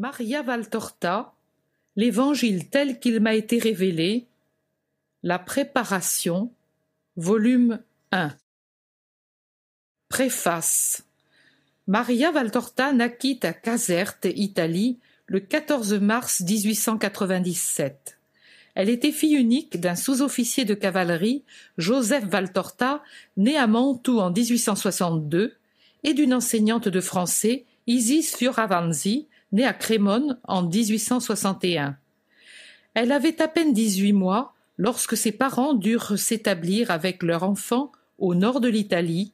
Maria Valtorta, L'Évangile tel qu'il m'a été révélé, La préparation, volume 1. Préface. Maria Valtorta naquit à Caserte, Italie, le 14 mars 1897. Elle était fille unique d'un sous-officier de cavalerie, Joseph Valtorta, né à Mantoue en 1862, et d'une enseignante de français, Isis Fioravanzi, née à Crémone en 1861. Elle avait à peine 18 mois lorsque ses parents durent s'établir avec leur enfant au nord de l'Italie,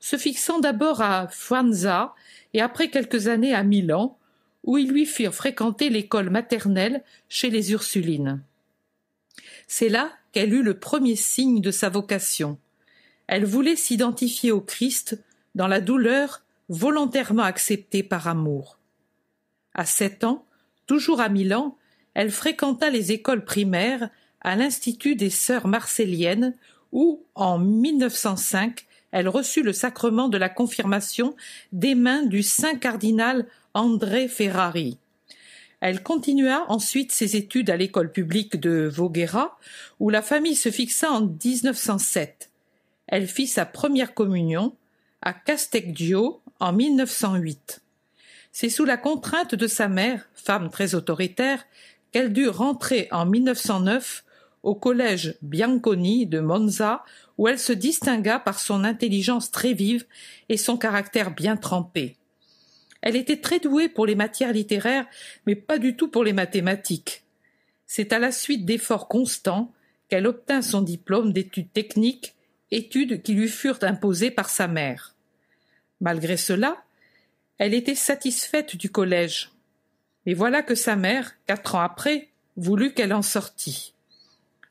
se fixant d'abord à Fuanza et après quelques années à Milan, où ils lui firent fréquenter l'école maternelle chez les Ursulines. C'est là qu'elle eut le premier signe de sa vocation. Elle voulait s'identifier au Christ dans la douleur volontairement acceptée par amour. À sept ans, toujours à Milan, elle fréquenta les écoles primaires à l'Institut des Sœurs Marcelliennes où, en 1905, elle reçut le sacrement de la confirmation des mains du saint cardinal André Ferrari. Elle continua ensuite ses études à l'école publique de Voghera, où la famille se fixa en 1907. Elle fit sa première communion à Casteggio en 1908 c'est sous la contrainte de sa mère, femme très autoritaire, qu'elle dut rentrer en 1909 au collège Bianconi de Monza, où elle se distingua par son intelligence très vive et son caractère bien trempé. Elle était très douée pour les matières littéraires, mais pas du tout pour les mathématiques. C'est à la suite d'efforts constants qu'elle obtint son diplôme d'études techniques, études qui lui furent imposées par sa mère. Malgré cela, elle était satisfaite du collège. Mais voilà que sa mère, quatre ans après, voulut qu'elle en sortît.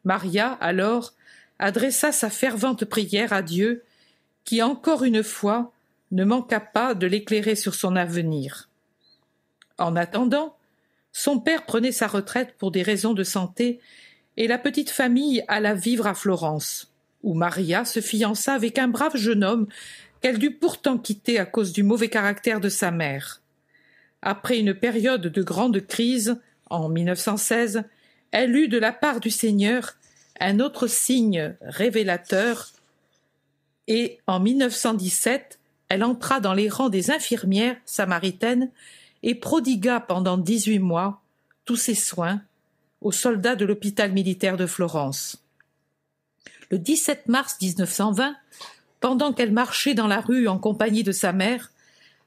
Maria, alors, adressa sa fervente prière à Dieu, qui, encore une fois, ne manqua pas de l'éclairer sur son avenir. En attendant, son père prenait sa retraite pour des raisons de santé, et la petite famille alla vivre à Florence, où Maria se fiança avec un brave jeune homme qu'elle dut pourtant quitter à cause du mauvais caractère de sa mère. Après une période de grande crise, en 1916, elle eut de la part du Seigneur un autre signe révélateur et en 1917, elle entra dans les rangs des infirmières samaritaines et prodigua pendant dix-huit mois tous ses soins aux soldats de l'hôpital militaire de Florence. Le 17 mars 1920, pendant qu'elle marchait dans la rue en compagnie de sa mère,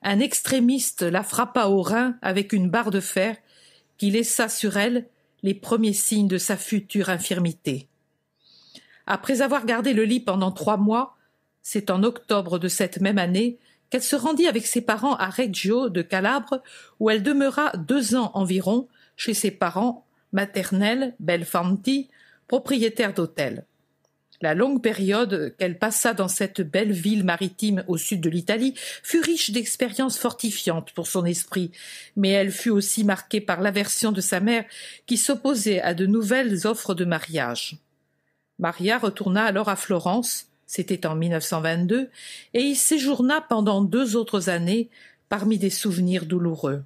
un extrémiste la frappa au rein avec une barre de fer qui laissa sur elle les premiers signes de sa future infirmité. Après avoir gardé le lit pendant trois mois, c'est en octobre de cette même année qu'elle se rendit avec ses parents à Reggio de Calabre, où elle demeura deux ans environ chez ses parents maternels, Belfanti, propriétaire d'hôtel. La longue période qu'elle passa dans cette belle ville maritime au sud de l'Italie fut riche d'expériences fortifiantes pour son esprit, mais elle fut aussi marquée par l'aversion de sa mère qui s'opposait à de nouvelles offres de mariage. Maria retourna alors à Florence, c'était en 1922, et y séjourna pendant deux autres années parmi des souvenirs douloureux.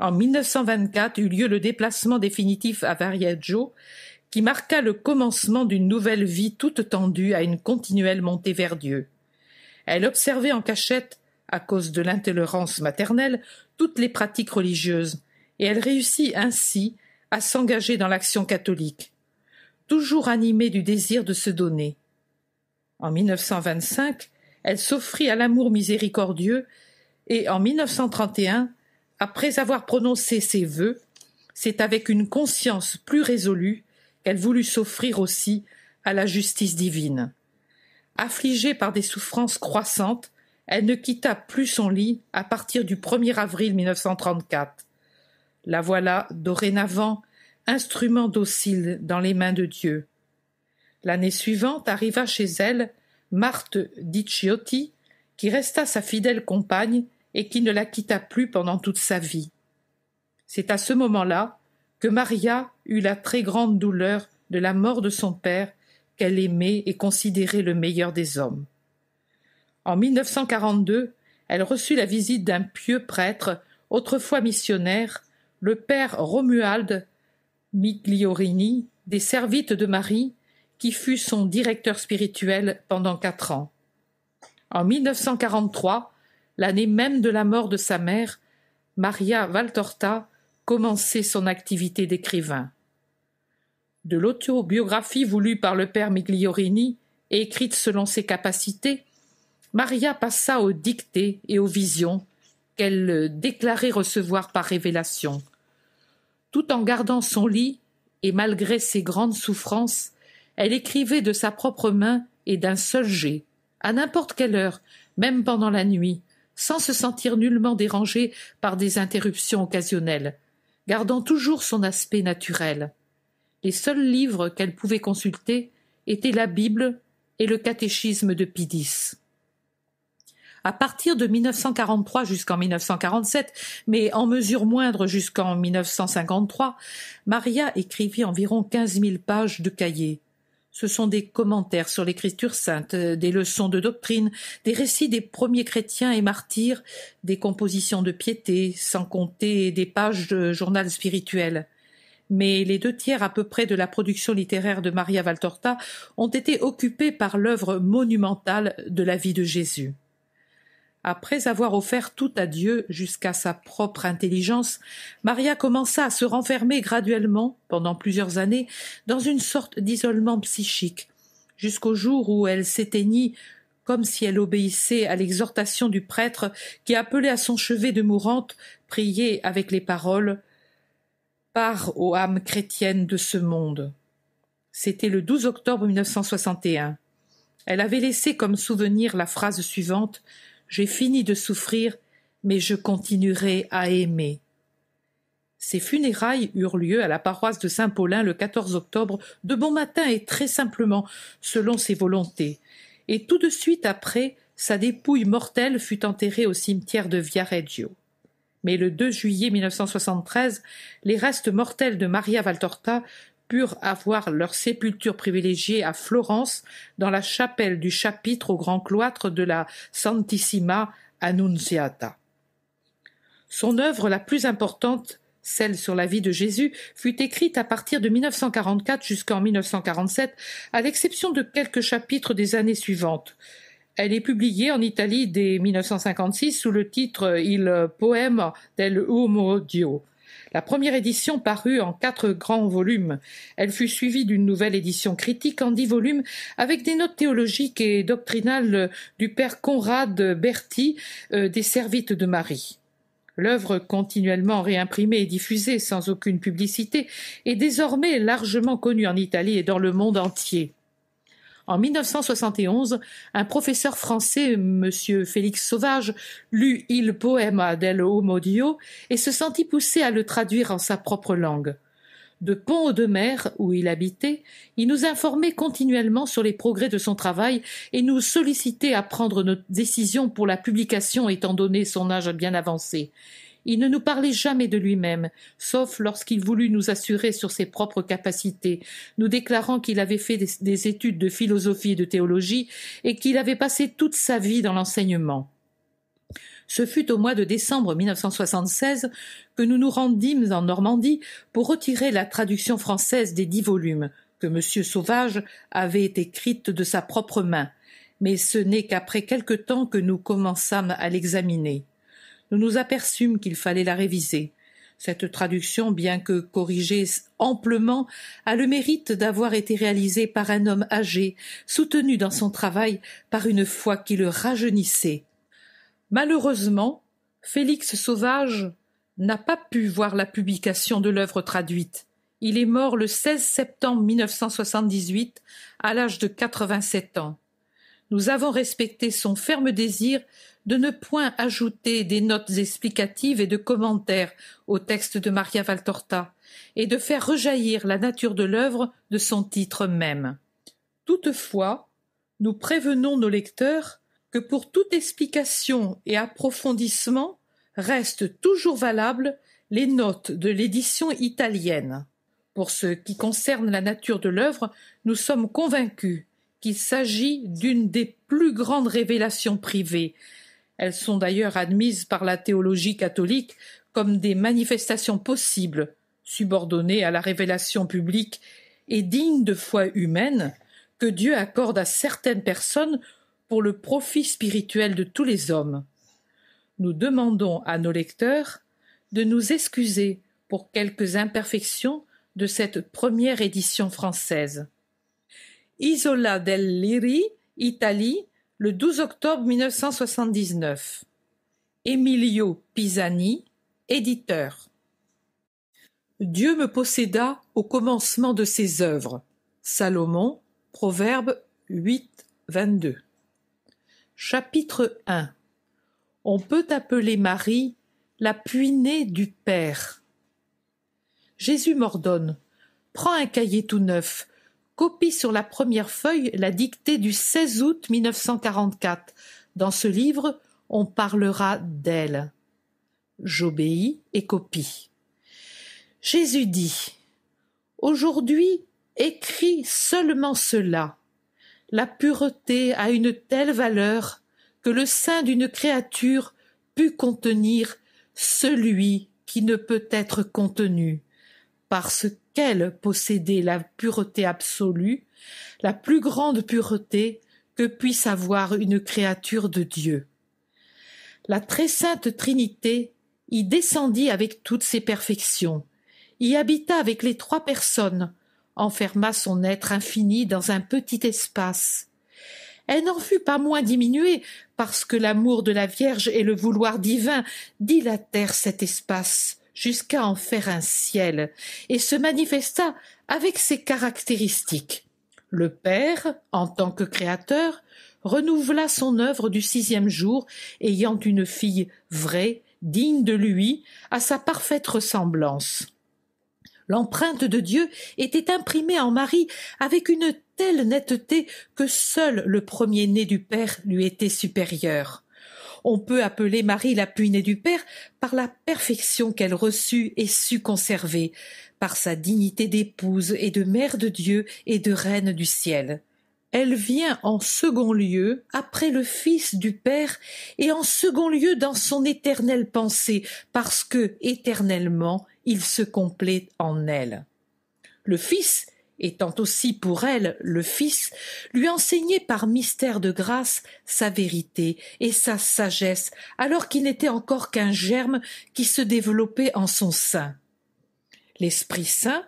En 1924 eut lieu le déplacement définitif à Variaggio qui marqua le commencement d'une nouvelle vie toute tendue à une continuelle montée vers Dieu. Elle observait en cachette, à cause de l'intolérance maternelle, toutes les pratiques religieuses, et elle réussit ainsi à s'engager dans l'action catholique, toujours animée du désir de se donner. En 1925, elle s'offrit à l'amour miséricordieux et en 1931, après avoir prononcé ses vœux, c'est avec une conscience plus résolue elle voulut s'offrir aussi à la justice divine. Affligée par des souffrances croissantes, elle ne quitta plus son lit à partir du 1er avril 1934. La voilà dorénavant instrument docile dans les mains de Dieu. L'année suivante arriva chez elle Marthe Dicciotti, qui resta sa fidèle compagne et qui ne la quitta plus pendant toute sa vie. C'est à ce moment-là que Maria eut la très grande douleur de la mort de son père, qu'elle aimait et considérait le meilleur des hommes. En 1942, elle reçut la visite d'un pieux prêtre, autrefois missionnaire, le père Romuald Migliorini, des Servites de Marie, qui fut son directeur spirituel pendant quatre ans. En 1943, l'année même de la mort de sa mère, Maria Valtorta commencer son activité d'écrivain. De l'autobiographie voulue par le père Migliorini et écrite selon ses capacités, Maria passa aux dictées et aux visions qu'elle déclarait recevoir par révélation. Tout en gardant son lit, et malgré ses grandes souffrances, elle écrivait de sa propre main et d'un seul jet, à n'importe quelle heure, même pendant la nuit, sans se sentir nullement dérangée par des interruptions occasionnelles gardant toujours son aspect naturel. Les seuls livres qu'elle pouvait consulter étaient la Bible et le catéchisme de Pidis. À partir de 1943 jusqu'en 1947, mais en mesure moindre jusqu'en 1953, Maria écrivit environ quinze mille pages de cahiers. Ce sont des commentaires sur l'Écriture sainte, euh, des leçons de doctrine, des récits des premiers chrétiens et martyrs, des compositions de piété, sans compter des pages de journal spirituel. Mais les deux tiers à peu près de la production littéraire de Maria Valtorta ont été occupés par l'œuvre monumentale de la vie de Jésus. Après avoir offert tout à Dieu jusqu'à sa propre intelligence, Maria commença à se renfermer graduellement, pendant plusieurs années, dans une sorte d'isolement psychique, jusqu'au jour où elle s'éteignit comme si elle obéissait à l'exhortation du prêtre qui appelait à son chevet de mourante prier avec les paroles Pars aux âmes chrétiennes de ce monde. C'était le 12 octobre 1961. Elle avait laissé comme souvenir la phrase suivante j'ai fini de souffrir, mais je continuerai à aimer. Ses funérailles eurent lieu à la paroisse de Saint-Paulin le 14 octobre, de bon matin et très simplement, selon ses volontés. Et tout de suite après, sa dépouille mortelle fut enterrée au cimetière de Viareggio. Mais le 2 juillet 1973, les restes mortels de Maria Valtorta purent avoir leur sépulture privilégiée à Florence, dans la chapelle du chapitre au grand cloître de la Santissima Annunziata. Son œuvre la plus importante, celle sur la vie de Jésus, fut écrite à partir de 1944 jusqu'en 1947, à l'exception de quelques chapitres des années suivantes. Elle est publiée en Italie dès 1956 sous le titre Il poème del Dio. La première édition parut en quatre grands volumes. Elle fut suivie d'une nouvelle édition critique en dix volumes avec des notes théologiques et doctrinales du père Conrad Berti euh, des Servites de Marie. L'œuvre, continuellement réimprimée et diffusée sans aucune publicité, est désormais largement connue en Italie et dans le monde entier. En 1971, un professeur français, M. Félix Sauvage, lut Il poema homo Dio et se sentit poussé à le traduire en sa propre langue. De Pont de Mer, où il habitait, il nous informait continuellement sur les progrès de son travail et nous sollicitait à prendre notre décision pour la publication étant donné son âge bien avancé. Il ne nous parlait jamais de lui-même, sauf lorsqu'il voulut nous assurer sur ses propres capacités, nous déclarant qu'il avait fait des, études de philosophie et de théologie et qu'il avait passé toute sa vie dans l'enseignement. Ce fut au mois de décembre 1976 que nous nous rendîmes en Normandie pour retirer la traduction française des dix volumes que M. Sauvage avait écrite de sa propre main. Mais ce n'est qu'après quelque temps que nous commençâmes à l'examiner nous nous aperçûmes qu'il fallait la réviser. Cette traduction, bien que corrigée amplement, a le mérite d'avoir été réalisée par un homme âgé, soutenu dans son travail par une foi qui le rajeunissait. Malheureusement, Félix Sauvage n'a pas pu voir la publication de l'œuvre traduite. Il est mort le 16 septembre 1978 à l'âge de 87 ans. Nous avons respecté son ferme désir de ne point ajouter des notes explicatives et de commentaires au texte de Maria Valtorta, et de faire rejaillir la nature de l'œuvre de son titre même. Toutefois, nous prévenons nos lecteurs que pour toute explication et approfondissement restent toujours valables les notes de l'édition italienne. Pour ce qui concerne la nature de l'œuvre, nous sommes convaincus qu'il s'agit d'une des plus grandes révélations privées. Elles sont d'ailleurs admises par la théologie catholique comme des manifestations possibles, subordonnées à la révélation publique et dignes de foi humaine, que Dieu accorde à certaines personnes pour le profit spirituel de tous les hommes. Nous demandons à nos lecteurs de nous excuser pour quelques imperfections de cette première édition française. Isola del Liri, Italie, le 12 octobre 1979. Emilio Pisani, éditeur. Dieu me posséda au commencement de ses œuvres. Salomon, Proverbe 8, 22. Chapitre 1 On peut appeler Marie la puinée du Père. Jésus m'ordonne Prends un cahier tout neuf, copie sur la première feuille la dictée du 16 août 1944. Dans ce livre, on parlera d'elle. J'obéis et copie. Jésus dit Aujourd'hui, écris seulement cela. La pureté a une telle valeur que le sein d'une créature put contenir celui qui ne peut être contenu, parce qu'elle possédait la pureté absolue, la plus grande pureté que puisse avoir une créature de Dieu. La très sainte Trinité y descendit avec toutes ses perfections, y habita avec les trois personnes, enferma son être infini dans un petit espace. Elle n'en fut pas moins diminuée parce que l'amour de la Vierge et le vouloir divin dilatèrent cet espace jusqu'à en faire un ciel, et se manifesta avec ses caractéristiques. Le Père, en tant que créateur, renouvela son œuvre du sixième jour, ayant une fille vraie, digne de lui, à sa parfaite ressemblance. L'empreinte de Dieu était imprimée en Marie avec une telle netteté que seul le premier-né du Père lui était supérieur on peut appeler Marie la punée du Père par la perfection qu'elle reçut et sut conserver, par sa dignité d'épouse et de mère de Dieu et de reine du ciel. Elle vient en second lieu après le Fils du Père et en second lieu dans son éternelle pensée, parce que éternellement il se complète en elle. Le Fils étant aussi pour elle le Fils, lui enseignait par mystère de grâce sa vérité et sa sagesse, alors qu'il n'était encore qu'un germe qui se développait en son sein. L'Esprit Saint,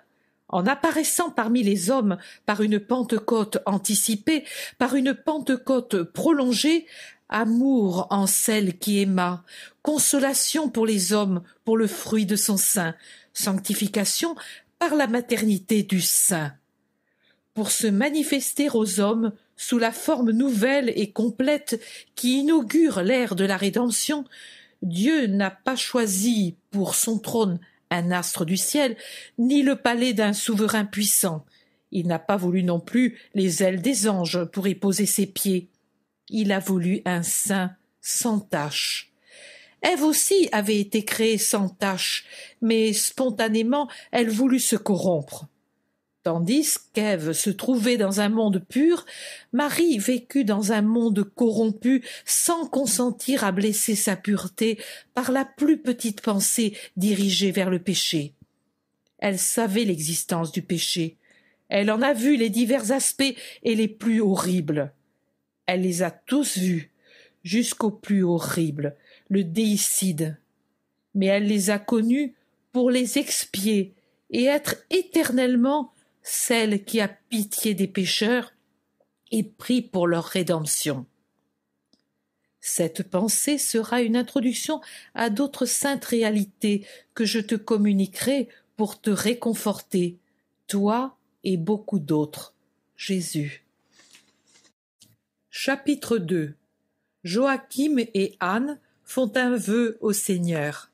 en apparaissant parmi les hommes par une Pentecôte anticipée, par une Pentecôte prolongée, amour en celle qui aima, consolation pour les hommes, pour le fruit de son sein, sanctification par la maternité du Saint pour se manifester aux hommes sous la forme nouvelle et complète qui inaugure l'ère de la rédemption, Dieu n'a pas choisi pour son trône un astre du ciel, ni le palais d'un souverain puissant. Il n'a pas voulu non plus les ailes des anges pour y poser ses pieds. Il a voulu un saint sans tache. Ève aussi avait été créée sans tache, mais spontanément elle voulut se corrompre. Tandis qu'Ève se trouvait dans un monde pur, Marie vécut dans un monde corrompu sans consentir à blesser sa pureté par la plus petite pensée dirigée vers le péché. Elle savait l'existence du péché. Elle en a vu les divers aspects et les plus horribles. Elle les a tous vus, jusqu'au plus horrible, le déicide. Mais elle les a connus pour les expier et être éternellement celle qui a pitié des pécheurs et prie pour leur rédemption. Cette pensée sera une introduction à d'autres saintes réalités que je te communiquerai pour te réconforter, toi et beaucoup d'autres. Jésus. Chapitre 2 Joachim et Anne font un vœu au Seigneur.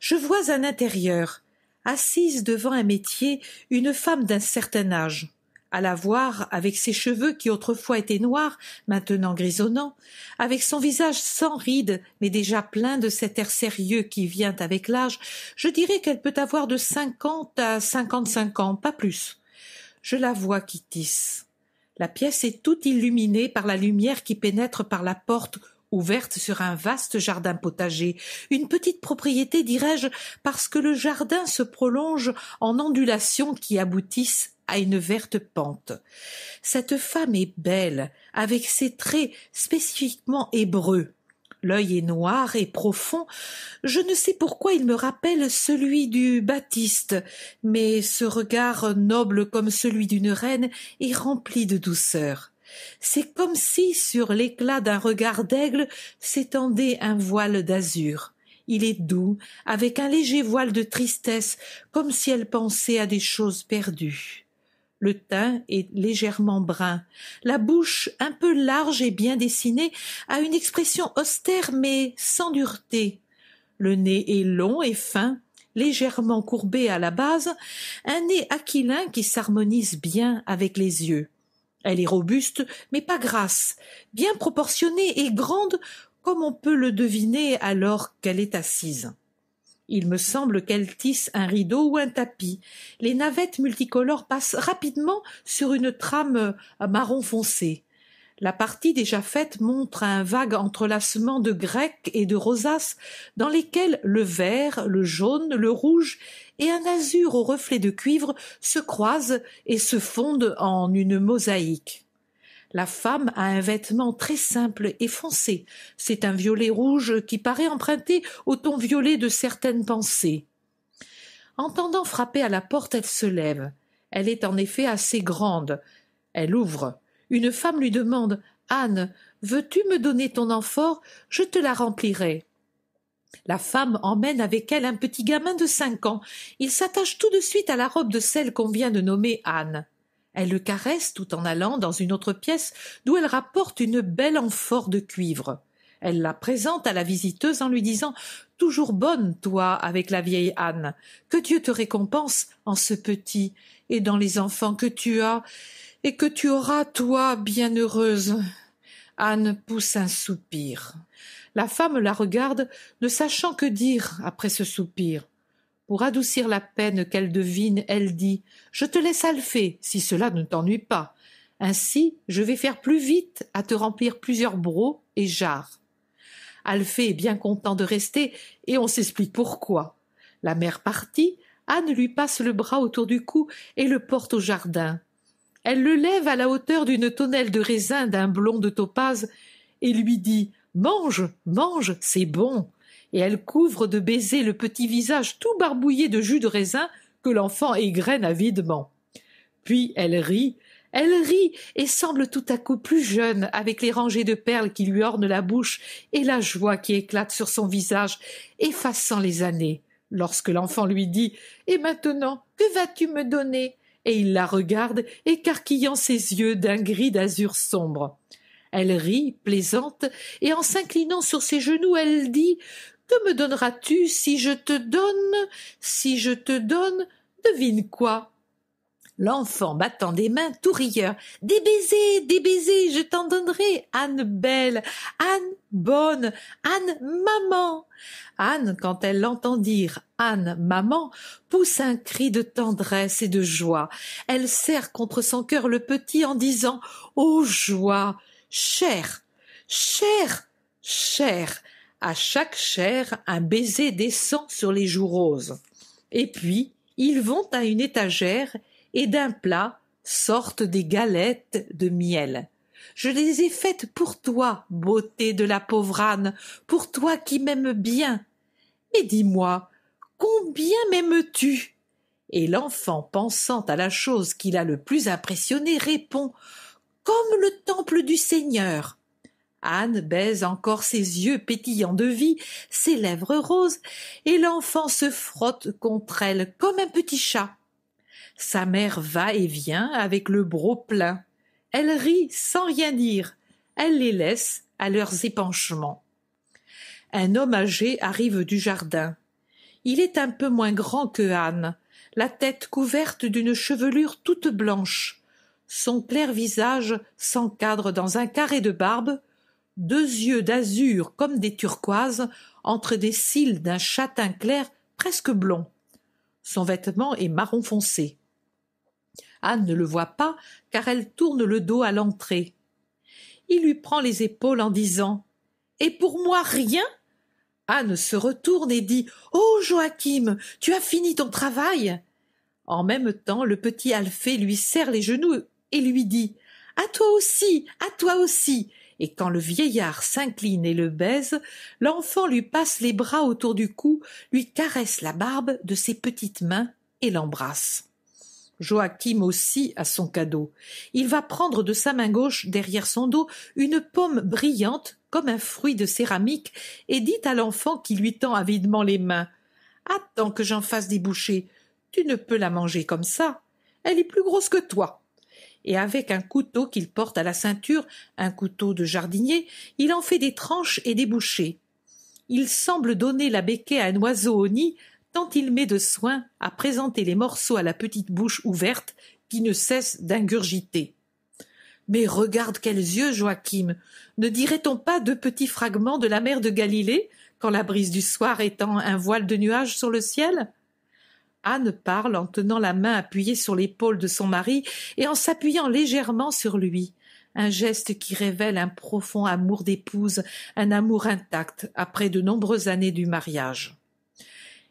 Je vois un intérieur, assise devant un métier, une femme d'un certain âge. À la voir, avec ses cheveux qui autrefois étaient noirs, maintenant grisonnants, avec son visage sans rides, mais déjà plein de cet air sérieux qui vient avec l'âge, je dirais qu'elle peut avoir de cinquante à cinquante-cinq ans, pas plus. Je la vois qui tisse. La pièce est toute illuminée par la lumière qui pénètre par la porte ouverte sur un vaste jardin potager, une petite propriété, dirais-je, parce que le jardin se prolonge en ondulations qui aboutissent à une verte pente. Cette femme est belle, avec ses traits spécifiquement hébreux. L'œil est noir et profond. Je ne sais pourquoi il me rappelle celui du Baptiste, mais ce regard noble comme celui d'une reine est rempli de douceur. C'est comme si, sur l'éclat d'un regard d'aigle, s'étendait un voile d'azur. Il est doux, avec un léger voile de tristesse, comme si elle pensait à des choses perdues. Le teint est légèrement brun. La bouche, un peu large et bien dessinée, a une expression austère mais sans dureté. Le nez est long et fin, légèrement courbé à la base, un nez aquilin qui s'harmonise bien avec les yeux. Elle est robuste, mais pas grasse, bien proportionnée et grande, comme on peut le deviner alors qu'elle est assise. Il me semble qu'elle tisse un rideau ou un tapis. Les navettes multicolores passent rapidement sur une trame euh, marron foncé. La partie déjà faite montre un vague entrelacement de grecs et de rosaces dans lesquels le vert, le jaune, le rouge et un azur au reflets de cuivre se croise et se fonde en une mosaïque. La femme a un vêtement très simple et foncé. C'est un violet rouge qui paraît emprunté au ton violet de certaines pensées. Entendant frapper à la porte, elle se lève. Elle est en effet assez grande. Elle ouvre. Une femme lui demande Anne, veux-tu me donner ton amphore Je te la remplirai. La femme emmène avec elle un petit gamin de cinq ans. Il s'attache tout de suite à la robe de celle qu'on vient de nommer Anne. Elle le caresse tout en allant dans une autre pièce d'où elle rapporte une belle amphore de cuivre. Elle la présente à la visiteuse en lui disant Toujours bonne, toi, avec la vieille Anne. Que Dieu te récompense en ce petit et dans les enfants que tu as et que tu auras, toi, bienheureuse. Anne pousse un soupir. La femme la regarde, ne sachant que dire après ce soupir. Pour adoucir la peine qu'elle devine, elle dit Je te laisse Alphée, si cela ne t'ennuie pas. Ainsi, je vais faire plus vite à te remplir plusieurs brocs et jarres. Alphée est bien content de rester et on s'explique pourquoi. La mère partie, Anne lui passe le bras autour du cou et le porte au jardin. Elle le lève à la hauteur d'une tonnelle de raisin d'un blond de topaze et lui dit Mange, mange, c'est bon. Et elle couvre de baisers le petit visage tout barbouillé de jus de raisin que l'enfant égrène avidement. Puis elle rit, elle rit et semble tout à coup plus jeune avec les rangées de perles qui lui ornent la bouche et la joie qui éclate sur son visage, effaçant les années. Lorsque l'enfant lui dit Et maintenant, que vas-tu me donner et il la regarde, écarquillant ses yeux d'un gris d'azur sombre. Elle rit, plaisante, et en s'inclinant sur ses genoux, elle dit Que me donneras-tu si je te donne, si je te donne, devine quoi L'enfant battant des mains tout rieur. Des baisers, des baisers, je t'en donnerai. Anne belle, Anne bonne, Anne maman. Anne, quand elle l'entend dire Anne maman, pousse un cri de tendresse et de joie. Elle serre contre son cœur le petit en disant Oh joie, Cher, cher, cher. À chaque chair, un baiser descend sur les joues roses. Et puis, ils vont à une étagère et d'un plat sortent des galettes de miel. Je les ai faites pour toi, beauté de la pauvre âne, pour toi qui m'aimes bien. Mais dis-moi, combien m'aimes-tu Et l'enfant, pensant à la chose qui l'a le plus impressionné, répond comme le temple du Seigneur. Anne baise encore ses yeux pétillants de vie, ses lèvres roses, et l'enfant se frotte contre elle comme un petit chat. Sa mère va et vient avec le broc plein. Elle rit sans rien dire. Elle les laisse à leurs épanchements. Un homme âgé arrive du jardin. Il est un peu moins grand que Anne, la tête couverte d'une chevelure toute blanche, son clair visage s'encadre dans un carré de barbe, deux yeux d'azur comme des turquoises entre des cils d'un châtain clair presque blond. Son vêtement est marron foncé. Anne ne le voit pas car elle tourne le dos à l'entrée. Il lui prend les épaules en disant Et pour moi rien Anne se retourne et dit Oh Joachim, tu as fini ton travail En même temps, le petit Alphée lui serre les genoux et lui dit À toi aussi, à toi aussi. Et quand le vieillard s'incline et le baise, l'enfant lui passe les bras autour du cou, lui caresse la barbe de ses petites mains et l'embrasse. Joachim aussi a son cadeau. Il va prendre de sa main gauche, derrière son dos, une pomme brillante comme un fruit de céramique et dit à l'enfant qui lui tend avidement les mains Attends que j'en fasse des bouchées, Tu ne peux la manger comme ça. Elle est plus grosse que toi et avec un couteau qu'il porte à la ceinture, un couteau de jardinier, il en fait des tranches et des bouchées. Il semble donner la béquée à un oiseau au nid, tant il met de soin à présenter les morceaux à la petite bouche ouverte qui ne cesse d'ingurgiter. Mais regarde quels yeux, Joachim. Ne dirait-on pas deux petits fragments de la mer de Galilée quand la brise du soir étend un voile de nuages sur le ciel Anne parle en tenant la main appuyée sur l'épaule de son mari et en s'appuyant légèrement sur lui un geste qui révèle un profond amour d'épouse, un amour intact après de nombreuses années du mariage.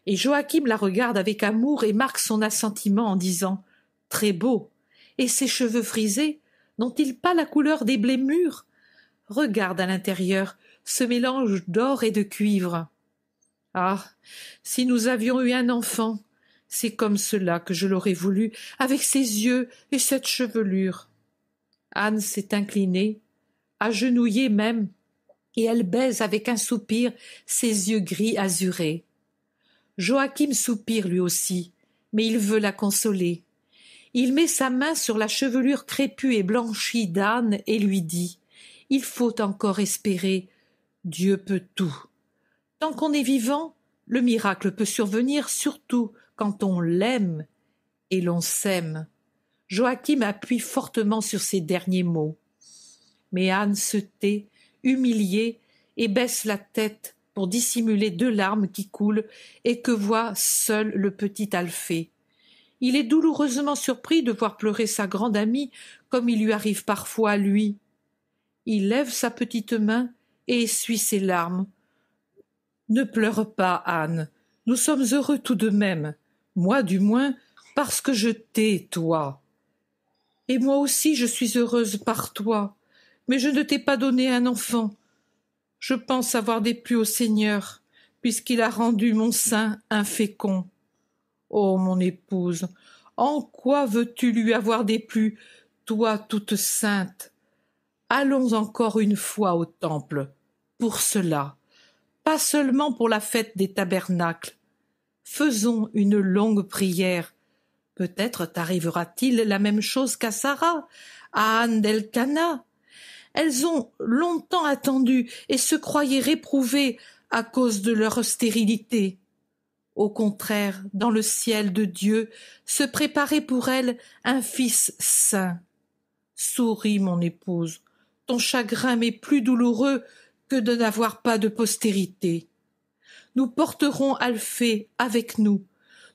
Et Joachim la regarde avec amour et marque son assentiment en disant Très beau. Et ses cheveux frisés n'ont-ils pas la couleur des blés mûrs Regarde à l'intérieur ce mélange d'or et de cuivre. Ah si nous avions eu un enfant c'est comme cela que je l'aurais voulu, avec ses yeux et cette chevelure. Anne s'est inclinée, agenouillée même, et elle baise avec un soupir ses yeux gris azurés. Joachim soupire lui aussi, mais il veut la consoler. Il met sa main sur la chevelure crépue et blanchie d'Anne et lui dit Il faut encore espérer. Dieu peut tout. Tant qu'on est vivant, le miracle peut survenir, surtout quand on l'aime et l'on s'aime. Joachim appuie fortement sur ces derniers mots. Mais Anne se tait, humiliée, et baisse la tête pour dissimuler deux larmes qui coulent et que voit seul le petit Alphée. Il est douloureusement surpris de voir pleurer sa grande amie comme il lui arrive parfois à lui. Il lève sa petite main et essuie ses larmes. Ne pleure pas, Anne. Nous sommes heureux tout de même moi du moins, parce que je t'ai, toi. Et moi aussi je suis heureuse par toi, mais je ne t'ai pas donné un enfant. Je pense avoir déplu au Seigneur, puisqu'il a rendu mon sein infécond. Ô oh, mon épouse, en quoi veux-tu lui avoir déplu, toi toute sainte Allons encore une fois au temple, pour cela, pas seulement pour la fête des tabernacles, Faisons une longue prière. Peut-être t'arrivera-t-il la même chose qu'à Sarah, à Anne del Elles ont longtemps attendu et se croyaient réprouvées à cause de leur stérilité. Au contraire, dans le ciel de Dieu, se préparait pour elles un fils saint. Souris, mon épouse, ton chagrin m'est plus douloureux que de n'avoir pas de postérité. Nous porterons Alphée avec nous.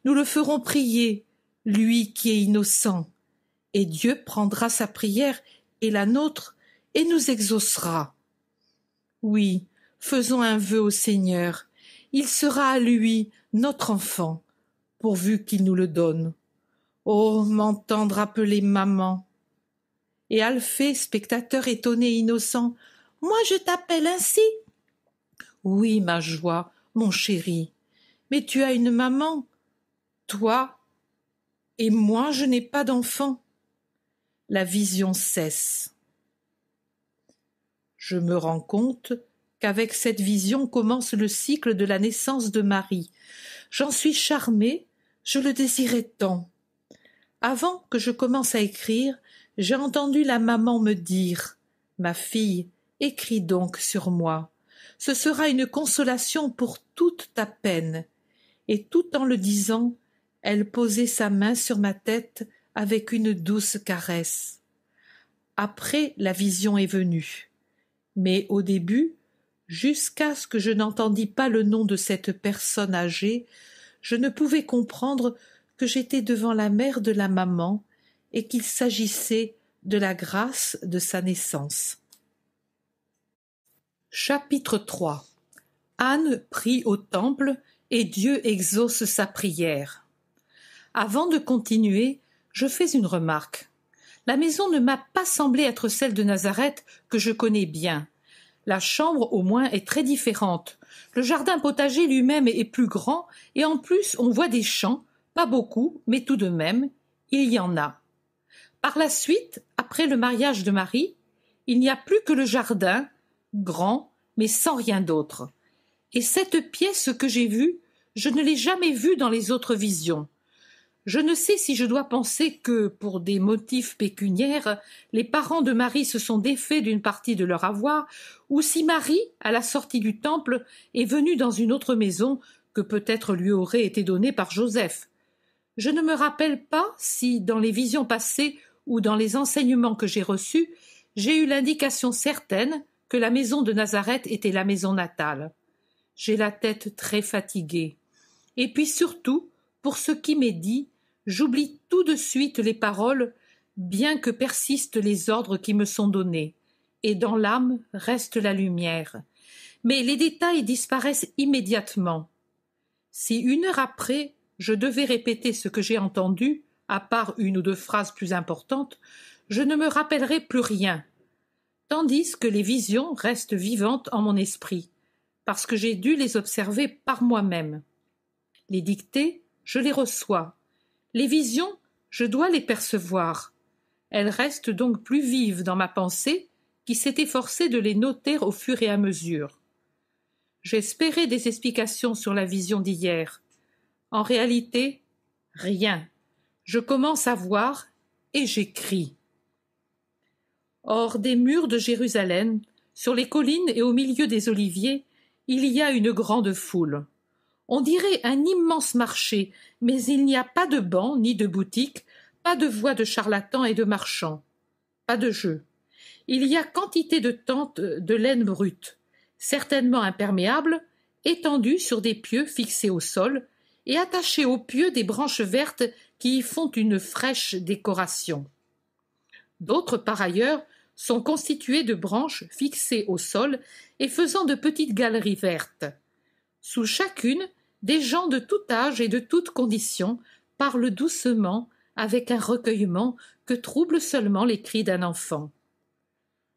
Nous le ferons prier, lui qui est innocent. Et Dieu prendra sa prière et la nôtre et nous exaucera. Oui, faisons un vœu au Seigneur. Il sera à lui notre enfant, pourvu qu'il nous le donne. Oh, m'entendre appeler maman. Et Alphée, spectateur étonné innocent, moi je t'appelle ainsi. Oui, ma joie, mon chéri. Mais tu as une maman. Toi. Et moi, je n'ai pas d'enfant. La vision cesse. Je me rends compte qu'avec cette vision commence le cycle de la naissance de Marie. J'en suis charmée, je le désirais tant. Avant que je commence à écrire, j'ai entendu la maman me dire Ma fille, écris donc sur moi ce sera une consolation pour toute ta peine. Et tout en le disant, elle posait sa main sur ma tête avec une douce caresse. Après, la vision est venue. Mais au début, jusqu'à ce que je n'entendis pas le nom de cette personne âgée, je ne pouvais comprendre que j'étais devant la mère de la maman et qu'il s'agissait de la grâce de sa naissance. Chapitre 3 Anne prie au temple et Dieu exauce sa prière. Avant de continuer, je fais une remarque. La maison ne m'a pas semblé être celle de Nazareth que je connais bien. La chambre au moins est très différente. Le jardin potager lui-même est plus grand et en plus on voit des champs, pas beaucoup, mais tout de même, il y en a. Par la suite, après le mariage de Marie, il n'y a plus que le jardin grand, mais sans rien d'autre. Et cette pièce que j'ai vue, je ne l'ai jamais vue dans les autres visions. Je ne sais si je dois penser que, pour des motifs pécuniaires, les parents de Marie se sont défaits d'une partie de leur avoir, ou si Marie, à la sortie du temple, est venue dans une autre maison que peut-être lui aurait été donnée par Joseph. Je ne me rappelle pas si, dans les visions passées ou dans les enseignements que j'ai reçus, j'ai eu l'indication certaine que la maison de Nazareth était la maison natale. J'ai la tête très fatiguée. Et puis surtout, pour ce qui m'est dit, j'oublie tout de suite les paroles, bien que persistent les ordres qui me sont donnés, et dans l'âme reste la lumière. Mais les détails disparaissent immédiatement. Si une heure après je devais répéter ce que j'ai entendu, à part une ou deux phrases plus importantes, je ne me rappellerai plus rien tandis que les visions restent vivantes en mon esprit, parce que j'ai dû les observer par moi-même. Les dictées, je les reçois. Les visions, je dois les percevoir. Elles restent donc plus vives dans ma pensée, qui s'est efforcée de les noter au fur et à mesure. J'espérais des explications sur la vision d'hier. En réalité, rien. Je commence à voir et j'écris. Hors des murs de Jérusalem, sur les collines et au milieu des oliviers, il y a une grande foule. On dirait un immense marché, mais il n'y a pas de bancs ni de boutiques, pas de voix de charlatans et de marchands, pas de jeux. Il y a quantité de tentes de laine brute, certainement imperméables, étendues sur des pieux fixés au sol et attachées aux pieux des branches vertes qui y font une fraîche décoration. D'autres, par ailleurs, sont constituées de branches fixées au sol et faisant de petites galeries vertes. Sous chacune, des gens de tout âge et de toutes conditions parlent doucement, avec un recueillement que troublent seulement les cris d'un enfant.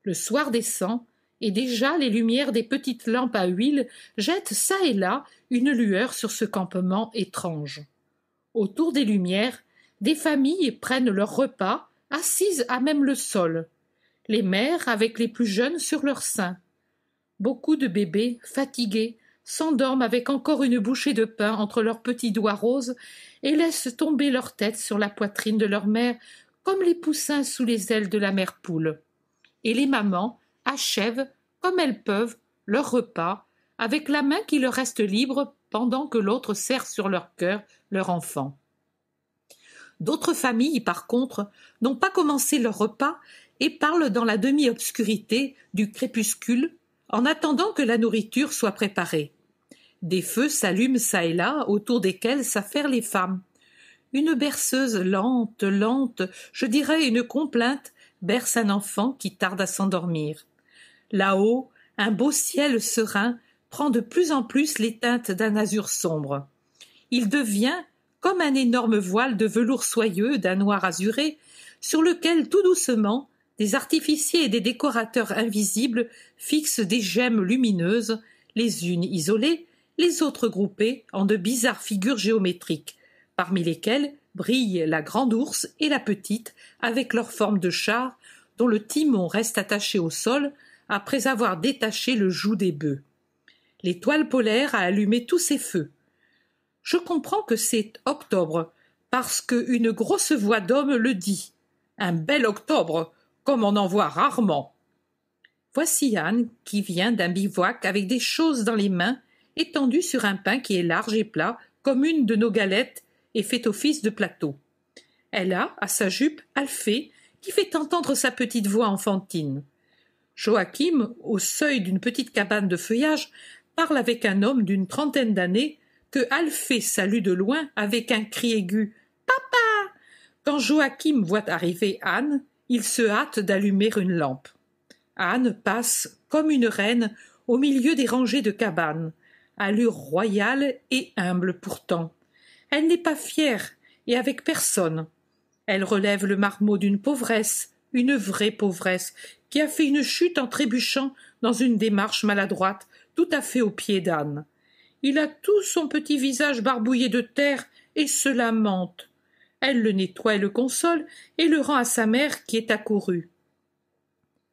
Le soir descend, et déjà les lumières des petites lampes à huile jettent çà et là une lueur sur ce campement étrange. Autour des lumières, des familles prennent leur repas, assises à même le sol, les mères avec les plus jeunes sur leurs seins. Beaucoup de bébés, fatigués, s'endorment avec encore une bouchée de pain entre leurs petits doigts roses et laissent tomber leur tête sur la poitrine de leur mère comme les poussins sous les ailes de la mère poule. Et les mamans achèvent, comme elles peuvent, leur repas avec la main qui leur reste libre pendant que l'autre serre sur leur cœur leur enfant. D'autres familles, par contre, n'ont pas commencé leur repas et parlent dans la demi-obscurité du crépuscule en attendant que la nourriture soit préparée. Des feux s'allument çà et là autour desquels s'affairent les femmes. Une berceuse lente, lente, je dirais une complainte, berce un enfant qui tarde à s'endormir. Là-haut, un beau ciel serein prend de plus en plus les teintes d'un azur sombre. Il devient, comme un énorme voile de velours soyeux d'un noir azuré, sur lequel tout doucement des artificiers et des décorateurs invisibles fixent des gemmes lumineuses, les unes isolées, les autres groupées en de bizarres figures géométriques, parmi lesquelles brillent la grande ours et la petite avec leur forme de char dont le timon reste attaché au sol après avoir détaché le joug des bœufs. L'étoile polaire a allumé tous ses feux. Je comprends que c'est octobre, parce qu'une grosse voix d'homme le dit. Un bel octobre, comme on en voit rarement. Voici Anne qui vient d'un bivouac avec des choses dans les mains, étendue sur un pain qui est large et plat, comme une de nos galettes, et fait office de plateau. Elle a, à sa jupe, Alphée, qui fait entendre sa petite voix enfantine. Joachim, au seuil d'une petite cabane de feuillage, parle avec un homme d'une trentaine d'années, que Alphée salue de loin avec un cri aigu Papa Quand Joachim voit arriver Anne, il se hâte d'allumer une lampe. Anne passe comme une reine au milieu des rangées de cabanes, allure royale et humble pourtant. Elle n'est pas fière et avec personne. Elle relève le marmot d'une pauvresse, une vraie pauvresse, qui a fait une chute en trébuchant dans une démarche maladroite, tout à fait au pied d'Anne il a tout son petit visage barbouillé de terre et se lamente. Elle le nettoie et le console et le rend à sa mère qui est accourue.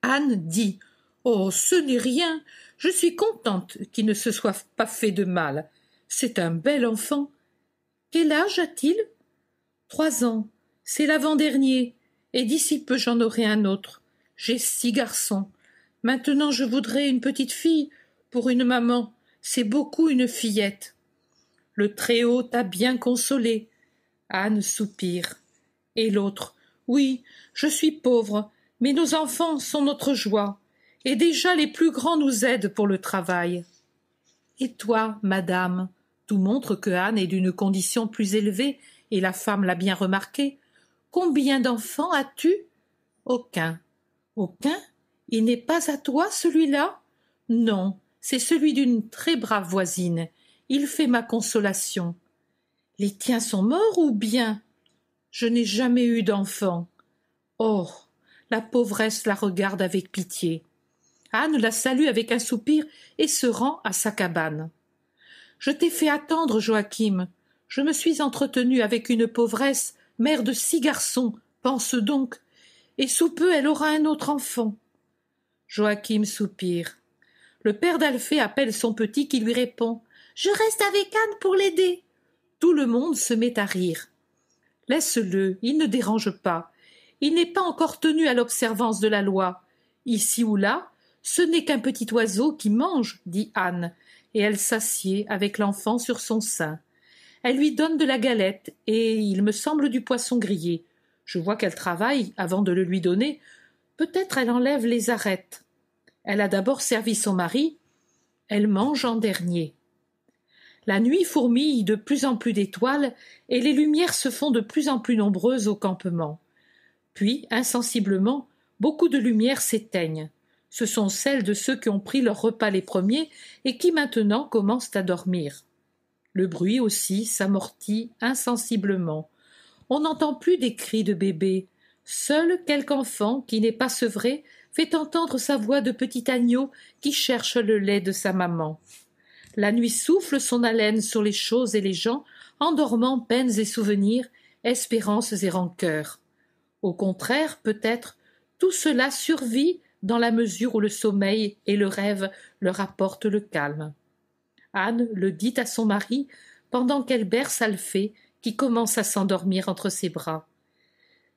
Anne dit Oh, ce n'est rien. Je suis contente qu'il ne se soit pas fait de mal. C'est un bel enfant. Quel âge a-t-il Trois ans. C'est l'avant-dernier. Et d'ici peu, j'en aurai un autre. J'ai six garçons. Maintenant, je voudrais une petite fille pour une maman c'est beaucoup une fillette. Le Très-Haut t'a bien consolé. Anne soupire. Et l'autre Oui, je suis pauvre, mais nos enfants sont notre joie, et déjà les plus grands nous aident pour le travail. Et toi, madame Tout montre que Anne est d'une condition plus élevée, et la femme l'a bien remarqué. Combien d'enfants as-tu Aucun. Aucun Il n'est pas à toi celui-là Non, c'est celui d'une très brave voisine. Il fait ma consolation. Les tiens sont morts ou bien Je n'ai jamais eu d'enfant. Oh La pauvresse la regarde avec pitié. Anne la salue avec un soupir et se rend à sa cabane. Je t'ai fait attendre, Joachim. Je me suis entretenue avec une pauvresse, mère de six garçons, pense donc, et sous peu elle aura un autre enfant. Joachim soupire. Le père d'Alphée appelle son petit qui lui répond Je reste avec Anne pour l'aider. Tout le monde se met à rire. Laisse-le, il ne dérange pas. Il n'est pas encore tenu à l'observance de la loi. Ici ou là, ce n'est qu'un petit oiseau qui mange, dit Anne, et elle s'assied avec l'enfant sur son sein. Elle lui donne de la galette et, il me semble, du poisson grillé. Je vois qu'elle travaille avant de le lui donner. Peut-être elle enlève les arêtes. Elle a d'abord servi son mari, elle mange en dernier. La nuit fourmille de plus en plus d'étoiles et les lumières se font de plus en plus nombreuses au campement. Puis, insensiblement, beaucoup de lumières s'éteignent. Ce sont celles de ceux qui ont pris leur repas les premiers et qui maintenant commencent à dormir. Le bruit aussi s'amortit insensiblement. On n'entend plus des cris de bébé. Seul quelque enfant qui n'est pas sevré fait entendre sa voix de petit agneau qui cherche le lait de sa maman. La nuit souffle son haleine sur les choses et les gens, endormant peines et souvenirs, espérances et rancœurs. Au contraire, peut-être, tout cela survit dans la mesure où le sommeil et le rêve leur apportent le calme. Anne le dit à son mari pendant qu'elle berce Alphée, qui commence à s'endormir entre ses bras.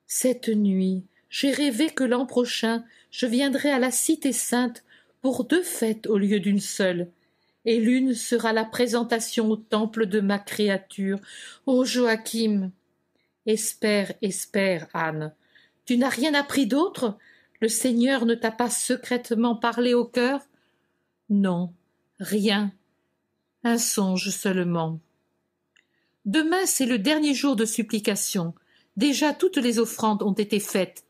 Cette nuit, j'ai rêvé que l'an prochain je viendrai à la Cité Sainte pour deux fêtes au lieu d'une seule, et l'une sera la présentation au temple de ma créature. Ô Joachim. Espère, espère, Anne. Tu n'as rien appris d'autre? Le Seigneur ne t'a pas secrètement parlé au cœur? Non, rien. Un songe seulement. Demain, c'est le dernier jour de supplication. Déjà toutes les offrandes ont été faites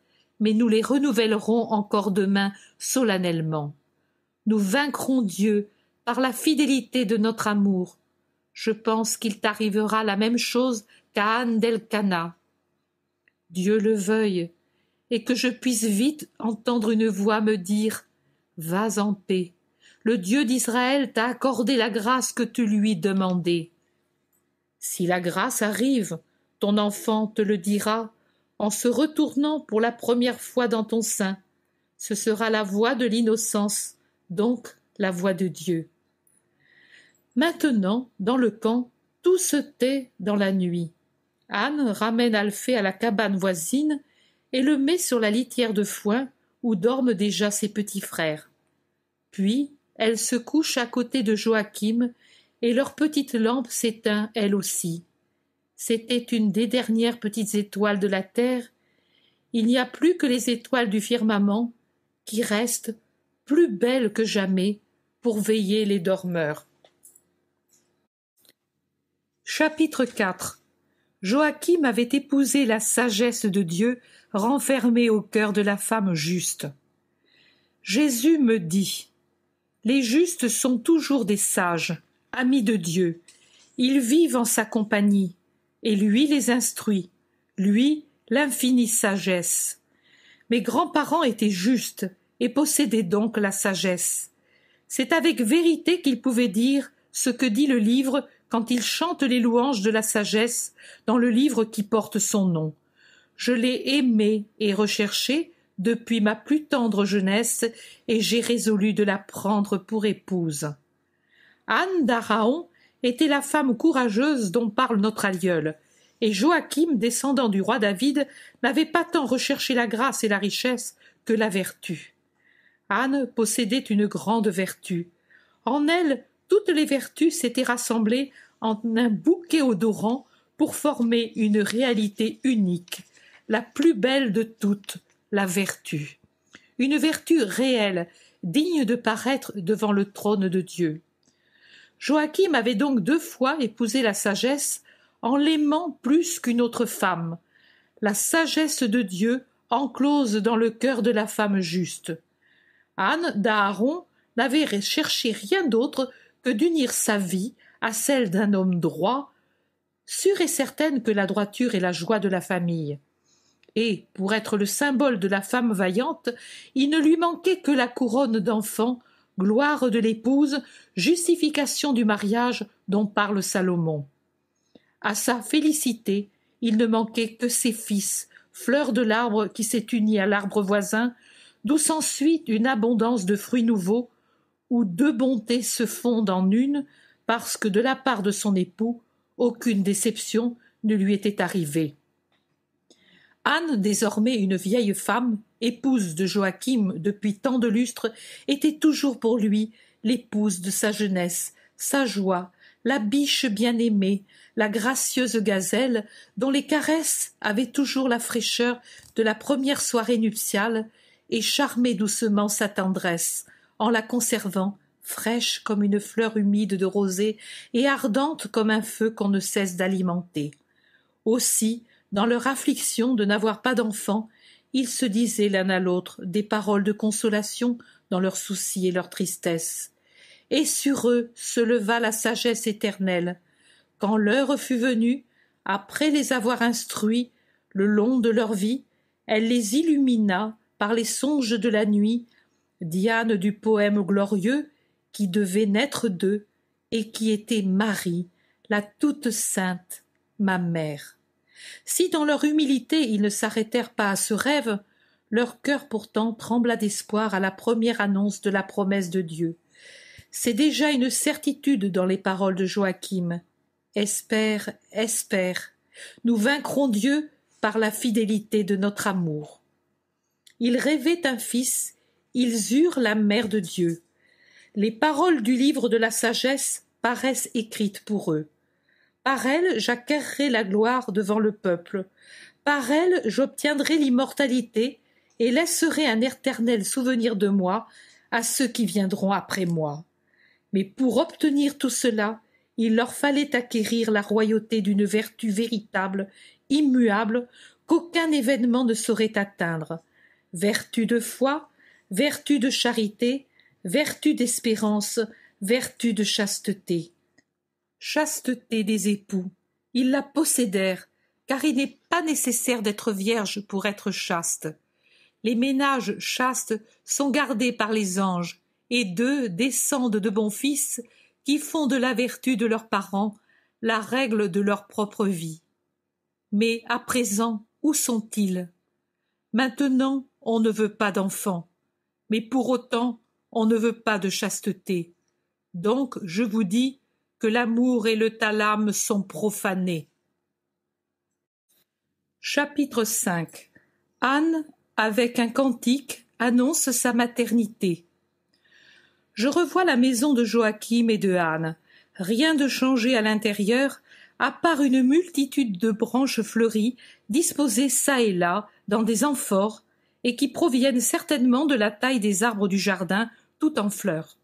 mais nous les renouvellerons encore demain solennellement. Nous vaincrons Dieu par la fidélité de notre amour. Je pense qu'il t'arrivera la même chose qu'à Anne del Cana. Dieu le veuille, et que je puisse vite entendre une voix me dire Vas en paix. Le Dieu d'Israël t'a accordé la grâce que tu lui demandais. Si la grâce arrive, ton enfant te le dira, en se retournant pour la première fois dans ton sein. Ce sera la voix de l'innocence, donc la voix de Dieu. Maintenant, dans le camp, tout se tait dans la nuit. Anne ramène Alphée à la cabane voisine et le met sur la litière de foin où dorment déjà ses petits frères. Puis, elle se couche à côté de Joachim et leur petite lampe s'éteint elle aussi. C'était une des dernières petites étoiles de la Terre. Il n'y a plus que les étoiles du firmament qui restent plus belles que jamais pour veiller les dormeurs. Chapitre 4 Joachim avait épousé la sagesse de Dieu renfermée au cœur de la femme juste. Jésus me dit Les justes sont toujours des sages, amis de Dieu. Ils vivent en sa compagnie et lui les instruit, lui l'infinie sagesse. Mes grands-parents étaient justes et possédaient donc la sagesse. C'est avec vérité qu'ils pouvaient dire ce que dit le livre quand il chante les louanges de la sagesse dans le livre qui porte son nom. Je l'ai aimé et recherché depuis ma plus tendre jeunesse et j'ai résolu de la prendre pour épouse. Anne d'Araon était la femme courageuse dont parle notre aïeul. et Joachim, descendant du roi David, n'avait pas tant recherché la grâce et la richesse que la vertu. Anne possédait une grande vertu. En elle, toutes les vertus s'étaient rassemblées en un bouquet odorant pour former une réalité unique, la plus belle de toutes, la vertu. Une vertu réelle, digne de paraître devant le trône de Dieu. Joachim avait donc deux fois épousé la sagesse en l'aimant plus qu'une autre femme. La sagesse de Dieu enclose dans le cœur de la femme juste. Anne d'Aaron n'avait cherché rien d'autre que d'unir sa vie à celle d'un homme droit, sûre et certaine que la droiture est la joie de la famille. Et, pour être le symbole de la femme vaillante, il ne lui manquait que la couronne d'enfant gloire de l'épouse, justification du mariage dont parle Salomon. À sa félicité, il ne manquait que ses fils, fleur de l'arbre qui s'est unie à l'arbre voisin, d'où s'ensuit une abondance de fruits nouveaux, où deux bontés se fondent en une, parce que de la part de son époux, aucune déception ne lui était arrivée. Anne, désormais une vieille femme, épouse de Joachim depuis tant de lustres, était toujours pour lui l'épouse de sa jeunesse, sa joie, la biche bien-aimée, la gracieuse gazelle, dont les caresses avaient toujours la fraîcheur de la première soirée nuptiale, et charmaient doucement sa tendresse, en la conservant fraîche comme une fleur humide de rosée et ardente comme un feu qu'on ne cesse d'alimenter. Aussi, dans leur affliction de n'avoir pas d'enfants, ils se disaient l'un à l'autre des paroles de consolation dans leurs soucis et leur tristesse. Et sur eux se leva la sagesse éternelle. Quand l'heure fut venue, après les avoir instruits le long de leur vie, elle les illumina par les songes de la nuit, Diane du poème glorieux qui devait naître d'eux et qui était Marie, la toute sainte, ma mère. Si dans leur humilité ils ne s'arrêtèrent pas à ce rêve, leur cœur pourtant trembla d'espoir à la première annonce de la promesse de Dieu. C'est déjà une certitude dans les paroles de Joachim. Espère, espère. Nous vaincrons Dieu par la fidélité de notre amour. Ils rêvaient un fils, ils eurent la mère de Dieu. Les paroles du livre de la sagesse paraissent écrites pour eux. Par elle, j'acquerrai la gloire devant le peuple. Par elle, j'obtiendrai l'immortalité et laisserai un éternel souvenir de moi à ceux qui viendront après moi. Mais pour obtenir tout cela, il leur fallait acquérir la royauté d'une vertu véritable, immuable, qu'aucun événement ne saurait atteindre. Vertu de foi, vertu de charité, vertu d'espérance, vertu de chasteté chasteté des époux. Ils la possédèrent, car il n'est pas nécessaire d'être vierge pour être chaste. Les ménages chastes sont gardés par les anges, et d'eux descendent de bons fils qui font de la vertu de leurs parents la règle de leur propre vie. Mais à présent, où sont-ils Maintenant, on ne veut pas d'enfants, mais pour autant, on ne veut pas de chasteté. Donc, je vous dis, que l'amour et le talam sont profanés. Chapitre 5 Anne, avec un cantique, annonce sa maternité. Je revois la maison de Joachim et de Anne. Rien de changé à l'intérieur, à part une multitude de branches fleuries disposées çà et là dans des amphores et qui proviennent certainement de la taille des arbres du jardin tout en fleurs.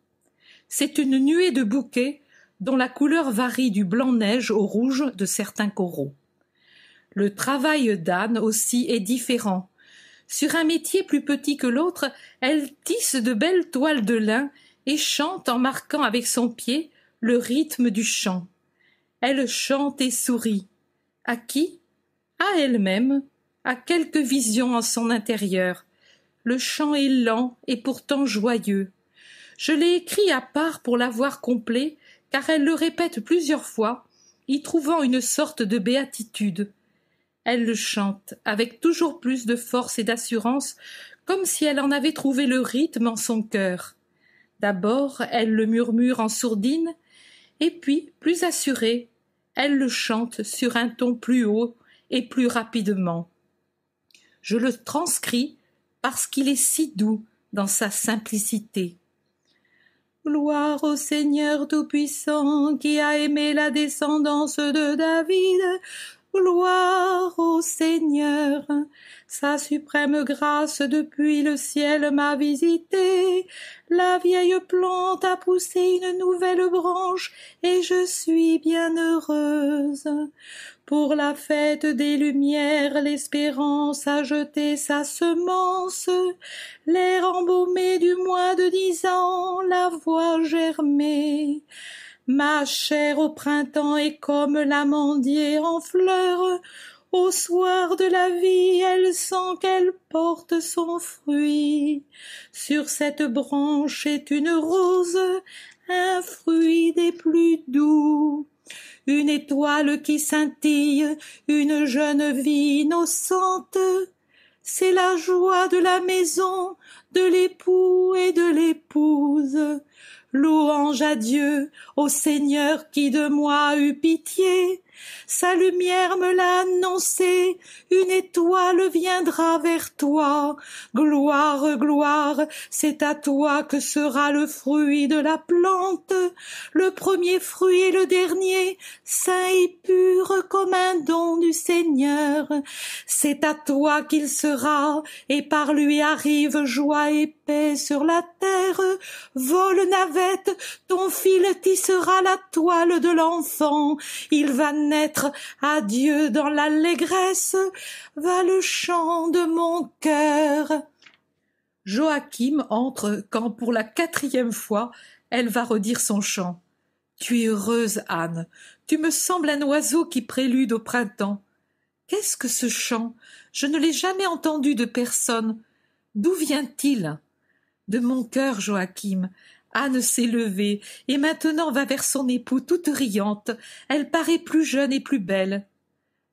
C'est une nuée de bouquets dont la couleur varie du blanc neige au rouge de certains coraux. Le travail d'Anne aussi est différent. Sur un métier plus petit que l'autre, elle tisse de belles toiles de lin et chante en marquant avec son pied le rythme du chant. Elle chante et sourit. À qui À elle-même, à quelques vision en son intérieur. Le chant est lent et pourtant joyeux. Je l'ai écrit à part pour l'avoir complet car elle le répète plusieurs fois, y trouvant une sorte de béatitude. Elle le chante avec toujours plus de force et d'assurance, comme si elle en avait trouvé le rythme en son cœur. D'abord, elle le murmure en sourdine, et puis, plus assurée, elle le chante sur un ton plus haut et plus rapidement. Je le transcris parce qu'il est si doux dans sa simplicité. Gloire au Seigneur Tout-Puissant qui a aimé la descendance de David. Gloire au Seigneur. Sa suprême grâce depuis le ciel m'a visité. La vieille plante a poussé une nouvelle branche et je suis bien heureuse. Pour la fête des Lumières, l'espérance a jeté sa semence. L'air embaumé du mois de dix ans, la voix germée. Ma chair au printemps est comme l'amandier en fleur. Au soir de la vie, elle sent qu'elle porte son fruit. Sur cette branche est une rose, un fruit des plus doux. Une étoile qui scintille, une jeune vie innocente. C'est la joie de la maison, de l'époux et de l'épouse. Louange à Dieu, au Seigneur qui de moi eut pitié. Sa lumière me l'a annoncé, une étoile viendra vers toi. Gloire, gloire, c'est à toi que sera le fruit de la plante, le premier fruit et le dernier, saint et pur comme un don du Seigneur. C'est à toi qu'il sera, et par lui arrive joie et sur la terre. Vole navette, ton fil tissera la toile de l'enfant. Il va naître, adieu dans l'allégresse, va le chant de mon cœur. Joachim entre quand pour la quatrième fois elle va redire son chant. Tu es heureuse, Anne. Tu me sembles un oiseau qui prélude au printemps. Qu'est-ce que ce chant Je ne l'ai jamais entendu de personne. D'où vient-il de mon cœur, Joachim. Anne s'est levée, et maintenant va vers son époux toute riante. Elle paraît plus jeune et plus belle.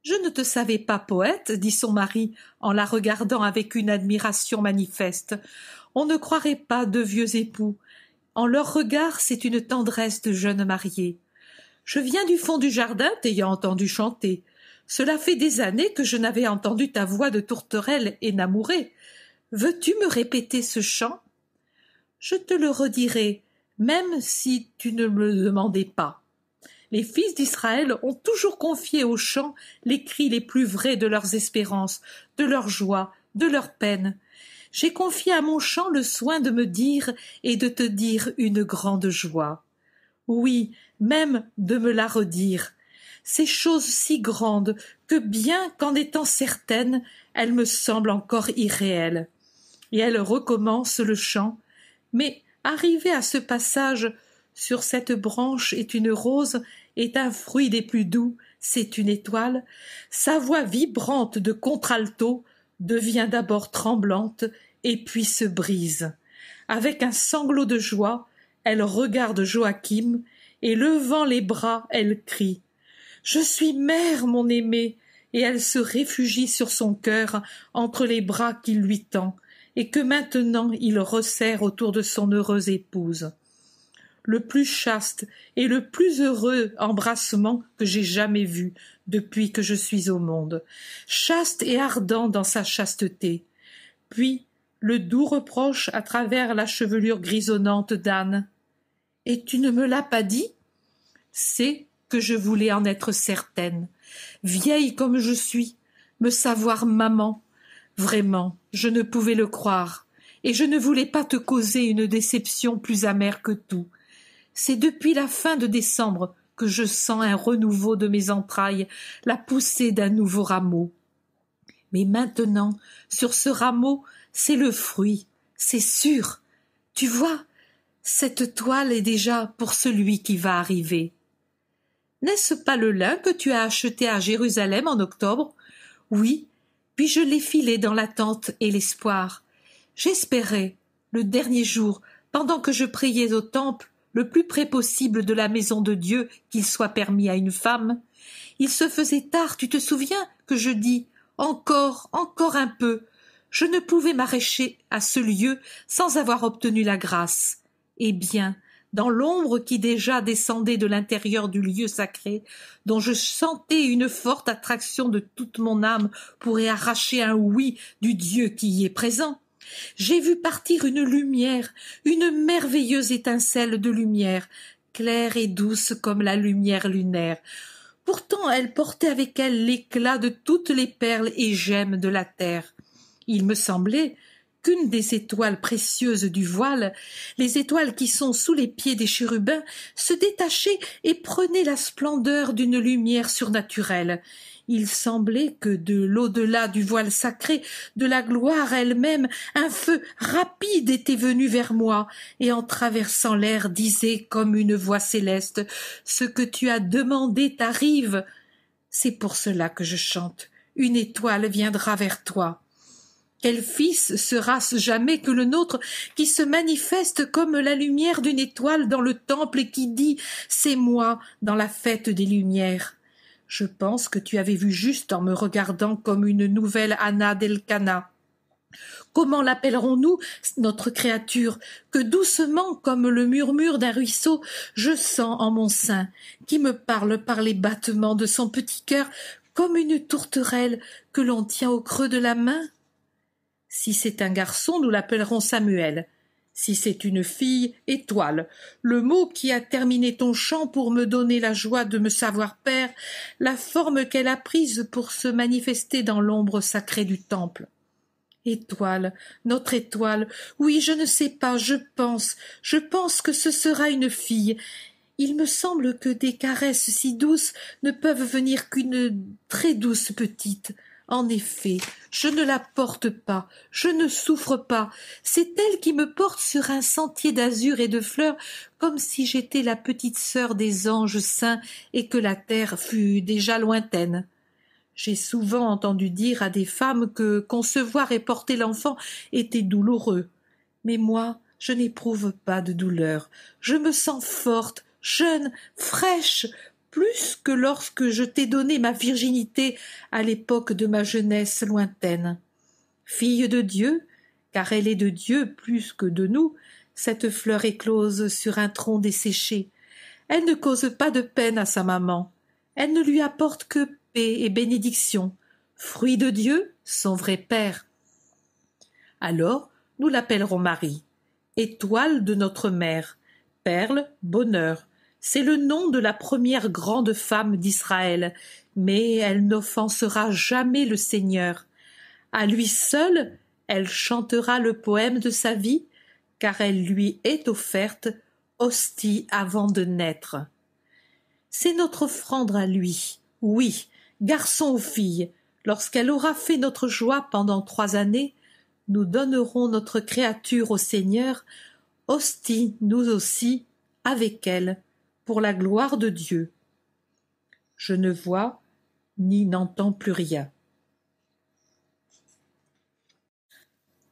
Je ne te savais pas poète, dit son mari, en la regardant avec une admiration manifeste. On ne croirait pas de vieux époux. En leur regard, c'est une tendresse de jeune mariée. Je viens du fond du jardin t'ayant entendu chanter. Cela fait des années que je n'avais entendu ta voix de tourterelle énamourée. Veux-tu me répéter ce chant je te le redirai, même si tu ne me le demandais pas. Les fils d'Israël ont toujours confié aux chants les cris les plus vrais de leurs espérances, de leur joie, de leur peine. J'ai confié à mon chant le soin de me dire et de te dire une grande joie. Oui, même de me la redire. Ces choses si grandes que bien qu'en étant certaines, elles me semblent encore irréelles. Et elle recommence le chant mais arriver à ce passage sur cette branche est une rose, est un fruit des plus doux, c'est une étoile, sa voix vibrante de contralto devient d'abord tremblante et puis se brise. Avec un sanglot de joie, elle regarde Joachim et levant les bras, elle crie Je suis mère, mon aimé et elle se réfugie sur son cœur entre les bras qu'il lui tend et que maintenant il resserre autour de son heureuse épouse. Le plus chaste et le plus heureux embrassement que j'ai jamais vu depuis que je suis au monde, chaste et ardent dans sa chasteté. Puis le doux reproche à travers la chevelure grisonnante d'Anne. Et tu ne me l'as pas dit? C'est que je voulais en être certaine. Vieille comme je suis, me savoir maman, Vraiment, je ne pouvais le croire, et je ne voulais pas te causer une déception plus amère que tout. C'est depuis la fin de décembre que je sens un renouveau de mes entrailles, la poussée d'un nouveau rameau. Mais maintenant, sur ce rameau, c'est le fruit, c'est sûr. Tu vois, cette toile est déjà pour celui qui va arriver. N'est-ce pas le lin que tu as acheté à Jérusalem en octobre Oui, puis je l'ai filé dans l'attente et l'espoir. J'espérais, le dernier jour, pendant que je priais au temple, le plus près possible de la maison de Dieu qu'il soit permis à une femme. Il se faisait tard, tu te souviens que je dis encore, encore un peu. Je ne pouvais m'arracher à ce lieu sans avoir obtenu la grâce. Eh bien, dans l'ombre qui déjà descendait de l'intérieur du lieu sacré, dont je sentais une forte attraction de toute mon âme pour y arracher un oui du Dieu qui y est présent. J'ai vu partir une lumière, une merveilleuse étincelle de lumière, claire et douce comme la lumière lunaire. Pourtant elle portait avec elle l'éclat de toutes les perles et gemmes de la terre. Il me semblait Qu'une des étoiles précieuses du voile, les étoiles qui sont sous les pieds des chérubins, se détachaient et prenaient la splendeur d'une lumière surnaturelle. Il semblait que de l'au-delà du voile sacré, de la gloire elle-même, un feu rapide était venu vers moi, et en traversant l'air disait comme une voix céleste, ce que tu as demandé t'arrive. C'est pour cela que je chante. Une étoile viendra vers toi. Quel fils sera-ce jamais que le nôtre qui se manifeste comme la lumière d'une étoile dans le temple et qui dit C'est moi dans la fête des lumières Je pense que tu avais vu juste en me regardant comme une nouvelle Anna Cana. Comment l'appellerons-nous, notre créature, que doucement, comme le murmure d'un ruisseau, je sens en mon sein, qui me parle par les battements de son petit cœur comme une tourterelle que l'on tient au creux de la main? Si c'est un garçon, nous l'appellerons Samuel. Si c'est une fille, étoile. Le mot qui a terminé ton chant pour me donner la joie de me savoir père, la forme qu'elle a prise pour se manifester dans l'ombre sacrée du temple. Étoile, notre étoile, oui, je ne sais pas, je pense, je pense que ce sera une fille. Il me semble que des caresses si douces ne peuvent venir qu'une très douce petite. En effet, je ne la porte pas, je ne souffre pas, c'est elle qui me porte sur un sentier d'azur et de fleurs, comme si j'étais la petite sœur des anges saints et que la terre fût déjà lointaine. J'ai souvent entendu dire à des femmes que concevoir et porter l'enfant était douloureux. Mais moi, je n'éprouve pas de douleur. Je me sens forte, jeune, fraîche, plus que lorsque je t'ai donné ma virginité à l'époque de ma jeunesse lointaine. Fille de Dieu, car elle est de Dieu plus que de nous, cette fleur éclose sur un tronc desséché. Elle ne cause pas de peine à sa maman. Elle ne lui apporte que paix et bénédiction. Fruit de Dieu, son vrai Père. Alors, nous l'appellerons Marie, étoile de notre mère, perle, bonheur, c'est le nom de la première grande femme d'Israël, mais elle n'offensera jamais le Seigneur. À lui seul, elle chantera le poème de sa vie, car elle lui est offerte, hostie avant de naître. C'est notre offrande à lui, oui, garçon ou fille, lorsqu'elle aura fait notre joie pendant trois années, nous donnerons notre créature au Seigneur, hostie nous aussi avec elle pour la gloire de Dieu. Je ne vois ni n'entends plus rien.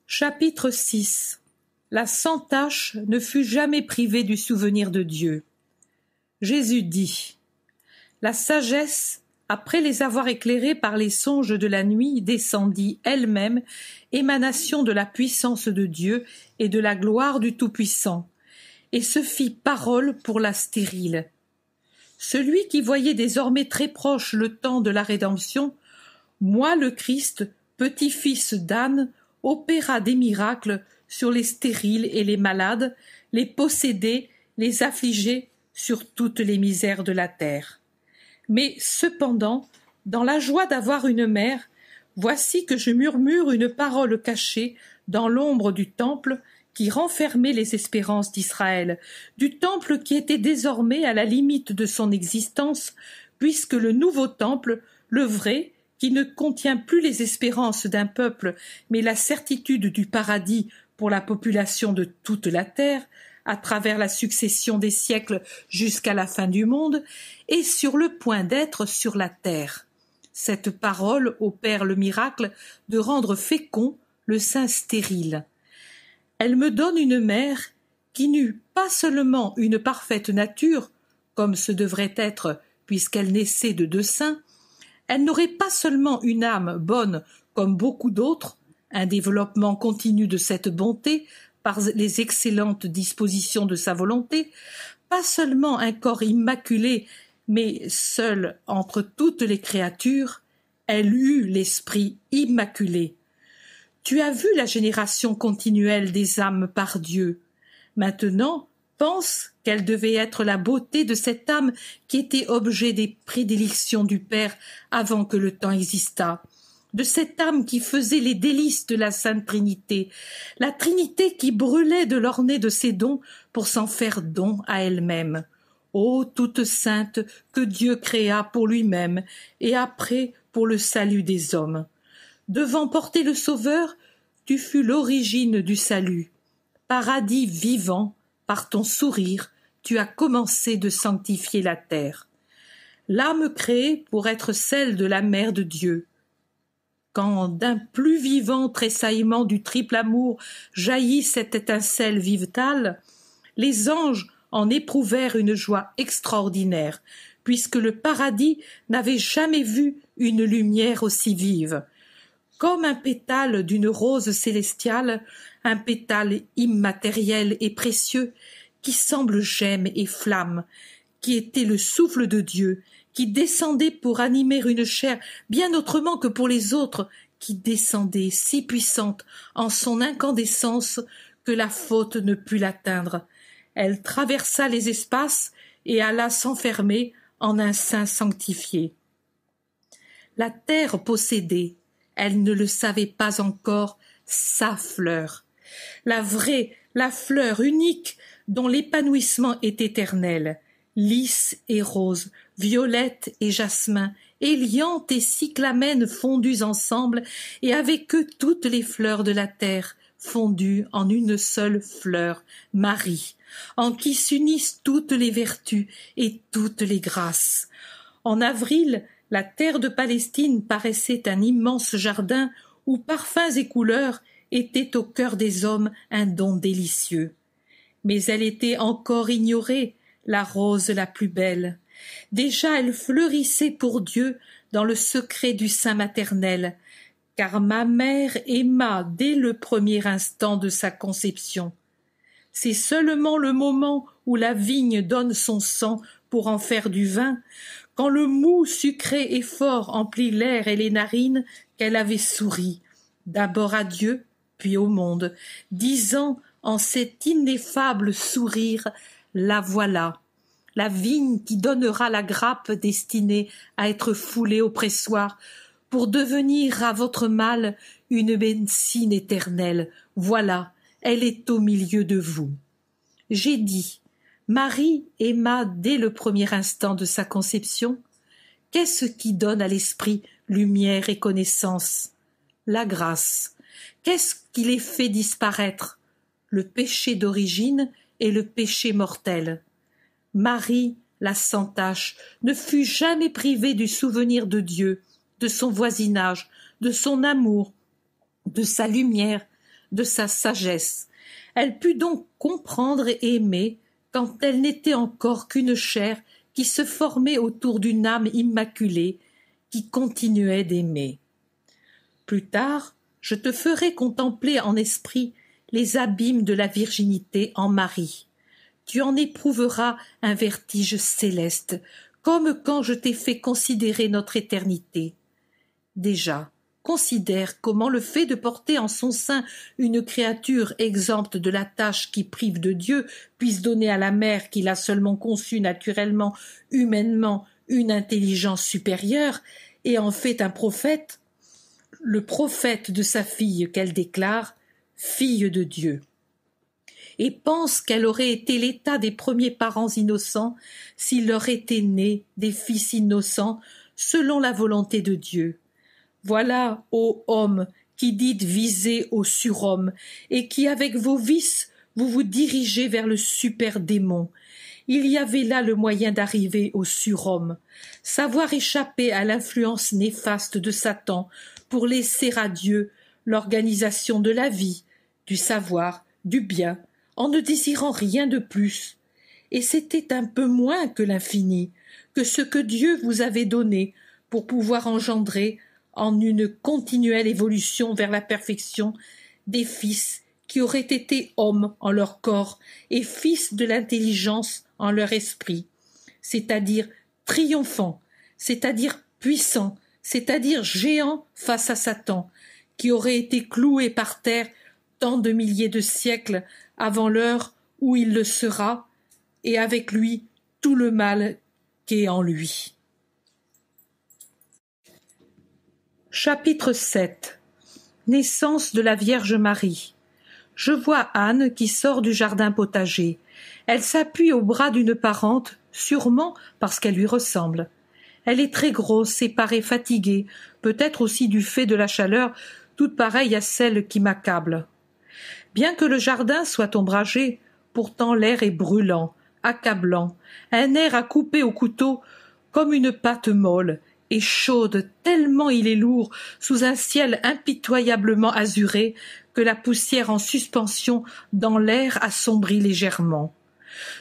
Chapitre 6 La sans tache ne fut jamais privée du souvenir de Dieu. Jésus dit La sagesse, après les avoir éclairés par les songes de la nuit, descendit elle-même, émanation de la puissance de Dieu et de la gloire du Tout-Puissant et se fit parole pour la stérile. Celui qui voyait désormais très proche le temps de la rédemption, moi le Christ, petit-fils d'Anne, opéra des miracles sur les stériles et les malades, les possédés, les affligés, sur toutes les misères de la terre. Mais cependant, dans la joie d'avoir une mère, voici que je murmure une parole cachée dans l'ombre du temple qui renfermait les espérances d'Israël, du temple qui était désormais à la limite de son existence, puisque le nouveau temple, le vrai, qui ne contient plus les espérances d'un peuple, mais la certitude du paradis pour la population de toute la terre, à travers la succession des siècles jusqu'à la fin du monde, est sur le point d'être sur la terre. Cette parole opère le miracle de rendre fécond le sein stérile elle me donne une mère qui n'eut pas seulement une parfaite nature, comme ce devrait être puisqu'elle naissait de deux saints, elle n'aurait pas seulement une âme bonne comme beaucoup d'autres, un développement continu de cette bonté par les excellentes dispositions de sa volonté, pas seulement un corps immaculé, mais seule entre toutes les créatures, elle eut l'esprit immaculé, tu as vu la génération continuelle des âmes par Dieu. Maintenant, pense quelle devait être la beauté de cette âme qui était objet des prédilections du Père avant que le temps existât, de cette âme qui faisait les délices de la Sainte Trinité, la Trinité qui brûlait de l'ornée de ses dons pour s'en faire don à elle-même. Ô toute sainte que Dieu créa pour lui-même et après pour le salut des hommes devant porter le Sauveur, tu fus l'origine du salut. Paradis vivant, par ton sourire, tu as commencé de sanctifier la terre. L'âme créée pour être celle de la mère de Dieu. Quand d'un plus vivant tressaillement du triple amour jaillit cette étincelle vivetale, les anges en éprouvèrent une joie extraordinaire, puisque le paradis n'avait jamais vu une lumière aussi vive comme un pétale d'une rose célestiale, un pétale immatériel et précieux, qui semble gemme et flamme, qui était le souffle de Dieu, qui descendait pour animer une chair bien autrement que pour les autres, qui descendait si puissante en son incandescence que la faute ne put l'atteindre. Elle traversa les espaces et alla s'enfermer en un saint sanctifié. La terre possédée, elle ne le savait pas encore, sa fleur. La vraie, la fleur unique dont l'épanouissement est éternel, lys et rose, violette et jasmin, éliante et cyclamène fondus ensemble, et avec eux toutes les fleurs de la terre, fondues en une seule fleur, Marie, en qui s'unissent toutes les vertus et toutes les grâces. En avril, la terre de Palestine paraissait un immense jardin où parfums et couleurs étaient au cœur des hommes un don délicieux. Mais elle était encore ignorée, la rose la plus belle. Déjà elle fleurissait pour Dieu dans le secret du sein maternel, car ma mère aima dès le premier instant de sa conception. C'est seulement le moment où la vigne donne son sang pour en faire du vin, quand le mou sucré et fort emplit l'air et les narines, qu'elle avait souri, d'abord à Dieu, puis au monde, disant en cet ineffable sourire La voilà, la vigne qui donnera la grappe destinée à être foulée au pressoir, pour devenir à votre mal une médecine éternelle. Voilà, elle est au milieu de vous. J'ai dit, Marie aima dès le premier instant de sa conception. Qu'est-ce qui donne à l'esprit lumière et connaissance La grâce. Qu'est-ce qui les fait disparaître Le péché d'origine et le péché mortel. Marie, la sans tache, ne fut jamais privée du souvenir de Dieu, de son voisinage, de son amour, de sa lumière, de sa sagesse. Elle put donc comprendre et aimer quand elle n'était encore qu'une chair qui se formait autour d'une âme immaculée qui continuait d'aimer. Plus tard, je te ferai contempler en esprit les abîmes de la virginité en Marie. Tu en éprouveras un vertige céleste, comme quand je t'ai fait considérer notre éternité. Déjà, considère comment le fait de porter en son sein une créature exempte de la tâche qui prive de Dieu puisse donner à la mère qu'il a seulement conçue naturellement, humainement, une intelligence supérieure, et en fait un prophète, le prophète de sa fille qu'elle déclare fille de Dieu et pense qu'elle aurait été l'état des premiers parents innocents s'il leur était né des fils innocents selon la volonté de Dieu. Voilà, ô homme qui dites viser au surhomme, et qui avec vos vices vous vous dirigez vers le super-démon. Il y avait là le moyen d'arriver au surhomme. Savoir échapper à l'influence néfaste de Satan pour laisser à Dieu l'organisation de la vie, du savoir, du bien, en ne désirant rien de plus. Et c'était un peu moins que l'infini, que ce que Dieu vous avait donné pour pouvoir engendrer en une continuelle évolution vers la perfection des fils qui auraient été hommes en leur corps et fils de l'intelligence en leur esprit, c'est-à-dire triomphants, c'est-à-dire puissants, c'est-à-dire géants face à Satan, qui auraient été cloués par terre tant de milliers de siècles avant l'heure où il le sera, et avec lui tout le mal qu'est en lui. Chapitre 7 Naissance de la Vierge Marie. Je vois Anne qui sort du jardin potager. Elle s'appuie au bras d'une parente, sûrement parce qu'elle lui ressemble. Elle est très grosse et paraît fatiguée, peut-être aussi du fait de la chaleur, toute pareille à celle qui m'accable. Bien que le jardin soit ombragé, pourtant l'air est brûlant, accablant, un air à couper au couteau, comme une pâte molle, et chaude, tellement il est lourd, sous un ciel impitoyablement azuré, que la poussière en suspension dans l'air assombrit légèrement.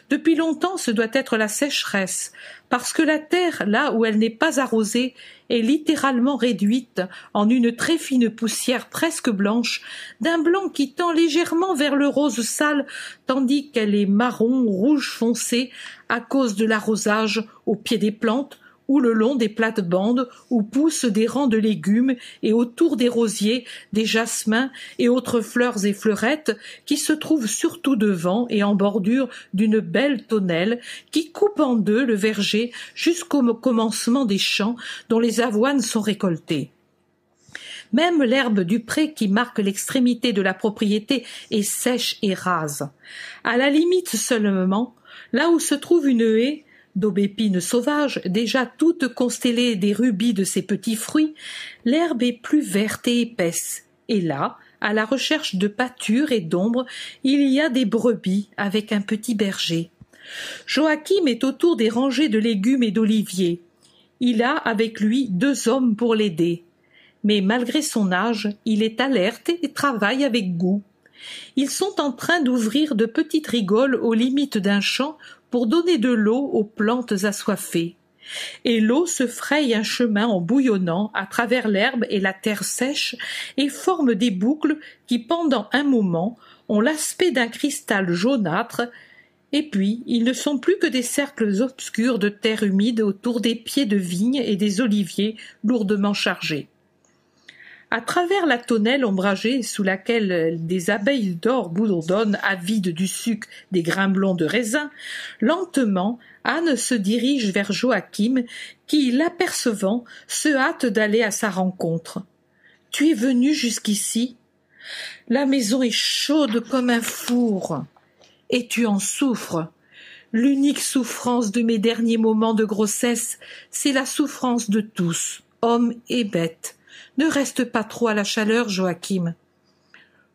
Depuis longtemps ce doit être la sécheresse, parce que la terre, là où elle n'est pas arrosée, est littéralement réduite en une très fine poussière presque blanche, d'un blanc qui tend légèrement vers le rose sale, tandis qu'elle est marron rouge foncé à cause de l'arrosage au pied des plantes, ou le long des plates-bandes où poussent des rangs de légumes et autour des rosiers, des jasmins et autres fleurs et fleurettes qui se trouvent surtout devant et en bordure d'une belle tonnelle qui coupe en deux le verger jusqu'au commencement des champs dont les avoines sont récoltées. Même l'herbe du pré qui marque l'extrémité de la propriété est sèche et rase. À la limite seulement, là où se trouve une haie, d'aubépines sauvages, déjà toutes constellées des rubis de ses petits fruits, l'herbe est plus verte et épaisse, et là, à la recherche de pâture et d'ombre, il y a des brebis avec un petit berger. Joachim est autour des rangées de légumes et d'oliviers. Il a avec lui deux hommes pour l'aider. Mais malgré son âge, il est alerte et travaille avec goût. Ils sont en train d'ouvrir de petites rigoles aux limites d'un champ pour donner de l'eau aux plantes assoiffées. Et l'eau se fraye un chemin en bouillonnant à travers l'herbe et la terre sèche et forme des boucles qui, pendant un moment, ont l'aspect d'un cristal jaunâtre, et puis ils ne sont plus que des cercles obscurs de terre humide autour des pieds de vigne et des oliviers lourdement chargés. À travers la tonnelle ombragée sous laquelle euh, des abeilles d'or bourdonnent avides du suc des grimblons de raisin, lentement Anne se dirige vers Joachim qui, l'apercevant, se hâte d'aller à sa rencontre. Tu es venu jusqu'ici La maison est chaude comme un four. Et tu en souffres. L'unique souffrance de mes derniers moments de grossesse, c'est la souffrance de tous, hommes et bêtes. Ne reste pas trop à la chaleur, Joachim.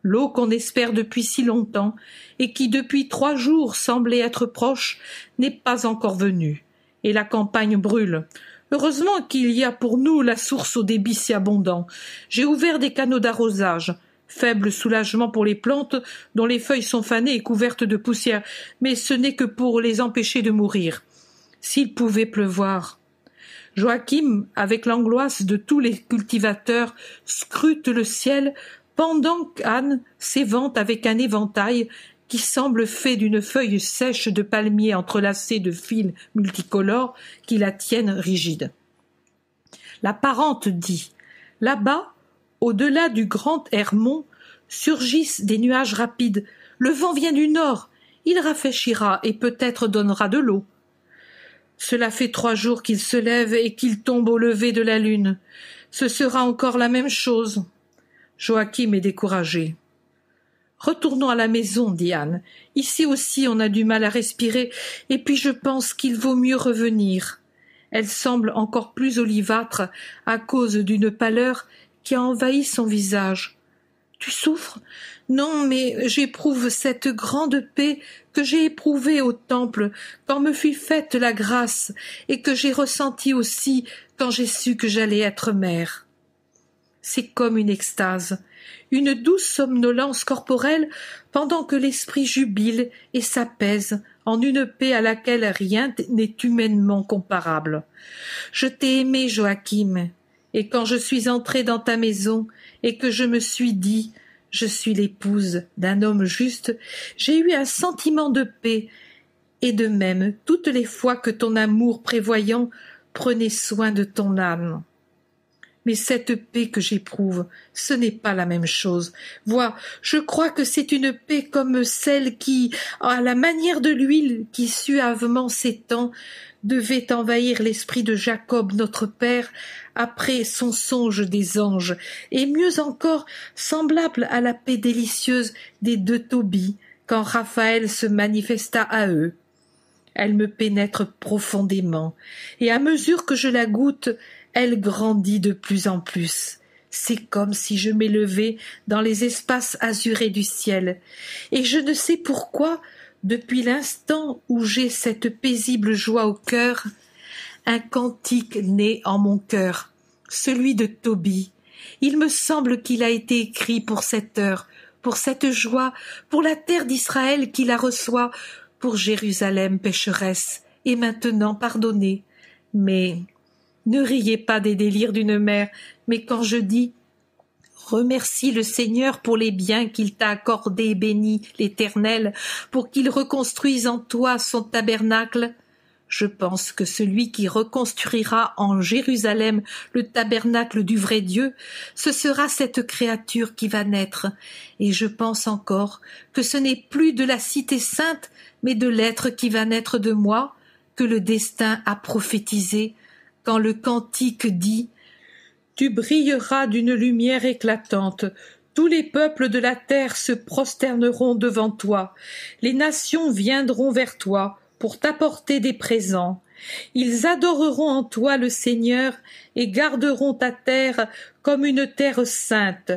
L'eau qu'on espère depuis si longtemps, et qui depuis trois jours semblait être proche, n'est pas encore venue, et la campagne brûle. Heureusement qu'il y a pour nous la source au débit si abondant. J'ai ouvert des canaux d'arrosage. Faible soulagement pour les plantes dont les feuilles sont fanées et couvertes de poussière, mais ce n'est que pour les empêcher de mourir. S'il pouvait pleuvoir. Joachim, avec l'angoisse de tous les cultivateurs, scrute le ciel pendant qu'Anne s'évente avec un éventail qui semble fait d'une feuille sèche de palmier entrelacée de fils multicolores qui la tiennent rigide. La parente dit Là-bas, au-delà du grand Hermon, surgissent des nuages rapides. Le vent vient du nord. Il rafraîchira et peut-être donnera de l'eau. Cela fait trois jours qu'il se lève et qu'il tombe au lever de la lune. Ce sera encore la même chose. Joachim est découragé. Retournons à la maison, Diane. Ici aussi on a du mal à respirer, et puis je pense qu'il vaut mieux revenir. Elle semble encore plus olivâtre à cause d'une pâleur qui a envahi son visage. Tu souffres? Non, mais j'éprouve cette grande paix que j'ai éprouvée au temple quand me fut faite la grâce et que j'ai ressentie aussi quand j'ai su que j'allais être mère. C'est comme une extase, une douce somnolence corporelle pendant que l'esprit jubile et s'apaise en une paix à laquelle rien n'est humainement comparable. Je t'ai aimé, Joachim, et quand je suis entrée dans ta maison et que je me suis dit je suis l'épouse d'un homme juste, j'ai eu un sentiment de paix, et de même toutes les fois que ton amour prévoyant prenait soin de ton âme. Mais cette paix que j'éprouve, ce n'est pas la même chose. Vois, je crois que c'est une paix comme celle qui, à la manière de l'huile qui suavement s'étend, devait envahir l'esprit de Jacob notre père après son songe des anges, et mieux encore semblable à la paix délicieuse des deux Tobies quand Raphaël se manifesta à eux. Elle me pénètre profondément, et à mesure que je la goûte, elle grandit de plus en plus. C'est comme si je m'élevais dans les espaces azurés du ciel, et je ne sais pourquoi depuis l'instant où j'ai cette paisible joie au cœur, un cantique naît en mon cœur, celui de Tobie. Il me semble qu'il a été écrit pour cette heure, pour cette joie, pour la terre d'Israël qui la reçoit, pour Jérusalem pécheresse, et maintenant pardonnée. Mais ne riez pas des délires d'une mère, mais quand je dis Remercie le Seigneur pour les biens qu'il t'a accordés, bénis l'Éternel, pour qu'il reconstruise en toi son tabernacle. Je pense que celui qui reconstruira en Jérusalem le tabernacle du vrai Dieu, ce sera cette créature qui va naître. Et je pense encore que ce n'est plus de la cité sainte, mais de l'être qui va naître de moi, que le destin a prophétisé, quand le cantique dit tu brilleras d'une lumière éclatante. Tous les peuples de la terre se prosterneront devant toi. Les nations viendront vers toi pour t'apporter des présents. Ils adoreront en toi le Seigneur et garderont ta terre comme une terre sainte,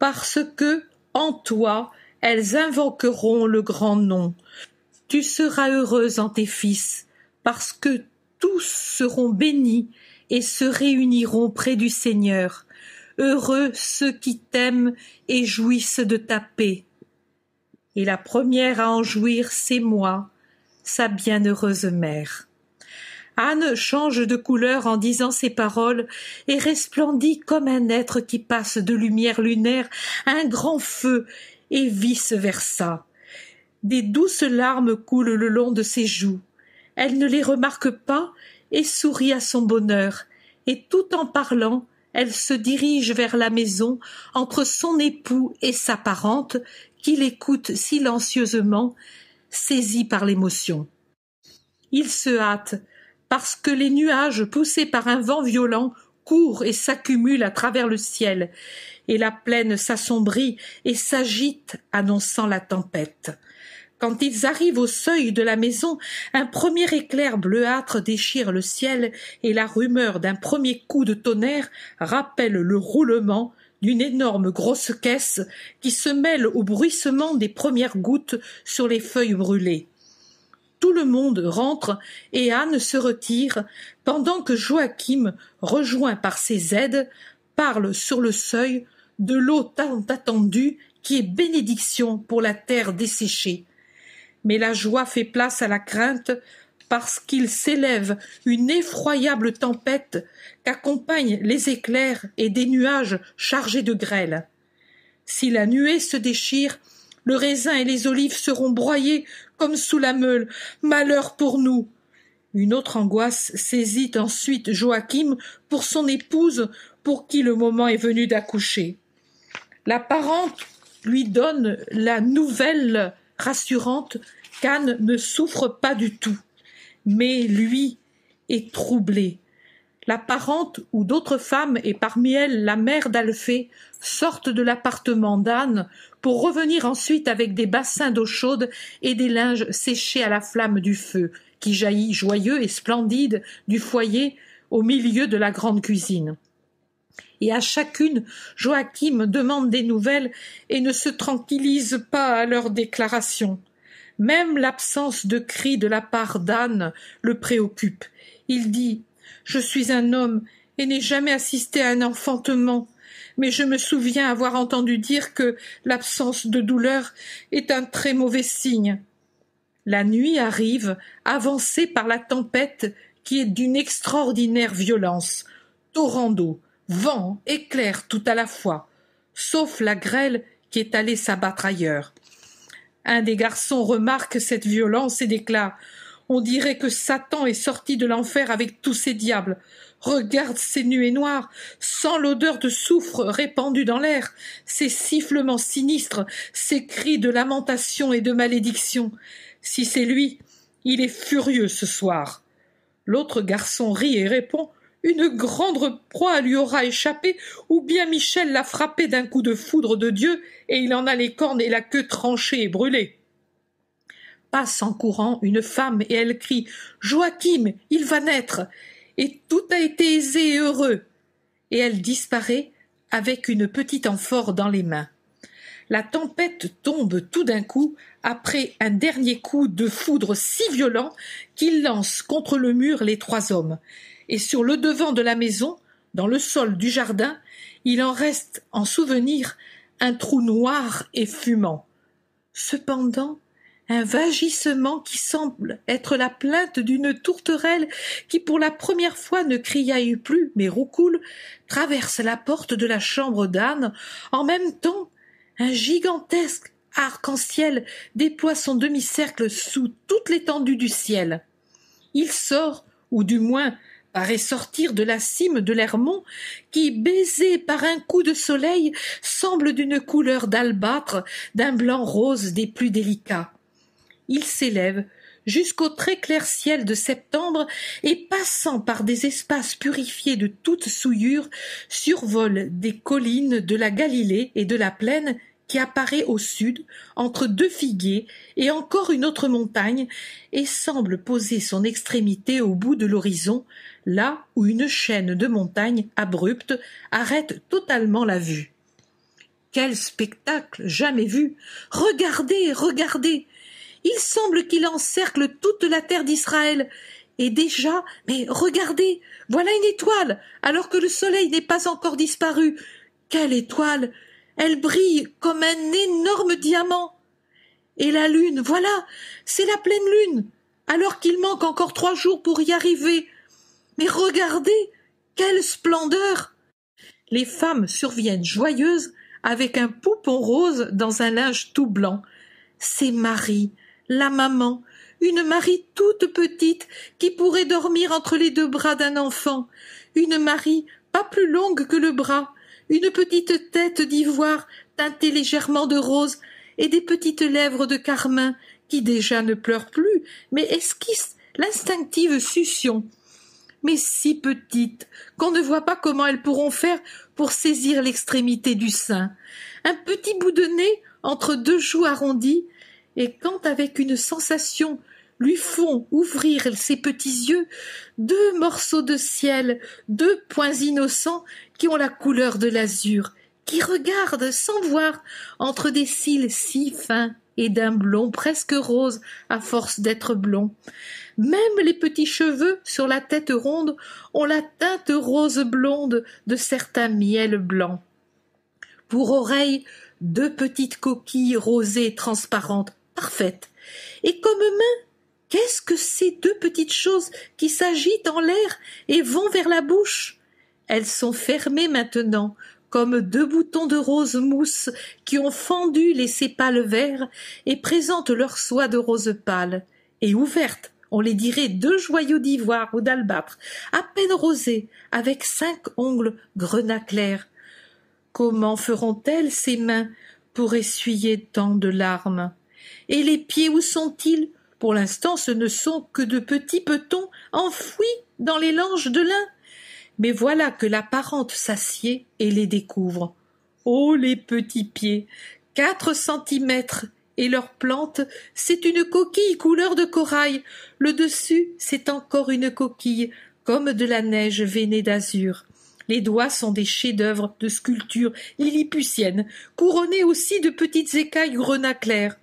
parce que, en toi, elles invoqueront le grand nom. Tu seras heureuse en tes fils, parce que tous seront bénis et se réuniront près du Seigneur. Heureux ceux qui t'aiment et jouissent de ta paix. Et la première à en jouir, c'est moi, sa bienheureuse mère. Anne change de couleur en disant ces paroles et resplendit comme un être qui passe de lumière lunaire à un grand feu et vice versa. Des douces larmes coulent le long de ses joues. Elle ne les remarque pas et sourit à son bonheur, et tout en parlant, elle se dirige vers la maison entre son époux et sa parente, qui l'écoute silencieusement, saisie par l'émotion. Il se hâte, parce que les nuages poussés par un vent violent courent et s'accumulent à travers le ciel, et la plaine s'assombrit et s'agite annonçant la tempête. Quand ils arrivent au seuil de la maison, un premier éclair bleuâtre déchire le ciel et la rumeur d'un premier coup de tonnerre rappelle le roulement d'une énorme grosse caisse qui se mêle au bruissement des premières gouttes sur les feuilles brûlées. Tout le monde rentre et Anne se retire pendant que Joachim, rejoint par ses aides, parle sur le seuil de l'eau tant attendue qui est bénédiction pour la terre desséchée mais la joie fait place à la crainte parce qu'il s'élève une effroyable tempête qu'accompagnent les éclairs et des nuages chargés de grêle. Si la nuée se déchire, le raisin et les olives seront broyés comme sous la meule. Malheur pour nous. Une autre angoisse saisit ensuite Joachim pour son épouse pour qui le moment est venu d'accoucher. La parente lui donne la nouvelle rassurante, Khan ne souffre pas du tout, mais lui est troublé. La parente ou d'autres femmes, et parmi elles la mère d'Alphée, sortent de l'appartement d'Anne pour revenir ensuite avec des bassins d'eau chaude et des linges séchés à la flamme du feu, qui jaillit joyeux et splendide du foyer au milieu de la grande cuisine. Et à chacune, Joachim demande des nouvelles et ne se tranquillise pas à leurs déclarations. Même l'absence de cris de la part d'Anne le préoccupe. Il dit Je suis un homme et n'ai jamais assisté à un enfantement, mais je me souviens avoir entendu dire que l'absence de douleur est un très mauvais signe. La nuit arrive, avancée par la tempête qui est d'une extraordinaire violence. Torrent d'eau, vent, éclaire tout à la fois, sauf la grêle qui est allée s'abattre ailleurs. Un des garçons remarque cette violence et déclare On dirait que Satan est sorti de l'enfer avec tous ses diables. Regarde ces nuées noires, sans l'odeur de soufre répandue dans l'air, ces sifflements sinistres, ces cris de lamentation et de malédiction. Si c'est lui, il est furieux ce soir. L'autre garçon rit et répond une grande proie lui aura échappé, ou bien Michel l'a frappé d'un coup de foudre de Dieu, et il en a les cornes et la queue tranchées et brûlées. Passe en courant une femme, et elle crie. Joachim, il va naître. Et tout a été aisé et heureux. Et elle disparaît avec une petite amphore dans les mains. La tempête tombe tout d'un coup après un dernier coup de foudre si violent qu'il lance contre le mur les trois hommes et sur le devant de la maison, dans le sol du jardin, il en reste en souvenir un trou noir et fumant. Cependant, un vagissement qui semble être la plainte d'une tourterelle qui pour la première fois ne criaille plus mais roucoule, traverse la porte de la chambre d'Anne. En même temps, un gigantesque arc-en-ciel déploie son demi-cercle sous toute l'étendue du ciel. Il sort, ou du moins paraît sortir de la cime de l'Hermont, qui, baisée par un coup de soleil, semble d'une couleur d'albâtre, d'un blanc rose des plus délicats. Il s'élève jusqu'au très clair ciel de septembre et passant par des espaces purifiés de toute souillure, survole des collines de la Galilée et de la plaine qui apparaît au sud, entre deux figuiers et encore une autre montagne, et semble poser son extrémité au bout de l'horizon, là où une chaîne de montagnes abrupte arrête totalement la vue. Quel spectacle jamais vu. Regardez, regardez. Il semble qu'il encercle toute la terre d'Israël. Et déjà, mais regardez, voilà une étoile, alors que le soleil n'est pas encore disparu. Quelle étoile elle brille comme un énorme diamant. Et la lune, voilà, c'est la pleine lune, alors qu'il manque encore trois jours pour y arriver. Mais regardez, quelle splendeur. Les femmes surviennent joyeuses avec un poupon rose dans un linge tout blanc. C'est Marie, la maman, une Marie toute petite qui pourrait dormir entre les deux bras d'un enfant, une Marie pas plus longue que le bras, une petite tête d'ivoire teintée légèrement de rose et des petites lèvres de carmin qui déjà ne pleurent plus, mais esquissent l'instinctive succion. Mais si petites qu'on ne voit pas comment elles pourront faire pour saisir l'extrémité du sein. Un petit bout de nez entre deux joues arrondies, et quand avec une sensation lui font ouvrir ses petits yeux deux morceaux de ciel, deux points innocents qui ont la couleur de l'azur, qui regardent sans voir entre des cils si fins et d'un blond presque rose à force d'être blond. Même les petits cheveux sur la tête ronde ont la teinte rose blonde de certains miels blancs. Pour oreilles, deux petites coquilles rosées transparentes, parfaites, et comme mains, Qu'est-ce que ces deux petites choses qui s'agitent en l'air et vont vers la bouche Elles sont fermées maintenant, comme deux boutons de rose mousse qui ont fendu les sépales verts et présentent leur soie de rose pâle, et ouvertes, on les dirait deux joyaux d'ivoire ou d'albâtre, à peine rosés, avec cinq ongles grenat clair. Comment feront-elles ces mains pour essuyer tant de larmes Et les pieds où sont-ils pour l'instant, ce ne sont que de petits petons enfouis dans les langes de lin. Mais voilà que la parente s'assied et les découvre. Oh les petits pieds Quatre centimètres et leur plante, c'est une coquille couleur de corail. Le dessus, c'est encore une coquille, comme de la neige veinée d'azur. Les doigts sont des chefs-d'œuvre de sculpture lilliputienne, couronnés aussi de petites écailles grenat clair.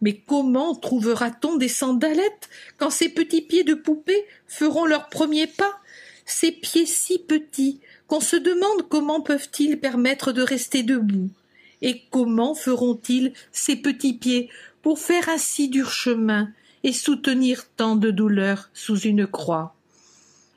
Mais comment trouvera-t-on des sandalettes quand ces petits pieds de poupée feront leurs premiers pas Ces pieds si petits qu'on se demande comment peuvent-ils permettre de rester debout Et comment feront-ils ces petits pieds pour faire un si dur chemin et soutenir tant de douleurs sous une croix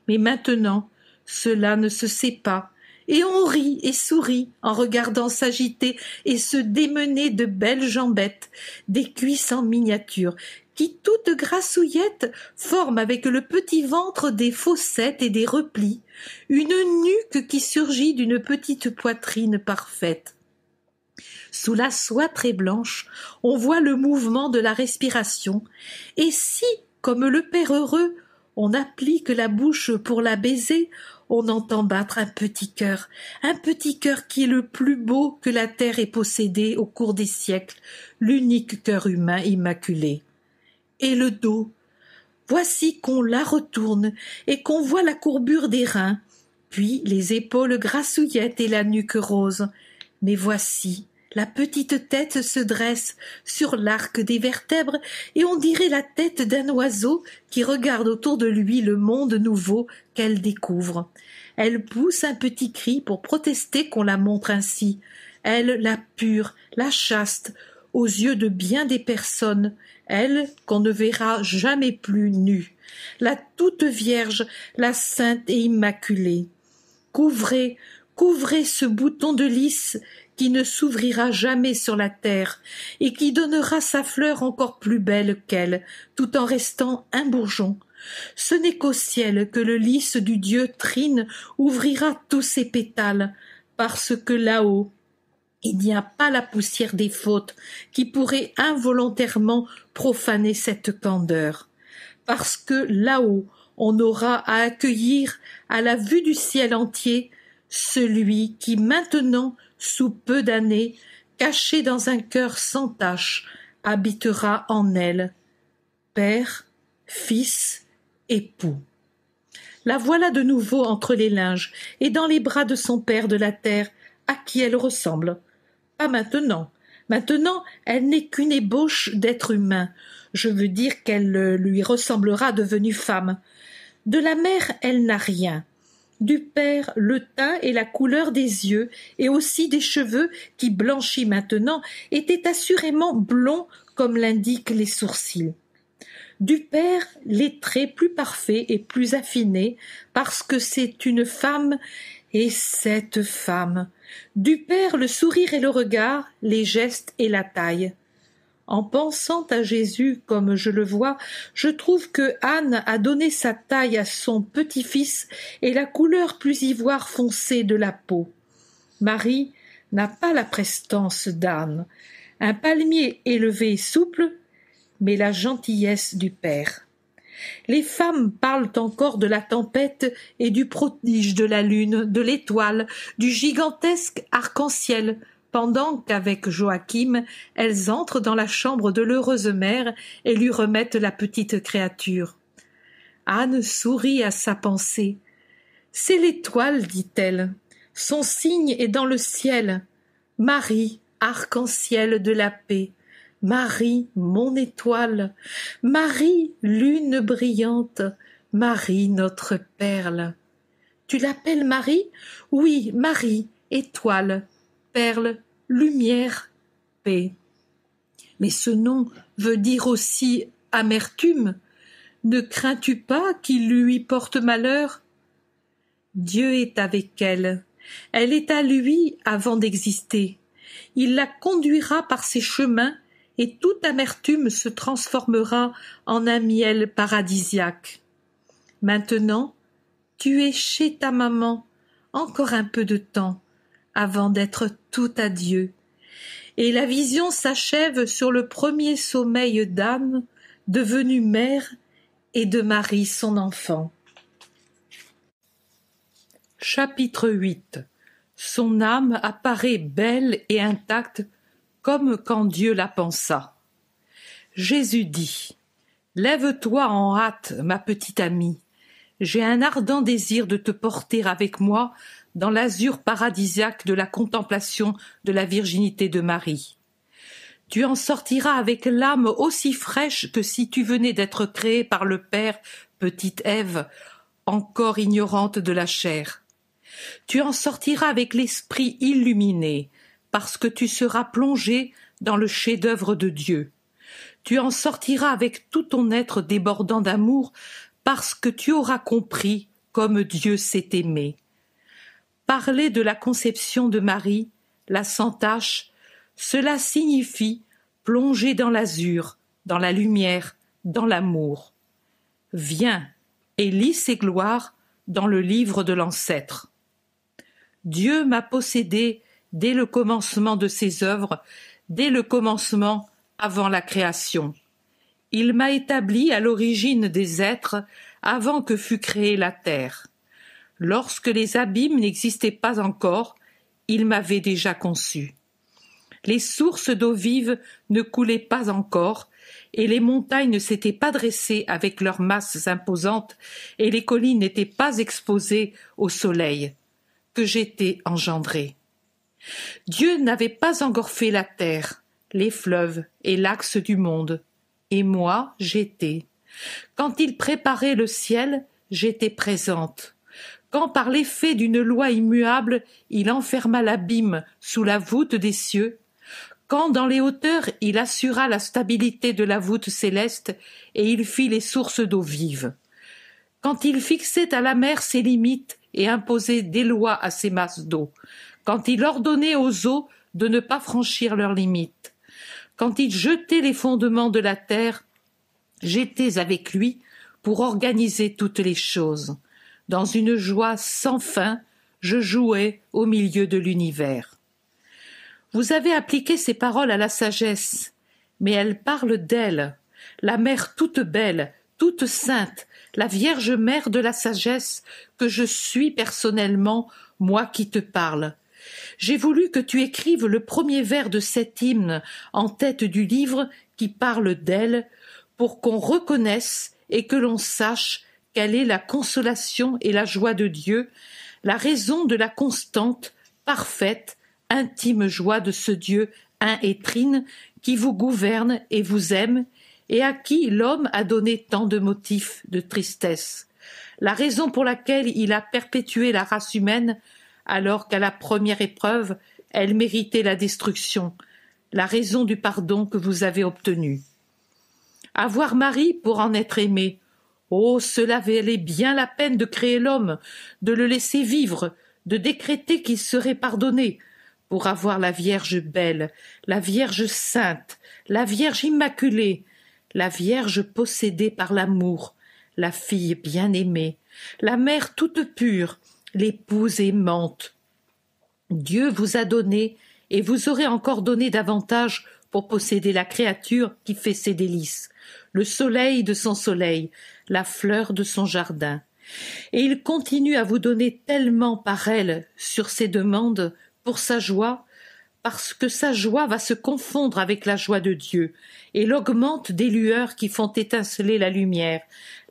Mais maintenant, cela ne se sait pas et on rit et sourit en regardant s'agiter et se démener de belles jambettes, des cuisses en miniature, qui toutes grassouillettes forment avec le petit ventre des fossettes et des replis, une nuque qui surgit d'une petite poitrine parfaite. Sous la soie très blanche, on voit le mouvement de la respiration, et si, comme le Père heureux, on applique la bouche pour la baiser, on entend battre un petit cœur, un petit cœur qui est le plus beau que la terre ait possédé au cours des siècles, l'unique cœur humain immaculé. Et le dos. Voici qu'on la retourne et qu'on voit la courbure des reins, puis les épaules grassouillettes et la nuque rose. Mais voici la petite tête se dresse sur l'arc des vertèbres et on dirait la tête d'un oiseau qui regarde autour de lui le monde nouveau qu'elle découvre. Elle pousse un petit cri pour protester qu'on la montre ainsi. Elle, la pure, la chaste, aux yeux de bien des personnes, elle qu'on ne verra jamais plus nue, la toute vierge, la sainte et immaculée. Couvrez, couvrez ce bouton de lys qui ne s'ouvrira jamais sur la terre, et qui donnera sa fleur encore plus belle qu'elle, tout en restant un bourgeon. Ce n'est qu'au ciel que le lys du dieu Trine ouvrira tous ses pétales, parce que là-haut, il n'y a pas la poussière des fautes qui pourrait involontairement profaner cette candeur. Parce que là-haut, on aura à accueillir à la vue du ciel entier celui qui maintenant sous peu d'années, cachée dans un cœur sans tache, habitera en elle. Père, fils, époux. La voilà de nouveau entre les linges et dans les bras de son père de la terre, à qui elle ressemble. Pas maintenant. Maintenant, elle n'est qu'une ébauche d'être humain. Je veux dire qu'elle euh, lui ressemblera devenue femme. De la mère, elle n'a rien du père le teint et la couleur des yeux, et aussi des cheveux qui, blanchit maintenant, étaient assurément blonds comme l'indiquent les sourcils. Du père, les traits plus parfaits et plus affinés, parce que c'est une femme et cette femme. Du père, le sourire et le regard, les gestes et la taille en pensant à Jésus comme je le vois, je trouve que Anne a donné sa taille à son petit-fils et la couleur plus ivoire foncée de la peau. Marie n'a pas la prestance d'Anne, un palmier élevé et souple, mais la gentillesse du Père. Les femmes parlent encore de la tempête et du prodige de la lune, de l'étoile, du gigantesque arc-en-ciel, pendant qu'avec Joachim elles entrent dans la chambre de l'heureuse mère et lui remettent la petite créature. Anne sourit à sa pensée. C'est l'étoile, dit-elle. Son signe est dans le ciel. Marie, arc-en-ciel de la paix. Marie, mon étoile. Marie, lune brillante. Marie, notre perle. Tu l'appelles Marie? Oui, Marie, étoile, perle, lumière, paix. Mais ce nom veut dire aussi amertume. Ne crains-tu pas qu'il lui porte malheur Dieu est avec elle. Elle est à lui avant d'exister. Il la conduira par ses chemins et toute amertume se transformera en un miel paradisiaque. Maintenant, tu es chez ta maman encore un peu de temps avant d'être tout à Dieu. Et la vision s'achève sur le premier sommeil d'âme devenue mère et de Marie son enfant. Chapitre 8 Son âme apparaît belle et intacte comme quand Dieu la pensa. Jésus dit Lève-toi en hâte, ma petite amie. J'ai un ardent désir de te porter avec moi dans l'azur paradisiaque de la contemplation de la virginité de Marie. Tu en sortiras avec l'âme aussi fraîche que si tu venais d'être créée par le Père, petite Ève, encore ignorante de la chair. Tu en sortiras avec l'esprit illuminé, parce que tu seras plongée dans le chef-d'œuvre de Dieu. Tu en sortiras avec tout ton être débordant d'amour, parce que tu auras compris comme Dieu s'est aimé. Parler de la conception de Marie, la sans cela signifie plonger dans l'azur, dans la lumière, dans l'amour. Viens et lis ses gloires dans le livre de l'ancêtre. Dieu m'a possédé dès le commencement de ses œuvres, dès le commencement avant la création. Il m'a établi à l'origine des êtres avant que fût créée la terre. Lorsque les abîmes n'existaient pas encore, il m'avait déjà conçu. Les sources d'eau vive ne coulaient pas encore, et les montagnes ne s'étaient pas dressées avec leurs masses imposantes, et les collines n'étaient pas exposées au soleil, que j'étais engendré. Dieu n'avait pas engorfé la terre, les fleuves et l'axe du monde, et moi j'étais. Quand il préparait le ciel, j'étais présente quand par l'effet d'une loi immuable il enferma l'abîme sous la voûte des cieux, quand dans les hauteurs il assura la stabilité de la voûte céleste et il fit les sources d'eau vive, quand il fixait à la mer ses limites et imposait des lois à ses masses d'eau, quand il ordonnait aux eaux de ne pas franchir leurs limites, quand il jetait les fondements de la terre, j'étais avec lui pour organiser toutes les choses dans une joie sans fin, je jouais au milieu de l'univers. Vous avez appliqué ces paroles à la sagesse, mais elle parle d'elle, la mère toute belle, toute sainte, la Vierge Mère de la sagesse que je suis personnellement, moi qui te parle. J'ai voulu que tu écrives le premier vers de cet hymne en tête du livre qui parle d'elle, pour qu'on reconnaisse et que l'on sache quelle est la consolation et la joie de Dieu, la raison de la constante, parfaite, intime joie de ce Dieu un et trine qui vous gouverne et vous aime, et à qui l'homme a donné tant de motifs de tristesse, la raison pour laquelle il a perpétué la race humaine alors qu'à la première épreuve elle méritait la destruction, la raison du pardon que vous avez obtenu. Avoir Marie pour en être aimé, Oh, cela valait bien la peine de créer l'homme, de le laisser vivre, de décréter qu'il serait pardonné, pour avoir la Vierge belle, la Vierge sainte, la Vierge immaculée, la Vierge possédée par l'amour, la fille bien-aimée, la mère toute pure, l'épouse aimante. Dieu vous a donné, et vous aurez encore donné davantage pour posséder la créature qui fait ses délices, le soleil de son soleil, la fleur de son jardin. Et il continue à vous donner tellement par elle sur ses demandes pour sa joie, parce que sa joie va se confondre avec la joie de Dieu, et l'augmente des lueurs qui font étinceler la lumière,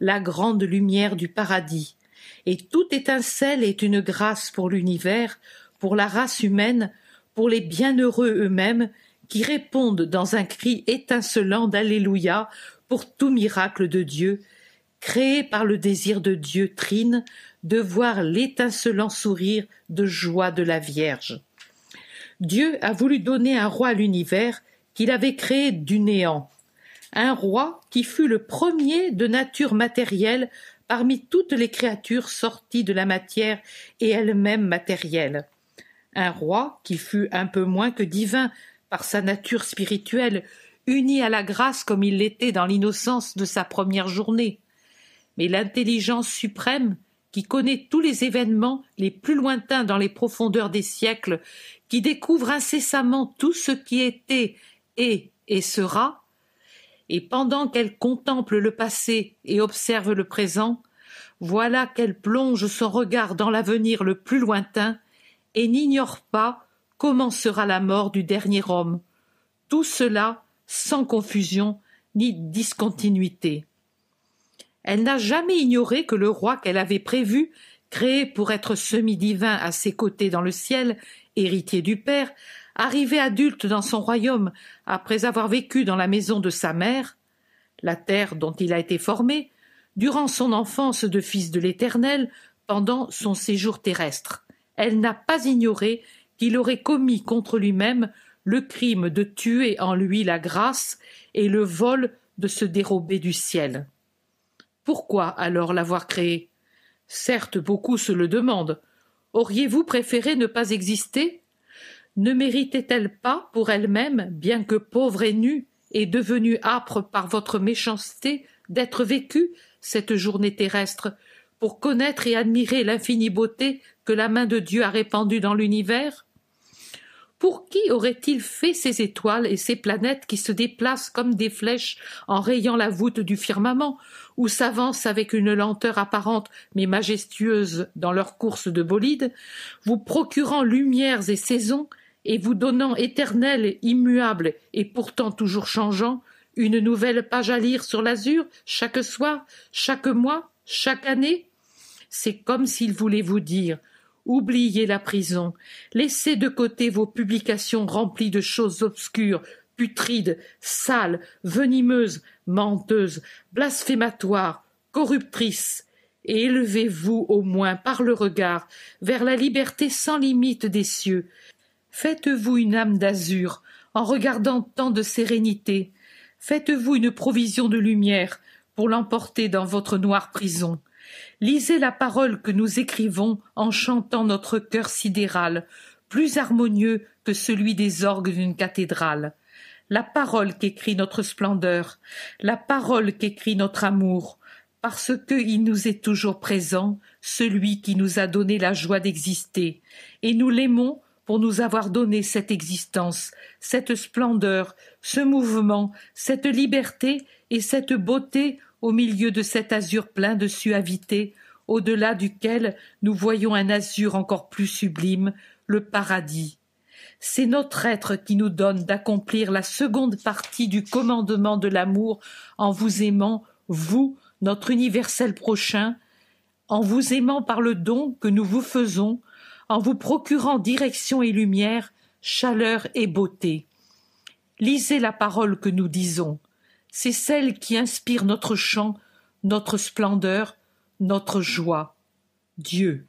la grande lumière du paradis. Et toute étincelle est une grâce pour l'univers, pour la race humaine, pour les bienheureux eux-mêmes, qui répondent dans un cri étincelant d'Alléluia pour tout miracle de Dieu, créé par le désir de Dieu Trine de voir l'étincelant sourire de joie de la Vierge. Dieu a voulu donner un roi à l'univers qu'il avait créé du néant, un roi qui fut le premier de nature matérielle parmi toutes les créatures sorties de la matière et elles-mêmes matérielles, un roi qui fut un peu moins que divin par sa nature spirituelle, uni à la grâce comme il l'était dans l'innocence de sa première journée, mais l'intelligence suprême qui connaît tous les événements les plus lointains dans les profondeurs des siècles, qui découvre incessamment tout ce qui était, est et sera, et pendant qu'elle contemple le passé et observe le présent, voilà qu'elle plonge son regard dans l'avenir le plus lointain, et n'ignore pas comment sera la mort du dernier homme. Tout cela sans confusion ni discontinuité. Elle n'a jamais ignoré que le roi qu'elle avait prévu, créé pour être semi-divin à ses côtés dans le ciel, héritier du père, arrivé adulte dans son royaume après avoir vécu dans la maison de sa mère, la terre dont il a été formé, durant son enfance de fils de l'Éternel, pendant son séjour terrestre. Elle n'a pas ignoré qu'il aurait commis contre lui-même le crime de tuer en lui la grâce et le vol de se dérober du ciel. Pourquoi alors l'avoir créée Certes, beaucoup se le demandent. Auriez-vous préféré ne pas exister Ne méritait-elle pas, pour elle-même, bien que pauvre et nue, et devenue âpre par votre méchanceté, d'être vécue, cette journée terrestre, pour connaître et admirer l'infinie beauté que la main de Dieu a répandue dans l'univers pour qui aurait-il fait ces étoiles et ces planètes qui se déplacent comme des flèches en rayant la voûte du firmament, ou s'avancent avec une lenteur apparente mais majestueuse dans leur course de bolide, vous procurant lumières et saisons, et vous donnant éternel, immuable et pourtant toujours changeant, une nouvelle page à lire sur l'azur, chaque soir, chaque mois, chaque année? C'est comme s'il voulait vous dire Oubliez la prison. Laissez de côté vos publications remplies de choses obscures, putrides, sales, venimeuses, menteuses, blasphématoires, corruptrices, et élevez-vous au moins par le regard vers la liberté sans limite des cieux. Faites-vous une âme d'azur en regardant tant de sérénité. Faites-vous une provision de lumière pour l'emporter dans votre noire prison. Lisez la parole que nous écrivons en chantant notre cœur sidéral, plus harmonieux que celui des orgues d'une cathédrale. La parole qu'écrit notre splendeur, la parole qu'écrit notre amour, parce qu'il nous est toujours présent, celui qui nous a donné la joie d'exister, et nous l'aimons pour nous avoir donné cette existence, cette splendeur, ce mouvement, cette liberté et cette beauté au milieu de cet azur plein de suavité, au-delà duquel nous voyons un azur encore plus sublime, le paradis. C'est notre être qui nous donne d'accomplir la seconde partie du commandement de l'amour en vous aimant, vous, notre universel prochain, en vous aimant par le don que nous vous faisons, en vous procurant direction et lumière, chaleur et beauté. Lisez la parole que nous disons c'est celle qui inspire notre chant, notre splendeur, notre joie. Dieu.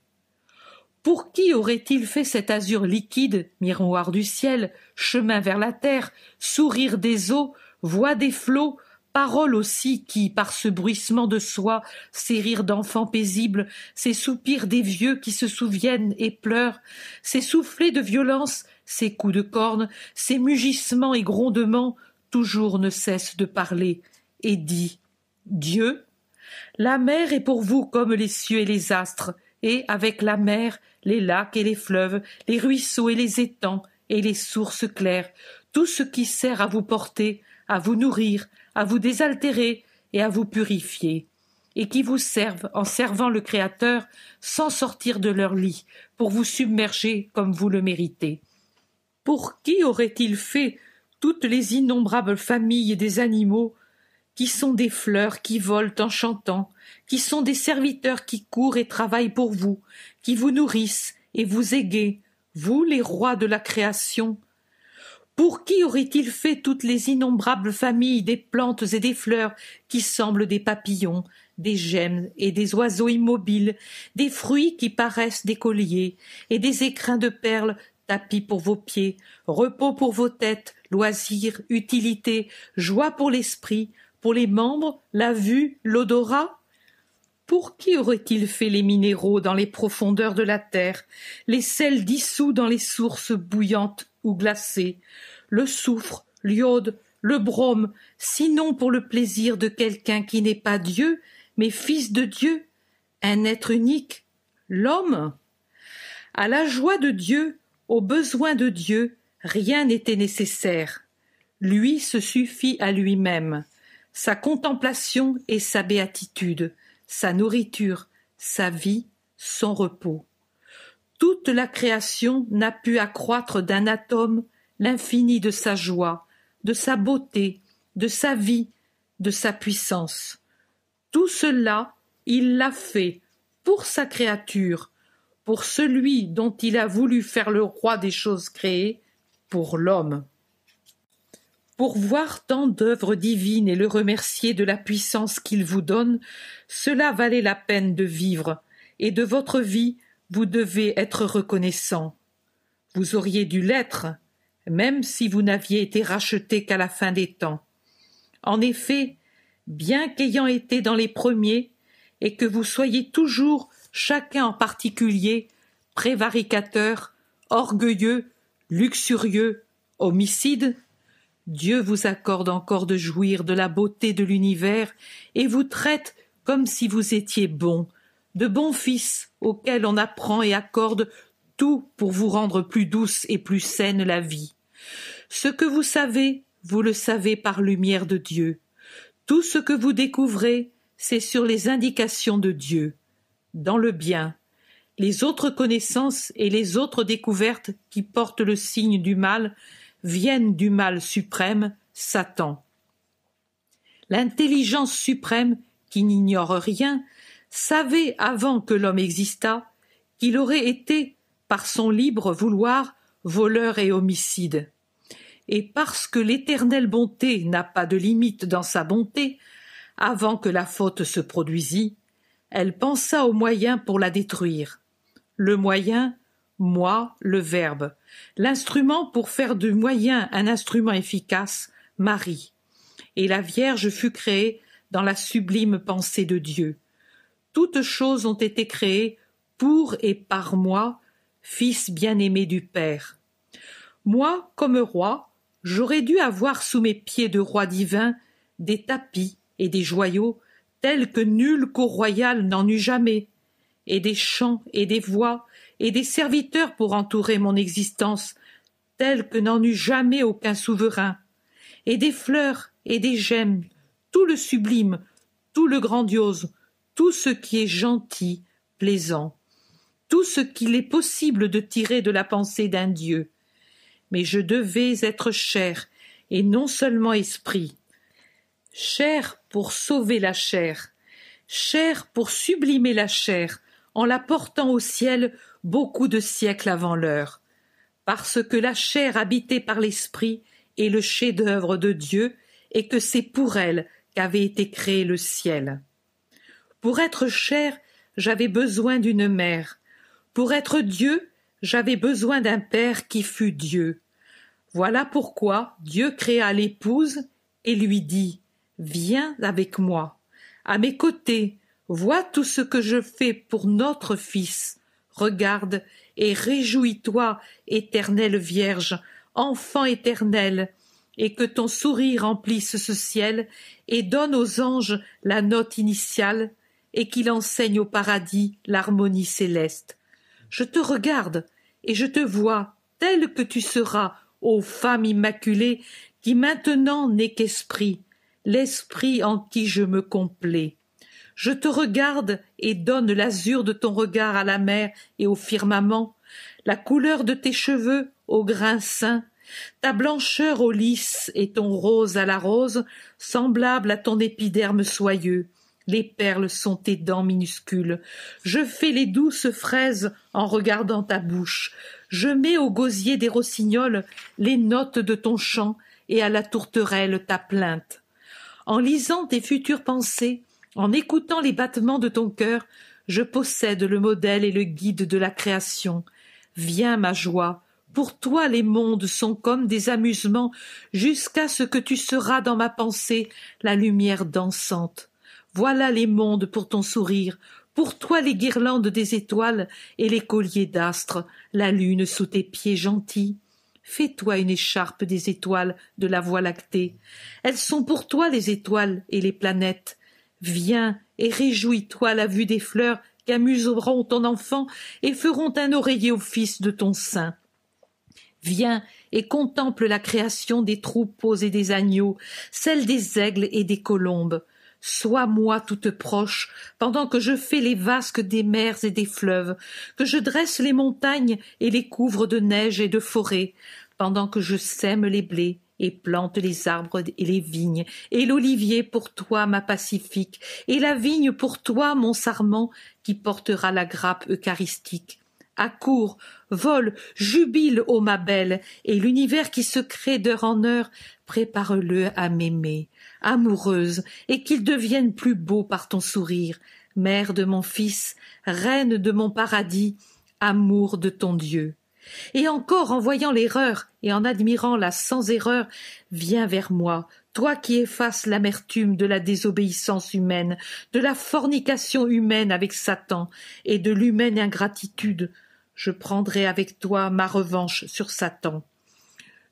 Pour qui aurait-il fait cet azur liquide, miroir du ciel, chemin vers la terre, sourire des eaux, voix des flots, paroles aussi qui, par ce bruissement de soie, ces rires d'enfants paisibles, ces soupirs des vieux qui se souviennent et pleurent, ces soufflets de violence, ces coups de corne, ces mugissements et grondements, toujours ne cesse de parler et dit Dieu, la mer est pour vous comme les cieux et les astres, et avec la mer, les lacs et les fleuves, les ruisseaux et les étangs, et les sources claires, tout ce qui sert à vous porter, à vous nourrir, à vous désaltérer et à vous purifier, et qui vous servent, en servant le Créateur, sans sortir de leur lit, pour vous submerger comme vous le méritez. Pour qui aurait-il fait toutes les innombrables familles des animaux qui sont des fleurs qui volent en chantant, qui sont des serviteurs qui courent et travaillent pour vous, qui vous nourrissent et vous égaient, vous les rois de la création. Pour qui aurait-il fait toutes les innombrables familles des plantes et des fleurs qui semblent des papillons, des gemmes et des oiseaux immobiles, des fruits qui paraissent des colliers, et des écrins de perles tapis pour vos pieds, repos pour vos têtes, loisirs, utilité, joie pour l'esprit, pour les membres, la vue, l'odorat Pour qui aurait-il fait les minéraux dans les profondeurs de la terre, les sels dissous dans les sources bouillantes ou glacées, le soufre, l'iode, le brome, sinon pour le plaisir de quelqu'un qui n'est pas Dieu, mais fils de Dieu, un être unique, l'homme. À la joie de Dieu, au besoin de Dieu, rien n'était nécessaire. Lui se suffit à lui-même. Sa contemplation et sa béatitude, sa nourriture, sa vie, son repos. Toute la création n'a pu accroître d'un atome l'infini de sa joie, de sa beauté, de sa vie, de sa puissance. Tout cela, il l'a fait pour sa créature, pour celui dont il a voulu faire le roi des choses créées, pour l'homme. Pour voir tant d'œuvres divines et le remercier de la puissance qu'il vous donne, cela valait la peine de vivre, et de votre vie vous devez être reconnaissant. Vous auriez dû l'être, même si vous n'aviez été racheté qu'à la fin des temps. En effet, bien qu'ayant été dans les premiers, et que vous soyez toujours chacun en particulier, prévaricateur, orgueilleux, luxurieux, homicide, Dieu vous accorde encore de jouir de la beauté de l'univers et vous traite comme si vous étiez bon, de bons fils auxquels on apprend et accorde tout pour vous rendre plus douce et plus saine la vie. Ce que vous savez, vous le savez par lumière de Dieu. Tout ce que vous découvrez, c'est sur les indications de Dieu dans le bien, les autres connaissances et les autres découvertes qui portent le signe du mal viennent du mal suprême, Satan. L'intelligence suprême, qui n'ignore rien, savait avant que l'homme existât qu'il aurait été, par son libre vouloir, voleur et homicide. Et parce que l'éternelle bonté n'a pas de limite dans sa bonté, avant que la faute se produisît, elle pensa au moyen pour la détruire. Le moyen, moi, le verbe. L'instrument pour faire du moyen un instrument efficace, Marie. Et la Vierge fut créée dans la sublime pensée de Dieu. Toutes choses ont été créées pour et par moi, fils bien-aimé du Père. Moi, comme roi, j'aurais dû avoir sous mes pieds de roi divin des tapis et des joyaux Tel que nulle cour royale n'en eut jamais, et des chants et des voix et des serviteurs pour entourer mon existence, tel que n'en eut jamais aucun souverain, et des fleurs et des gemmes, tout le sublime, tout le grandiose, tout ce qui est gentil, plaisant, tout ce qu'il est possible de tirer de la pensée d'un Dieu. Mais je devais être chair, et non seulement esprit, chair pour sauver la chair, chair pour sublimer la chair, en la portant au ciel beaucoup de siècles avant l'heure. Parce que la chair habitée par l'Esprit est le chef-d'œuvre de Dieu et que c'est pour elle qu'avait été créé le ciel. Pour être chair, j'avais besoin d'une mère. Pour être Dieu, j'avais besoin d'un père qui fût Dieu. Voilà pourquoi Dieu créa l'épouse et lui dit viens avec moi, à mes côtés, vois tout ce que je fais pour notre Fils. Regarde et réjouis-toi, éternelle Vierge, enfant éternel, et que ton sourire remplisse ce ciel et donne aux anges la note initiale et qu'il enseigne au paradis l'harmonie céleste. Je te regarde et je te vois telle que tu seras, ô femme immaculée qui maintenant n'est qu'esprit, l'esprit en qui je me complais. Je te regarde et donne l'azur de ton regard à la mer et au firmament, la couleur de tes cheveux au grain sain, ta blancheur au lys et ton rose à la rose, semblable à ton épiderme soyeux. Les perles sont tes dents minuscules. Je fais les douces fraises en regardant ta bouche. Je mets au gosier des rossignols les notes de ton chant et à la tourterelle ta plainte. En lisant tes futures pensées, en écoutant les battements de ton cœur, je possède le modèle et le guide de la création. Viens, ma joie, pour toi les mondes sont comme des amusements jusqu'à ce que tu seras dans ma pensée la lumière dansante. Voilà les mondes pour ton sourire, pour toi les guirlandes des étoiles et les colliers d'astres, la lune sous tes pieds gentils. Fais-toi une écharpe des étoiles de la Voie lactée. Elles sont pour toi les étoiles et les planètes. Viens et réjouis-toi à la vue des fleurs qu'amuseront ton enfant et feront un oreiller au fils de ton sein. Viens et contemple la création des troupeaux et des agneaux, celle des aigles et des colombes. Sois-moi toute proche, pendant que je fais les vasques des mers et des fleuves, que je dresse les montagnes et les couvre de neige et de forêts pendant que je sème les blés et plante les arbres et les vignes, et l'olivier pour toi, ma pacifique, et la vigne pour toi, mon sarment, qui portera la grappe eucharistique. Accours, vole, jubile, ô ma belle, et l'univers qui se crée d'heure en heure, prépare-le à m'aimer, amoureuse, et qu'il devienne plus beau par ton sourire, mère de mon fils, reine de mon paradis, amour de ton Dieu. Et encore en voyant l'erreur et en admirant la sans erreur, viens vers moi, toi qui effaces l'amertume de la désobéissance humaine, de la fornication humaine avec Satan, et de l'humaine ingratitude, je prendrai avec toi ma revanche sur Satan.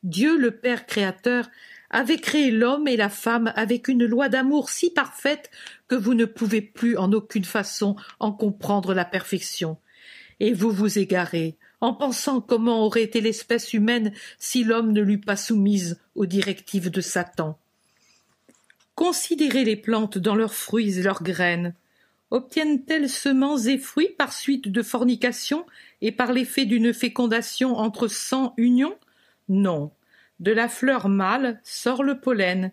Dieu le Père créateur avait créé l'homme et la femme avec une loi d'amour si parfaite que vous ne pouvez plus en aucune façon en comprendre la perfection. Et vous vous égarez, en pensant comment aurait été l'espèce humaine si l'homme ne l'eût pas soumise aux directives de Satan. Considérez les plantes dans leurs fruits et leurs graines. Obtiennent-elles semences et fruits par suite de fornication et par l'effet d'une fécondation entre cent unions Non. De la fleur mâle sort le pollen.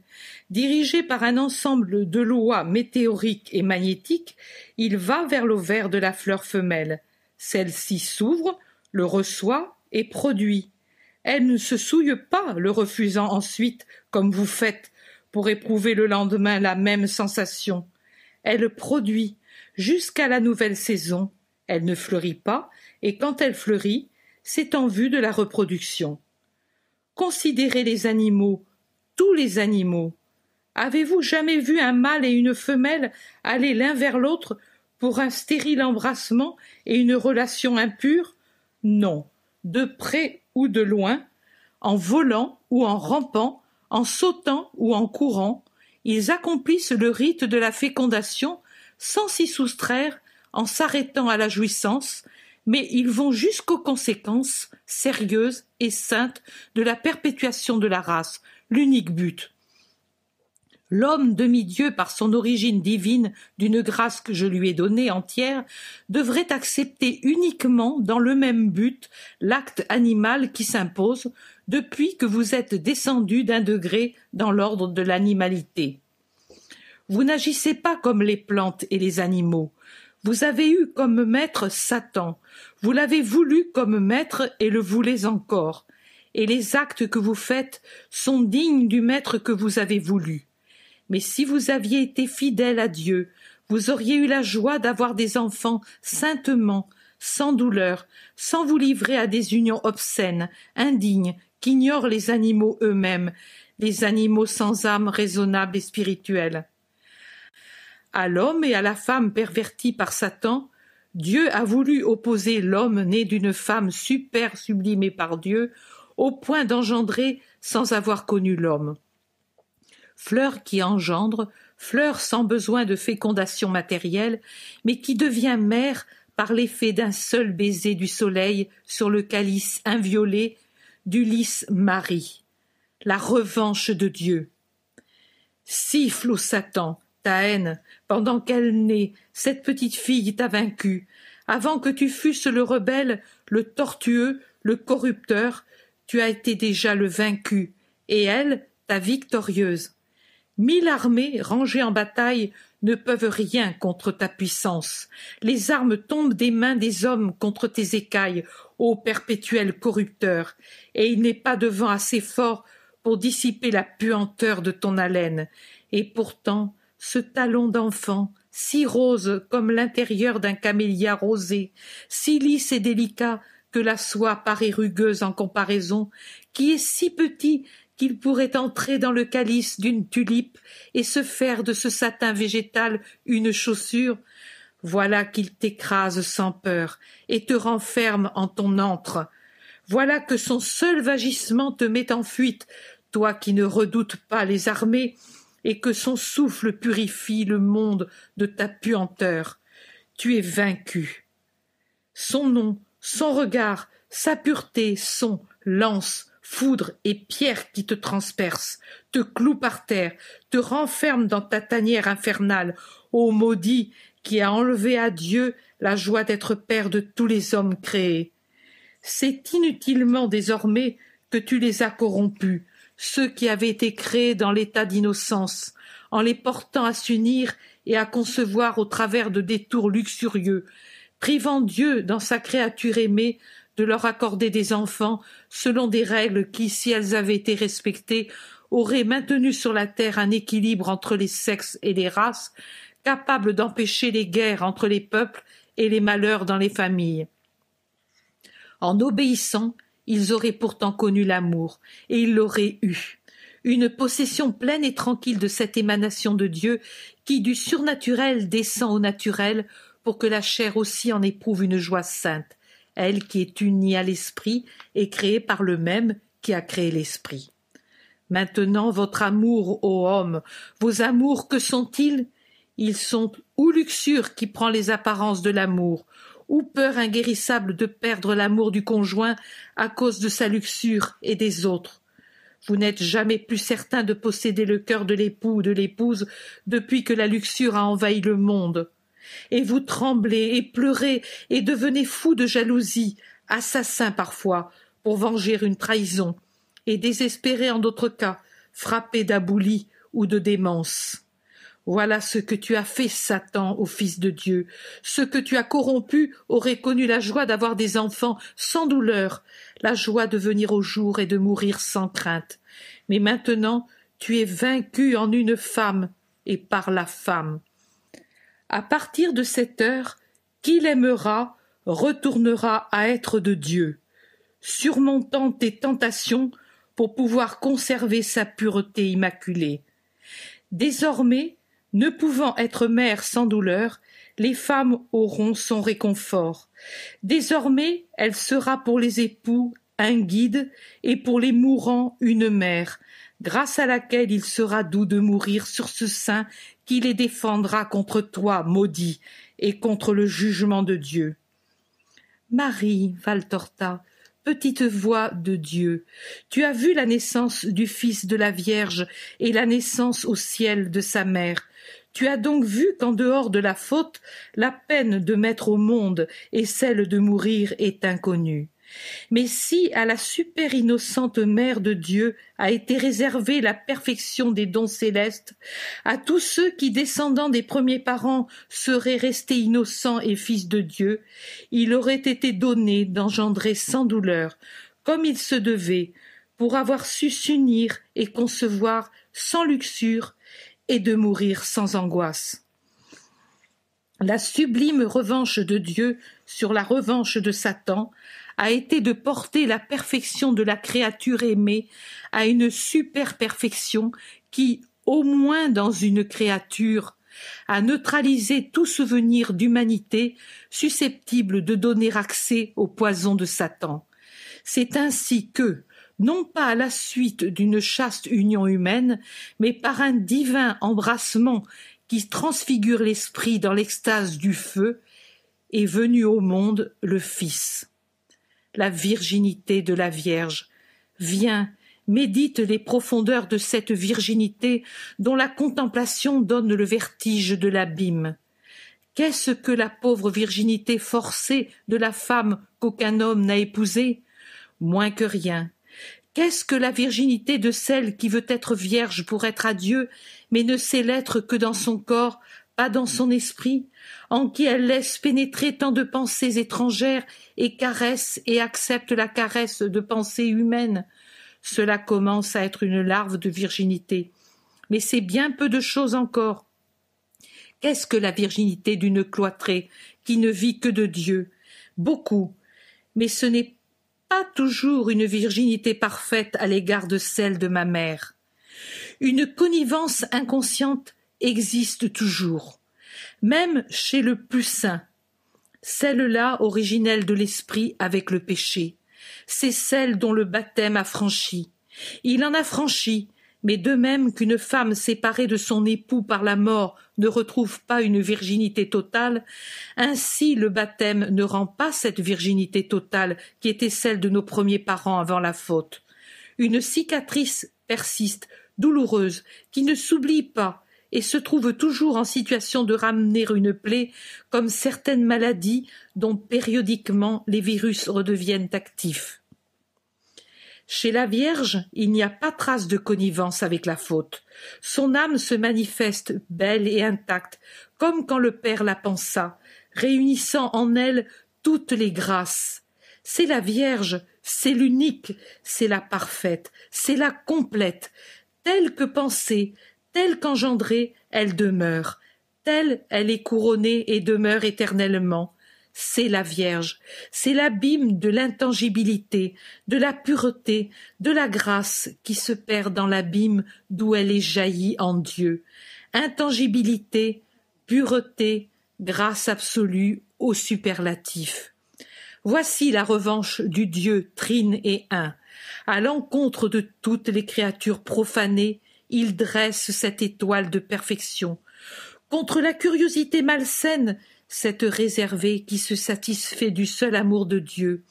Dirigé par un ensemble de lois météoriques et magnétiques, il va vers l'ovaire de la fleur femelle. Celle-ci s'ouvre, le reçoit et produit. Elle ne se souille pas, le refusant ensuite, comme vous faites, pour éprouver le lendemain la même sensation. Elle produit jusqu'à la nouvelle saison. Elle ne fleurit pas, et quand elle fleurit, c'est en vue de la reproduction. Considérez les animaux, tous les animaux. Avez-vous jamais vu un mâle et une femelle aller l'un vers l'autre pour un stérile embrassement et une relation impure non, de près ou de loin, en volant ou en rampant, en sautant ou en courant, ils accomplissent le rite de la fécondation sans s'y soustraire en s'arrêtant à la jouissance, mais ils vont jusqu'aux conséquences sérieuses et saintes de la perpétuation de la race, l'unique but l'homme demi-dieu par son origine divine d'une grâce que je lui ai donnée entière, devrait accepter uniquement dans le même but l'acte animal qui s'impose depuis que vous êtes descendu d'un degré dans l'ordre de l'animalité. Vous n'agissez pas comme les plantes et les animaux. Vous avez eu comme maître Satan, vous l'avez voulu comme maître et le voulez encore, et les actes que vous faites sont dignes du maître que vous avez voulu. Mais si vous aviez été fidèle à Dieu, vous auriez eu la joie d'avoir des enfants saintement, sans douleur, sans vous livrer à des unions obscènes, indignes, qu'ignorent les animaux eux-mêmes, les animaux sans âme raisonnable et spirituelle. À l'homme et à la femme pervertis par Satan, Dieu a voulu opposer l'homme né d'une femme super sublimée par Dieu au point d'engendrer sans avoir connu l'homme fleur qui engendre, fleur sans besoin de fécondation matérielle, mais qui devient mère par l'effet d'un seul baiser du soleil sur le calice inviolé lys Marie. La revanche de Dieu. Siffle au Satan, ta haine, pendant qu'elle naît, cette petite fille t'a vaincu. Avant que tu fusses le rebelle, le tortueux, le corrupteur, tu as été déjà le vaincu, et elle, ta victorieuse. Mille armées rangées en bataille ne peuvent rien contre ta puissance. Les armes tombent des mains des hommes contre tes écailles, ô perpétuel corrupteur, et il n'est pas de vent assez fort pour dissiper la puanteur de ton haleine. Et pourtant, ce talon d'enfant, si rose comme l'intérieur d'un camélia rosé, si lisse et délicat que la soie paraît rugueuse en comparaison, qui est si petit qu'il pourrait entrer dans le calice d'une tulipe et se faire de ce satin végétal une chaussure, voilà qu'il t'écrase sans peur et te renferme en ton antre. Voilà que son seul vagissement te met en fuite, toi qui ne redoutes pas les armées, et que son souffle purifie le monde de ta puanteur. Tu es vaincu. Son nom, son regard, sa pureté son lance foudre et pierre qui te transpercent, te clouent par terre, te renferment dans ta tanière infernale, ô maudit qui a enlevé à Dieu la joie d'être père de tous les hommes créés. C'est inutilement désormais que tu les as corrompus, ceux qui avaient été créés dans l'état d'innocence, en les portant à s'unir et à concevoir au travers de détours luxurieux, privant Dieu dans sa créature aimée de leur accorder des enfants selon des règles qui, si elles avaient été respectées, auraient maintenu sur la Terre un équilibre entre les sexes et les races, capable d'empêcher les guerres entre les peuples et les malheurs dans les familles. En obéissant, ils auraient pourtant connu l'amour, et ils l'auraient eu une possession pleine et tranquille de cette émanation de Dieu qui du surnaturel descend au naturel pour que la chair aussi en éprouve une joie sainte elle qui est unie à l'esprit et créée par le même qui a créé l'esprit. Maintenant votre amour, ô homme, vos amours que sont-ils Ils sont ou luxure qui prend les apparences de l'amour, ou peur inguérissable de perdre l'amour du conjoint à cause de sa luxure et des autres. Vous n'êtes jamais plus certain de posséder le cœur de l'époux ou de l'épouse depuis que la luxure a envahi le monde et vous tremblez et pleurez et devenez fou de jalousie, assassin parfois, pour venger une trahison, et désespéré en d'autres cas, frappé d'abouli ou de démence. Voilà ce que tu as fait, Satan, au Fils de Dieu. Ce que tu as corrompu aurait connu la joie d'avoir des enfants sans douleur, la joie de venir au jour et de mourir sans crainte. Mais maintenant, tu es vaincu en une femme, et par la femme à partir de cette heure, qui l'aimera retournera à être de Dieu, surmontant tes tentations pour pouvoir conserver sa pureté immaculée. Désormais, ne pouvant être mère sans douleur, les femmes auront son réconfort. Désormais, elle sera pour les époux un guide et pour les mourants une mère, grâce à laquelle il sera doux de mourir sur ce sein qui les défendra contre toi, maudit, et contre le jugement de Dieu. Marie Valtorta, petite voix de Dieu, tu as vu la naissance du Fils de la Vierge et la naissance au ciel de sa mère. Tu as donc vu qu'en dehors de la faute, la peine de mettre au monde et celle de mourir est inconnue. Mais si à la super-innocente Mère de Dieu a été réservée la perfection des dons célestes, à tous ceux qui, descendant des premiers parents, seraient restés innocents et fils de Dieu, il aurait été donné d'engendrer sans douleur, comme il se devait, pour avoir su s'unir et concevoir sans luxure et de mourir sans angoisse. La sublime revanche de Dieu sur la revanche de Satan a été de porter la perfection de la créature aimée à une super perfection qui, au moins dans une créature, a neutralisé tout souvenir d'humanité susceptible de donner accès au poison de Satan. C'est ainsi que, non pas à la suite d'une chaste union humaine, mais par un divin embrassement qui transfigure l'esprit dans l'extase du feu, est venu au monde le Fils la virginité de la Vierge. Viens, médite les profondeurs de cette virginité dont la contemplation donne le vertige de l'abîme. Qu'est-ce que la pauvre virginité forcée de la femme qu'aucun homme n'a épousée Moins que rien. Qu'est-ce que la virginité de celle qui veut être vierge pour être à Dieu, mais ne sait l'être que dans son corps pas dans son esprit, en qui elle laisse pénétrer tant de pensées étrangères et caresse et accepte la caresse de pensées humaines, cela commence à être une larve de virginité. Mais c'est bien peu de choses encore. Qu'est-ce que la virginité d'une cloîtrée qui ne vit que de Dieu Beaucoup. Mais ce n'est pas toujours une virginité parfaite à l'égard de celle de ma mère. Une connivence inconsciente existe toujours, même chez le plus saint, celle-là originelle de l'esprit avec le péché. C'est celle dont le baptême a franchi. Il en a franchi, mais de même qu'une femme séparée de son époux par la mort ne retrouve pas une virginité totale, ainsi le baptême ne rend pas cette virginité totale qui était celle de nos premiers parents avant la faute. Une cicatrice persiste, douloureuse, qui ne s'oublie pas, et se trouve toujours en situation de ramener une plaie, comme certaines maladies dont périodiquement les virus redeviennent actifs. Chez la Vierge, il n'y a pas trace de connivence avec la faute. Son âme se manifeste belle et intacte, comme quand le Père la pensa, réunissant en elle toutes les grâces. C'est la Vierge, c'est l'unique, c'est la parfaite, c'est la complète, telle que pensée, telle qu'engendrée, elle demeure, telle elle est couronnée et demeure éternellement. C'est la Vierge, c'est l'abîme de l'intangibilité, de la pureté, de la grâce qui se perd dans l'abîme d'où elle est jaillie en Dieu. Intangibilité, pureté, grâce absolue au superlatif. Voici la revanche du Dieu trine et un, à l'encontre de toutes les créatures profanées il dresse cette étoile de perfection. Contre la curiosité malsaine, cette réservée qui se satisfait du seul amour de Dieu.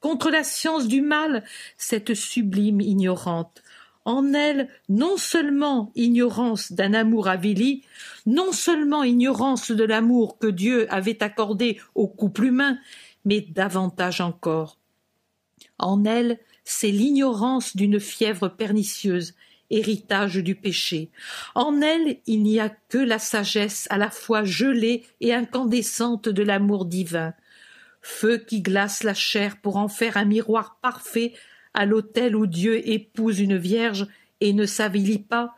Contre la science du mal, cette sublime ignorante. En elle, non seulement ignorance d'un amour avili, non seulement ignorance de l'amour que Dieu avait accordé au couple humain, mais davantage encore. En elle, c'est l'ignorance d'une fièvre pernicieuse héritage du péché. En elle, il n'y a que la sagesse à la fois gelée et incandescente de l'amour divin. Feu qui glace la chair pour en faire un miroir parfait à l'autel où Dieu épouse une vierge et ne s'avilit pas,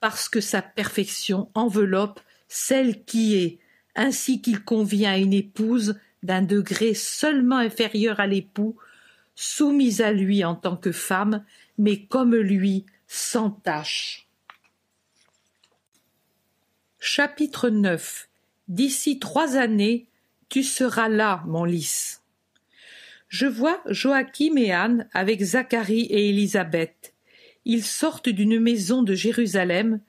parce que sa perfection enveloppe celle qui est, ainsi qu'il convient à une épouse d'un degré seulement inférieur à l'époux, soumise à lui en tant que femme, mais comme lui, sans tâche. » Chapitre 9 D'ici trois années, tu seras là, mon lys. Je vois Joachim et Anne avec Zacharie et Élisabeth. Ils sortent d'une maison de Jérusalem,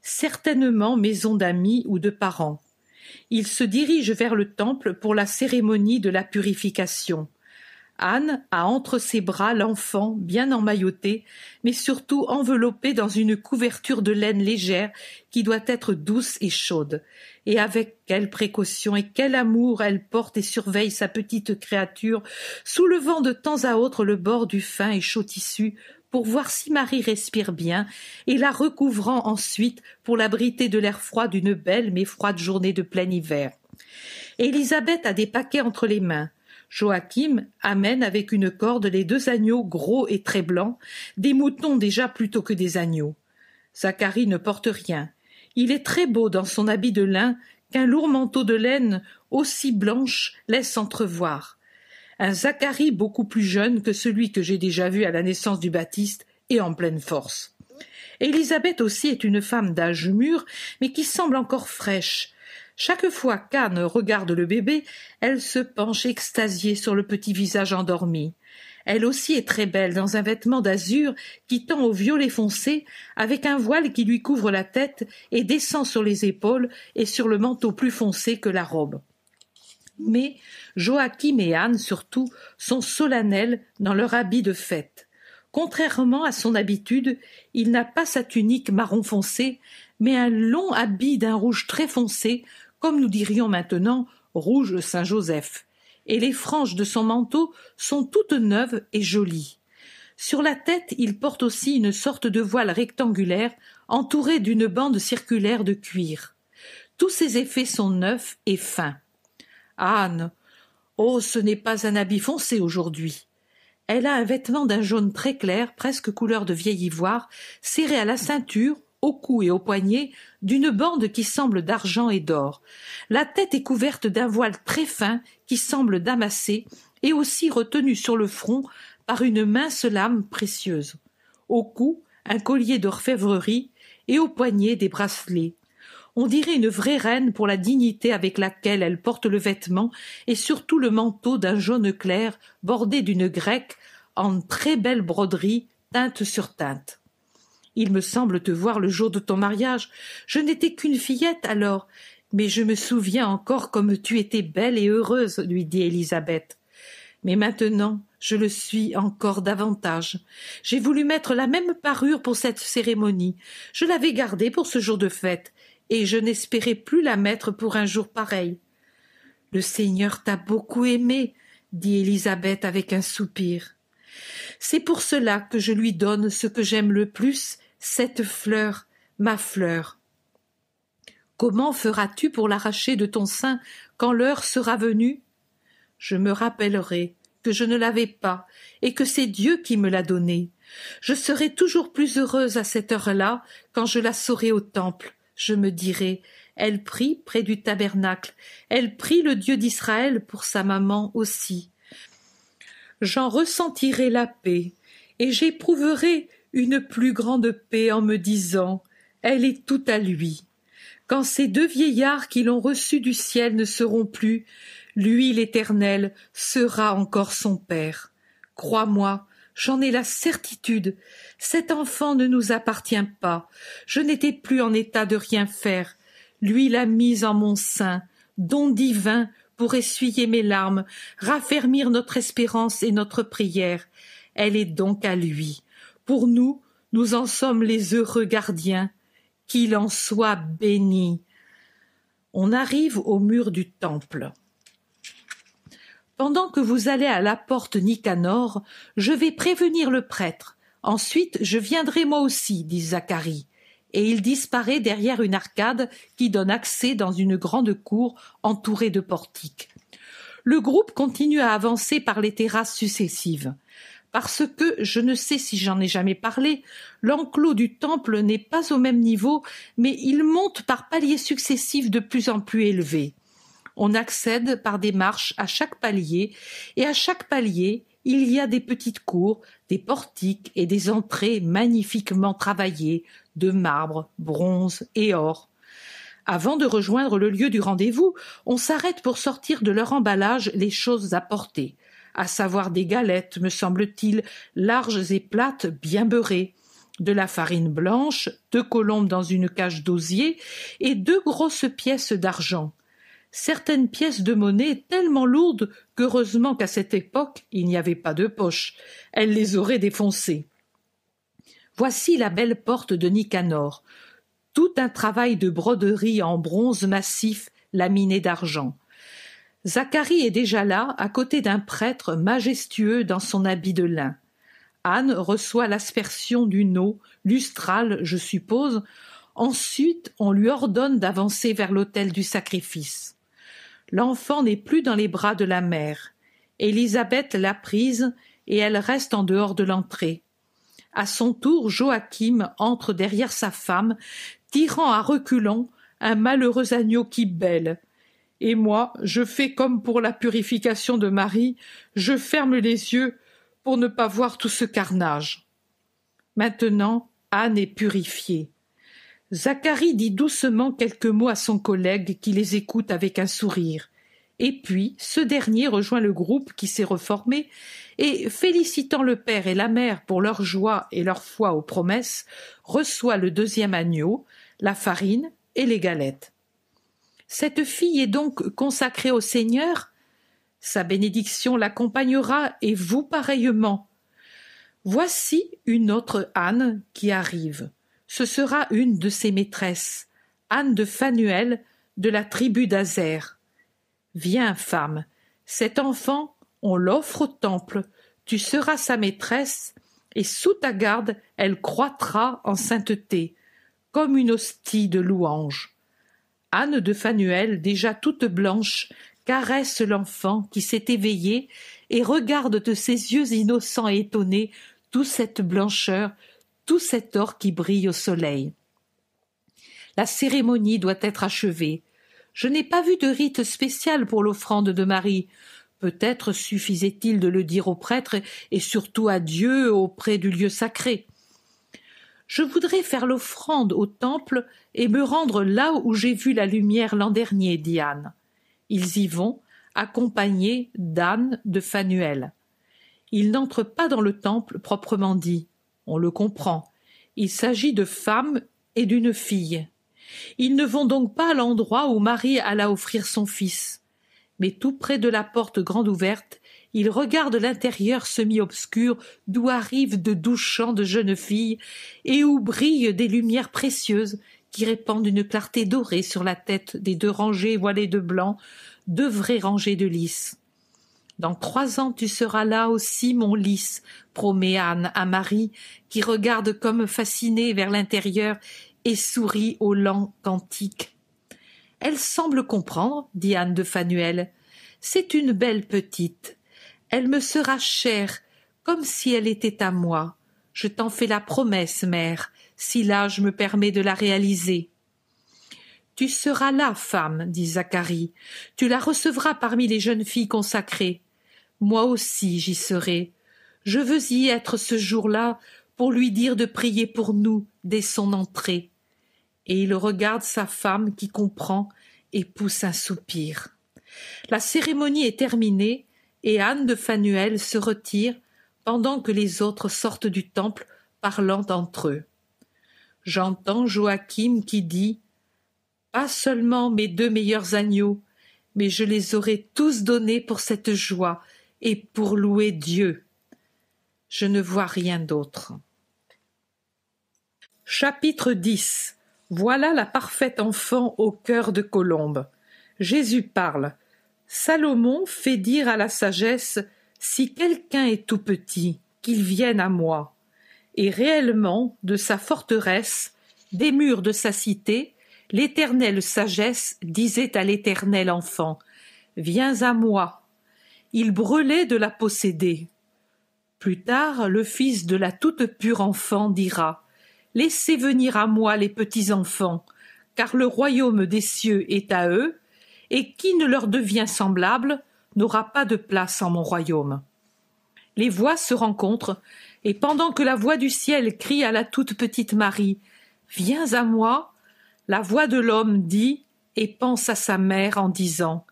certainement maison d'amis ou de parents. Ils se dirigent vers le temple pour la cérémonie de la purification. Anne a entre ses bras l'enfant, bien emmailloté, mais surtout enveloppé dans une couverture de laine légère qui doit être douce et chaude. Et avec quelle précaution et quel amour elle porte et surveille sa petite créature, soulevant de temps à autre le bord du fin et chaud tissu pour voir si Marie respire bien, et la recouvrant ensuite pour l'abriter de l'air froid d'une belle mais froide journée de plein hiver. Élisabeth a des paquets entre les mains. Joachim amène avec une corde les deux agneaux gros et très blancs, des moutons déjà plutôt que des agneaux. Zacharie ne porte rien. Il est très beau dans son habit de lin qu'un lourd manteau de laine aussi blanche laisse entrevoir. Un Zacharie beaucoup plus jeune que celui que j'ai déjà vu à la naissance du Baptiste et en pleine force. Élisabeth aussi est une femme d'âge mûr, mais qui semble encore fraîche. Chaque fois qu'Anne regarde le bébé, elle se penche extasiée sur le petit visage endormi. Elle aussi est très belle dans un vêtement d'azur qui tend au violet foncé, avec un voile qui lui couvre la tête et descend sur les épaules et sur le manteau plus foncé que la robe. Mais Joachim et Anne surtout sont solennels dans leur habit de fête. Contrairement à son habitude, il n'a pas sa tunique marron foncé, mais un long habit d'un rouge très foncé, comme nous dirions maintenant rouge Saint-Joseph, et les franges de son manteau sont toutes neuves et jolies. Sur la tête, il porte aussi une sorte de voile rectangulaire entourée d'une bande circulaire de cuir. Tous ses effets sont neufs et fins. Anne, oh, ce n'est pas un habit foncé aujourd'hui. Elle a un vêtement d'un jaune très clair, presque couleur de vieil ivoire, serré à la ceinture au cou et au poignet, d'une bande qui semble d'argent et d'or. La tête est couverte d'un voile très fin qui semble damassé et aussi retenu sur le front par une mince lame précieuse. Au cou, un collier d'orfèvrerie et au poignet, des bracelets. On dirait une vraie reine pour la dignité avec laquelle elle porte le vêtement et surtout le manteau d'un jaune clair bordé d'une grecque en très belle broderie teinte sur teinte. Il me semble te voir le jour de ton mariage. Je n'étais qu'une fillette alors, mais je me souviens encore comme tu étais belle et heureuse, lui dit Élisabeth. Mais maintenant, je le suis encore davantage. J'ai voulu mettre la même parure pour cette cérémonie. Je l'avais gardée pour ce jour de fête, et je n'espérais plus la mettre pour un jour pareil. Le Seigneur t'a beaucoup aimé, dit Élisabeth avec un soupir. C'est pour cela que je lui donne ce que j'aime le plus cette fleur, ma fleur. Comment feras-tu pour l'arracher de ton sein quand l'heure sera venue Je me rappellerai que je ne l'avais pas et que c'est Dieu qui me l'a donnée. Je serai toujours plus heureuse à cette heure-là quand je la saurai au temple. Je me dirai elle prie près du tabernacle, elle prie le Dieu d'Israël pour sa maman aussi. J'en ressentirai la paix, et j'éprouverai une plus grande paix en me disant Elle est tout à lui. Quand ces deux vieillards qui l'ont reçu du ciel ne seront plus, lui l'Éternel sera encore son Père. Crois-moi, j'en ai la certitude. Cet enfant ne nous appartient pas. Je n'étais plus en état de rien faire. Lui l'a mise en mon sein, don divin pour essuyer mes larmes, raffermir notre espérance et notre prière. Elle est donc à lui. Pour nous, nous en sommes les heureux gardiens. Qu'il en soit béni. On arrive au mur du temple. Pendant que vous allez à la porte Nicanor, je vais prévenir le prêtre. Ensuite, je viendrai moi aussi, dit Zacharie. Et il disparaît derrière une arcade qui donne accès dans une grande cour entourée de portiques. Le groupe continue à avancer par les terrasses successives parce que, je ne sais si j'en ai jamais parlé, l'enclos du temple n'est pas au même niveau, mais il monte par paliers successifs de plus en plus élevés. On accède par des marches à chaque palier, et à chaque palier, il y a des petites cours, des portiques et des entrées magnifiquement travaillées de marbre, bronze et or. Avant de rejoindre le lieu du rendez-vous, on s'arrête pour sortir de leur emballage les choses à à savoir des galettes, me semble-t-il, larges et plates, bien beurrées, de la farine blanche, deux colombes dans une cage d'osier, et deux grosses pièces d'argent. Certaines pièces de monnaie tellement lourdes qu'heureusement qu'à cette époque il n'y avait pas de poche. Elle les aurait défoncées. Voici la belle porte de Nicanor. Tout un travail de broderie en bronze massif laminé d'argent. Zacharie est déjà là, à côté d'un prêtre majestueux dans son habit de lin. Anne reçoit l'aspersion d'une eau, lustrale, je suppose. Ensuite, on lui ordonne d'avancer vers l'autel du sacrifice. L'enfant n'est plus dans les bras de la mère. Élisabeth l'a prise et elle reste en dehors de l'entrée. À son tour, Joachim entre derrière sa femme, tirant à reculons un malheureux agneau qui bêle. Et moi, je fais comme pour la purification de Marie, je ferme les yeux pour ne pas voir tout ce carnage. Maintenant, Anne est purifiée. Zacharie dit doucement quelques mots à son collègue qui les écoute avec un sourire. Et puis, ce dernier rejoint le groupe qui s'est reformé et, félicitant le père et la mère pour leur joie et leur foi aux promesses, reçoit le deuxième agneau, la farine et les galettes. Cette fille est donc consacrée au Seigneur, sa bénédiction l'accompagnera et vous pareillement. Voici une autre Anne qui arrive. Ce sera une de ses maîtresses, Anne de Fanuel de la tribu d'Azer. Viens, femme, cet enfant, on l'offre au temple, tu seras sa maîtresse, et sous ta garde elle croîtra en sainteté, comme une hostie de louange. Anne de Fanuel, déjà toute blanche, caresse l'enfant qui s'est éveillé et regarde de ses yeux innocents et étonnés toute cette blancheur, tout cet or qui brille au soleil. La cérémonie doit être achevée. Je n'ai pas vu de rite spécial pour l'offrande de Marie. Peut-être suffisait-il de le dire au prêtre et surtout à Dieu auprès du lieu sacré. Je voudrais faire l'offrande au temple et me rendre là où j'ai vu la lumière l'an dernier, dit Anne. Ils y vont, accompagnés d'Anne de Fanuel. Ils n'entrent pas dans le temple proprement dit. On le comprend. Il s'agit de femmes et d'une fille. Ils ne vont donc pas à l'endroit où Marie alla offrir son fils. Mais tout près de la porte grande ouverte, il regarde l'intérieur semi-obscur d'où arrivent de doux chants de jeunes filles et où brillent des lumières précieuses qui répandent une clarté dorée sur la tête des deux rangées voilées de blanc, deux vraies rangées de lys. Dans trois ans tu seras là aussi, mon lys, promet Anne à Marie, qui regarde comme fascinée vers l'intérieur et sourit au lent cantique. Elle semble comprendre, dit Anne de Fanuel. C'est une belle petite. Elle me sera chère, comme si elle était à moi. Je t'en fais la promesse, mère, si l'âge me permet de la réaliser. Tu seras là, femme, dit Zacharie. Tu la recevras parmi les jeunes filles consacrées. Moi aussi j'y serai. Je veux y être ce jour-là pour lui dire de prier pour nous dès son entrée. Et il regarde sa femme qui comprend et pousse un soupir. La cérémonie est terminée et Anne de Fanuel se retire pendant que les autres sortent du temple parlant entre eux. J'entends Joachim qui dit Pas seulement mes deux meilleurs agneaux, mais je les aurais tous donnés pour cette joie et pour louer Dieu. Je ne vois rien d'autre. Chapitre 10 Voilà la parfaite enfant au cœur de Colombe. Jésus parle. Salomon fait dire à la sagesse Si quelqu'un est tout petit, qu'il vienne à moi. Et réellement, de sa forteresse, des murs de sa cité, l'éternelle sagesse disait à l'éternel enfant Viens à moi. Il brûlait de la posséder. Plus tard, le fils de la toute pure enfant dira Laissez venir à moi les petits enfants, car le royaume des cieux est à eux, et qui ne leur devient semblable n'aura pas de place en mon royaume. Les voix se rencontrent, et pendant que la voix du ciel crie à la toute petite Marie Viens à moi, la voix de l'homme dit et pense à sa mère en disant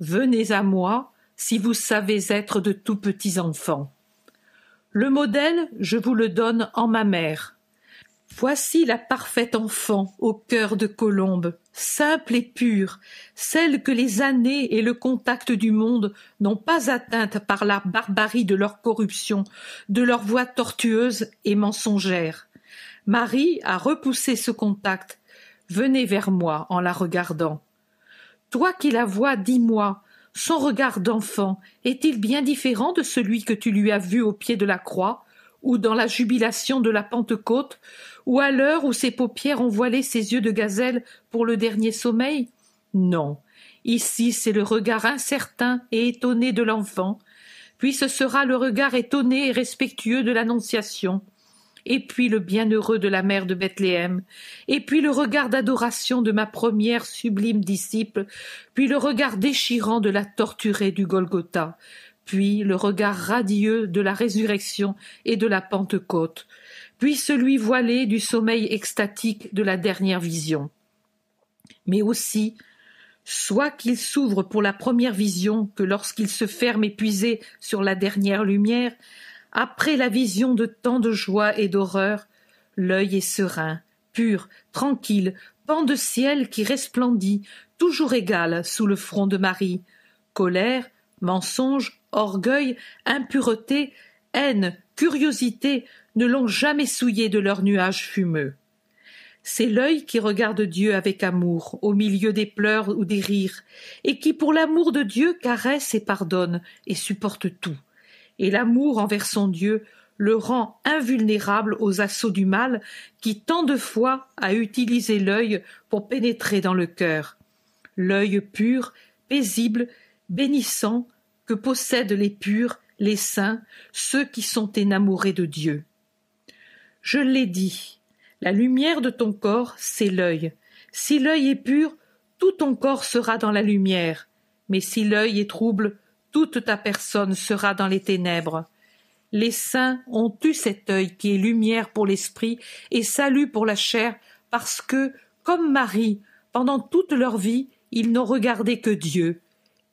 Venez à moi si vous savez être de tout petits enfants. Le modèle, je vous le donne en ma mère. Voici la parfaite enfant au cœur de Colombe, simple et pure, celle que les années et le contact du monde n'ont pas atteinte par la barbarie de leur corruption, de leur voix tortueuse et mensongère. Marie a repoussé ce contact. Venez vers moi en la regardant. Toi qui la vois, dis-moi, son regard d'enfant est-il bien différent de celui que tu lui as vu au pied de la croix ou dans la jubilation de la Pentecôte ou à l'heure où ses paupières ont voilé ses yeux de gazelle pour le dernier sommeil Non. Ici, c'est le regard incertain et étonné de l'enfant, puis ce sera le regard étonné et respectueux de l'Annonciation, et puis le bienheureux de la mère de Bethléem, et puis le regard d'adoration de ma première sublime disciple, puis le regard déchirant de la torturée du Golgotha, puis le regard radieux de la résurrection et de la Pentecôte, puis celui voilé du sommeil extatique de la dernière vision. Mais aussi, soit qu'il s'ouvre pour la première vision que lorsqu'il se ferme épuisé sur la dernière lumière, après la vision de tant de joie et d'horreur, l'œil est serein, pur, tranquille, pan de ciel qui resplendit, toujours égal sous le front de Marie. Colère, mensonge, orgueil, impureté, haine, curiosité, ne l'ont jamais souillé de leurs nuages fumeux. C'est l'œil qui regarde Dieu avec amour, au milieu des pleurs ou des rires, et qui, pour l'amour de Dieu, caresse et pardonne, et supporte tout. Et l'amour envers son Dieu le rend invulnérable aux assauts du mal qui tant de fois a utilisé l'œil pour pénétrer dans le cœur. L'œil pur, paisible, bénissant, que possèdent les purs, les saints, ceux qui sont énamourés de Dieu. Je l'ai dit. La lumière de ton corps, c'est l'œil. Si l'œil est pur, tout ton corps sera dans la lumière. Mais si l'œil est trouble, toute ta personne sera dans les ténèbres. Les saints ont eu cet œil qui est lumière pour l'esprit et salut pour la chair, parce que, comme Marie, pendant toute leur vie, ils n'ont regardé que Dieu,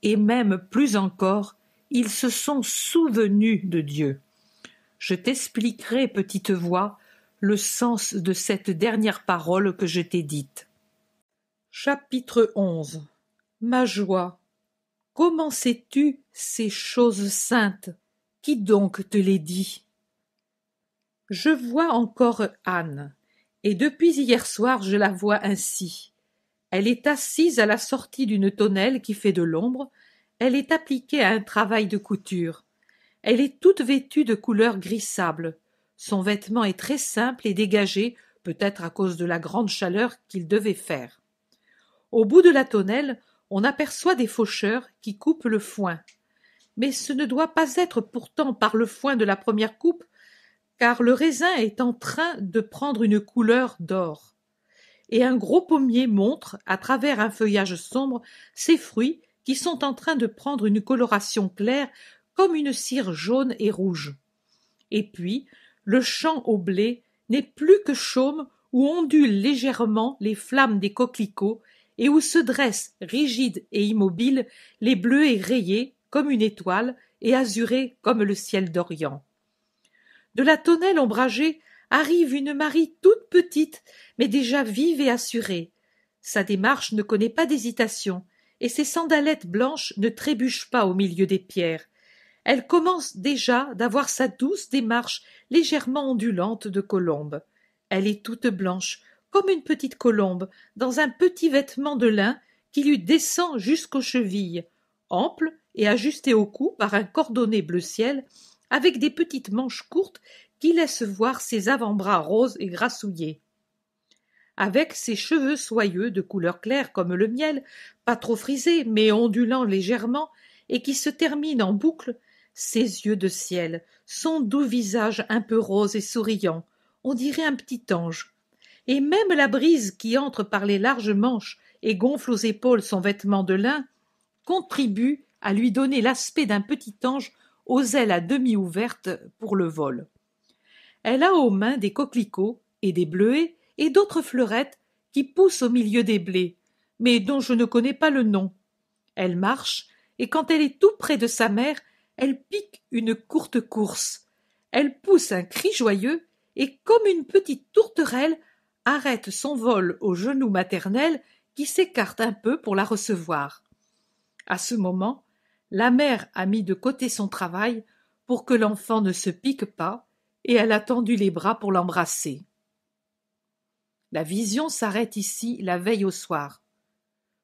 et même plus encore, ils se sont souvenus de Dieu. Je t'expliquerai, petite voix, le sens de cette dernière parole que je t'ai dite. Chapitre 11 Ma joie. Comment sais-tu ces choses saintes Qui donc te les dit Je vois encore Anne, et depuis hier soir je la vois ainsi. Elle est assise à la sortie d'une tonnelle qui fait de l'ombre, elle est appliquée à un travail de couture. Elle est toute vêtue de couleur gris sable. Son vêtement est très simple et dégagé, peut-être à cause de la grande chaleur qu'il devait faire. Au bout de la tonnelle, on aperçoit des faucheurs qui coupent le foin. Mais ce ne doit pas être pourtant par le foin de la première coupe, car le raisin est en train de prendre une couleur d'or. Et un gros pommier montre, à travers un feuillage sombre, ses fruits qui sont en train de prendre une coloration claire comme une cire jaune et rouge. Et puis, le champ au blé n'est plus que chaume où ondulent légèrement les flammes des coquelicots et où se dressent rigides et immobiles les bleus et rayés comme une étoile et azurés comme le ciel d'Orient. De la tonnelle ombragée arrive une Marie toute petite, mais déjà vive et assurée. Sa démarche ne connaît pas d'hésitation, et ses sandalettes blanches ne trébuchent pas au milieu des pierres elle commence déjà d'avoir sa douce démarche légèrement ondulante de colombe. Elle est toute blanche, comme une petite colombe, dans un petit vêtement de lin qui lui descend jusqu'aux chevilles, ample et ajusté au cou par un cordonnet bleu ciel, avec des petites manches courtes qui laissent voir ses avant-bras roses et grassouillés. Avec ses cheveux soyeux de couleur claire comme le miel, pas trop frisés mais ondulant légèrement, et qui se terminent en boucles ses yeux de ciel, son doux visage un peu rose et souriant, on dirait un petit ange. Et même la brise qui entre par les larges manches et gonfle aux épaules son vêtement de lin contribue à lui donner l'aspect d'un petit ange aux ailes à demi ouvertes pour le vol. Elle a aux mains des coquelicots et des bleuets et d'autres fleurettes qui poussent au milieu des blés, mais dont je ne connais pas le nom. Elle marche, et quand elle est tout près de sa mère, elle pique une courte course. Elle pousse un cri joyeux et, comme une petite tourterelle, arrête son vol au genou maternel qui s'écarte un peu pour la recevoir. À ce moment, la mère a mis de côté son travail pour que l'enfant ne se pique pas et elle a tendu les bras pour l'embrasser. La vision s'arrête ici la veille au soir.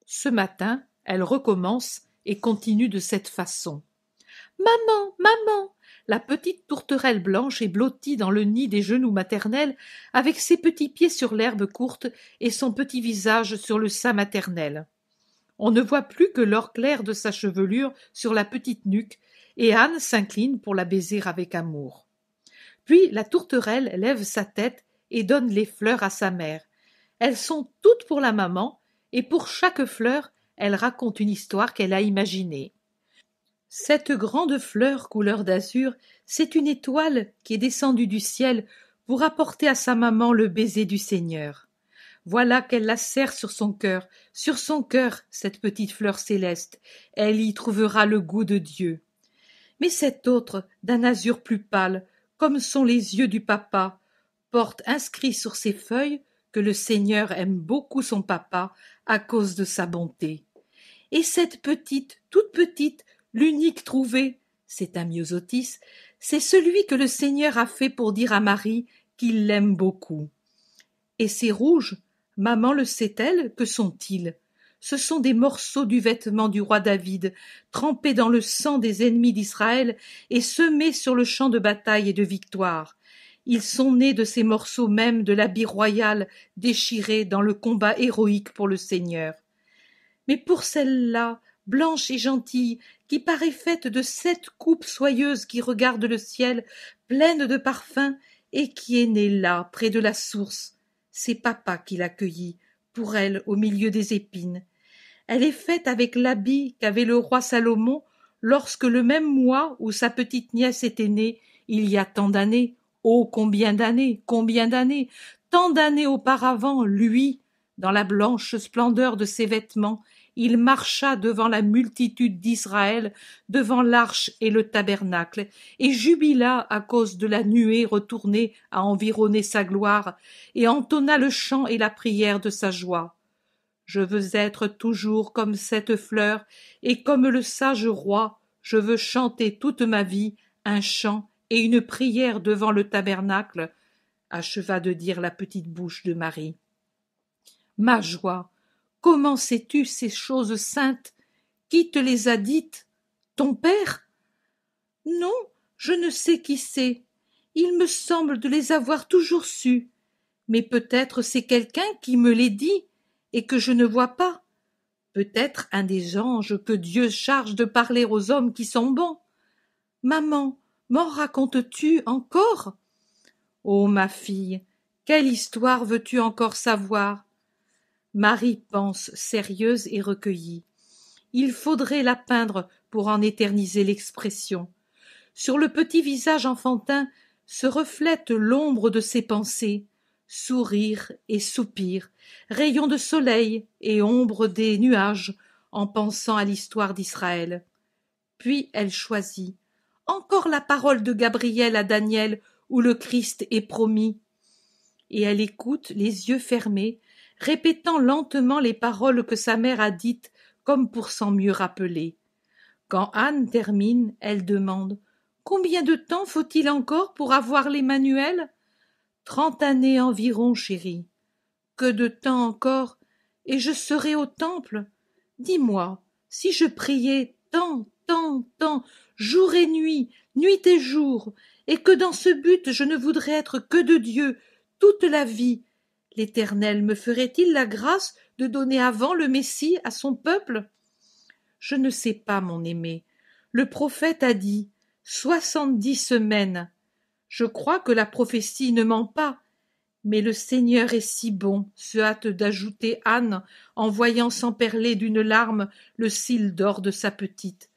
Ce matin, elle recommence et continue de cette façon. Maman. Maman. La petite tourterelle blanche est blottie dans le nid des genoux maternels, avec ses petits pieds sur l'herbe courte et son petit visage sur le sein maternel. On ne voit plus que l'or clair de sa chevelure sur la petite nuque, et Anne s'incline pour la baiser avec amour. Puis la tourterelle lève sa tête et donne les fleurs à sa mère. Elles sont toutes pour la maman, et pour chaque fleur, elle raconte une histoire qu'elle a imaginée. Cette grande fleur couleur d'azur, c'est une étoile qui est descendue du ciel pour apporter à sa maman le baiser du Seigneur. Voilà qu'elle la serre sur son cœur, sur son cœur, cette petite fleur céleste. Elle y trouvera le goût de Dieu. Mais cette autre, d'un azur plus pâle, comme sont les yeux du papa, porte inscrit sur ses feuilles que le Seigneur aime beaucoup son papa à cause de sa bonté. Et cette petite, toute petite, l'unique trouvé, c'est un Myosotis, c'est celui que le Seigneur a fait pour dire à Marie qu'il l'aime beaucoup. Et ces rouges, maman le sait-elle, que sont-ils Ce sont des morceaux du vêtement du roi David, trempés dans le sang des ennemis d'Israël et semés sur le champ de bataille et de victoire. Ils sont nés de ces morceaux même de l'habit royal déchirés dans le combat héroïque pour le Seigneur. Mais pour celle-là, blanche et gentille, qui paraît faite de sept coupes soyeuses qui regardent le ciel, pleine de parfums, et qui est née là, près de la source. C'est papa qui l'accueillit, pour elle, au milieu des épines. Elle est faite avec l'habit qu'avait le roi Salomon lorsque le même mois où sa petite nièce était née, il y a tant d'années, oh combien d'années, combien d'années, tant d'années auparavant, lui, dans la blanche splendeur de ses vêtements il marcha devant la multitude d'Israël, devant l'arche et le tabernacle, et jubila à cause de la nuée retournée à environner sa gloire, et entonna le chant et la prière de sa joie. Je veux être toujours comme cette fleur, et comme le sage roi, je veux chanter toute ma vie un chant et une prière devant le tabernacle, acheva de dire la petite bouche de Marie. Ma joie, Comment sais-tu ces choses saintes Qui te les a dites Ton père Non, je ne sais qui c'est. Il me semble de les avoir toujours sues. Mais peut-être c'est quelqu'un qui me les dit et que je ne vois pas. Peut-être un des anges que Dieu charge de parler aux hommes qui sont bons. Maman, m'en racontes-tu encore Oh, ma fille, quelle histoire veux-tu encore savoir Marie pense sérieuse et recueillie. Il faudrait la peindre pour en éterniser l'expression. Sur le petit visage enfantin se reflète l'ombre de ses pensées, sourire et soupir, rayon de soleil et ombre des nuages, en pensant à l'histoire d'Israël. Puis elle choisit. Encore la parole de Gabriel à Daniel où le Christ est promis. Et elle écoute, les yeux fermés, répétant lentement les paroles que sa mère a dites, comme pour s'en mieux rappeler. Quand Anne termine, elle demande Combien de temps faut-il encore pour avoir les manuels Trente années environ, chérie. Que de temps encore Et je serai au temple Dis-moi, si je priais tant, tant, tant, jour et nuit, nuit et jour, et que dans ce but je ne voudrais être que de Dieu toute la vie, L'Éternel me ferait-il la grâce de donner avant le Messie à son peuple Je ne sais pas, mon aimé. Le prophète a dit soixante-dix semaines. Je crois que la prophétie ne ment pas. Mais le Seigneur est si bon, se hâte d'ajouter Anne en voyant s'emperler d'une larme le cil d'or de sa petite.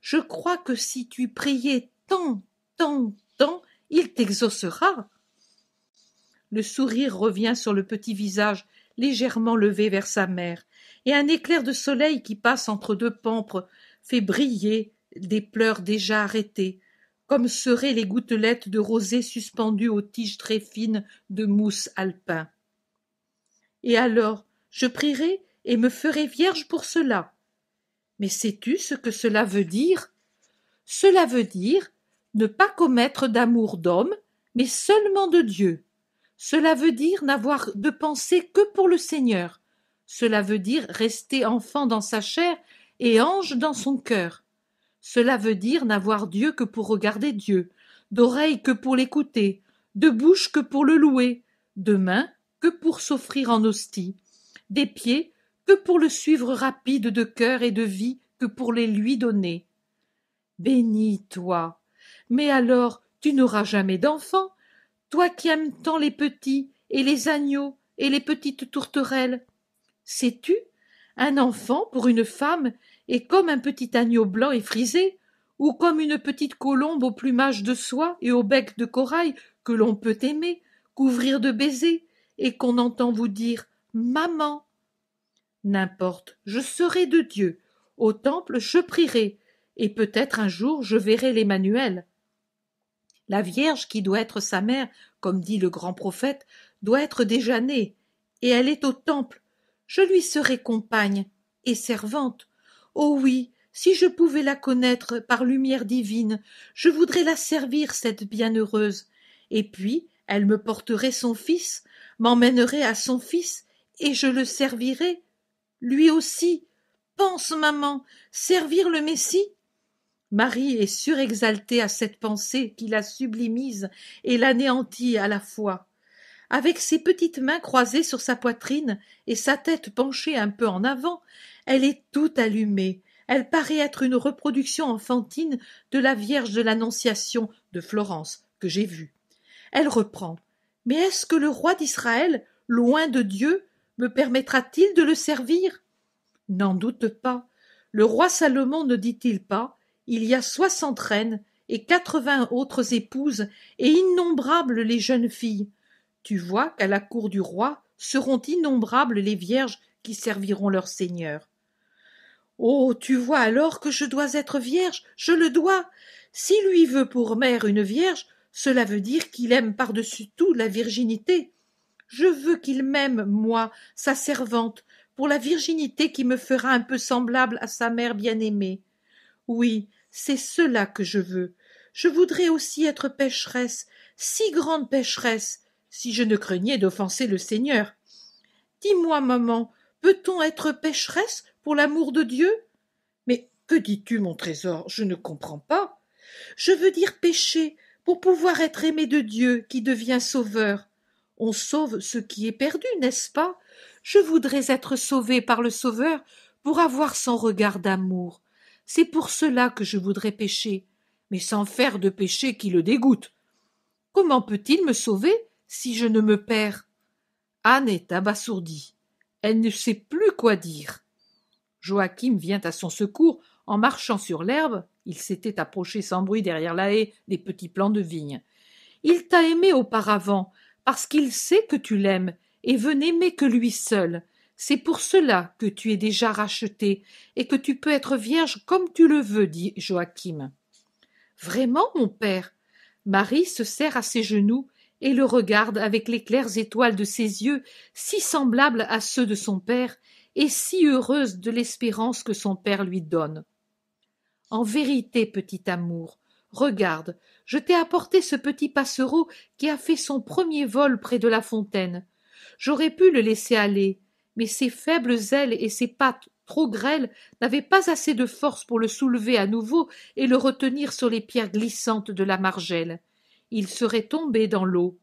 Je crois que si tu priais tant, tant, tant, il t'exaucera le sourire revient sur le petit visage légèrement levé vers sa mère, et un éclair de soleil qui passe entre deux pampres fait briller des pleurs déjà arrêtés, comme seraient les gouttelettes de rosée suspendues aux tiges très fines de mousse alpin. Et alors, je prierai et me ferai vierge pour cela. Mais sais-tu ce que cela veut dire Cela veut dire ne pas commettre d'amour d'homme, mais seulement de Dieu. Cela veut dire n'avoir de pensée que pour le Seigneur. Cela veut dire rester enfant dans sa chair et ange dans son cœur. Cela veut dire n'avoir Dieu que pour regarder Dieu, d'oreille que pour l'écouter, de bouche que pour le louer, de mains que pour s'offrir en hostie, des pieds que pour le suivre rapide de cœur et de vie que pour les lui donner. Bénis toi. Mais alors tu n'auras jamais d'enfant, toi qui aimes tant les petits et les agneaux et les petites tourterelles. Sais-tu, un enfant pour une femme est comme un petit agneau blanc et frisé, ou comme une petite colombe au plumage de soie et au bec de corail que l'on peut aimer, couvrir de baisers, et qu'on entend vous dire Maman. N'importe, je serai de Dieu. Au temple, je prierai, et peut-être un jour je verrai l'Emmanuel. La Vierge, qui doit être sa mère, comme dit le grand prophète, doit être déjà née, et elle est au temple. Je lui serai compagne et servante. Oh oui, si je pouvais la connaître par lumière divine, je voudrais la servir, cette bienheureuse. Et puis, elle me porterait son fils, m'emmènerait à son fils, et je le servirais. Lui aussi. Pense, maman, servir le Messie, Marie est surexaltée à cette pensée qui la sublimise et l'anéantit à la fois. Avec ses petites mains croisées sur sa poitrine et sa tête penchée un peu en avant, elle est toute allumée. Elle paraît être une reproduction enfantine de la Vierge de l'Annonciation de Florence que j'ai vue. Elle reprend. Mais est-ce que le roi d'Israël, loin de Dieu, me permettra-t-il de le servir N'en doute pas. Le roi Salomon ne dit-il pas il y a soixante reines et quatre-vingts autres épouses et innombrables les jeunes filles. Tu vois qu'à la cour du roi seront innombrables les vierges qui serviront leur seigneur. Oh, tu vois alors que je dois être vierge, je le dois. Si lui veut pour mère une vierge, cela veut dire qu'il aime par-dessus tout la virginité. Je veux qu'il m'aime, moi, sa servante, pour la virginité qui me fera un peu semblable à sa mère bien-aimée. Oui, c'est cela que je veux. Je voudrais aussi être pécheresse, si grande pécheresse, si je ne craignais d'offenser le Seigneur. Dis-moi, maman, peut-on être pécheresse pour l'amour de Dieu Mais que dis-tu, mon trésor Je ne comprends pas. Je veux dire pécher pour pouvoir être aimé de Dieu qui devient sauveur. On sauve ce qui est perdu, n'est-ce pas Je voudrais être sauvée par le Sauveur pour avoir son regard d'amour. C'est pour cela que je voudrais pécher, mais sans faire de péché qui le dégoûte. Comment peut-il me sauver si je ne me perds Anne est abasourdie. Elle ne sait plus quoi dire. Joachim vient à son secours en marchant sur l'herbe. Il s'était approché sans bruit derrière la haie des petits plants de vigne. Il t'a aimé auparavant, parce qu'il sait que tu l'aimes, et veut n'aimer que lui seul. C'est pour cela que tu es déjà racheté, et que tu peux être vierge comme tu le veux, dit Joachim. Vraiment, mon père. Marie se serre à ses genoux et le regarde avec les claires étoiles de ses yeux, si semblables à ceux de son père, et si heureuse de l'espérance que son père lui donne. En vérité, petit amour, regarde, je t'ai apporté ce petit passereau qui a fait son premier vol près de la fontaine. J'aurais pu le laisser aller, mais ses faibles ailes et ses pattes trop grêles n'avaient pas assez de force pour le soulever à nouveau et le retenir sur les pierres glissantes de la margelle. Il serait tombé dans l'eau.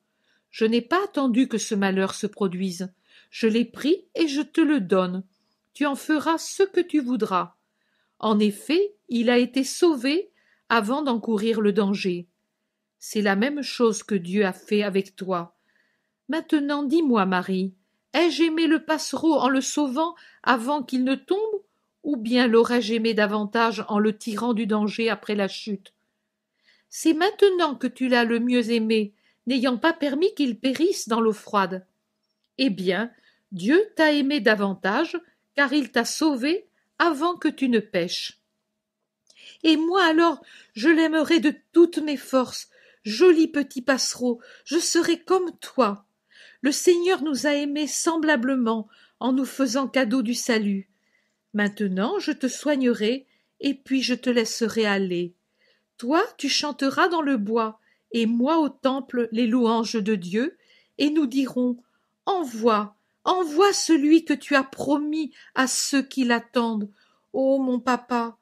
Je n'ai pas attendu que ce malheur se produise. Je l'ai pris et je te le donne. Tu en feras ce que tu voudras. En effet, il a été sauvé avant d'encourir le danger. C'est la même chose que Dieu a fait avec toi. Maintenant dis-moi, Marie, Ai-je aimé le passereau en le sauvant avant qu'il ne tombe, ou bien l'aurais-je aimé davantage en le tirant du danger après la chute C'est maintenant que tu l'as le mieux aimé, n'ayant pas permis qu'il périsse dans l'eau froide. Eh bien, Dieu t'a aimé davantage, car il t'a sauvé avant que tu ne pêches. Et moi alors, je l'aimerai de toutes mes forces. Joli petit passereau, je serai comme toi. Le Seigneur nous a aimés semblablement en nous faisant cadeau du salut. Maintenant je te soignerai, et puis je te laisserai aller. Toi tu chanteras dans le bois, et moi au temple les louanges de Dieu, et nous dirons Envoie, envoie celui que tu as promis à ceux qui l'attendent. Ô mon papa,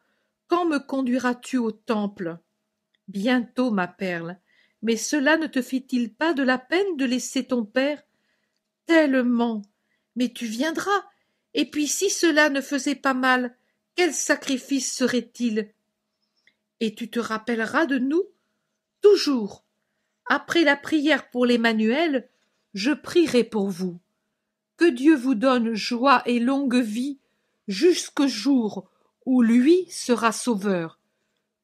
quand me conduiras-tu au temple Bientôt, ma perle. Mais cela ne te fit il pas de la peine de laisser ton père tellement. Mais tu viendras. Et puis si cela ne faisait pas mal, quel sacrifice serait il? Et tu te rappelleras de nous? Toujours. Après la prière pour l'Emmanuel, je prierai pour vous. Que Dieu vous donne joie et longue vie jusqu'au jour où lui sera sauveur.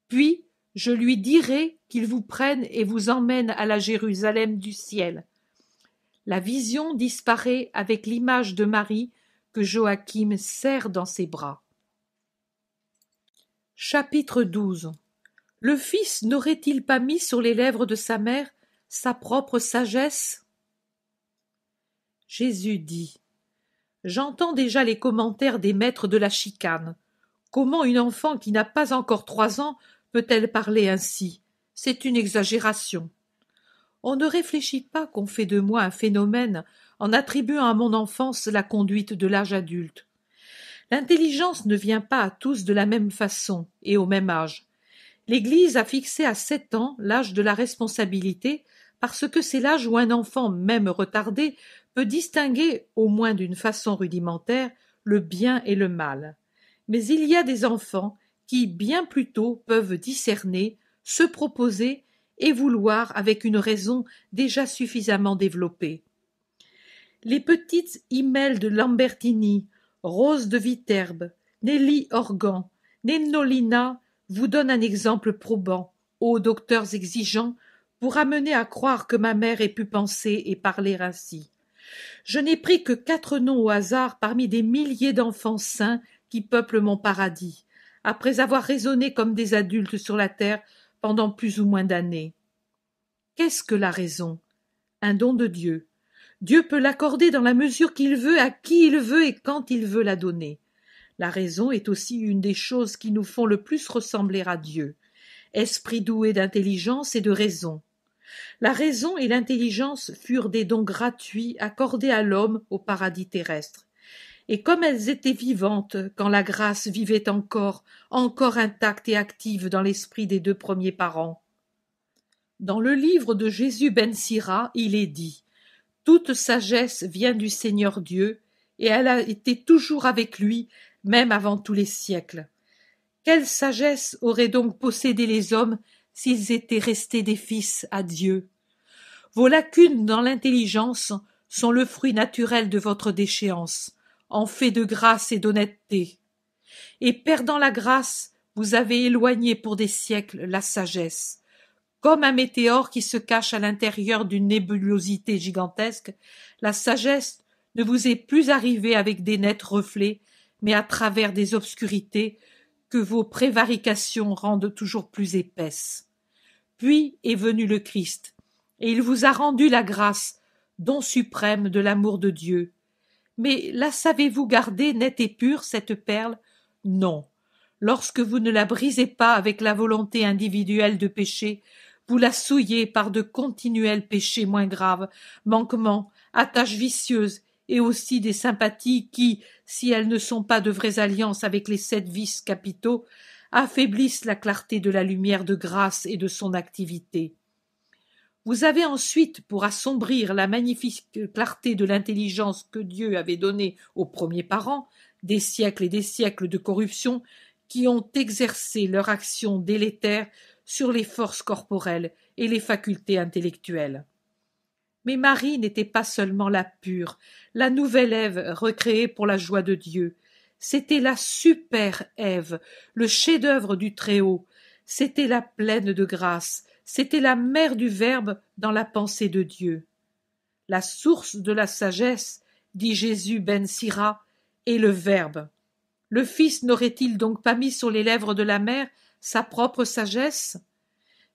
Puis je lui dirai qu'il vous prenne et vous emmène à la Jérusalem du ciel la vision disparaît avec l'image de Marie que Joachim serre dans ses bras. Chapitre XII Le fils n'aurait-il pas mis sur les lèvres de sa mère sa propre sagesse Jésus dit J'entends déjà les commentaires des maîtres de la chicane. Comment une enfant qui n'a pas encore trois ans peut-elle parler ainsi C'est une exagération. On ne réfléchit pas qu'on fait de moi un phénomène en attribuant à mon enfance la conduite de l'âge adulte. L'intelligence ne vient pas à tous de la même façon et au même âge. L'Église a fixé à sept ans l'âge de la responsabilité parce que c'est l'âge où un enfant, même retardé, peut distinguer, au moins d'une façon rudimentaire, le bien et le mal. Mais il y a des enfants qui, bien plus tôt, peuvent discerner, se proposer et vouloir avec une raison déjà suffisamment développée. Les petites emails de Lambertini, Rose de Viterbe, Nelly Organ, Nennolina vous donnent un exemple probant, ô docteurs exigeants, pour amener à croire que ma mère ait pu penser et parler ainsi. Je n'ai pris que quatre noms au hasard parmi des milliers d'enfants saints qui peuplent mon paradis, après avoir raisonné comme des adultes sur la terre pendant plus ou moins d'années. Qu'est-ce que la raison Un don de Dieu. Dieu peut l'accorder dans la mesure qu'il veut, à qui il veut et quand il veut la donner. La raison est aussi une des choses qui nous font le plus ressembler à Dieu. Esprit doué d'intelligence et de raison. La raison et l'intelligence furent des dons gratuits accordés à l'homme au paradis terrestre et comme elles étaient vivantes quand la grâce vivait encore, encore intacte et active dans l'esprit des deux premiers parents. Dans le livre de Jésus ben Sira, il est dit Toute sagesse vient du Seigneur Dieu, et elle a été toujours avec lui, même avant tous les siècles. Quelle sagesse auraient donc possédé les hommes s'ils étaient restés des fils à Dieu? Vos lacunes dans l'intelligence sont le fruit naturel de votre déchéance en fait de grâce et d'honnêteté. Et perdant la grâce, vous avez éloigné pour des siècles la sagesse. Comme un météore qui se cache à l'intérieur d'une nébulosité gigantesque, la sagesse ne vous est plus arrivée avec des nets reflets, mais à travers des obscurités que vos prévarications rendent toujours plus épaisses. Puis est venu le Christ, et il vous a rendu la grâce, don suprême de l'amour de Dieu, mais la savez-vous garder nette et pure, cette perle Non. Lorsque vous ne la brisez pas avec la volonté individuelle de pécher, vous la souillez par de continuels péchés moins graves, manquements, attaches vicieuses et aussi des sympathies qui, si elles ne sont pas de vraies alliances avec les sept vices capitaux, affaiblissent la clarté de la lumière de grâce et de son activité. Vous avez ensuite, pour assombrir la magnifique clarté de l'intelligence que Dieu avait donnée aux premiers parents, des siècles et des siècles de corruption qui ont exercé leur action délétère sur les forces corporelles et les facultés intellectuelles. Mais Marie n'était pas seulement la pure, la nouvelle Ève recréée pour la joie de Dieu. C'était la super Ève, le chef-d'œuvre du Très-Haut. C'était la pleine de grâce, c'était la mère du Verbe dans la pensée de Dieu. La source de la sagesse, dit Jésus ben Sira, est le Verbe. Le Fils n'aurait-il donc pas mis sur les lèvres de la mère sa propre sagesse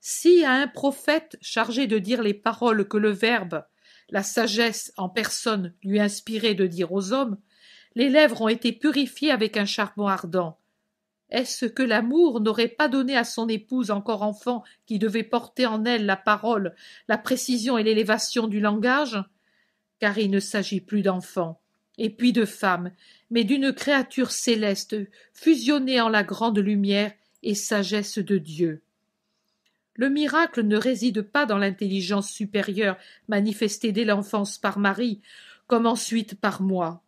Si à un prophète chargé de dire les paroles que le Verbe, la sagesse en personne, lui inspirait de dire aux hommes, les lèvres ont été purifiées avec un charbon ardent, est-ce que l'amour n'aurait pas donné à son épouse encore enfant qui devait porter en elle la parole, la précision et l'élévation du langage Car il ne s'agit plus d'enfant et puis de femme, mais d'une créature céleste fusionnée en la grande lumière et sagesse de Dieu. Le miracle ne réside pas dans l'intelligence supérieure manifestée dès l'enfance par Marie, comme ensuite par moi.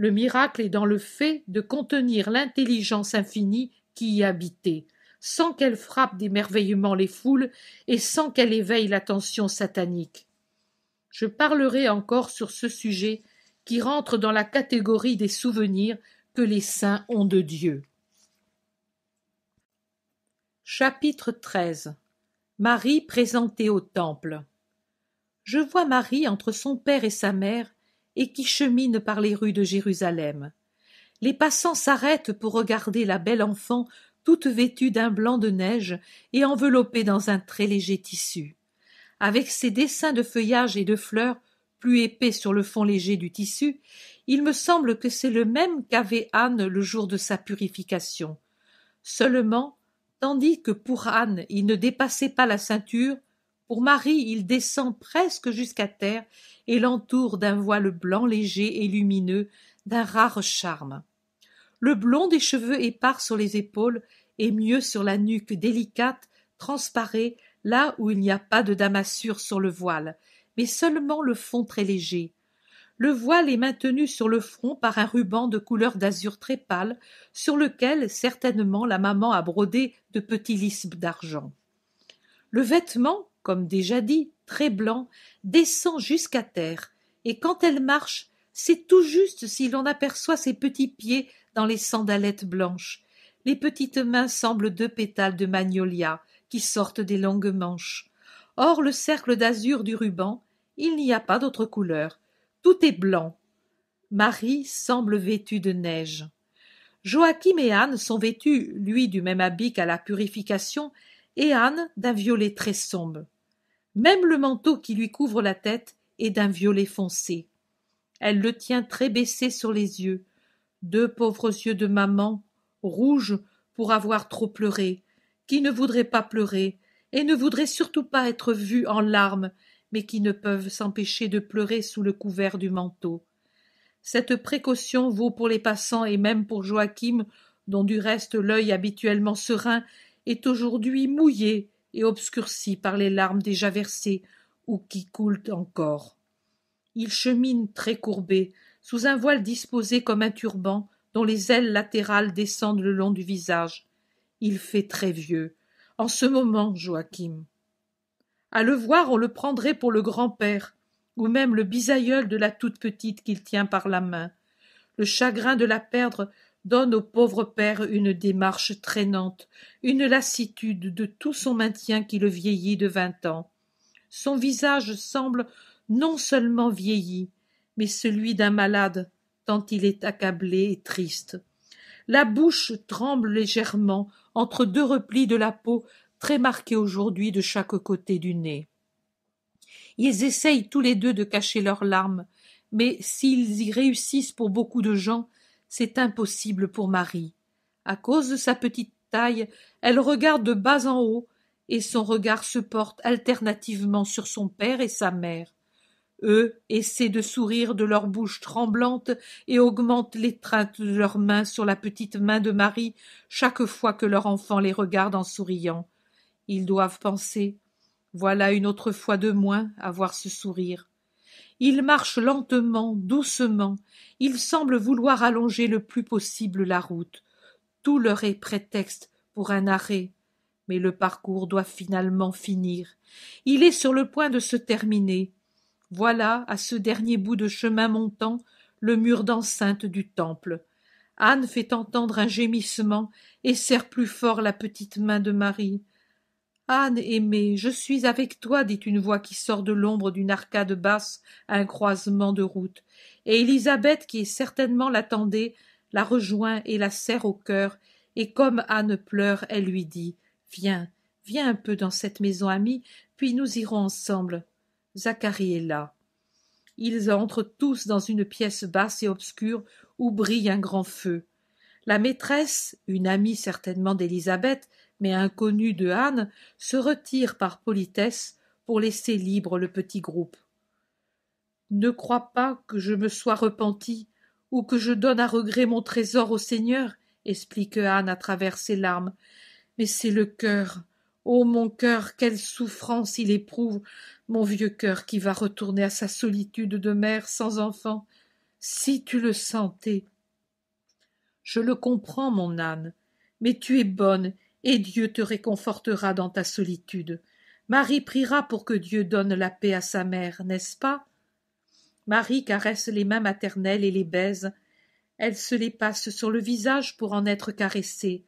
Le miracle est dans le fait de contenir l'intelligence infinie qui y habitait, sans qu'elle frappe d'émerveillement les foules et sans qu'elle éveille l'attention satanique. Je parlerai encore sur ce sujet qui rentre dans la catégorie des souvenirs que les saints ont de Dieu. Chapitre XIII Marie présentée au temple. Je vois Marie entre son père et sa mère et qui cheminent par les rues de Jérusalem. Les passants s'arrêtent pour regarder la belle enfant toute vêtue d'un blanc de neige et enveloppée dans un très léger tissu. Avec ses dessins de feuillage et de fleurs plus épais sur le fond léger du tissu, il me semble que c'est le même qu'avait Anne le jour de sa purification. Seulement, tandis que pour Anne il ne dépassait pas la ceinture, pour Marie, il descend presque jusqu'à terre et l'entoure d'un voile blanc léger et lumineux, d'un rare charme. Le blond des cheveux épars sur les épaules et mieux sur la nuque délicate transparaît là où il n'y a pas de damassure sur le voile, mais seulement le fond très léger. Le voile est maintenu sur le front par un ruban de couleur d'azur très pâle, sur lequel certainement la maman a brodé de petits lisbes d'argent. Le vêtement, comme déjà dit, très blanc, descend jusqu'à terre, et quand elle marche, c'est tout juste si l'on aperçoit ses petits pieds dans les sandalettes blanches. Les petites mains semblent deux pétales de magnolia qui sortent des longues manches. Or, le cercle d'azur du ruban, il n'y a pas d'autre couleur. Tout est blanc. Marie semble vêtue de neige. Joachim et Anne sont vêtus, lui, du même habit qu'à la purification, et Anne d'un violet très sombre. Même le manteau qui lui couvre la tête est d'un violet foncé. Elle le tient très baissé sur les yeux, deux pauvres yeux de maman, rouges pour avoir trop pleuré, qui ne voudraient pas pleurer, et ne voudraient surtout pas être vus en larmes, mais qui ne peuvent s'empêcher de pleurer sous le couvert du manteau. Cette précaution vaut pour les passants et même pour Joachim, dont du reste l'œil habituellement serein est aujourd'hui mouillé et obscurci par les larmes déjà versées ou qui coulent encore. Il chemine très courbé, sous un voile disposé comme un turban, dont les ailes latérales descendent le long du visage. Il fait très vieux. En ce moment, Joachim. À le voir, on le prendrait pour le grand-père, ou même le bisaïeul de la toute petite qu'il tient par la main. Le chagrin de la perdre donne au pauvre père une démarche traînante, une lassitude de tout son maintien qui le vieillit de vingt ans. Son visage semble non seulement vieilli, mais celui d'un malade, tant il est accablé et triste. La bouche tremble légèrement entre deux replis de la peau très marqués aujourd'hui de chaque côté du nez. Ils essayent tous les deux de cacher leurs larmes, mais s'ils y réussissent pour beaucoup de gens, c'est impossible pour Marie. À cause de sa petite taille, elle regarde de bas en haut, et son regard se porte alternativement sur son père et sa mère. Eux essaient de sourire de leur bouche tremblante et augmentent l'étreinte de leurs mains sur la petite main de Marie chaque fois que leur enfant les regarde en souriant. Ils doivent penser voilà une autre fois de moins à voir ce sourire. Il marche lentement, doucement, ils semblent vouloir allonger le plus possible la route. Tout leur est prétexte pour un arrêt, mais le parcours doit finalement finir. Il est sur le point de se terminer. Voilà, à ce dernier bout de chemin montant, le mur d'enceinte du temple. Anne fait entendre un gémissement et serre plus fort la petite main de Marie. Anne aimée, je suis avec toi, dit une voix qui sort de l'ombre d'une arcade basse à un croisement de route, et Élisabeth, qui certainement l'attendait, la rejoint et la serre au cœur, et comme Anne pleure, elle lui dit Viens, viens un peu dans cette maison amie, puis nous irons ensemble. Zacharie est là. Ils entrent tous dans une pièce basse et obscure où brille un grand feu. La maîtresse, une amie certainement d'Élisabeth, mais inconnu de Anne, se retire par politesse pour laisser libre le petit groupe. Ne crois pas que je me sois repenti ou que je donne à regret mon trésor au Seigneur, explique Anne à travers ses larmes. Mais c'est le cœur. Ô mon cœur, quelle souffrance il éprouve, mon vieux cœur qui va retourner à sa solitude de mère sans enfant. Si tu le sentais. Je le comprends, mon âne, mais tu es bonne et Dieu te réconfortera dans ta solitude. Marie priera pour que Dieu donne la paix à sa mère, n'est-ce pas Marie caresse les mains maternelles et les baise. Elle se les passe sur le visage pour en être caressée.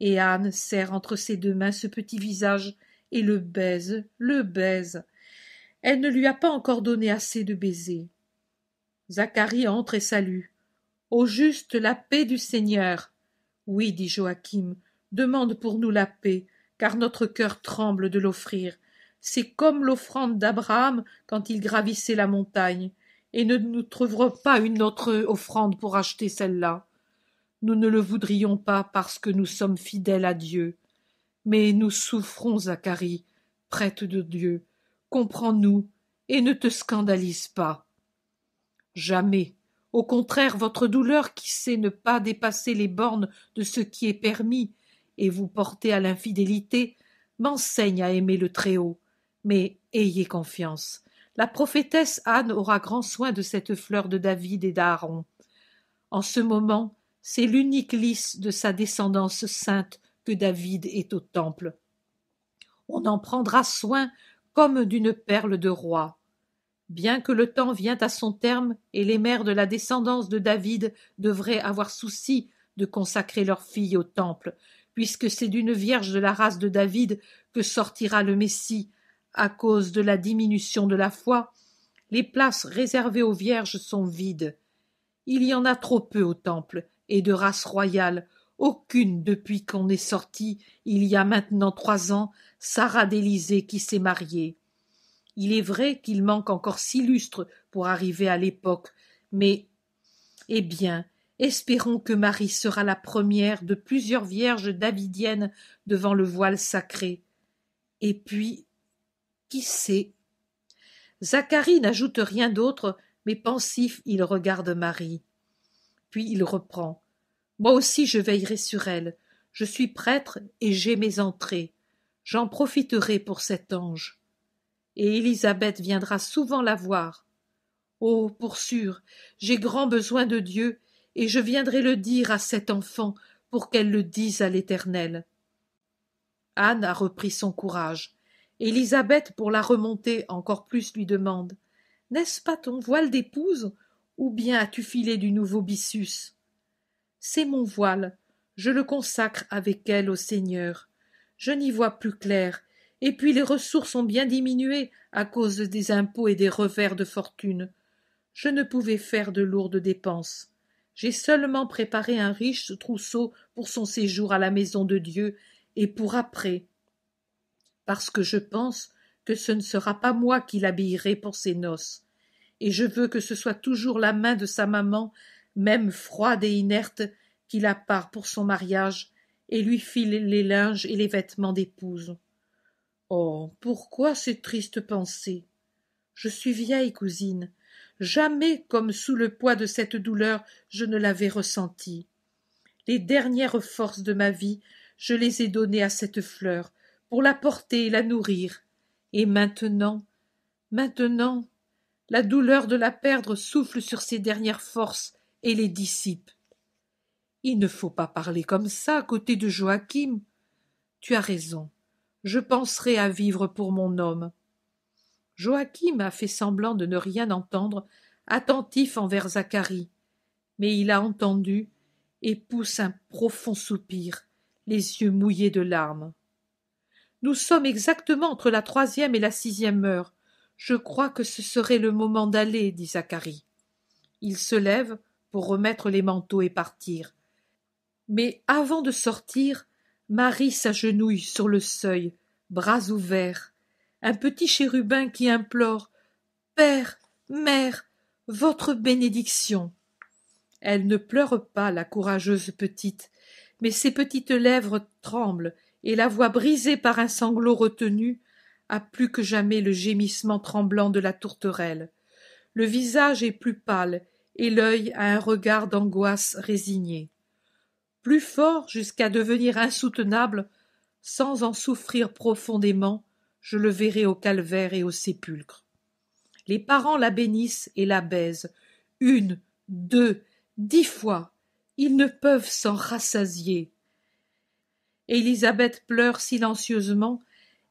Et Anne serre entre ses deux mains ce petit visage et le baise, le baise. Elle ne lui a pas encore donné assez de baisers. Zacharie entre et salue. Au juste la paix du Seigneur. Oui, dit Joachim, demande pour nous la paix, car notre cœur tremble de l'offrir. C'est comme l'offrande d'Abraham quand il gravissait la montagne, et ne nous trouverons pas une autre offrande pour acheter celle-là. Nous ne le voudrions pas parce que nous sommes fidèles à Dieu. Mais nous souffrons, Zacharie, prête de Dieu. Comprends-nous et ne te scandalise pas. Jamais. Au contraire, votre douleur qui sait ne pas dépasser les bornes de ce qui est permis et vous porter à l'infidélité, m'enseigne à aimer le Très-Haut. Mais ayez confiance. La prophétesse Anne aura grand soin de cette fleur de David et d'Aaron. En ce moment, c'est l'unique lys de sa descendance sainte que David est au temple. On en prendra soin comme d'une perle de roi. Bien que le temps vienne à son terme et les mères de la descendance de David devraient avoir souci de consacrer leurs fille au temple, puisque c'est d'une vierge de la race de David que sortira le Messie, à cause de la diminution de la foi, les places réservées aux vierges sont vides. Il y en a trop peu au temple, et de race royale, aucune depuis qu'on est sorti, il y a maintenant trois ans, Sarah d'Élysée qui s'est mariée. Il est vrai qu'il manque encore six lustres pour arriver à l'époque, mais eh bien, Espérons que Marie sera la première de plusieurs vierges davidiennes devant le voile sacré. Et puis, qui sait Zacharie n'ajoute rien d'autre, mais pensif, il regarde Marie. Puis il reprend. Moi aussi je veillerai sur elle. Je suis prêtre et j'ai mes entrées. J'en profiterai pour cet ange. Et Élisabeth viendra souvent la voir. Oh, pour sûr, j'ai grand besoin de Dieu et je viendrai le dire à cet enfant pour qu'elle le dise à l'Éternel. Anne a repris son courage. Élisabeth, pour la remonter encore plus, lui demande N'est-ce pas ton voile d'épouse Ou bien as-tu filé du nouveau Bissus C'est mon voile. Je le consacre avec elle au Seigneur. Je n'y vois plus clair. Et puis les ressources ont bien diminué à cause des impôts et des revers de fortune. Je ne pouvais faire de lourdes dépenses. J'ai seulement préparé un riche trousseau pour son séjour à la maison de Dieu et pour après, parce que je pense que ce ne sera pas moi qui l'habillerai pour ses noces, et je veux que ce soit toujours la main de sa maman, même froide et inerte, qui la part pour son mariage, et lui file les linges et les vêtements d'épouse. Oh. Pourquoi ces tristes pensées. Je suis vieille, cousine, Jamais comme sous le poids de cette douleur je ne l'avais ressentie. Les dernières forces de ma vie, je les ai données à cette fleur, pour la porter et la nourrir. Et maintenant, maintenant, la douleur de la perdre souffle sur ces dernières forces et les dissipe. Il ne faut pas parler comme ça à côté de Joachim. Tu as raison. Je penserai à vivre pour mon homme. Joachim a fait semblant de ne rien entendre, attentif envers Zacharie. Mais il a entendu et pousse un profond soupir, les yeux mouillés de larmes. Nous sommes exactement entre la troisième et la sixième heure. Je crois que ce serait le moment d'aller, dit Zacharie. Il se lève pour remettre les manteaux et partir. Mais avant de sortir, Marie s'agenouille sur le seuil, bras ouverts, un petit chérubin qui implore Père, Mère, votre bénédiction. Elle ne pleure pas, la courageuse petite, mais ses petites lèvres tremblent, et la voix brisée par un sanglot retenu a plus que jamais le gémissement tremblant de la tourterelle. Le visage est plus pâle, et l'œil a un regard d'angoisse résignée. Plus fort jusqu'à devenir insoutenable, sans en souffrir profondément, je le verrai au calvaire et au sépulcre. Les parents la bénissent et la baisent, une, deux, dix fois. Ils ne peuvent s'en rassasier. Élisabeth pleure silencieusement,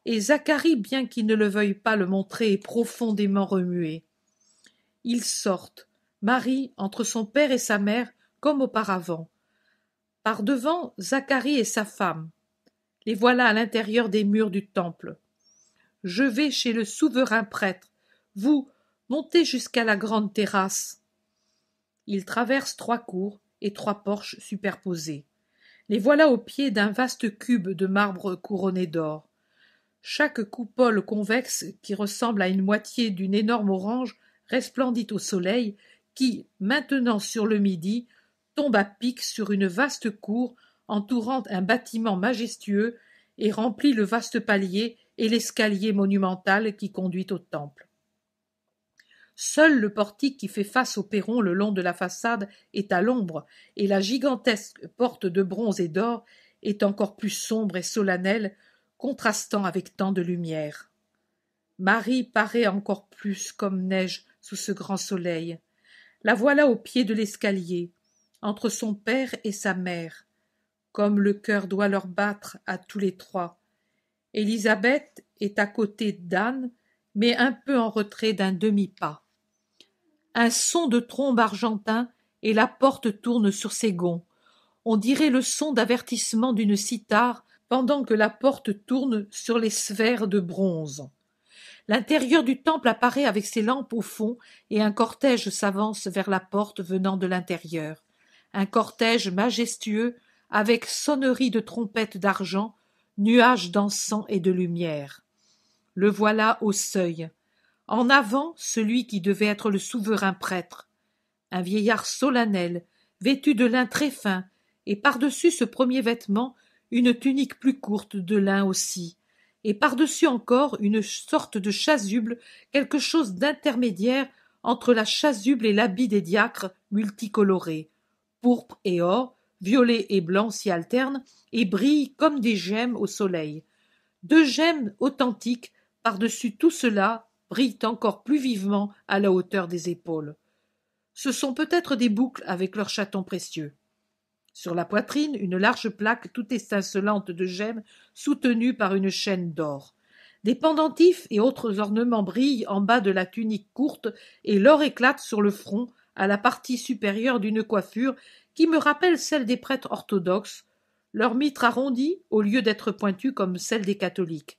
et Zacharie, bien qu'il ne le veuille pas le montrer, est profondément remué. Ils sortent, Marie entre son père et sa mère, comme auparavant. Par devant, Zacharie et sa femme. Les voilà à l'intérieur des murs du temple je vais chez le souverain prêtre. Vous, montez jusqu'à la grande terrasse. Ils traversent trois cours et trois porches superposés. Les voilà au pied d'un vaste cube de marbre couronné d'or. Chaque coupole convexe, qui ressemble à une moitié d'une énorme orange, resplendit au soleil, qui, maintenant sur le midi, tombe à pic sur une vaste cour entourant un bâtiment majestueux et remplit le vaste palier et l'escalier monumental qui conduit au temple. Seul le portique qui fait face au perron le long de la façade est à l'ombre, et la gigantesque porte de bronze et d'or est encore plus sombre et solennelle, contrastant avec tant de lumière. Marie paraît encore plus comme neige sous ce grand soleil. La voilà au pied de l'escalier, entre son père et sa mère. Comme le cœur doit leur battre à tous les trois, Élisabeth est à côté d'Anne, mais un peu en retrait d'un demi-pas. Un son de trombe argentin et la porte tourne sur ses gonds. On dirait le son d'avertissement d'une cithare pendant que la porte tourne sur les sphères de bronze. L'intérieur du temple apparaît avec ses lampes au fond et un cortège s'avance vers la porte venant de l'intérieur. Un cortège majestueux avec sonnerie de trompettes d'argent nuages d'encens et de lumière. Le voilà au seuil. En avant celui qui devait être le souverain prêtre, un vieillard solennel, vêtu de lin très fin, et par-dessus ce premier vêtement une tunique plus courte de lin aussi, et par-dessus encore une sorte de chasuble, quelque chose d'intermédiaire entre la chasuble et l'habit des diacres multicolorés, pourpre et or, violet et blanc s'y alternent et brillent comme des gemmes au soleil. Deux gemmes authentiques, par-dessus tout cela, brillent encore plus vivement à la hauteur des épaules. Ce sont peut-être des boucles avec leurs chatons précieux. Sur la poitrine, une large plaque tout étincelante de gemmes soutenue par une chaîne d'or. Des pendentifs et autres ornements brillent en bas de la tunique courte et l'or éclate sur le front à la partie supérieure d'une coiffure qui me rappelle celle des prêtres orthodoxes, leur mitre arrondie au lieu d'être pointue comme celle des catholiques.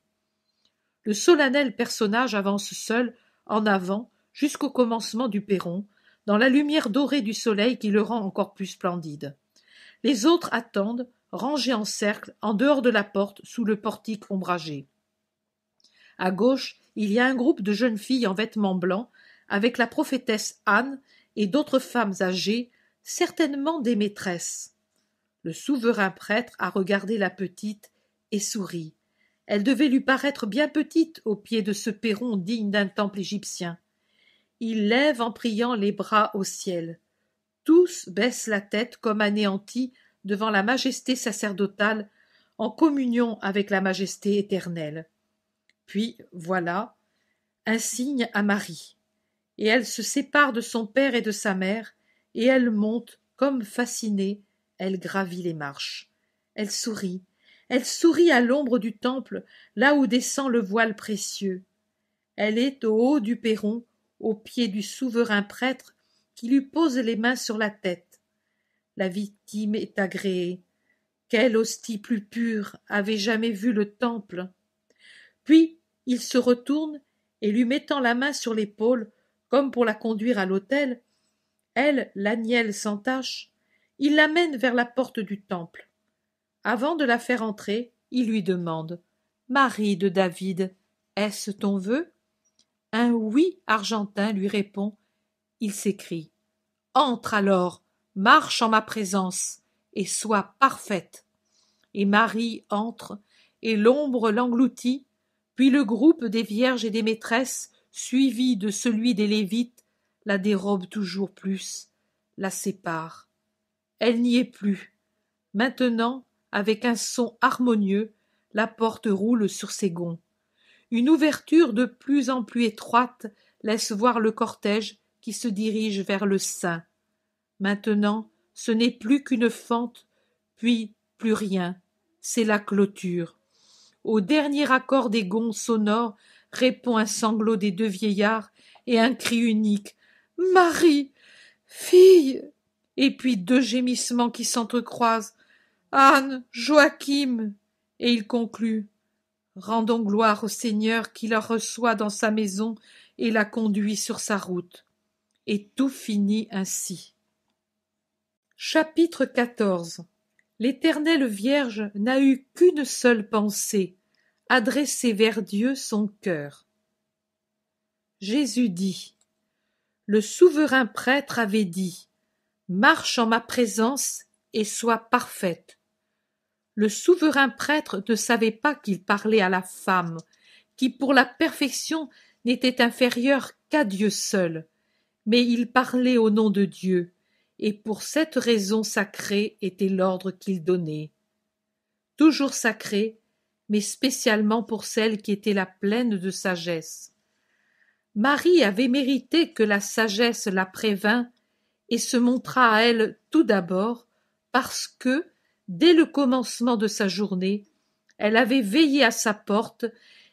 Le solennel personnage avance seul, en avant, jusqu'au commencement du perron, dans la lumière dorée du soleil qui le rend encore plus splendide. Les autres attendent, rangés en cercle, en dehors de la porte, sous le portique ombragé. À gauche, il y a un groupe de jeunes filles en vêtements blancs, avec la prophétesse Anne et d'autres femmes âgées certainement des maîtresses. Le souverain prêtre a regardé la petite et sourit. Elle devait lui paraître bien petite au pied de ce perron digne d'un temple égyptien. Il lève en priant les bras au ciel. Tous baissent la tête comme anéantis devant la majesté sacerdotale, en communion avec la majesté éternelle. Puis voilà un signe à Marie, et elle se sépare de son père et de sa mère, et elle monte comme fascinée, elle gravit les marches. Elle sourit, elle sourit à l'ombre du temple, là où descend le voile précieux. Elle est au haut du perron, au pied du souverain prêtre qui lui pose les mains sur la tête. La victime est agréée. Quel hostie plus pur avait jamais vu le temple Puis il se retourne et lui mettant la main sur l'épaule, comme pour la conduire à l'autel, elle l'agnelle sans tache, il l'amène vers la porte du temple. Avant de la faire entrer, il lui demande Marie de David, est-ce ton vœu Un oui argentin lui répond. Il s'écrie Entre alors, marche en ma présence, et sois parfaite. Et Marie entre, et l'ombre l'engloutit, puis le groupe des vierges et des maîtresses, suivi de celui des Lévites, la dérobe toujours plus, la sépare. Elle n'y est plus. Maintenant, avec un son harmonieux, la porte roule sur ses gonds. Une ouverture de plus en plus étroite laisse voir le cortège qui se dirige vers le sein. Maintenant, ce n'est plus qu'une fente, puis plus rien. C'est la clôture. Au dernier accord des gonds sonores répond un sanglot des deux vieillards et un cri unique, Marie. Fille. Et puis deux gémissements qui s'entrecroisent. Anne. Joachim. Et il conclut. Rendons gloire au Seigneur qui la reçoit dans sa maison et la conduit sur sa route. Et tout finit ainsi. Chapitre XIV. L'éternelle Vierge n'a eu qu'une seule pensée, adresser vers Dieu son cœur. Jésus dit le souverain prêtre avait dit Marche en ma présence et sois parfaite. Le souverain prêtre ne savait pas qu'il parlait à la femme, qui pour la perfection n'était inférieure qu'à Dieu seul, mais il parlait au nom de Dieu, et pour cette raison sacrée était l'ordre qu'il donnait. Toujours sacré, mais spécialement pour celle qui était la pleine de sagesse. Marie avait mérité que la sagesse la prévînt et se montra à elle tout d'abord parce que, dès le commencement de sa journée, elle avait veillé à sa porte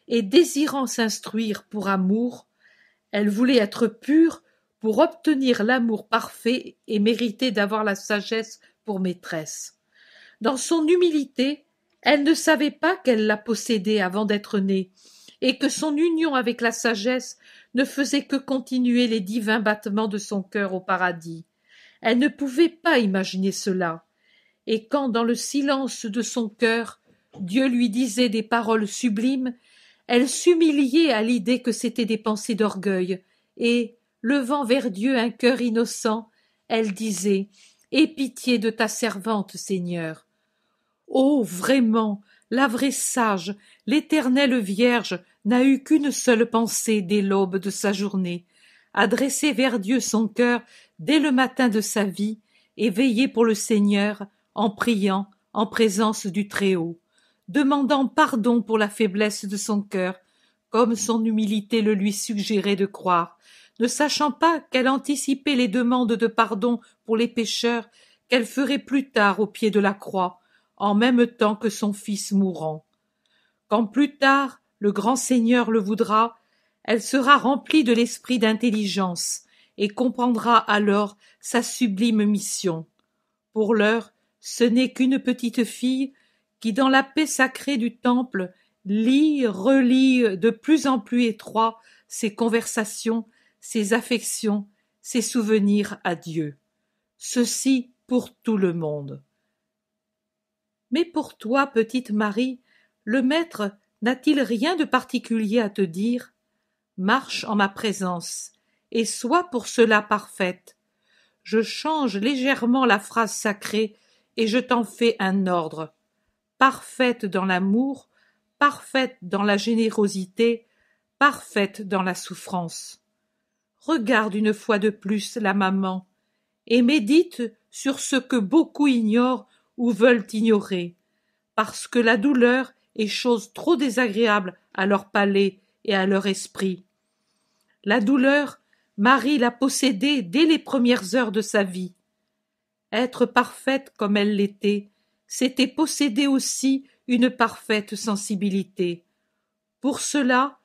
et désirant s'instruire pour amour, elle voulait être pure pour obtenir l'amour parfait et mériter d'avoir la sagesse pour maîtresse. Dans son humilité, elle ne savait pas qu'elle la possédait avant d'être née, et que son union avec la sagesse ne faisait que continuer les divins battements de son cœur au paradis. Elle ne pouvait pas imaginer cela. Et quand, dans le silence de son cœur, Dieu lui disait des paroles sublimes, elle s'humiliait à l'idée que c'étaient des pensées d'orgueil, et, levant vers Dieu un cœur innocent, elle disait Aie pitié de ta servante, Seigneur. Oh, vraiment, la vraie sage, l'éternelle Vierge, n'a eu qu'une seule pensée dès l'aube de sa journée, adresser vers Dieu son cœur dès le matin de sa vie, et veiller pour le Seigneur en priant en présence du Très-Haut, demandant pardon pour la faiblesse de son cœur, comme son humilité le lui suggérait de croire, ne sachant pas qu'elle anticipait les demandes de pardon pour les pécheurs qu'elle ferait plus tard au pied de la croix, en même temps que son fils mourant. Quand plus tard le grand Seigneur le voudra, elle sera remplie de l'esprit d'intelligence et comprendra alors sa sublime mission. Pour l'heure, ce n'est qu'une petite fille qui, dans la paix sacrée du temple, lit, relit de plus en plus étroit ses conversations, ses affections, ses souvenirs à Dieu. Ceci pour tout le monde. Mais pour toi, petite Marie, le Maître n'a-t-il rien de particulier à te dire Marche en ma présence, et sois pour cela parfaite. Je change légèrement la phrase sacrée, et je t'en fais un ordre. Parfaite dans l'amour, parfaite dans la générosité, parfaite dans la souffrance. Regarde une fois de plus la maman, et médite sur ce que beaucoup ignorent ou veulent ignorer, parce que la douleur et choses trop désagréables à leur palais et à leur esprit. La douleur, Marie l'a possédait dès les premières heures de sa vie. Être parfaite comme elle l'était, c'était posséder aussi une parfaite sensibilité. Pour cela,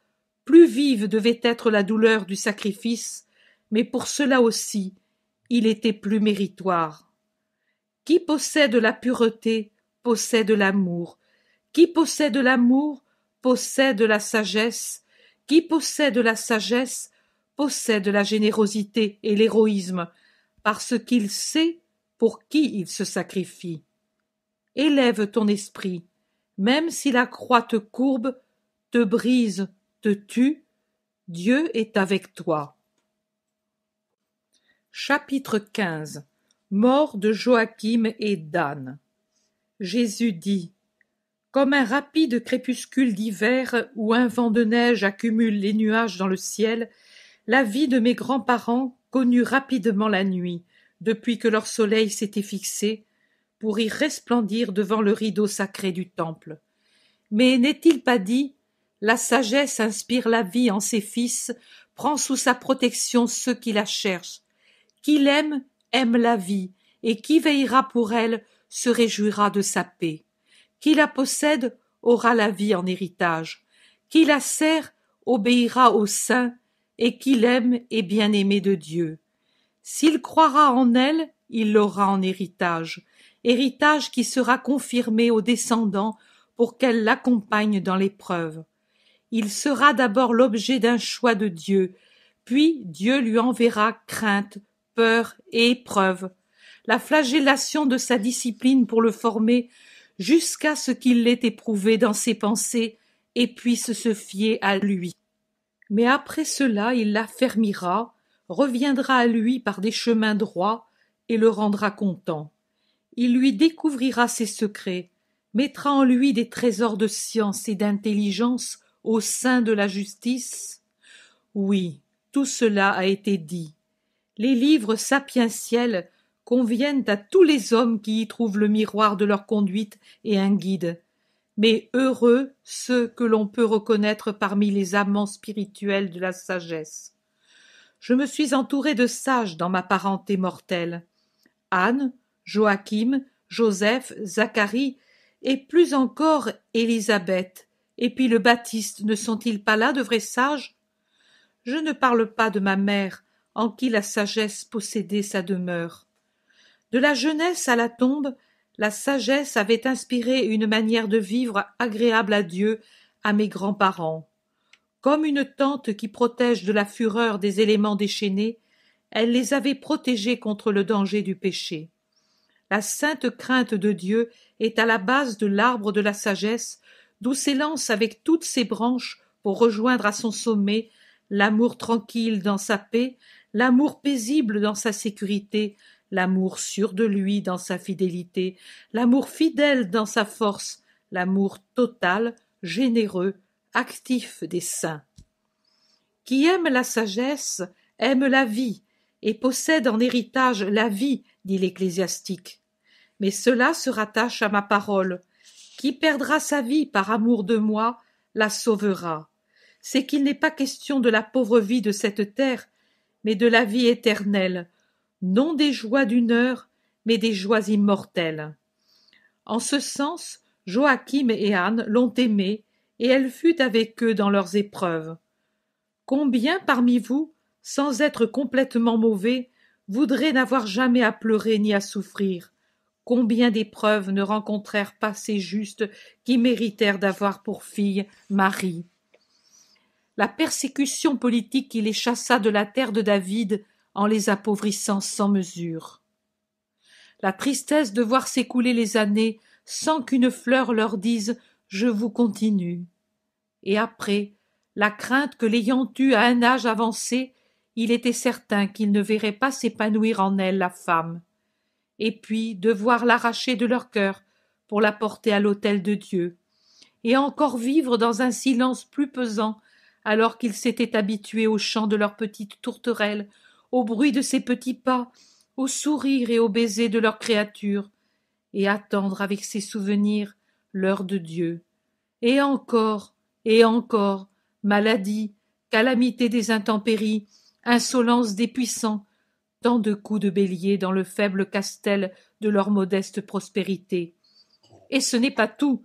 plus vive devait être la douleur du sacrifice, mais pour cela aussi, il était plus méritoire. Qui possède la pureté possède l'amour, qui possède l'amour possède la sagesse. Qui possède la sagesse possède la générosité et l'héroïsme, parce qu'il sait pour qui il se sacrifie. Élève ton esprit, même si la croix te courbe, te brise, te tue, Dieu est avec toi. Chapitre 15 Mort de Joachim et d'Anne. Jésus dit comme un rapide crépuscule d'hiver où un vent de neige accumule les nuages dans le ciel, la vie de mes grands-parents connut rapidement la nuit, depuis que leur soleil s'était fixé, pour y resplendir devant le rideau sacré du temple. Mais n'est-il pas dit La sagesse inspire la vie en ses fils, prend sous sa protection ceux qui la cherchent. Qui l'aime, aime la vie, et qui veillera pour elle se réjouira de sa paix. Qui la possède aura la vie en héritage. Qui la sert obéira au Saint et qui l'aime est bien-aimé de Dieu. S'il croira en elle, il l'aura en héritage, héritage qui sera confirmé aux descendants pour qu'elle l'accompagne dans l'épreuve. Il sera d'abord l'objet d'un choix de Dieu, puis Dieu lui enverra crainte, peur et épreuve. La flagellation de sa discipline pour le former jusqu'à ce qu'il l'ait éprouvé dans ses pensées et puisse se fier à lui. Mais après cela il l'affermira, reviendra à lui par des chemins droits, et le rendra content. Il lui découvrira ses secrets, mettra en lui des trésors de science et d'intelligence au sein de la justice. Oui, tout cela a été dit. Les livres sapientiels conviennent à tous les hommes qui y trouvent le miroir de leur conduite et un guide. Mais heureux ceux que l'on peut reconnaître parmi les amants spirituels de la sagesse. Je me suis entouré de sages dans ma parenté mortelle. Anne, Joachim, Joseph, Zacharie, et plus encore Élisabeth, et puis le Baptiste, ne sont-ils pas là de vrais sages Je ne parle pas de ma mère, en qui la sagesse possédait sa demeure. De la jeunesse à la tombe, la sagesse avait inspiré une manière de vivre agréable à Dieu, à mes grands-parents. Comme une tente qui protège de la fureur des éléments déchaînés, elle les avait protégés contre le danger du péché. La sainte crainte de Dieu est à la base de l'arbre de la sagesse, d'où s'élance avec toutes ses branches pour rejoindre à son sommet l'amour tranquille dans sa paix, l'amour paisible dans sa sécurité, l'amour sûr de lui dans sa fidélité, l'amour fidèle dans sa force, l'amour total, généreux, actif des saints. Qui aime la sagesse, aime la vie, et possède en héritage la vie, dit l'ecclésiastique. Mais cela se rattache à ma parole. Qui perdra sa vie par amour de moi, la sauvera. C'est qu'il n'est pas question de la pauvre vie de cette terre, mais de la vie éternelle, non des joies d'une heure, mais des joies immortelles. En ce sens, Joachim et Anne l'ont aimée, et elle fut avec eux dans leurs épreuves. Combien parmi vous, sans être complètement mauvais, voudraient n'avoir jamais à pleurer ni à souffrir? Combien d'épreuves ne rencontrèrent pas ces justes qui méritèrent d'avoir pour fille Marie? La persécution politique qui les chassa de la terre de David en les appauvrissant sans mesure. La tristesse de voir s'écouler les années sans qu'une fleur leur dise Je vous continue. Et après, la crainte que l'ayant eue à un âge avancé, il était certain qu'il ne verrait pas s'épanouir en elle la femme, et puis devoir l'arracher de leur cœur pour la porter à l'autel de Dieu, et encore vivre dans un silence plus pesant alors qu'ils s'étaient habitués au chant de leurs petites tourterelles au bruit de ses petits pas, au sourire et aux baisers de leurs créature, et attendre avec ses souvenirs l'heure de Dieu. Et encore, et encore, maladie, calamité des intempéries, insolence des puissants, tant de coups de bélier dans le faible castel de leur modeste prospérité. Et ce n'est pas tout.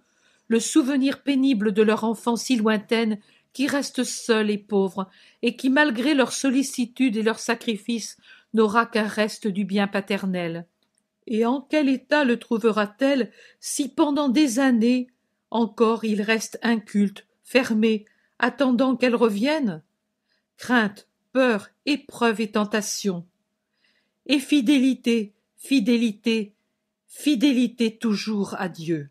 Le souvenir pénible de leur enfance si lointaine qui restent seuls et pauvres, et qui, malgré leur sollicitude et leurs sacrifices, n'aura qu'un reste du bien paternel. Et en quel état le trouvera-t-elle si pendant des années encore il reste inculte, fermé, attendant qu'elle revienne Crainte, peur, épreuve et tentation. Et fidélité, fidélité, fidélité toujours à Dieu.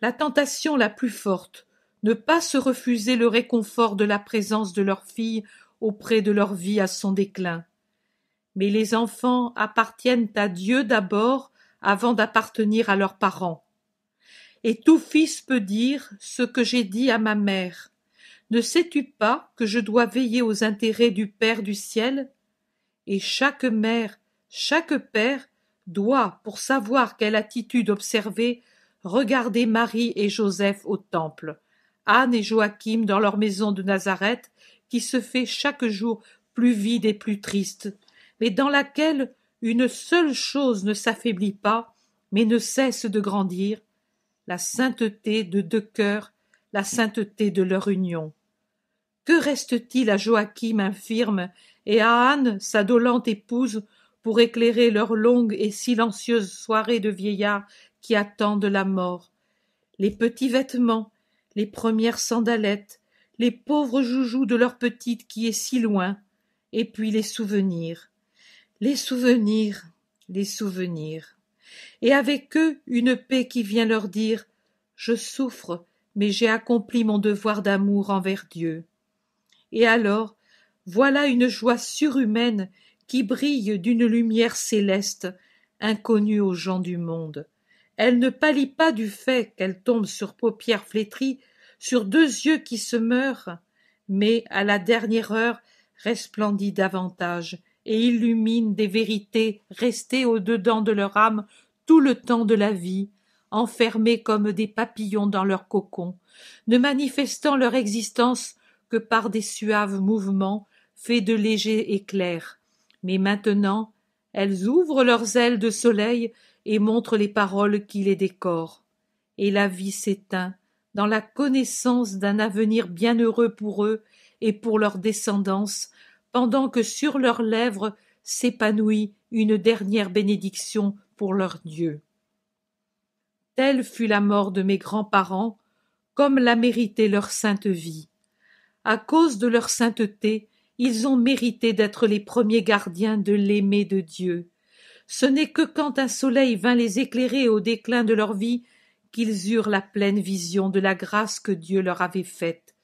La tentation la plus forte, ne pas se refuser le réconfort de la présence de leur fille auprès de leur vie à son déclin. Mais les enfants appartiennent à Dieu d'abord avant d'appartenir à leurs parents. Et tout fils peut dire ce que j'ai dit à ma mère. Ne sais-tu pas que je dois veiller aux intérêts du Père du ciel Et chaque mère, chaque père doit, pour savoir quelle attitude observer, regarder Marie et Joseph au temple. Anne et Joachim dans leur maison de Nazareth, qui se fait chaque jour plus vide et plus triste, mais dans laquelle une seule chose ne s'affaiblit pas, mais ne cesse de grandir, la sainteté de deux cœurs, la sainteté de leur union. Que reste-t-il à Joachim infirme et à Anne, sa dolente épouse, pour éclairer leur longue et silencieuse soirée de vieillards qui attendent la mort Les petits vêtements, les premières sandalettes, les pauvres joujoux de leur petite qui est si loin, et puis les souvenirs. Les souvenirs, les souvenirs. Et avec eux une paix qui vient leur dire Je souffre, mais j'ai accompli mon devoir d'amour envers Dieu. Et alors, voilà une joie surhumaine qui brille d'une lumière céleste, inconnue aux gens du monde. Elle ne pâlit pas du fait qu'elle tombe sur paupières flétries, sur deux yeux qui se meurent, mais à la dernière heure resplendit davantage et illumine des vérités restées au dedans de leur âme tout le temps de la vie, enfermées comme des papillons dans leur cocon, ne manifestant leur existence que par des suaves mouvements faits de légers éclairs. Mais maintenant, elles ouvrent leurs ailes de soleil et montre les paroles qui les décorent. Et la vie s'éteint dans la connaissance d'un avenir bienheureux pour eux et pour leur descendance, pendant que sur leurs lèvres s'épanouit une dernière bénédiction pour leur Dieu. Telle fut la mort de mes grands-parents, comme l'a mérité leur sainte vie. À cause de leur sainteté, ils ont mérité d'être les premiers gardiens de l'aimé de Dieu. Ce n'est que quand un soleil vint les éclairer au déclin de leur vie qu'ils eurent la pleine vision de la grâce que Dieu leur avait faite.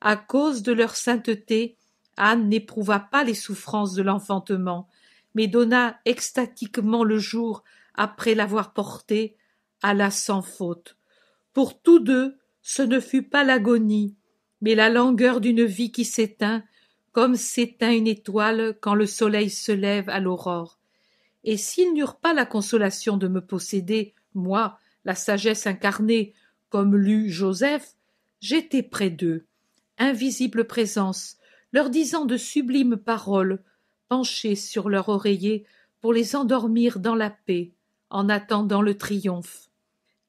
À cause de leur sainteté, Anne n'éprouva pas les souffrances de l'enfantement, mais donna extatiquement le jour après l'avoir porté à la sans faute. Pour tous deux, ce ne fut pas l'agonie, mais la langueur d'une vie qui s'éteint, comme s'éteint une étoile quand le soleil se lève à l'aurore et s'ils n'eurent pas la consolation de me posséder, moi, la sagesse incarnée, comme l'eut Joseph, j'étais près d'eux, invisible présence, leur disant de sublimes paroles, penchées sur leur oreiller pour les endormir dans la paix, en attendant le triomphe.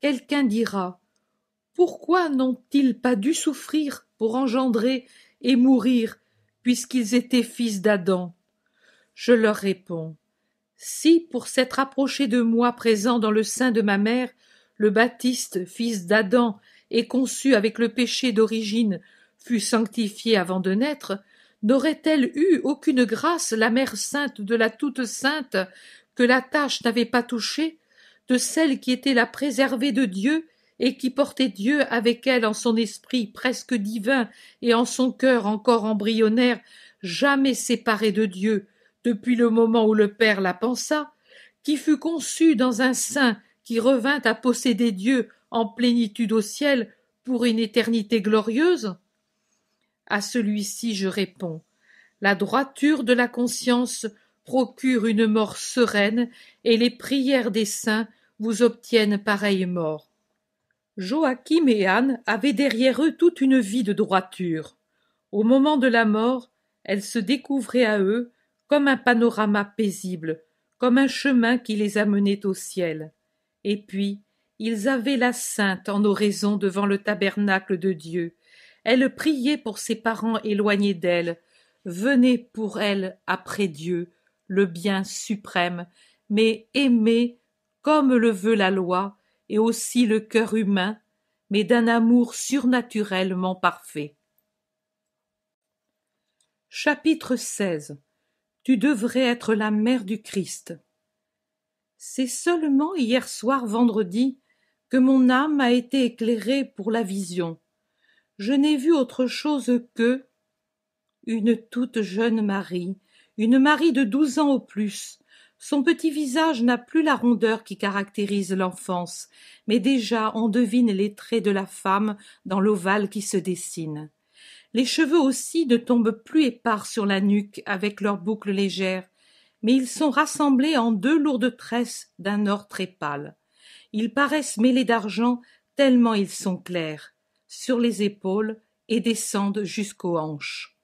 Quelqu'un dira Pourquoi n'ont-ils pas dû souffrir pour engendrer et mourir, puisqu'ils étaient fils d'Adam Je leur réponds si, pour s'être approché de moi présent dans le sein de ma mère, le Baptiste, fils d'Adam, et conçu avec le péché d'origine, fut sanctifié avant de naître, n'aurait-elle eu aucune grâce la mère sainte de la toute sainte que la tâche n'avait pas touchée, de celle qui était la préservée de Dieu et qui portait Dieu avec elle en son esprit presque divin et en son cœur encore embryonnaire, jamais séparé de Dieu, depuis le moment où le Père la pensa, qui fut conçue dans un saint qui revint à posséder Dieu en plénitude au ciel pour une éternité glorieuse À celui-ci je réponds la droiture de la conscience procure une mort sereine et les prières des saints vous obtiennent pareille mort. Joachim et Anne avaient derrière eux toute une vie de droiture. Au moment de la mort, elle se découvrait à eux comme un panorama paisible, comme un chemin qui les amenait au ciel. Et puis, ils avaient la sainte en oraison devant le tabernacle de Dieu. Elle priait pour ses parents éloignés d'elle. Venez pour elle après Dieu, le bien suprême, mais aimée comme le veut la loi et aussi le cœur humain, mais d'un amour surnaturellement parfait. Chapitre 16 tu devrais être la mère du Christ. C'est seulement hier soir vendredi que mon âme a été éclairée pour la vision. Je n'ai vu autre chose que une toute jeune Marie, une Marie de douze ans au plus. Son petit visage n'a plus la rondeur qui caractérise l'enfance, mais déjà on devine les traits de la femme dans l'ovale qui se dessine. Les cheveux aussi ne tombent plus épars sur la nuque avec leurs boucles légères, mais ils sont rassemblés en deux lourdes tresses d'un or très pâle. Ils paraissent mêlés d'argent tellement ils sont clairs, sur les épaules et descendent jusqu'aux hanches.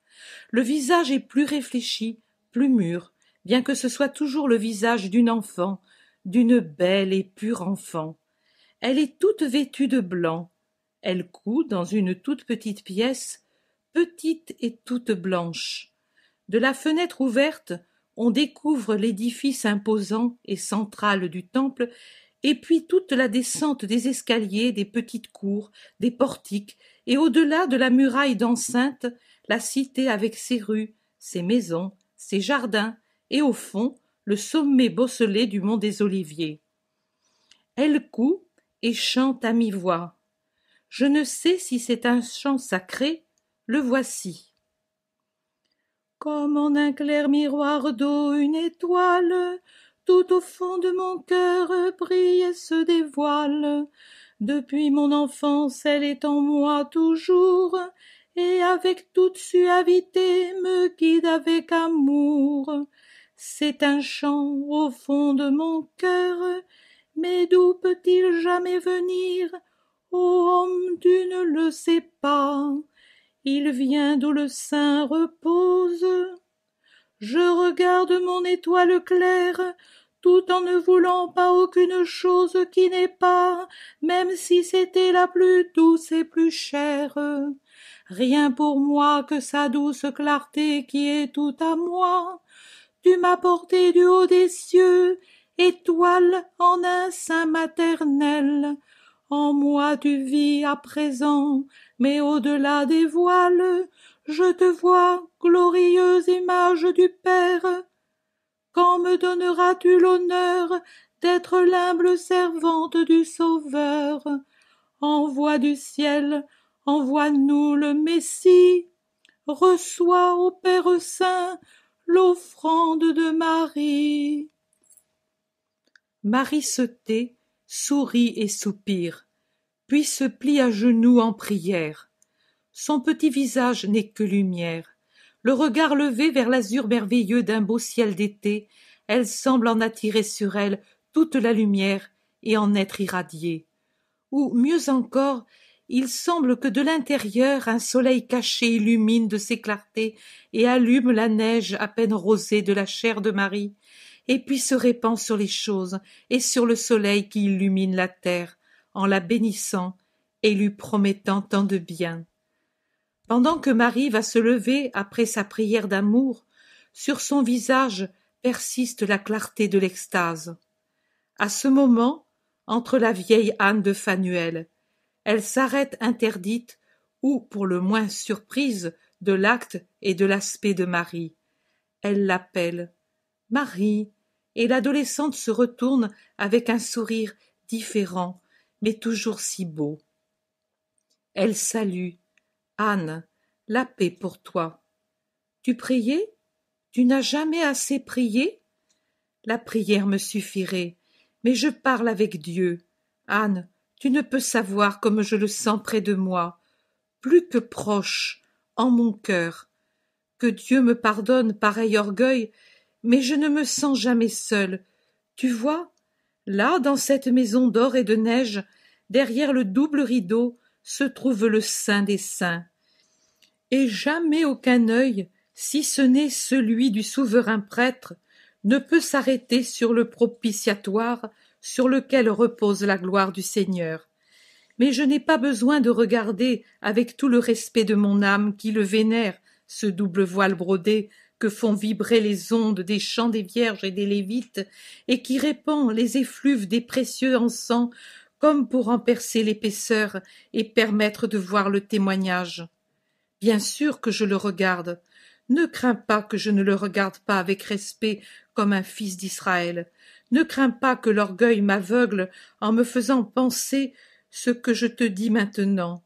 Le visage est plus réfléchi, plus mûr, bien que ce soit toujours le visage d'une enfant, d'une belle et pure enfant. Elle est toute vêtue de blanc. Elle coud dans une toute petite pièce petite et toute blanche. De la fenêtre ouverte, on découvre l'édifice imposant et central du temple, et puis toute la descente des escaliers, des petites cours, des portiques, et au-delà de la muraille d'enceinte, la cité avec ses rues, ses maisons, ses jardins, et au fond, le sommet bosselé du mont des Oliviers. Elle coud et chante à mi-voix. Je ne sais si c'est un chant sacré le voici. Comme en un clair miroir d'eau une étoile, tout au fond de mon cœur brille et se dévoile. Depuis mon enfance, elle est en moi toujours, et avec toute suavité me guide avec amour. C'est un chant au fond de mon cœur, mais d'où peut-il jamais venir? Ô oh, homme, tu ne le sais pas. Il vient d'où le saint repose. Je regarde mon étoile claire, tout en ne voulant pas aucune chose qui n'est pas, même si c'était la plus douce et plus chère. Rien pour moi que sa douce clarté qui est tout à moi. Tu m'as porté du haut des cieux, étoile en un sein maternel. En moi tu vis à présent mais au-delà des voiles, je te vois, glorieuse image du Père. Quand me donneras-tu l'honneur d'être l'humble servante du Sauveur Envoie du ciel, envoie-nous le Messie. Reçois, ô Père Saint, l'offrande de Marie. Marie se tait, sourit et soupire puis se plie à genoux en prière. Son petit visage n'est que lumière. Le regard levé vers l'azur merveilleux d'un beau ciel d'été, elle semble en attirer sur elle toute la lumière et en être irradiée. Ou, mieux encore, il semble que de l'intérieur un soleil caché illumine de ses clartés et allume la neige à peine rosée de la chair de Marie, et puis se répand sur les choses et sur le soleil qui illumine la terre, en la bénissant et lui promettant tant de bien. Pendant que Marie va se lever après sa prière d'amour, sur son visage persiste la clarté de l'extase. À ce moment, entre la vieille Anne de Fanuel, elle s'arrête interdite ou pour le moins surprise de l'acte et de l'aspect de Marie. Elle l'appelle Marie, et l'adolescente se retourne avec un sourire différent mais toujours si beau. Elle salue. Anne, la paix pour toi. Tu priais? Tu n'as jamais assez prié? La prière me suffirait, mais je parle avec Dieu. Anne, tu ne peux savoir comme je le sens près de moi, plus que proche, en mon cœur. Que Dieu me pardonne pareil orgueil, mais je ne me sens jamais seule. Tu vois, Là, dans cette maison d'or et de neige, derrière le double rideau, se trouve le Saint des Saints. Et jamais aucun œil, si ce n'est celui du souverain prêtre, ne peut s'arrêter sur le propitiatoire sur lequel repose la gloire du Seigneur. Mais je n'ai pas besoin de regarder avec tout le respect de mon âme qui le vénère, ce double voile brodé que font vibrer les ondes des chants des vierges et des lévites, et qui répand les effluves des précieux encens comme pour en percer l'épaisseur et permettre de voir le témoignage. Bien sûr que je le regarde. Ne crains pas que je ne le regarde pas avec respect comme un fils d'Israël. Ne crains pas que l'orgueil m'aveugle en me faisant penser ce que je te dis maintenant.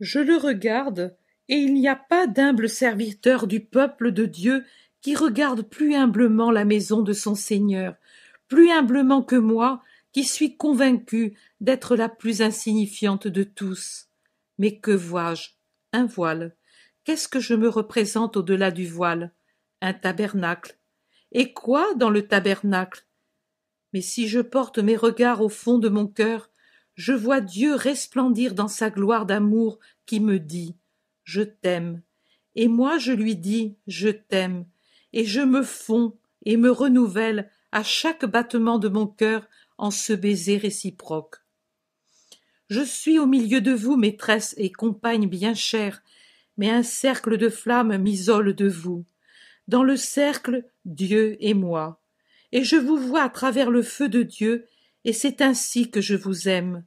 Je le regarde et il n'y a pas d'humble serviteur du peuple de Dieu qui regarde plus humblement la maison de son Seigneur, plus humblement que moi, qui suis convaincu d'être la plus insignifiante de tous. Mais que vois-je Un voile. Qu'est-ce que je me représente au-delà du voile Un tabernacle. Et quoi dans le tabernacle Mais si je porte mes regards au fond de mon cœur, je vois Dieu resplendir dans sa gloire d'amour qui me dit je t'aime. Et moi je lui dis, je t'aime. Et je me fonds et me renouvelle à chaque battement de mon cœur en ce baiser réciproque. Je suis au milieu de vous, maîtresse et compagne bien chère, mais un cercle de flammes m'isole de vous. Dans le cercle, Dieu et moi. Et je vous vois à travers le feu de Dieu, et c'est ainsi que je vous aime.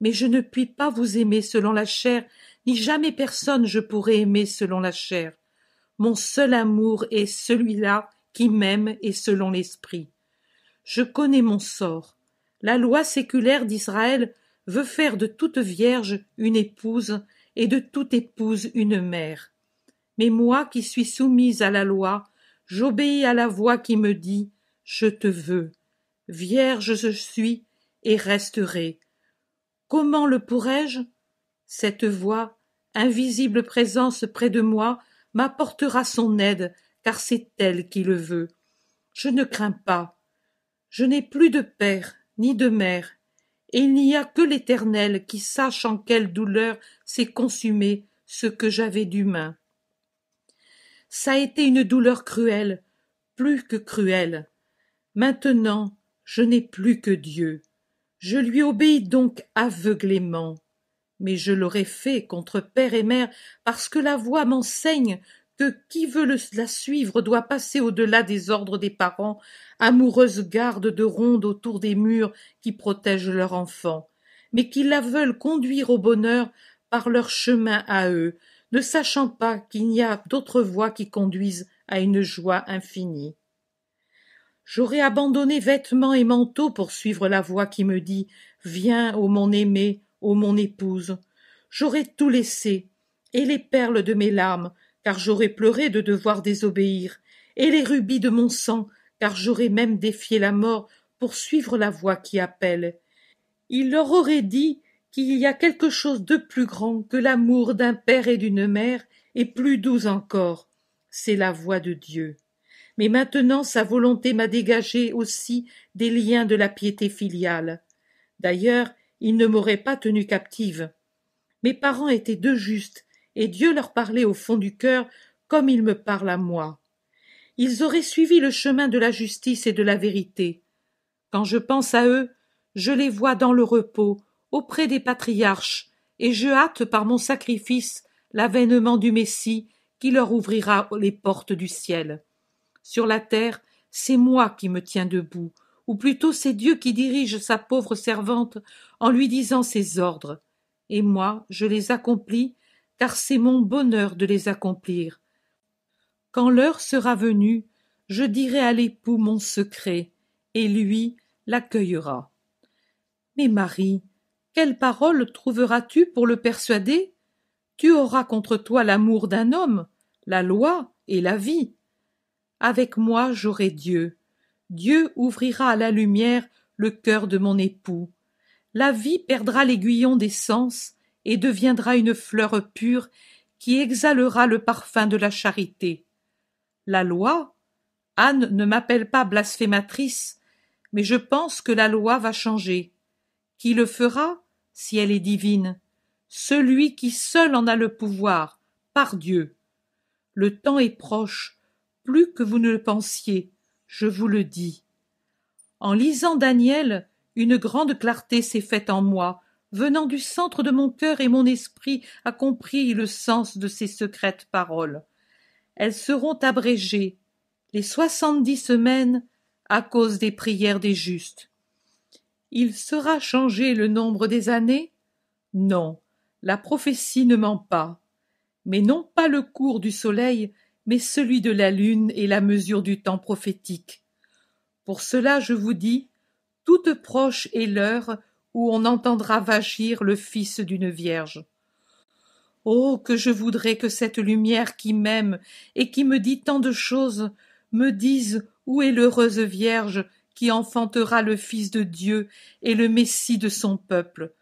Mais je ne puis pas vous aimer selon la chair ni jamais personne je pourrai aimer selon la chair. Mon seul amour est celui-là qui m'aime et selon l'esprit. Je connais mon sort. La loi séculaire d'Israël veut faire de toute vierge une épouse et de toute épouse une mère. Mais moi qui suis soumise à la loi, j'obéis à la voix qui me dit Je te veux. Vierge je suis et resterai. Comment le pourrais-je cette voix, invisible présence près de moi, m'apportera son aide, car c'est elle qui le veut. Je ne crains pas. Je n'ai plus de père ni de mère, et il n'y a que l'Éternel qui sache en quelle douleur s'est consumé ce que j'avais d'humain. Ça a été une douleur cruelle, plus que cruelle. Maintenant, je n'ai plus que Dieu. Je lui obéis donc aveuglément mais je l'aurais fait contre père et mère parce que la voix m'enseigne que qui veut la suivre doit passer au-delà des ordres des parents, amoureuses gardes de ronde autour des murs qui protègent leur enfant, mais qui la veulent conduire au bonheur par leur chemin à eux, ne sachant pas qu'il n'y a d'autre voie qui conduisent à une joie infinie. J'aurais abandonné vêtements et manteaux pour suivre la voix qui me dit Viens, ô mon aimé, ô mon épouse. J'aurais tout laissé, et les perles de mes larmes, car j'aurais pleuré de devoir désobéir, et les rubis de mon sang, car j'aurais même défié la mort pour suivre la voix qui appelle. Il leur aurait dit qu'il y a quelque chose de plus grand que l'amour d'un père et d'une mère, et plus doux encore. C'est la voix de Dieu. Mais maintenant sa volonté m'a dégagé aussi des liens de la piété filiale. D'ailleurs, ils ne m'auraient pas tenue captive. Mes parents étaient deux justes, et Dieu leur parlait au fond du cœur comme il me parle à moi. Ils auraient suivi le chemin de la justice et de la vérité. Quand je pense à eux, je les vois dans le repos, auprès des patriarches, et je hâte par mon sacrifice l'avènement du Messie qui leur ouvrira les portes du ciel. Sur la terre, c'est moi qui me tiens debout, ou plutôt c'est Dieu qui dirige sa pauvre servante en lui disant ses ordres. Et moi, je les accomplis, car c'est mon bonheur de les accomplir. Quand l'heure sera venue, je dirai à l'époux mon secret, et lui l'accueillera. Mais Marie, quelle parole trouveras-tu pour le persuader Tu auras contre toi l'amour d'un homme, la loi et la vie. Avec moi j'aurai Dieu, Dieu ouvrira à la lumière le cœur de mon époux. La vie perdra l'aiguillon des sens et deviendra une fleur pure qui exhalera le parfum de la charité. La loi Anne ne m'appelle pas blasphématrice, mais je pense que la loi va changer. Qui le fera, si elle est divine Celui qui seul en a le pouvoir, par Dieu. Le temps est proche, plus que vous ne le pensiez je vous le dis. En lisant Daniel, une grande clarté s'est faite en moi, venant du centre de mon cœur et mon esprit a compris le sens de ces secrètes paroles. Elles seront abrégées, les soixante-dix semaines, à cause des prières des justes. Il sera changé le nombre des années Non, la prophétie ne ment pas. Mais non pas le cours du soleil, mais celui de la lune et la mesure du temps prophétique. Pour cela je vous dis, toute proche est l'heure où on entendra vagir le fils d'une vierge. Oh, que je voudrais que cette lumière qui m'aime et qui me dit tant de choses me dise où est l'heureuse vierge qui enfantera le Fils de Dieu et le Messie de son peuple.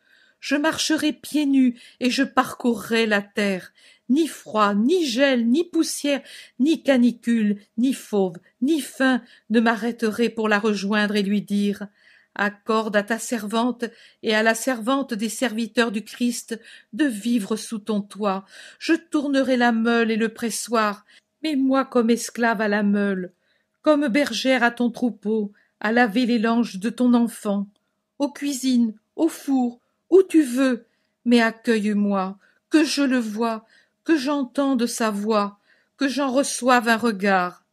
Je marcherai pieds nus et je parcourrai la terre, ni froid, ni gel, ni poussière, ni canicule, ni fauve, ni faim ne m'arrêterai pour la rejoindre et lui dire Accorde à ta servante et à la servante des serviteurs du Christ de vivre sous ton toit. Je tournerai la meule et le pressoir, mais moi comme esclave à la meule, comme bergère à ton troupeau, à laver les langes de ton enfant, aux cuisines, au four, où tu veux, mais accueille-moi, que je le voie, que j'entende sa voix, que j'en reçoive un regard.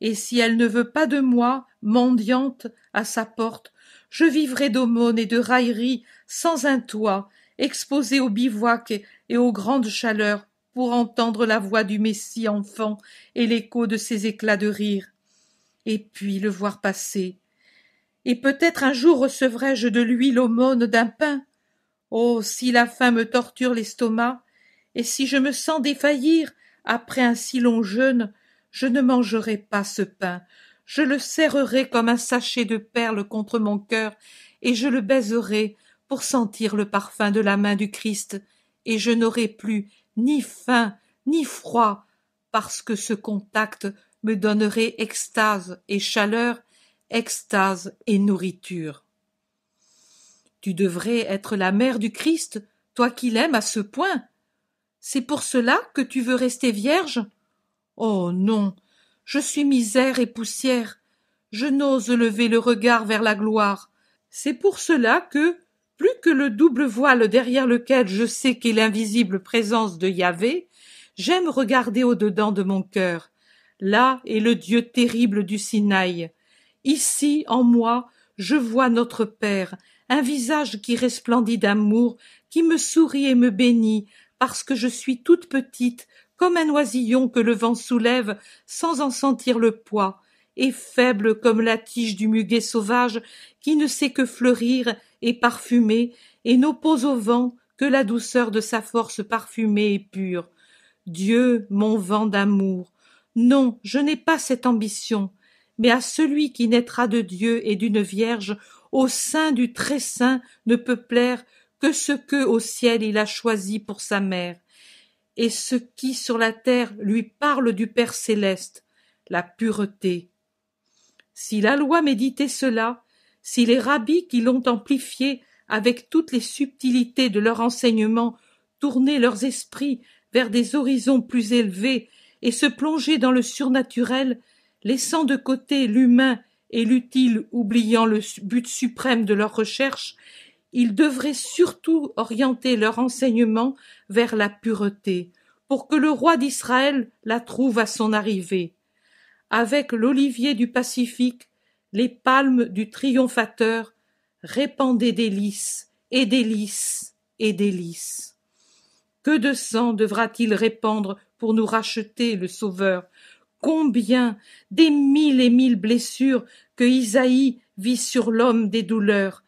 Et si elle ne veut pas de moi, mendiante, à sa porte, je vivrai d'aumône et de railleries, sans un toit, exposé au bivouac et aux grandes chaleurs, pour entendre la voix du Messie enfant et l'écho de ses éclats de rire. Et puis le voir passer. Et peut-être un jour recevrai-je de lui l'aumône d'un pain. Oh, si la faim me torture l'estomac, et si je me sens défaillir après un si long jeûne, je ne mangerai pas ce pain, je le serrerai comme un sachet de perles contre mon cœur, et je le baiserai pour sentir le parfum de la main du Christ, et je n'aurai plus ni faim ni froid, parce que ce contact me donnerait extase et chaleur, extase et nourriture. Tu devrais être la mère du Christ, toi qui l'aimes à ce point, c'est pour cela que tu veux rester vierge? Oh. Non. Je suis misère et poussière. Je n'ose lever le regard vers la gloire. C'est pour cela que, plus que le double voile derrière lequel je sais qu'est l'invisible présence de Yahvé, j'aime regarder au dedans de mon cœur. Là est le Dieu terrible du Sinaï. Ici, en moi, je vois notre Père, un visage qui resplendit d'amour, qui me sourit et me bénit, parce que je suis toute petite, comme un oisillon que le vent soulève sans en sentir le poids, et faible comme la tige du muguet sauvage qui ne sait que fleurir et parfumer, et n'oppose au vent que la douceur de sa force parfumée et pure. Dieu, mon vent d'amour. Non, je n'ai pas cette ambition, mais à celui qui naîtra de Dieu et d'une Vierge, au sein du Très-Saint, ne peut plaire que ce que au ciel il a choisi pour sa mère, et ce qui sur la terre lui parle du Père céleste, la pureté. Si la loi méditait cela, si les rabbis qui l'ont amplifié avec toutes les subtilités de leur enseignement tournaient leurs esprits vers des horizons plus élevés et se plongeaient dans le surnaturel, laissant de côté l'humain et l'utile, oubliant le but suprême de leurs recherches, ils devraient surtout orienter leur enseignement vers la pureté, pour que le roi d'Israël la trouve à son arrivée. Avec l'olivier du Pacifique, les palmes du triomphateur répandaient délices et délices et délices. Que de sang devra-t-il répandre pour nous racheter le Sauveur Combien des mille et mille blessures que Isaïe vit sur l'homme des douleurs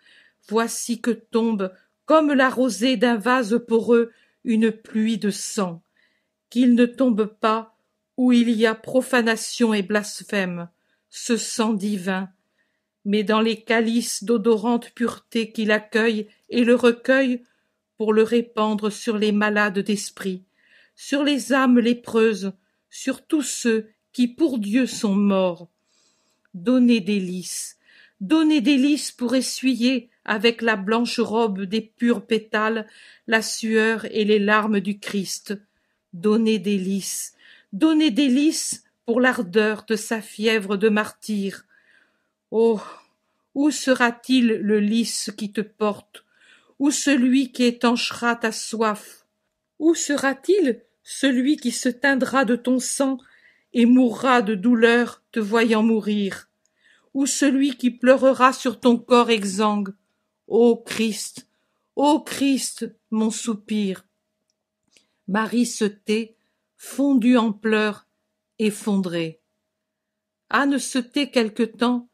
voici que tombe, comme la rosée d'un vase poreux, une pluie de sang, qu'il ne tombe pas où il y a profanation et blasphème, ce sang divin, mais dans les calices d'odorante pureté qu'il accueille et le recueille pour le répandre sur les malades d'esprit, sur les âmes lépreuses, sur tous ceux qui pour Dieu sont morts. Donnez des lys, donnez des lys pour essuyer avec la blanche robe des purs pétales, la sueur et les larmes du Christ. Donnez des lys, donnez des lys pour l'ardeur de sa fièvre de martyr. Oh. Où sera-t-il le lys qui te porte, ou celui qui étanchera ta soif? Où sera-t-il celui qui se teindra de ton sang et mourra de douleur te voyant mourir? Ou celui qui pleurera sur ton corps exsangue? Ô Christ, ô Christ, mon soupir. Marie se tait, fondue en pleurs, effondrée. Anne se tait quelque temps,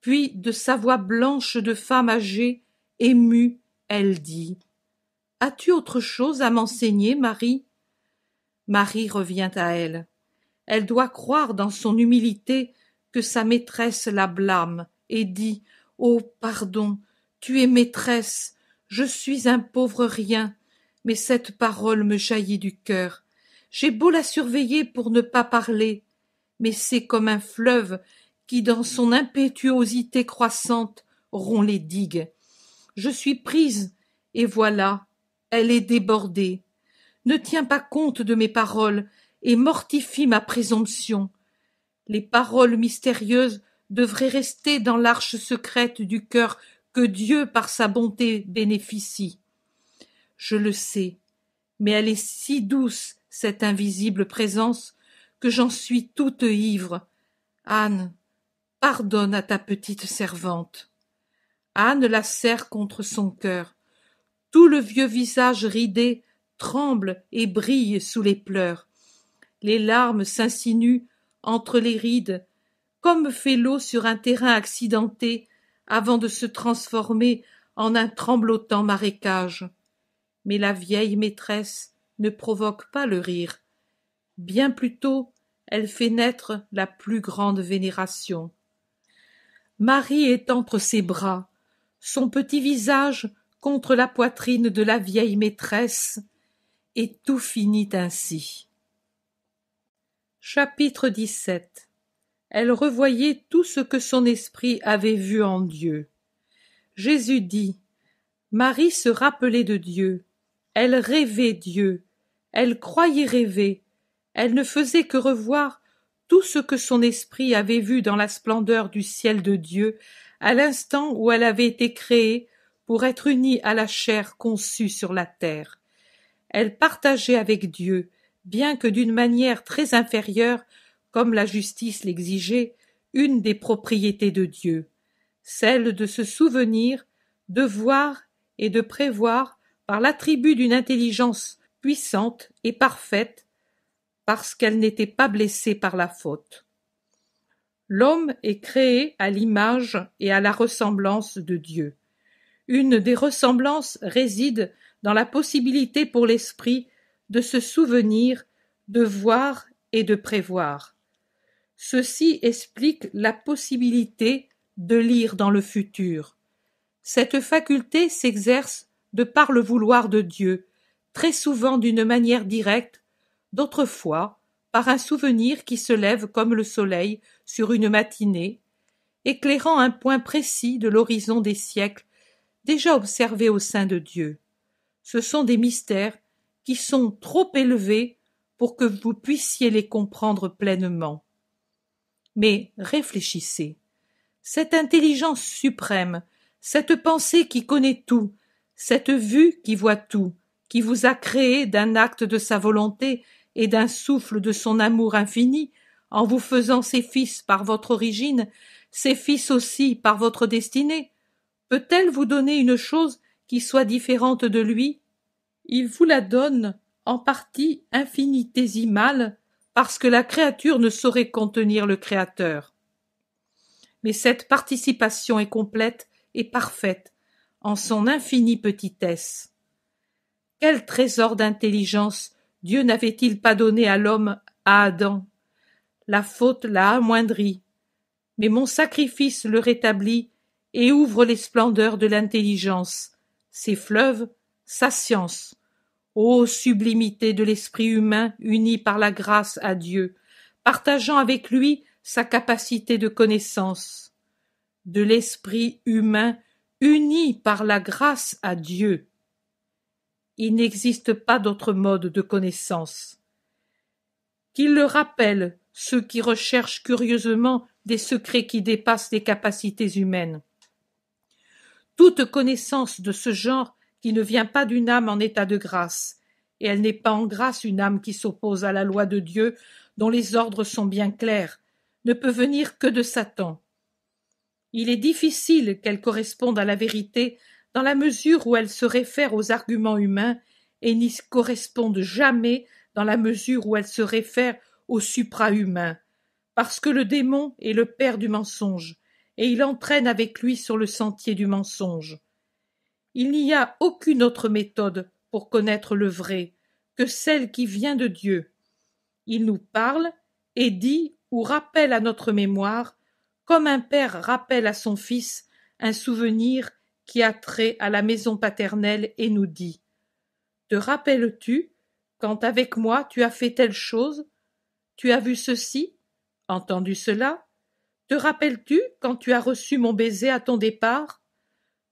puis de sa voix blanche de femme âgée, émue, elle dit As-tu autre chose à m'enseigner, Marie Marie revient à elle. Elle doit croire dans son humilité que sa maîtresse la blâme et dit Ô oh, pardon, tu es maîtresse, je suis un pauvre rien, mais cette parole me jaillit du cœur. J'ai beau la surveiller pour ne pas parler, mais c'est comme un fleuve qui, dans son impétuosité croissante, rompt les digues. Je suis prise, et voilà, elle est débordée. Ne tiens pas compte de mes paroles, et mortifie ma présomption. Les paroles mystérieuses devraient rester dans l'arche secrète du cœur que Dieu par sa bonté bénéficie. Je le sais, mais elle est si douce, cette invisible présence, que j'en suis toute ivre. Anne, pardonne à ta petite servante. Anne la serre contre son cœur. Tout le vieux visage ridé tremble et brille sous les pleurs. Les larmes s'insinuent entre les rides, comme fait l'eau sur un terrain accidenté avant de se transformer en un tremblotant marécage. Mais la vieille maîtresse ne provoque pas le rire. Bien plutôt, elle fait naître la plus grande vénération. Marie est entre ses bras, son petit visage contre la poitrine de la vieille maîtresse, et tout finit ainsi. Chapitre 17 elle revoyait tout ce que son esprit avait vu en Dieu. Jésus dit Marie se rappelait de Dieu, elle rêvait Dieu, elle croyait rêver, elle ne faisait que revoir tout ce que son esprit avait vu dans la splendeur du ciel de Dieu à l'instant où elle avait été créée pour être unie à la chair conçue sur la terre. Elle partageait avec Dieu, bien que d'une manière très inférieure, comme la justice l'exigeait, une des propriétés de Dieu, celle de se souvenir, de voir et de prévoir par l'attribut d'une intelligence puissante et parfaite, parce qu'elle n'était pas blessée par la faute. L'homme est créé à l'image et à la ressemblance de Dieu. Une des ressemblances réside dans la possibilité pour l'esprit de se souvenir, de voir et de prévoir. Ceci explique la possibilité de lire dans le futur. Cette faculté s'exerce de par le vouloir de Dieu, très souvent d'une manière directe, d'autrefois par un souvenir qui se lève comme le soleil sur une matinée, éclairant un point précis de l'horizon des siècles déjà observé au sein de Dieu. Ce sont des mystères qui sont trop élevés pour que vous puissiez les comprendre pleinement. Mais réfléchissez. Cette intelligence suprême, cette pensée qui connaît tout, cette vue qui voit tout, qui vous a créé d'un acte de sa volonté et d'un souffle de son amour infini, en vous faisant ses fils par votre origine, ses fils aussi par votre destinée, peut-elle vous donner une chose qui soit différente de lui Il vous la donne en partie infinitésimale parce que la créature ne saurait contenir le Créateur. Mais cette participation est complète et parfaite en son infinie petitesse. Quel trésor d'intelligence Dieu n'avait-il pas donné à l'homme, à Adam La faute l'a amoindri, mais mon sacrifice le rétablit et ouvre les splendeurs de l'intelligence, ses fleuves, sa science. Ô sublimité de l'esprit humain uni par la grâce à Dieu, partageant avec lui sa capacité de connaissance, de l'esprit humain uni par la grâce à Dieu. Il n'existe pas d'autre mode de connaissance. Qu'il le rappelle ceux qui recherchent curieusement des secrets qui dépassent les capacités humaines. Toute connaissance de ce genre qui ne vient pas d'une âme en état de grâce, et elle n'est pas en grâce une âme qui s'oppose à la loi de Dieu, dont les ordres sont bien clairs, ne peut venir que de Satan. Il est difficile qu'elle corresponde à la vérité dans la mesure où elle se réfère aux arguments humains et n'y corresponde jamais dans la mesure où elle se réfère au supra-humain, parce que le démon est le père du mensonge, et il entraîne avec lui sur le sentier du mensonge. Il n'y a aucune autre méthode pour connaître le vrai que celle qui vient de Dieu. Il nous parle et dit ou rappelle à notre mémoire, comme un père rappelle à son fils un souvenir qui a trait à la maison paternelle et nous dit Te rappelles-tu quand avec moi tu as fait telle chose Tu as vu ceci Entendu cela Te rappelles-tu quand tu as reçu mon baiser à ton départ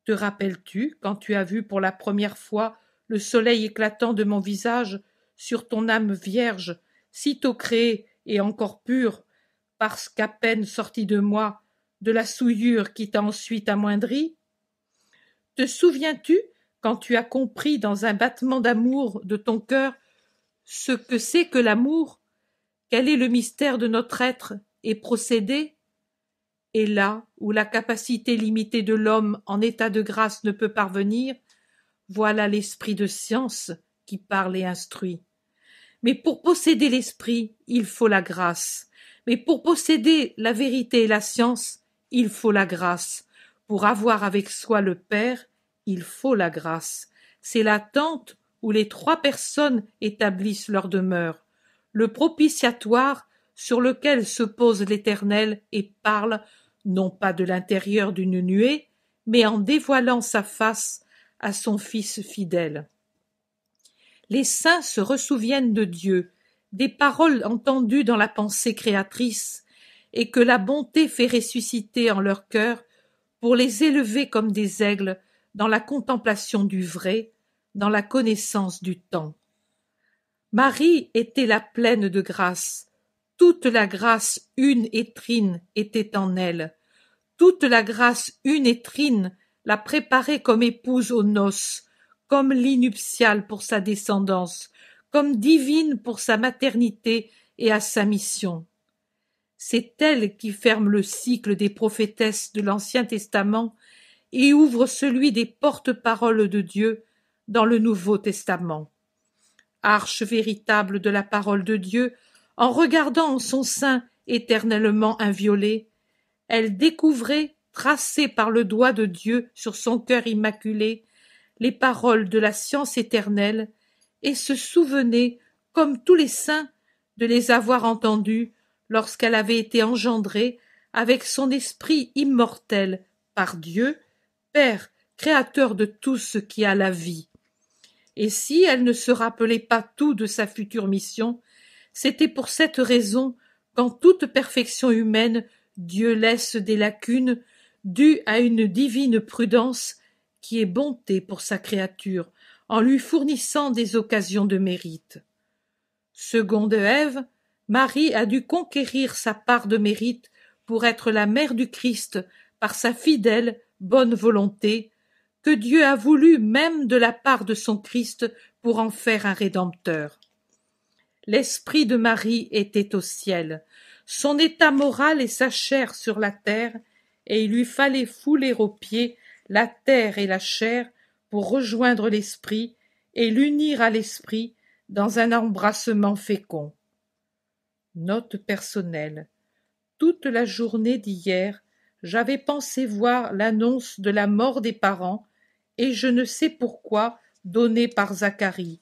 te rappelles-tu quand tu as vu pour la première fois le soleil éclatant de mon visage sur ton âme vierge, sitôt créée et encore pure, parce qu'à peine sortie de moi, de la souillure qui t'a ensuite amoindrie Te souviens-tu quand tu as compris dans un battement d'amour de ton cœur ce que c'est que l'amour, quel est le mystère de notre être et procédé et là où la capacité limitée de l'homme en état de grâce ne peut parvenir, voilà l'esprit de science qui parle et instruit. Mais pour posséder l'esprit, il faut la grâce. Mais pour posséder la vérité et la science, il faut la grâce. Pour avoir avec soi le Père, il faut la grâce. C'est la tente où les trois personnes établissent leur demeure, le propitiatoire sur lequel se pose l'Éternel et parle non pas de l'intérieur d'une nuée, mais en dévoilant sa face à son Fils fidèle. Les saints se ressouviennent de Dieu, des paroles entendues dans la pensée créatrice, et que la bonté fait ressusciter en leur cœur pour les élever comme des aigles dans la contemplation du vrai, dans la connaissance du temps. Marie était la pleine de grâce, toute la grâce une et trine était en elle. Toute la grâce une et trine la préparait comme épouse aux noces, comme linuptiale pour sa descendance, comme divine pour sa maternité et à sa mission. C'est elle qui ferme le cycle des prophétesses de l'Ancien Testament et ouvre celui des porte-paroles de Dieu dans le Nouveau Testament. Arche véritable de la parole de Dieu, en regardant son sein éternellement inviolé, elle découvrait, tracée par le doigt de Dieu sur son cœur immaculé, les paroles de la science éternelle, et se souvenait, comme tous les saints, de les avoir entendues lorsqu'elle avait été engendrée avec son esprit immortel par Dieu, Père, créateur de tout ce qui a la vie. Et si elle ne se rappelait pas tout de sa future mission, c'était pour cette raison qu'en toute perfection humaine Dieu laisse des lacunes dues à une divine prudence qui est bonté pour sa créature, en lui fournissant des occasions de mérite. Seconde Ève, Marie a dû conquérir sa part de mérite pour être la mère du Christ par sa fidèle bonne volonté, que Dieu a voulu même de la part de son Christ pour en faire un rédempteur. L'esprit de Marie était au ciel, son état moral et sa chair sur la terre, et il lui fallait fouler aux pieds la terre et la chair pour rejoindre l'esprit et l'unir à l'esprit dans un embrassement fécond. Note personnelle. Toute la journée d'hier, j'avais pensé voir l'annonce de la mort des parents, et je ne sais pourquoi donnée par Zacharie.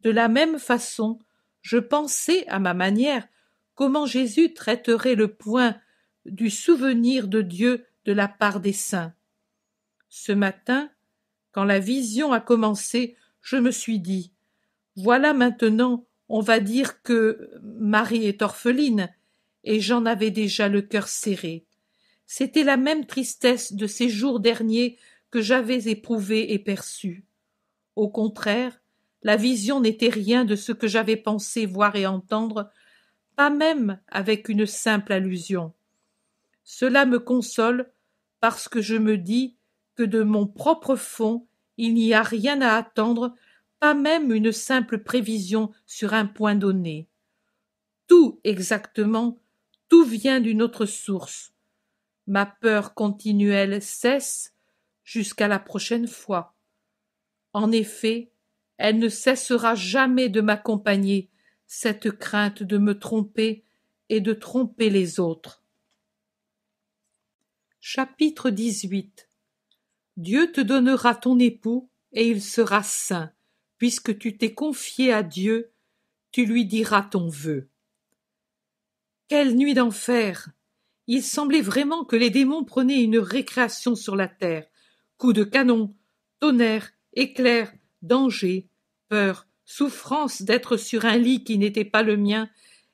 De la même façon, je pensais à ma manière comment Jésus traiterait le point du souvenir de Dieu de la part des saints. Ce matin, quand la vision a commencé, je me suis dit Voilà maintenant, on va dire que Marie est orpheline, et j'en avais déjà le cœur serré. C'était la même tristesse de ces jours derniers que j'avais éprouvée et perçue. Au contraire, la vision n'était rien de ce que j'avais pensé voir et entendre, pas même avec une simple allusion. Cela me console parce que je me dis que de mon propre fond il n'y a rien à attendre, pas même une simple prévision sur un point donné. Tout exactement, tout vient d'une autre source. Ma peur continuelle cesse jusqu'à la prochaine fois. En effet, elle ne cessera jamais de m'accompagner, cette crainte de me tromper et de tromper les autres. Chapitre 18 Dieu te donnera ton époux et il sera saint, puisque tu t'es confié à Dieu, tu lui diras ton vœu. Quelle nuit d'enfer Il semblait vraiment que les démons prenaient une récréation sur la terre. Coups de canon, tonnerre, éclairs, danger, peur, souffrance d'être sur un lit qui n'était pas le mien,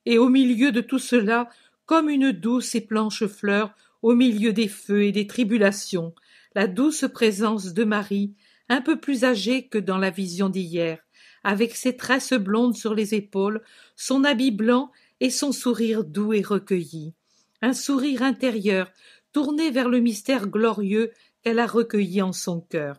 et au milieu de tout cela, comme une douce et planche fleur, au milieu des feux et des tribulations, la douce présence de Marie, un peu plus âgée que dans la vision d'hier, avec ses tresses blondes sur les épaules, son habit blanc et son sourire doux et recueilli, un sourire intérieur tourné vers le mystère glorieux qu'elle a recueilli en son cœur.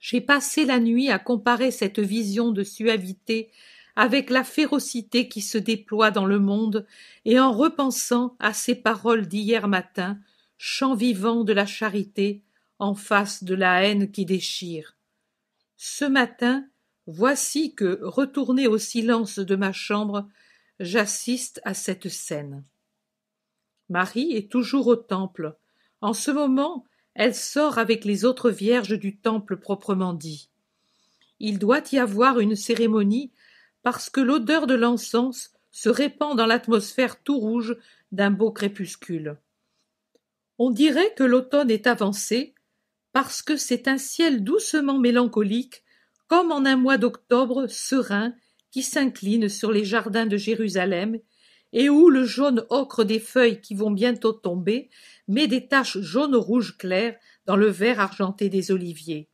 J'ai passé la nuit à comparer cette vision de suavité avec la férocité qui se déploie dans le monde, et en repensant à ces paroles d'hier matin, chant vivant de la charité en face de la haine qui déchire. Ce matin, voici que, retourné au silence de ma chambre, j'assiste à cette scène. Marie est toujours au temple. En ce moment, elle sort avec les autres vierges du temple proprement dit. Il doit y avoir une cérémonie parce que l'odeur de l'encens se répand dans l'atmosphère tout rouge d'un beau crépuscule. On dirait que l'automne est avancé parce que c'est un ciel doucement mélancolique comme en un mois d'octobre serein qui s'incline sur les jardins de Jérusalem et où le jaune ocre des feuilles qui vont bientôt tomber met des taches jaune-rouge clair dans le vert argenté des oliviers.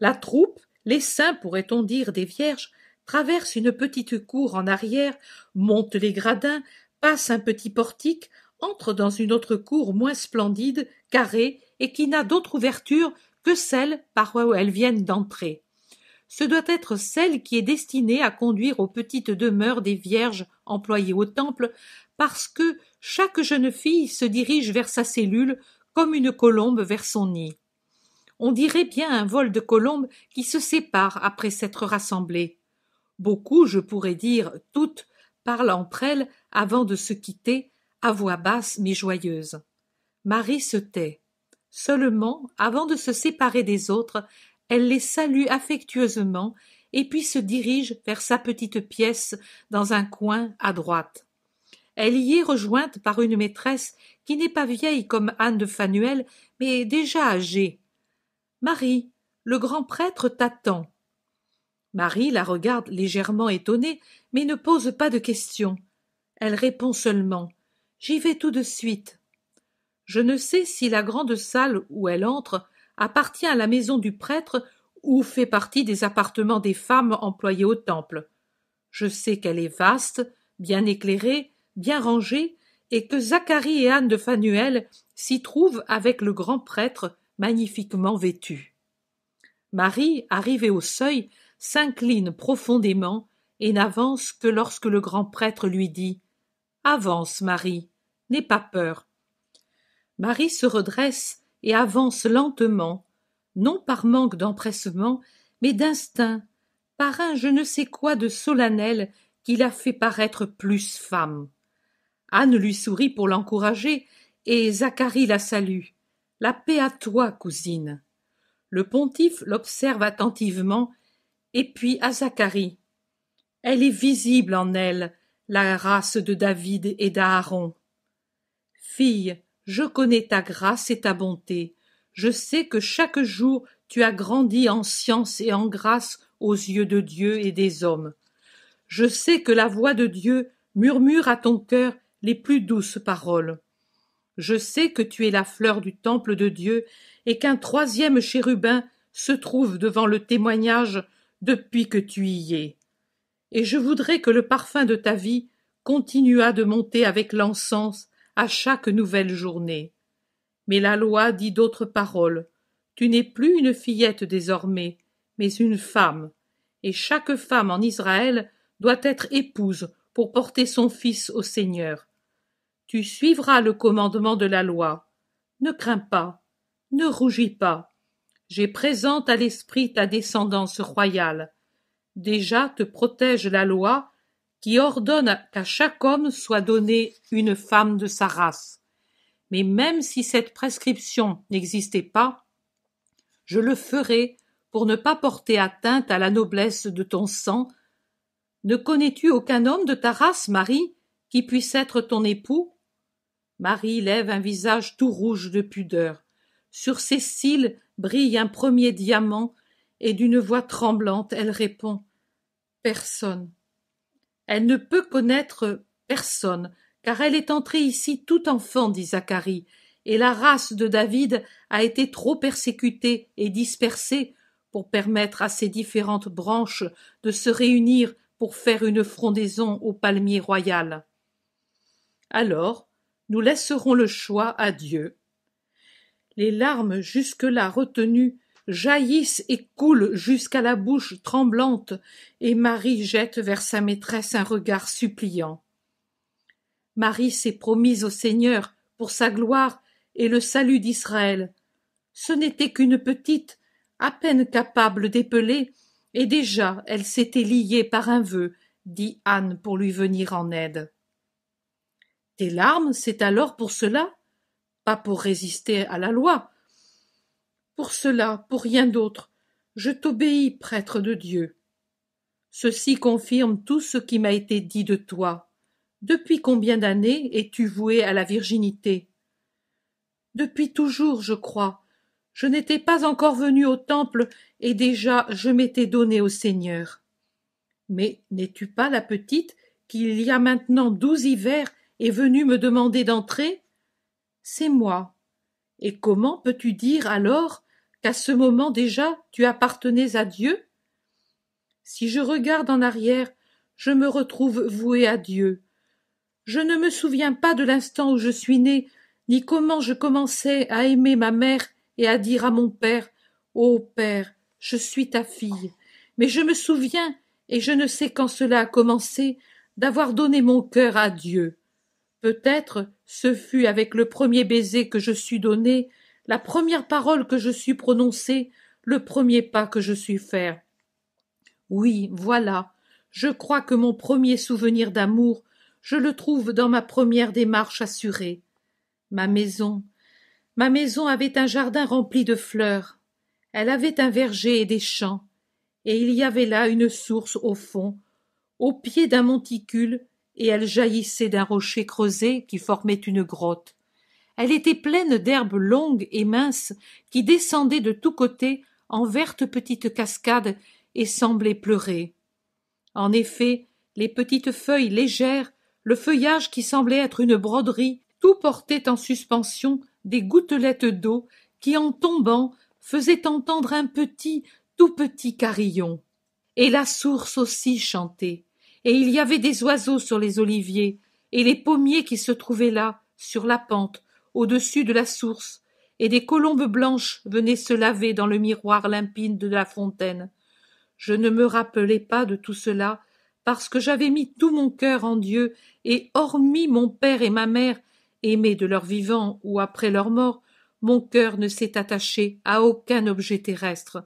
La troupe, les saints pourrait-on dire des vierges, traverse une petite cour en arrière, monte les gradins, passe un petit portique, entre dans une autre cour moins splendide, carrée, et qui n'a d'autre ouverture que celle par où elles viennent d'entrer ce doit être celle qui est destinée à conduire aux petites demeures des vierges employées au temple, parce que chaque jeune fille se dirige vers sa cellule comme une colombe vers son nid. On dirait bien un vol de colombes qui se séparent après s'être rassemblées. Beaucoup, je pourrais dire toutes, parlent entre elles avant de se quitter, à voix basse mais joyeuse. Marie se tait. Seulement, avant de se séparer des autres, elle les salue affectueusement et puis se dirige vers sa petite pièce dans un coin à droite. Elle y est rejointe par une maîtresse qui n'est pas vieille comme Anne de Fanuel, mais déjà âgée. Marie, le grand prêtre t'attend. Marie la regarde légèrement étonnée, mais ne pose pas de questions. Elle répond seulement J'y vais tout de suite. Je ne sais si la grande salle où elle entre appartient à la maison du prêtre ou fait partie des appartements des femmes employées au temple. Je sais qu'elle est vaste, bien éclairée, bien rangée, et que Zacharie et Anne de Fanuel s'y trouvent avec le grand prêtre magnifiquement vêtu. Marie, arrivée au seuil, s'incline profondément et n'avance que lorsque le grand prêtre lui dit Avance, Marie, n'aie pas peur. Marie se redresse et avance lentement, non par manque d'empressement, mais d'instinct, par un je ne sais quoi de solennel qui la fait paraître plus femme. Anne lui sourit pour l'encourager, et Zacharie la salue. La paix à toi, cousine. Le pontife l'observe attentivement, et puis à Zacharie. Elle est visible en elle, la race de David et d'Aaron. Fille, je connais ta grâce et ta bonté. Je sais que chaque jour tu as grandi en science et en grâce aux yeux de Dieu et des hommes. Je sais que la voix de Dieu murmure à ton cœur les plus douces paroles. Je sais que tu es la fleur du temple de Dieu et qu'un troisième chérubin se trouve devant le témoignage depuis que tu y es. Et je voudrais que le parfum de ta vie continuât de monter avec l'encens à chaque nouvelle journée. Mais la loi dit d'autres paroles. Tu n'es plus une fillette désormais, mais une femme, et chaque femme en Israël doit être épouse pour porter son fils au Seigneur. Tu suivras le commandement de la loi. Ne crains pas, ne rougis pas. J'ai présente à l'esprit ta descendance royale. Déjà te protège la loi qui ordonne qu'à chaque homme soit donnée une femme de sa race. Mais même si cette prescription n'existait pas, je le ferai pour ne pas porter atteinte à la noblesse de ton sang. Ne connais-tu aucun homme de ta race, Marie, qui puisse être ton époux Marie lève un visage tout rouge de pudeur. Sur ses cils brille un premier diamant, et d'une voix tremblante elle répond Personne. Elle ne peut connaître personne, car elle est entrée ici tout enfant, dit Zacharie, et la race de David a été trop persécutée et dispersée pour permettre à ses différentes branches de se réunir pour faire une frondaison au palmier royal. Alors, nous laisserons le choix à Dieu. Les larmes jusque-là retenues jaillissent et coulent jusqu'à la bouche tremblante, et Marie jette vers sa maîtresse un regard suppliant. Marie s'est promise au Seigneur pour sa gloire et le salut d'Israël. Ce n'était qu'une petite, à peine capable d'épeler, et déjà elle s'était liée par un vœu, dit Anne pour lui venir en aide. Tes larmes, c'est alors pour cela? Pas pour résister à la loi, pour cela, pour rien d'autre. Je t'obéis, prêtre de Dieu. Ceci confirme tout ce qui m'a été dit de toi. Depuis combien d'années es-tu voué à la virginité Depuis toujours, je crois. Je n'étais pas encore venue au temple et déjà je m'étais donnée au Seigneur. Mais n'es-tu pas la petite qui, il y a maintenant douze hivers, est venue me demander d'entrer C'est moi. Et comment peux-tu dire alors qu'à ce moment déjà tu appartenais à Dieu Si je regarde en arrière, je me retrouve voué à Dieu. Je ne me souviens pas de l'instant où je suis né, ni comment je commençais à aimer ma mère et à dire à mon père Ô oh, père, je suis ta fille. Mais je me souviens, et je ne sais quand cela a commencé, d'avoir donné mon cœur à Dieu. Peut-être ce fut avec le premier baiser que je suis donné, la première parole que je suis prononcée, le premier pas que je suis faire. Oui, voilà. Je crois que mon premier souvenir d'amour, je le trouve dans ma première démarche assurée. Ma maison. Ma maison avait un jardin rempli de fleurs. Elle avait un verger et des champs, et il y avait là une source au fond, au pied d'un monticule, et elle jaillissait d'un rocher creusé qui formait une grotte. Elle était pleine d'herbes longues et minces qui descendaient de tous côtés en vertes petites cascades et semblaient pleurer. En effet, les petites feuilles légères, le feuillage qui semblait être une broderie, tout portait en suspension des gouttelettes d'eau qui, en tombant, faisaient entendre un petit, tout petit carillon. Et la source aussi chantait. Et il y avait des oiseaux sur les oliviers, et les pommiers qui se trouvaient là, sur la pente, au-dessus de la source, et des colombes blanches venaient se laver dans le miroir limpide de la fontaine. Je ne me rappelais pas de tout cela, parce que j'avais mis tout mon cœur en Dieu, et hormis mon père et ma mère, aimés de leur vivant ou après leur mort, mon cœur ne s'est attaché à aucun objet terrestre.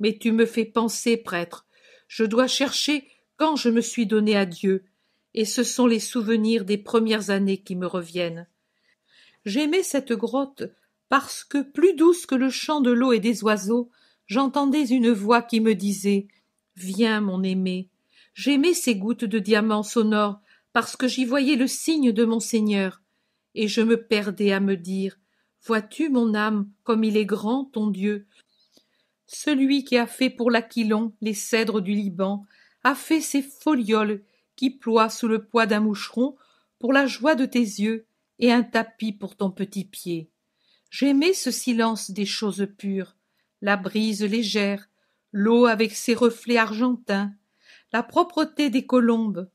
Mais tu me fais penser, prêtre, je dois chercher quand je me suis donné à Dieu, et ce sont les souvenirs des premières années qui me reviennent j'aimais cette grotte parce que plus douce que le chant de l'eau et des oiseaux, j'entendais une voix qui me disait Viens, mon aimé. J'aimais ces gouttes de diamants sonores parce que j'y voyais le signe de mon Seigneur, et je me perdais à me dire Vois-tu, mon âme, comme il est grand ton Dieu Celui qui a fait pour l'Aquilon les cèdres du Liban a fait ces folioles qui ploient sous le poids d'un moucheron pour la joie de tes yeux et un tapis pour ton petit pied. J'aimais ce silence des choses pures, la brise légère, l'eau avec ses reflets argentins, la propreté des colombes.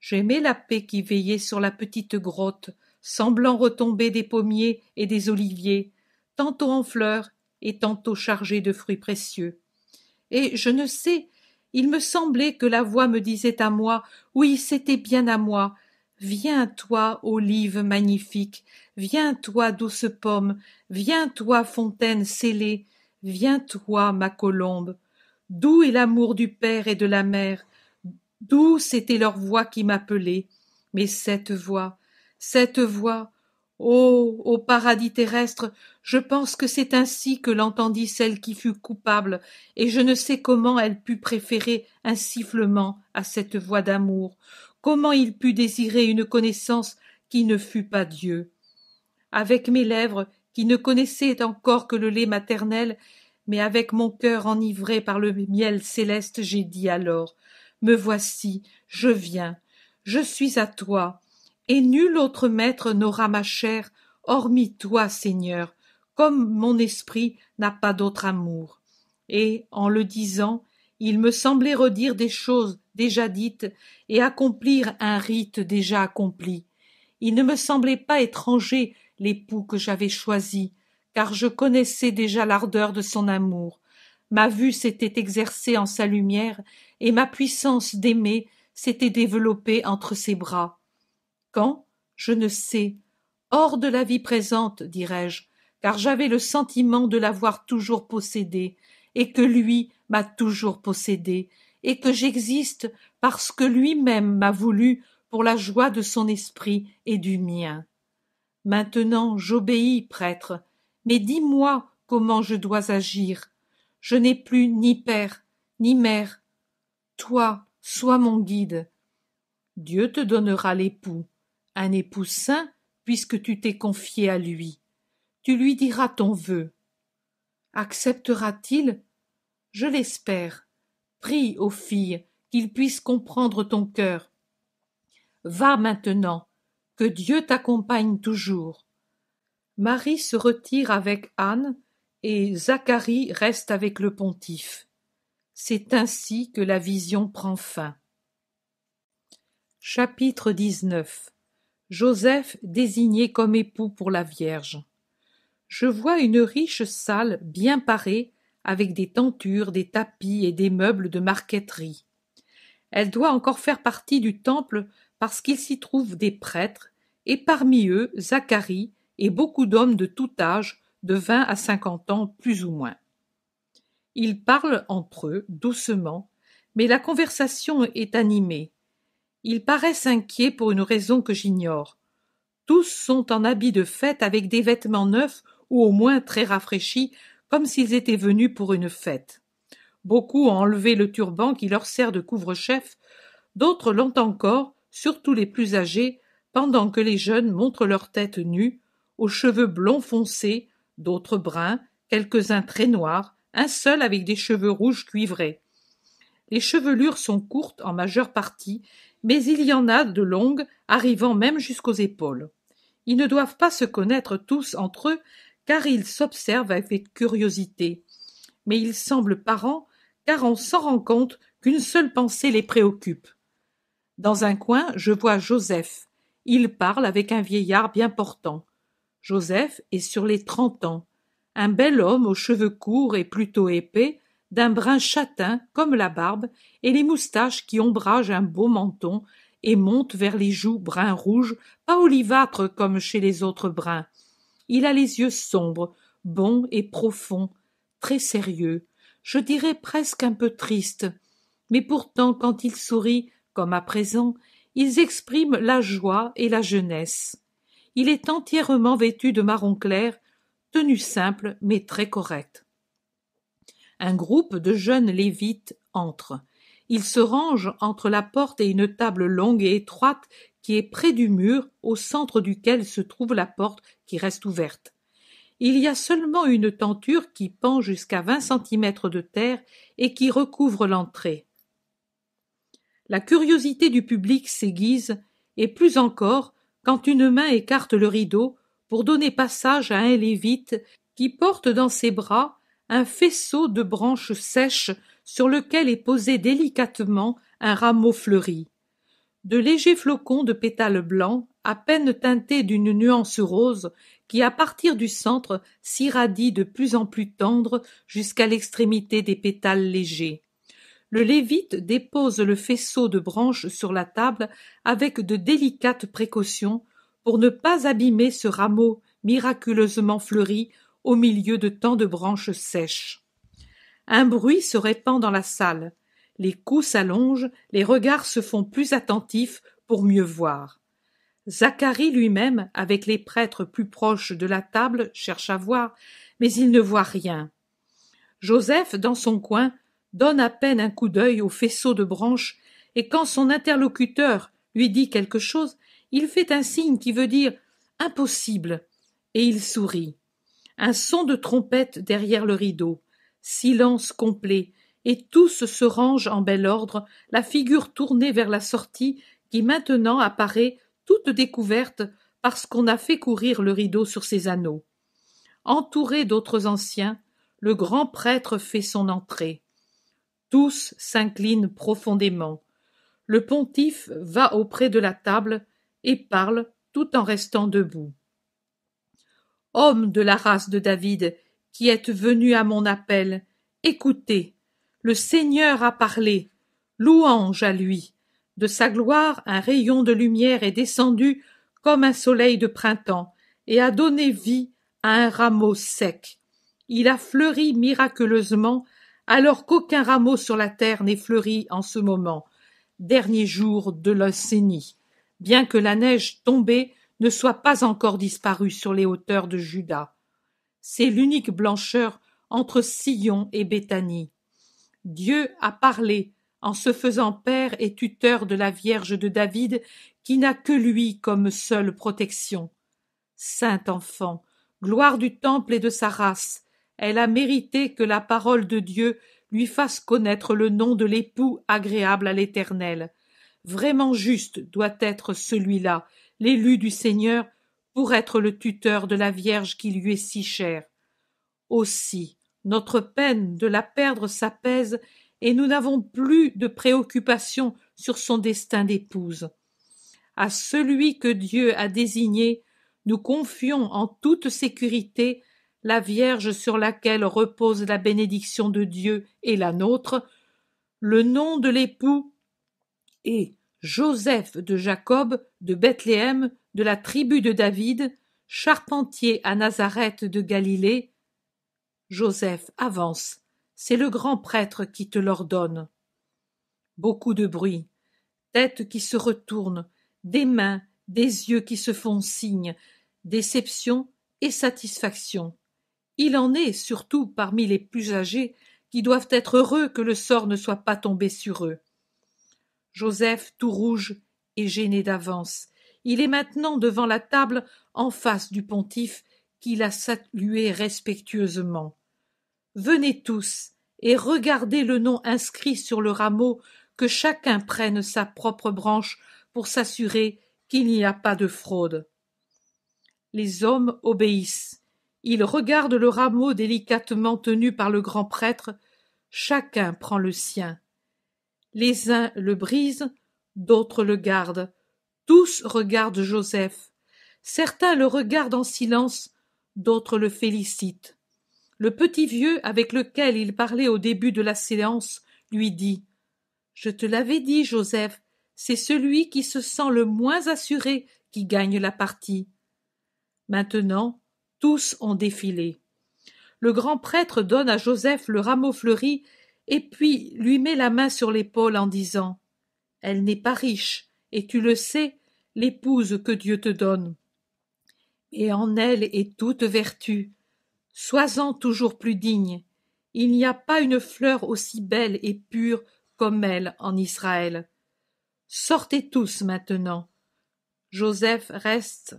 J'aimais la paix qui veillait sur la petite grotte, semblant retomber des pommiers et des oliviers, tantôt en fleurs et tantôt chargés de fruits précieux. Et je ne sais, il me semblait que la voix me disait à moi, oui, c'était bien à moi, Viens toi, olive magnifique, viens toi, douce pomme, viens toi, fontaine scellée, viens toi, ma colombe. D'où est l'amour du père et de la mère, D'où c'était leur voix qui m'appelait. Mais cette voix, cette voix, oh, au paradis terrestre, je pense que c'est ainsi que l'entendit celle qui fut coupable, et je ne sais comment elle put préférer un sifflement à cette voix d'amour, Comment il put désirer une connaissance qui ne fût pas Dieu? Avec mes lèvres, qui ne connaissaient encore que le lait maternel, mais avec mon cœur enivré par le miel céleste, j'ai dit alors Me voici, je viens, je suis à toi, et nul autre maître n'aura ma chair, hormis toi, Seigneur, comme mon esprit n'a pas d'autre amour. Et, en le disant, il me semblait redire des choses déjà dite et accomplir un rite déjà accompli. Il ne me semblait pas étranger l'époux que j'avais choisi, car je connaissais déjà l'ardeur de son amour. Ma vue s'était exercée en sa lumière, et ma puissance d'aimer s'était développée entre ses bras. Quand, je ne sais, hors de la vie présente, dirais-je, car j'avais le sentiment de l'avoir toujours possédé, et que lui m'a toujours possédé, et que j'existe parce que lui-même m'a voulu pour la joie de son esprit et du mien. Maintenant j'obéis, prêtre, mais dis-moi comment je dois agir. Je n'ai plus ni père, ni mère. Toi, sois mon guide. Dieu te donnera l'époux, un époux saint, puisque tu t'es confié à lui. Tu lui diras ton vœu. Acceptera-t-il Je l'espère prie aux filles qu'il puisse comprendre ton cœur. Va maintenant, que Dieu t'accompagne toujours. Marie se retire avec Anne et Zacharie reste avec le pontife. C'est ainsi que la vision prend fin. Chapitre 19 Joseph désigné comme époux pour la Vierge. Je vois une riche salle bien parée avec des tentures, des tapis et des meubles de marqueterie. Elle doit encore faire partie du temple parce qu'il s'y trouve des prêtres, et parmi eux Zacharie et beaucoup d'hommes de tout âge, de vingt à cinquante ans plus ou moins. Ils parlent entre eux doucement, mais la conversation est animée. Ils paraissent inquiets pour une raison que j'ignore. Tous sont en habit de fête avec des vêtements neufs ou au moins très rafraîchis comme s'ils étaient venus pour une fête. Beaucoup ont enlevé le turban qui leur sert de couvre-chef, d'autres l'ont encore, surtout les plus âgés, pendant que les jeunes montrent leur tête nue, aux cheveux blonds foncés, d'autres bruns, quelques-uns très noirs, un seul avec des cheveux rouges cuivrés. Les chevelures sont courtes en majeure partie, mais il y en a de longues, arrivant même jusqu'aux épaules. Ils ne doivent pas se connaître tous entre eux, car ils s'observent avec curiosité. Mais ils semblent parents, car on s'en rend compte qu'une seule pensée les préoccupe. Dans un coin, je vois Joseph. Il parle avec un vieillard bien portant. Joseph est sur les trente ans. Un bel homme aux cheveux courts et plutôt épais, d'un brun châtain comme la barbe et les moustaches qui ombragent un beau menton et montent vers les joues brun rouge, pas olivâtre comme chez les autres bruns, il a les yeux sombres, bons et profonds, très sérieux, je dirais presque un peu triste, mais pourtant quand il sourit, comme à présent, ils expriment la joie et la jeunesse. Il est entièrement vêtu de marron clair, tenue simple mais très correcte. Un groupe de jeunes lévites entre. Il se range entre la porte et une table longue et étroite qui est près du mur, au centre duquel se trouve la porte qui reste ouverte. Il y a seulement une tenture qui pend jusqu'à vingt centimètres de terre et qui recouvre l'entrée. La curiosité du public s'aiguise, et plus encore quand une main écarte le rideau pour donner passage à un lévite qui porte dans ses bras un faisceau de branches sèches sur lequel est posé délicatement un rameau fleuri. De légers flocons de pétales blancs, à peine teintés d'une nuance rose, qui à partir du centre s'irradie de plus en plus tendre jusqu'à l'extrémité des pétales légers. Le lévite dépose le faisceau de branches sur la table avec de délicates précautions pour ne pas abîmer ce rameau miraculeusement fleuri au milieu de tant de branches sèches. Un bruit se répand dans la salle. Les coups s'allongent, les regards se font plus attentifs pour mieux voir. Zacharie lui-même, avec les prêtres plus proches de la table, cherche à voir, mais il ne voit rien. Joseph, dans son coin, donne à peine un coup d'œil au faisceau de branches, et quand son interlocuteur lui dit quelque chose, il fait un signe qui veut dire impossible, et il sourit. Un son de trompette derrière le rideau silence complet, et tous se rangent en bel ordre, la figure tournée vers la sortie, qui maintenant apparaît toute découverte parce qu'on a fait courir le rideau sur ses anneaux. Entouré d'autres anciens, le grand prêtre fait son entrée. Tous s'inclinent profondément. Le pontife va auprès de la table et parle tout en restant debout. Homme de la race de David qui êtes venu à mon appel, écoutez, le Seigneur a parlé, louange à lui. De sa gloire un rayon de lumière est descendu comme un soleil de printemps, et a donné vie à un rameau sec. Il a fleuri miraculeusement, alors qu'aucun rameau sur la terre n'est fleuri en ce moment, dernier jour de l'incénie. bien que la neige tombée ne soit pas encore disparue sur les hauteurs de Juda c'est l'unique blancheur entre Sion et Béthanie. Dieu a parlé en se faisant père et tuteur de la Vierge de David qui n'a que lui comme seule protection. Saint enfant, gloire du temple et de sa race, elle a mérité que la parole de Dieu lui fasse connaître le nom de l'époux agréable à l'Éternel. Vraiment juste doit être celui-là, l'élu du Seigneur pour être le tuteur de la Vierge qui lui est si chère. Aussi, notre peine de la perdre s'apaise et nous n'avons plus de préoccupation sur son destin d'épouse. À celui que Dieu a désigné, nous confions en toute sécurité la Vierge sur laquelle repose la bénédiction de Dieu et la nôtre, le nom de l'époux et, Joseph de Jacob de Bethléem de la tribu de David, charpentier à Nazareth de Galilée. Joseph, avance, c'est le grand prêtre qui te l'ordonne. Beaucoup de bruit, têtes qui se retournent, des mains, des yeux qui se font signe, déception et satisfaction. Il en est surtout parmi les plus âgés qui doivent être heureux que le sort ne soit pas tombé sur eux. Joseph, tout rouge, est gêné d'avance. Il est maintenant devant la table en face du pontife qui l'a salué respectueusement. Venez tous et regardez le nom inscrit sur le rameau, que chacun prenne sa propre branche pour s'assurer qu'il n'y a pas de fraude. Les hommes obéissent. Ils regardent le rameau délicatement tenu par le grand prêtre. Chacun prend le sien. Les uns le brisent, d'autres le gardent. Tous regardent Joseph. Certains le regardent en silence, d'autres le félicitent. Le petit vieux avec lequel il parlait au début de la séance lui dit Je te l'avais dit, Joseph, c'est celui qui se sent le moins assuré qui gagne la partie. Maintenant, tous ont défilé. Le grand prêtre donne à Joseph le rameau fleuri et puis lui met la main sur l'épaule en disant Elle n'est pas riche, et tu le sais, l'épouse que Dieu te donne. Et en elle est toute vertu. Sois-en toujours plus digne. Il n'y a pas une fleur aussi belle et pure comme elle en Israël. Sortez tous maintenant. Joseph reste.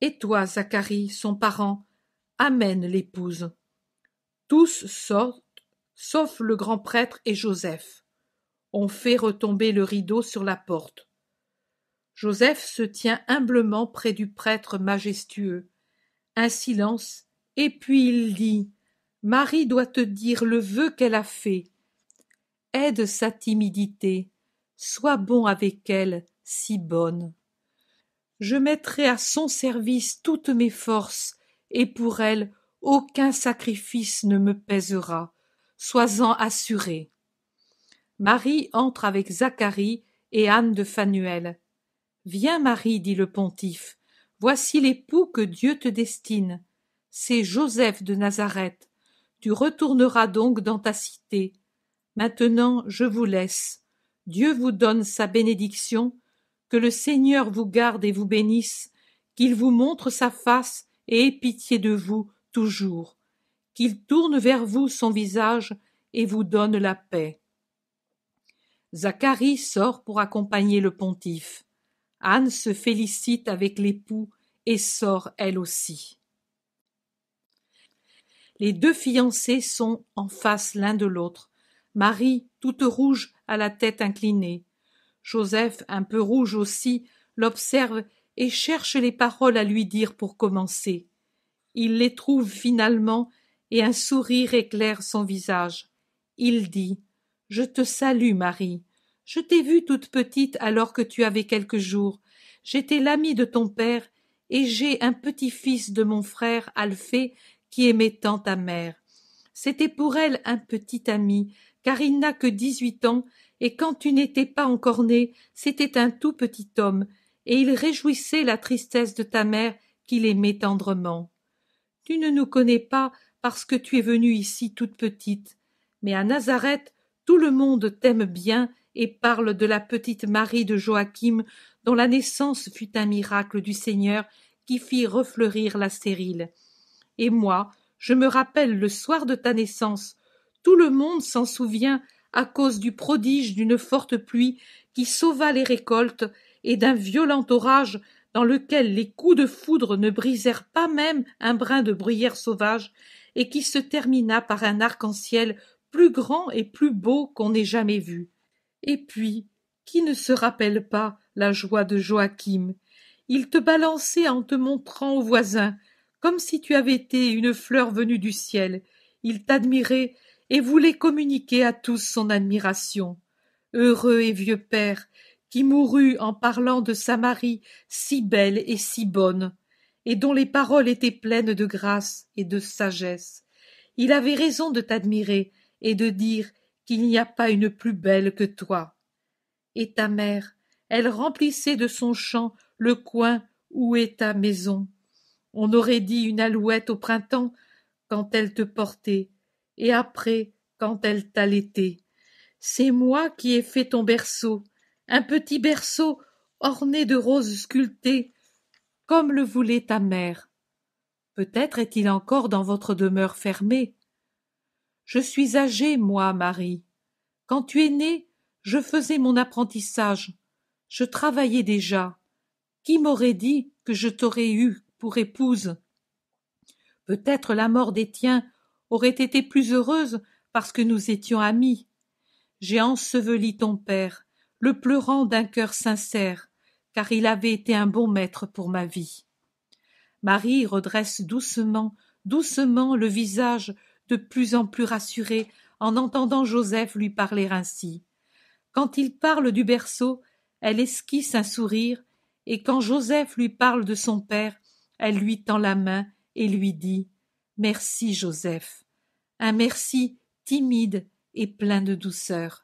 Et toi, Zacharie, son parent, amène l'épouse. Tous sortent sauf le grand prêtre et Joseph. On fait retomber le rideau sur la porte. Joseph se tient humblement près du prêtre majestueux. Un silence, et puis il dit Marie doit te dire le vœu qu'elle a fait. Aide sa timidité. Sois bon avec elle, si bonne. Je mettrai à son service toutes mes forces, et pour elle aucun sacrifice ne me pèsera sois-en assuré. Marie entre avec Zacharie et Anne de Fanuel. Viens, Marie, dit le pontife, voici l'époux que Dieu te destine. C'est Joseph de Nazareth. Tu retourneras donc dans ta cité. Maintenant, je vous laisse. Dieu vous donne sa bénédiction. Que le Seigneur vous garde et vous bénisse, qu'il vous montre sa face et ait pitié de vous toujours qu'il tourne vers vous son visage et vous donne la paix. Zacharie sort pour accompagner le pontife. Anne se félicite avec l'époux et sort elle aussi. Les deux fiancés sont en face l'un de l'autre, Marie toute rouge à la tête inclinée. Joseph, un peu rouge aussi, l'observe et cherche les paroles à lui dire pour commencer. Il les trouve finalement et un sourire éclaire son visage. Il dit Je te salue, Marie. Je t'ai vue toute petite alors que tu avais quelques jours. J'étais l'ami de ton père et j'ai un petit-fils de mon frère Alphée qui aimait tant ta mère. C'était pour elle un petit ami, car il n'a que dix-huit ans, et quand tu n'étais pas encore né, c'était un tout petit homme, et il réjouissait la tristesse de ta mère qu'il aimait tendrement. Tu ne nous connais pas parce que tu es venue ici toute petite, mais à Nazareth tout le monde t'aime bien et parle de la petite Marie de Joachim dont la naissance fut un miracle du Seigneur qui fit refleurir la stérile. Et moi, je me rappelle le soir de ta naissance, tout le monde s'en souvient à cause du prodige d'une forte pluie qui sauva les récoltes et d'un violent orage dans lequel les coups de foudre ne brisèrent pas même un brin de bruyère sauvage et qui se termina par un arc-en-ciel plus grand et plus beau qu'on n'ait jamais vu. Et puis, qui ne se rappelle pas la joie de Joachim Il te balançait en te montrant au voisin, comme si tu avais été une fleur venue du ciel. Il t'admirait et voulait communiquer à tous son admiration. Heureux et vieux père, qui mourut en parlant de sa Marie si belle et si bonne, et dont les paroles étaient pleines de grâce et de sagesse. Il avait raison de t'admirer et de dire qu'il n'y a pas une plus belle que toi. Et ta mère, elle remplissait de son chant le coin où est ta maison. On aurait dit une alouette au printemps quand elle te portait, et après quand elle t'allaitait. C'est moi qui ai fait ton berceau, un petit berceau orné de roses sculptées comme le voulait ta mère. Peut-être est-il encore dans votre demeure fermée. Je suis âgée, moi, Marie. Quand tu es née, je faisais mon apprentissage. Je travaillais déjà. Qui m'aurait dit que je t'aurais eu pour épouse Peut-être la mort des tiens aurait été plus heureuse parce que nous étions amis. J'ai enseveli ton père, le pleurant d'un cœur sincère car il avait été un bon maître pour ma vie. Marie redresse doucement, doucement le visage de plus en plus rassuré en entendant Joseph lui parler ainsi. Quand il parle du berceau, elle esquisse un sourire, et quand Joseph lui parle de son père, elle lui tend la main et lui dit Merci, Joseph. Un merci timide et plein de douceur.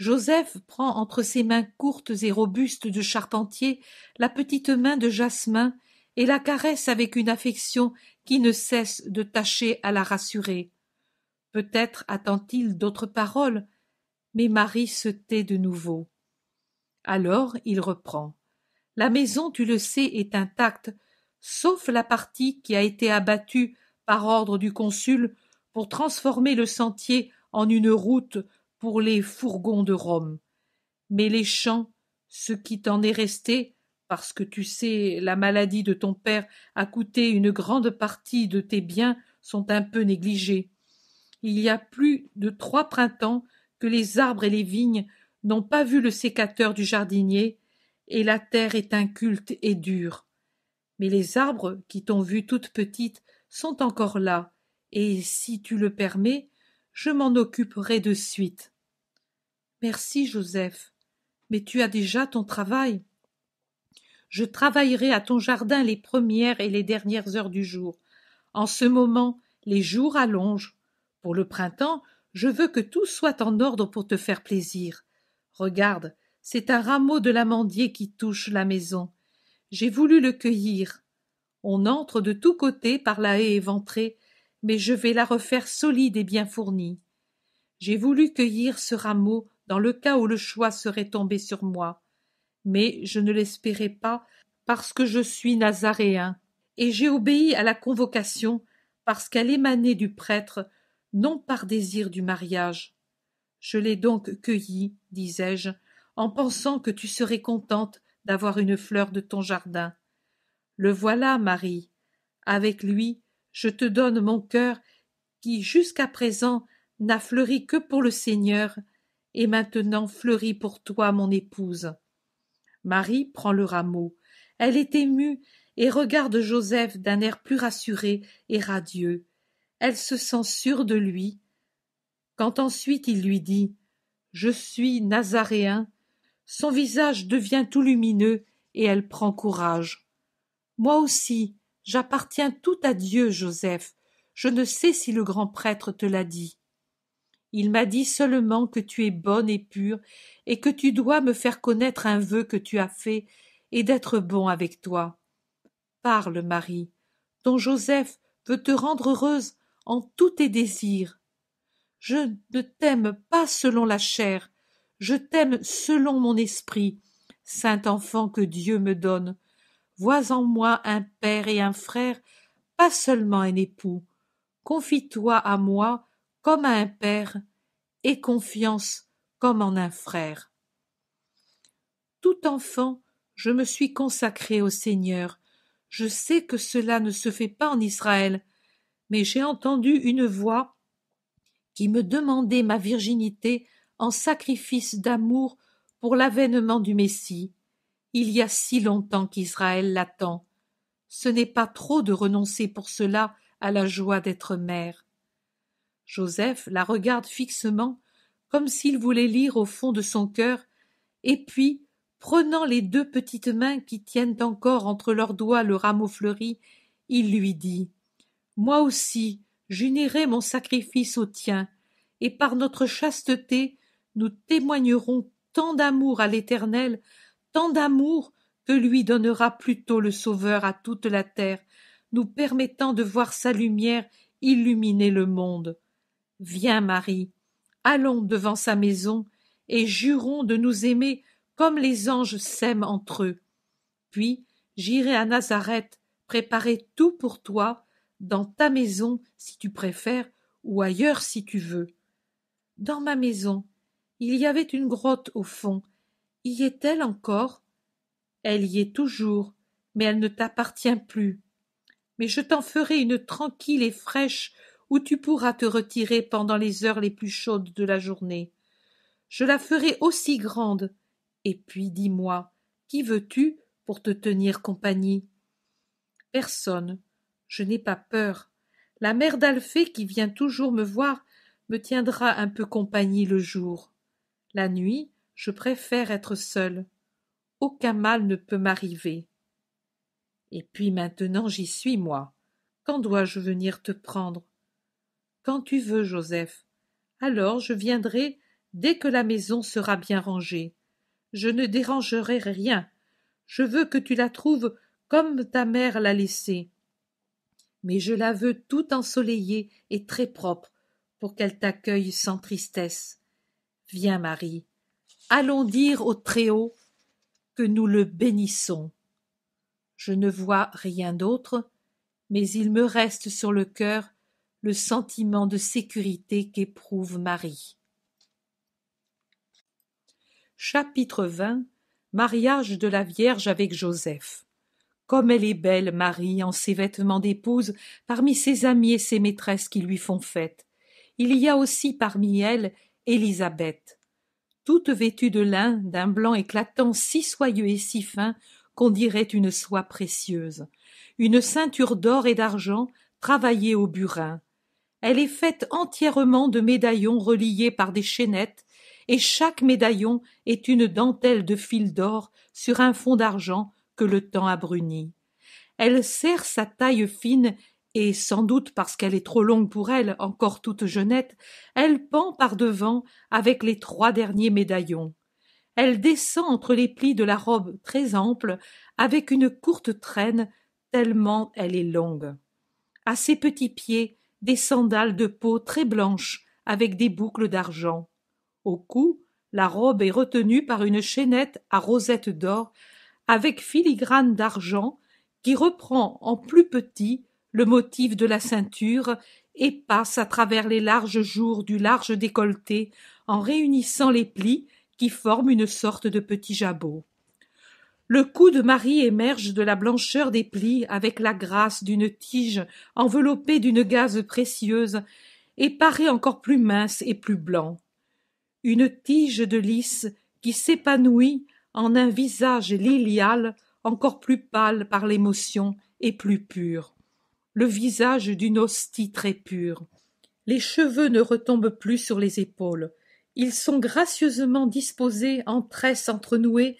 Joseph prend entre ses mains courtes et robustes de charpentier la petite main de Jasmin et la caresse avec une affection qui ne cesse de tâcher à la rassurer. Peut-être attend-il d'autres paroles, mais Marie se tait de nouveau. Alors il reprend. La maison, tu le sais, est intacte, sauf la partie qui a été abattue par ordre du consul pour transformer le sentier en une route pour les fourgons de Rome. Mais les champs, ce qui t'en est resté, parce que tu sais, la maladie de ton père a coûté une grande partie de tes biens, sont un peu négligés. Il y a plus de trois printemps que les arbres et les vignes n'ont pas vu le sécateur du jardinier, et la terre est inculte et dure. Mais les arbres qui t'ont vu toute petite sont encore là, et si tu le permets, je m'en occuperai de suite. Merci, Joseph. Mais tu as déjà ton travail. Je travaillerai à ton jardin les premières et les dernières heures du jour. En ce moment, les jours allongent. Pour le printemps, je veux que tout soit en ordre pour te faire plaisir. Regarde, c'est un rameau de l'amandier qui touche la maison. J'ai voulu le cueillir. On entre de tous côtés par la haie éventrée, mais je vais la refaire solide et bien fournie. J'ai voulu cueillir ce rameau dans le cas où le choix serait tombé sur moi, mais je ne l'espérais pas parce que je suis nazaréen, et j'ai obéi à la convocation parce qu'elle émanait du prêtre, non par désir du mariage. Je l'ai donc cueilli, disais-je, en pensant que tu serais contente d'avoir une fleur de ton jardin. Le voilà, Marie. Avec lui, je te donne mon cœur qui jusqu'à présent n'a fleuri que pour le Seigneur, et maintenant fleurit pour toi, mon épouse. Marie prend le rameau. Elle est émue et regarde Joseph d'un air plus rassuré et radieux. Elle se sent sûre de lui. Quand ensuite il lui dit Je suis nazaréen, son visage devient tout lumineux et elle prend courage. Moi aussi, J'appartiens tout à Dieu, Joseph. Je ne sais si le grand prêtre te l'a dit. Il m'a dit seulement que tu es bonne et pure, et que tu dois me faire connaître un vœu que tu as fait, et d'être bon avec toi. Parle, Marie. Ton Joseph veut te rendre heureuse en tous tes désirs. Je ne t'aime pas selon la chair, je t'aime selon mon esprit, saint enfant que Dieu me donne vois en moi un père et un frère, pas seulement un époux. Confie-toi à moi comme à un père, et confiance comme en un frère. Tout enfant, je me suis consacrée au Seigneur. Je sais que cela ne se fait pas en Israël, mais j'ai entendu une voix qui me demandait ma virginité en sacrifice d'amour pour l'avènement du Messie. Il y a si longtemps qu'Israël l'attend. Ce n'est pas trop de renoncer pour cela à la joie d'être mère. Joseph la regarde fixement, comme s'il voulait lire au fond de son cœur, et puis, prenant les deux petites mains qui tiennent encore entre leurs doigts le rameau fleuri, il lui dit Moi aussi, j'unirai mon sacrifice au tien, et par notre chasteté, nous témoignerons tant d'amour à l'Éternel tant d'amour que lui donnera plutôt le Sauveur à toute la terre, nous permettant de voir sa lumière illuminer le monde. Viens, Marie, allons devant sa maison, et jurons de nous aimer comme les anges s'aiment entre eux. Puis j'irai à Nazareth préparer tout pour toi, dans ta maison si tu préfères, ou ailleurs si tu veux. Dans ma maison, il y avait une grotte au fond, y est-elle encore Elle y est toujours, mais elle ne t'appartient plus. Mais je t'en ferai une tranquille et fraîche où tu pourras te retirer pendant les heures les plus chaudes de la journée. Je la ferai aussi grande. Et puis dis-moi, qui veux-tu pour te tenir compagnie Personne. Je n'ai pas peur. La mère d'Alphée qui vient toujours me voir me tiendra un peu compagnie le jour. La nuit, je préfère être seule. Aucun mal ne peut m'arriver. Et puis maintenant j'y suis, moi. Quand dois-je venir te prendre Quand tu veux, Joseph. Alors je viendrai dès que la maison sera bien rangée. Je ne dérangerai rien. Je veux que tu la trouves comme ta mère l'a laissée. Mais je la veux tout ensoleillée et très propre pour qu'elle t'accueille sans tristesse. Viens, Marie, Allons dire au Très-Haut que nous le bénissons. Je ne vois rien d'autre, mais il me reste sur le cœur le sentiment de sécurité qu'éprouve Marie. Chapitre 20 Mariage de la Vierge avec Joseph. Comme elle est belle, Marie, en ses vêtements d'épouse, parmi ses amis et ses maîtresses qui lui font fête. Il y a aussi parmi elles Élisabeth toute vêtue de lin, d'un blanc éclatant si soyeux et si fin qu'on dirait une soie précieuse, une ceinture d'or et d'argent travaillée au burin. Elle est faite entièrement de médaillons reliés par des chaînettes, et chaque médaillon est une dentelle de fil d'or sur un fond d'argent que le temps a bruni. Elle serre sa taille fine et sans doute parce qu'elle est trop longue pour elle, encore toute jeunette, elle pend par devant avec les trois derniers médaillons. Elle descend entre les plis de la robe très ample avec une courte traîne tellement elle est longue. À ses petits pieds, des sandales de peau très blanches avec des boucles d'argent. Au cou, la robe est retenue par une chaînette à rosette d'or avec filigrane d'argent qui reprend en plus petit le motif de la ceinture et passe à travers les larges jours du large décolleté en réunissant les plis qui forment une sorte de petit jabot. Le cou de Marie émerge de la blancheur des plis avec la grâce d'une tige enveloppée d'une gaze précieuse et paraît encore plus mince et plus blanc. Une tige de lys qui s'épanouit en un visage lilial encore plus pâle par l'émotion et plus pur le visage d'une hostie très pure. Les cheveux ne retombent plus sur les épaules. Ils sont gracieusement disposés en tresses entrenouées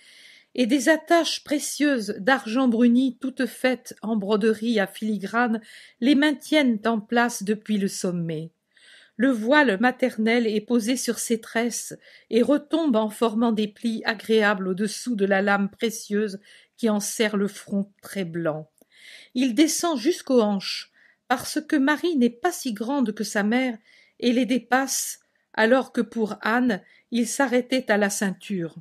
et des attaches précieuses d'argent bruni toutes faites en broderie à filigrane les maintiennent en place depuis le sommet. Le voile maternel est posé sur ses tresses et retombe en formant des plis agréables au-dessous de la lame précieuse qui en serre le front très blanc il descend jusqu'aux hanches, parce que Marie n'est pas si grande que sa mère et les dépasse, alors que pour Anne, il s'arrêtait à la ceinture.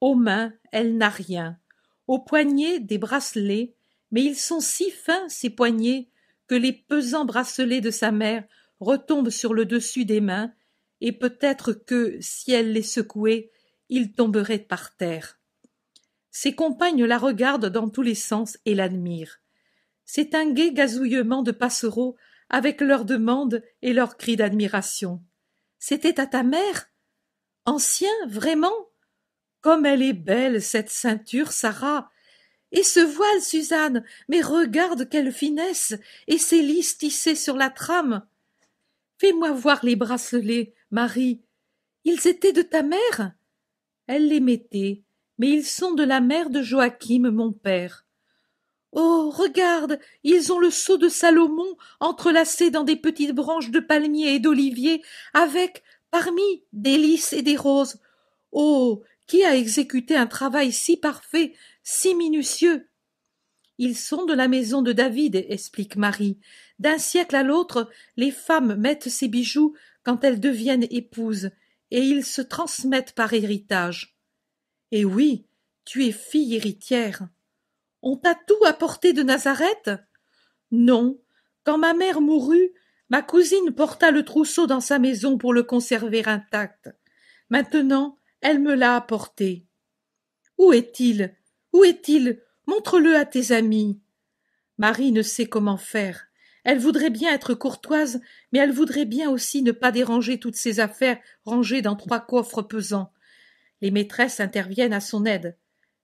Aux mains, elle n'a rien. Aux poignets, des bracelets, mais ils sont si fins, ces poignets, que les pesants bracelets de sa mère retombent sur le dessus des mains, et peut-être que, si elle les secouait, ils tomberaient par terre. Ses compagnes la regardent dans tous les sens et l'admirent c'est un gai gazouillement de passereaux avec leurs demandes et leurs cris d'admiration. C'était à ta mère Ancien, vraiment Comme elle est belle, cette ceinture, Sarah Et ce voile, Suzanne Mais regarde quelle finesse Et ces lisses tissées sur la trame Fais-moi voir les bracelets, Marie Ils étaient de ta mère Elle les mettait, mais ils sont de la mère de Joachim, mon père. Oh. Regarde. Ils ont le sceau de Salomon entrelacé dans des petites branches de palmiers et d'oliviers, avec, parmi, des lys et des roses. Oh. Qui a exécuté un travail si parfait, si minutieux? Ils sont de la maison de David, explique Marie. D'un siècle à l'autre, les femmes mettent ces bijoux quand elles deviennent épouses, et ils se transmettent par héritage. Eh oui, tu es fille héritière. On t'a tout apporté de Nazareth? Non. Quand ma mère mourut, ma cousine porta le trousseau dans sa maison pour le conserver intact. Maintenant, elle me l'a apporté. Où est-il? Où est-il? Montre-le à tes amis. Marie ne sait comment faire. Elle voudrait bien être courtoise, mais elle voudrait bien aussi ne pas déranger toutes ses affaires rangées dans trois coffres pesants. Les maîtresses interviennent à son aide.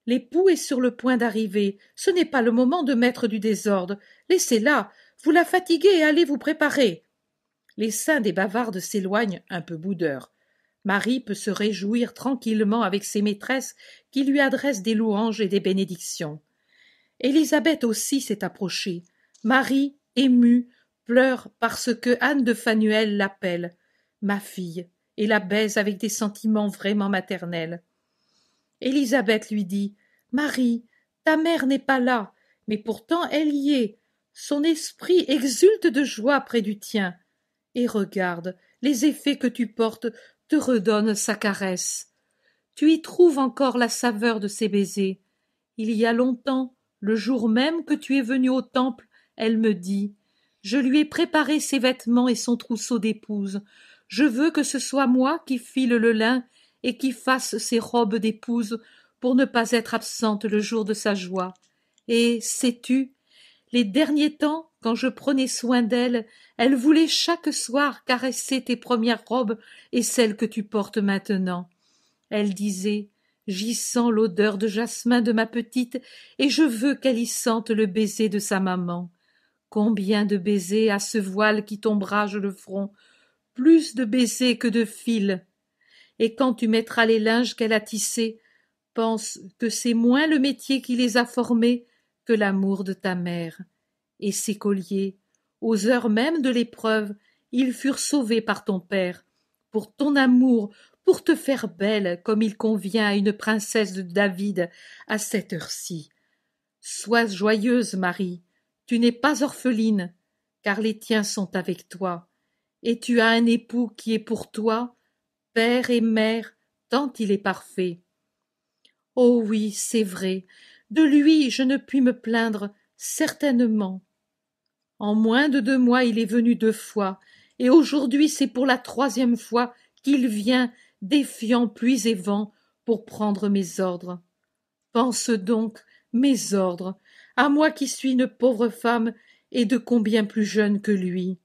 L'époux est sur le point d'arriver. Ce n'est pas le moment de mettre du désordre. Laissez-la. Vous la fatiguez et allez vous préparer. Les seins des bavardes s'éloignent un peu boudeurs. Marie peut se réjouir tranquillement avec ses maîtresses qui lui adressent des louanges et des bénédictions. Élisabeth aussi s'est approchée. Marie, émue, pleure parce que Anne de Fanuel l'appelle ma fille et la baise avec des sentiments vraiment maternels. Élisabeth lui dit Marie, ta mère n'est pas là, mais pourtant elle y est. Son esprit exulte de joie près du tien. Et regarde, les effets que tu portes te redonnent sa caresse. Tu y trouves encore la saveur de ses baisers. Il y a longtemps, le jour même que tu es venu au temple, elle me dit Je lui ai préparé ses vêtements et son trousseau d'épouse. Je veux que ce soit moi qui file le lin et qui fasse ses robes d'épouse pour ne pas être absente le jour de sa joie. Et, sais-tu, les derniers temps, quand je prenais soin d'elle, elle voulait chaque soir caresser tes premières robes et celles que tu portes maintenant. Elle disait J'y sens l'odeur de jasmin de ma petite, et je veux qu'elle y sente le baiser de sa maman. Combien de baisers à ce voile qui t'ombrage le front, plus de baisers que de fils et quand tu mettras les linges qu'elle a tissés, pense que c'est moins le métier qui les a formés que l'amour de ta mère. Et ces colliers, aux heures mêmes de l'épreuve, ils furent sauvés par ton père, pour ton amour, pour te faire belle comme il convient à une princesse de David à cette heure-ci. Sois joyeuse, Marie, tu n'es pas orpheline, car les tiens sont avec toi, et tu as un époux qui est pour toi père et mère, tant il est parfait. Oh oui, c'est vrai, de lui je ne puis me plaindre, certainement. En moins de deux mois il est venu deux fois, et aujourd'hui c'est pour la troisième fois qu'il vient, défiant pluies et vent, pour prendre mes ordres. Pense donc, mes ordres, à moi qui suis une pauvre femme et de combien plus jeune que lui.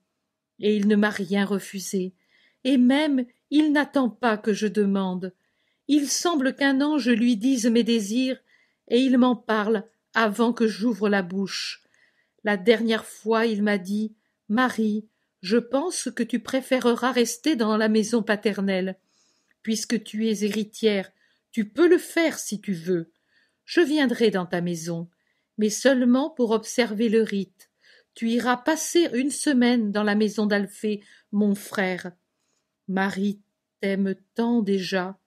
Et il ne m'a rien refusé, et même il n'attend pas que je demande. Il semble qu'un ange lui dise mes désirs, et il m'en parle avant que j'ouvre la bouche. La dernière fois il m'a dit. Marie, je pense que tu préféreras rester dans la maison paternelle. Puisque tu es héritière, tu peux le faire si tu veux. Je viendrai dans ta maison, mais seulement pour observer le rite. Tu iras passer une semaine dans la maison d'Alphée, mon frère. Marie t'aime tant déjà.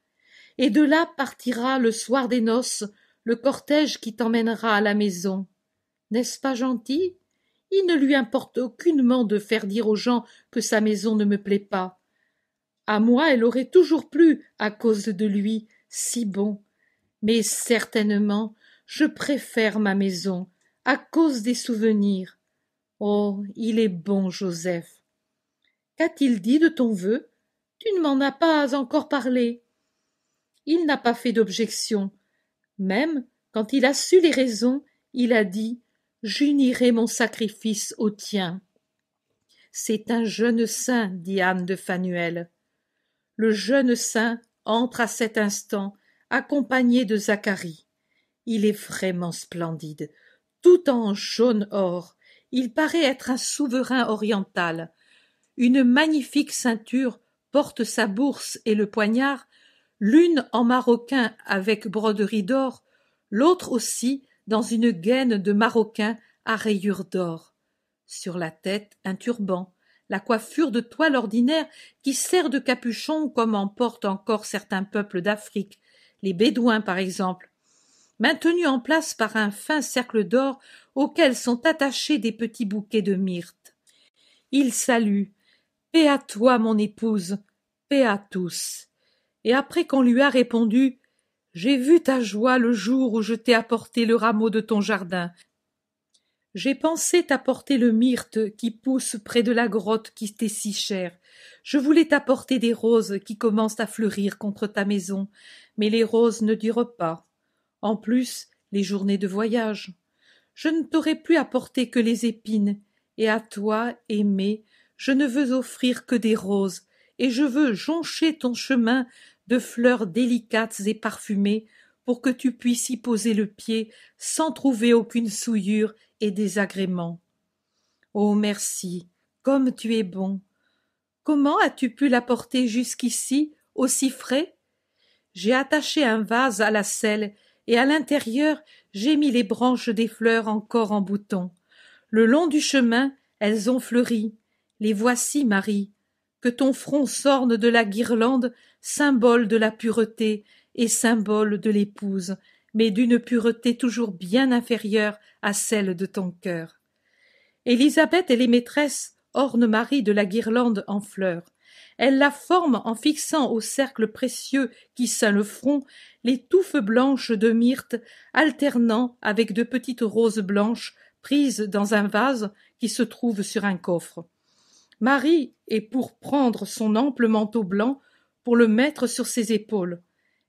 Et de là partira le soir des noces le cortège qui t'emmènera à la maison. N'est-ce pas gentil Il ne lui importe aucunement de faire dire aux gens que sa maison ne me plaît pas. À moi, elle aurait toujours plu à cause de lui, si bon. Mais certainement, je préfère ma maison, à cause des souvenirs. Oh, il est bon, Joseph. Qu'a-t-il dit de ton vœu tu ne m'en as pas encore parlé. Il n'a pas fait d'objection. Même quand il a su les raisons, il a dit J'unirai mon sacrifice au tien. C'est un jeune saint, dit Anne de Fanuel. Le jeune saint entre à cet instant, accompagné de Zacharie. Il est vraiment splendide, tout en jaune or. Il paraît être un souverain oriental. Une magnifique ceinture porte sa bourse et le poignard, l'une en maroquin avec broderie d'or, l'autre aussi dans une gaine de maroquin à rayures d'or. Sur la tête, un turban, la coiffure de toile ordinaire qui sert de capuchon comme en portent encore certains peuples d'Afrique, les Bédouins par exemple, maintenus en place par un fin cercle d'or auquel sont attachés des petits bouquets de myrte. Il salue, Paix à toi, mon épouse, paix à tous. Et après qu'on lui a répondu J'ai vu ta joie le jour où je t'ai apporté le rameau de ton jardin. J'ai pensé t'apporter le myrte qui pousse près de la grotte qui t'est si chère. Je voulais t'apporter des roses qui commencent à fleurir contre ta maison, mais les roses ne durent pas. En plus, les journées de voyage. Je ne t'aurais plus apporté que les épines, et à toi, aimée, je ne veux offrir que des roses, et je veux joncher ton chemin de fleurs délicates et parfumées pour que tu puisses y poser le pied sans trouver aucune souillure et désagrément. Oh merci, comme tu es bon. Comment as-tu pu l'apporter jusqu'ici, aussi frais J'ai attaché un vase à la selle, et à l'intérieur j'ai mis les branches des fleurs encore en bouton. Le long du chemin, elles ont fleuri. Les voici, Marie, que ton front s'orne de la guirlande, symbole de la pureté et symbole de l'épouse, mais d'une pureté toujours bien inférieure à celle de ton cœur. Élisabeth et les maîtresses ornent Marie de la guirlande en fleurs. Elles la forment en fixant au cercle précieux qui ceint le front les touffes blanches de myrte, alternant avec de petites roses blanches prises dans un vase qui se trouve sur un coffre. Marie est pour prendre son ample manteau blanc pour le mettre sur ses épaules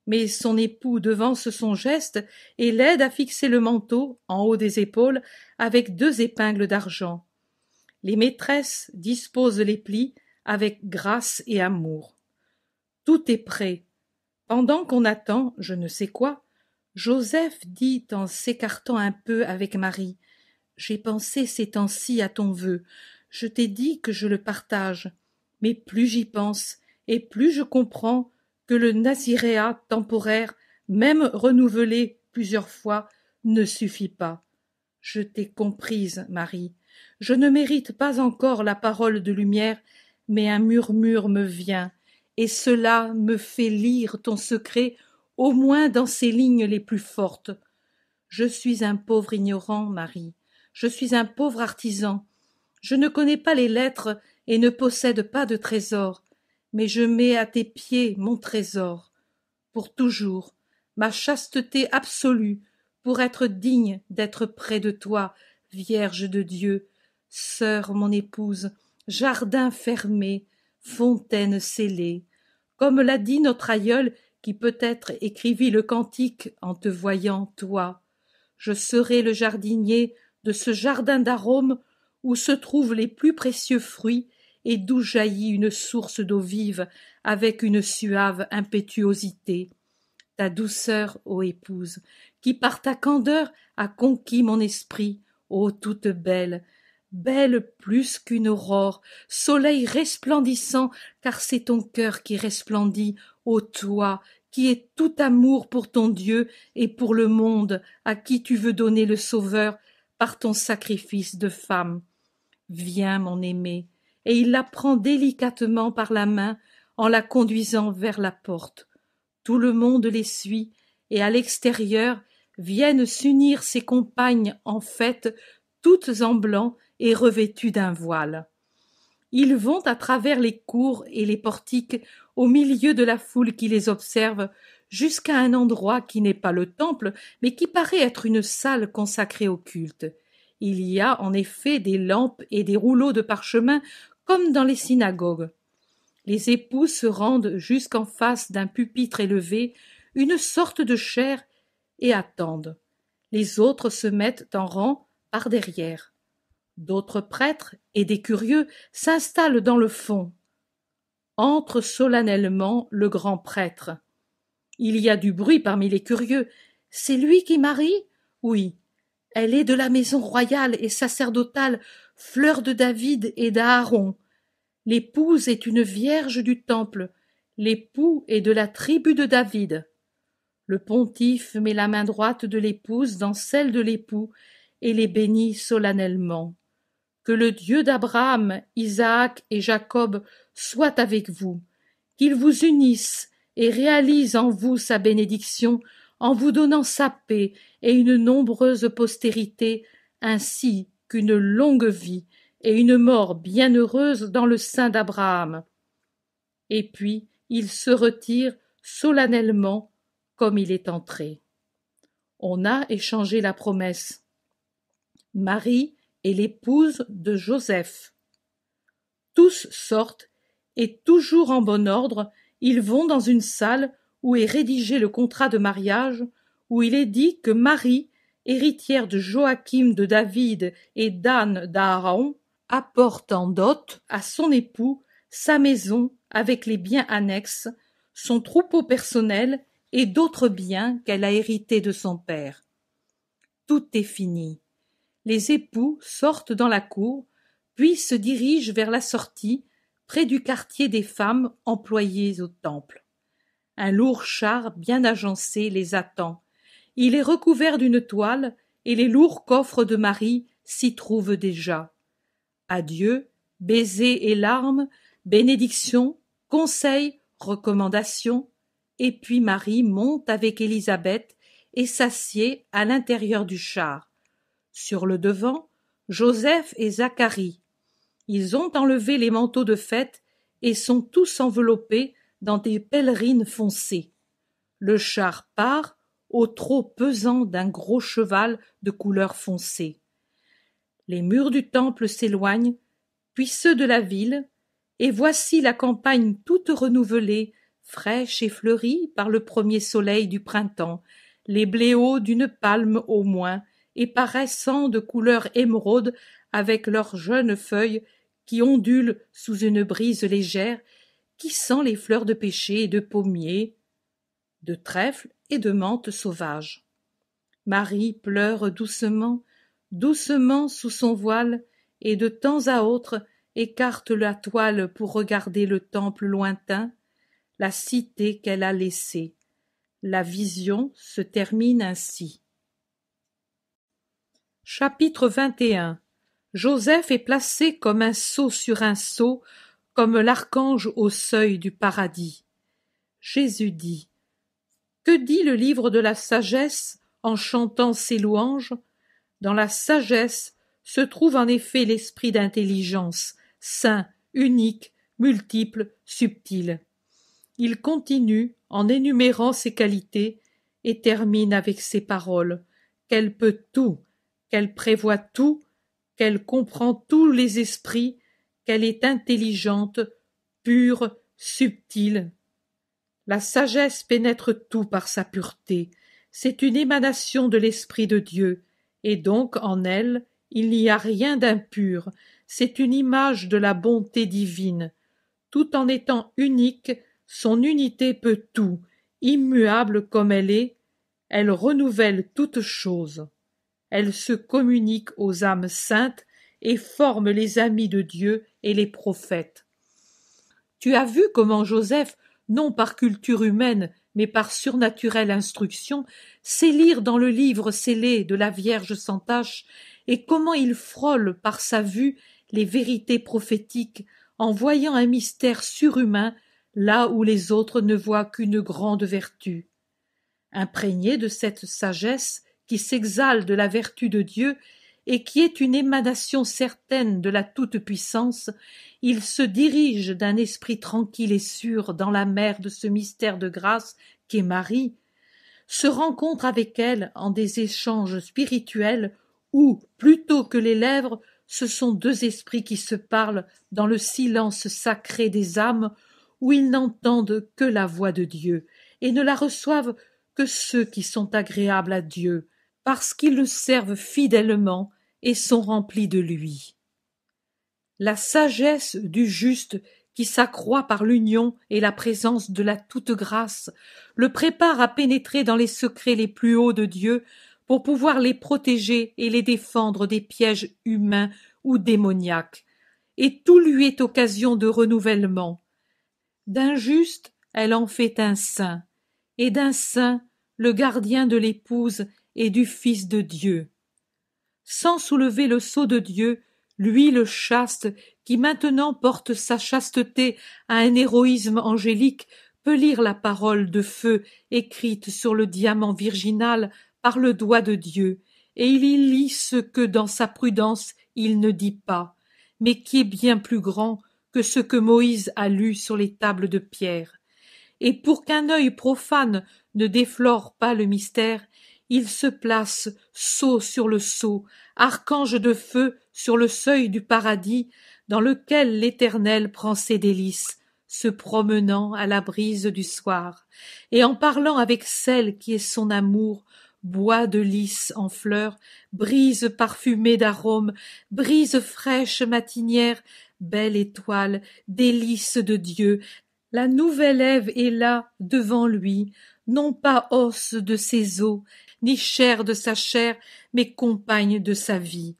mais son époux devance son geste et l'aide à fixer le manteau en haut des épaules avec deux épingles d'argent. Les maîtresses disposent les plis avec grâce et amour. Tout est prêt. Pendant qu'on attend je ne sais quoi, Joseph dit en s'écartant un peu avec Marie. J'ai pensé ces temps-ci à ton vœu je t'ai dit que je le partage. Mais plus j'y pense, et plus je comprends que le naziréat temporaire, même renouvelé plusieurs fois, ne suffit pas. Je t'ai comprise, Marie. Je ne mérite pas encore la parole de lumière, mais un murmure me vient, et cela me fait lire ton secret, au moins dans ses lignes les plus fortes. Je suis un pauvre ignorant, Marie. Je suis un pauvre artisan. Je ne connais pas les lettres et ne possède pas de trésor, mais je mets à tes pieds mon trésor, pour toujours, ma chasteté absolue, pour être digne d'être près de toi, Vierge de Dieu, sœur mon épouse, jardin fermé, fontaine scellée. Comme l'a dit notre aïeul qui peut-être écrivit le cantique en te voyant, toi. Je serai le jardinier de ce jardin d'arômes où se trouvent les plus précieux fruits et d'où jaillit une source d'eau vive avec une suave impétuosité. Ta douceur, ô épouse, qui par ta candeur a conquis mon esprit, ô toute belle, belle plus qu'une aurore, soleil resplendissant, car c'est ton cœur qui resplendit, ô toi, qui es tout amour pour ton Dieu et pour le monde, à qui tu veux donner le Sauveur par ton sacrifice de femme. Viens, mon aimé. Et il la prend délicatement par la main en la conduisant vers la porte. Tout le monde les suit, et à l'extérieur viennent s'unir ses compagnes en fête, toutes en blanc et revêtues d'un voile. Ils vont à travers les cours et les portiques, au milieu de la foule qui les observe, jusqu'à un endroit qui n'est pas le temple, mais qui paraît être une salle consacrée au culte. Il y a en effet des lampes et des rouleaux de parchemin comme dans les synagogues. Les époux se rendent jusqu'en face d'un pupitre élevé, une sorte de chair, et attendent. Les autres se mettent en rang par derrière. D'autres prêtres et des curieux s'installent dans le fond. Entre solennellement le grand prêtre. Il y a du bruit parmi les curieux. C'est lui qui marie? Oui. Elle est de la maison royale et sacerdotale, fleur de David et d'Aaron. L'épouse est une vierge du temple. L'époux est de la tribu de David. Le pontife met la main droite de l'épouse dans celle de l'époux et les bénit solennellement. Que le Dieu d'Abraham, Isaac et Jacob soit avec vous, qu'il vous unisse et réalise en vous sa bénédiction en vous donnant sa paix et une nombreuse postérité, ainsi qu'une longue vie et une mort bienheureuse dans le sein d'Abraham. Et puis il se retire solennellement comme il est entré. On a échangé la promesse. Marie est l'épouse de Joseph. Tous sortent et toujours en bon ordre, ils vont dans une salle où est rédigé le contrat de mariage, où il est dit que Marie, héritière de Joachim de David et d'Anne d'Aaron, apporte en dot à son époux sa maison avec les biens annexes, son troupeau personnel et d'autres biens qu'elle a hérités de son père. Tout est fini. Les époux sortent dans la cour, puis se dirigent vers la sortie, près du quartier des femmes employées au temple. Un lourd char bien agencé les attend. Il est recouvert d'une toile, et les lourds coffres de Marie s'y trouvent déjà. Adieu, baisers et larmes, bénédictions, conseils, recommandations, et puis Marie monte avec Élisabeth et s'assied à l'intérieur du char. Sur le devant, Joseph et Zacharie. Ils ont enlevé les manteaux de fête et sont tous enveloppés dans des pèlerines foncées. Le char part au trot pesant d'un gros cheval de couleur foncée. Les murs du temple s'éloignent, puis ceux de la ville, et voici la campagne toute renouvelée, fraîche et fleurie par le premier soleil du printemps, les bléaux d'une palme au moins, et paraissant de couleur émeraude avec leurs jeunes feuilles qui ondulent sous une brise légère qui sent les fleurs de pêcher et de pommier, de trèfle et de menthe sauvage. Marie pleure doucement, doucement sous son voile, et de temps à autre écarte la toile pour regarder le temple lointain, la cité qu'elle a laissée. La vision se termine ainsi. Chapitre XXI Joseph est placé comme un sceau sur un sceau comme l'archange au seuil du paradis. Jésus dit Que dit le livre de la sagesse en chantant ses louanges Dans la sagesse se trouve en effet l'esprit d'intelligence, saint, unique, multiple, subtil. Il continue en énumérant ses qualités et termine avec ces paroles qu'elle peut tout, qu'elle prévoit tout, qu'elle comprend tous les esprits qu'elle est intelligente, pure, subtile. La sagesse pénètre tout par sa pureté, c'est une émanation de l'Esprit de Dieu, et donc en elle il n'y a rien d'impur, c'est une image de la bonté divine. Tout en étant unique, son unité peut tout, immuable comme elle est, elle renouvelle toutes choses. Elle se communique aux âmes saintes et forme les amis de Dieu et les prophètes. Tu as vu comment Joseph, non par culture humaine, mais par surnaturelle instruction, sait lire dans le livre scellé de la Vierge sans tache, et comment il frôle par sa vue les vérités prophétiques en voyant un mystère surhumain là où les autres ne voient qu'une grande vertu. Imprégné de cette sagesse qui s'exhale de la vertu de Dieu et qui est une émanation certaine de la toute-puissance, il se dirige d'un esprit tranquille et sûr dans la mer de ce mystère de grâce qu'est Marie, se rencontre avec elle en des échanges spirituels où, plutôt que les lèvres, ce sont deux esprits qui se parlent dans le silence sacré des âmes où ils n'entendent que la voix de Dieu et ne la reçoivent que ceux qui sont agréables à Dieu, parce qu'ils le servent fidèlement et sont remplis de lui. La sagesse du juste qui s'accroît par l'union et la présence de la toute grâce, le prépare à pénétrer dans les secrets les plus hauts de Dieu pour pouvoir les protéger et les défendre des pièges humains ou démoniaques. Et tout lui est occasion de renouvellement. D'un juste, elle en fait un saint, et d'un saint, le gardien de l'épouse et du Fils de Dieu sans soulever le sceau de Dieu, lui le chaste, qui maintenant porte sa chasteté à un héroïsme angélique, peut lire la parole de feu écrite sur le diamant virginal par le doigt de Dieu, et il y lit ce que dans sa prudence il ne dit pas, mais qui est bien plus grand que ce que Moïse a lu sur les tables de pierre. Et pour qu'un œil profane ne déflore pas le mystère, il se place sceau sur le sceau, archange de feu sur le seuil du paradis dans lequel l'Éternel prend ses délices, se promenant à la brise du soir, et en parlant avec celle qui est son amour, bois de lys en fleurs, brise parfumée d'arômes, brise fraîche matinière, belle étoile, délice de Dieu, la nouvelle Ève est là devant lui, non pas os de ses os, ni chair de sa chair, mais compagne de sa vie,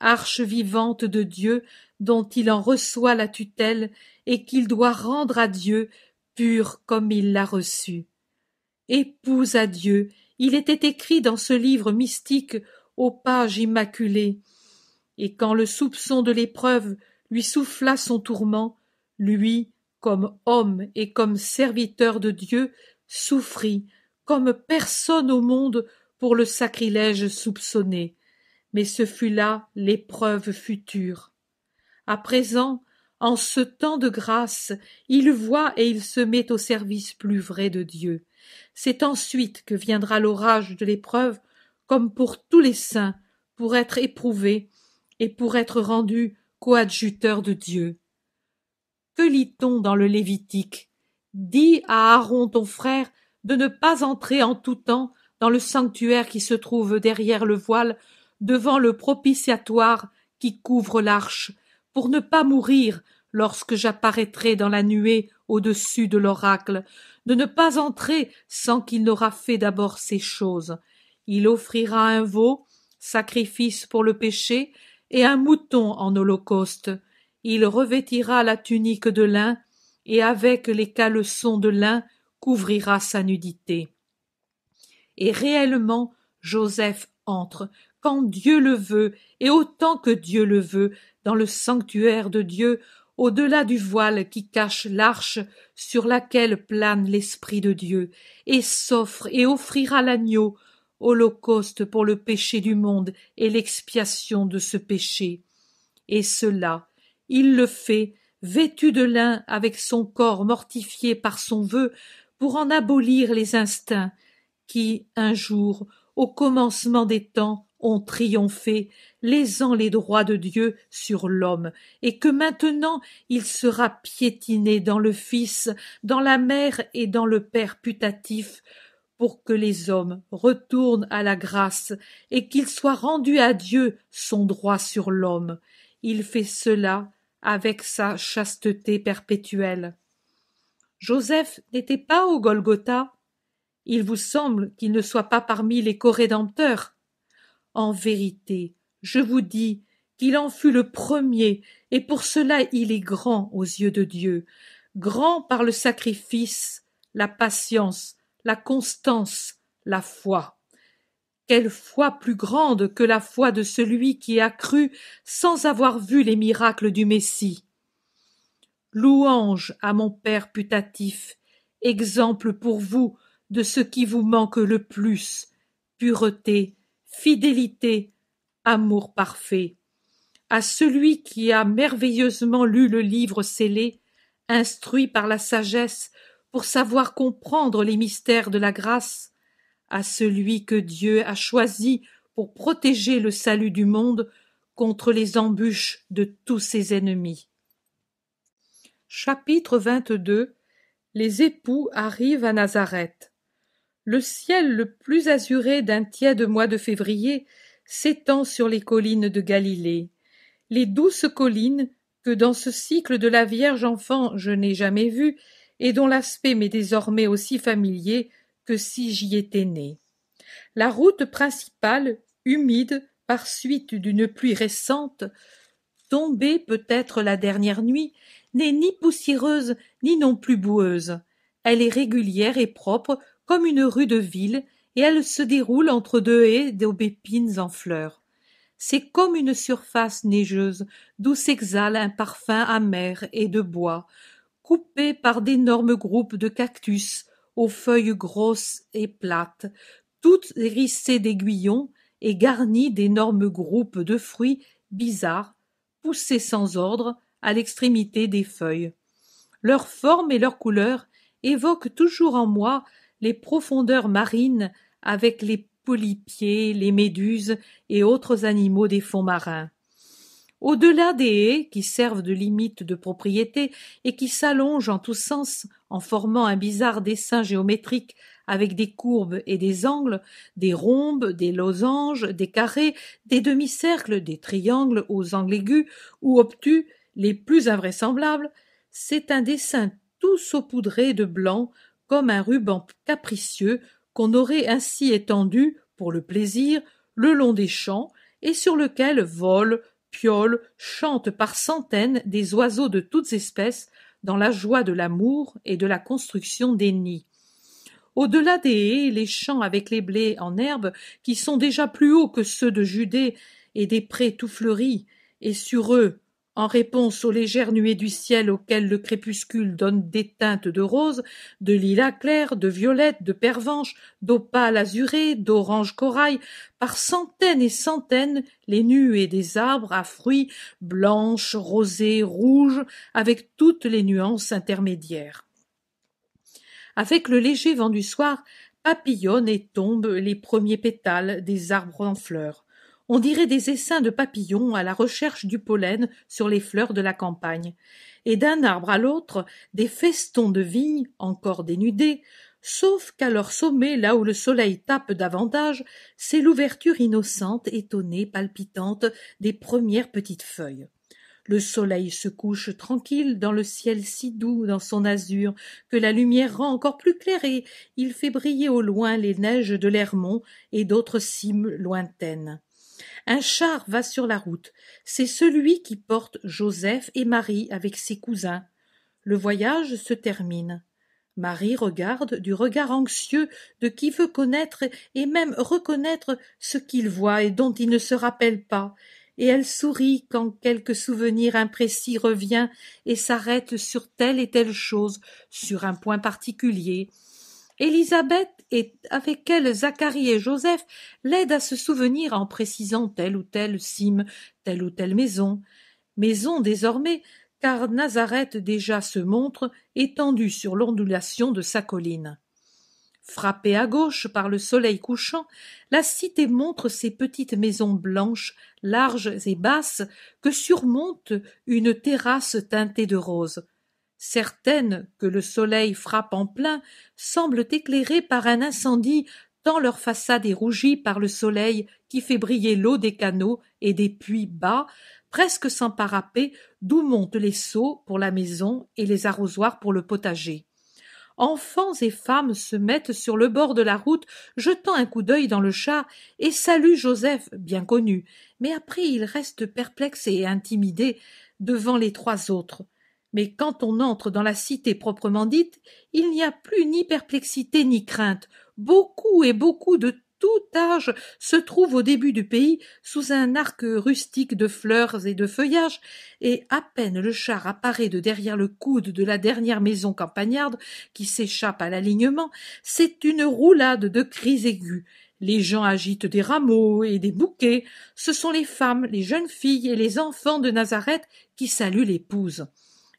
arche vivante de Dieu dont il en reçoit la tutelle et qu'il doit rendre à Dieu pur comme il l'a reçue. Épouse à Dieu, il était écrit dans ce livre mystique aux pages immaculées. Et quand le soupçon de l'épreuve lui souffla son tourment, lui, comme homme et comme serviteur de Dieu, souffrit, comme personne au monde pour le sacrilège soupçonné, mais ce fut là l'épreuve future. À présent, en ce temps de grâce, il voit et il se met au service plus vrai de Dieu. C'est ensuite que viendra l'orage de l'épreuve, comme pour tous les saints, pour être éprouvé et pour être rendu coadjuteur de Dieu. Que lit-on dans le Lévitique Dis à Aaron ton frère de ne pas entrer en tout temps dans le sanctuaire qui se trouve derrière le voile, devant le propitiatoire qui couvre l'arche, pour ne pas mourir lorsque j'apparaîtrai dans la nuée au-dessus de l'oracle, de ne pas entrer sans qu'il n'aura fait d'abord ces choses. Il offrira un veau, sacrifice pour le péché, et un mouton en holocauste. Il revêtira la tunique de lin, et avec les caleçons de lin couvrira sa nudité. Et réellement, Joseph entre, quand Dieu le veut, et autant que Dieu le veut, dans le sanctuaire de Dieu, au-delà du voile qui cache l'arche sur laquelle plane l'Esprit de Dieu, et s'offre et offrira l'agneau, holocauste pour le péché du monde et l'expiation de ce péché. Et cela, il le fait, vêtu de lin avec son corps mortifié par son vœu, pour en abolir les instincts, qui, un jour, au commencement des temps, ont triomphé, lésant les droits de Dieu sur l'homme, et que maintenant il sera piétiné dans le Fils, dans la Mère et dans le Père putatif, pour que les hommes retournent à la grâce, et qu'il soit rendu à Dieu son droit sur l'homme. Il fait cela avec sa chasteté perpétuelle. Joseph n'était pas au Golgotha, il vous semble qu'il ne soit pas parmi les co-rédempteurs. En vérité, je vous dis qu'il en fut le premier, et pour cela il est grand aux yeux de Dieu, grand par le sacrifice, la patience, la constance, la foi. Quelle foi plus grande que la foi de celui qui a cru sans avoir vu les miracles du Messie. Louange à mon Père putatif, exemple pour vous, de ce qui vous manque le plus pureté, fidélité, amour parfait. À celui qui a merveilleusement lu le livre scellé, instruit par la sagesse pour savoir comprendre les mystères de la grâce, à celui que Dieu a choisi pour protéger le salut du monde contre les embûches de tous ses ennemis. Chapitre 22 Les époux arrivent à Nazareth le ciel le plus azuré d'un tiède mois de février s'étend sur les collines de Galilée. Les douces collines que dans ce cycle de la Vierge enfant je n'ai jamais vues et dont l'aspect m'est désormais aussi familier que si j'y étais né. La route principale, humide, par suite d'une pluie récente, tombée peut-être la dernière nuit, n'est ni poussiéreuse ni non plus boueuse. Elle est régulière et propre comme une rue de ville et elle se déroule entre deux haies d'aubépines en fleurs. C'est comme une surface neigeuse d'où s'exhale un parfum amer et de bois, coupé par d'énormes groupes de cactus aux feuilles grosses et plates, toutes hérissées d'aiguillons et garnies d'énormes groupes de fruits bizarres, poussés sans ordre à l'extrémité des feuilles. Leur forme et leur couleur évoquent toujours en moi les profondeurs marines avec les polypiers, les méduses et autres animaux des fonds marins. Au-delà des haies qui servent de limite de propriété et qui s'allongent en tous sens en formant un bizarre dessin géométrique avec des courbes et des angles, des rhombes, des losanges, des carrés, des demi-cercles, des triangles aux angles aigus ou obtus, les plus invraisemblables, c'est un dessin tout saupoudré de blanc comme un ruban capricieux qu'on aurait ainsi étendu, pour le plaisir, le long des champs, et sur lequel volent, piolent, chantent par centaines des oiseaux de toutes espèces, dans la joie de l'amour et de la construction des nids. Au-delà des haies, les champs avec les blés en herbe, qui sont déjà plus hauts que ceux de Judée, et des prés tout fleuris, et sur eux en réponse aux légères nuées du ciel auxquelles le crépuscule donne des teintes de rose, de lilas clair, de violette, de pervenche, d'opale azurée, d'orange corail, par centaines et centaines les nuées des arbres à fruits blanches, rosées, rouges, avec toutes les nuances intermédiaires. Avec le léger vent du soir, papillonnent et tombent les premiers pétales des arbres en fleurs on dirait des essaims de papillons à la recherche du pollen sur les fleurs de la campagne, et d'un arbre à l'autre des festons de vignes encore dénudés, sauf qu'à leur sommet, là où le soleil tape davantage, c'est l'ouverture innocente, étonnée, palpitante des premières petites feuilles. Le soleil se couche tranquille dans le ciel si doux, dans son azur, que la lumière rend encore plus claire et il fait briller au loin les neiges de l'Hermont et d'autres cimes lointaines. Un char va sur la route. C'est celui qui porte Joseph et Marie avec ses cousins. Le voyage se termine. Marie regarde du regard anxieux de qui veut connaître et même reconnaître ce qu'il voit et dont il ne se rappelle pas, et elle sourit quand quelque souvenir imprécis revient et s'arrête sur telle et telle chose, sur un point particulier, Élisabeth et avec elle Zacharie et Joseph l'aident à se souvenir en précisant telle ou telle cime, telle ou telle maison. Maison désormais, car Nazareth déjà se montre étendue sur l'ondulation de sa colline. Frappée à gauche par le soleil couchant, la cité montre ses petites maisons blanches, larges et basses, que surmonte une terrasse teintée de rose certaines que le soleil frappe en plein, semblent éclairées par un incendie tant leur façade est rougie par le soleil qui fait briller l'eau des canaux et des puits bas, presque sans parapet, d'où montent les seaux pour la maison et les arrosoirs pour le potager. Enfants et femmes se mettent sur le bord de la route, jetant un coup d'œil dans le chat et saluent Joseph, bien connu, mais après ils restent perplexe et intimidé devant les trois autres. Mais quand on entre dans la cité proprement dite, il n'y a plus ni perplexité ni crainte. Beaucoup et beaucoup de tout âge se trouvent au début du pays sous un arc rustique de fleurs et de feuillages, et à peine le char apparaît de derrière le coude de la dernière maison campagnarde qui s'échappe à l'alignement, c'est une roulade de cris aigus. Les gens agitent des rameaux et des bouquets, ce sont les femmes, les jeunes filles et les enfants de Nazareth qui saluent l'épouse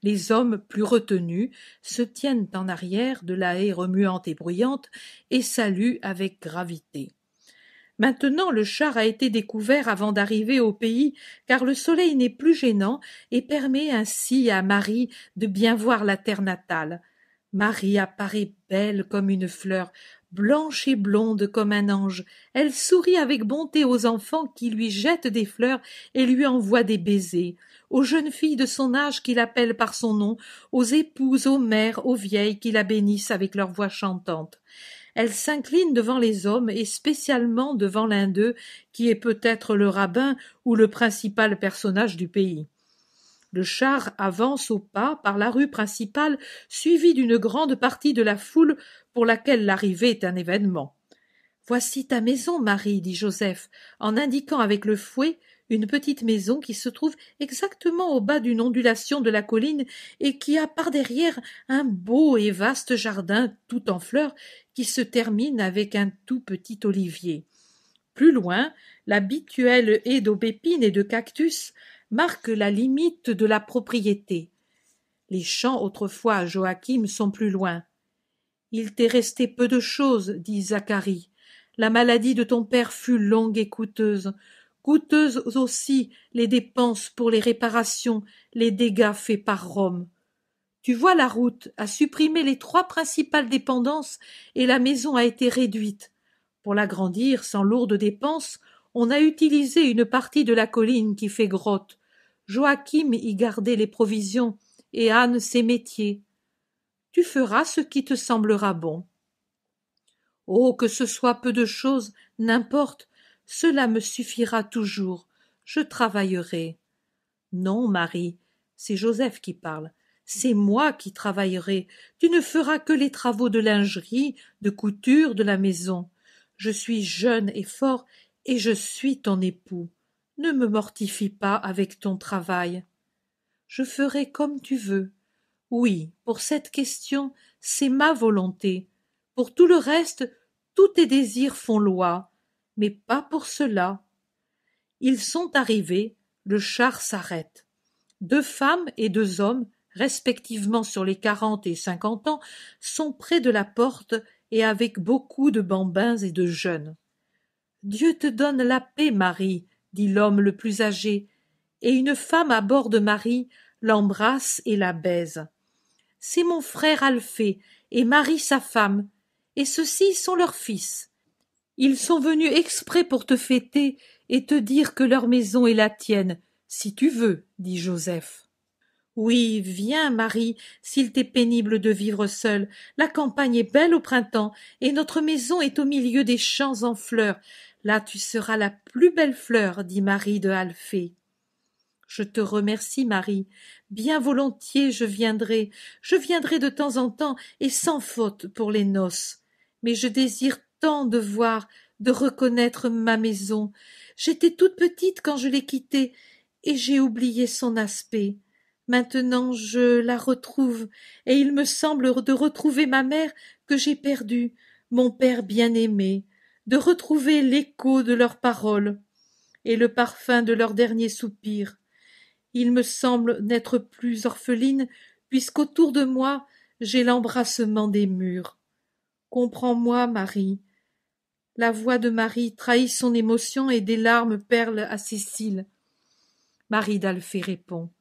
les hommes plus retenus se tiennent en arrière de la haie remuante et bruyante et saluent avec gravité. Maintenant le char a été découvert avant d'arriver au pays, car le soleil n'est plus gênant et permet ainsi à Marie de bien voir la terre natale. Marie apparaît belle comme une fleur, blanche et blonde comme un ange. Elle sourit avec bonté aux enfants qui lui jettent des fleurs et lui envoient des baisers aux jeunes filles de son âge qu'il appelle par son nom, aux épouses, aux mères, aux vieilles qui la bénissent avec leur voix chantante. Elle s'incline devant les hommes et spécialement devant l'un d'eux qui est peut-être le rabbin ou le principal personnage du pays. Le char avance au pas par la rue principale, suivi d'une grande partie de la foule pour laquelle l'arrivée est un événement. Voici ta maison, Marie, dit Joseph, en indiquant avec le fouet une petite maison qui se trouve exactement au bas d'une ondulation de la colline et qui a par derrière un beau et vaste jardin tout en fleurs qui se termine avec un tout petit olivier. Plus loin, l'habituelle haie d'aubépine et de cactus marque la limite de la propriété. Les champs autrefois à Joachim sont plus loin. Il t'est resté peu de choses, dit Zacharie. La maladie de ton père fut longue et coûteuse coûteuses aussi les dépenses pour les réparations, les dégâts faits par Rome. Tu vois, la route a supprimé les trois principales dépendances et la maison a été réduite. Pour l'agrandir sans lourdes dépenses, on a utilisé une partie de la colline qui fait grotte. Joachim y gardait les provisions et Anne ses métiers. Tu feras ce qui te semblera bon. Oh, que ce soit peu de choses, n'importe, cela me suffira toujours. Je travaillerai. Non, Marie, c'est Joseph qui parle. C'est moi qui travaillerai. Tu ne feras que les travaux de lingerie, de couture, de la maison. Je suis jeune et fort, et je suis ton époux. Ne me mortifie pas avec ton travail. Je ferai comme tu veux. Oui, pour cette question, c'est ma volonté. Pour tout le reste, tous tes désirs font loi mais pas pour cela. Ils sont arrivés, le char s'arrête. Deux femmes et deux hommes, respectivement sur les quarante et cinquante ans, sont près de la porte et avec beaucoup de bambins et de jeunes. Dieu te donne la paix, Marie, dit l'homme le plus âgé, et une femme à bord de Marie l'embrasse et la baise. C'est mon frère Alphée et Marie sa femme, et ceux-ci sont leurs fils. Ils sont venus exprès pour te fêter et te dire que leur maison est la tienne, si tu veux, dit Joseph. Oui, viens, Marie, s'il t'est pénible de vivre seule. La campagne est belle au printemps, et notre maison est au milieu des champs en fleurs. Là tu seras la plus belle fleur, dit Marie de Halfée. Je te remercie, Marie. Bien volontiers je viendrai. Je viendrai de temps en temps et sans faute pour les noces. Mais je désire tant de voir, de reconnaître ma maison. J'étais toute petite quand je l'ai quittée, et j'ai oublié son aspect. Maintenant je la retrouve, et il me semble de retrouver ma mère que j'ai perdue, mon père bien-aimé, de retrouver l'écho de leurs paroles et le parfum de leurs derniers soupirs. Il me semble n'être plus orpheline, puisqu'autour de moi j'ai l'embrassement des murs. Comprends-moi, Marie. La voix de Marie trahit son émotion et des larmes perlent à ses cils. Marie d'Alphée répond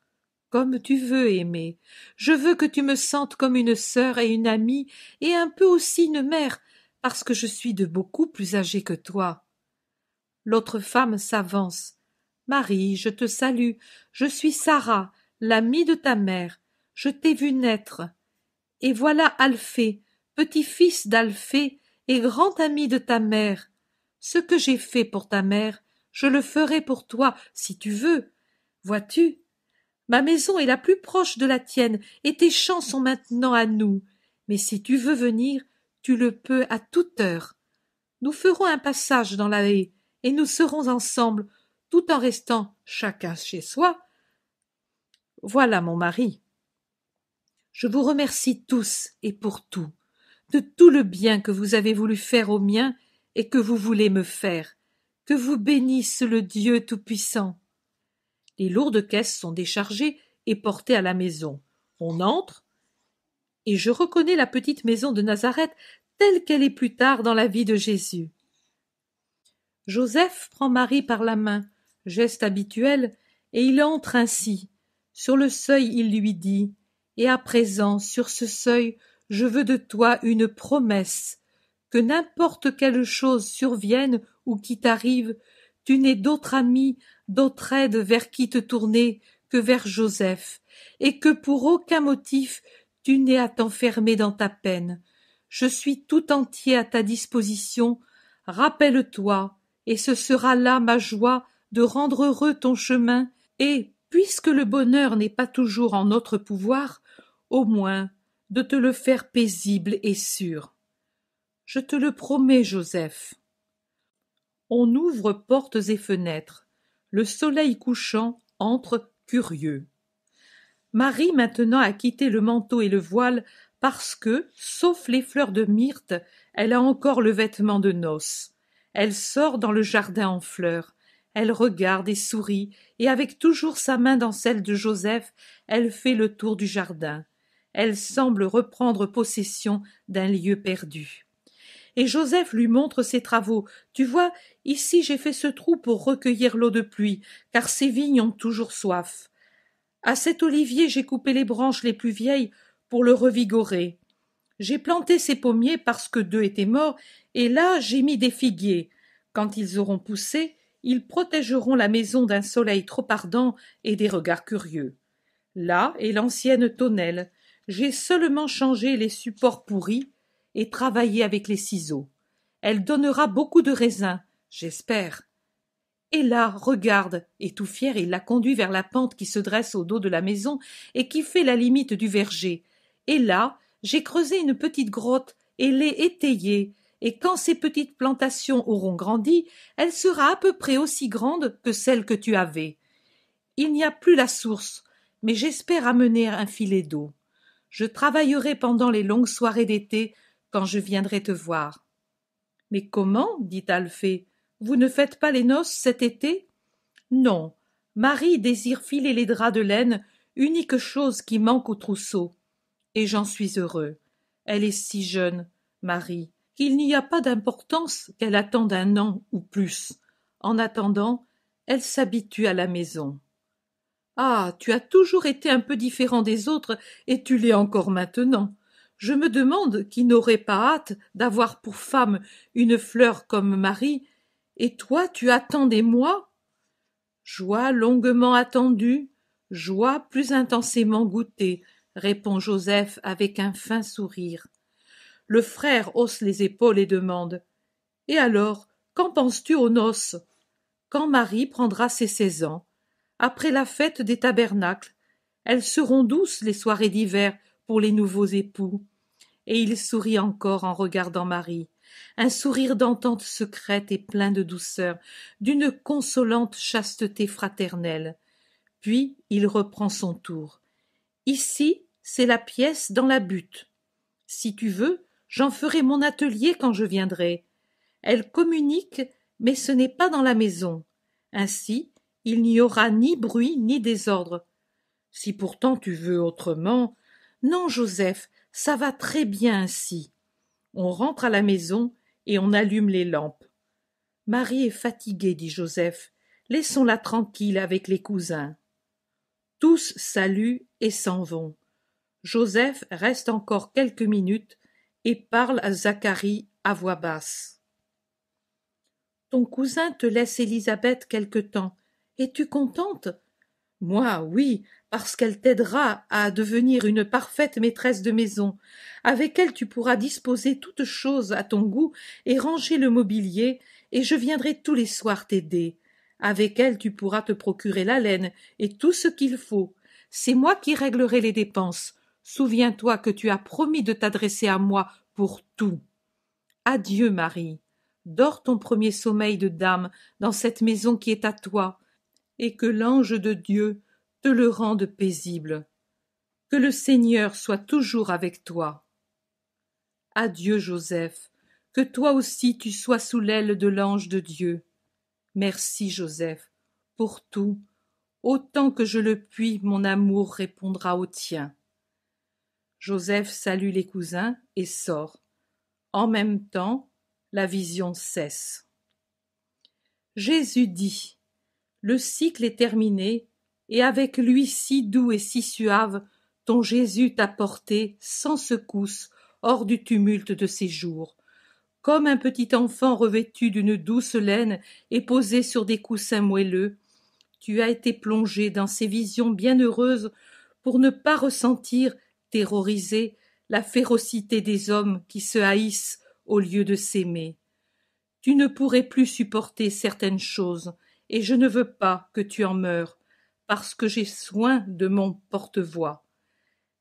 Comme tu veux, aimer. Je veux que tu me sentes comme une sœur et une amie, et un peu aussi une mère, parce que je suis de beaucoup plus âgée que toi. L'autre femme s'avance. Marie, je te salue. Je suis Sarah, l'amie de ta mère. Je t'ai vue naître. Et voilà Alphée, petit-fils d'Alphée et grand ami de ta mère. Ce que j'ai fait pour ta mère, je le ferai pour toi, si tu veux. Vois-tu, ma maison est la plus proche de la tienne, et tes champs sont maintenant à nous. Mais si tu veux venir, tu le peux à toute heure. Nous ferons un passage dans la haie, et nous serons ensemble, tout en restant chacun chez soi. Voilà mon mari. Je vous remercie tous et pour tout de tout le bien que vous avez voulu faire au mien et que vous voulez me faire. Que vous bénisse le Dieu Tout-Puissant. Les lourdes caisses sont déchargées et portées à la maison. On entre, et je reconnais la petite maison de Nazareth telle qu'elle est plus tard dans la vie de Jésus. Joseph prend Marie par la main, geste habituel, et il entre ainsi. Sur le seuil il lui dit Et à présent, sur ce seuil, je veux de toi une promesse, que n'importe quelle chose survienne ou qui t'arrive, tu n'aies d'autre ami, d'autre aide vers qui te tourner que vers Joseph, et que pour aucun motif tu n'aies à t'enfermer dans ta peine. Je suis tout entier à ta disposition, rappelle-toi, et ce sera là ma joie de rendre heureux ton chemin, et, puisque le bonheur n'est pas toujours en notre pouvoir, au moins de te le faire paisible et sûr. Je te le promets, Joseph. On ouvre portes et fenêtres. Le soleil couchant entre curieux. Marie maintenant a quitté le manteau et le voile parce que, sauf les fleurs de myrte, elle a encore le vêtement de noces. Elle sort dans le jardin en fleurs. Elle regarde et sourit, et avec toujours sa main dans celle de Joseph, elle fait le tour du jardin elle semble reprendre possession d'un lieu perdu. Et Joseph lui montre ses travaux. Tu vois, ici j'ai fait ce trou pour recueillir l'eau de pluie, car ces vignes ont toujours soif. À cet olivier j'ai coupé les branches les plus vieilles pour le revigorer. J'ai planté ces pommiers parce que deux étaient morts, et là j'ai mis des figuiers. Quand ils auront poussé, ils protégeront la maison d'un soleil trop ardent et des regards curieux. Là est l'ancienne tonnelle j'ai seulement changé les supports pourris et travaillé avec les ciseaux. Elle donnera beaucoup de raisins, j'espère. Et là, regarde, et tout fier, il la conduit vers la pente qui se dresse au dos de la maison et qui fait la limite du verger. Et là, j'ai creusé une petite grotte et l'ai étayée, et quand ces petites plantations auront grandi, elle sera à peu près aussi grande que celle que tu avais. Il n'y a plus la source, mais j'espère amener un filet d'eau. Je travaillerai pendant les longues soirées d'été quand je viendrai te voir. Mais comment? dit Alphée. Vous ne faites pas les noces cet été? Non. Marie désire filer les draps de laine, unique chose qui manque au trousseau. Et j'en suis heureux. Elle est si jeune, Marie, qu'il n'y a pas d'importance qu'elle attende un an ou plus. En attendant, elle s'habitue à la maison. Ah. Tu as toujours été un peu différent des autres, et tu l'es encore maintenant. Je me demande qui n'aurait pas hâte d'avoir pour femme une fleur comme Marie, et toi tu attends des mois? Joie longuement attendue, joie plus intensément goûtée, répond Joseph avec un fin sourire. Le frère hausse les épaules et demande. Et alors, qu'en penses tu aux noces? Quand Marie prendra ses seize ans, après la fête des tabernacles. Elles seront douces les soirées d'hiver pour les nouveaux époux. Et il sourit encore en regardant Marie, un sourire d'entente secrète et plein de douceur, d'une consolante chasteté fraternelle. Puis il reprend son tour. Ici, c'est la pièce dans la butte. Si tu veux, j'en ferai mon atelier quand je viendrai. Elle communique, mais ce n'est pas dans la maison. Ainsi, il n'y aura ni bruit ni désordre. Si pourtant tu veux autrement. Non, Joseph, ça va très bien ainsi. On rentre à la maison et on allume les lampes. Marie est fatiguée, dit Joseph. Laissons-la tranquille avec les cousins. Tous saluent et s'en vont. Joseph reste encore quelques minutes et parle à Zacharie à voix basse. Ton cousin te laisse Élisabeth quelque temps. Es-tu contente Moi, oui, parce qu'elle t'aidera à devenir une parfaite maîtresse de maison. Avec elle, tu pourras disposer toutes choses à ton goût et ranger le mobilier, et je viendrai tous les soirs t'aider. Avec elle, tu pourras te procurer la laine et tout ce qu'il faut. C'est moi qui réglerai les dépenses. Souviens-toi que tu as promis de t'adresser à moi pour tout. Adieu, Marie. Dors ton premier sommeil de dame dans cette maison qui est à toi et que l'ange de Dieu te le rende paisible. Que le Seigneur soit toujours avec toi. Adieu, Joseph, que toi aussi tu sois sous l'aile de l'ange de Dieu. Merci, Joseph, pour tout. Autant que je le puis, mon amour répondra au tien. Joseph salue les cousins et sort. En même temps, la vision cesse. Jésus dit le cycle est terminé, et avec lui si doux et si suave, ton Jésus t'a porté sans secousse hors du tumulte de ses jours. Comme un petit enfant revêtu d'une douce laine et posé sur des coussins moelleux, tu as été plongé dans ces visions bienheureuses pour ne pas ressentir, terrorisé, la férocité des hommes qui se haïssent au lieu de s'aimer. Tu ne pourrais plus supporter certaines choses, et je ne veux pas que tu en meures, parce que j'ai soin de mon porte-voix.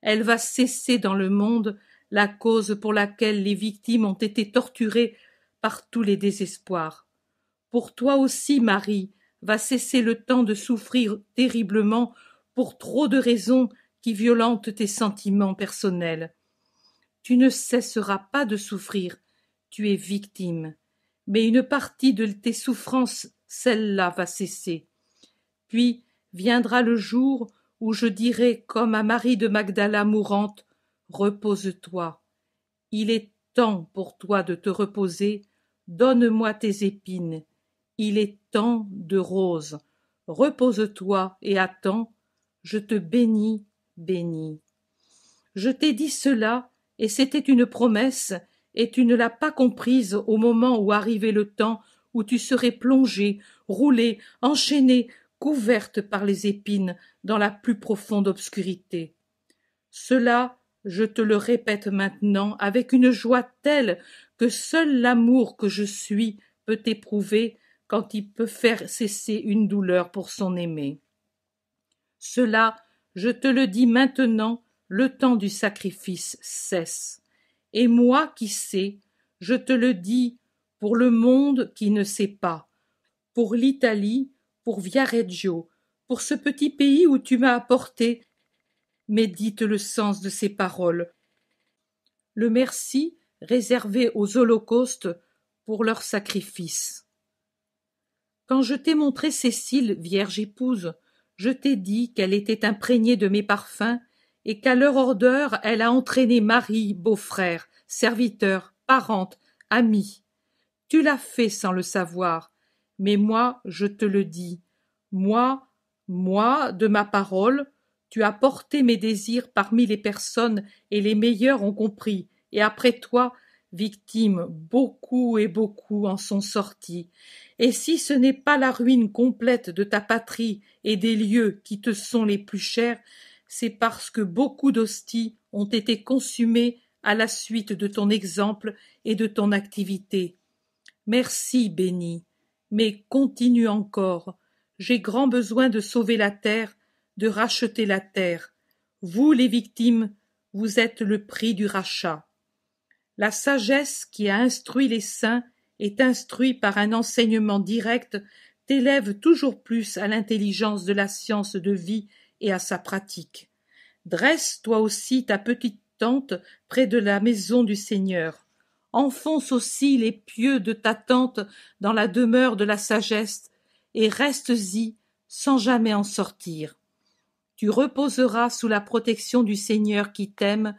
Elle va cesser dans le monde la cause pour laquelle les victimes ont été torturées par tous les désespoirs. Pour toi aussi, Marie, va cesser le temps de souffrir terriblement pour trop de raisons qui violentent tes sentiments personnels. Tu ne cesseras pas de souffrir, tu es victime, mais une partie de tes souffrances celle-là va cesser. Puis viendra le jour où je dirai comme à Marie de Magdala mourante Repose-toi. Il est temps pour toi de te reposer. Donne-moi tes épines. Il est temps de rose. Repose-toi et attends. Je te bénis, bénis. Je t'ai dit cela, et c'était une promesse, et tu ne l'as pas comprise au moment où arrivait le temps où tu serais plongée, roulée, enchaînée, couverte par les épines dans la plus profonde obscurité. Cela, je te le répète maintenant avec une joie telle que seul l'amour que je suis peut éprouver quand il peut faire cesser une douleur pour son aimé. Cela, je te le dis maintenant, le temps du sacrifice cesse. Et moi qui sais, je te le dis pour le monde qui ne sait pas, pour l'Italie, pour Viareggio, pour ce petit pays où tu m'as apporté. Médite le sens de ces paroles. Le merci réservé aux holocaustes pour leur sacrifice. Quand je t'ai montré Cécile, vierge épouse, je t'ai dit qu'elle était imprégnée de mes parfums et qu'à leur odeur elle a entraîné Marie, beau-frère, serviteur, parente, amie. Tu l'as fait sans le savoir, mais moi je te le dis. Moi, moi, de ma parole, tu as porté mes désirs parmi les personnes et les meilleurs ont compris, et après toi, victime, beaucoup et beaucoup en sont sortis. Et si ce n'est pas la ruine complète de ta patrie et des lieux qui te sont les plus chers, c'est parce que beaucoup d'hosties ont été consumées à la suite de ton exemple et de ton activité. Merci, Béni. Mais continue encore. J'ai grand besoin de sauver la terre, de racheter la terre. Vous, les victimes, vous êtes le prix du rachat. La sagesse qui a instruit les saints est instruit par un enseignement direct t'élève toujours plus à l'intelligence de la science de vie et à sa pratique. Dresse toi aussi ta petite tente près de la maison du Seigneur enfonce aussi les pieux de ta tente dans la demeure de la sagesse, et restes-y sans jamais en sortir. Tu reposeras sous la protection du Seigneur qui t'aime,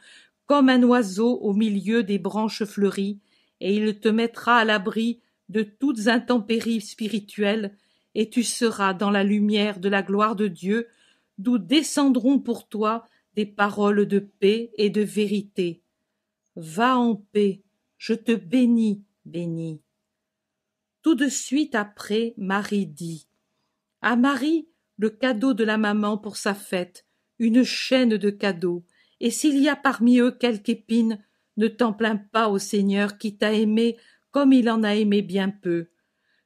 comme un oiseau au milieu des branches fleuries, et il te mettra à l'abri de toutes intempéries spirituelles, et tu seras dans la lumière de la gloire de Dieu, d'où descendront pour toi des paroles de paix et de vérité. Va en paix, je te bénis, bénis. Tout de suite après, Marie dit À Marie, le cadeau de la maman pour sa fête, une chaîne de cadeaux, et s'il y a parmi eux quelque épine, ne t'en plains pas au Seigneur qui t'a aimé comme il en a aimé bien peu.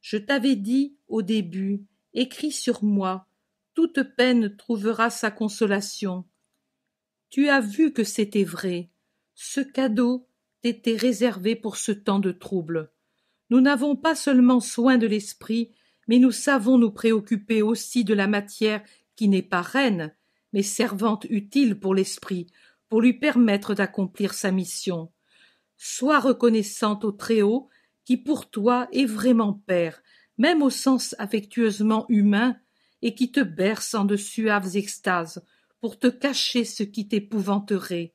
Je t'avais dit au début, écris sur moi, toute peine trouvera sa consolation. Tu as vu que c'était vrai. Ce cadeau, été réservé pour ce temps de trouble. Nous n'avons pas seulement soin de l'esprit, mais nous savons nous préoccuper aussi de la matière qui n'est pas reine, mais servante utile pour l'esprit, pour lui permettre d'accomplir sa mission. Sois reconnaissante au Très-Haut, qui pour toi est vraiment Père, même au sens affectueusement humain, et qui te berce en de suaves extases, pour te cacher ce qui t'épouvanterait.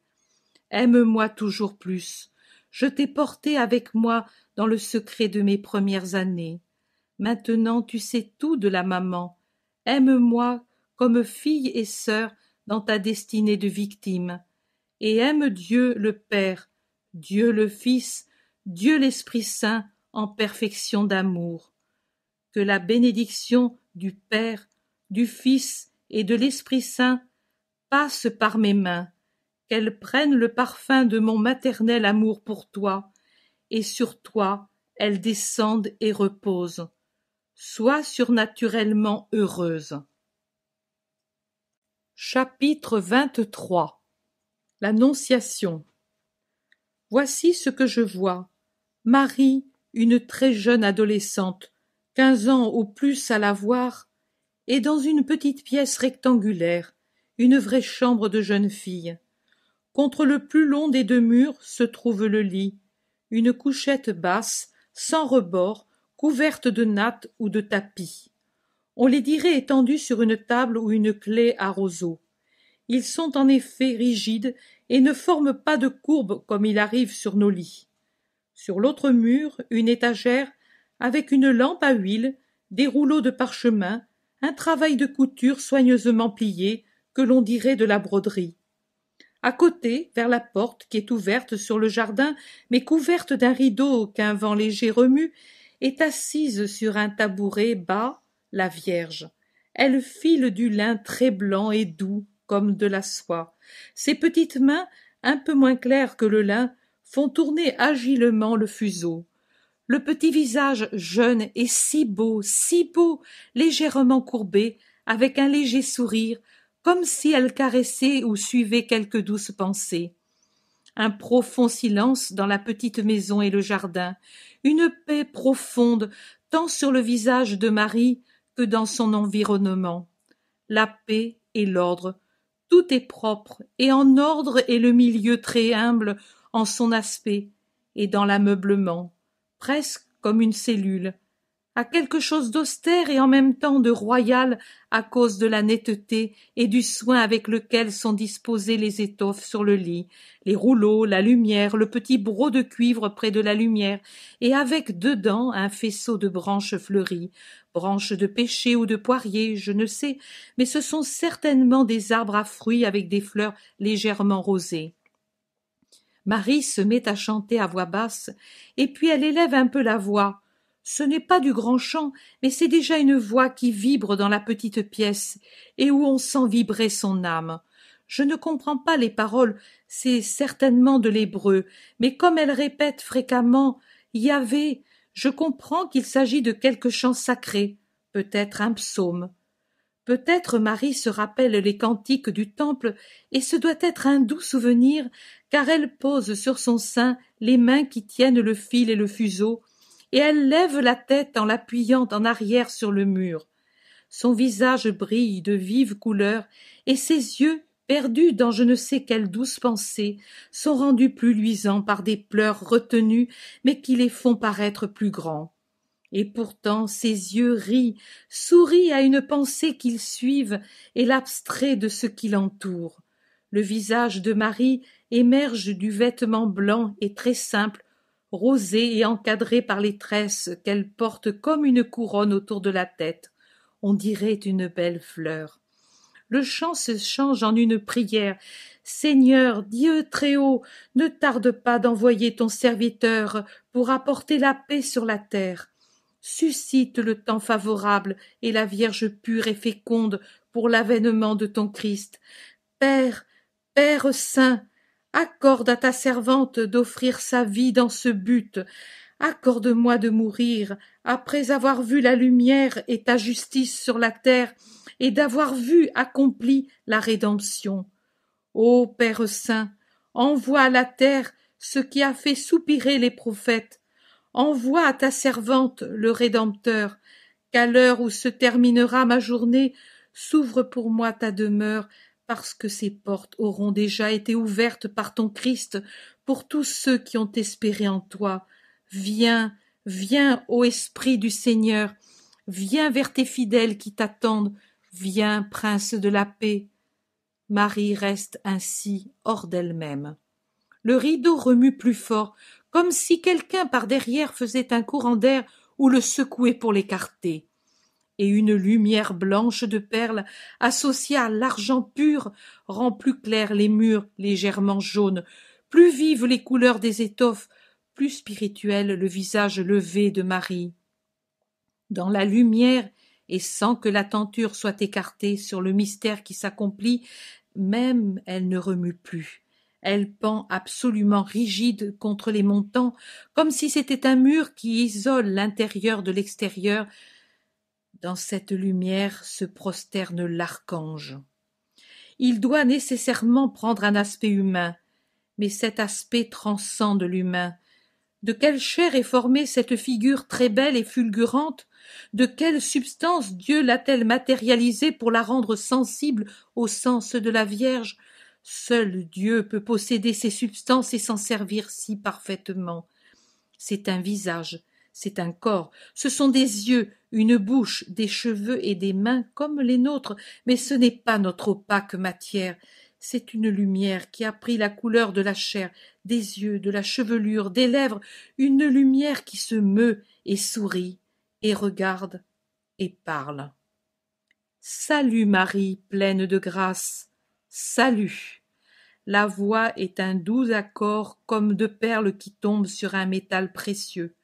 Aime-moi toujours plus, je t'ai porté avec moi dans le secret de mes premières années. Maintenant tu sais tout de la maman. Aime-moi comme fille et sœur dans ta destinée de victime. Et aime Dieu le Père, Dieu le Fils, Dieu l'Esprit Saint en perfection d'amour. Que la bénédiction du Père, du Fils et de l'Esprit Saint passe par mes mains prennent prennent le parfum de mon maternel amour pour toi, et sur toi elles descendent et reposent. Sois surnaturellement heureuse. Chapitre XXIII L'Annonciation Voici ce que je vois. Marie, une très jeune adolescente, quinze ans au plus à la voir, est dans une petite pièce rectangulaire, une vraie chambre de jeune fille. Contre le plus long des deux murs se trouve le lit, une couchette basse, sans rebord, couverte de nattes ou de tapis. On les dirait étendus sur une table ou une clé à roseaux. Ils sont en effet rigides et ne forment pas de courbe comme il arrive sur nos lits. Sur l'autre mur, une étagère avec une lampe à huile, des rouleaux de parchemin, un travail de couture soigneusement plié que l'on dirait de la broderie à côté, vers la porte qui est ouverte sur le jardin, mais couverte d'un rideau qu'un vent léger remue, est assise sur un tabouret bas la Vierge. Elle file du lin très blanc et doux comme de la soie. Ses petites mains, un peu moins claires que le lin, font tourner agilement le fuseau. Le petit visage jeune est si beau, si beau, légèrement courbé, avec un léger sourire, comme si elle caressait ou suivait quelque douce pensée. Un profond silence dans la petite maison et le jardin, une paix profonde tant sur le visage de Marie que dans son environnement. La paix et l'ordre, tout est propre et en ordre est le milieu très humble en son aspect et dans l'ameublement, presque comme une cellule, à quelque chose d'austère et en même temps de royal à cause de la netteté et du soin avec lequel sont disposées les étoffes sur le lit, les rouleaux, la lumière, le petit broc de cuivre près de la lumière, et avec dedans un faisceau de branches fleuries, branches de pêcher ou de poirier, je ne sais, mais ce sont certainement des arbres à fruits avec des fleurs légèrement rosées. Marie se met à chanter à voix basse, et puis elle élève un peu la voix, ce n'est pas du grand chant, mais c'est déjà une voix qui vibre dans la petite pièce, et où on sent vibrer son âme. Je ne comprends pas les paroles, c'est certainement de l'hébreu, mais comme elle répète fréquemment Yahvé, je comprends qu'il s'agit de quelque chant sacré, peut-être un psaume. Peut-être Marie se rappelle les cantiques du temple, et ce doit être un doux souvenir, car elle pose sur son sein les mains qui tiennent le fil et le fuseau, et elle lève la tête en l'appuyant en arrière sur le mur. Son visage brille de vives couleurs, et ses yeux, perdus dans je ne sais quelle douce pensée, sont rendus plus luisants par des pleurs retenus, mais qui les font paraître plus grands. Et pourtant ses yeux rient, sourient à une pensée qu'ils suivent et l'abstrait de ce qui l'entoure. Le visage de Marie émerge du vêtement blanc et très simple rosée et encadrée par les tresses qu'elle porte comme une couronne autour de la tête. On dirait une belle fleur. Le chant se change en une prière. Seigneur, Dieu très haut, ne tarde pas d'envoyer ton serviteur pour apporter la paix sur la terre. Suscite le temps favorable et la Vierge pure et féconde pour l'avènement de ton Christ. Père, Père saint, Accorde à ta servante d'offrir sa vie dans ce but. Accorde-moi de mourir, après avoir vu la lumière et ta justice sur la terre, et d'avoir vu accomplie la rédemption. Ô Père Saint, envoie à la terre ce qui a fait soupirer les prophètes. Envoie à ta servante le Rédempteur, qu'à l'heure où se terminera ma journée, s'ouvre pour moi ta demeure, parce que ces portes auront déjà été ouvertes par ton Christ pour tous ceux qui ont espéré en toi. Viens, viens, ô Esprit du Seigneur, viens vers tes fidèles qui t'attendent, viens, Prince de la paix. Marie reste ainsi hors d'elle-même. Le rideau remue plus fort, comme si quelqu'un par derrière faisait un courant d'air ou le secouait pour l'écarter et une lumière blanche de perles associée à l'argent pur rend plus clairs les murs légèrement jaunes, plus vives les couleurs des étoffes, plus spirituel le visage levé de Marie. Dans la lumière, et sans que la tenture soit écartée sur le mystère qui s'accomplit, même elle ne remue plus. Elle pend absolument rigide contre les montants, comme si c'était un mur qui isole l'intérieur de l'extérieur dans cette lumière se prosterne l'archange. Il doit nécessairement prendre un aspect humain, mais cet aspect transcende l'humain. De quelle chair est formée cette figure très belle et fulgurante De quelle substance Dieu l'a-t-elle matérialisée pour la rendre sensible au sens de la Vierge Seul Dieu peut posséder ces substances et s'en servir si parfaitement. C'est un visage, c'est un corps, ce sont des yeux, une bouche, des cheveux et des mains comme les nôtres, mais ce n'est pas notre opaque matière, c'est une lumière qui a pris la couleur de la chair, des yeux, de la chevelure, des lèvres, une lumière qui se meut et sourit, et regarde, et parle. Salut Marie, pleine de grâce. Salut. La voix est un doux accord comme de perles qui tombent sur un métal précieux.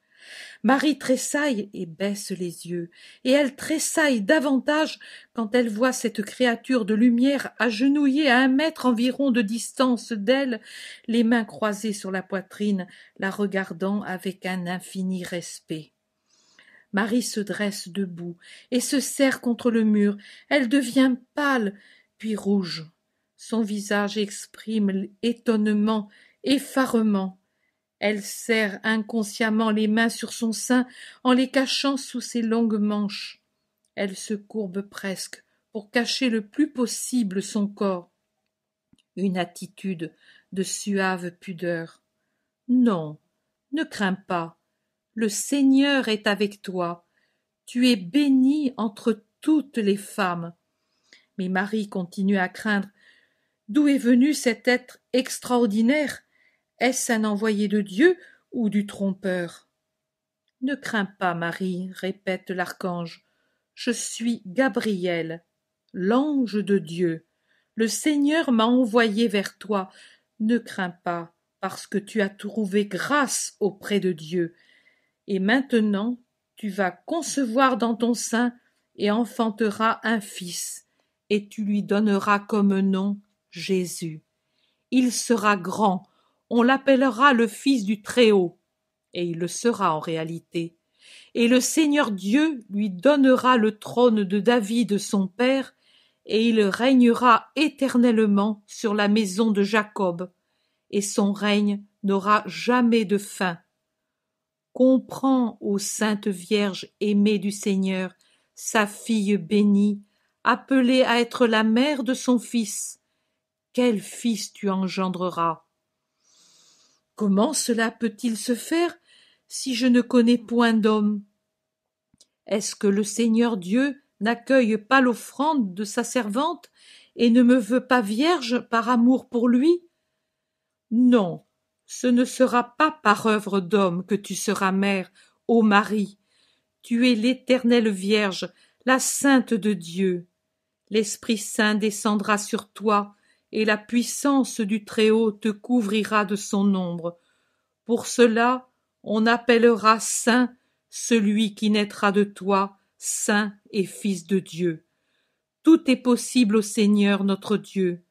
Marie tressaille et baisse les yeux, et elle tressaille davantage quand elle voit cette créature de lumière agenouillée à un mètre environ de distance d'elle, les mains croisées sur la poitrine, la regardant avec un infini respect. Marie se dresse debout et se serre contre le mur. Elle devient pâle, puis rouge. Son visage exprime étonnement, effarement. Elle serre inconsciemment les mains sur son sein en les cachant sous ses longues manches. Elle se courbe presque pour cacher le plus possible son corps. Une attitude de suave pudeur. Non, ne crains pas. Le Seigneur est avec toi. Tu es bénie entre toutes les femmes. Mais Marie continue à craindre. D'où est venu cet être extraordinaire est-ce un envoyé de Dieu ou du trompeur Ne crains pas, Marie, répète l'archange. Je suis Gabriel, l'ange de Dieu. Le Seigneur m'a envoyé vers toi. Ne crains pas, parce que tu as trouvé grâce auprès de Dieu. Et maintenant, tu vas concevoir dans ton sein et enfanteras un fils, et tu lui donneras comme nom Jésus. Il sera grand on l'appellera le Fils du Très-Haut, et il le sera en réalité. Et le Seigneur Dieu lui donnera le trône de David son père, et il régnera éternellement sur la maison de Jacob, et son règne n'aura jamais de fin. Comprends, ô Sainte Vierge aimée du Seigneur, sa fille bénie, appelée à être la mère de son Fils. Quel Fils tu engendreras Comment cela peut-il se faire si je ne connais point d'homme Est-ce que le Seigneur Dieu n'accueille pas l'offrande de sa servante et ne me veut pas vierge par amour pour lui Non, ce ne sera pas par œuvre d'homme que tu seras mère, ô Marie. Tu es l'éternelle Vierge, la sainte de Dieu. L'Esprit Saint descendra sur toi, et la puissance du Très-Haut te couvrira de son ombre. Pour cela, on appellera saint celui qui naîtra de toi, saint et fils de Dieu. Tout est possible au Seigneur notre Dieu.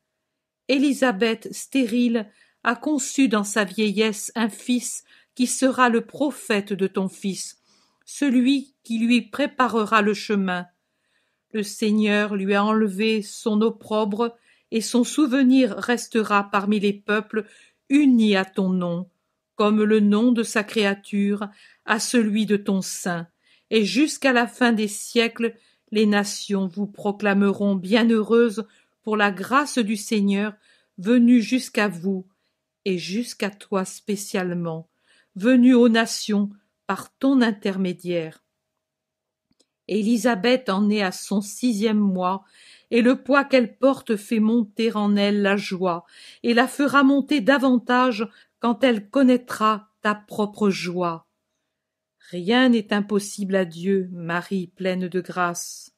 Élisabeth, stérile, a conçu dans sa vieillesse un fils qui sera le prophète de ton fils, celui qui lui préparera le chemin. Le Seigneur lui a enlevé son opprobre et son souvenir restera parmi les peuples uni à ton nom, comme le nom de sa créature à celui de ton sein. et jusqu'à la fin des siècles les nations vous proclameront bienheureuses pour la grâce du Seigneur venue jusqu'à vous, et jusqu'à toi spécialement, venue aux nations par ton intermédiaire. Élisabeth en est à son sixième mois, et le poids qu'elle porte fait monter en elle la joie, et la fera monter davantage quand elle connaîtra ta propre joie. Rien n'est impossible à Dieu, Marie pleine de grâce.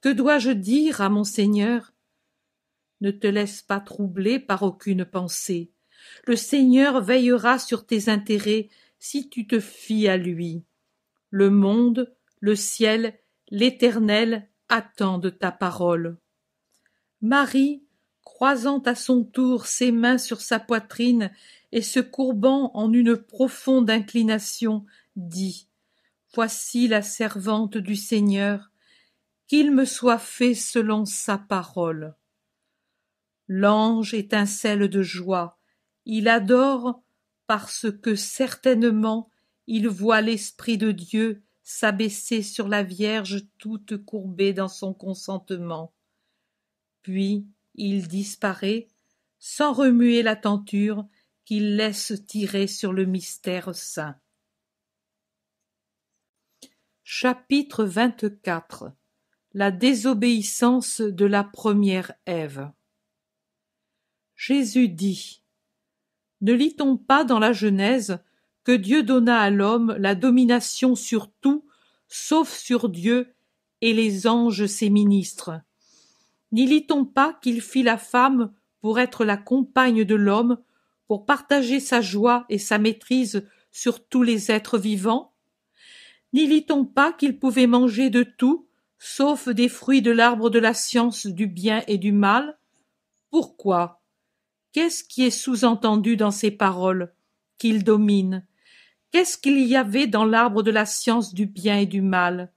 Que dois-je dire à mon Seigneur Ne te laisse pas troubler par aucune pensée. Le Seigneur veillera sur tes intérêts si tu te fies à lui. Le monde, le ciel, l'Éternel « Attends de ta parole. Marie, croisant à son tour ses mains sur sa poitrine et se courbant en une profonde inclination, dit Voici la servante du Seigneur, qu'il me soit fait selon sa parole. L'ange étincelle de joie, il adore parce que certainement il voit l'Esprit de Dieu s'abaisser sur la Vierge toute courbée dans son consentement. Puis il disparaît, sans remuer la tenture qu'il laisse tirer sur le mystère saint. Chapitre 24 La désobéissance de la première Ève. Jésus dit Ne lit-on pas dans la Genèse Dieu donna à l'homme la domination sur tout, sauf sur Dieu et les anges ses ministres. N'y lit-on pas qu'il fit la femme pour être la compagne de l'homme, pour partager sa joie et sa maîtrise sur tous les êtres vivants N'y lit-on pas qu'il pouvait manger de tout, sauf des fruits de l'arbre de la science du bien et du mal Pourquoi Qu'est-ce qui est sous-entendu dans ces paroles Qu'il domine Qu'est-ce qu'il y avait dans l'arbre de la science du bien et du mal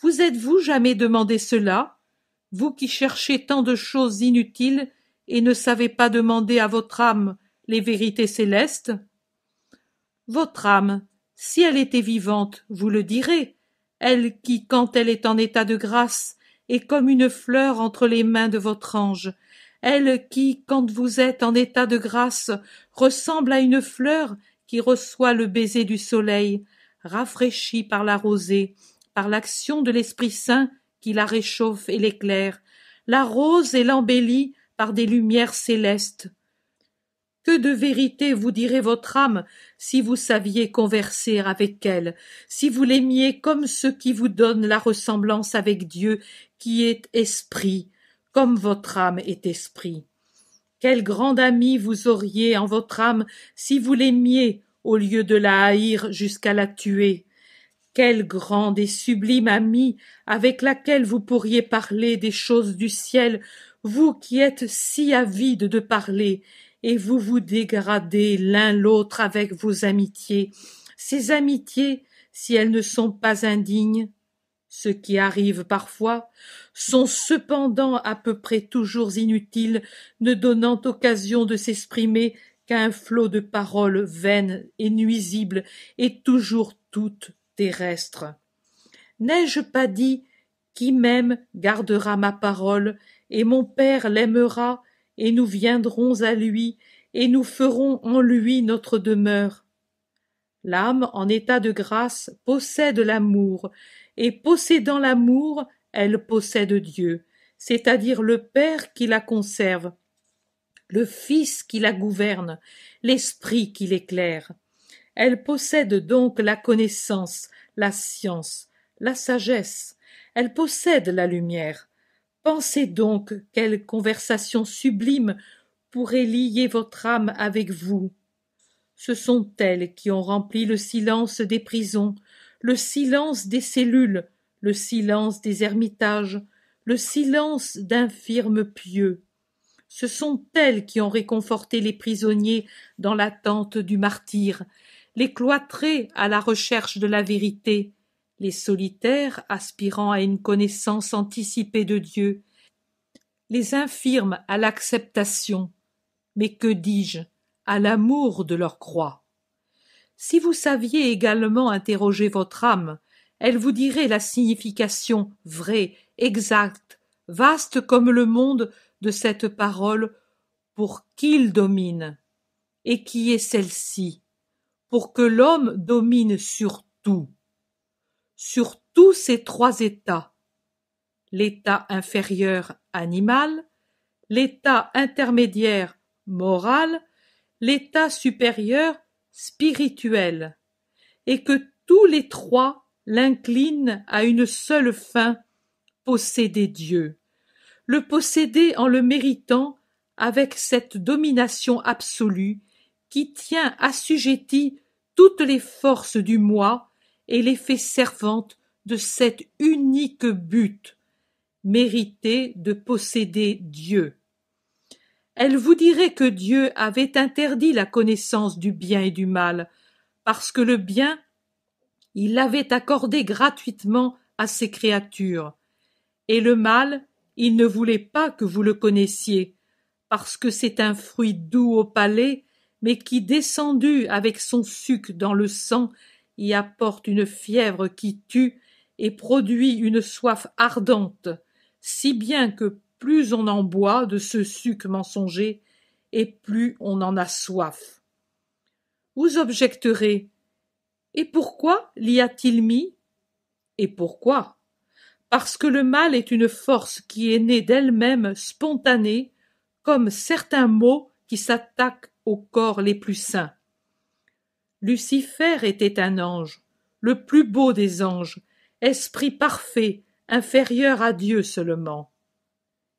Vous êtes-vous jamais demandé cela Vous qui cherchez tant de choses inutiles et ne savez pas demander à votre âme les vérités célestes Votre âme, si elle était vivante, vous le direz, elle qui, quand elle est en état de grâce, est comme une fleur entre les mains de votre ange, elle qui, quand vous êtes en état de grâce, ressemble à une fleur qui reçoit le baiser du soleil, rafraîchi par la rosée, par l'action de l'Esprit Saint qui la réchauffe et l'éclaire, la rose et l'embellit par des lumières célestes. Que de vérité vous dirait votre âme si vous saviez converser avec elle, si vous l'aimiez comme ce qui vous donne la ressemblance avec Dieu qui est esprit, comme votre âme est esprit. Quelle grande amie vous auriez en votre âme si vous l'aimiez au lieu de la haïr jusqu'à la tuer. Quelle grande et sublime amie avec laquelle vous pourriez parler des choses du ciel, vous qui êtes si avide de parler, et vous vous dégradez l'un l'autre avec vos amitiés. Ces amitiés, si elles ne sont pas indignes, ce qui arrivent parfois, sont cependant à peu près toujours inutiles, ne donnant occasion de s'exprimer qu'à un flot de paroles vaines et nuisibles, et toujours toutes terrestres. N'ai-je pas dit qui m'aime gardera ma parole, et mon Père l'aimera, et nous viendrons à lui, et nous ferons en lui notre demeure. L'âme en état de grâce possède l'amour, et possédant l'amour, elle possède Dieu, c'est-à-dire le Père qui la conserve, le Fils qui la gouverne, l'Esprit qui l'éclaire. Elle possède donc la connaissance, la science, la sagesse, elle possède la lumière. Pensez donc quelle conversation sublime pourrait lier votre âme avec vous. Ce sont elles qui ont rempli le silence des prisons, le silence des cellules, le silence des ermitages, le silence d'infirmes pieux. Ce sont elles qui ont réconforté les prisonniers dans l'attente du martyr, les cloîtrés à la recherche de la vérité, les solitaires aspirant à une connaissance anticipée de Dieu, les infirmes à l'acceptation, mais que dis-je, à l'amour de leur croix. Si vous saviez également interroger votre âme, elle vous dirait la signification vraie, exacte, vaste comme le monde de cette parole pour qu'il domine, et qui est celle-ci, pour que l'homme domine sur tout, sur tous ces trois états, l'état inférieur animal, l'état intermédiaire moral, l'état supérieur spirituel et que tous les trois l'inclinent à une seule fin, posséder Dieu, le posséder en le méritant avec cette domination absolue qui tient assujettie toutes les forces du moi et les fait servantes de cet unique but, mériter de posséder Dieu elle vous dirait que Dieu avait interdit la connaissance du bien et du mal, parce que le bien il l'avait accordé gratuitement à ses créatures, et le mal il ne voulait pas que vous le connaissiez, parce que c'est un fruit doux au palais, mais qui, descendu avec son suc dans le sang, y apporte une fièvre qui tue et produit une soif ardente, si bien que plus on en boit de ce suc mensonger, et plus on en a soif. Vous objecterez Et pourquoi l'y a-t-il mis Et pourquoi Parce que le mal est une force qui est née d'elle-même spontanée, comme certains maux qui s'attaquent aux corps les plus saints. Lucifer était un ange, le plus beau des anges, esprit parfait, inférieur à Dieu seulement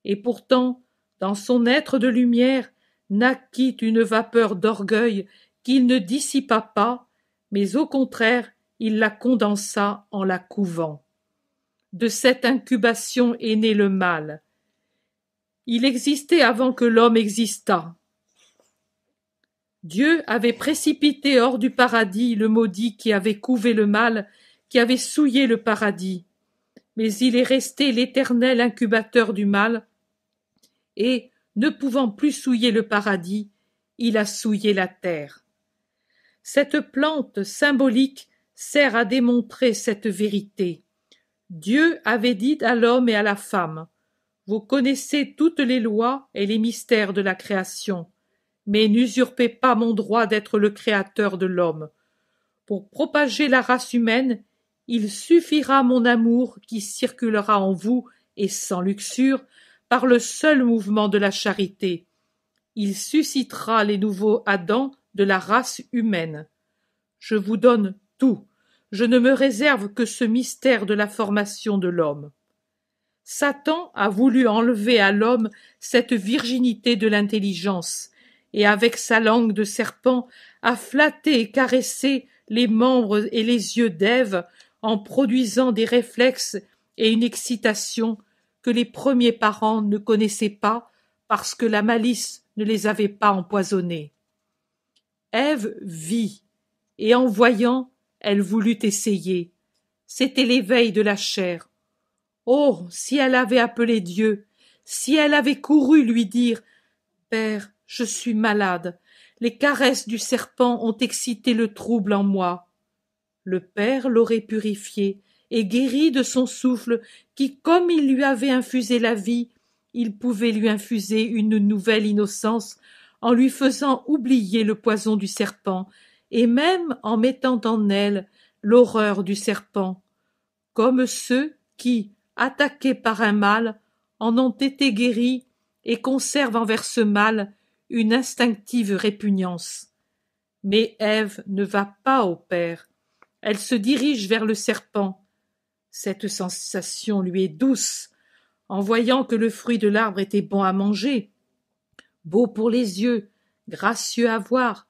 et pourtant, dans son être de lumière, naquit une vapeur d'orgueil qu'il ne dissipa pas, mais au contraire, il la condensa en la couvant. De cette incubation est né le mal. Il existait avant que l'homme existât. Dieu avait précipité hors du paradis le maudit qui avait couvé le mal, qui avait souillé le paradis. Mais il est resté l'éternel incubateur du mal, et, ne pouvant plus souiller le paradis, il a souillé la terre. Cette plante symbolique sert à démontrer cette vérité. Dieu avait dit à l'homme et à la femme Vous connaissez toutes les lois et les mystères de la création, mais n'usurpez pas mon droit d'être le créateur de l'homme. Pour propager la race humaine, il suffira mon amour qui circulera en vous et sans luxure par le seul mouvement de la charité. Il suscitera les nouveaux Adams de la race humaine. Je vous donne tout. Je ne me réserve que ce mystère de la formation de l'homme. Satan a voulu enlever à l'homme cette virginité de l'intelligence, et avec sa langue de serpent a flatté et caressé les membres et les yeux d'Ève en produisant des réflexes et une excitation que les premiers parents ne connaissaient pas parce que la malice ne les avait pas empoisonnés. Ève vit, et en voyant, elle voulut essayer. C'était l'éveil de la chair. Oh. Si elle avait appelé Dieu, si elle avait couru lui dire. Père, je suis malade. Les caresses du serpent ont excité le trouble en moi. Le Père l'aurait purifié et guéri de son souffle, qui, comme il lui avait infusé la vie, il pouvait lui infuser une nouvelle innocence en lui faisant oublier le poison du serpent, et même en mettant en elle l'horreur du serpent, comme ceux qui, attaqués par un mal, en ont été guéris et conservent envers ce mal une instinctive répugnance. Mais Ève ne va pas au Père. Elle se dirige vers le serpent, cette sensation lui est douce, en voyant que le fruit de l'arbre était bon à manger, beau pour les yeux, gracieux à voir,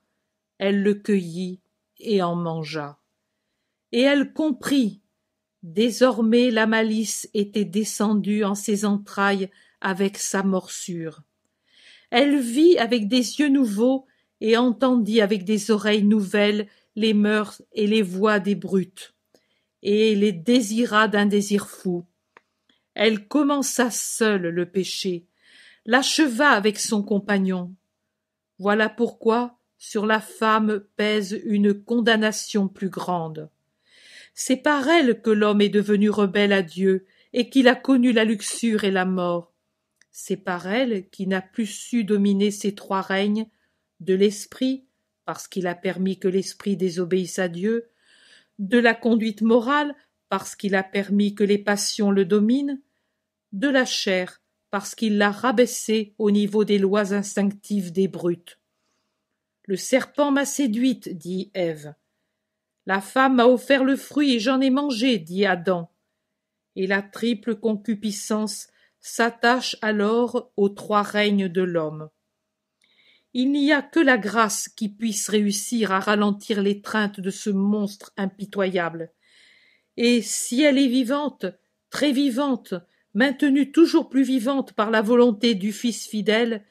elle le cueillit et en mangea. Et elle comprit. Désormais la malice était descendue en ses entrailles avec sa morsure. Elle vit avec des yeux nouveaux et entendit avec des oreilles nouvelles les mœurs et les voix des brutes et les désira d'un désir fou. Elle commença seule le péché, l'acheva avec son compagnon. Voilà pourquoi sur la femme pèse une condamnation plus grande. C'est par elle que l'homme est devenu rebelle à Dieu et qu'il a connu la luxure et la mort. C'est par elle qu'il n'a plus su dominer ses trois règnes de l'esprit, parce qu'il a permis que l'esprit désobéisse à Dieu, de la conduite morale parce qu'il a permis que les passions le dominent, de la chair parce qu'il l'a rabaissée au niveau des lois instinctives des brutes. Le serpent m'a séduite, dit Ève. La femme m'a offert le fruit et j'en ai mangé, dit Adam. Et la triple concupiscence s'attache alors aux trois règnes de l'homme. Il n'y a que la grâce qui puisse réussir à ralentir l'étreinte de ce monstre impitoyable. Et si elle est vivante, très vivante, maintenue toujours plus vivante par la volonté du Fils fidèle,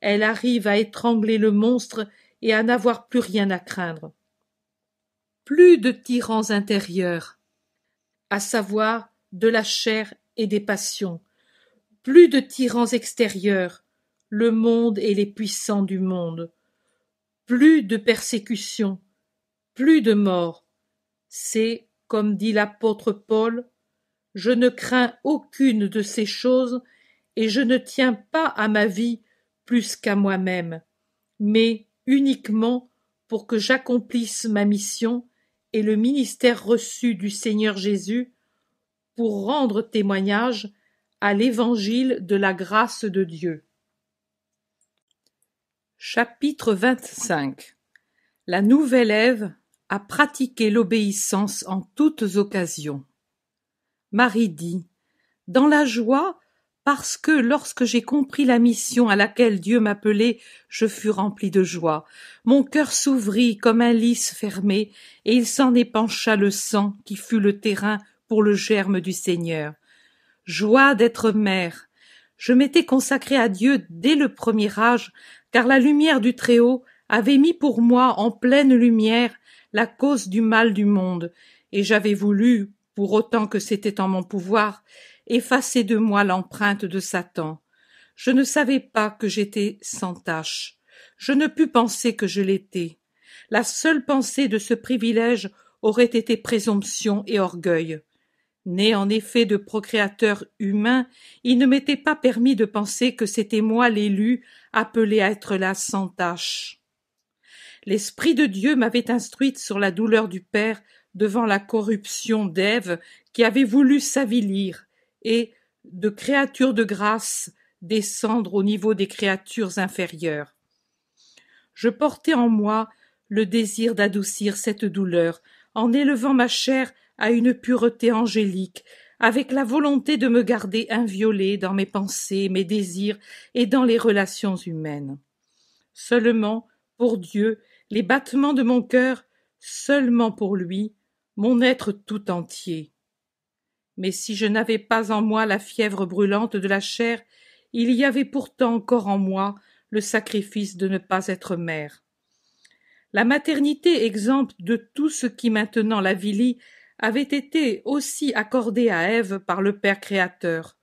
elle arrive à étrangler le monstre et à n'avoir plus rien à craindre. Plus de tyrans intérieurs, à savoir de la chair et des passions, plus de tyrans extérieurs, le monde et les puissants du monde. Plus de persécutions, plus de morts. C'est, comme dit l'apôtre Paul, je ne crains aucune de ces choses et je ne tiens pas à ma vie plus qu'à moi-même, mais uniquement pour que j'accomplisse ma mission et le ministère reçu du Seigneur Jésus pour rendre témoignage à l'évangile de la grâce de Dieu. Chapitre 25 La nouvelle Ève a pratiqué l'obéissance en toutes occasions. Marie dit Dans la joie, parce que lorsque j'ai compris la mission à laquelle Dieu m'appelait, je fus remplie de joie. Mon cœur s'ouvrit comme un lys fermé, et il s'en épancha le sang qui fut le terrain pour le germe du Seigneur. Joie d'être mère. Je m'étais consacrée à Dieu dès le premier âge car la lumière du Très-Haut avait mis pour moi en pleine lumière la cause du mal du monde, et j'avais voulu, pour autant que c'était en mon pouvoir, effacer de moi l'empreinte de Satan. Je ne savais pas que j'étais sans tache. Je ne pus penser que je l'étais. La seule pensée de ce privilège aurait été présomption et orgueil. Né en effet de procréateur humain, il ne m'était pas permis de penser que c'était moi l'élu, appelé à être là sans tâche. L'Esprit de Dieu m'avait instruite sur la douleur du Père devant la corruption d'Ève qui avait voulu s'avilir et, de créature de grâce, descendre au niveau des créatures inférieures. Je portais en moi le désir d'adoucir cette douleur en élevant ma chair à une pureté angélique, avec la volonté de me garder inviolée dans mes pensées, mes désirs et dans les relations humaines. Seulement, pour Dieu, les battements de mon cœur, seulement pour lui, mon être tout entier. Mais si je n'avais pas en moi la fièvre brûlante de la chair, il y avait pourtant encore en moi le sacrifice de ne pas être mère. La maternité exempte de tout ce qui maintenant la l'avilit avait été aussi accordée à Ève par le Père Créateur,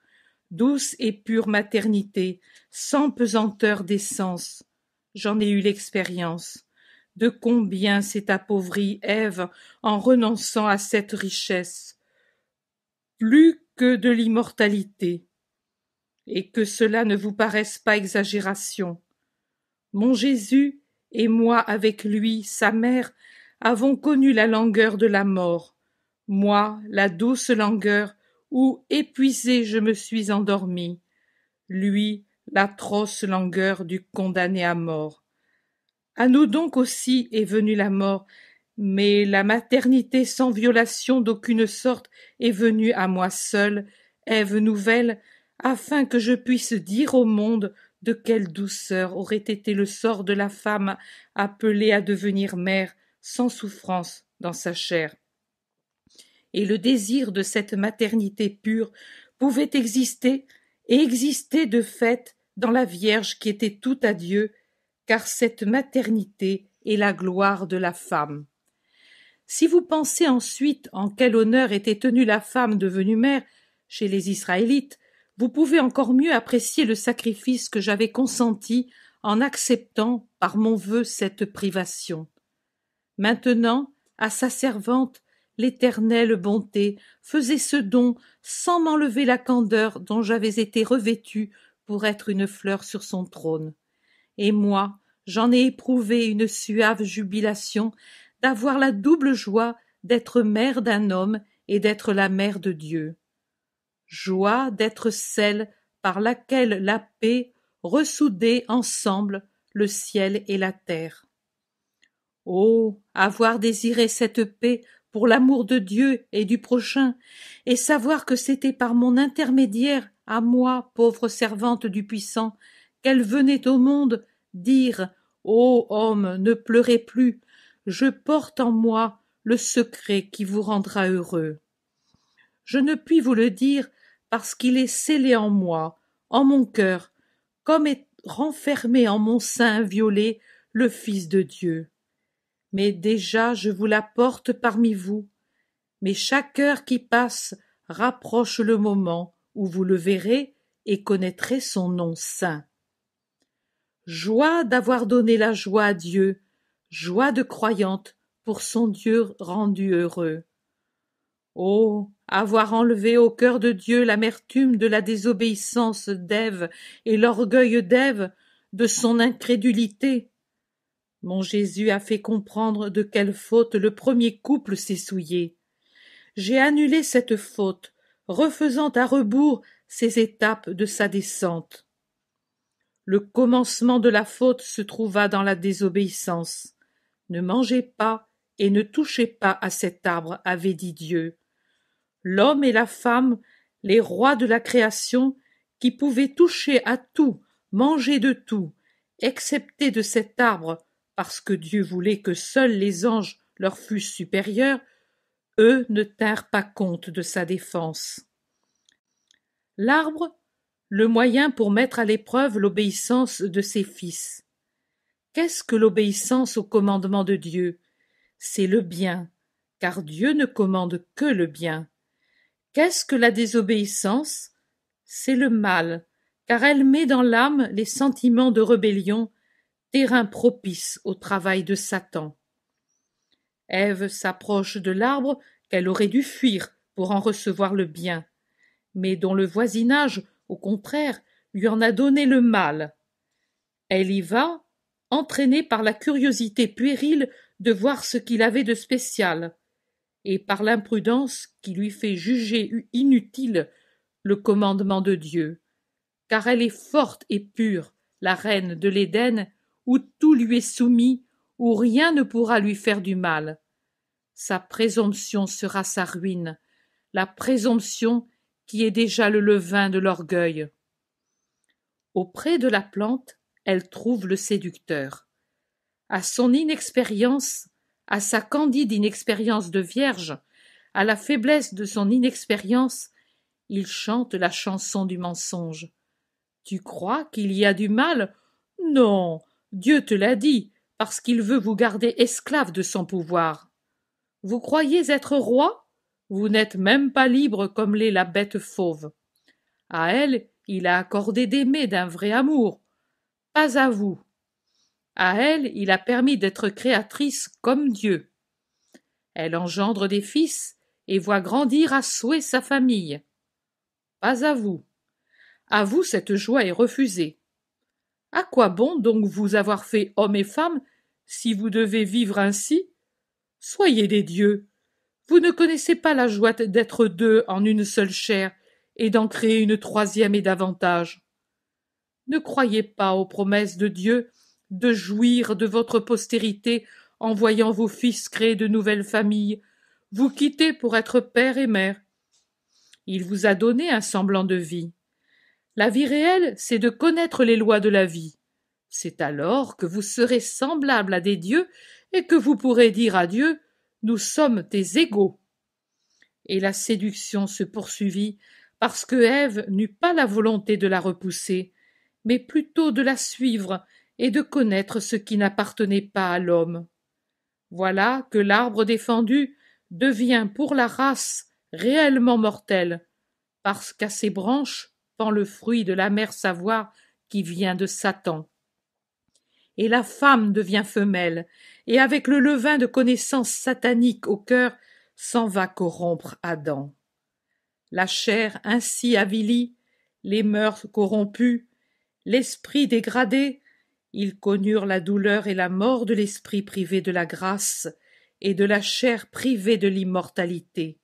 douce et pure maternité, sans pesanteur d'essence. J'en ai eu l'expérience. De combien s'est appauvrie Ève en renonçant à cette richesse. Plus que de l'immortalité. Et que cela ne vous paraisse pas exagération. Mon Jésus et moi avec lui, sa mère, avons connu la langueur de la mort moi, la douce langueur où, épuisé, je me suis endormi, lui, l'atroce langueur du condamné à mort. À nous donc aussi est venue la mort, mais la maternité sans violation d'aucune sorte est venue à moi seule, Ève nouvelle, afin que je puisse dire au monde de quelle douceur aurait été le sort de la femme appelée à devenir mère sans souffrance dans sa chair et le désir de cette maternité pure pouvait exister et exister de fait dans la Vierge qui était tout à Dieu, car cette maternité est la gloire de la femme. Si vous pensez ensuite en quel honneur était tenue la femme devenue mère chez les Israélites, vous pouvez encore mieux apprécier le sacrifice que j'avais consenti en acceptant par mon vœu cette privation. Maintenant, à sa servante, l'éternelle bonté faisait ce don sans m'enlever la candeur dont j'avais été revêtue pour être une fleur sur son trône. Et moi, j'en ai éprouvé une suave jubilation d'avoir la double joie d'être mère d'un homme et d'être la mère de Dieu. Joie d'être celle par laquelle la paix ressoudait ensemble le ciel et la terre. Oh. Avoir désiré cette paix pour l'amour de Dieu et du prochain, et savoir que c'était par mon intermédiaire, à moi, pauvre servante du puissant, qu'elle venait au monde dire Ô homme, ne pleurez plus, je porte en moi le secret qui vous rendra heureux. Je ne puis vous le dire parce qu'il est scellé en moi, en mon cœur, comme est renfermé en mon sein violé le Fils de Dieu mais déjà je vous la porte parmi vous. Mais chaque heure qui passe rapproche le moment où vous le verrez et connaîtrez son nom saint. Joie d'avoir donné la joie à Dieu, joie de croyante pour son Dieu rendu heureux. Oh, avoir enlevé au cœur de Dieu l'amertume de la désobéissance d'Ève et l'orgueil d'Ève, de son incrédulité, mon Jésus a fait comprendre de quelle faute le premier couple s'est souillé. J'ai annulé cette faute, refaisant à rebours ces étapes de sa descente. Le commencement de la faute se trouva dans la désobéissance. Ne mangez pas et ne touchez pas à cet arbre, avait dit Dieu. L'homme et la femme, les rois de la création, qui pouvaient toucher à tout, manger de tout, excepté de cet arbre parce que Dieu voulait que seuls les anges leur fussent supérieurs, eux ne tinrent pas compte de sa défense. L'arbre, le moyen pour mettre à l'épreuve l'obéissance de ses fils. Qu'est-ce que l'obéissance au commandement de Dieu C'est le bien, car Dieu ne commande que le bien. Qu'est-ce que la désobéissance C'est le mal, car elle met dans l'âme les sentiments de rébellion terrain propice au travail de Satan. Ève s'approche de l'arbre qu'elle aurait dû fuir pour en recevoir le bien, mais dont le voisinage, au contraire, lui en a donné le mal. Elle y va, entraînée par la curiosité puérile de voir ce qu'il avait de spécial, et par l'imprudence qui lui fait juger inutile le commandement de Dieu, car elle est forte et pure, la reine de l'Éden, où tout lui est soumis, où rien ne pourra lui faire du mal. Sa présomption sera sa ruine, la présomption qui est déjà le levain de l'orgueil. Auprès de la plante, elle trouve le séducteur. À son inexpérience, à sa candide inexpérience de vierge, à la faiblesse de son inexpérience, il chante la chanson du mensonge. Tu crois qu'il y a du mal Non, Dieu te l'a dit, parce qu'il veut vous garder esclave de son pouvoir. Vous croyez être roi? Vous n'êtes même pas libre comme l'est la bête fauve. À elle, il a accordé d'aimer d'un vrai amour. Pas à vous. À elle, il a permis d'être créatrice comme Dieu. Elle engendre des fils et voit grandir à souhait sa famille. Pas à vous. À vous, cette joie est refusée. À quoi bon donc vous avoir fait homme et femme si vous devez vivre ainsi Soyez des dieux. Vous ne connaissez pas la joie d'être deux en une seule chair et d'en créer une troisième et davantage. Ne croyez pas aux promesses de Dieu de jouir de votre postérité en voyant vos fils créer de nouvelles familles, vous quitter pour être père et mère. Il vous a donné un semblant de vie. La vie réelle, c'est de connaître les lois de la vie. C'est alors que vous serez semblable à des dieux et que vous pourrez dire à Dieu Nous sommes tes égaux. Et la séduction se poursuivit parce que Ève n'eut pas la volonté de la repousser, mais plutôt de la suivre et de connaître ce qui n'appartenait pas à l'homme. Voilà que l'arbre défendu devient pour la race réellement mortel, parce qu'à ses branches le fruit de la mère savoir qui vient de Satan. Et la femme devient femelle, et avec le levain de connaissances sataniques au cœur, s'en va corrompre Adam. La chair ainsi avilie, les mœurs corrompues, l'esprit dégradé, ils connurent la douleur et la mort de l'esprit privé de la grâce et de la chair privée de l'immortalité.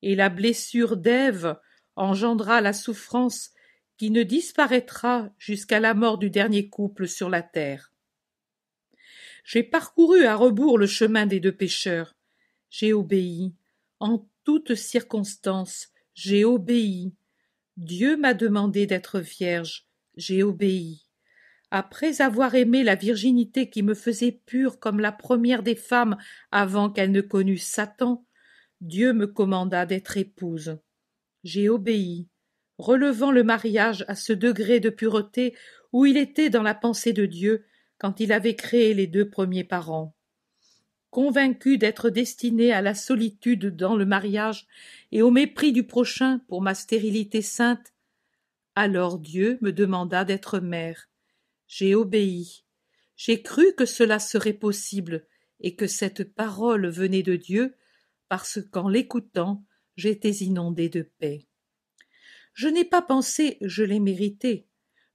Et la blessure d'Ève, engendra la souffrance qui ne disparaîtra jusqu'à la mort du dernier couple sur la terre. J'ai parcouru à rebours le chemin des deux pécheurs. J'ai obéi. En toutes circonstances, j'ai obéi. Dieu m'a demandé d'être vierge. J'ai obéi. Après avoir aimé la virginité qui me faisait pure comme la première des femmes avant qu'elle ne connût Satan, Dieu me commanda d'être épouse. J'ai obéi, relevant le mariage à ce degré de pureté où il était dans la pensée de Dieu quand il avait créé les deux premiers parents. Convaincu d'être destiné à la solitude dans le mariage et au mépris du prochain pour ma stérilité sainte, alors Dieu me demanda d'être mère. J'ai obéi. J'ai cru que cela serait possible et que cette parole venait de Dieu parce qu'en l'écoutant, j'étais inondé de paix. Je n'ai pas pensé je l'ai mérité.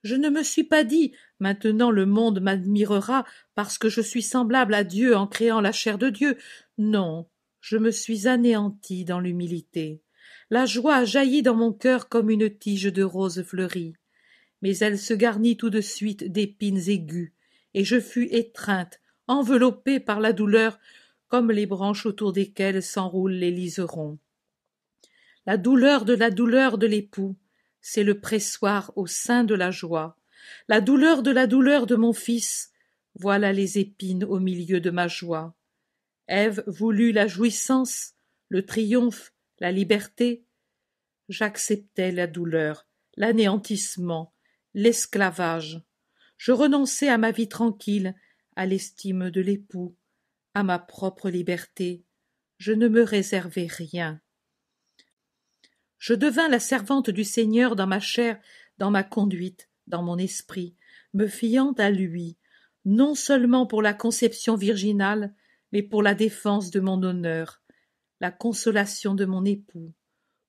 Je ne me suis pas dit maintenant le monde m'admirera parce que je suis semblable à Dieu en créant la chair de Dieu. Non, je me suis anéanti dans l'humilité. La joie jaillit dans mon cœur comme une tige de rose fleurie. Mais elle se garnit tout de suite d'épines aiguës, et je fus étreinte, enveloppée par la douleur, comme les branches autour desquelles s'enroulent les liserons la douleur de la douleur de l'époux, c'est le pressoir au sein de la joie. La douleur de la douleur de mon fils, voilà les épines au milieu de ma joie. Ève voulut la jouissance, le triomphe, la liberté. J'acceptais la douleur, l'anéantissement, l'esclavage. Je renonçais à ma vie tranquille, à l'estime de l'époux, à ma propre liberté. Je ne me réservais rien. Je devins la servante du Seigneur dans ma chair, dans ma conduite, dans mon esprit, me fiant à lui, non seulement pour la conception virginale, mais pour la défense de mon honneur, la consolation de mon époux,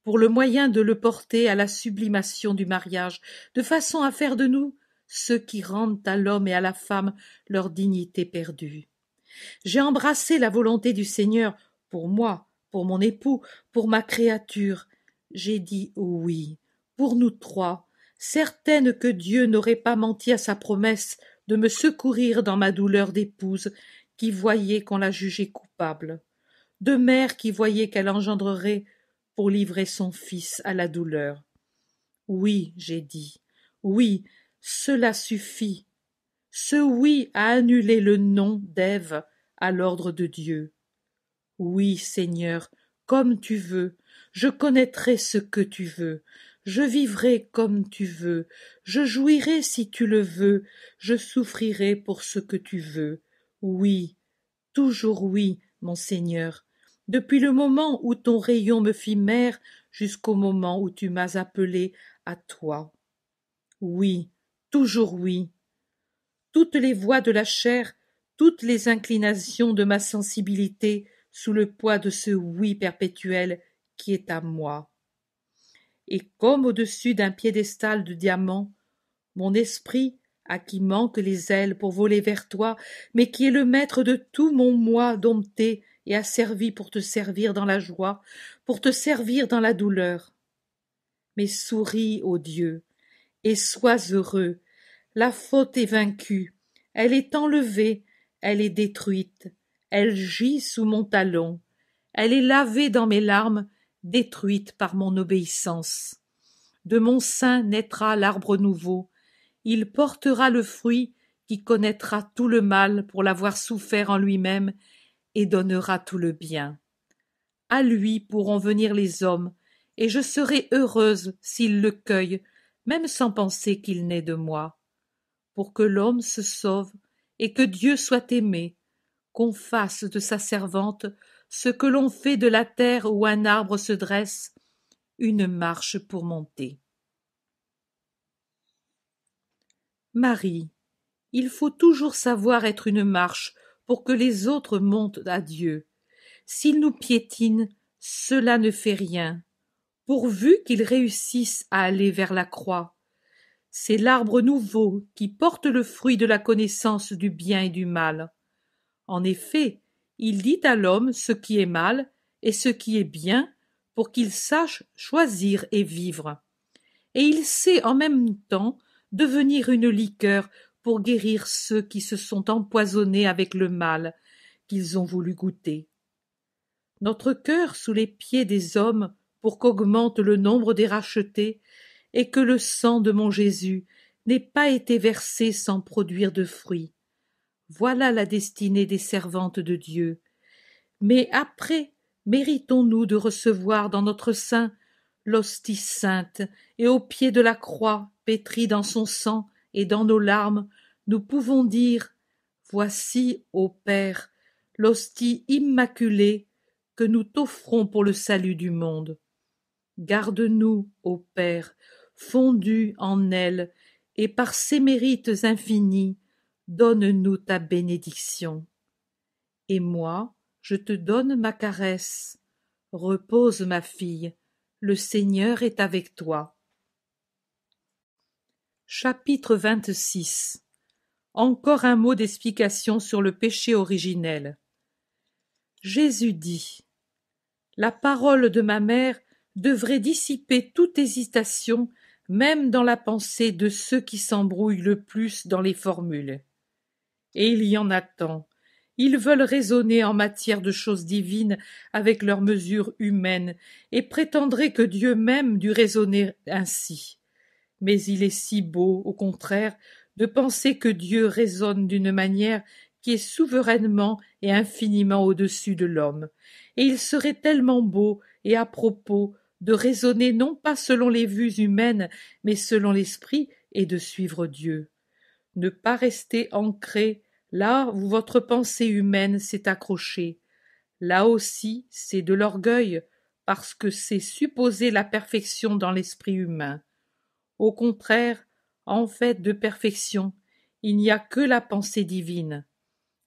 pour le moyen de le porter à la sublimation du mariage, de façon à faire de nous ceux qui rendent à l'homme et à la femme leur dignité perdue. J'ai embrassé la volonté du Seigneur pour moi, pour mon époux, pour ma créature, j'ai dit oui, pour nous trois, certaine que Dieu n'aurait pas menti à sa promesse de me secourir dans ma douleur d'épouse qui voyait qu'on la jugeait coupable, de mère qui voyait qu'elle engendrerait pour livrer son fils à la douleur. Oui, j'ai dit, oui, cela suffit. Ce oui a annulé le nom d'Ève à l'ordre de Dieu. Oui, Seigneur, comme tu veux, je connaîtrai ce que tu veux, je vivrai comme tu veux, je jouirai si tu le veux, je souffrirai pour ce que tu veux. Oui, toujours oui, mon Seigneur. Depuis le moment où ton rayon me fit mère jusqu'au moment où tu m'as appelé à toi. Oui, toujours oui. Toutes les voies de la chair, toutes les inclinations de ma sensibilité, sous le poids de ce oui perpétuel, qui est à moi. Et comme au-dessus d'un piédestal de diamants, mon esprit, à qui manquent les ailes pour voler vers toi, mais qui est le maître de tout mon moi dompté et asservi pour te servir dans la joie, pour te servir dans la douleur. Mais souris, ô Dieu, et sois heureux. La faute est vaincue, elle est enlevée, elle est détruite, elle gît sous mon talon, elle est lavée dans mes larmes, détruite par mon obéissance. De mon sein naîtra l'arbre nouveau, il portera le fruit qui connaîtra tout le mal pour l'avoir souffert en lui-même et donnera tout le bien. À lui pourront venir les hommes, et je serai heureuse s'il le cueille, même sans penser qu'il naît de moi. Pour que l'homme se sauve et que Dieu soit aimé, qu'on fasse de sa servante ce que l'on fait de la terre où un arbre se dresse, une marche pour monter. Marie, il faut toujours savoir être une marche pour que les autres montent à Dieu. S'ils nous piétinent, cela ne fait rien, pourvu qu'ils réussissent à aller vers la croix. C'est l'arbre nouveau qui porte le fruit de la connaissance du bien et du mal. En effet, il dit à l'homme ce qui est mal et ce qui est bien pour qu'il sache choisir et vivre. Et il sait en même temps devenir une liqueur pour guérir ceux qui se sont empoisonnés avec le mal qu'ils ont voulu goûter. Notre cœur sous les pieds des hommes pour qu'augmente le nombre des rachetés et que le sang de mon Jésus n'ait pas été versé sans produire de fruits. Voilà la destinée des servantes de Dieu. Mais après, méritons-nous de recevoir dans notre sein l'hostie sainte, et au pied de la croix, pétrie dans son sang et dans nos larmes, nous pouvons dire Voici, ô Père, l'hostie immaculée que nous t'offrons pour le salut du monde. Garde-nous, ô Père, fondus en elle, et par ses mérites infinis, donne-nous ta bénédiction. Et moi, je te donne ma caresse. Repose, ma fille, le Seigneur est avec toi. Chapitre 26 Encore un mot d'explication sur le péché originel. Jésus dit La parole de ma mère devrait dissiper toute hésitation, même dans la pensée de ceux qui s'embrouillent le plus dans les formules et il y en a tant. Ils veulent raisonner en matière de choses divines avec leurs mesures humaines, et prétendraient que Dieu même dut raisonner ainsi. Mais il est si beau, au contraire, de penser que Dieu raisonne d'une manière qui est souverainement et infiniment au-dessus de l'homme, et il serait tellement beau et à propos de raisonner non pas selon les vues humaines, mais selon l'esprit et de suivre Dieu. Ne pas rester ancré Là où votre pensée humaine s'est accrochée, là aussi c'est de l'orgueil, parce que c'est supposer la perfection dans l'esprit humain. Au contraire, en fait de perfection, il n'y a que la pensée divine.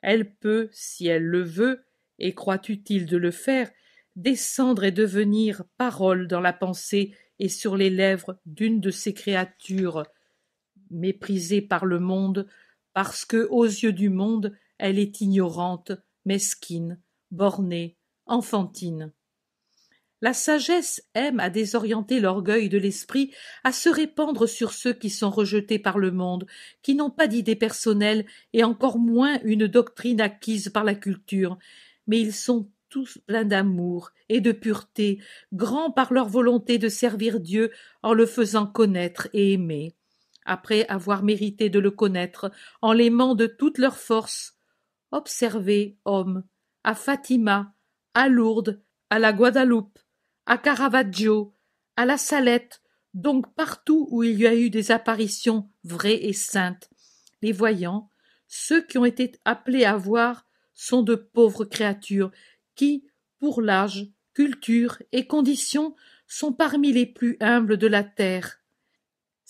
Elle peut, si elle le veut, et croit utile de le faire, descendre et devenir parole dans la pensée et sur les lèvres d'une de ces créatures méprisées par le monde parce que, aux yeux du monde, elle est ignorante, mesquine, bornée, enfantine. La sagesse aime à désorienter l'orgueil de l'esprit, à se répandre sur ceux qui sont rejetés par le monde, qui n'ont pas d'idée personnelle et encore moins une doctrine acquise par la culture, mais ils sont tous pleins d'amour et de pureté, grands par leur volonté de servir Dieu en le faisant connaître et aimer après avoir mérité de le connaître, en l'aimant de toute leur force. Observez, hommes, à Fatima, à Lourdes, à la Guadeloupe, à Caravaggio, à la Salette, donc partout où il y a eu des apparitions vraies et saintes. Les voyants, ceux qui ont été appelés à voir, sont de pauvres créatures qui, pour l'âge, culture et conditions, sont parmi les plus humbles de la terre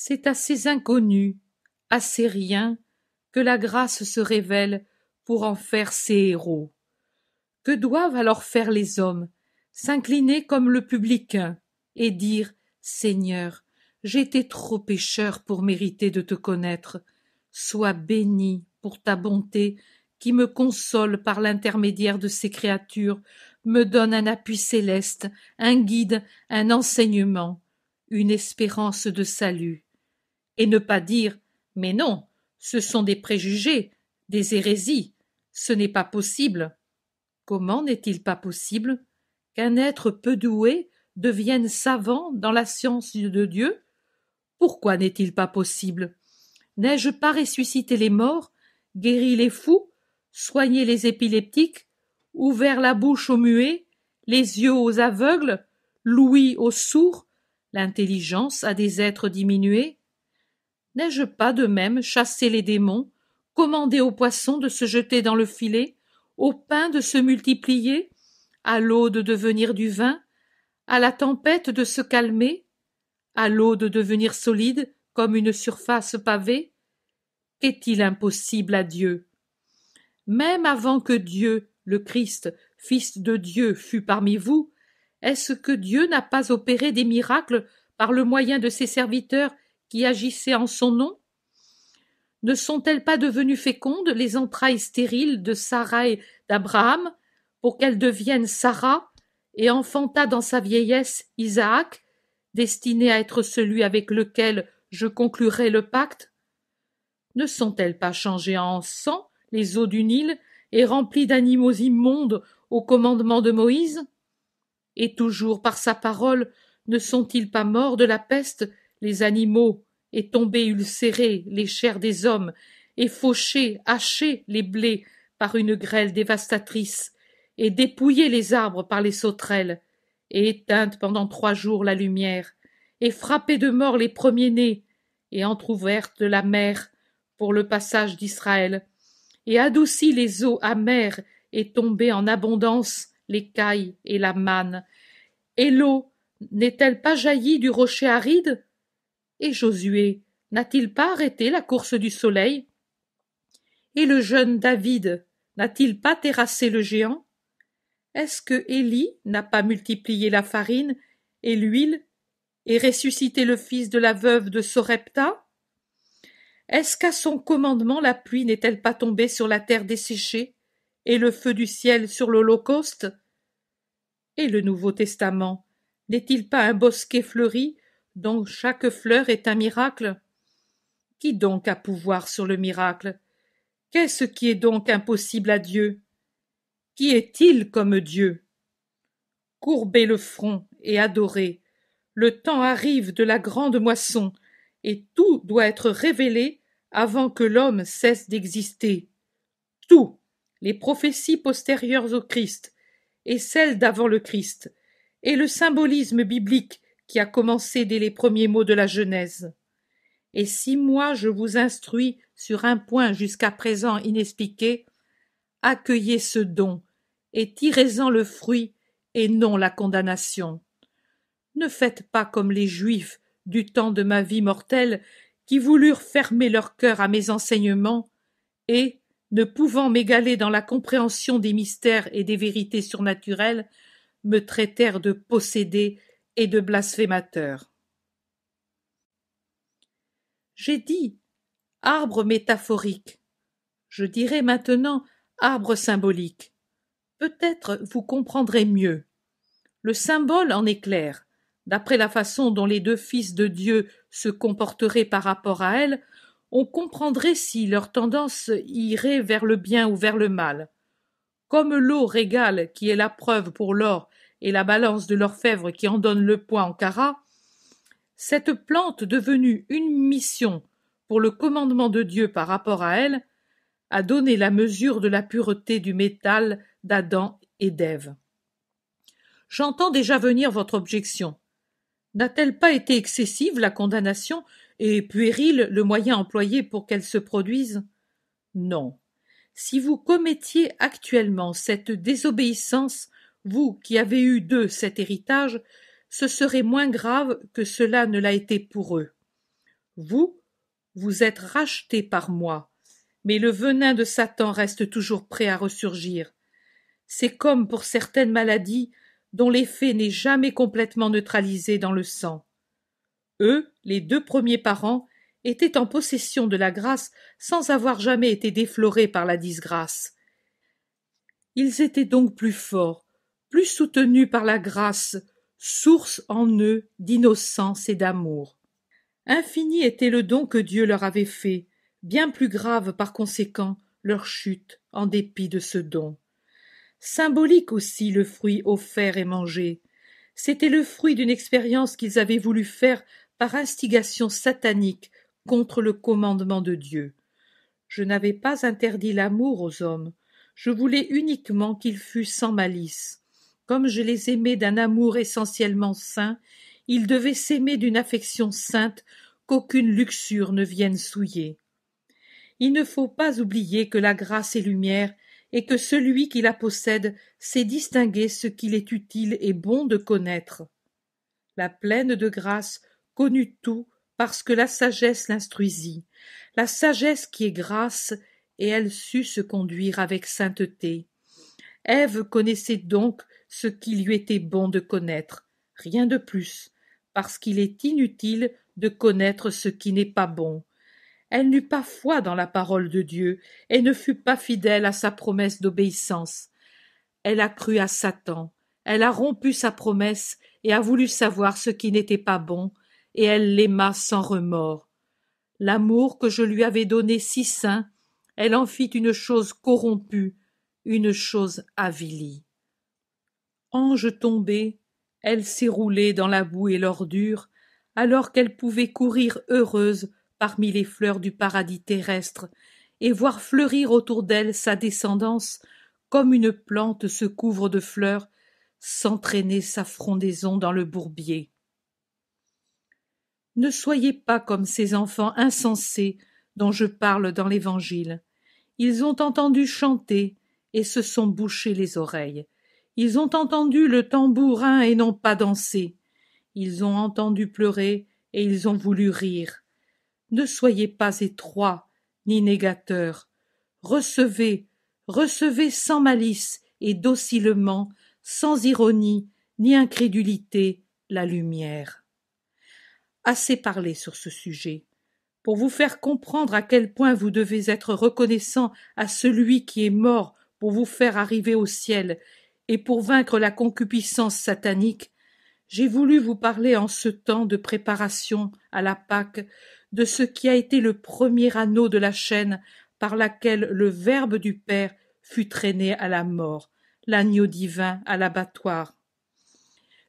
c'est à ces inconnus, à ces riens, que la grâce se révèle pour en faire ses héros. Que doivent alors faire les hommes S'incliner comme le publicain et dire Seigneur, j'étais trop pécheur pour mériter de te connaître. Sois béni pour ta bonté qui me console par l'intermédiaire de ces créatures, me donne un appui céleste, un guide, un enseignement, une espérance de salut et ne pas dire Mais non, ce sont des préjugés, des hérésies, ce n'est pas possible. Comment n'est-il pas possible qu'un être peu doué devienne savant dans la science de Dieu Pourquoi n'est-il pas possible N'ai-je pas ressuscité les morts, guéri les fous, soigné les épileptiques, ouvert la bouche aux muets, les yeux aux aveugles, l'ouïe aux sourds, l'intelligence à des êtres diminués N'ai-je pas de même chassé les démons, commandé aux poissons de se jeter dans le filet, au pain de se multiplier, à l'eau de devenir du vin, à la tempête de se calmer, à l'eau de devenir solide comme une surface pavée Qu'est-il impossible à Dieu Même avant que Dieu, le Christ, Fils de Dieu, fût parmi vous, est-ce que Dieu n'a pas opéré des miracles par le moyen de ses serviteurs qui agissaient en son nom Ne sont-elles pas devenues fécondes, les entrailles stériles de Sarah et d'Abraham, pour qu'elles deviennent Sarah et enfanta dans sa vieillesse Isaac, destiné à être celui avec lequel je conclurai le pacte Ne sont-elles pas changées en sang, les eaux du Nil, et remplies d'animaux immondes au commandement de Moïse Et toujours par sa parole, ne sont-ils pas morts de la peste les animaux, et tomber ulcérés les chairs des hommes, et faucher, haché les blés par une grêle dévastatrice, et dépouiller les arbres par les sauterelles, et éteinte pendant trois jours la lumière, et frapper de mort les premiers-nés, et entr'ouverte la mer pour le passage d'Israël, et adouci les eaux amères, et tombé en abondance les cailles et la manne. Et l'eau n'est-elle pas jaillie du rocher aride et Josué n'a-t-il pas arrêté la course du soleil Et le jeune David n'a-t-il pas terrassé le géant Est-ce que Élie n'a pas multiplié la farine et l'huile et ressuscité le fils de la veuve de Sorepta Est-ce qu'à son commandement la pluie n'est-elle pas tombée sur la terre desséchée et le feu du ciel sur l'Holocauste Et le Nouveau Testament n'est-il pas un bosquet fleuri dont chaque fleur est un miracle Qui donc a pouvoir sur le miracle Qu'est-ce qui est donc impossible à Dieu Qui est-il comme Dieu Courbez le front et adorez. Le temps arrive de la grande moisson, et tout doit être révélé avant que l'homme cesse d'exister. Tout, les prophéties postérieures au Christ, et celles d'avant le Christ, et le symbolisme biblique qui a commencé dès les premiers mots de la Genèse. Et si moi je vous instruis sur un point jusqu'à présent inexpliqué, accueillez ce don, et tirez-en le fruit, et non la condamnation. Ne faites pas comme les Juifs du temps de ma vie mortelle, qui voulurent fermer leur cœur à mes enseignements, et, ne pouvant m'égaler dans la compréhension des mystères et des vérités surnaturelles, me traitèrent de posséder et de blasphémateurs. J'ai dit arbre métaphorique. Je dirai maintenant arbre symbolique. Peut-être vous comprendrez mieux. Le symbole en est clair. D'après la façon dont les deux fils de Dieu se comporteraient par rapport à elle, on comprendrait si leur tendance irait vers le bien ou vers le mal. Comme l'eau régale qui est la preuve pour l'or et la balance de l'orfèvre qui en donne le poids en carats, cette plante devenue une mission pour le commandement de Dieu par rapport à elle, a donné la mesure de la pureté du métal d'Adam et d'Ève. J'entends déjà venir votre objection. N'a-t-elle pas été excessive la condamnation et puéril le moyen employé pour qu'elle se produise Non. Si vous commettiez actuellement cette désobéissance vous qui avez eu d'eux cet héritage, ce serait moins grave que cela ne l'a été pour eux. Vous, vous êtes rachetés par moi, mais le venin de Satan reste toujours prêt à ressurgir. C'est comme pour certaines maladies dont l'effet n'est jamais complètement neutralisé dans le sang. Eux, les deux premiers parents, étaient en possession de la grâce sans avoir jamais été déflorés par la disgrâce. Ils étaient donc plus forts, plus soutenu par la grâce, source en eux d'innocence et d'amour. Infini était le don que Dieu leur avait fait, bien plus grave par conséquent leur chute en dépit de ce don. Symbolique aussi le fruit offert et mangé. C'était le fruit d'une expérience qu'ils avaient voulu faire par instigation satanique contre le commandement de Dieu. Je n'avais pas interdit l'amour aux hommes, je voulais uniquement qu'il fût sans malice. Comme je les aimais d'un amour essentiellement saint, ils devaient s'aimer d'une affection sainte qu'aucune luxure ne vienne souiller. Il ne faut pas oublier que la grâce est lumière et que celui qui la possède sait distinguer ce qu'il est utile et bon de connaître. La pleine de grâce connut tout parce que la sagesse l'instruisit, la sagesse qui est grâce, et elle sut se conduire avec sainteté. Ève connaissait donc ce qui lui était bon de connaître, rien de plus, parce qu'il est inutile de connaître ce qui n'est pas bon. Elle n'eut pas foi dans la parole de Dieu, et ne fut pas fidèle à sa promesse d'obéissance. Elle a cru à Satan, elle a rompu sa promesse, et a voulu savoir ce qui n'était pas bon, et elle l'aima sans remords. L'amour que je lui avais donné si saint, elle en fit une chose corrompue, une chose avilie ange tombée, elle s'est roulée dans la boue et l'ordure, alors qu'elle pouvait courir heureuse parmi les fleurs du paradis terrestre, et voir fleurir autour d'elle sa descendance, comme une plante se couvre de fleurs, s'entraîner sa frondaison dans le bourbier. Ne soyez pas comme ces enfants insensés dont je parle dans l'Évangile. Ils ont entendu chanter et se sont bouché les oreilles. Ils ont entendu le tambourin et n'ont pas dansé. Ils ont entendu pleurer et ils ont voulu rire. Ne soyez pas étroits ni négateurs. Recevez, recevez sans malice et docilement, sans ironie ni incrédulité, la lumière. Assez parlé sur ce sujet. Pour vous faire comprendre à quel point vous devez être reconnaissant à celui qui est mort pour vous faire arriver au ciel et pour vaincre la concupiscence satanique, j'ai voulu vous parler en ce temps de préparation à la Pâque de ce qui a été le premier anneau de la chaîne par laquelle le Verbe du Père fut traîné à la mort, l'agneau divin à l'abattoir.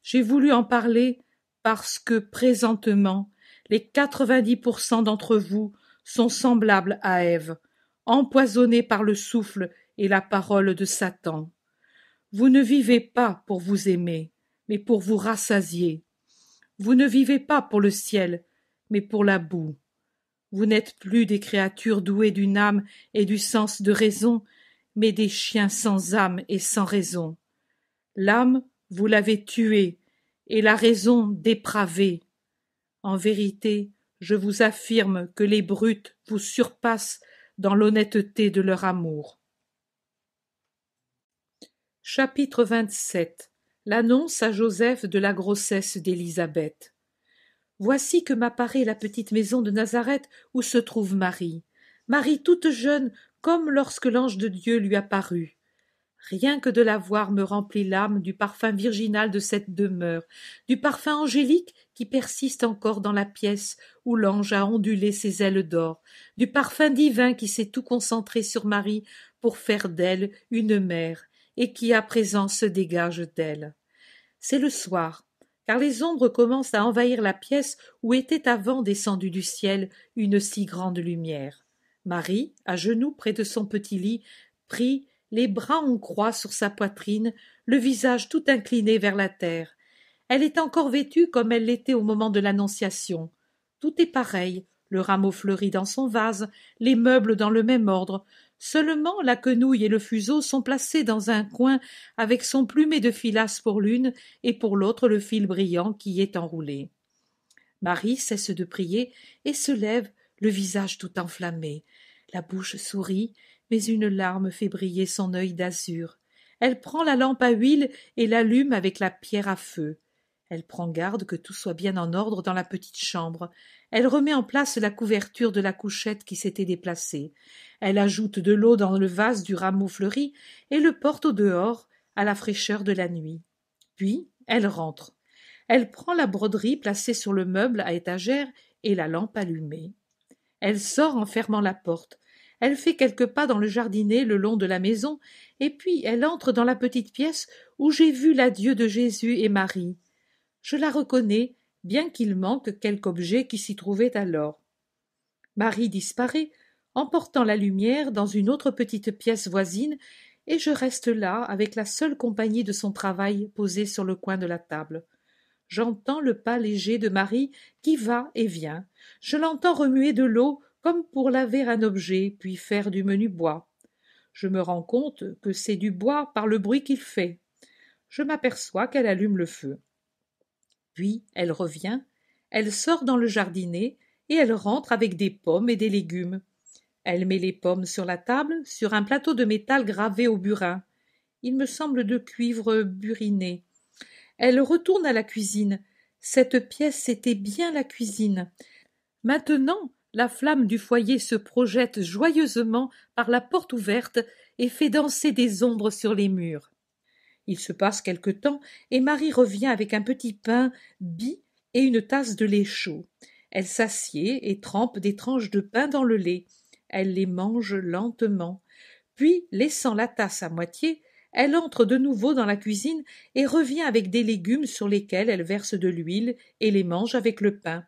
J'ai voulu en parler parce que présentement les quatre-vingt-dix pour cent d'entre vous sont semblables à Ève, empoisonnés par le souffle et la parole de Satan. Vous ne vivez pas pour vous aimer, mais pour vous rassasier. Vous ne vivez pas pour le ciel, mais pour la boue. Vous n'êtes plus des créatures douées d'une âme et du sens de raison, mais des chiens sans âme et sans raison. L'âme, vous l'avez tuée, et la raison dépravée. En vérité, je vous affirme que les brutes vous surpassent dans l'honnêteté de leur amour. Chapitre 27 L'annonce à Joseph de la grossesse d'Élisabeth. Voici que m'apparaît la petite maison de Nazareth où se trouve Marie. Marie toute jeune, comme lorsque l'ange de Dieu lui apparut. Rien que de la voir me remplit l'âme du parfum virginal de cette demeure, du parfum angélique qui persiste encore dans la pièce où l'ange a ondulé ses ailes d'or, du parfum divin qui s'est tout concentré sur Marie pour faire d'elle une mère, et qui à présent se dégage d'elle. C'est le soir, car les ombres commencent à envahir la pièce où était avant descendue du ciel une si grande lumière. Marie, à genoux près de son petit lit, prit, les bras en croix sur sa poitrine, le visage tout incliné vers la terre. Elle est encore vêtue comme elle l'était au moment de l'Annonciation. Tout est pareil, le rameau fleuri dans son vase, les meubles dans le même ordre, Seulement la quenouille et le fuseau sont placés dans un coin avec son plumet de filasse pour l'une et pour l'autre le fil brillant qui y est enroulé. Marie cesse de prier et se lève, le visage tout enflammé. La bouche sourit, mais une larme fait briller son œil d'azur. Elle prend la lampe à huile et l'allume avec la pierre à feu. Elle prend garde que tout soit bien en ordre dans la petite chambre. Elle remet en place la couverture de la couchette qui s'était déplacée. Elle ajoute de l'eau dans le vase du rameau fleuri et le porte au dehors, à la fraîcheur de la nuit. Puis, elle rentre. Elle prend la broderie placée sur le meuble à étagère et la lampe allumée. Elle sort en fermant la porte. Elle fait quelques pas dans le jardinet le long de la maison, et puis elle entre dans la petite pièce où j'ai vu l'adieu de Jésus et Marie. Je la reconnais, bien qu'il manque quelque objet qui s'y trouvait alors. Marie disparaît, emportant la lumière dans une autre petite pièce voisine, et je reste là avec la seule compagnie de son travail posée sur le coin de la table. J'entends le pas léger de Marie qui va et vient. Je l'entends remuer de l'eau comme pour laver un objet, puis faire du menu bois. Je me rends compte que c'est du bois par le bruit qu'il fait. Je m'aperçois qu'elle allume le feu. Puis elle revient, elle sort dans le jardinet, et elle rentre avec des pommes et des légumes. Elle met les pommes sur la table, sur un plateau de métal gravé au burin. Il me semble de cuivre buriné. Elle retourne à la cuisine. Cette pièce était bien la cuisine. Maintenant, la flamme du foyer se projette joyeusement par la porte ouverte et fait danser des ombres sur les murs. Il se passe quelque temps, et Marie revient avec un petit pain bi et une tasse de lait chaud. Elle s'assied et trempe des tranches de pain dans le lait. Elle les mange lentement. Puis, laissant la tasse à moitié, elle entre de nouveau dans la cuisine et revient avec des légumes sur lesquels elle verse de l'huile et les mange avec le pain.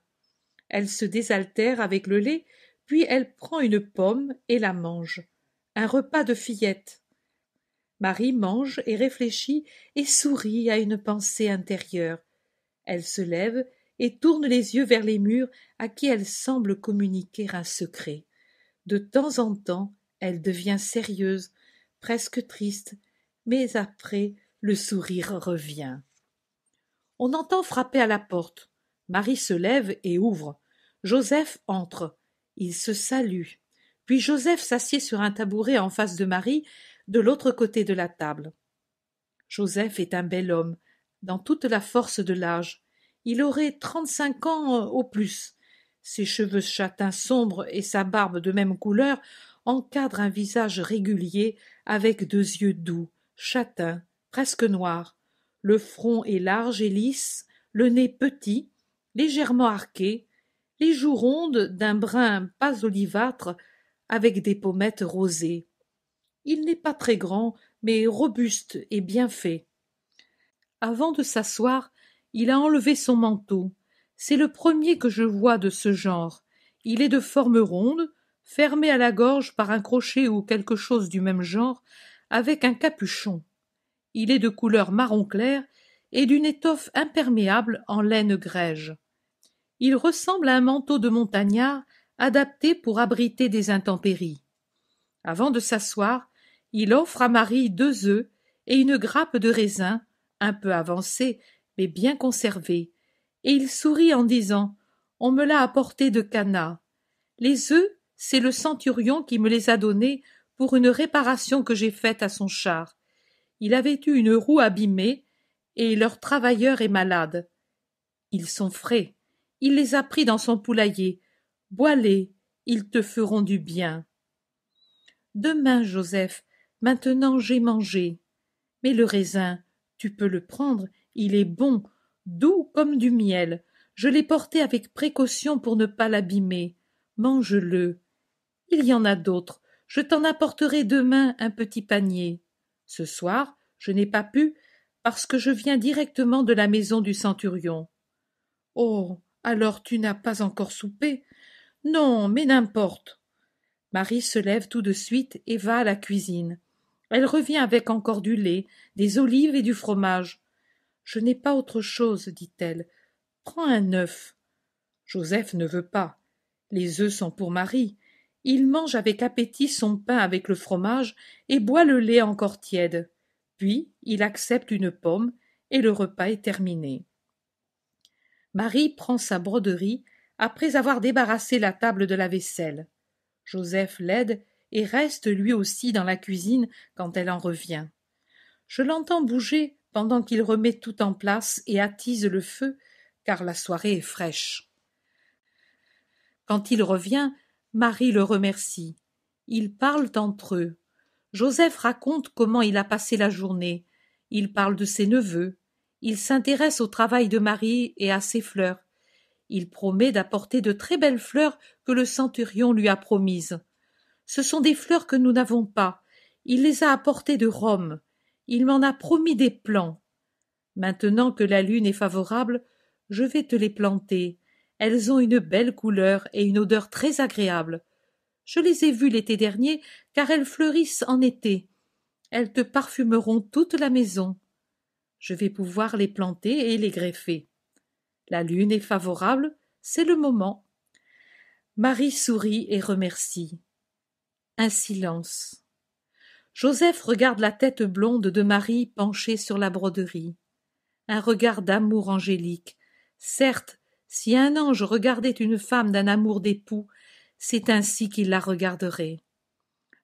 Elle se désaltère avec le lait, puis elle prend une pomme et la mange. Un repas de fillette. Marie mange et réfléchit et sourit à une pensée intérieure. Elle se lève et tourne les yeux vers les murs à qui elle semble communiquer un secret. De temps en temps, elle devient sérieuse, presque triste, mais après, le sourire revient. On entend frapper à la porte. Marie se lève et ouvre. Joseph entre. Il se salue. Puis Joseph s'assied sur un tabouret en face de Marie de l'autre côté de la table. Joseph est un bel homme, dans toute la force de l'âge. Il aurait trente-cinq ans euh, au plus. Ses cheveux châtains sombres et sa barbe de même couleur encadrent un visage régulier avec deux yeux doux, châtains, presque noirs. Le front est large et lisse, le nez petit, légèrement arqué, les joues rondes d'un brun pas olivâtre avec des pommettes rosées. Il n'est pas très grand, mais robuste et bien fait. Avant de s'asseoir, il a enlevé son manteau. C'est le premier que je vois de ce genre. Il est de forme ronde, fermé à la gorge par un crochet ou quelque chose du même genre, avec un capuchon. Il est de couleur marron clair et d'une étoffe imperméable en laine grège. Il ressemble à un manteau de montagnard adapté pour abriter des intempéries. Avant de s'asseoir, il offre à Marie deux œufs et une grappe de raisin, un peu avancée, mais bien conservée, et il sourit en disant On me l'a apporté de Cana. Les œufs, c'est le centurion qui me les a donnés pour une réparation que j'ai faite à son char. Il avait eu une roue abîmée, et leur travailleur est malade. Ils sont frais. Il les a pris dans son poulailler. Bois-les, ils te feront du bien. Demain, Joseph, Maintenant j'ai mangé. Mais le raisin, tu peux le prendre, il est bon, doux comme du miel. Je l'ai porté avec précaution pour ne pas l'abîmer. Mange-le. Il y en a d'autres. Je t'en apporterai demain un petit panier. Ce soir, je n'ai pas pu parce que je viens directement de la maison du centurion. Oh, alors tu n'as pas encore soupé Non, mais n'importe. Marie se lève tout de suite et va à la cuisine. Elle revient avec encore du lait, des olives et du fromage. Je n'ai pas autre chose, dit-elle. Prends un œuf. Joseph ne veut pas. Les œufs sont pour Marie. Il mange avec appétit son pain avec le fromage et boit le lait encore tiède. Puis il accepte une pomme et le repas est terminé. Marie prend sa broderie après avoir débarrassé la table de la vaisselle. Joseph l'aide et reste lui aussi dans la cuisine quand elle en revient. Je l'entends bouger pendant qu'il remet tout en place et attise le feu, car la soirée est fraîche. Quand il revient, Marie le remercie. Ils parlent entre eux. Joseph raconte comment il a passé la journée. Il parle de ses neveux. Il s'intéresse au travail de Marie et à ses fleurs. Il promet d'apporter de très belles fleurs que le centurion lui a promises. Ce sont des fleurs que nous n'avons pas. Il les a apportées de Rome. Il m'en a promis des plants. Maintenant que la lune est favorable, je vais te les planter. Elles ont une belle couleur et une odeur très agréable. Je les ai vues l'été dernier, car elles fleurissent en été. Elles te parfumeront toute la maison. Je vais pouvoir les planter et les greffer. La lune est favorable, c'est le moment. Marie sourit et remercie un silence. Joseph regarde la tête blonde de Marie penchée sur la broderie. Un regard d'amour angélique. Certes, si un ange regardait une femme d'un amour d'époux, c'est ainsi qu'il la regarderait.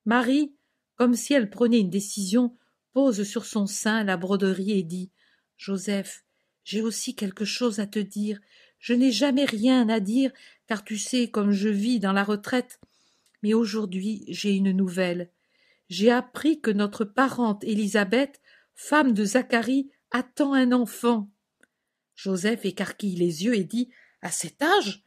Marie, comme si elle prenait une décision, pose sur son sein la broderie et dit Joseph, j'ai aussi quelque chose à te dire. Je n'ai jamais rien à dire, car tu sais, comme je vis dans la retraite, mais aujourd'hui j'ai une nouvelle. J'ai appris que notre parente Élisabeth, femme de Zacharie, attend un enfant. Joseph écarquille les yeux et dit À cet âge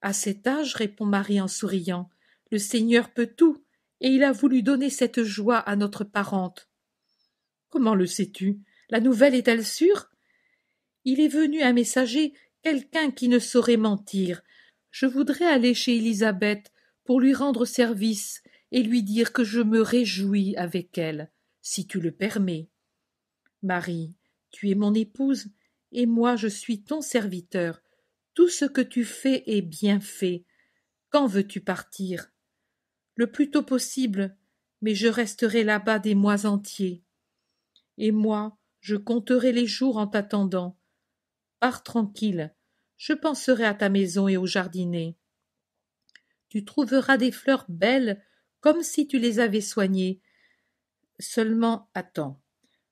À cet âge, répond Marie en souriant. Le Seigneur peut tout, et il a voulu donner cette joie à notre parente. Comment le sais-tu La nouvelle est-elle sûre Il est venu un messager, quelqu'un qui ne saurait mentir. Je voudrais aller chez Élisabeth pour lui rendre service et lui dire que je me réjouis avec elle, si tu le permets. Marie, tu es mon épouse, et moi je suis ton serviteur. Tout ce que tu fais est bien fait. Quand veux-tu partir Le plus tôt possible, mais je resterai là-bas des mois entiers. Et moi, je compterai les jours en t'attendant. Pars tranquille, je penserai à ta maison et au jardinet tu trouveras des fleurs belles comme si tu les avais soignées. Seulement attends.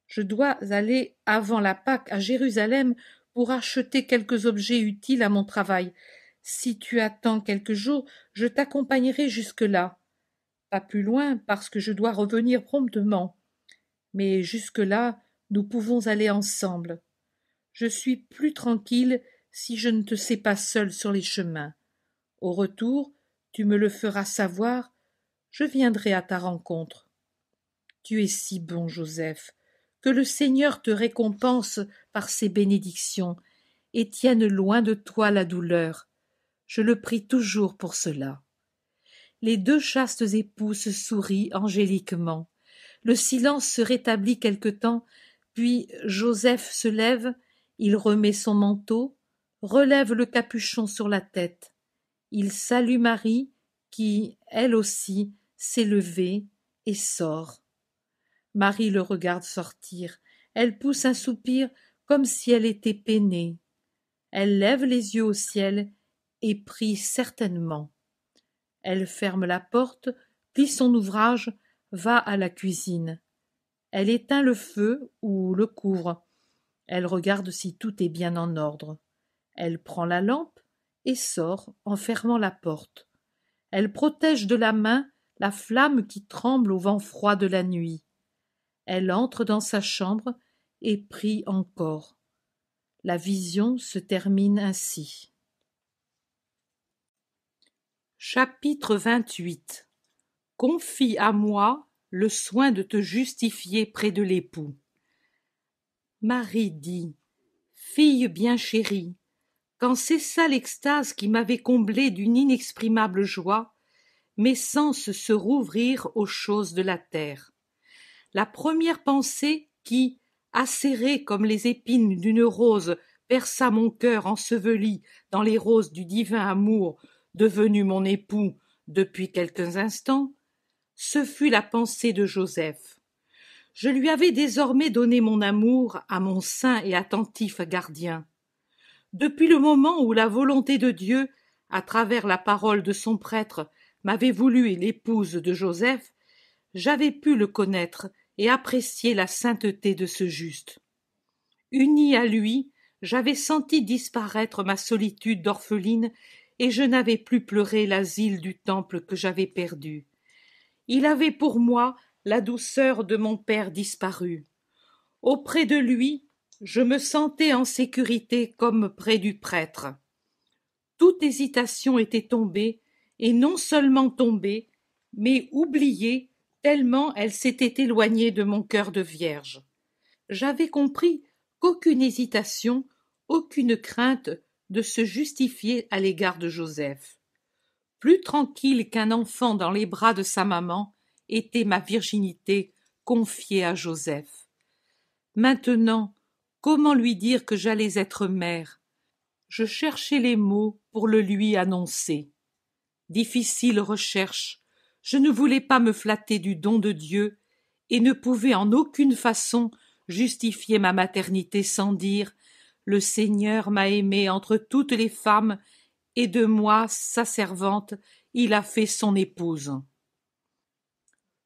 Je dois aller avant la Pâque à Jérusalem pour acheter quelques objets utiles à mon travail. Si tu attends quelques jours, je t'accompagnerai jusque-là. Pas plus loin, parce que je dois revenir promptement. Mais jusque-là, nous pouvons aller ensemble. Je suis plus tranquille si je ne te sais pas seul sur les chemins. Au retour, me le feras savoir, je viendrai à ta rencontre. Tu es si bon, Joseph, que le Seigneur te récompense par ses bénédictions, et tienne loin de toi la douleur. Je le prie toujours pour cela. Les deux chastes épouses sourient angéliquement. Le silence se rétablit quelque temps, puis Joseph se lève, il remet son manteau, relève le capuchon sur la tête. Il salue Marie qui, elle aussi, s'est levée et sort. Marie le regarde sortir. Elle pousse un soupir comme si elle était peinée. Elle lève les yeux au ciel et prie certainement. Elle ferme la porte, plie son ouvrage, va à la cuisine. Elle éteint le feu ou le couvre. Elle regarde si tout est bien en ordre. Elle prend la lampe, et sort en fermant la porte. Elle protège de la main la flamme qui tremble au vent froid de la nuit. Elle entre dans sa chambre et prie encore. La vision se termine ainsi. Chapitre 28 Confie à moi le soin de te justifier près de l'époux. Marie dit Fille bien chérie, quand cessa l'extase qui m'avait comblé d'une inexprimable joie, mes sens se rouvrirent aux choses de la terre. La première pensée qui, acérée comme les épines d'une rose, perça mon cœur enseveli dans les roses du divin amour devenu mon époux depuis quelques instants, ce fut la pensée de Joseph. Je lui avais désormais donné mon amour à mon saint et attentif gardien. Depuis le moment où la volonté de Dieu, à travers la parole de son prêtre, m'avait voulu l'épouse de Joseph, j'avais pu le connaître et apprécier la sainteté de ce juste. Uni à lui, j'avais senti disparaître ma solitude d'orpheline et je n'avais plus pleuré l'asile du temple que j'avais perdu. Il avait pour moi la douceur de mon père disparu. Auprès de lui, je me sentais en sécurité comme près du prêtre. Toute hésitation était tombée, et non seulement tombée, mais oubliée, tellement elle s'était éloignée de mon cœur de vierge. J'avais compris qu'aucune hésitation, aucune crainte de se justifier à l'égard de Joseph. Plus tranquille qu'un enfant dans les bras de sa maman était ma virginité confiée à Joseph. Maintenant, Comment lui dire que j'allais être mère Je cherchais les mots pour le lui annoncer. Difficile recherche, je ne voulais pas me flatter du don de Dieu et ne pouvais en aucune façon justifier ma maternité sans dire Le Seigneur m'a aimée entre toutes les femmes et de moi, sa servante, il a fait son épouse.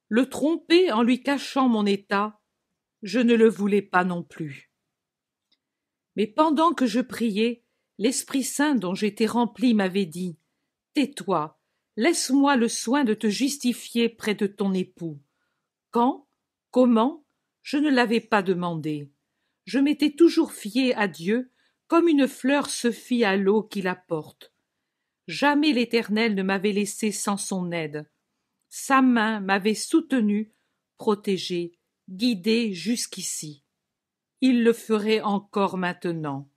Le tromper en lui cachant mon état, je ne le voulais pas non plus. Mais pendant que je priais, l'Esprit Saint dont j'étais rempli m'avait dit Tais-toi, laisse-moi le soin de te justifier près de ton époux. Quand Comment Je ne l'avais pas demandé. Je m'étais toujours fié à Dieu comme une fleur se fie à l'eau qui la porte. Jamais l'Éternel ne m'avait laissé sans son aide. Sa main m'avait soutenu, protégé, guidé jusqu'ici il le ferait encore maintenant.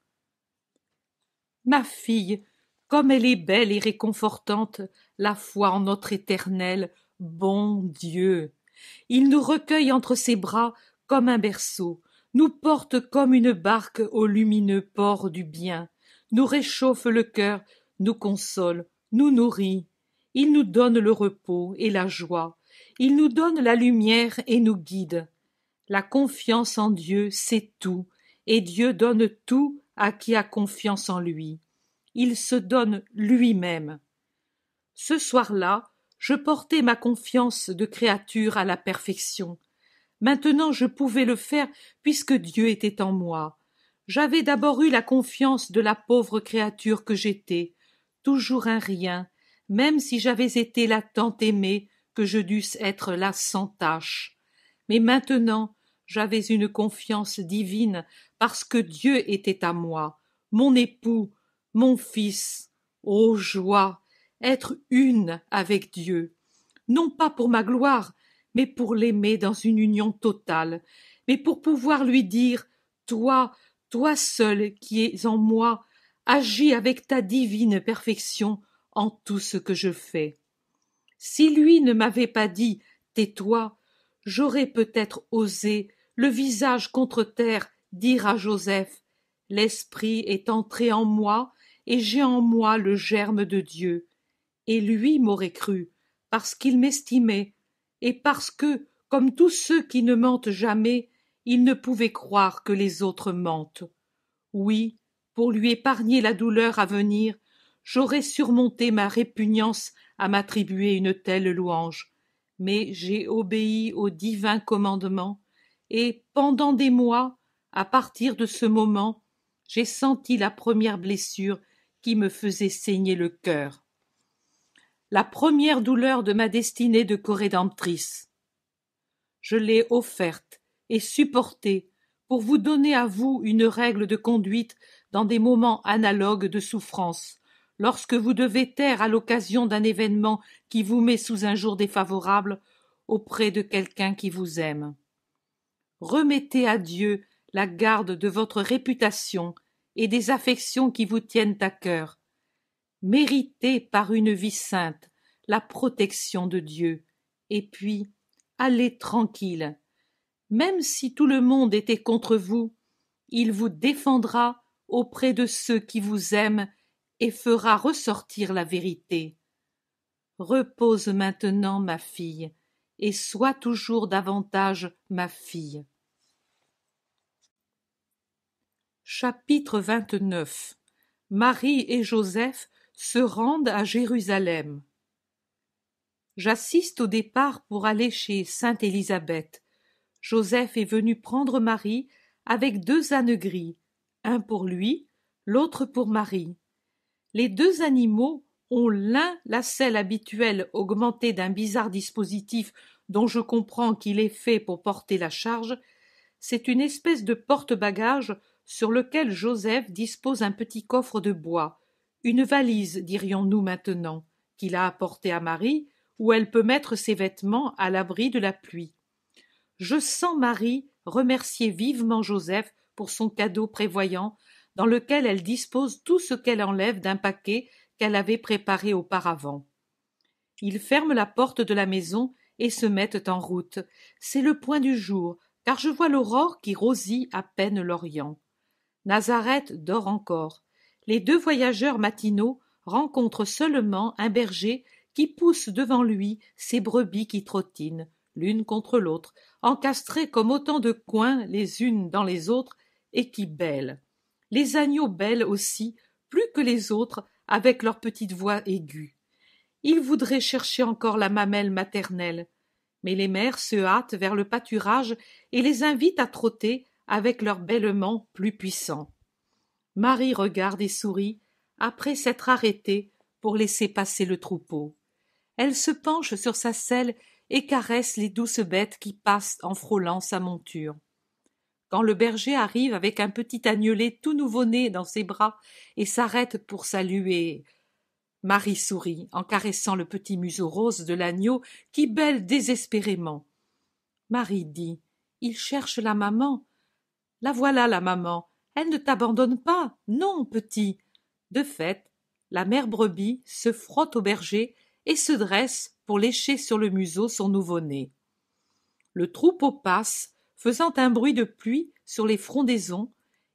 Ma fille, comme elle est belle et réconfortante, la foi en notre éternel, bon Dieu. Il nous recueille entre ses bras comme un berceau, nous porte comme une barque au lumineux port du bien, nous réchauffe le cœur, nous console, nous nourrit. Il nous donne le repos et la joie, il nous donne la lumière et nous guide. La confiance en Dieu, c'est tout, et Dieu donne tout à qui a confiance en lui. Il se donne lui-même. Ce soir-là, je portais ma confiance de créature à la perfection. Maintenant je pouvais le faire puisque Dieu était en moi. J'avais d'abord eu la confiance de la pauvre créature que j'étais, toujours un rien, même si j'avais été la tant aimée que je dusse être là sans tâche. Mais maintenant, j'avais une confiance divine parce que Dieu était à moi, mon époux, mon fils. Ô oh joie, être une avec Dieu, non pas pour ma gloire, mais pour l'aimer dans une union totale, mais pour pouvoir lui dire Toi, toi seul qui es en moi, agis avec ta divine perfection en tout ce que je fais. Si lui ne m'avait pas dit Tais-toi, j'aurais peut-être osé, le visage contre terre, dire à Joseph L'Esprit est entré en moi, et j'ai en moi le germe de Dieu. Et lui m'aurait cru, parce qu'il m'estimait, et parce que, comme tous ceux qui ne mentent jamais, il ne pouvait croire que les autres mentent. Oui, pour lui épargner la douleur à venir, j'aurais surmonté ma répugnance à m'attribuer une telle louange, mais j'ai obéi au divin commandement, et pendant des mois, à partir de ce moment, j'ai senti la première blessure qui me faisait saigner le cœur. La première douleur de ma destinée de corédemptrice. Je l'ai offerte et supportée pour vous donner à vous une règle de conduite dans des moments analogues de souffrance, lorsque vous devez taire à l'occasion d'un événement qui vous met sous un jour défavorable auprès de quelqu'un qui vous aime. Remettez à Dieu la garde de votre réputation et des affections qui vous tiennent à cœur. Méritez par une vie sainte la protection de Dieu, et puis allez tranquille. Même si tout le monde était contre vous, il vous défendra auprès de ceux qui vous aiment fera ressortir la vérité. Repose maintenant, ma fille, et sois toujours davantage ma fille. Chapitre 29 Marie et Joseph se rendent à Jérusalem. J'assiste au départ pour aller chez Sainte Élisabeth. Joseph est venu prendre Marie avec deux ânes gris, un pour lui, l'autre pour Marie les deux animaux ont l'un la selle habituelle augmentée d'un bizarre dispositif dont je comprends qu'il est fait pour porter la charge, c'est une espèce de porte-bagages sur lequel Joseph dispose un petit coffre de bois, une valise, dirions-nous maintenant, qu'il a apporté à Marie, où elle peut mettre ses vêtements à l'abri de la pluie. Je sens Marie remercier vivement Joseph pour son cadeau prévoyant dans lequel elle dispose tout ce qu'elle enlève d'un paquet qu'elle avait préparé auparavant. Ils ferment la porte de la maison et se mettent en route. C'est le point du jour, car je vois l'aurore qui rosit à peine l'Orient. Nazareth dort encore. Les deux voyageurs matinaux rencontrent seulement un berger qui pousse devant lui ses brebis qui trottinent, l'une contre l'autre, encastrées comme autant de coins les unes dans les autres, et qui bêlent les agneaux bêlent aussi, plus que les autres, avec leur petite voix aiguë. Ils voudraient chercher encore la mamelle maternelle, mais les mères se hâtent vers le pâturage et les invitent à trotter avec leur bêlement plus puissant. Marie regarde et sourit, après s'être arrêtée pour laisser passer le troupeau. Elle se penche sur sa selle et caresse les douces bêtes qui passent en frôlant sa monture. Quand le berger arrive avec un petit agnelet tout nouveau-né dans ses bras et s'arrête pour saluer, Marie sourit en caressant le petit museau rose de l'agneau qui bêle désespérément. Marie dit Il cherche la maman. La voilà, la maman. Elle ne t'abandonne pas. Non, petit. De fait, la mère brebis se frotte au berger et se dresse pour lécher sur le museau son nouveau-né. Le troupeau passe faisant un bruit de pluie sur les frondaisons,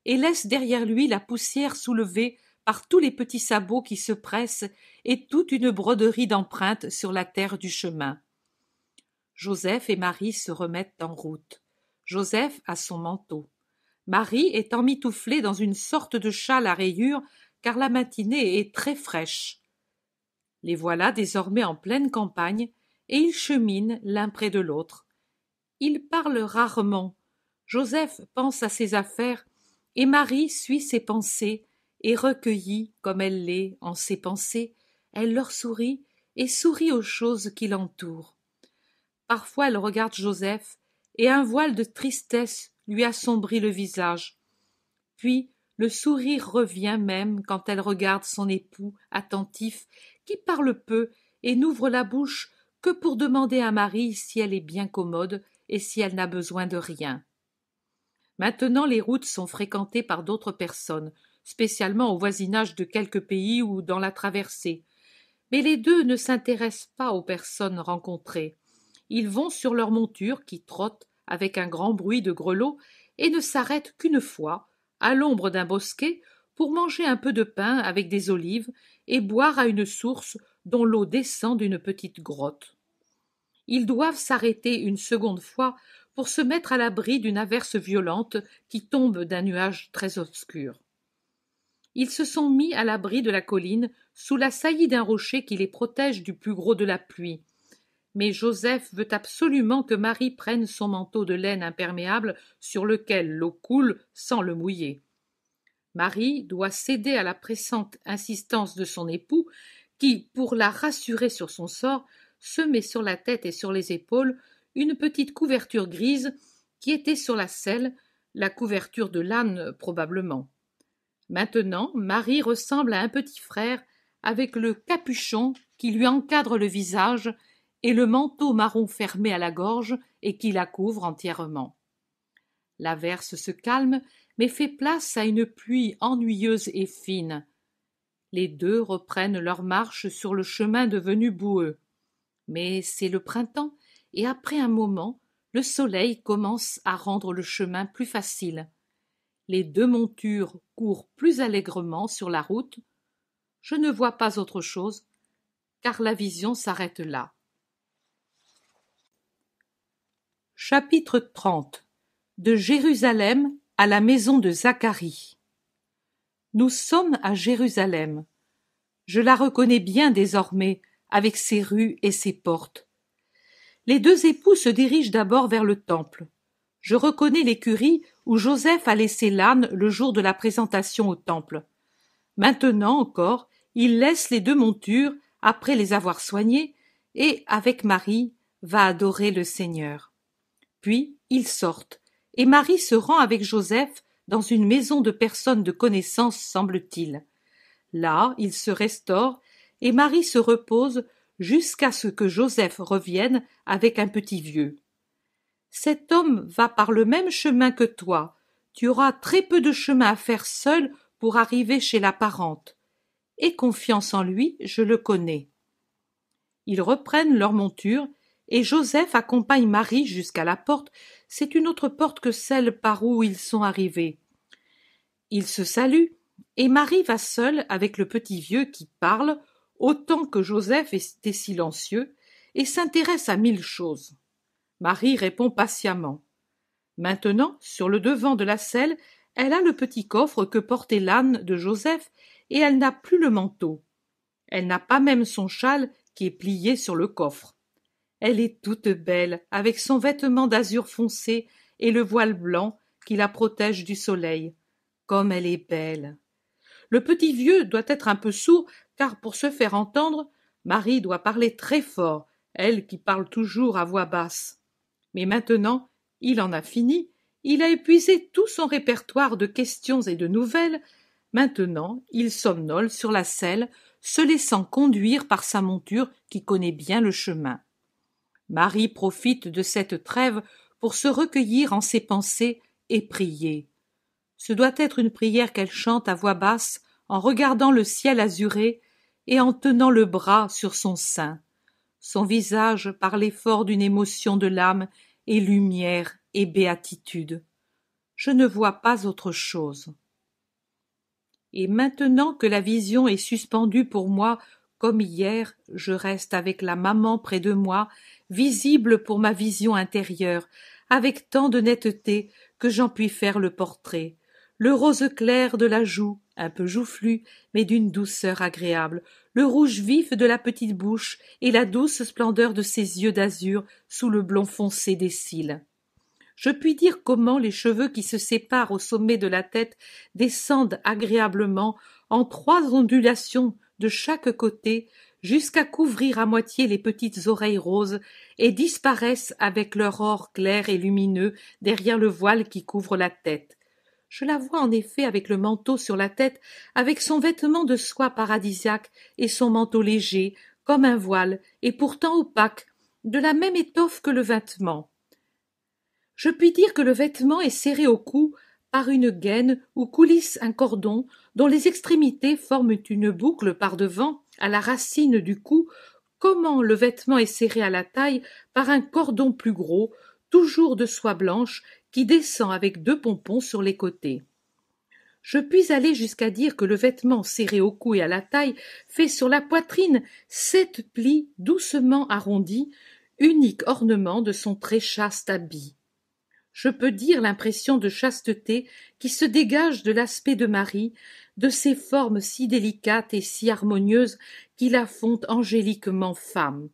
et laisse derrière lui la poussière soulevée par tous les petits sabots qui se pressent et toute une broderie d'empreintes sur la terre du chemin. Joseph et Marie se remettent en route. Joseph a son manteau. Marie est emmitouflée dans une sorte de châle à rayures, car la matinée est très fraîche. Les voilà désormais en pleine campagne, et ils cheminent l'un près de l'autre. Il parle rarement. Joseph pense à ses affaires et Marie suit ses pensées et recueillie comme elle l'est en ses pensées, elle leur sourit et sourit aux choses qui l'entourent. Parfois elle regarde Joseph et un voile de tristesse lui assombrit le visage. Puis le sourire revient même quand elle regarde son époux attentif qui parle peu et n'ouvre la bouche que pour demander à Marie si elle est bien commode et si elle n'a besoin de rien. Maintenant les routes sont fréquentées par d'autres personnes, spécialement au voisinage de quelques pays ou dans la traversée. Mais les deux ne s'intéressent pas aux personnes rencontrées. Ils vont sur leur monture qui trottent avec un grand bruit de grelots et ne s'arrêtent qu'une fois, à l'ombre d'un bosquet, pour manger un peu de pain avec des olives et boire à une source dont l'eau descend d'une petite grotte ils doivent s'arrêter une seconde fois pour se mettre à l'abri d'une averse violente qui tombe d'un nuage très obscur. Ils se sont mis à l'abri de la colline sous la saillie d'un rocher qui les protège du plus gros de la pluie. Mais Joseph veut absolument que Marie prenne son manteau de laine imperméable sur lequel l'eau coule sans le mouiller. Marie doit céder à la pressante insistance de son époux qui, pour la rassurer sur son sort, se met sur la tête et sur les épaules une petite couverture grise qui était sur la selle, la couverture de l'âne probablement. Maintenant, Marie ressemble à un petit frère avec le capuchon qui lui encadre le visage et le manteau marron fermé à la gorge et qui la couvre entièrement. L'averse se calme, mais fait place à une pluie ennuyeuse et fine. Les deux reprennent leur marche sur le chemin devenu boueux. Mais c'est le printemps, et après un moment, le soleil commence à rendre le chemin plus facile. Les deux montures courent plus allègrement sur la route. Je ne vois pas autre chose, car la vision s'arrête là. Chapitre 30 De Jérusalem à la maison de Zacharie. Nous sommes à Jérusalem. Je la reconnais bien désormais, avec ses rues et ses portes. Les deux époux se dirigent d'abord vers le temple. Je reconnais l'écurie où Joseph a laissé l'âne le jour de la présentation au temple. Maintenant encore, il laisse les deux montures après les avoir soignées et, avec Marie, va adorer le Seigneur. Puis ils sortent, et Marie se rend avec Joseph dans une maison de personnes de connaissance, semble-t-il. Là, ils se restaurent et Marie se repose jusqu'à ce que Joseph revienne avec un petit vieux. Cet homme va par le même chemin que toi. Tu auras très peu de chemin à faire seul pour arriver chez la parente. Et confiance en lui, je le connais. Ils reprennent leur monture et Joseph accompagne Marie jusqu'à la porte. C'est une autre porte que celle par où ils sont arrivés. Ils se saluent et Marie va seule avec le petit vieux qui parle autant que Joseph était silencieux, et s'intéresse à mille choses. Marie répond patiemment. Maintenant, sur le devant de la selle, elle a le petit coffre que portait l'âne de Joseph, et elle n'a plus le manteau. Elle n'a pas même son châle qui est plié sur le coffre. Elle est toute belle, avec son vêtement d'azur foncé et le voile blanc qui la protège du soleil. Comme elle est belle. Le petit vieux doit être un peu sourd car pour se faire entendre, Marie doit parler très fort, elle qui parle toujours à voix basse. Mais maintenant, il en a fini, il a épuisé tout son répertoire de questions et de nouvelles, maintenant il somnole sur la selle, se laissant conduire par sa monture qui connaît bien le chemin. Marie profite de cette trêve pour se recueillir en ses pensées et prier. Ce doit être une prière qu'elle chante à voix basse en regardant le ciel azuré et en tenant le bras sur son sein. Son visage par l'effort d'une émotion de l'âme est lumière et béatitude. Je ne vois pas autre chose. Et maintenant que la vision est suspendue pour moi comme hier, je reste avec la maman près de moi, visible pour ma vision intérieure, avec tant de netteté que j'en puis faire le portrait. Le rose clair de la joue, un peu joufflu, mais d'une douceur agréable, le rouge vif de la petite bouche et la douce splendeur de ses yeux d'azur sous le blond foncé des cils. Je puis dire comment les cheveux qui se séparent au sommet de la tête descendent agréablement en trois ondulations de chaque côté jusqu'à couvrir à moitié les petites oreilles roses et disparaissent avec leur or clair et lumineux derrière le voile qui couvre la tête je la vois en effet avec le manteau sur la tête, avec son vêtement de soie paradisiaque et son manteau léger, comme un voile, et pourtant opaque, de la même étoffe que le vêtement. Je puis dire que le vêtement est serré au cou par une gaine où coulisse un cordon dont les extrémités forment une boucle par devant à la racine du cou, comment le vêtement est serré à la taille par un cordon plus gros, toujours de soie blanche, qui descend avec deux pompons sur les côtés. Je puis aller jusqu'à dire que le vêtement serré au cou et à la taille fait sur la poitrine sept plis doucement arrondis, unique ornement de son très chaste habit. Je peux dire l'impression de chasteté qui se dégage de l'aspect de Marie, de ses formes si délicates et si harmonieuses qui la font angéliquement femme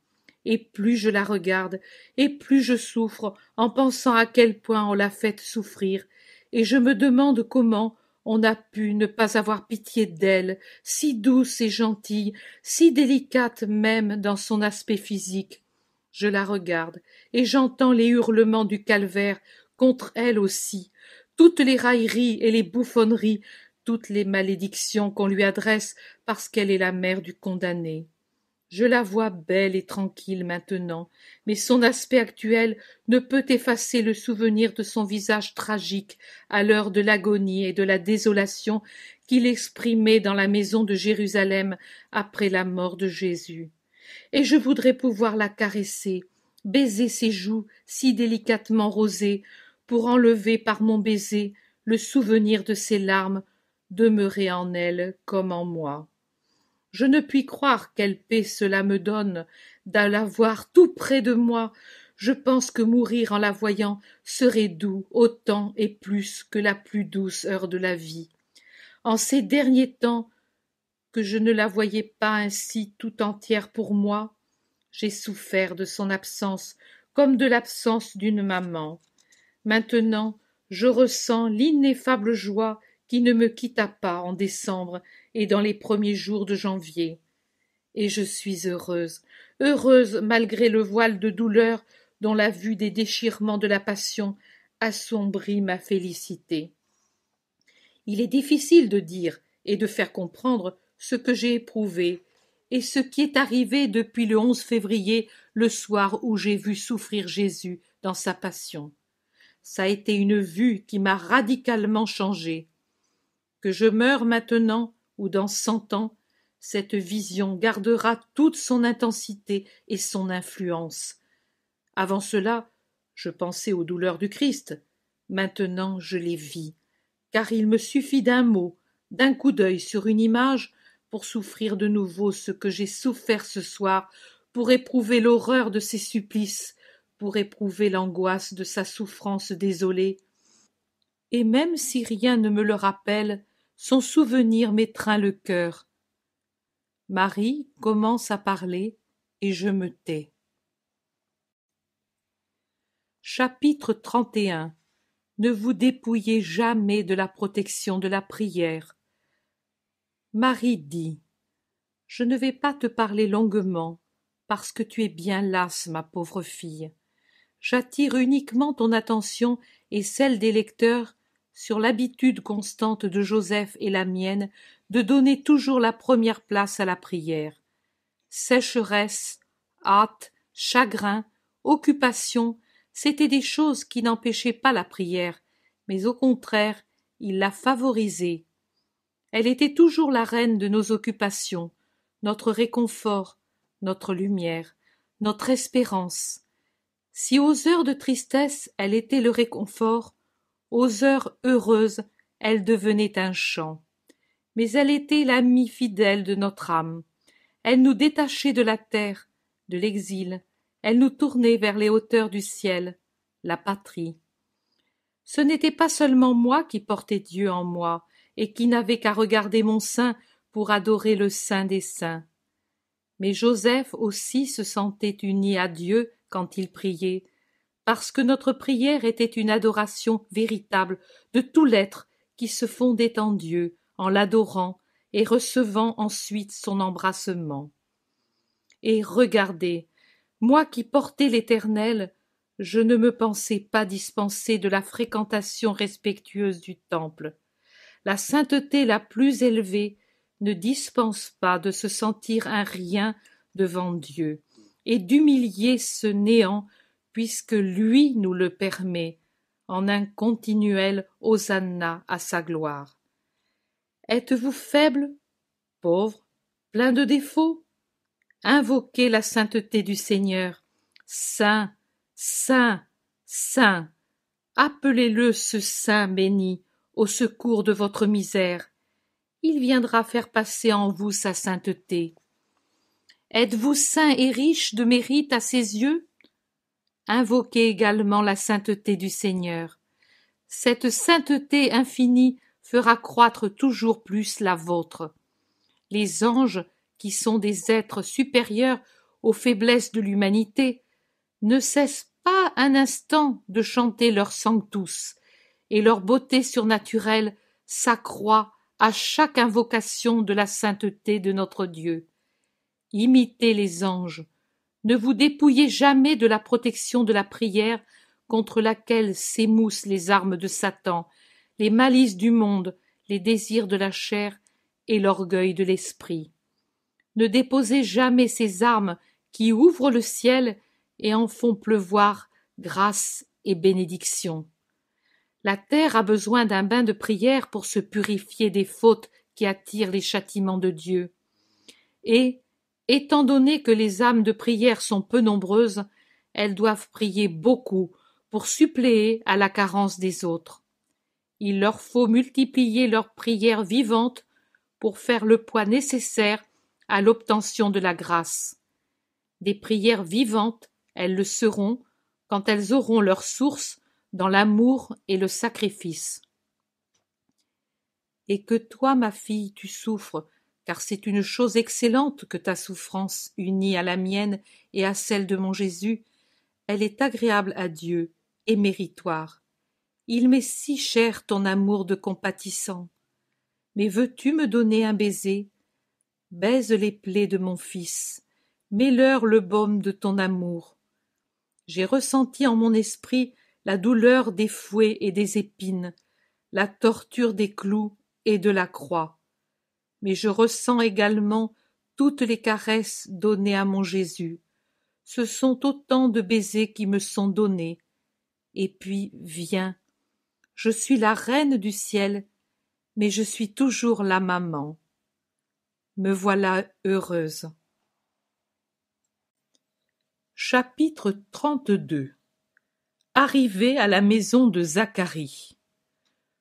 et plus je la regarde, et plus je souffre en pensant à quel point on l'a faite souffrir, et je me demande comment on a pu ne pas avoir pitié d'elle, si douce et gentille, si délicate même dans son aspect physique. Je la regarde, et j'entends les hurlements du calvaire contre elle aussi, toutes les railleries et les bouffonneries, toutes les malédictions qu'on lui adresse parce qu'elle est la mère du condamné. Je la vois belle et tranquille maintenant, mais son aspect actuel ne peut effacer le souvenir de son visage tragique à l'heure de l'agonie et de la désolation qu'il exprimait dans la maison de Jérusalem après la mort de Jésus. Et je voudrais pouvoir la caresser, baiser ses joues si délicatement rosées, pour enlever par mon baiser le souvenir de ses larmes demeurées en elle comme en moi. Je ne puis croire quelle paix cela me donne d'aller la voir tout près de moi. Je pense que mourir en la voyant serait doux autant et plus que la plus douce heure de la vie. En ces derniers temps que je ne la voyais pas ainsi tout entière pour moi, j'ai souffert de son absence comme de l'absence d'une maman. Maintenant, je ressens l'ineffable joie qui ne me quitta pas en décembre et dans les premiers jours de janvier. Et je suis heureuse, heureuse malgré le voile de douleur dont la vue des déchirements de la passion assombrit ma félicité. Il est difficile de dire et de faire comprendre ce que j'ai éprouvé et ce qui est arrivé depuis le 11 février, le soir où j'ai vu souffrir Jésus dans sa passion. Ça a été une vue qui m'a radicalement changé. Que je meure maintenant, dans cent ans cette vision gardera toute son intensité et son influence. Avant cela, je pensais aux douleurs du Christ. Maintenant, je les vis, car il me suffit d'un mot, d'un coup d'œil sur une image pour souffrir de nouveau ce que j'ai souffert ce soir, pour éprouver l'horreur de ses supplices, pour éprouver l'angoisse de sa souffrance désolée. Et même si rien ne me le rappelle, son souvenir m'étreint le cœur. Marie commence à parler et je me tais. Chapitre 31 Ne vous dépouillez jamais de la protection de la prière. Marie dit Je ne vais pas te parler longuement, parce que tu es bien lasse, ma pauvre fille. J'attire uniquement ton attention et celle des lecteurs sur l'habitude constante de Joseph et la mienne de donner toujours la première place à la prière. Sécheresse, hâte, chagrin, occupation, c'étaient des choses qui n'empêchaient pas la prière, mais au contraire, ils la favorisaient. Elle était toujours la reine de nos occupations, notre réconfort, notre lumière, notre espérance. Si aux heures de tristesse elle était le réconfort, aux heures heureuses, elle devenait un chant. Mais elle était l'amie fidèle de notre âme. Elle nous détachait de la terre, de l'exil. Elle nous tournait vers les hauteurs du ciel, la patrie. Ce n'était pas seulement moi qui portais Dieu en moi et qui n'avais qu'à regarder mon sein pour adorer le Saint des Saints. Mais Joseph aussi se sentait uni à Dieu quand il priait, parce que notre prière était une adoration véritable de tout l'être qui se fondait en Dieu en l'adorant et recevant ensuite son embrassement. Et regardez, moi qui portais l'Éternel, je ne me pensais pas dispensé de la fréquentation respectueuse du temple. La sainteté la plus élevée ne dispense pas de se sentir un rien devant Dieu et d'humilier ce néant puisque lui nous le permet, en un continuel hosanna à sa gloire. Êtes-vous faible, pauvre, plein de défauts Invoquez la sainteté du Seigneur. Saint, saint, saint. Appelez-le ce saint béni au secours de votre misère. Il viendra faire passer en vous sa sainteté. Êtes-vous saint et riche de mérite à ses yeux Invoquez également la sainteté du Seigneur. Cette sainteté infinie fera croître toujours plus la vôtre. Les anges, qui sont des êtres supérieurs aux faiblesses de l'humanité, ne cessent pas un instant de chanter leur sanctus, et leur beauté surnaturelle s'accroît à chaque invocation de la sainteté de notre Dieu. Imitez les anges, ne vous dépouillez jamais de la protection de la prière contre laquelle s'émoussent les armes de Satan, les malices du monde, les désirs de la chair et l'orgueil de l'esprit. Ne déposez jamais ces armes qui ouvrent le ciel et en font pleuvoir grâce et bénédiction. La terre a besoin d'un bain de prière pour se purifier des fautes qui attirent les châtiments de Dieu. Et, Étant donné que les âmes de prière sont peu nombreuses, elles doivent prier beaucoup pour suppléer à la carence des autres. Il leur faut multiplier leurs prières vivantes pour faire le poids nécessaire à l'obtention de la grâce. Des prières vivantes, elles le seront quand elles auront leur source dans l'amour et le sacrifice. Et que toi, ma fille, tu souffres car c'est une chose excellente que ta souffrance unie à la mienne et à celle de mon Jésus, elle est agréable à Dieu et méritoire. Il m'est si cher ton amour de compatissant. Mais veux-tu me donner un baiser Baise les plaies de mon Fils, mets-leur le baume de ton amour. J'ai ressenti en mon esprit la douleur des fouets et des épines, la torture des clous et de la croix mais je ressens également toutes les caresses données à mon Jésus. Ce sont autant de baisers qui me sont donnés. Et puis, viens. Je suis la reine du ciel, mais je suis toujours la maman. Me voilà heureuse. Chapitre 32 Arrivée à la maison de Zacharie.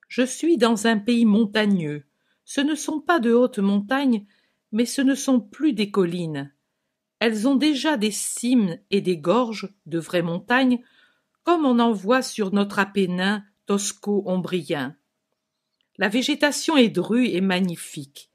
Je suis dans un pays montagneux, ce ne sont pas de hautes montagnes, mais ce ne sont plus des collines. Elles ont déjà des cimes et des gorges de vraies montagnes, comme on en voit sur notre apennin tosco-ombrien. La végétation est drue et magnifique.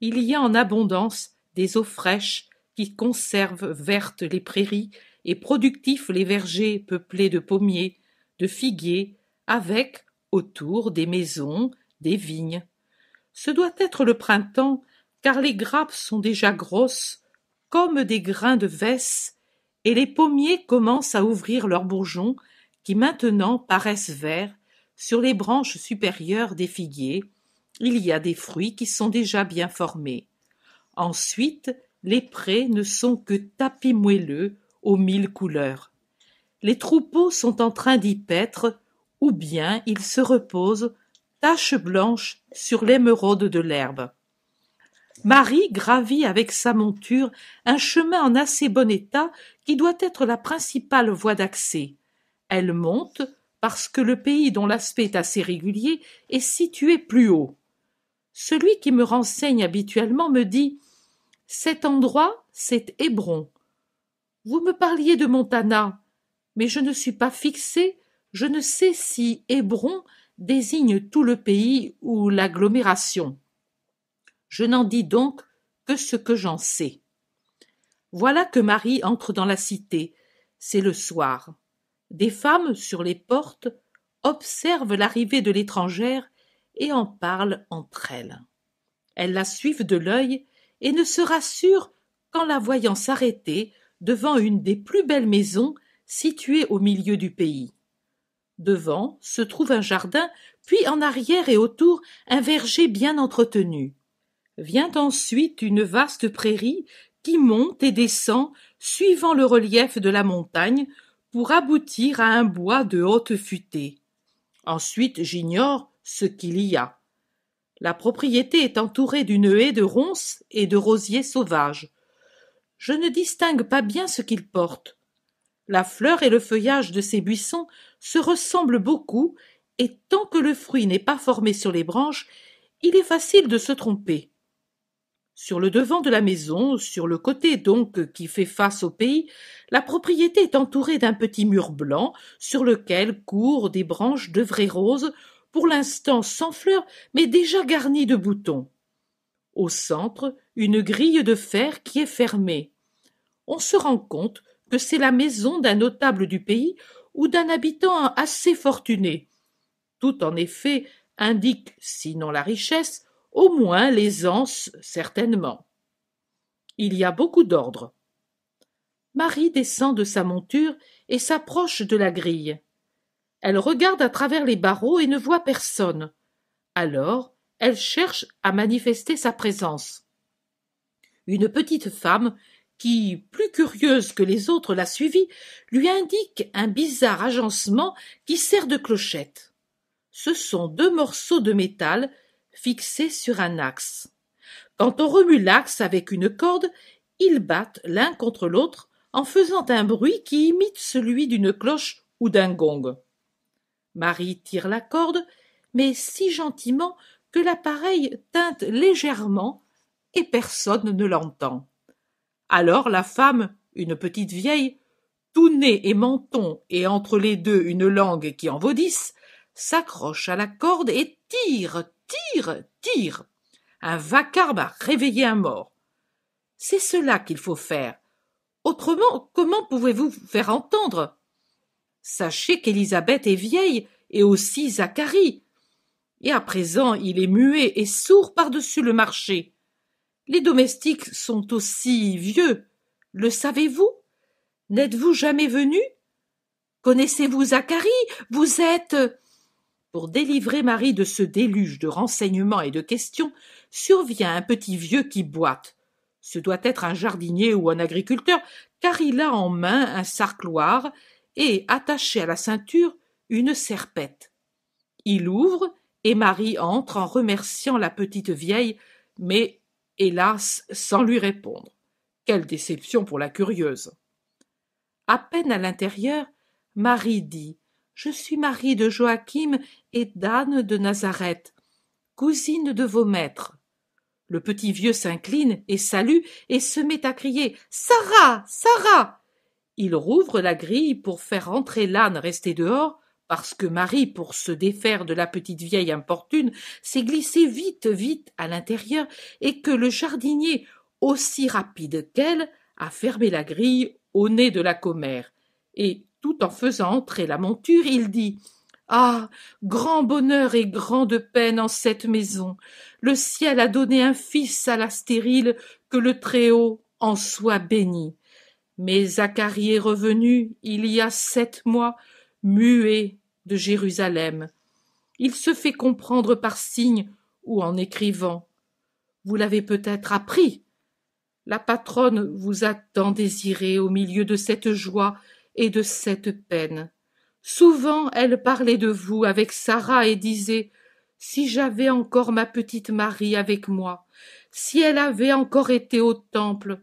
Il y a en abondance des eaux fraîches qui conservent vertes les prairies et productifs les vergers peuplés de pommiers, de figuiers, avec, autour, des maisons, des vignes. Ce doit être le printemps, car les grappes sont déjà grosses, comme des grains de vesse, et les pommiers commencent à ouvrir leurs bourgeons, qui maintenant paraissent verts, sur les branches supérieures des figuiers, il y a des fruits qui sont déjà bien formés. Ensuite, les prés ne sont que tapis moelleux aux mille couleurs. Les troupeaux sont en train d'y paître, ou bien ils se reposent tache blanche sur l'émeraude de l'herbe. Marie gravit avec sa monture un chemin en assez bon état qui doit être la principale voie d'accès. Elle monte parce que le pays dont l'aspect est assez régulier est situé plus haut. Celui qui me renseigne habituellement me dit Cet endroit, c'est Hébron. Vous me parliez de Montana, mais je ne suis pas fixé, je ne sais si Hébron désigne tout le pays ou l'agglomération. Je n'en dis donc que ce que j'en sais. Voilà que Marie entre dans la cité. C'est le soir. Des femmes, sur les portes, observent l'arrivée de l'étrangère et en parlent entre elles. Elles la suivent de l'œil et ne se rassurent qu'en la voyant s'arrêter devant une des plus belles maisons situées au milieu du pays. Devant se trouve un jardin, puis en arrière et autour un verger bien entretenu. Vient ensuite une vaste prairie qui monte et descend suivant le relief de la montagne pour aboutir à un bois de haute futée. Ensuite j'ignore ce qu'il y a. La propriété est entourée d'une haie de ronces et de rosiers sauvages. Je ne distingue pas bien ce qu'ils portent. La fleur et le feuillage de ces buissons se ressemblent beaucoup, et tant que le fruit n'est pas formé sur les branches, il est facile de se tromper. Sur le devant de la maison, sur le côté donc qui fait face au pays, la propriété est entourée d'un petit mur blanc sur lequel courent des branches de vraies roses, pour l'instant sans fleurs, mais déjà garnies de boutons. Au centre, une grille de fer qui est fermée. On se rend compte que c'est la maison d'un notable du pays ou d'un habitant assez fortuné. Tout en effet indique, sinon la richesse, au moins l'aisance certainement. Il y a beaucoup d'ordre. Marie descend de sa monture et s'approche de la grille. Elle regarde à travers les barreaux et ne voit personne. Alors, elle cherche à manifester sa présence. Une petite femme qui, plus curieuse que les autres, la suivie, lui indique un bizarre agencement qui sert de clochette. Ce sont deux morceaux de métal fixés sur un axe. Quand on remue l'axe avec une corde, ils battent l'un contre l'autre en faisant un bruit qui imite celui d'une cloche ou d'un gong. Marie tire la corde, mais si gentiment que l'appareil teinte légèrement et personne ne l'entend. Alors la femme, une petite vieille, tout nez et menton, et entre les deux une langue qui en vaudisse, s'accroche à la corde et tire, tire, tire. Un vacarme a réveillé un mort. C'est cela qu'il faut faire. Autrement, comment pouvez-vous vous faire entendre Sachez qu'Élisabeth est vieille et aussi Zacharie. Et à présent, il est muet et sourd par-dessus le marché. Les domestiques sont aussi vieux. Le savez-vous N'êtes-vous jamais venu Connaissez-vous Zacharie Vous êtes. Euh, pour délivrer Marie de ce déluge de renseignements et de questions, survient un petit vieux qui boite. Ce doit être un jardinier ou un agriculteur, car il a en main un sarcloir et, attaché à la ceinture, une serpette. Il ouvre et Marie entre en remerciant la petite vieille, mais hélas, sans lui répondre. Quelle déception pour la curieuse. À peine à l'intérieur, Marie dit. Je suis Marie de Joachim et d'Anne de Nazareth, cousine de vos maîtres. Le petit vieux s'incline et salue et se met à crier Sarah. Sarah. Il rouvre la grille pour faire entrer l'âne resté dehors, parce que Marie, pour se défaire de la petite vieille importune, s'est glissée vite, vite à l'intérieur, et que le jardinier, aussi rapide qu'elle, a fermé la grille au nez de la commère. Et tout en faisant entrer la monture, il dit ah. Grand bonheur et grande peine en cette maison. Le ciel a donné un fils à la stérile, que le Très-Haut en soit béni. Mais Zacharie est revenu il y a sept mois muet de Jérusalem. Il se fait comprendre par signes ou en écrivant. Vous l'avez peut-être appris. La patronne vous a tant désiré au milieu de cette joie et de cette peine. Souvent elle parlait de vous avec Sarah et disait Si j'avais encore ma petite Marie avec moi, si elle avait encore été au temple,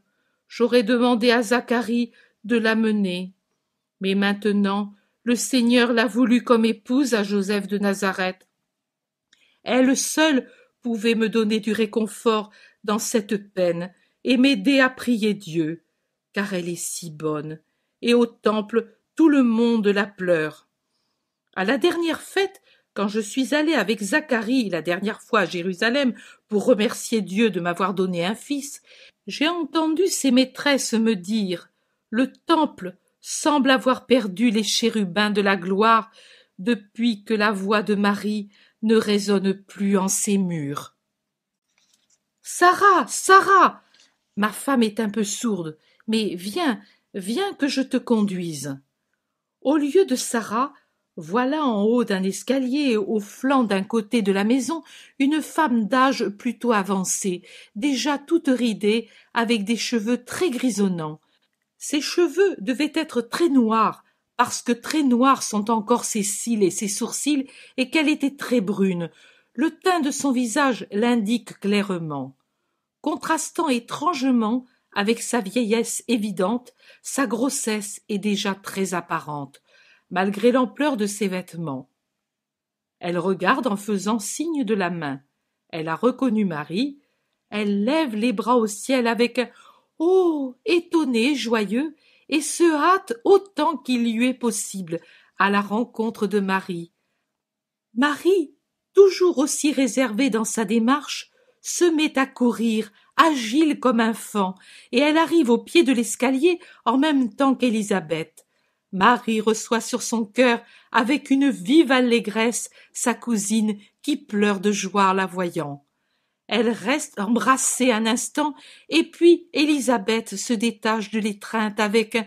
j'aurais demandé à Zacharie de l'amener. Mais maintenant le Seigneur l'a voulu comme épouse à Joseph de Nazareth. Elle seule pouvait me donner du réconfort dans cette peine et m'aider à prier Dieu, car elle est si bonne, et au temple tout le monde la pleure. À la dernière fête, quand je suis allée avec Zacharie la dernière fois à Jérusalem pour remercier Dieu de m'avoir donné un fils, j'ai entendu ses maîtresses me dire Le temple semble avoir perdu les chérubins de la gloire depuis que la voix de Marie ne résonne plus en ses murs. Sarah, Sarah, ma femme est un peu sourde, mais viens, viens que je te conduise. Au lieu de Sarah, voilà en haut d'un escalier, au flanc d'un côté de la maison, une femme d'âge plutôt avancé, déjà toute ridée, avec des cheveux très grisonnants. Ses cheveux devaient être très noirs, parce que très noirs sont encore ses cils et ses sourcils, et qu'elle était très brune. Le teint de son visage l'indique clairement. Contrastant étrangement avec sa vieillesse évidente, sa grossesse est déjà très apparente, malgré l'ampleur de ses vêtements. Elle regarde en faisant signe de la main. Elle a reconnu Marie. Elle lève les bras au ciel avec oh étonné joyeux et se hâte autant qu'il lui est possible à la rencontre de marie marie toujours aussi réservée dans sa démarche se met à courir agile comme un enfant, et elle arrive au pied de l'escalier en même temps qu'élisabeth marie reçoit sur son cœur avec une vive allégresse sa cousine qui pleure de joie en la voyant elle reste embrassée un instant, et puis Élisabeth se détache de l'étreinte avec un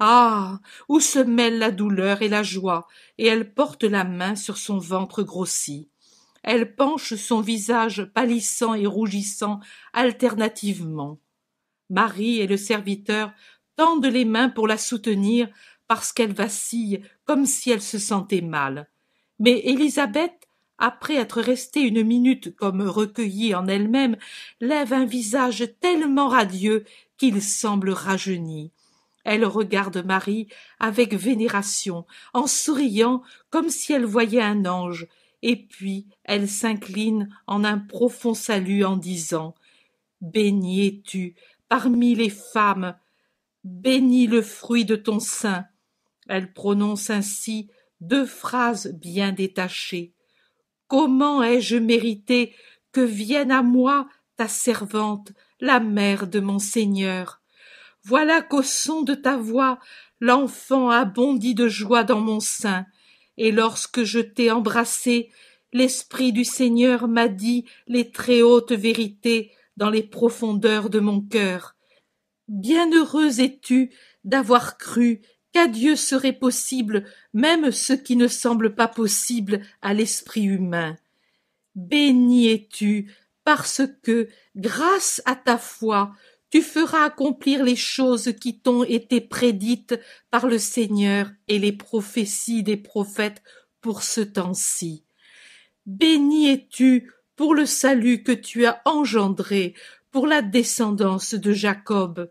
Ah où se mêlent la douleur et la joie, et elle porte la main sur son ventre grossi. Elle penche son visage pâlissant et rougissant alternativement. Marie et le serviteur tendent les mains pour la soutenir parce qu'elle vacille comme si elle se sentait mal. Mais Élisabeth après être restée une minute comme recueillie en elle-même, lève un visage tellement radieux qu'il semble rajeuni. Elle regarde Marie avec vénération, en souriant comme si elle voyait un ange, et puis elle s'incline en un profond salut en disant « tu parmi les femmes, bénis le fruit de ton sein. Elle prononce ainsi deux phrases bien détachées, Comment ai-je mérité que vienne à moi ta servante, la mère de mon Seigneur Voilà qu'au son de ta voix, l'enfant a bondi de joie dans mon sein, et lorsque je t'ai embrassé, l'Esprit du Seigneur m'a dit les très hautes vérités dans les profondeurs de mon cœur. Bienheureuse es-tu d'avoir cru qu'à Dieu serait possible même ce qui ne semble pas possible à l'esprit humain. Béni es-tu parce que, grâce à ta foi, tu feras accomplir les choses qui t'ont été prédites par le Seigneur et les prophéties des prophètes pour ce temps-ci. Béni es-tu pour le salut que tu as engendré pour la descendance de Jacob.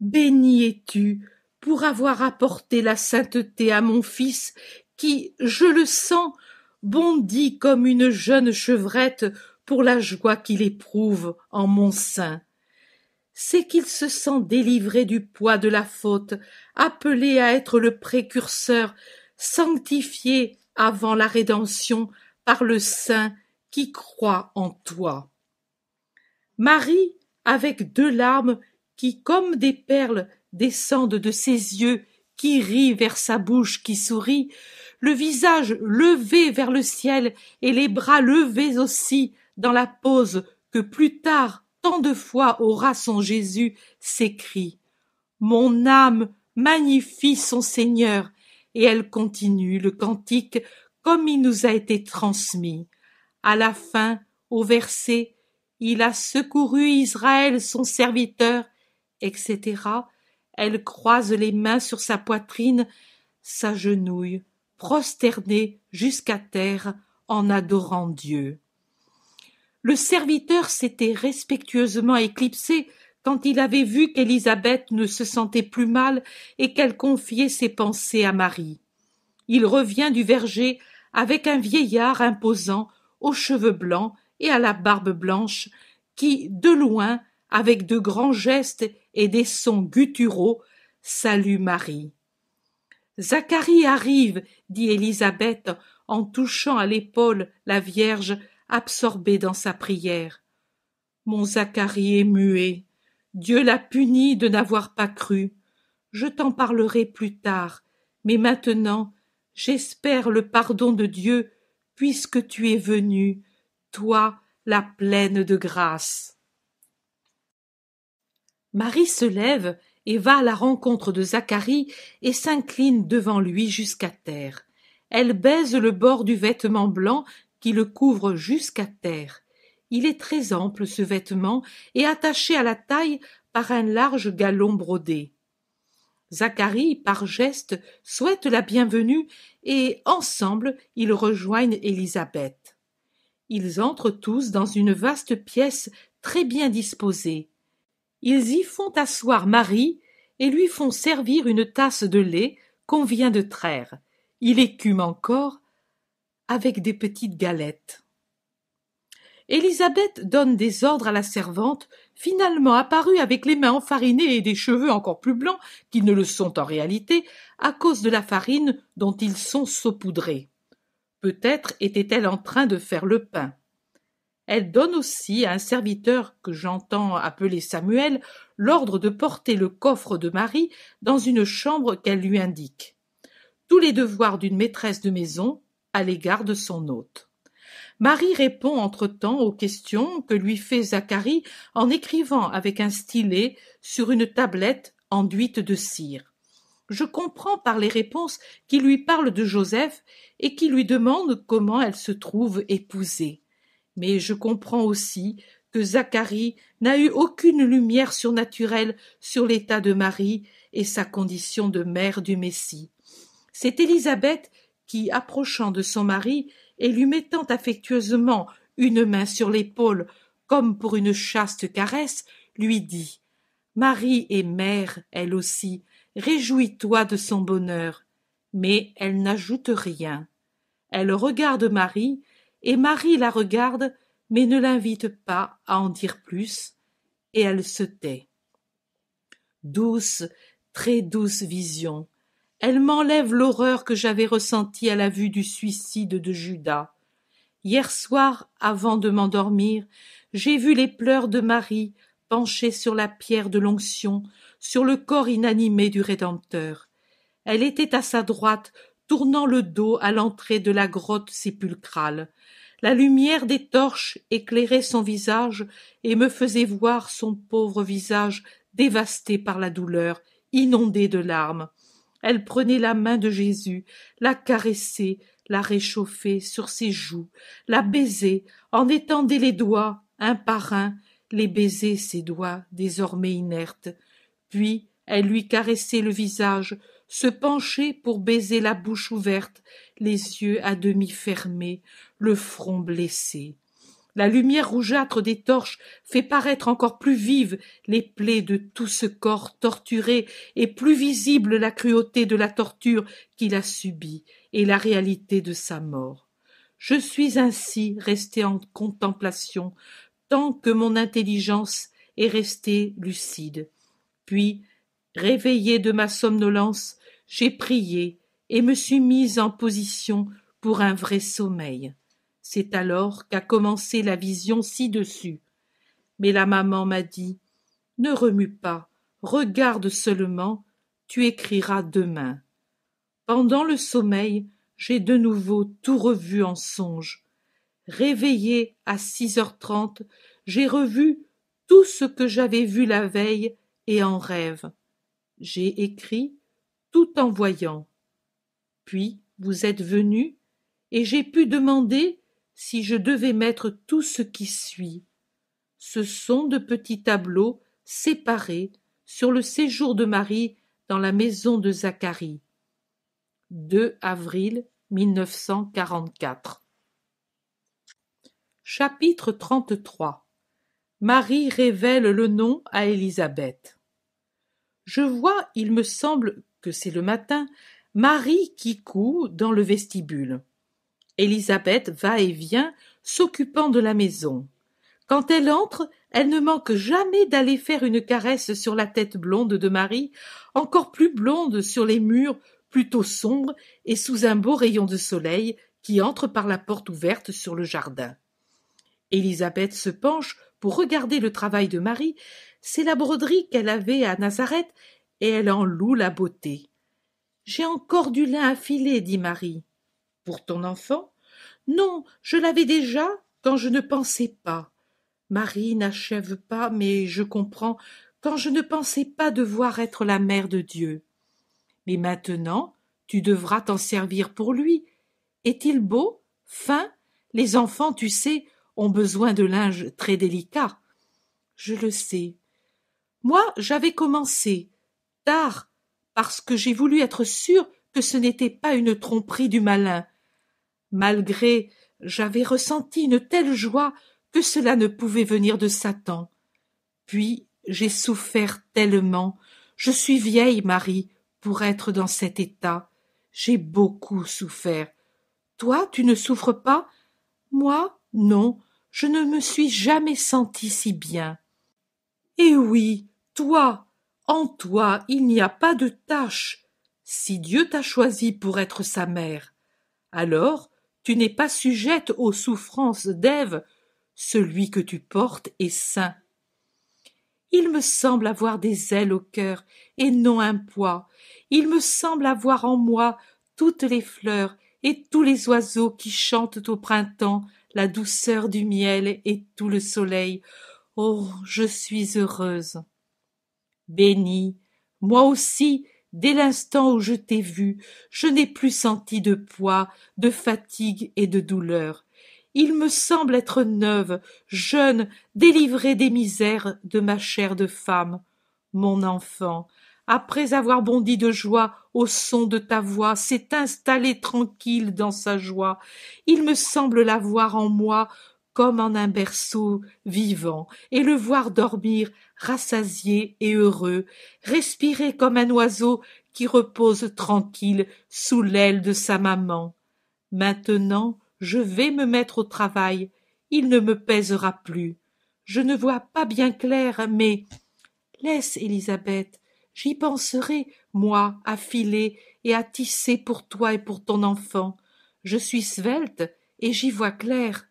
Béni es-tu pour avoir apporté la sainteté à mon fils qui, je le sens, bondit comme une jeune chevrette pour la joie qu'il éprouve en mon sein. C'est qu'il se sent délivré du poids de la faute, appelé à être le précurseur, sanctifié avant la rédemption par le Saint qui croit en toi. Marie, avec deux larmes qui, comme des perles, Descende de ses yeux qui rit vers sa bouche qui sourit, le visage levé vers le ciel et les bras levés aussi dans la pose que plus tard tant de fois aura son Jésus s'écrit. Mon âme magnifie son Seigneur et elle continue le cantique comme il nous a été transmis. À la fin, au verset, il a secouru Israël son serviteur, etc elle croise les mains sur sa poitrine, s'agenouille, prosternée jusqu'à terre en adorant Dieu. Le serviteur s'était respectueusement éclipsé quand il avait vu qu'Élisabeth ne se sentait plus mal et qu'elle confiait ses pensées à Marie. Il revient du verger avec un vieillard imposant, aux cheveux blancs et à la barbe blanche, qui, de loin, avec de grands gestes et des sons gutturaux Salut Marie. Zacharie arrive, dit Élisabeth en touchant à l'épaule la Vierge absorbée dans sa prière. Mon Zacharie est muet. Dieu l'a puni de n'avoir pas cru. Je t'en parlerai plus tard, mais maintenant j'espère le pardon de Dieu puisque tu es venu, toi la pleine de grâce. Marie se lève et va à la rencontre de Zacharie et s'incline devant lui jusqu'à terre. Elle baise le bord du vêtement blanc qui le couvre jusqu'à terre. Il est très ample ce vêtement et attaché à la taille par un large galon brodé. Zacharie, par geste, souhaite la bienvenue et ensemble ils rejoignent Élisabeth. Ils entrent tous dans une vaste pièce très bien disposée. Ils y font asseoir Marie et lui font servir une tasse de lait qu'on vient de traire. Il écume encore avec des petites galettes. Élisabeth donne des ordres à la servante, finalement apparue avec les mains enfarinées et des cheveux encore plus blancs qu'ils ne le sont en réalité, à cause de la farine dont ils sont saupoudrés. Peut-être était-elle en train de faire le pain. Elle donne aussi à un serviteur que j'entends appeler Samuel l'ordre de porter le coffre de Marie dans une chambre qu'elle lui indique. Tous les devoirs d'une maîtresse de maison à l'égard de son hôte. Marie répond entre-temps aux questions que lui fait Zacharie en écrivant avec un stylet sur une tablette enduite de cire. Je comprends par les réponses qu'il lui parle de Joseph et qui lui demande comment elle se trouve épousée. Mais je comprends aussi que Zacharie n'a eu aucune lumière surnaturelle sur l'état de Marie et sa condition de mère du Messie. C'est Élisabeth qui, approchant de son mari et lui mettant affectueusement une main sur l'épaule, comme pour une chaste caresse, lui dit Marie est mère, elle aussi, réjouis-toi de son bonheur. Mais elle n'ajoute rien. Elle regarde Marie et Marie la regarde, mais ne l'invite pas à en dire plus, et elle se tait. Douce, très douce vision. Elle m'enlève l'horreur que j'avais ressentie à la vue du suicide de Judas. Hier soir, avant de m'endormir, j'ai vu les pleurs de Marie penchées sur la pierre de l'onction, sur le corps inanimé du Rédempteur. Elle était à sa droite, tournant le dos à l'entrée de la grotte sépulcrale. La lumière des torches éclairait son visage et me faisait voir son pauvre visage dévasté par la douleur, inondé de larmes. Elle prenait la main de Jésus, la caressait, la réchauffait sur ses joues, la baisait, en étendait les doigts, un par un, les baisait ses doigts désormais inertes. Puis elle lui caressait le visage, se pencher pour baiser la bouche ouverte, les yeux à demi fermés, le front blessé. La lumière rougeâtre des torches fait paraître encore plus vives les plaies de tout ce corps torturé et plus visible la cruauté de la torture qu'il a subie et la réalité de sa mort. Je suis ainsi resté en contemplation tant que mon intelligence est restée lucide. Puis, Réveillé de ma somnolence, j'ai prié et me suis mise en position pour un vrai sommeil. C'est alors qu'a commencé la vision ci-dessus. Mais la maman m'a dit Ne remue pas, regarde seulement, tu écriras demain. Pendant le sommeil, j'ai de nouveau tout revu en songe. Réveillée à six heures trente, j'ai revu tout ce que j'avais vu la veille et en rêve j'ai écrit tout en voyant. Puis vous êtes venu et j'ai pu demander si je devais mettre tout ce qui suit. Ce sont de petits tableaux séparés sur le séjour de Marie dans la maison de Zacharie. 2 avril 1944. Chapitre 33 Marie révèle le nom à Élisabeth je vois, il me semble que c'est le matin, Marie qui coud dans le vestibule. Élisabeth va et vient, s'occupant de la maison. Quand elle entre, elle ne manque jamais d'aller faire une caresse sur la tête blonde de Marie, encore plus blonde sur les murs plutôt sombres et sous un beau rayon de soleil qui entre par la porte ouverte sur le jardin. Élisabeth se penche pour regarder le travail de Marie, c'est la broderie qu'elle avait à Nazareth, et elle en loue la beauté. J'ai encore du lin à filer, dit Marie. Pour ton enfant? Non, je l'avais déjà quand je ne pensais pas. Marie n'achève pas, mais je comprends, quand je ne pensais pas devoir être la mère de Dieu. Mais maintenant, tu devras t'en servir pour lui. Est-il beau, fin Les enfants, tu sais, ont besoin de linge très délicat. Je le sais. Moi, j'avais commencé tard parce que j'ai voulu être sûre que ce n'était pas une tromperie du malin. Malgré, j'avais ressenti une telle joie que cela ne pouvait venir de Satan. Puis j'ai souffert tellement. Je suis vieille, Marie, pour être dans cet état. J'ai beaucoup souffert. Toi, tu ne souffres pas? Moi, non je ne me suis jamais senti si bien. Eh oui, toi, en toi il n'y a pas de tâche. Si Dieu t'a choisi pour être sa mère, alors tu n'es pas sujette aux souffrances d'Ève, celui que tu portes est saint. Il me semble avoir des ailes au cœur et non un poids. Il me semble avoir en moi toutes les fleurs et tous les oiseaux qui chantent au printemps la douceur du miel et tout le soleil. Oh, je suis heureuse. Bénie, moi aussi, dès l'instant où je t'ai vue, je n'ai plus senti de poids, de fatigue et de douleur. Il me semble être neuve, jeune, délivrée des misères de ma chair de femme. Mon enfant, après avoir bondi de joie au son de ta voix, s'est installé tranquille dans sa joie. Il me semble la voir en moi comme en un berceau vivant, et le voir dormir rassasié et heureux, respirer comme un oiseau qui repose tranquille sous l'aile de sa maman. Maintenant, je vais me mettre au travail, il ne me pèsera plus. Je ne vois pas bien clair, mais laisse, Élisabeth, J'y penserai, moi, à filer et à tisser pour toi et pour ton enfant. Je suis svelte et j'y vois clair.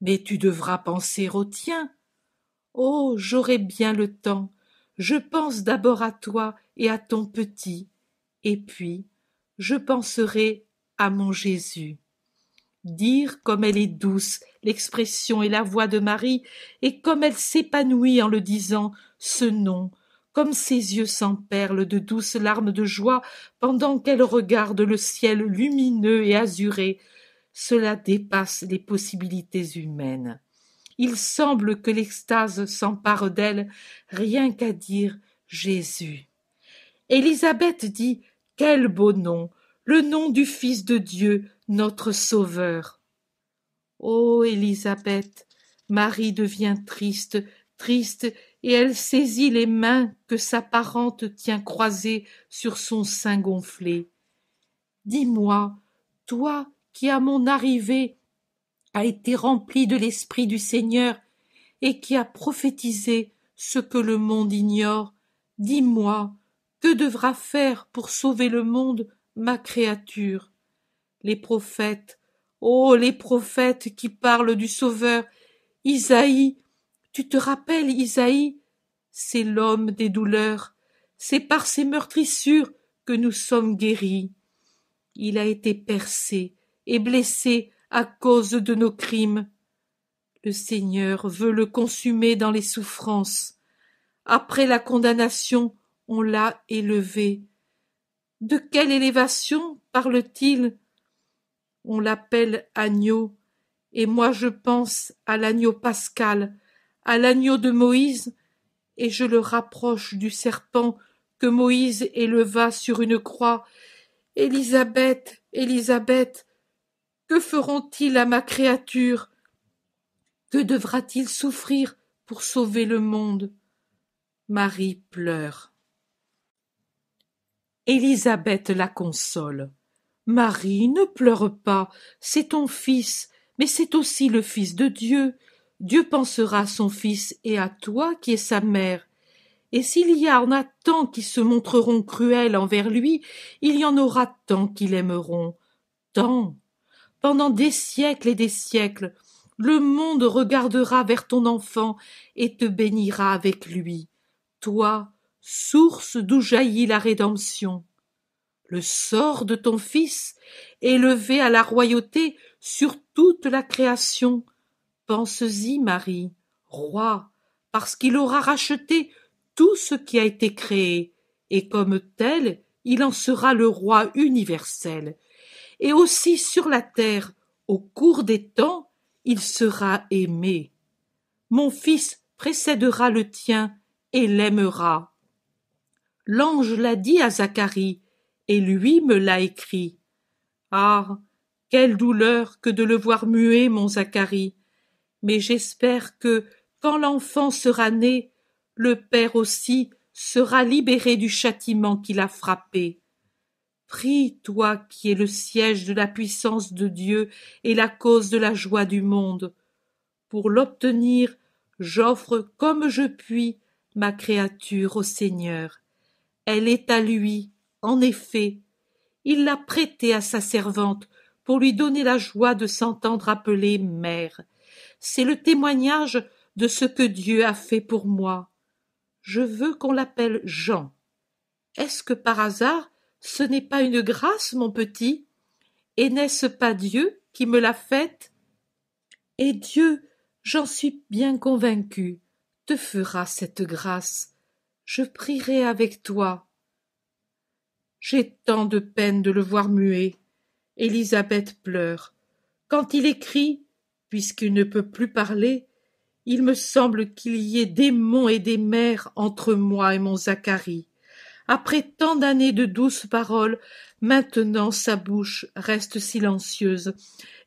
Mais tu devras penser au tien. Oh, j'aurai bien le temps. Je pense d'abord à toi et à ton petit, et puis je penserai à mon Jésus. Dire comme elle est douce, l'expression et la voix de Marie, et comme elle s'épanouit en le disant, ce nom, comme ses yeux s'emperlent de douces larmes de joie pendant qu'elle regarde le ciel lumineux et azuré, cela dépasse les possibilités humaines. Il semble que l'extase s'empare d'elle rien qu'à dire Jésus. Élisabeth dit Quel beau nom, le nom du Fils de Dieu, notre Sauveur. Ô oh, Élisabeth, Marie devient triste, triste et elle saisit les mains que sa parente tient croisées sur son sein gonflé. Dis-moi, toi qui à mon arrivée a été rempli de l'Esprit du Seigneur et qui a prophétisé ce que le monde ignore, dis-moi, que devra faire pour sauver le monde ma créature Les prophètes, ô oh, les prophètes qui parlent du Sauveur, Isaïe tu te rappelles, Isaïe C'est l'homme des douleurs. C'est par ses meurtrissures que nous sommes guéris. Il a été percé et blessé à cause de nos crimes. Le Seigneur veut le consumer dans les souffrances. Après la condamnation, on l'a élevé. De quelle élévation parle-t-il On l'appelle agneau, et moi je pense à l'agneau pascal à l'agneau de Moïse, et je le rapproche du serpent que Moïse éleva sur une croix. Élisabeth, Élisabeth, que feront-ils à ma créature Que devra-t-il souffrir pour sauver le monde Marie pleure. Élisabeth la console. Marie, ne pleure pas, c'est ton fils, mais c'est aussi le fils de Dieu. Dieu pensera à son fils et à toi qui es sa mère. Et s'il y en a tant qui se montreront cruels envers lui, il y en aura tant qui l'aimeront. Tant. Pendant des siècles et des siècles, le monde regardera vers ton enfant et te bénira avec lui. Toi, source d'où jaillit la rédemption. Le sort de ton fils, élevé à la royauté sur toute la création, y Marie, roi, parce qu'il aura racheté tout ce qui a été créé, et comme tel, il en sera le roi universel. Et aussi sur la terre, au cours des temps, il sera aimé. Mon fils précédera le tien et l'aimera. L'ange l'a dit à Zacharie, et lui me l'a écrit. Ah. Quelle douleur que de le voir muet, mon Zacharie mais j'espère que, quand l'enfant sera né, le père aussi sera libéré du châtiment qui l'a frappé. Prie, toi qui es le siège de la puissance de Dieu et la cause de la joie du monde. Pour l'obtenir, j'offre comme je puis ma créature au Seigneur. Elle est à lui, en effet. Il l'a prêtée à sa servante pour lui donner la joie de s'entendre appeler mère c'est le témoignage de ce que Dieu a fait pour moi. Je veux qu'on l'appelle Jean. Est-ce que par hasard ce n'est pas une grâce, mon petit Et n'est-ce pas Dieu qui me l'a faite Et Dieu, j'en suis bien convaincu, te fera cette grâce. Je prierai avec toi. J'ai tant de peine de le voir muet. Élisabeth pleure. Quand il écrit, puisqu'il ne peut plus parler, il me semble qu'il y ait des monts et des mers entre moi et mon Zacharie. Après tant d'années de douces paroles, maintenant sa bouche reste silencieuse,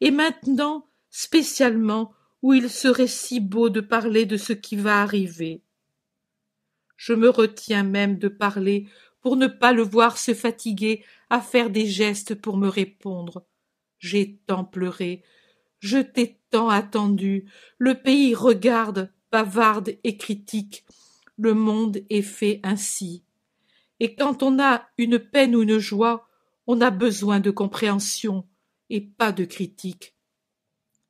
et maintenant, spécialement, où il serait si beau de parler de ce qui va arriver. Je me retiens même de parler pour ne pas le voir se fatiguer à faire des gestes pour me répondre. J'ai tant pleuré, je t'ai attendu. Le pays regarde, bavarde et critique. Le monde est fait ainsi. Et quand on a une peine ou une joie, on a besoin de compréhension et pas de critique.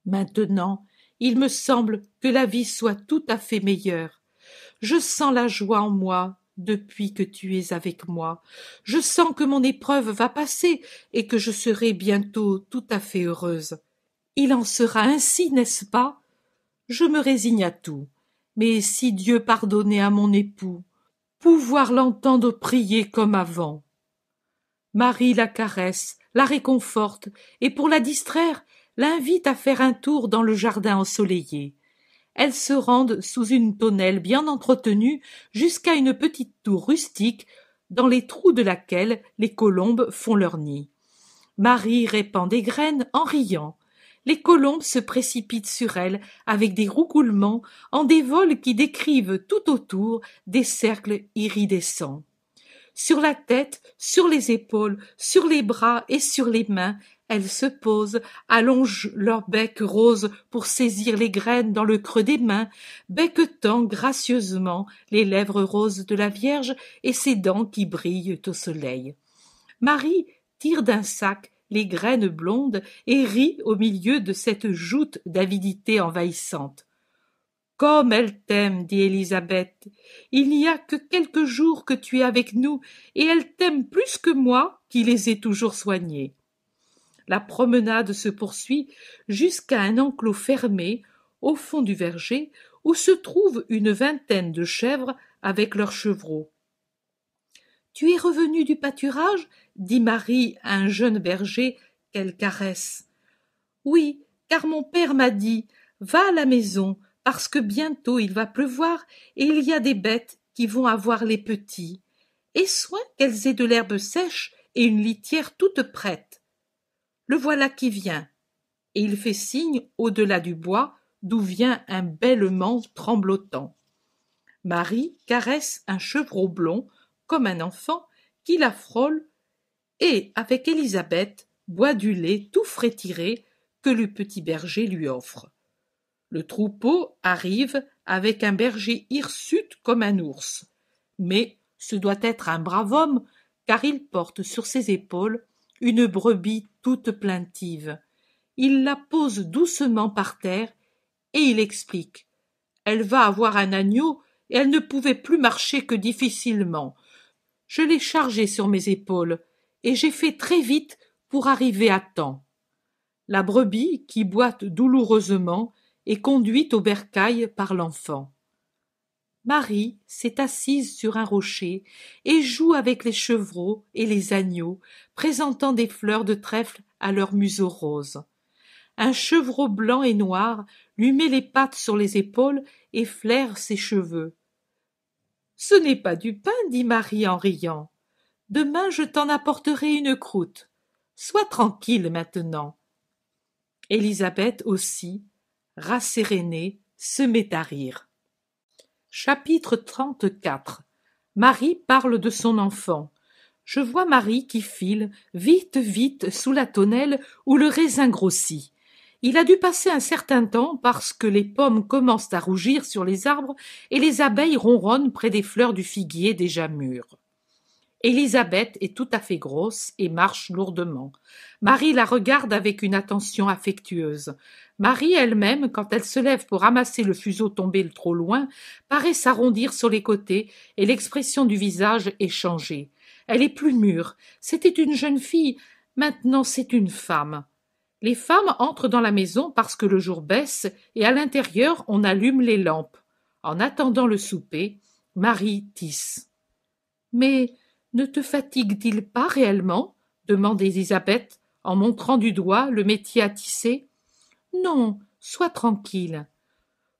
Maintenant, il me semble que la vie soit tout à fait meilleure. Je sens la joie en moi depuis que tu es avec moi. Je sens que mon épreuve va passer et que je serai bientôt tout à fait heureuse. Il en sera ainsi, n'est-ce pas Je me résigne à tout. Mais si Dieu pardonnait à mon époux, pouvoir l'entendre prier comme avant. Marie la caresse, la réconforte, et pour la distraire, l'invite à faire un tour dans le jardin ensoleillé. Elles se rendent sous une tonnelle bien entretenue jusqu'à une petite tour rustique dans les trous de laquelle les colombes font leur nid. Marie répand des graines en riant les colombes se précipitent sur elle avec des roucoulements en des vols qui décrivent tout autour des cercles iridescents. Sur la tête, sur les épaules, sur les bras et sur les mains, elles se posent, allongent leurs becs roses pour saisir les graines dans le creux des mains, becquetant gracieusement les lèvres roses de la Vierge et ses dents qui brillent au soleil. Marie tire d'un sac les graines blondes et rit au milieu de cette joute d'avidité envahissante. Comme elle t'aime, dit Élisabeth. Il n'y a que quelques jours que tu es avec nous, et elle t'aime plus que moi, qui les ai toujours soignées. La promenade se poursuit jusqu'à un enclos fermé, au fond du verger, où se trouvent une vingtaine de chèvres avec leurs chevreaux. Tu es revenu du pâturage dit Marie à un jeune berger qu'elle caresse. Oui, car mon père m'a dit Va à la maison, parce que bientôt il va pleuvoir et il y a des bêtes qui vont avoir les petits. Et soin qu'elles aient de l'herbe sèche et une litière toute prête. Le voilà qui vient. Et il fait signe au-delà du bois d'où vient un bêlement tremblotant. Marie caresse un chevreau blond comme un enfant qui la frôle et, avec Élisabeth, boit du lait tout frais tiré que le petit berger lui offre. Le troupeau arrive avec un berger hirsute comme un ours. Mais ce doit être un brave homme, car il porte sur ses épaules une brebis toute plaintive. Il la pose doucement par terre et il explique. Elle va avoir un agneau et elle ne pouvait plus marcher que difficilement. Je l'ai chargée sur mes épaules et j'ai fait très vite pour arriver à temps. La brebis, qui boite douloureusement, est conduite au bercail par l'enfant. Marie s'est assise sur un rocher et joue avec les chevreaux et les agneaux, présentant des fleurs de trèfle à leur museau rose. Un chevreau blanc et noir lui met les pattes sur les épaules et flaire ses cheveux. Ce n'est pas du pain, dit Marie en riant demain je t'en apporterai une croûte. Sois tranquille maintenant. Élisabeth aussi, rassérénée, se met à rire. Chapitre 34 Marie parle de son enfant. Je vois Marie qui file, vite, vite, sous la tonnelle où le raisin grossit. Il a dû passer un certain temps parce que les pommes commencent à rougir sur les arbres et les abeilles ronronnent près des fleurs du figuier déjà mûres. Élisabeth est tout à fait grosse et marche lourdement. Marie la regarde avec une attention affectueuse. Marie elle-même, quand elle se lève pour ramasser le fuseau tombé trop loin, paraît s'arrondir sur les côtés et l'expression du visage est changée. Elle est plus mûre. C'était une jeune fille, maintenant c'est une femme. Les femmes entrent dans la maison parce que le jour baisse et à l'intérieur on allume les lampes. En attendant le souper, Marie tisse. Mais ne te fatigue-t-il pas réellement demandait Elisabeth en montrant du doigt le métier à tisser. Non, sois tranquille.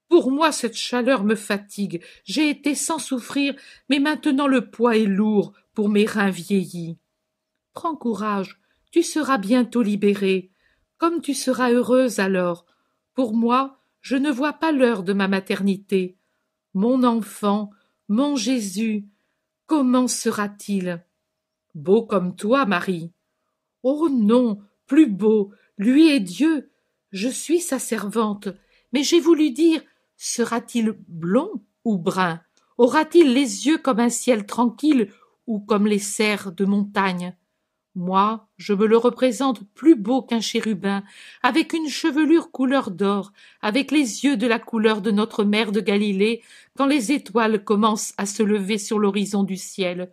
Pour moi, cette chaleur me fatigue. J'ai été sans souffrir, mais maintenant le poids est lourd pour mes reins vieillis. Prends courage, tu seras bientôt libérée. Comme tu seras heureuse alors. Pour moi, je ne vois pas l'heure de ma maternité. Mon enfant, mon Jésus, Comment sera-t-il Beau comme toi, Marie. Oh non, plus beau. Lui est Dieu. Je suis sa servante. Mais j'ai voulu dire sera-t-il blond ou brun Aura-t-il les yeux comme un ciel tranquille ou comme les serres de montagne moi, je me le représente plus beau qu'un chérubin, avec une chevelure couleur d'or, avec les yeux de la couleur de notre mère de Galilée quand les étoiles commencent à se lever sur l'horizon du ciel,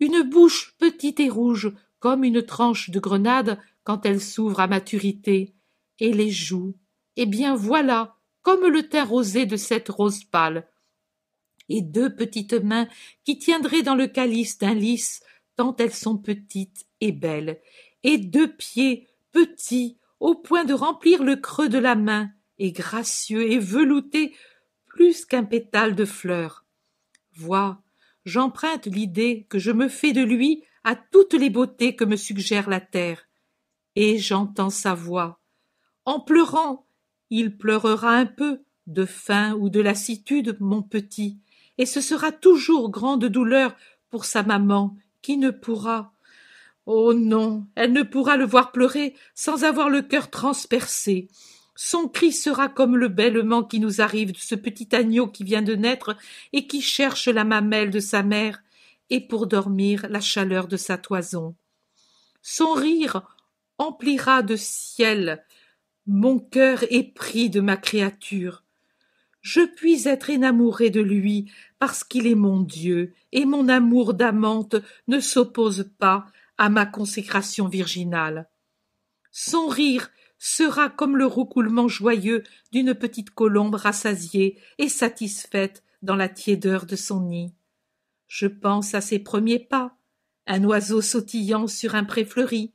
une bouche petite et rouge comme une tranche de grenade quand elle s'ouvre à maturité, et les joues. Eh bien voilà, comme le teint rosé de cette rose pâle. Et deux petites mains qui tiendraient dans le calice d'un lys tant elles sont petites et belles, et deux pieds petits au point de remplir le creux de la main, et gracieux et velouté plus qu'un pétale de fleurs. Vois, j'emprunte l'idée que je me fais de lui à toutes les beautés que me suggère la terre, et j'entends sa voix. En pleurant, il pleurera un peu, de faim ou de lassitude, mon petit, et ce sera toujours grande douleur pour sa maman qui ne pourra Oh non, elle ne pourra le voir pleurer sans avoir le cœur transpercé. Son cri sera comme le bêlement qui nous arrive de ce petit agneau qui vient de naître et qui cherche la mamelle de sa mère, et pour dormir la chaleur de sa toison. Son rire emplira de ciel mon cœur épris de ma créature je puis être énamourée de lui parce qu'il est mon Dieu, et mon amour d'amante ne s'oppose pas à ma consécration virginale. Son rire sera comme le roucoulement joyeux d'une petite colombe rassasiée et satisfaite dans la tiédeur de son nid. Je pense à ses premiers pas, un oiseau sautillant sur un pré fleuri.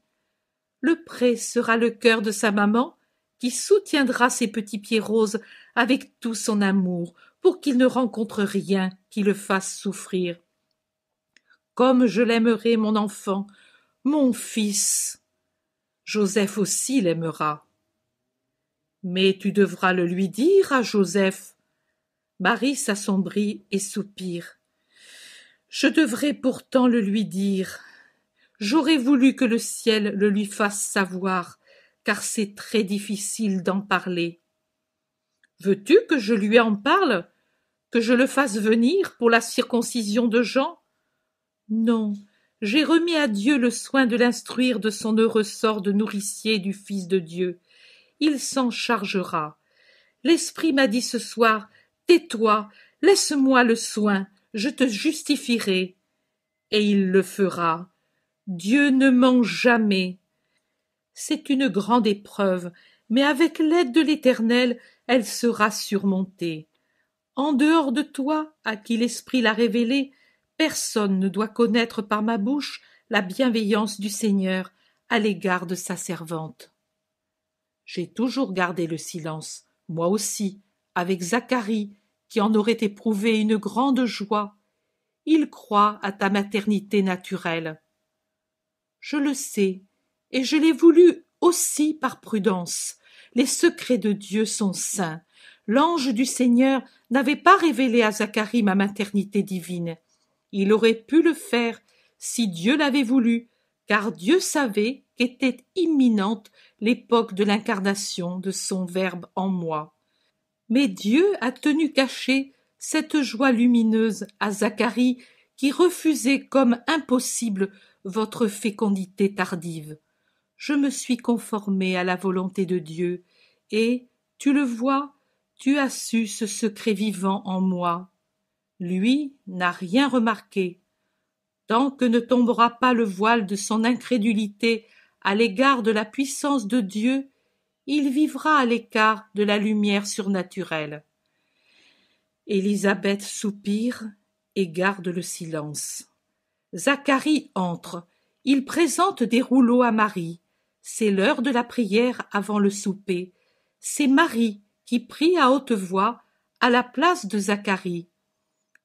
Le pré sera le cœur de sa maman, qui soutiendra ses petits pieds roses avec tout son amour, pour qu'il ne rencontre rien qui le fasse souffrir. Comme je l'aimerai, mon enfant, mon fils. Joseph aussi l'aimera. Mais tu devras le lui dire à Joseph. Marie s'assombrit et soupire. Je devrais pourtant le lui dire. J'aurais voulu que le ciel le lui fasse savoir, car c'est très difficile d'en parler. Veux-tu que je lui en parle, que je le fasse venir pour la circoncision de Jean Non, j'ai remis à Dieu le soin de l'instruire de son heureux sort de nourricier du Fils de Dieu. Il s'en chargera. L'Esprit m'a dit ce soir Tais-toi, laisse-moi le soin, je te justifierai. Et il le fera. Dieu ne ment jamais c'est une grande épreuve, mais avec l'aide de l'Éternel, elle sera surmontée. En dehors de toi, à qui l'Esprit l'a révélée, personne ne doit connaître par ma bouche la bienveillance du Seigneur à l'égard de sa servante. J'ai toujours gardé le silence, moi aussi, avec Zacharie, qui en aurait éprouvé une grande joie. Il croit à ta maternité naturelle. Je le sais, et je l'ai voulu aussi par prudence. Les secrets de Dieu sont saints. L'ange du Seigneur n'avait pas révélé à Zacharie ma maternité divine. Il aurait pu le faire si Dieu l'avait voulu, car Dieu savait qu'était imminente l'époque de l'incarnation de son Verbe en moi. Mais Dieu a tenu cachée cette joie lumineuse à Zacharie qui refusait comme impossible votre fécondité tardive je me suis conformé à la volonté de Dieu, et, tu le vois, tu as su ce secret vivant en moi. Lui n'a rien remarqué. Tant que ne tombera pas le voile de son incrédulité à l'égard de la puissance de Dieu, il vivra à l'écart de la lumière surnaturelle. Élisabeth soupire et garde le silence. Zacharie entre. Il présente des rouleaux à Marie c'est l'heure de la prière avant le souper. C'est Marie qui prie à haute voix à la place de Zacharie.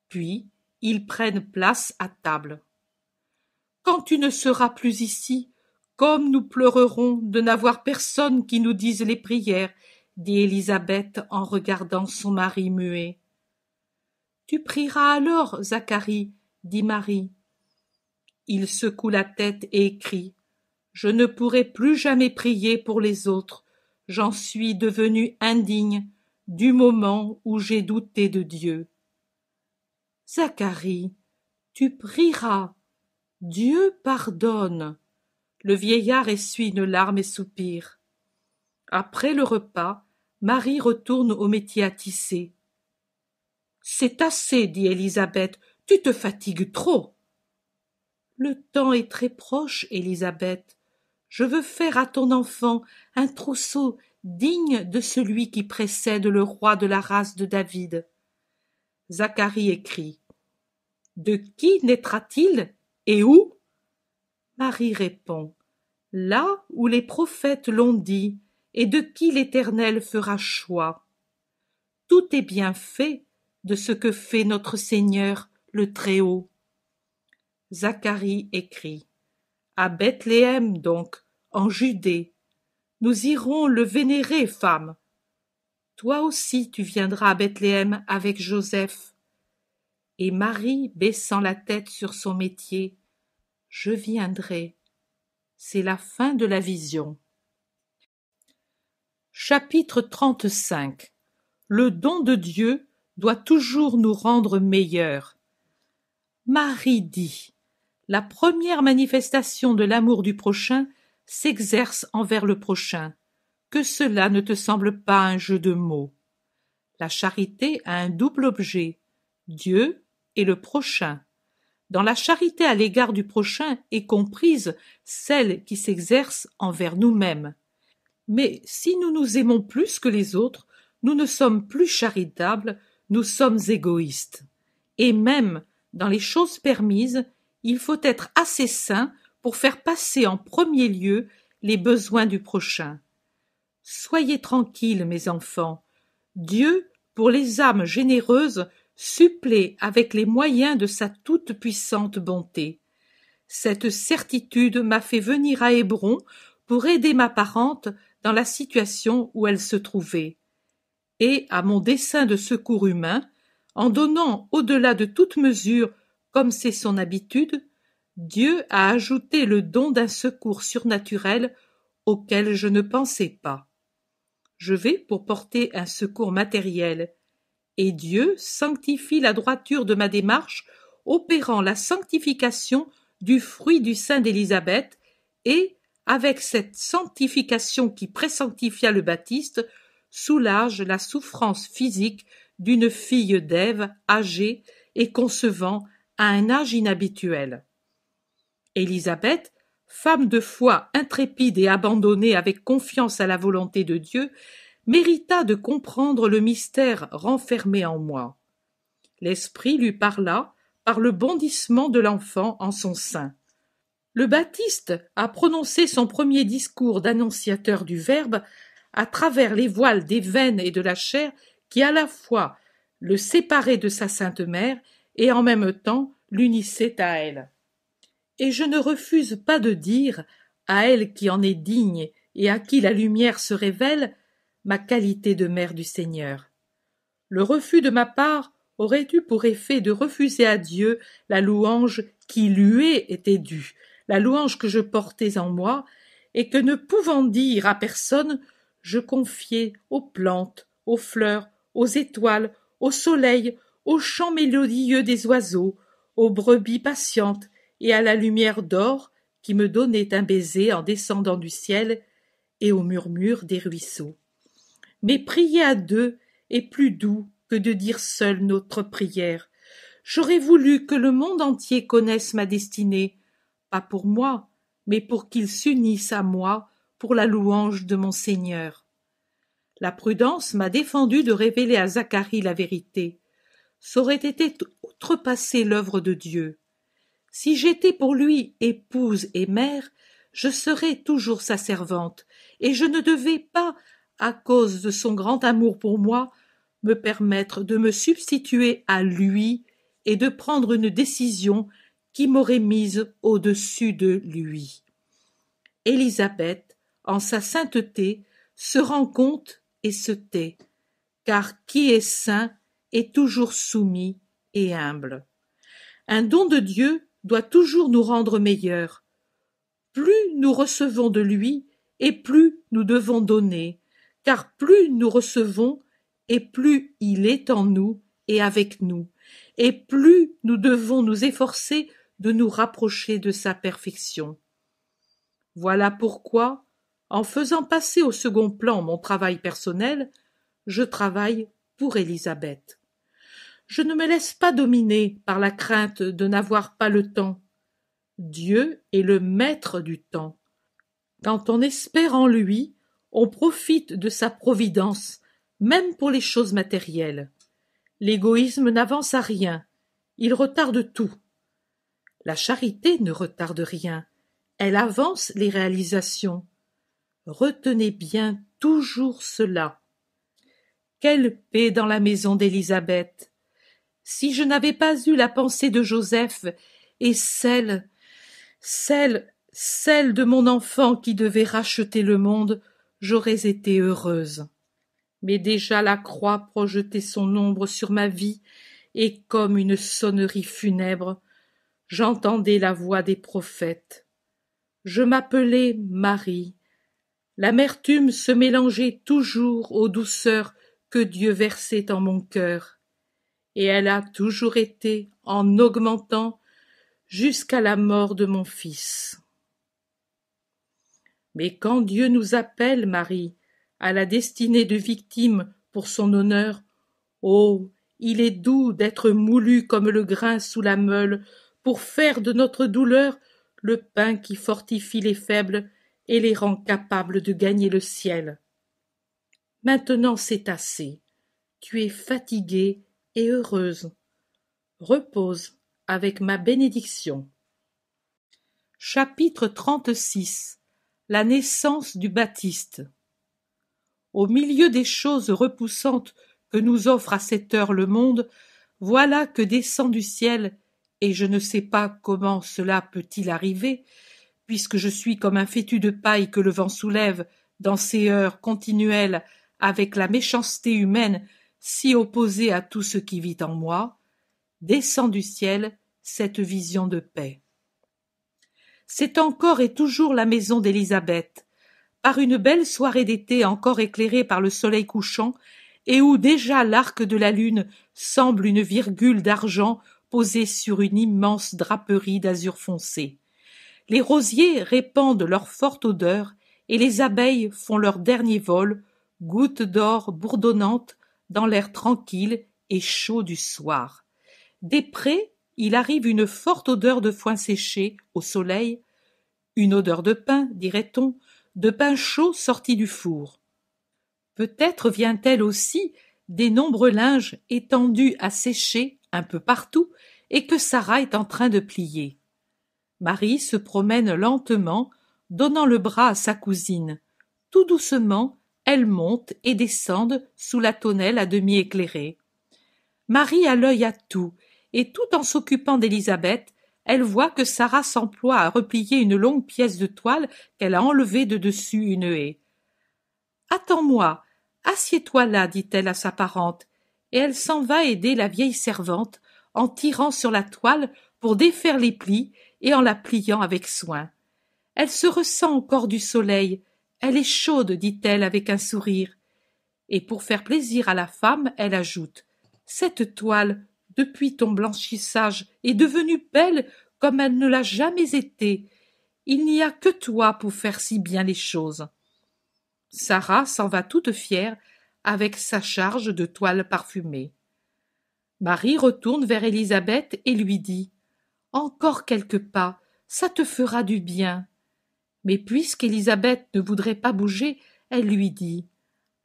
Puis ils prennent place à table. Quand tu ne seras plus ici, comme nous pleurerons de n'avoir personne qui nous dise les prières, dit Élisabeth en regardant son mari muet. Tu prieras alors, Zacharie, dit Marie. Il secoue la tête et écrit je ne pourrai plus jamais prier pour les autres, j'en suis devenue indigne du moment où j'ai douté de Dieu. Zacharie, tu prieras. Dieu pardonne. Le vieillard essuie une larme et soupire. Après le repas, Marie retourne au métier à tisser. C'est assez, dit Élisabeth, tu te fatigues trop. Le temps est très proche, Élisabeth. Je veux faire à ton enfant un trousseau digne de celui qui précède le roi de la race de David. Zacharie écrit. De qui naîtra-t-il et où Marie répond. Là où les prophètes l'ont dit, et de qui l'Éternel fera choix. Tout est bien fait de ce que fait notre Seigneur le Très-Haut. Zacharie écrit à Bethléem donc, en Judée. Nous irons le vénérer, femme. Toi aussi tu viendras à Bethléem avec Joseph. Et Marie, baissant la tête sur son métier, Je viendrai. C'est la fin de la vision. Chapitre 35 Le don de Dieu doit toujours nous rendre meilleurs. Marie dit la première manifestation de l'amour du prochain s'exerce envers le prochain, que cela ne te semble pas un jeu de mots. La charité a un double objet, Dieu et le prochain. Dans la charité à l'égard du prochain est comprise celle qui s'exerce envers nous-mêmes. Mais si nous nous aimons plus que les autres, nous ne sommes plus charitables, nous sommes égoïstes. Et même dans les choses permises, il faut être assez sain pour faire passer en premier lieu les besoins du prochain. Soyez tranquilles, mes enfants. Dieu, pour les âmes généreuses, supplée avec les moyens de sa toute-puissante bonté. Cette certitude m'a fait venir à Hébron pour aider ma parente dans la situation où elle se trouvait. Et à mon dessein de secours humain, en donnant au-delà de toute mesure comme c'est son habitude, Dieu a ajouté le don d'un secours surnaturel auquel je ne pensais pas. Je vais pour porter un secours matériel, et Dieu sanctifie la droiture de ma démarche, opérant la sanctification du fruit du sein d'Élisabeth, et, avec cette sanctification qui présanctifia le Baptiste, soulage la souffrance physique d'une fille d'Ève âgée et concevant à un âge inhabituel. Élisabeth, femme de foi intrépide et abandonnée avec confiance à la volonté de Dieu, mérita de comprendre le mystère renfermé en moi. L'esprit lui parla par le bondissement de l'enfant en son sein. Le Baptiste a prononcé son premier discours d'annonciateur du Verbe à travers les voiles des veines et de la chair qui à la fois le séparaient de sa Sainte Mère et en même temps l'unissait à elle. Et je ne refuse pas de dire, à elle qui en est digne et à qui la lumière se révèle, ma qualité de mère du Seigneur. Le refus de ma part aurait eu pour effet de refuser à Dieu la louange qui lui était due, la louange que je portais en moi, et que ne pouvant dire à personne, je confiais aux plantes, aux fleurs, aux étoiles, au soleil, aux chants mélodieux des oiseaux, aux brebis patientes et à la lumière d'or qui me donnait un baiser en descendant du ciel et au murmure des ruisseaux. Mais prier à deux est plus doux que de dire seul notre prière. J'aurais voulu que le monde entier connaisse ma destinée, pas pour moi, mais pour qu'ils s'unissent à moi pour la louange de mon Seigneur. La prudence m'a défendu de révéler à Zacharie la vérité saurait été outrepasser l'œuvre de Dieu. Si j'étais pour lui épouse et mère, je serais toujours sa servante, et je ne devais pas, à cause de son grand amour pour moi, me permettre de me substituer à lui et de prendre une décision qui m'aurait mise au-dessus de lui. Élisabeth, en sa sainteté, se rend compte et se tait, car qui est saint est toujours soumis et humble. Un don de Dieu doit toujours nous rendre meilleurs. Plus nous recevons de lui, et plus nous devons donner, car plus nous recevons, et plus il est en nous et avec nous, et plus nous devons nous efforcer de nous rapprocher de sa perfection. Voilà pourquoi, en faisant passer au second plan mon travail personnel, je travaille pour Élisabeth je ne me laisse pas dominer par la crainte de n'avoir pas le temps. Dieu est le maître du temps. Quand on espère en lui, on profite de sa providence, même pour les choses matérielles. L'égoïsme n'avance à rien, il retarde tout. La charité ne retarde rien, elle avance les réalisations. Retenez bien toujours cela. Quelle paix dans la maison d'Élisabeth si je n'avais pas eu la pensée de Joseph et celle, celle, celle de mon enfant qui devait racheter le monde, j'aurais été heureuse. Mais déjà la croix projetait son ombre sur ma vie, et comme une sonnerie funèbre, j'entendais la voix des prophètes. Je m'appelais Marie. L'amertume se mélangeait toujours aux douceurs que Dieu versait en mon cœur et elle a toujours été en augmentant jusqu'à la mort de mon fils. Mais quand Dieu nous appelle, Marie, à la destinée de victime pour son honneur, oh, il est doux d'être moulu comme le grain sous la meule pour faire de notre douleur le pain qui fortifie les faibles et les rend capables de gagner le ciel. Maintenant c'est assez. Tu es fatigué et heureuse. Repose avec ma bénédiction. Chapitre 36 La naissance du Baptiste. Au milieu des choses repoussantes que nous offre à cette heure le monde, voilà que descend du ciel, et je ne sais pas comment cela peut-il arriver, puisque je suis comme un fétu de paille que le vent soulève dans ces heures continuelles avec la méchanceté humaine si opposé à tout ce qui vit en moi, descend du ciel cette vision de paix. C'est encore et toujours la maison d'Élisabeth, par une belle soirée d'été encore éclairée par le soleil couchant, et où déjà l'arc de la lune semble une virgule d'argent posée sur une immense draperie d'azur foncé. Les rosiers répandent leur forte odeur, et les abeilles font leur dernier vol, gouttes d'or bourdonnantes dans l'air tranquille et chaud du soir. Des prés, il arrive une forte odeur de foin séché au soleil, une odeur de pain, dirait-on, de pain chaud sorti du four. Peut-être vient-elle aussi des nombreux linges étendus à sécher un peu partout et que Sarah est en train de plier. Marie se promène lentement, donnant le bras à sa cousine. Tout doucement, elles montent et descendent sous la tonnelle à demi éclairée. Marie a l'œil à tout, et tout en s'occupant d'Élisabeth, elle voit que Sarah s'emploie à replier une longue pièce de toile qu'elle a enlevée de dessus une haie. Attends-moi, assieds-toi là, dit-elle à sa parente, et elle s'en va aider la vieille servante en tirant sur la toile pour défaire les plis et en la pliant avec soin. Elle se ressent encore du soleil, elle est chaude, dit-elle avec un sourire. Et pour faire plaisir à la femme, elle ajoute Cette toile, depuis ton blanchissage, est devenue belle comme elle ne l'a jamais été. Il n'y a que toi pour faire si bien les choses. Sarah s'en va toute fière avec sa charge de toile parfumée. Marie retourne vers Élisabeth et lui dit Encore quelques pas, ça te fera du bien. Mais puisqu'Élisabeth ne voudrait pas bouger, elle lui dit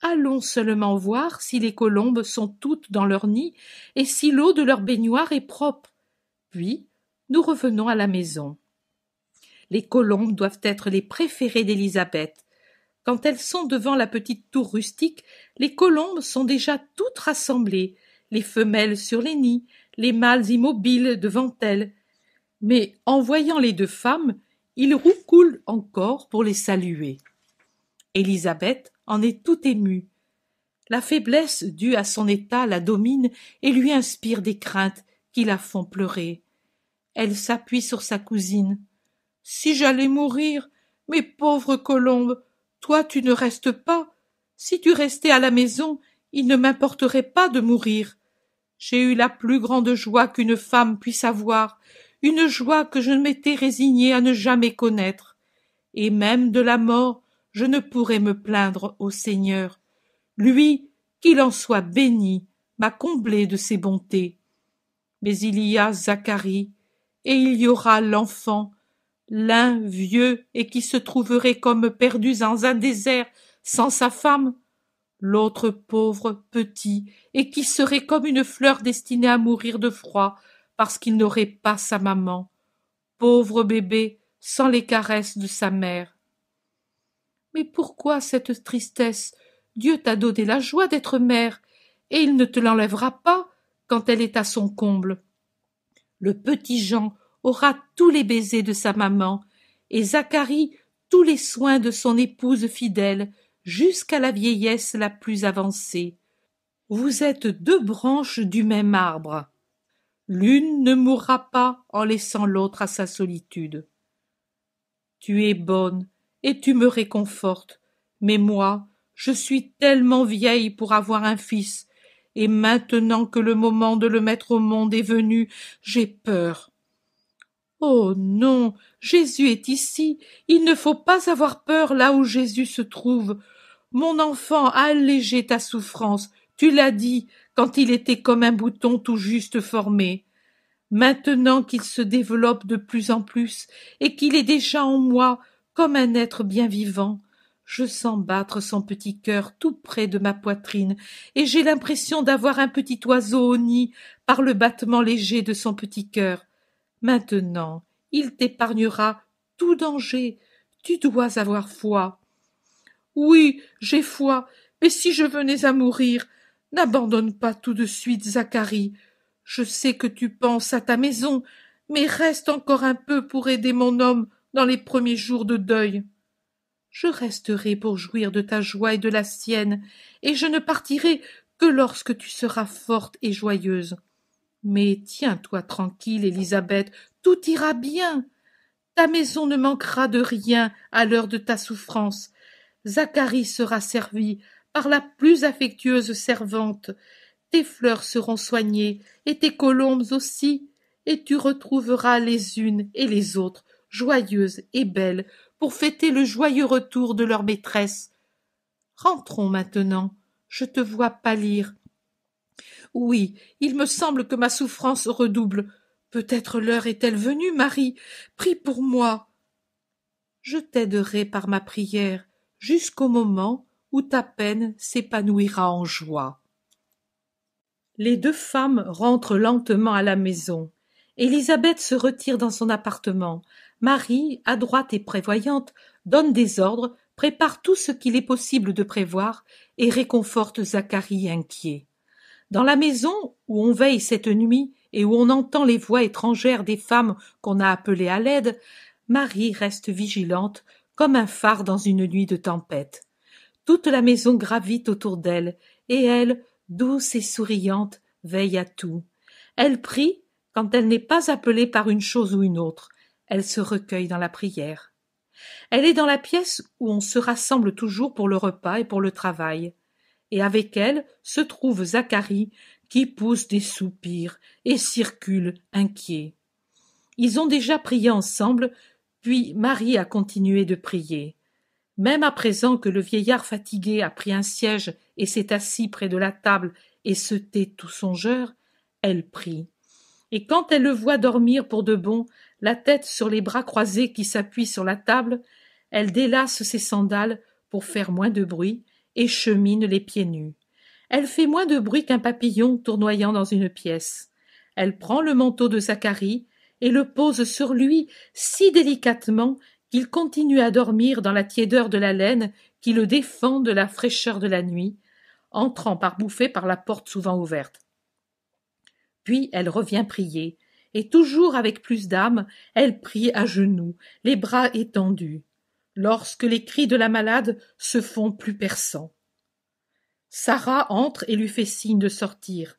Allons seulement voir si les colombes sont toutes dans leur nid et si l'eau de leur baignoire est propre. Puis nous revenons à la maison. Les colombes doivent être les préférées d'Élisabeth. Quand elles sont devant la petite tour rustique, les colombes sont déjà toutes rassemblées, les femelles sur les nids, les mâles immobiles devant elles. Mais en voyant les deux femmes, il roucoule encore pour les saluer. Élisabeth en est tout émue. La faiblesse due à son état la domine et lui inspire des craintes qui la font pleurer. Elle s'appuie sur sa cousine. Si j'allais mourir, mes pauvres colombes, toi tu ne restes pas. Si tu restais à la maison, il ne m'importerait pas de mourir. J'ai eu la plus grande joie qu'une femme puisse avoir une joie que je m'étais résignée à ne jamais connaître, et même de la mort je ne pourrais me plaindre au Seigneur. Lui, qu'il en soit béni, m'a comblé de ses bontés. Mais il y a Zacharie, et il y aura l'enfant, l'un vieux et qui se trouverait comme perdu dans un désert sans sa femme, l'autre pauvre petit et qui serait comme une fleur destinée à mourir de froid parce qu'il n'aurait pas sa maman. Pauvre bébé, sans les caresses de sa mère. Mais pourquoi cette tristesse Dieu t'a donné la joie d'être mère, et il ne te l'enlèvera pas quand elle est à son comble. Le petit Jean aura tous les baisers de sa maman, et Zacharie tous les soins de son épouse fidèle, jusqu'à la vieillesse la plus avancée. Vous êtes deux branches du même arbre. L'une ne mourra pas en laissant l'autre à sa solitude. Tu es bonne, et tu me réconfortes, mais moi, je suis tellement vieille pour avoir un fils, et maintenant que le moment de le mettre au monde est venu, j'ai peur. Oh non, Jésus est ici, il ne faut pas avoir peur là où Jésus se trouve. Mon enfant, allégé ta souffrance, tu l'as dit, quand il était comme un bouton tout juste formé. Maintenant qu'il se développe de plus en plus et qu'il est déjà en moi comme un être bien vivant, je sens battre son petit cœur tout près de ma poitrine, et j'ai l'impression d'avoir un petit oiseau au nid par le battement léger de son petit cœur. Maintenant, il t'épargnera tout danger. Tu dois avoir foi. Oui, j'ai foi, mais si je venais à mourir, N'abandonne pas tout de suite, Zacharie. Je sais que tu penses à ta maison, mais reste encore un peu pour aider mon homme dans les premiers jours de deuil. Je resterai pour jouir de ta joie et de la sienne, et je ne partirai que lorsque tu seras forte et joyeuse. Mais tiens-toi tranquille, Élisabeth, tout ira bien. Ta maison ne manquera de rien à l'heure de ta souffrance. Zacharie sera servi, par la plus affectueuse servante. Tes fleurs seront soignées, et tes colombes aussi, et tu retrouveras les unes et les autres, joyeuses et belles, pour fêter le joyeux retour de leur maîtresse. Rentrons maintenant, je te vois pâlir. Oui, il me semble que ma souffrance redouble. Peut-être l'heure est-elle venue, Marie. Prie pour moi. Je t'aiderai par ma prière jusqu'au moment « Tout à peine s'épanouira en joie. Les deux femmes rentrent lentement à la maison. Élisabeth se retire dans son appartement. Marie, adroite et prévoyante, donne des ordres, prépare tout ce qu'il est possible de prévoir et réconforte Zacharie inquiet. Dans la maison où on veille cette nuit et où on entend les voix étrangères des femmes qu'on a appelées à l'aide, Marie reste vigilante comme un phare dans une nuit de tempête. Toute la maison gravite autour d'elle, et elle, douce et souriante, veille à tout. Elle prie quand elle n'est pas appelée par une chose ou une autre. Elle se recueille dans la prière. Elle est dans la pièce où on se rassemble toujours pour le repas et pour le travail. Et avec elle se trouve Zacharie, qui pousse des soupirs et circule inquiet. Ils ont déjà prié ensemble, puis Marie a continué de prier. Même à présent que le vieillard fatigué a pris un siège et s'est assis près de la table et se tait tout songeur, elle prie. Et quand elle le voit dormir pour de bon, la tête sur les bras croisés qui s'appuient sur la table, elle délasse ses sandales pour faire moins de bruit et chemine les pieds nus. Elle fait moins de bruit qu'un papillon tournoyant dans une pièce. Elle prend le manteau de Zacharie et le pose sur lui si délicatement il continue à dormir dans la tiédeur de la laine qui le défend de la fraîcheur de la nuit, entrant par bouffée par la porte souvent ouverte. Puis elle revient prier, et toujours avec plus d'âme, elle prie à genoux, les bras étendus, lorsque les cris de la malade se font plus perçants. Sarah entre et lui fait signe de sortir.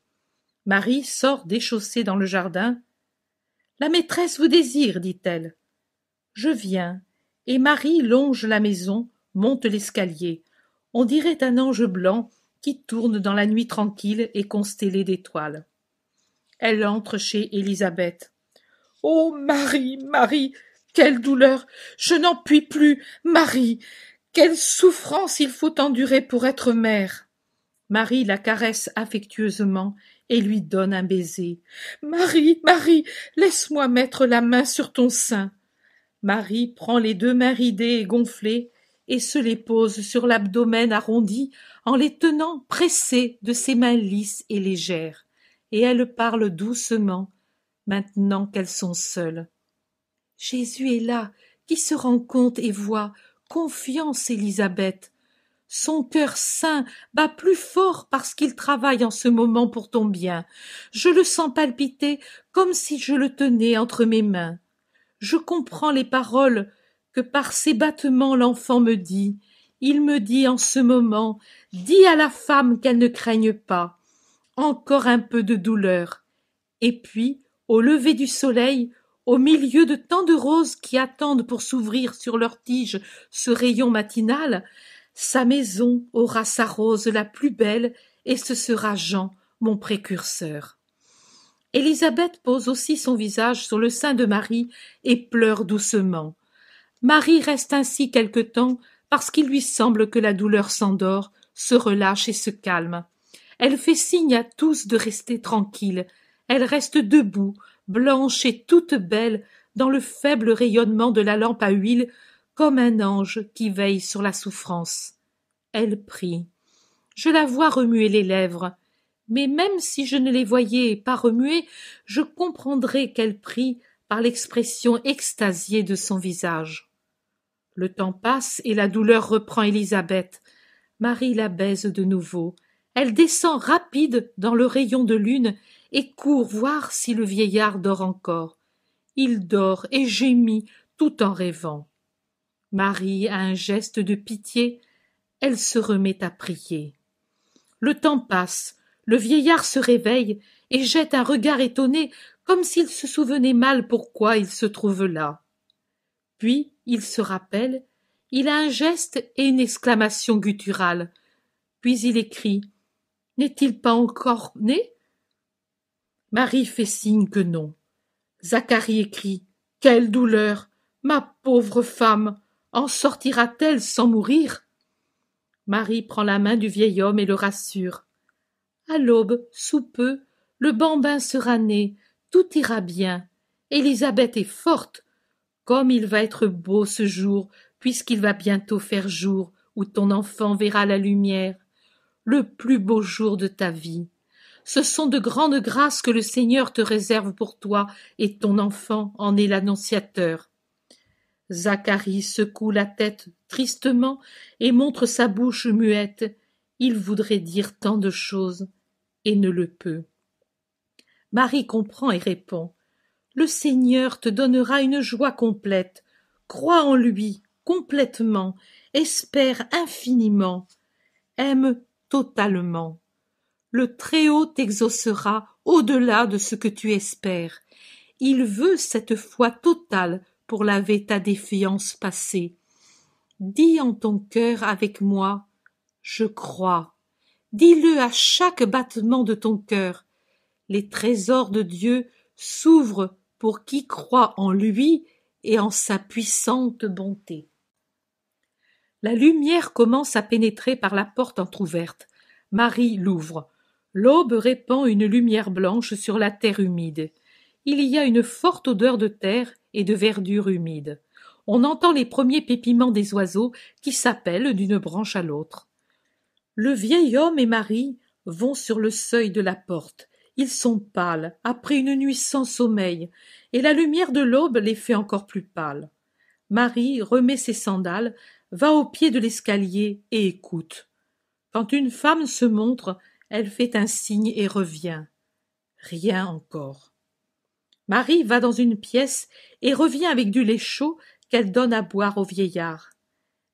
Marie sort déchaussée dans le jardin. La maîtresse vous désire, dit-elle. Je viens. Et Marie longe la maison, monte l'escalier. On dirait un ange blanc qui tourne dans la nuit tranquille et constellée d'étoiles. Elle entre chez Élisabeth. Oh Marie, Marie, quelle douleur Je n'en puis plus Marie Quelle souffrance il faut endurer pour être mère Marie la caresse affectueusement et lui donne un baiser. Marie, Marie, laisse-moi mettre la main sur ton sein. Marie prend les deux mains ridées et gonflées et se les pose sur l'abdomen arrondi en les tenant pressées de ses mains lisses et légères, et elle parle doucement, maintenant qu'elles sont seules. Jésus est là, qui se rend compte et voit, confiance Élisabeth. Son cœur sain bat plus fort parce qu'il travaille en ce moment pour ton bien. Je le sens palpiter comme si je le tenais entre mes mains je comprends les paroles que par ses battements l'enfant me dit. Il me dit en ce moment Dis à la femme qu'elle ne craigne pas. Encore un peu de douleur. Et puis, au lever du soleil, au milieu de tant de roses qui attendent pour s'ouvrir sur leurs tiges ce rayon matinal, sa maison aura sa rose la plus belle, et ce sera Jean, mon précurseur. Élisabeth pose aussi son visage sur le sein de Marie et pleure doucement. Marie reste ainsi quelque temps parce qu'il lui semble que la douleur s'endort, se relâche et se calme. Elle fait signe à tous de rester tranquilles. Elle reste debout, blanche et toute belle, dans le faible rayonnement de la lampe à huile, comme un ange qui veille sur la souffrance. Elle prie. Je la vois remuer les lèvres mais même si je ne les voyais pas remuer, je comprendrais qu'elle prie par l'expression extasiée de son visage. Le temps passe et la douleur reprend Élisabeth. Marie la baise de nouveau. Elle descend rapide dans le rayon de lune et court voir si le vieillard dort encore. Il dort et gémit tout en rêvant. Marie a un geste de pitié. Elle se remet à prier. Le temps passe. Le vieillard se réveille et jette un regard étonné comme s'il se souvenait mal pourquoi il se trouve là. Puis il se rappelle, il a un geste et une exclamation gutturale. Puis il écrit N'est-il pas encore né Marie fait signe que non. Zacharie écrit Quelle douleur Ma pauvre femme En sortira-t-elle sans mourir Marie prend la main du vieil homme et le rassure à l'aube, sous peu, le bambin sera né, tout ira bien. Élisabeth est forte. Comme il va être beau ce jour, puisqu'il va bientôt faire jour où ton enfant verra la lumière, le plus beau jour de ta vie. Ce sont de grandes grâces que le Seigneur te réserve pour toi, et ton enfant en est l'annonciateur. Zacharie secoue la tête tristement et montre sa bouche muette. Il voudrait dire tant de choses et ne le peut. Marie comprend et répond. Le Seigneur te donnera une joie complète. Crois en lui complètement, espère infiniment, aime totalement. Le Très-Haut t'exaucera au-delà de ce que tu espères. Il veut cette foi totale pour laver ta défiance passée. Dis en ton cœur avec moi, je crois. Dis-le à chaque battement de ton cœur. Les trésors de Dieu s'ouvrent pour qui croit en lui et en sa puissante bonté. La lumière commence à pénétrer par la porte entr'ouverte. Marie l'ouvre. L'aube répand une lumière blanche sur la terre humide. Il y a une forte odeur de terre et de verdure humide. On entend les premiers pépiments des oiseaux qui s'appellent d'une branche à l'autre. Le vieil homme et Marie vont sur le seuil de la porte. Ils sont pâles, après une nuit sans sommeil, et la lumière de l'aube les fait encore plus pâles. Marie remet ses sandales, va au pied de l'escalier et écoute. Quand une femme se montre, elle fait un signe et revient. Rien encore. Marie va dans une pièce et revient avec du lait chaud qu'elle donne à boire au vieillard.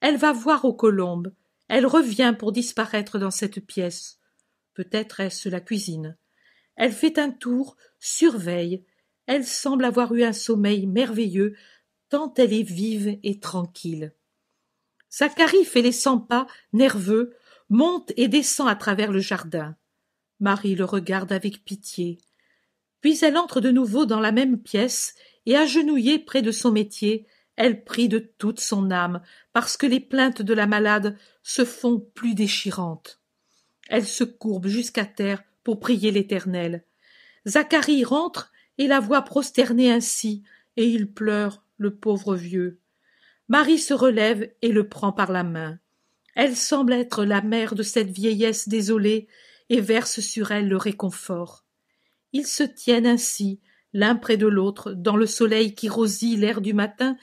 Elle va voir aux colombes. Elle revient pour disparaître dans cette pièce. Peut-être est-ce la cuisine. Elle fait un tour, surveille. Elle semble avoir eu un sommeil merveilleux, tant elle est vive et tranquille. Zacharie fait les cent pas, nerveux, monte et descend à travers le jardin. Marie le regarde avec pitié. Puis elle entre de nouveau dans la même pièce et, agenouillée près de son métier, elle prie de toute son âme, parce que les plaintes de la malade se font plus déchirantes. Elle se courbe jusqu'à terre pour prier l'Éternel. Zacharie rentre et la voit prosternée ainsi, et il pleure, le pauvre vieux. Marie se relève et le prend par la main. Elle semble être la mère de cette vieillesse désolée, et verse sur elle le réconfort. Ils se tiennent ainsi, l'un près de l'autre, dans le soleil qui rosit l'air du matin,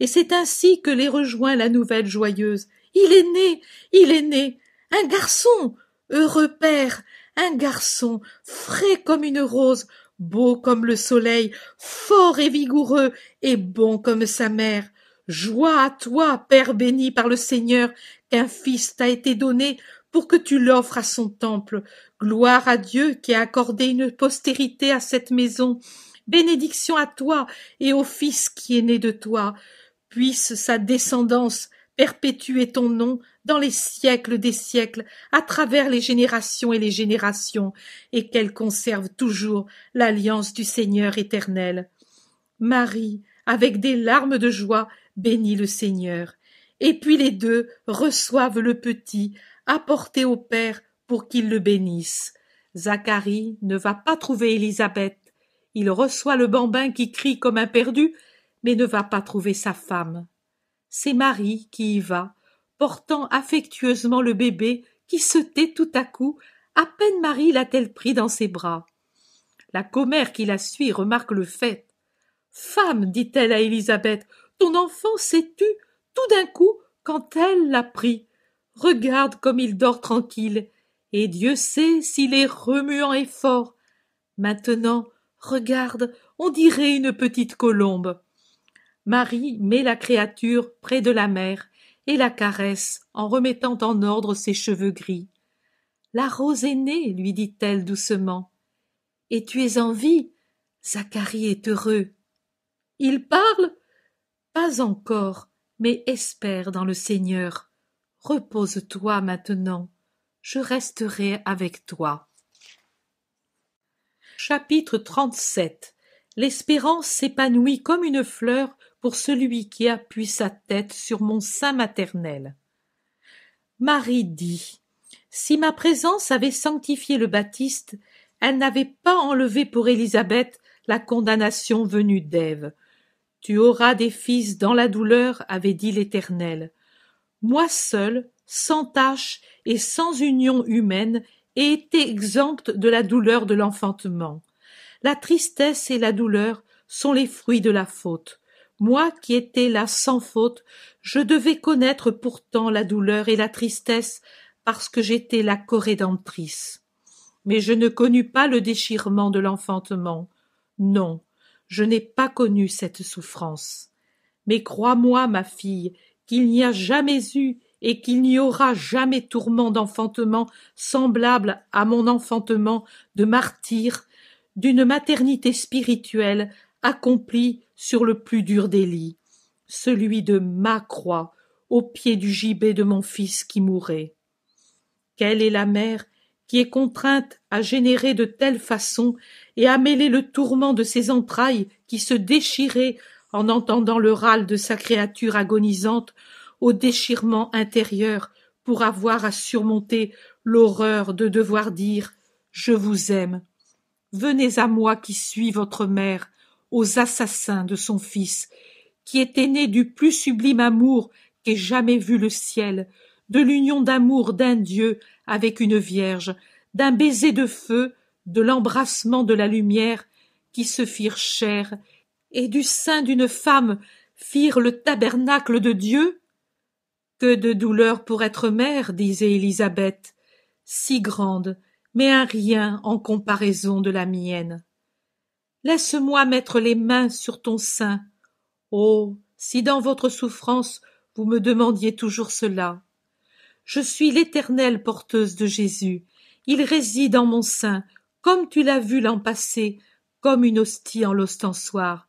et c'est ainsi que les rejoint la nouvelle joyeuse. Il est né, il est né, un garçon, heureux père, un garçon, frais comme une rose, beau comme le soleil, fort et vigoureux, et bon comme sa mère. Joie à toi, Père béni par le Seigneur, qu'un fils t'a été donné pour que tu l'offres à son temple. Gloire à Dieu qui a accordé une postérité à cette maison, Bénédiction à toi et au Fils qui est né de toi. Puisse sa descendance perpétuer ton nom dans les siècles des siècles, à travers les générations et les générations, et qu'elle conserve toujours l'alliance du Seigneur éternel. Marie, avec des larmes de joie, bénit le Seigneur. Et puis les deux reçoivent le petit, apporté au Père pour qu'il le bénisse. Zacharie ne va pas trouver Élisabeth il reçoit le bambin qui crie comme un perdu, mais ne va pas trouver sa femme. C'est Marie qui y va, portant affectueusement le bébé qui se tait tout à coup, à peine Marie l'a-t-elle pris dans ses bras. La commère qui la suit remarque le fait. Femme, dit-elle à Élisabeth, ton enfant s'est tu tout d'un coup quand elle l'a pris. Regarde comme il dort tranquille, et Dieu sait s'il est remuant et fort. Maintenant, Regarde, on dirait une petite colombe. Marie met la créature près de la mère et la caresse en remettant en ordre ses cheveux gris. La rose est née, lui dit-elle doucement. Et tu es en vie. Zacharie est heureux. Il parle Pas encore, mais espère dans le Seigneur. Repose-toi maintenant. Je resterai avec toi. Chapitre 37 L'espérance s'épanouit comme une fleur pour celui qui appuie sa tête sur mon sein maternel. Marie dit Si ma présence avait sanctifié le Baptiste, elle n'avait pas enlevé pour Élisabeth la condamnation venue d'Ève. Tu auras des fils dans la douleur, avait dit l'Éternel. Moi seul, sans tâche et sans union humaine, et était exempte de la douleur de l'enfantement. La tristesse et la douleur sont les fruits de la faute. Moi qui étais là sans faute, je devais connaître pourtant la douleur et la tristesse parce que j'étais la corédentrice. Mais je ne connus pas le déchirement de l'enfantement. Non, je n'ai pas connu cette souffrance. Mais crois-moi, ma fille, qu'il n'y a jamais eu et qu'il n'y aura jamais tourment d'enfantement semblable à mon enfantement de martyr, d'une maternité spirituelle accomplie sur le plus dur délit, celui de ma croix, au pied du gibet de mon fils qui mourait. Quelle est la mère qui est contrainte à générer de telle façon et à mêler le tourment de ses entrailles qui se déchiraient en entendant le râle de sa créature agonisante au déchirement intérieur pour avoir à surmonter l'horreur de devoir dire Je vous aime. Venez à moi qui suis votre mère, aux assassins de son fils, qui était né du plus sublime amour qu'ait jamais vu le ciel, de l'union d'amour d'un Dieu avec une Vierge, d'un baiser de feu, de l'embrassement de la lumière, qui se firent chair, et du sein d'une femme firent le tabernacle de Dieu que de douleur pour être mère, disait Élisabeth, si grande, mais un rien en comparaison de la mienne. Laisse-moi mettre les mains sur ton sein. Oh, si dans votre souffrance vous me demandiez toujours cela. Je suis l'éternelle porteuse de Jésus. Il réside en mon sein, comme tu l'as vu l'an passé, comme une hostie en l'ostensoir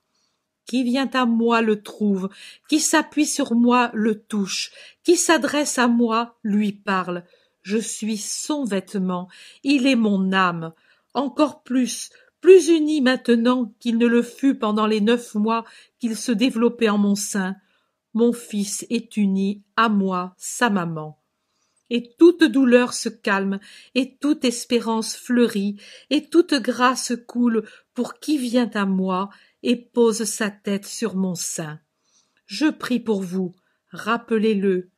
qui vient à moi le trouve, qui s'appuie sur moi le touche, qui s'adresse à moi lui parle. Je suis son vêtement, il est mon âme. Encore plus, plus uni maintenant qu'il ne le fut pendant les neuf mois qu'il se développait en mon sein. Mon fils est uni à moi, sa maman. Et toute douleur se calme, et toute espérance fleurit, et toute grâce coule pour qui vient à moi, et pose sa tête sur mon sein. Je prie pour vous, rappelez-le.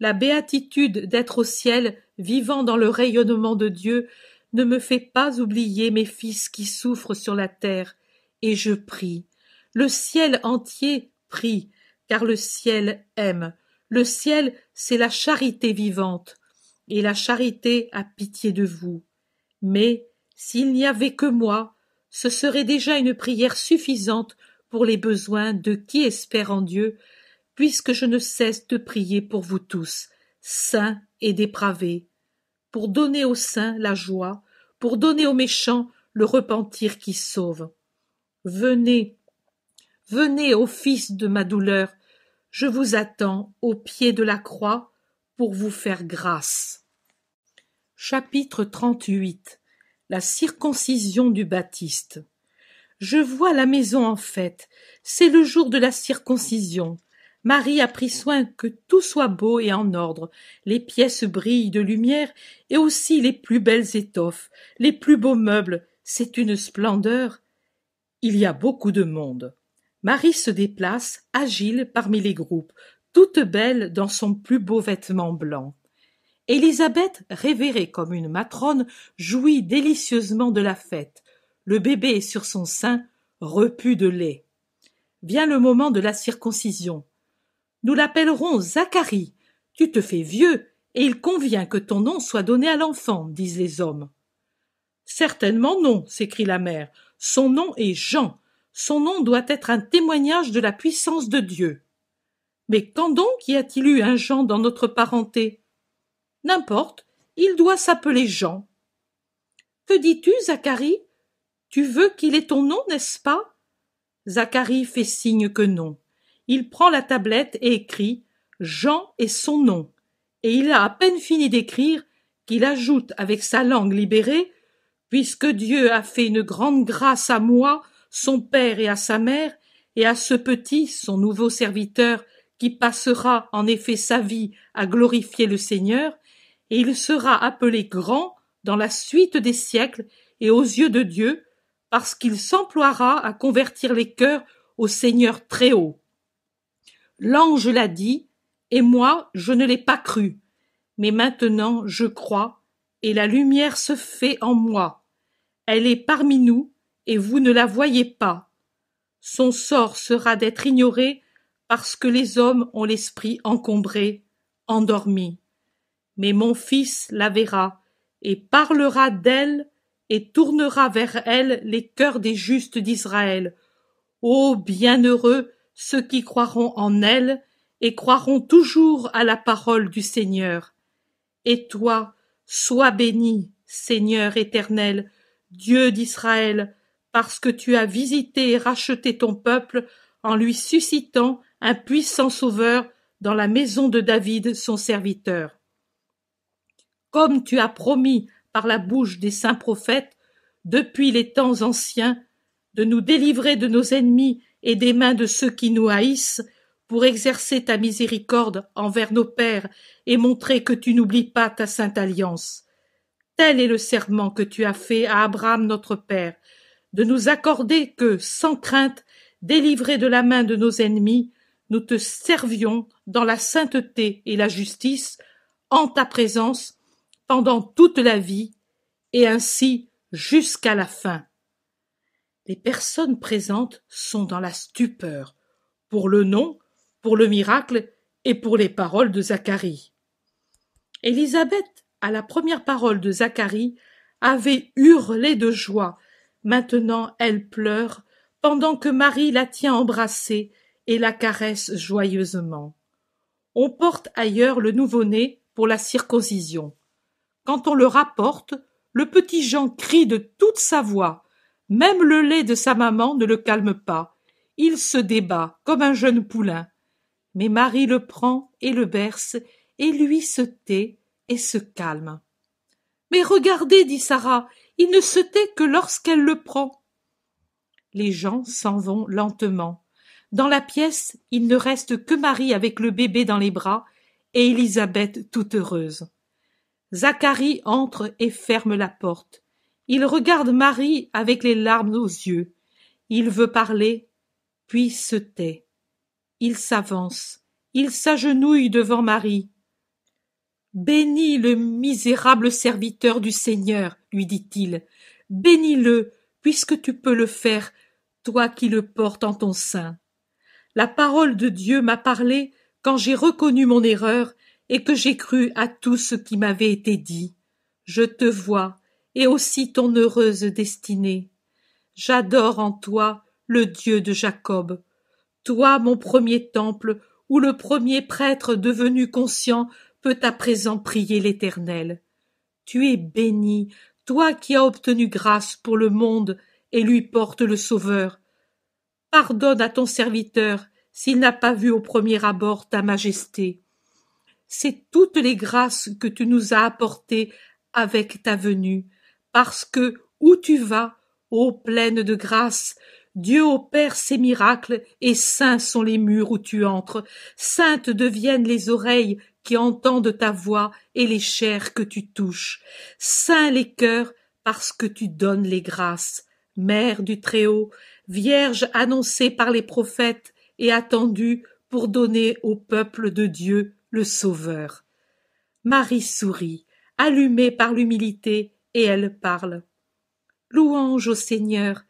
La béatitude d'être au ciel, vivant dans le rayonnement de Dieu, ne me fait pas oublier mes fils qui souffrent sur la terre, et je prie. Le ciel entier prie, car le ciel aime. Le ciel, c'est la charité vivante, et la charité a pitié de vous. Mais s'il n'y avait que moi, ce serait déjà une prière suffisante pour les besoins de qui espère en Dieu, puisque je ne cesse de prier pour vous tous, saints et dépravés, pour donner aux saints la joie, pour donner aux méchants le repentir qui sauve. Venez, venez au Fils de ma douleur, je vous attends au pied de la croix pour vous faire grâce. Chapitre 38 la circoncision du Baptiste. Je vois la maison en fête. C'est le jour de la circoncision. Marie a pris soin que tout soit beau et en ordre. Les pièces brillent de lumière et aussi les plus belles étoffes, les plus beaux meubles. C'est une splendeur. Il y a beaucoup de monde. Marie se déplace, agile parmi les groupes, toute belle dans son plus beau vêtement blanc. Élisabeth, révérée comme une matrone, jouit délicieusement de la fête. Le bébé est sur son sein, repu de lait. Vient le moment de la circoncision. Nous l'appellerons Zacharie. Tu te fais vieux, et il convient que ton nom soit donné à l'enfant, disent les hommes. Certainement non, s'écrie la mère. Son nom est Jean. Son nom doit être un témoignage de la puissance de Dieu. Mais quand donc y a-t-il eu un Jean dans notre parenté N'importe, il doit s'appeler Jean. Que dis-tu, Zacharie Tu veux qu'il ait ton nom, n'est-ce pas Zacharie fait signe que non. Il prend la tablette et écrit Jean est son nom. Et il a à peine fini d'écrire qu'il ajoute avec sa langue libérée Puisque Dieu a fait une grande grâce à moi, son père et à sa mère, et à ce petit, son nouveau serviteur, qui passera en effet sa vie à glorifier le Seigneur, et il sera appelé grand dans la suite des siècles et aux yeux de Dieu, parce qu'il s'emploiera à convertir les cœurs au Seigneur très haut. L'ange l'a dit, et moi je ne l'ai pas cru, mais maintenant je crois, et la lumière se fait en moi. Elle est parmi nous, et vous ne la voyez pas. Son sort sera d'être ignoré parce que les hommes ont l'esprit encombré, endormi. Mais mon fils la verra, et parlera d'elle, et tournera vers elle les cœurs des justes d'Israël. Ô bienheureux ceux qui croiront en elle, et croiront toujours à la parole du Seigneur. Et toi, sois béni, Seigneur éternel, Dieu d'Israël, parce que tu as visité et racheté ton peuple en lui suscitant un puissant sauveur dans la maison de David, son serviteur comme tu as promis par la bouche des saints prophètes, depuis les temps anciens, de nous délivrer de nos ennemis et des mains de ceux qui nous haïssent, pour exercer ta miséricorde envers nos pères et montrer que tu n'oublies pas ta sainte alliance. Tel est le serment que tu as fait à Abraham notre Père, de nous accorder que, sans crainte, délivrés de la main de nos ennemis, nous te servions dans la sainteté et la justice, en ta présence, pendant toute la vie et ainsi jusqu'à la fin. Les personnes présentes sont dans la stupeur pour le nom, pour le miracle et pour les paroles de Zacharie. Élisabeth, à la première parole de Zacharie, avait hurlé de joie. Maintenant elle pleure pendant que Marie la tient embrassée et la caresse joyeusement. On porte ailleurs le nouveau-né pour la circoncision. Quand on le rapporte, le petit Jean crie de toute sa voix. Même le lait de sa maman ne le calme pas. Il se débat comme un jeune poulain. Mais Marie le prend et le berce, et lui se tait et se calme. Mais regardez, dit Sarah, il ne se tait que lorsqu'elle le prend. Les gens s'en vont lentement. Dans la pièce, il ne reste que Marie avec le bébé dans les bras et Élisabeth toute heureuse. Zacharie entre et ferme la porte. Il regarde Marie avec les larmes aux yeux. Il veut parler, puis se tait. Il s'avance. Il s'agenouille devant Marie. Bénis le misérable serviteur du Seigneur, lui dit-il. Bénis-le, puisque tu peux le faire, toi qui le portes en ton sein. La parole de Dieu m'a parlé quand j'ai reconnu mon erreur et que j'ai cru à tout ce qui m'avait été dit. Je te vois, et aussi ton heureuse destinée. J'adore en toi le Dieu de Jacob. Toi, mon premier temple, où le premier prêtre devenu conscient peut à présent prier l'Éternel. Tu es béni, toi qui as obtenu grâce pour le monde et lui porte le Sauveur. Pardonne à ton serviteur s'il n'a pas vu au premier abord ta majesté c'est toutes les grâces que tu nous as apportées avec ta venue, parce que où tu vas, ô pleine de grâce, Dieu opère ses miracles et saints sont les murs où tu entres, saintes deviennent les oreilles qui entendent ta voix et les chairs que tu touches, saints les cœurs parce que tu donnes les grâces. Mère du Très-Haut, Vierge annoncée par les prophètes et attendue pour donner au peuple de Dieu le Sauveur. Marie sourit, allumée par l'humilité, et elle parle. Louange au Seigneur,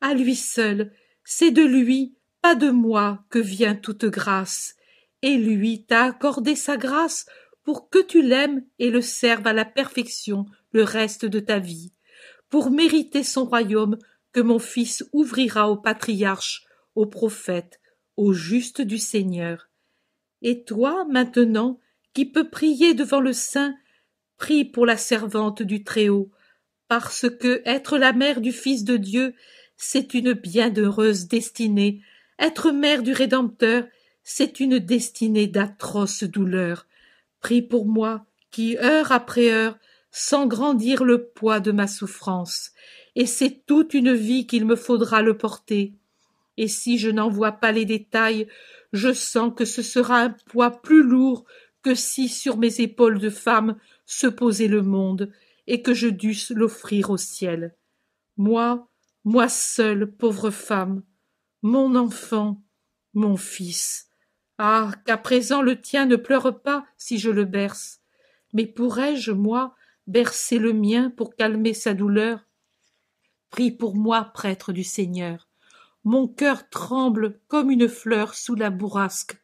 à lui seul, c'est de lui, pas de moi, que vient toute grâce, et lui t'a accordé sa grâce pour que tu l'aimes et le serves à la perfection le reste de ta vie, pour mériter son royaume que mon Fils ouvrira aux patriarches, aux prophètes, aux justes du Seigneur, et toi, maintenant, qui peux prier devant le Saint, prie pour la servante du Très-Haut, parce que être la mère du Fils de Dieu, c'est une bienheureuse destinée. Être mère du Rédempteur, c'est une destinée d'atroce douleur. Prie pour moi, qui, heure après heure, sans grandir le poids de ma souffrance, et c'est toute une vie qu'il me faudra le porter. Et si je n'en vois pas les détails, je sens que ce sera un poids plus lourd que si sur mes épaules de femme se posait le monde, et que je dusse l'offrir au ciel. Moi, moi seule, pauvre femme, mon enfant, mon fils. Ah. Qu'à présent le tien ne pleure pas si je le berce. Mais pourrais je, moi, bercer le mien pour calmer sa douleur? Prie pour moi, prêtre du Seigneur, mon cœur tremble comme une fleur sous la bourrasque.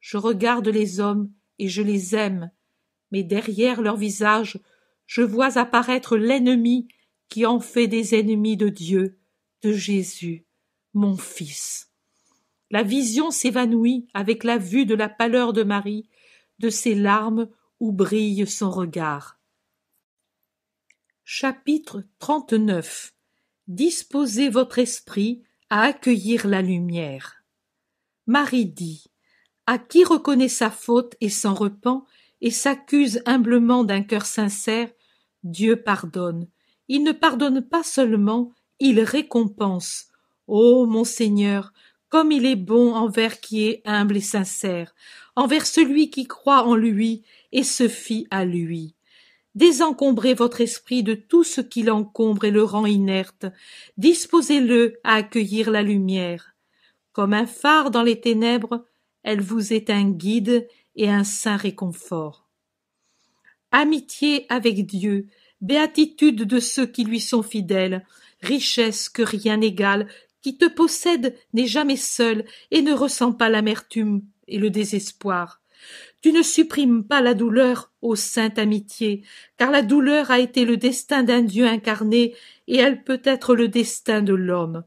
Je regarde les hommes et je les aime, mais derrière leur visage, je vois apparaître l'ennemi qui en fait des ennemis de Dieu, de Jésus, mon Fils. La vision s'évanouit avec la vue de la pâleur de Marie, de ses larmes où brille son regard. Chapitre 39 Disposez votre esprit à accueillir la lumière. Marie dit À qui reconnaît sa faute et s'en repent, et s'accuse humblement d'un cœur sincère, Dieu pardonne. Il ne pardonne pas seulement, il récompense. Ô mon Seigneur, comme il est bon envers qui est humble et sincère, envers celui qui croit en lui et se fie à lui. Désencombrez votre esprit de tout ce qui l'encombre et le rend inerte. Disposez-le à accueillir la lumière. Comme un phare dans les ténèbres, elle vous est un guide et un saint réconfort. Amitié avec Dieu, béatitude de ceux qui lui sont fidèles, richesse que rien n'égale, qui te possède n'est jamais seul et ne ressent pas l'amertume et le désespoir. Tu ne supprimes pas la douleur, ô sainte amitié, car la douleur a été le destin d'un Dieu incarné, et elle peut être le destin de l'homme.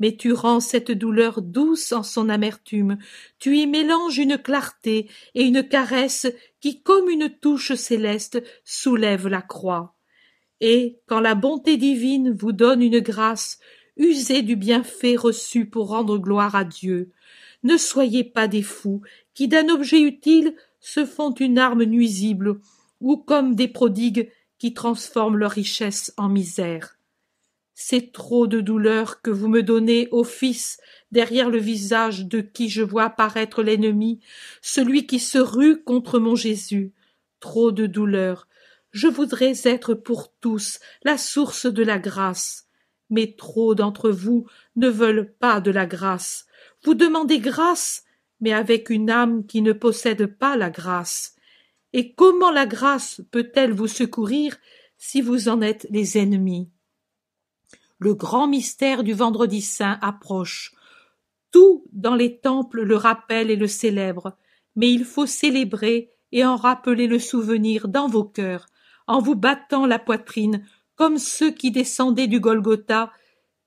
Mais tu rends cette douleur douce en son amertume, tu y mélanges une clarté et une caresse qui, comme une touche céleste, soulève la croix. Et, quand la bonté divine vous donne une grâce, usez du bienfait reçu pour rendre gloire à Dieu. Ne soyez pas des fous qui, d'un objet utile, se font une arme nuisible, ou comme des prodigues qui transforment leur richesse en misère. C'est trop de douleur que vous me donnez, ô fils, derrière le visage de qui je vois paraître l'ennemi, celui qui se rue contre mon Jésus. Trop de douleur. Je voudrais être pour tous la source de la grâce. Mais trop d'entre vous ne veulent pas de la grâce. Vous demandez grâce, mais avec une âme qui ne possède pas la grâce. Et comment la grâce peut-elle vous secourir si vous en êtes les ennemis Le grand mystère du vendredi saint approche. Tout dans les temples le rappelle et le célèbre, mais il faut célébrer et en rappeler le souvenir dans vos cœurs, en vous battant la poitrine comme ceux qui descendaient du Golgotha,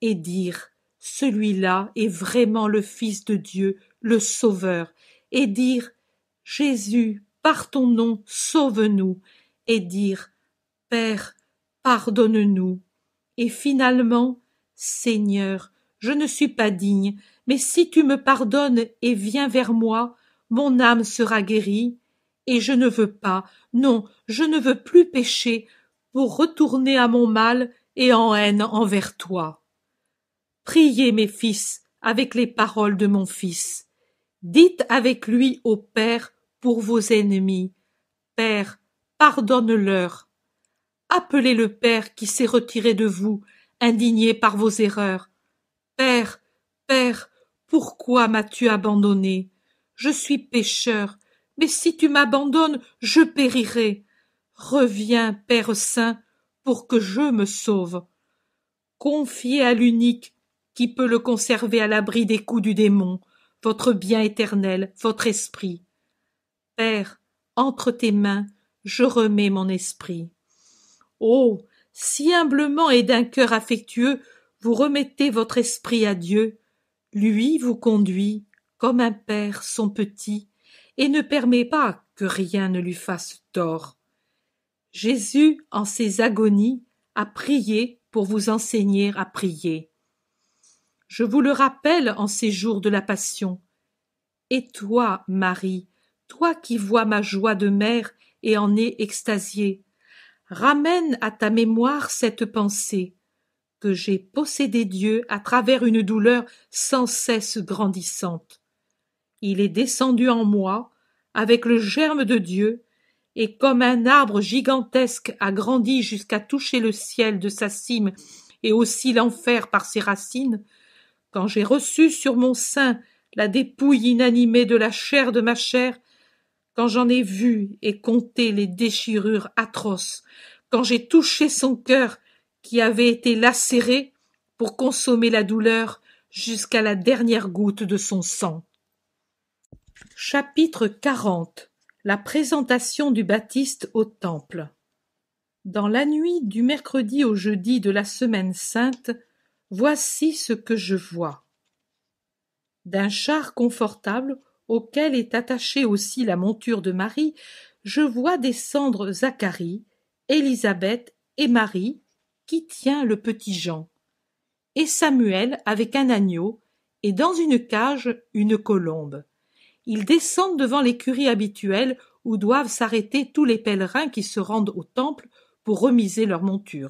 et dire celui-là est vraiment le Fils de Dieu, le Sauveur, et dire Jésus, par ton nom, sauve-nous, et dire Père, pardonne-nous. Et finalement, Seigneur, je ne suis pas digne, mais si tu me pardonnes et viens vers moi, mon âme sera guérie, et je ne veux pas, non, je ne veux plus pécher pour retourner à mon mal et en haine envers toi. Priez, mes fils, avec les paroles de mon fils. Dites avec lui au Père pour vos ennemis, Père, pardonne-leur. Appelez le Père qui s'est retiré de vous, indigné par vos erreurs. Père, Père, pourquoi m'as-tu abandonné Je suis pécheur, mais si tu m'abandonnes, je périrai. Reviens, Père Saint, pour que je me sauve. Confiez à l'unique qui peut le conserver à l'abri des coups du démon, votre bien éternel, votre esprit. Père, entre tes mains, je remets mon esprit. Oh. Si humblement et d'un cœur affectueux vous remettez votre esprit à Dieu, lui vous conduit, comme un père son petit, et ne permet pas que rien ne lui fasse tort. Jésus, en ses agonies, a prié pour vous enseigner à prier je vous le rappelle en ces jours de la Passion. Et toi, Marie, toi qui vois ma joie de mère et en es extasiée, ramène à ta mémoire cette pensée que j'ai possédé Dieu à travers une douleur sans cesse grandissante. Il est descendu en moi avec le germe de Dieu, et comme un arbre gigantesque a grandi jusqu'à toucher le ciel de sa cime et aussi l'enfer par ses racines, quand j'ai reçu sur mon sein la dépouille inanimée de la chair de ma chair, quand j'en ai vu et compté les déchirures atroces, quand j'ai touché son cœur qui avait été lacéré pour consommer la douleur jusqu'à la dernière goutte de son sang. Chapitre 40 La présentation du Baptiste au Temple. Dans la nuit du mercredi au jeudi de la semaine sainte, Voici ce que je vois. D'un char confortable auquel est attachée aussi la monture de Marie, je vois descendre Zacharie, Élisabeth et Marie, qui tient le petit Jean, et Samuel avec un agneau, et dans une cage une colombe. Ils descendent devant l'écurie habituelle où doivent s'arrêter tous les pèlerins qui se rendent au temple pour remiser leur monture.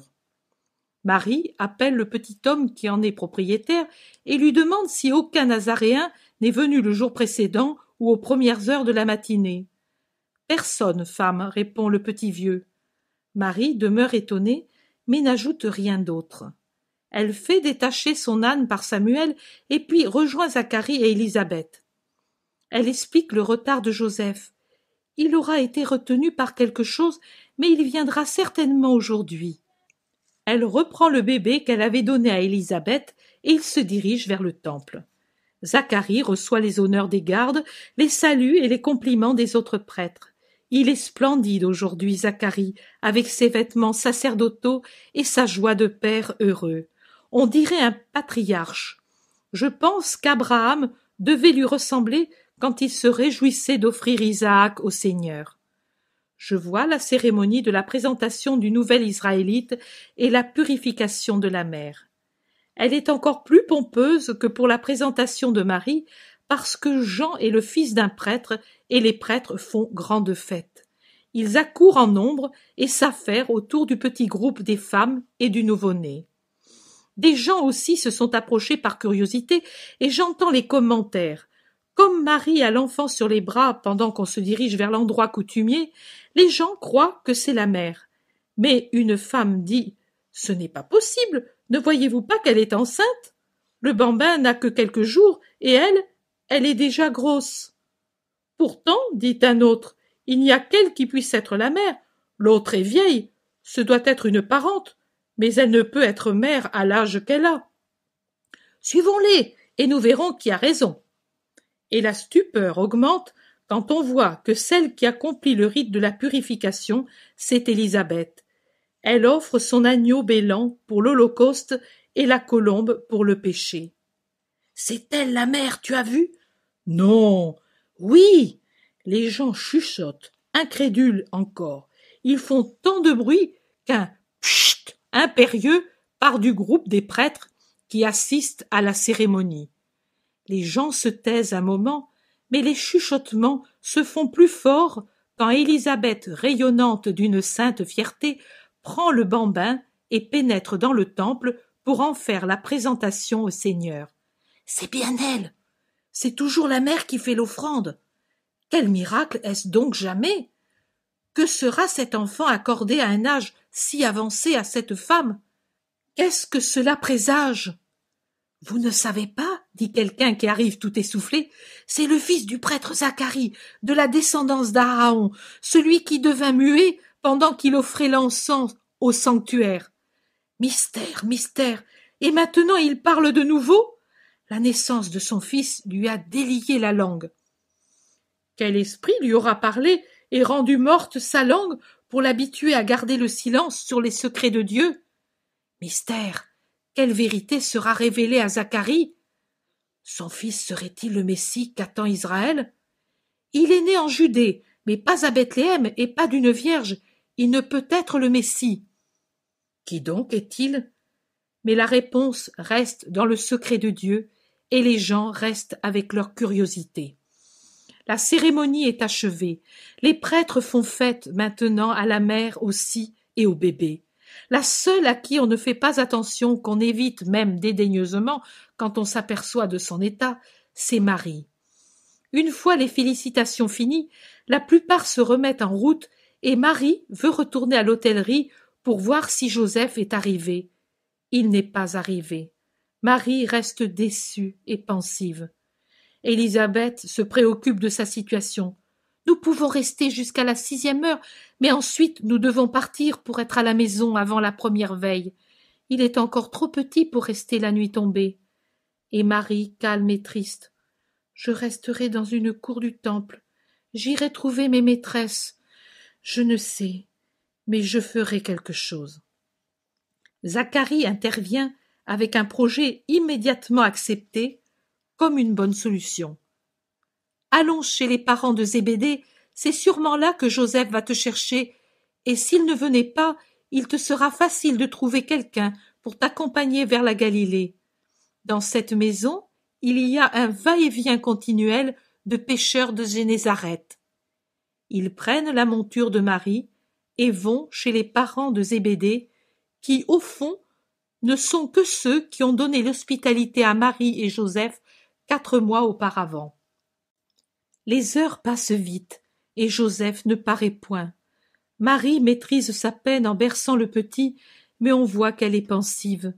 Marie appelle le petit homme qui en est propriétaire et lui demande si aucun Nazaréen n'est venu le jour précédent ou aux premières heures de la matinée. Personne, femme, répond le petit vieux. Marie demeure étonnée, mais n'ajoute rien d'autre. Elle fait détacher son âne par Samuel et puis rejoint Zacharie et Élisabeth. Elle explique le retard de Joseph. Il aura été retenu par quelque chose, mais il viendra certainement aujourd'hui. Elle reprend le bébé qu'elle avait donné à Élisabeth et il se dirige vers le temple. Zacharie reçoit les honneurs des gardes, les saluts et les compliments des autres prêtres. Il est splendide aujourd'hui, Zacharie, avec ses vêtements sacerdotaux et sa joie de père heureux. On dirait un patriarche. Je pense qu'Abraham devait lui ressembler quand il se réjouissait d'offrir Isaac au Seigneur. Je vois la cérémonie de la présentation du nouvel Israélite et la purification de la mère. Elle est encore plus pompeuse que pour la présentation de Marie, parce que Jean est le fils d'un prêtre et les prêtres font grande fête. Ils accourent en nombre et s'affairent autour du petit groupe des femmes et du nouveau-né. Des gens aussi se sont approchés par curiosité et j'entends les commentaires. Comme Marie a l'enfant sur les bras pendant qu'on se dirige vers l'endroit coutumier, les gens croient que c'est la mère. Mais une femme dit Ce n'est pas possible, ne voyez-vous pas qu'elle est enceinte Le bambin n'a que quelques jours et elle, elle est déjà grosse. Pourtant, dit un autre, il n'y a qu'elle qui puisse être la mère. L'autre est vieille, ce doit être une parente, mais elle ne peut être mère à l'âge qu'elle a. Suivons-les, et nous verrons qui a raison et la stupeur augmente quand on voit que celle qui accomplit le rite de la purification, c'est Élisabeth. Elle offre son agneau bélant pour l'Holocauste et la colombe pour le péché. C'est elle la mère, tu as vu? Non. Oui. Les gens chuchotent, incrédules encore. Ils font tant de bruit qu'un pchit impérieux part du groupe des prêtres qui assistent à la cérémonie. Les gens se taisent un moment, mais les chuchotements se font plus forts quand Élisabeth, rayonnante d'une sainte fierté, prend le bambin et pénètre dans le temple pour en faire la présentation au Seigneur. C'est bien elle. C'est toujours la mère qui fait l'offrande. Quel miracle est-ce donc jamais Que sera cet enfant accordé à un âge si avancé à cette femme Qu'est-ce que cela présage vous ne savez pas, dit quelqu'un qui arrive tout essoufflé, c'est le fils du prêtre Zacharie, de la descendance d'Araon, celui qui devint muet pendant qu'il offrait l'encens au sanctuaire. Mystère, mystère. Et maintenant il parle de nouveau? La naissance de son fils lui a délié la langue. Quel esprit lui aura parlé et rendu morte sa langue pour l'habituer à garder le silence sur les secrets de Dieu? Mystère. Quelle vérité sera révélée à Zacharie Son fils serait-il le Messie qu'attend Israël Il est né en Judée, mais pas à Bethléem et pas d'une vierge. Il ne peut être le Messie. Qui donc est-il Mais la réponse reste dans le secret de Dieu et les gens restent avec leur curiosité. La cérémonie est achevée. Les prêtres font fête maintenant à la mère aussi et au bébé la seule à qui on ne fait pas attention, qu'on évite même dédaigneusement quand on s'aperçoit de son état, c'est Marie. Une fois les félicitations finies, la plupart se remettent en route et Marie veut retourner à l'hôtellerie pour voir si Joseph est arrivé. Il n'est pas arrivé. Marie reste déçue et pensive. Élisabeth se préoccupe de sa situation. Nous pouvons rester jusqu'à la sixième heure, mais ensuite nous devons partir pour être à la maison avant la première veille. Il est encore trop petit pour rester la nuit tombée. Et Marie, calme et triste. Je resterai dans une cour du temple. J'irai trouver mes maîtresses. Je ne sais, mais je ferai quelque chose. Zacharie intervient avec un projet immédiatement accepté comme une bonne solution. Allons chez les parents de Zébédée, c'est sûrement là que Joseph va te chercher, et s'il ne venait pas, il te sera facile de trouver quelqu'un pour t'accompagner vers la Galilée. Dans cette maison, il y a un va-et-vient continuel de pêcheurs de Génézareth. Ils prennent la monture de Marie et vont chez les parents de Zébédée, qui, au fond, ne sont que ceux qui ont donné l'hospitalité à Marie et Joseph quatre mois auparavant. Les heures passent vite, et Joseph ne paraît point. Marie maîtrise sa peine en berçant le petit, mais on voit qu'elle est pensive.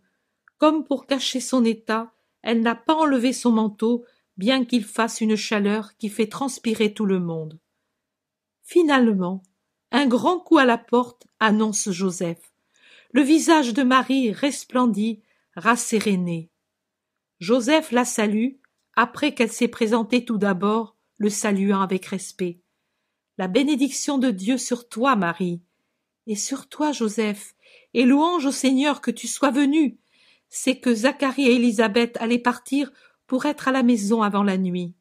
Comme pour cacher son état, elle n'a pas enlevé son manteau, bien qu'il fasse une chaleur qui fait transpirer tout le monde. Finalement, un grand coup à la porte annonce Joseph. Le visage de Marie resplendit, rasséréné. Joseph la salue, après qu'elle s'est présentée tout d'abord, le saluant avec respect. La bénédiction de Dieu sur toi, Marie, et sur toi, Joseph, et louange au Seigneur que tu sois venu. C'est que Zacharie et Élisabeth allaient partir pour être à la maison avant la nuit.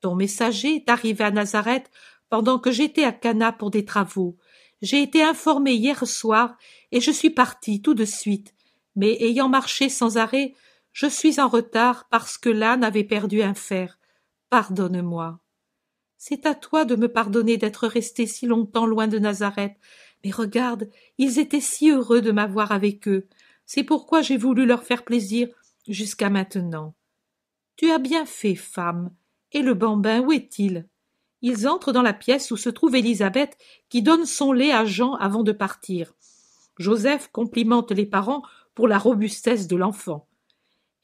Ton messager est arrivé à Nazareth pendant que j'étais à Cana pour des travaux. J'ai été informé hier soir et je suis parti tout de suite. Mais ayant marché sans arrêt, je suis en retard parce que l'âne avait perdu un fer. Pardonne-moi. C'est à toi de me pardonner d'être resté si longtemps loin de Nazareth. Mais regarde, ils étaient si heureux de m'avoir avec eux. C'est pourquoi j'ai voulu leur faire plaisir jusqu'à maintenant. Tu as bien fait, femme. Et le bambin, où est-il Ils entrent dans la pièce où se trouve Élisabeth, qui donne son lait à Jean avant de partir. Joseph complimente les parents pour la robustesse de l'enfant.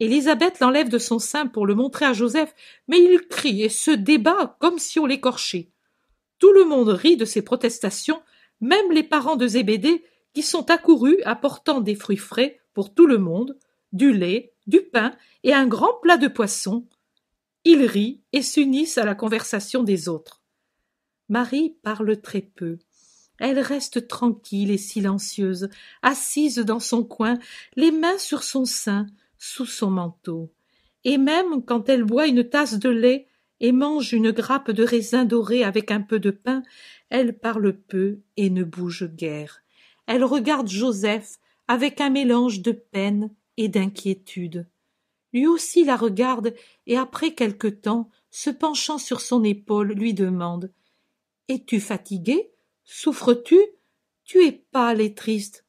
Élisabeth l'enlève de son sein pour le montrer à Joseph, mais il crie et se débat comme si on l'écorchait. Tout le monde rit de ses protestations, même les parents de Zébédée, qui sont accourus apportant des fruits frais pour tout le monde, du lait, du pain et un grand plat de poisson. Ils rient et s'unissent à la conversation des autres. Marie parle très peu. Elle reste tranquille et silencieuse, assise dans son coin, les mains sur son sein, sous son manteau, et même quand elle boit une tasse de lait et mange une grappe de raisin doré avec un peu de pain, elle parle peu et ne bouge guère. Elle regarde Joseph avec un mélange de peine et d'inquiétude. Lui aussi la regarde et après quelque temps, se penchant sur son épaule, lui demande Es-tu fatigué Souffres-tu Tu es pâle et triste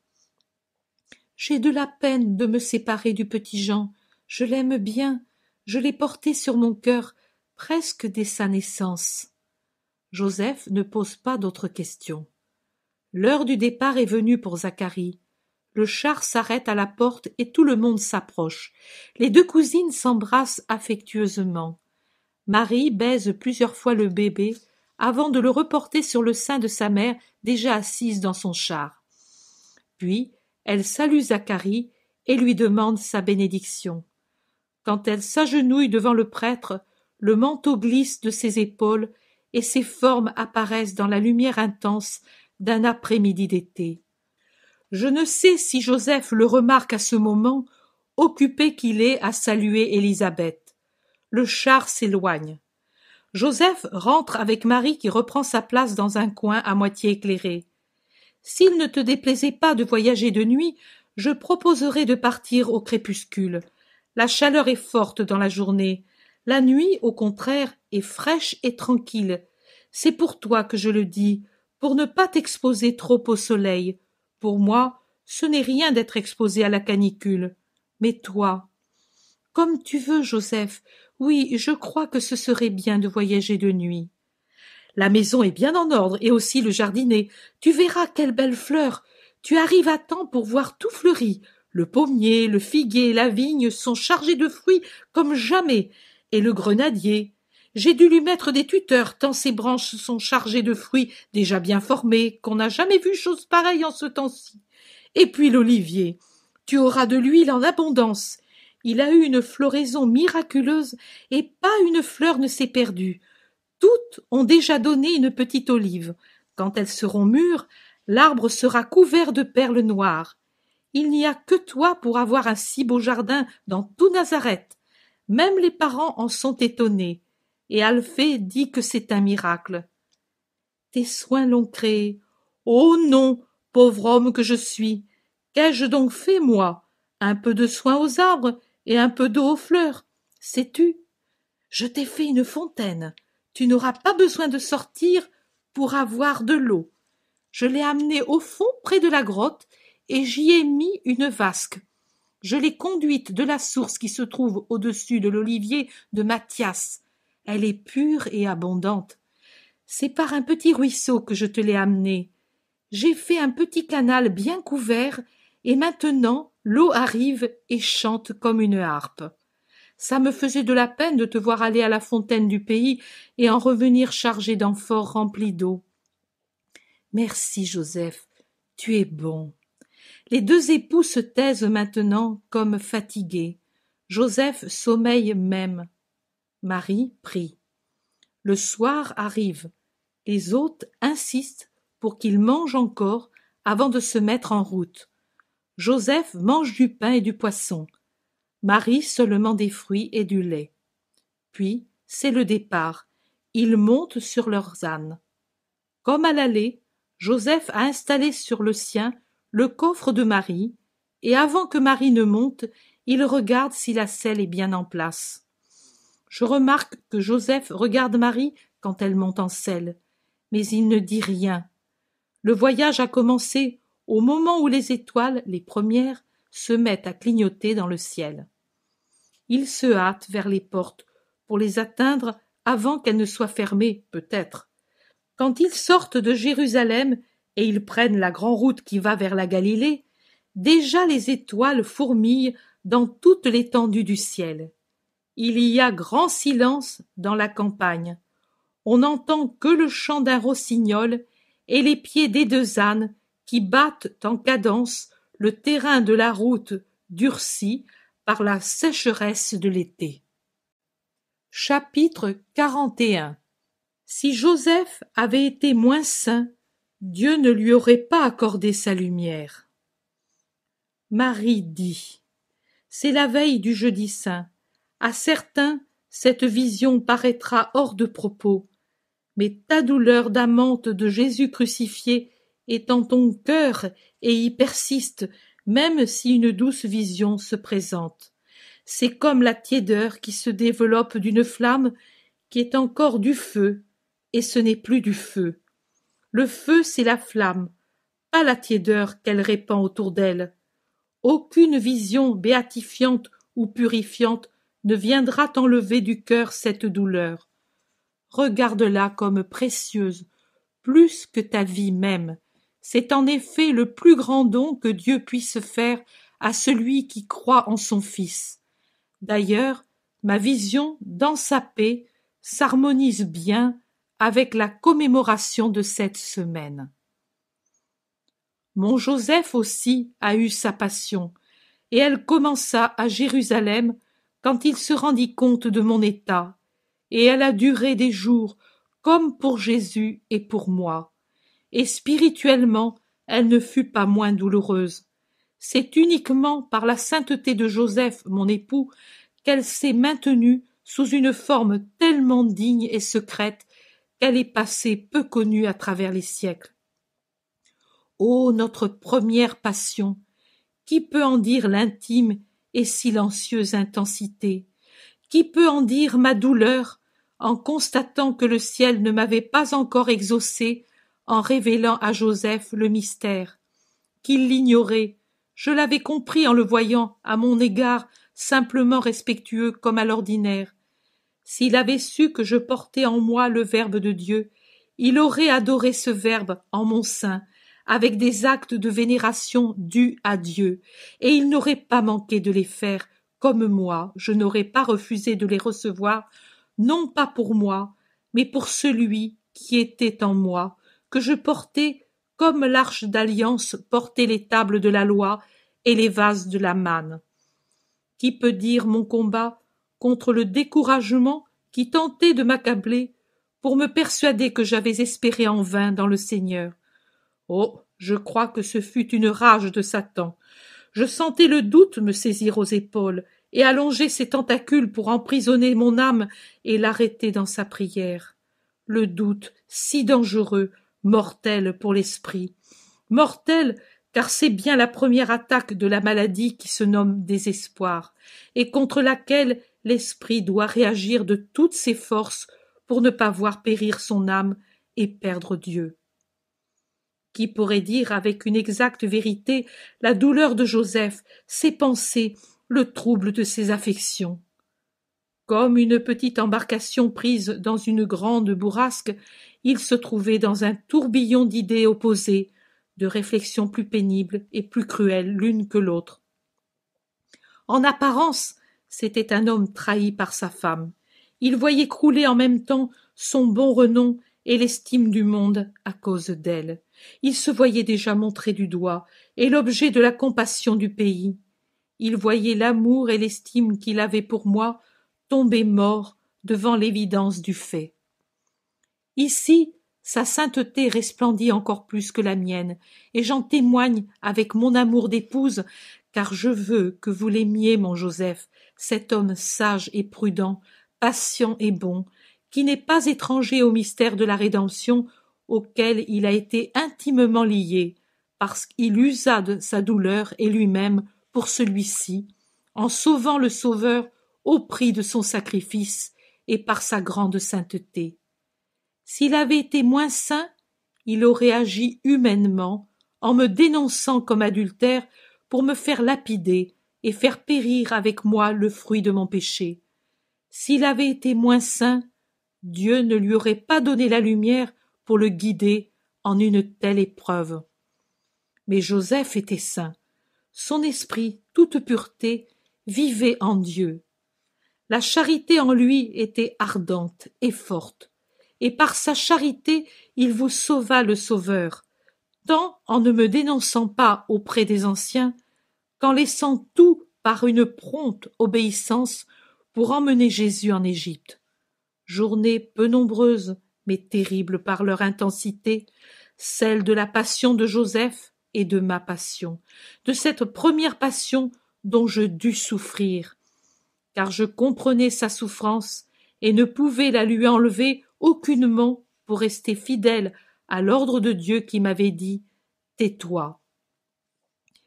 j'ai de la peine de me séparer du petit Jean. Je l'aime bien. Je l'ai porté sur mon cœur presque dès sa naissance. Joseph ne pose pas d'autres questions. L'heure du départ est venue pour Zacharie. Le char s'arrête à la porte et tout le monde s'approche. Les deux cousines s'embrassent affectueusement. Marie baise plusieurs fois le bébé avant de le reporter sur le sein de sa mère déjà assise dans son char. Puis elle salue Zacharie et lui demande sa bénédiction. Quand elle s'agenouille devant le prêtre, le manteau glisse de ses épaules et ses formes apparaissent dans la lumière intense d'un après-midi d'été. Je ne sais si Joseph le remarque à ce moment, occupé qu'il est à saluer Élisabeth. Le char s'éloigne. Joseph rentre avec Marie qui reprend sa place dans un coin à moitié éclairé. S'il ne te déplaisait pas de voyager de nuit, je proposerais de partir au crépuscule. La chaleur est forte dans la journée. La nuit, au contraire, est fraîche et tranquille. C'est pour toi que je le dis, pour ne pas t'exposer trop au soleil. Pour moi, ce n'est rien d'être exposé à la canicule. Mais toi. Comme tu veux, Joseph. Oui, je crois que ce serait bien de voyager de nuit. La maison est bien en ordre, et aussi le jardinet. Tu verras quelles belles fleurs. Tu arrives à temps pour voir tout fleuri. Le pommier, le figuier, la vigne sont chargés de fruits comme jamais, et le grenadier. J'ai dû lui mettre des tuteurs, tant ses branches sont chargées de fruits déjà bien formés, qu'on n'a jamais vu chose pareille en ce temps-ci. Et puis l'olivier. Tu auras de l'huile en abondance. Il a eu une floraison miraculeuse, et pas une fleur ne s'est perdue. Toutes ont déjà donné une petite olive. Quand elles seront mûres, l'arbre sera couvert de perles noires. Il n'y a que toi pour avoir un si beau jardin dans tout Nazareth. Même les parents en sont étonnés. Et Alphée dit que c'est un miracle. Tes soins l'ont créé. Oh non, pauvre homme que je suis. Qu'ai-je donc fait, moi Un peu de soin aux arbres et un peu d'eau aux fleurs. Sais-tu Je t'ai fait une fontaine. Tu n'auras pas besoin de sortir pour avoir de l'eau. Je l'ai amenée au fond près de la grotte et j'y ai mis une vasque. Je l'ai conduite de la source qui se trouve au-dessus de l'olivier de Mathias. Elle est pure et abondante. C'est par un petit ruisseau que je te l'ai amenée. J'ai fait un petit canal bien couvert et maintenant l'eau arrive et chante comme une harpe. Ça me faisait de la peine de te voir aller à la fontaine du pays et en revenir chargé fort remplis d'eau. Merci, Joseph, tu es bon. Les deux époux se taisent maintenant comme fatigués. Joseph sommeille même. Marie prie. Le soir arrive. Les hôtes insistent pour qu'ils mangent encore avant de se mettre en route. Joseph mange du pain et du poisson. Marie seulement des fruits et du lait. Puis, c'est le départ. Ils montent sur leurs ânes. Comme à l'aller, Joseph a installé sur le sien le coffre de Marie, et avant que Marie ne monte, il regarde si la selle est bien en place. Je remarque que Joseph regarde Marie quand elle monte en selle, mais il ne dit rien. Le voyage a commencé au moment où les étoiles, les premières, se mettent à clignoter dans le ciel. Ils se hâtent vers les portes pour les atteindre avant qu'elles ne soient fermées, peut-être. Quand ils sortent de Jérusalem et ils prennent la grande route qui va vers la Galilée, déjà les étoiles fourmillent dans toute l'étendue du ciel. Il y a grand silence dans la campagne. On n'entend que le chant d'un rossignol et les pieds des deux ânes qui battent en cadence le terrain de la route durcie par la sécheresse de l'été. Chapitre 41 Si Joseph avait été moins saint, Dieu ne lui aurait pas accordé sa lumière. Marie dit C'est la veille du jeudi saint. À certains, cette vision paraîtra hors de propos. Mais ta douleur d'amante de Jésus crucifié est en ton cœur et y persiste, même si une douce vision se présente. C'est comme la tiédeur qui se développe d'une flamme qui est encore du feu, et ce n'est plus du feu. Le feu, c'est la flamme, pas la tiédeur qu'elle répand autour d'elle. Aucune vision béatifiante ou purifiante ne viendra t'enlever du cœur cette douleur. Regarde-la comme précieuse, plus que ta vie même. C'est en effet le plus grand don que Dieu puisse faire à celui qui croit en son Fils. D'ailleurs, ma vision, dans sa paix, s'harmonise bien avec la commémoration de cette semaine. Mon Joseph aussi a eu sa passion, et elle commença à Jérusalem quand il se rendit compte de mon état, et elle a duré des jours comme pour Jésus et pour moi et spirituellement elle ne fut pas moins douloureuse. C'est uniquement par la sainteté de Joseph, mon époux, qu'elle s'est maintenue sous une forme tellement digne et secrète qu'elle est passée peu connue à travers les siècles. Ô notre première passion, qui peut en dire l'intime et silencieuse intensité Qui peut en dire ma douleur en constatant que le ciel ne m'avait pas encore exaucé en révélant à Joseph le mystère, qu'il l'ignorait. Je l'avais compris en le voyant, à mon égard, simplement respectueux comme à l'ordinaire. S'il avait su que je portais en moi le Verbe de Dieu, il aurait adoré ce Verbe en mon sein, avec des actes de vénération dus à Dieu, et il n'aurait pas manqué de les faire, comme moi, je n'aurais pas refusé de les recevoir, non pas pour moi, mais pour celui qui était en moi, que je portais comme l'arche d'alliance portait les tables de la loi et les vases de la manne. Qui peut dire mon combat contre le découragement qui tentait de m'accabler pour me persuader que j'avais espéré en vain dans le Seigneur. Oh. Je crois que ce fut une rage de Satan. Je sentais le doute me saisir aux épaules et allonger ses tentacules pour emprisonner mon âme et l'arrêter dans sa prière. Le doute, si dangereux, Mortel pour l'esprit, mortelle car c'est bien la première attaque de la maladie qui se nomme désespoir, et contre laquelle l'esprit doit réagir de toutes ses forces pour ne pas voir périr son âme et perdre Dieu. Qui pourrait dire avec une exacte vérité la douleur de Joseph, ses pensées, le trouble de ses affections? Comme une petite embarcation prise dans une grande bourrasque, il se trouvait dans un tourbillon d'idées opposées, de réflexions plus pénibles et plus cruelles l'une que l'autre. En apparence, c'était un homme trahi par sa femme. Il voyait crouler en même temps son bon renom et l'estime du monde à cause d'elle. Il se voyait déjà montré du doigt et l'objet de la compassion du pays. Il voyait l'amour et l'estime qu'il avait pour moi tomber mort devant l'évidence du fait. Ici, sa sainteté resplendit encore plus que la mienne, et j'en témoigne avec mon amour d'épouse, car je veux que vous l'aimiez, mon Joseph, cet homme sage et prudent, patient et bon, qui n'est pas étranger au mystère de la rédemption auquel il a été intimement lié, parce qu'il usa de sa douleur et lui-même pour celui-ci, en sauvant le Sauveur au prix de son sacrifice et par sa grande sainteté. S'il avait été moins saint, il aurait agi humainement, en me dénonçant comme adultère pour me faire lapider et faire périr avec moi le fruit de mon péché. S'il avait été moins saint, Dieu ne lui aurait pas donné la lumière pour le guider en une telle épreuve. Mais Joseph était saint. Son esprit, toute pureté, vivait en Dieu. La charité en lui était ardente et forte et par sa charité il vous sauva le Sauveur, tant en ne me dénonçant pas auprès des anciens, qu'en laissant tout par une prompte obéissance pour emmener Jésus en Égypte. Journée peu nombreuses, mais terrible par leur intensité, celle de la passion de Joseph et de ma passion, de cette première passion dont je dus souffrir, car je comprenais sa souffrance et ne pouvais la lui enlever aucunement pour rester fidèle à l'ordre de Dieu qui m'avait dit Tais-toi.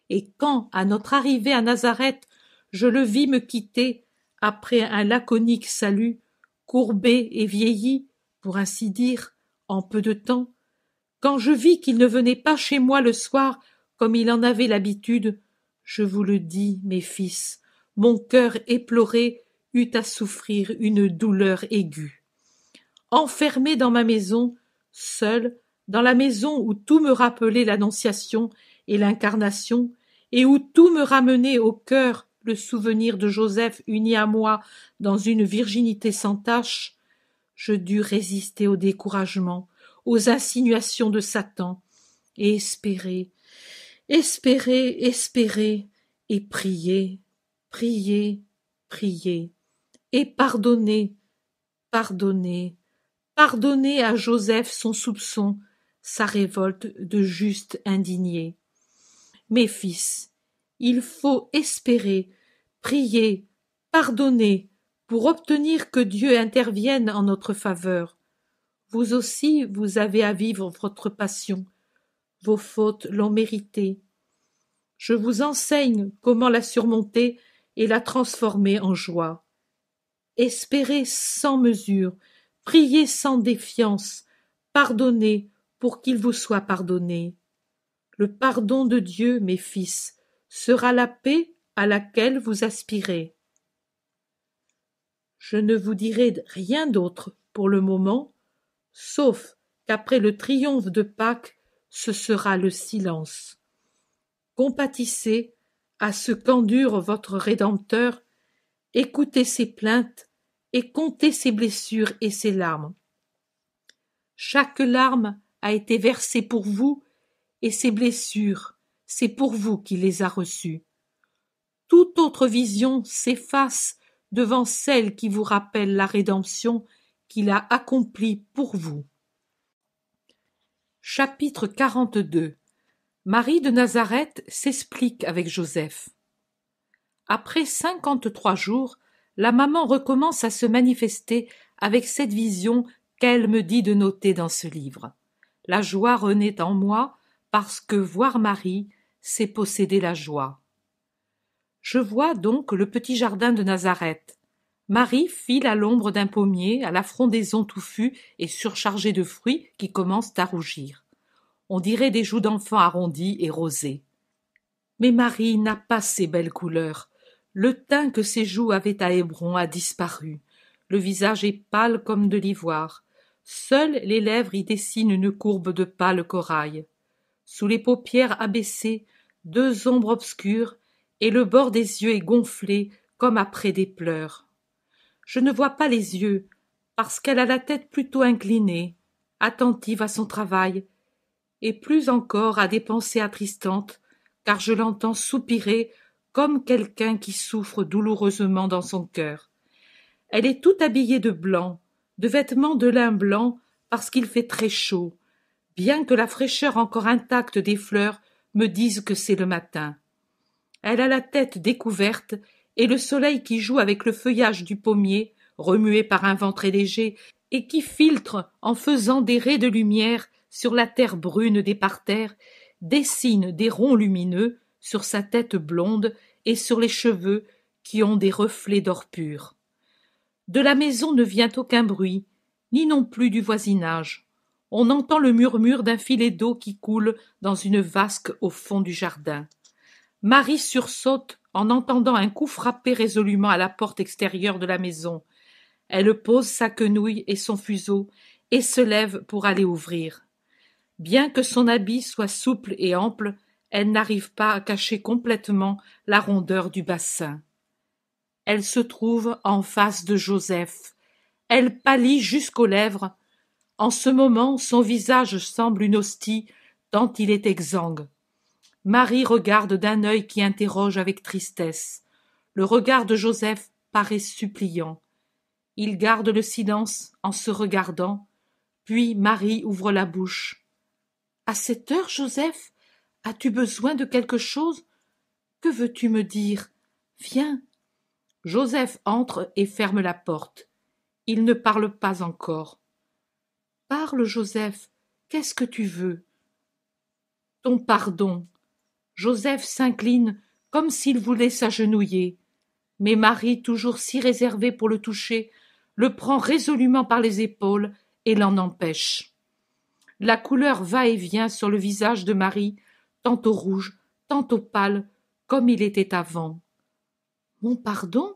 Et quand, à notre arrivée à Nazareth, je le vis me quitter, après un laconique salut, courbé et vieilli, pour ainsi dire, en peu de temps, quand je vis qu'il ne venait pas chez moi le soir comme il en avait l'habitude, je vous le dis, mes fils, mon cœur éploré eut à souffrir une douleur aiguë enfermé dans ma maison, seul, dans la maison où tout me rappelait l'Annonciation et l'Incarnation, et où tout me ramenait au cœur le souvenir de Joseph uni à moi dans une virginité sans tache, je dus résister au découragement, aux insinuations de Satan, et espérer, espérer, espérer, et prier, prier, prier, et pardonner, pardonner, Pardonnez à Joseph son soupçon, sa révolte de juste indigné. Mes fils, il faut espérer, prier, pardonner, pour obtenir que Dieu intervienne en notre faveur. Vous aussi, vous avez à vivre votre passion. Vos fautes l'ont méritée. Je vous enseigne comment la surmonter et la transformer en joie. Espérez sans mesure, Priez sans défiance, pardonnez pour qu'il vous soit pardonné. Le pardon de Dieu, mes fils, sera la paix à laquelle vous aspirez. Je ne vous dirai rien d'autre pour le moment, sauf qu'après le triomphe de Pâques, ce sera le silence. Compatissez à ce qu'endure votre Rédempteur, écoutez ses plaintes, et ses blessures et ses larmes. Chaque larme a été versée pour vous, et ses blessures, c'est pour vous qu'il les a reçues. Toute autre vision s'efface devant celle qui vous rappelle la rédemption qu'il a accomplie pour vous. Chapitre 42 Marie de Nazareth s'explique avec Joseph. Après cinquante-trois jours, la maman recommence à se manifester avec cette vision qu'elle me dit de noter dans ce livre. La joie renaît en moi parce que voir Marie, c'est posséder la joie. Je vois donc le petit jardin de Nazareth. Marie file à l'ombre d'un pommier, à la frondaison touffue et surchargée de fruits qui commencent à rougir. On dirait des joues d'enfant arrondies et rosées. Mais Marie n'a pas ces belles couleurs. Le teint que ses joues avaient à Hébron a disparu. Le visage est pâle comme de l'ivoire. Seules les lèvres y dessinent une courbe de pâle corail. Sous les paupières abaissées, deux ombres obscures, et le bord des yeux est gonflé comme après des pleurs. Je ne vois pas les yeux, parce qu'elle a la tête plutôt inclinée, attentive à son travail, et plus encore à des pensées attristantes, car je l'entends soupirer comme quelqu'un qui souffre douloureusement dans son cœur. Elle est toute habillée de blanc, de vêtements de lin blanc, parce qu'il fait très chaud, bien que la fraîcheur encore intacte des fleurs me dise que c'est le matin. Elle a la tête découverte, et le soleil qui joue avec le feuillage du pommier, remué par un vent très léger, et qui filtre en faisant des raies de lumière sur la terre brune des parterres, dessine des ronds lumineux sur sa tête blonde et sur les cheveux qui ont des reflets d'or pur. De la maison ne vient aucun bruit, ni non plus du voisinage. On entend le murmure d'un filet d'eau qui coule dans une vasque au fond du jardin. Marie sursaute en entendant un coup frapper résolument à la porte extérieure de la maison. Elle pose sa quenouille et son fuseau et se lève pour aller ouvrir. Bien que son habit soit souple et ample, elle n'arrive pas à cacher complètement la rondeur du bassin. Elle se trouve en face de Joseph. Elle pâlit jusqu'aux lèvres. En ce moment, son visage semble une hostie, tant il est exsangue. Marie regarde d'un œil qui interroge avec tristesse. Le regard de Joseph paraît suppliant. Il garde le silence en se regardant, puis Marie ouvre la bouche. À cette heure, Joseph As-tu besoin de quelque chose Que veux-tu me dire Viens. Joseph entre et ferme la porte. Il ne parle pas encore. Parle, Joseph. Qu'est-ce que tu veux Ton pardon. Joseph s'incline comme s'il voulait s'agenouiller. Mais Marie, toujours si réservée pour le toucher, le prend résolument par les épaules et l'en empêche. La couleur va et vient sur le visage de Marie tantôt rouge, tantôt pâle, comme il était avant. Mon pardon?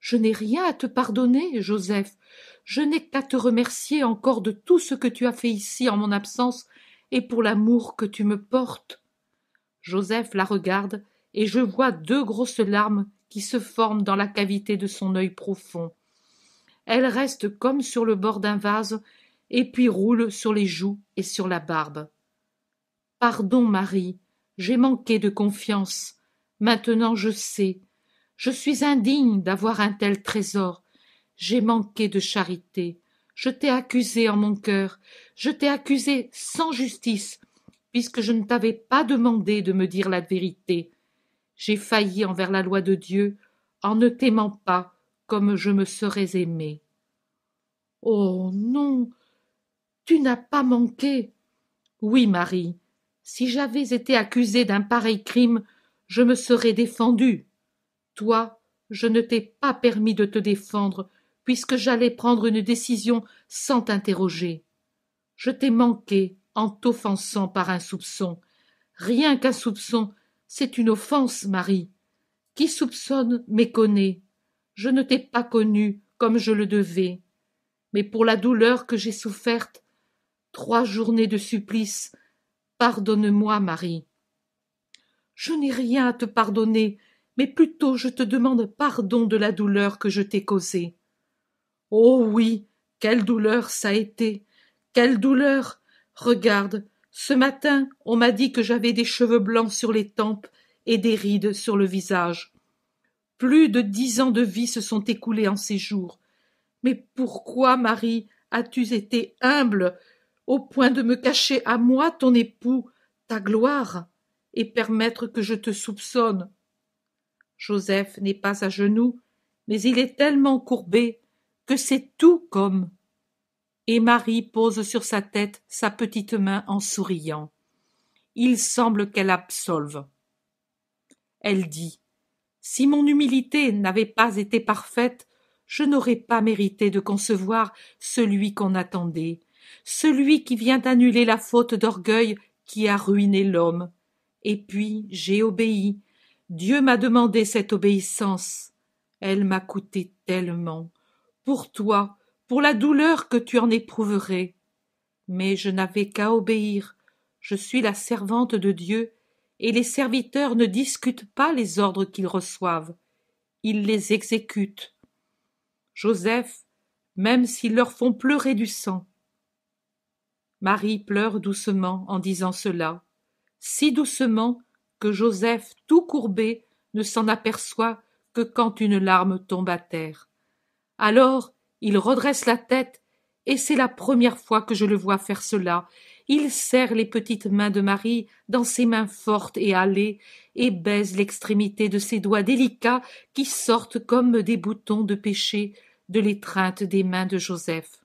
Je n'ai rien à te pardonner, Joseph. Je n'ai qu'à te remercier encore de tout ce que tu as fait ici en mon absence et pour l'amour que tu me portes. Joseph la regarde et je vois deux grosses larmes qui se forment dans la cavité de son œil profond. Elles restent comme sur le bord d'un vase et puis roulent sur les joues et sur la barbe. Pardon, Marie, j'ai manqué de confiance. Maintenant je sais. Je suis indigne d'avoir un tel trésor. J'ai manqué de charité. Je t'ai accusée en mon cœur. Je t'ai accusée sans justice, puisque je ne t'avais pas demandé de me dire la vérité. J'ai failli envers la loi de Dieu en ne t'aimant pas comme je me serais aimée. Oh non, tu n'as pas manqué. Oui, Marie, si j'avais été accusé d'un pareil crime, je me serais défendu. Toi, je ne t'ai pas permis de te défendre, puisque j'allais prendre une décision sans t'interroger. Je t'ai manqué en t'offensant par un soupçon. Rien qu'un soupçon, c'est une offense, Marie. Qui soupçonne méconnaît. Je ne t'ai pas connu comme je le devais. Mais pour la douleur que j'ai soufferte, trois journées de supplice, Pardonne-moi, Marie. Je n'ai rien à te pardonner, mais plutôt je te demande pardon de la douleur que je t'ai causée. Oh oui, quelle douleur ça a été. Quelle douleur. Regarde, ce matin on m'a dit que j'avais des cheveux blancs sur les tempes et des rides sur le visage. Plus de dix ans de vie se sont écoulés en ces jours. Mais pourquoi, Marie, as tu été humble au point de me cacher à moi, ton époux, ta gloire, et permettre que je te soupçonne. Joseph n'est pas à genoux, mais il est tellement courbé que c'est tout comme. Et Marie pose sur sa tête sa petite main en souriant. Il semble qu'elle absolve. Elle dit Si mon humilité n'avait pas été parfaite, je n'aurais pas mérité de concevoir celui qu'on attendait celui qui vient annuler la faute d'orgueil qui a ruiné l'homme. Et puis j'ai obéi. Dieu m'a demandé cette obéissance. Elle m'a coûté tellement, pour toi, pour la douleur que tu en éprouverais. Mais je n'avais qu'à obéir. Je suis la servante de Dieu, et les serviteurs ne discutent pas les ordres qu'ils reçoivent. Ils les exécutent. Joseph, même s'ils leur font pleurer du sang, Marie pleure doucement en disant cela, si doucement que Joseph, tout courbé, ne s'en aperçoit que quand une larme tombe à terre. Alors il redresse la tête, et c'est la première fois que je le vois faire cela. Il serre les petites mains de Marie dans ses mains fortes et hâlées, et baise l'extrémité de ses doigts délicats qui sortent comme des boutons de péché de l'étreinte des mains de Joseph.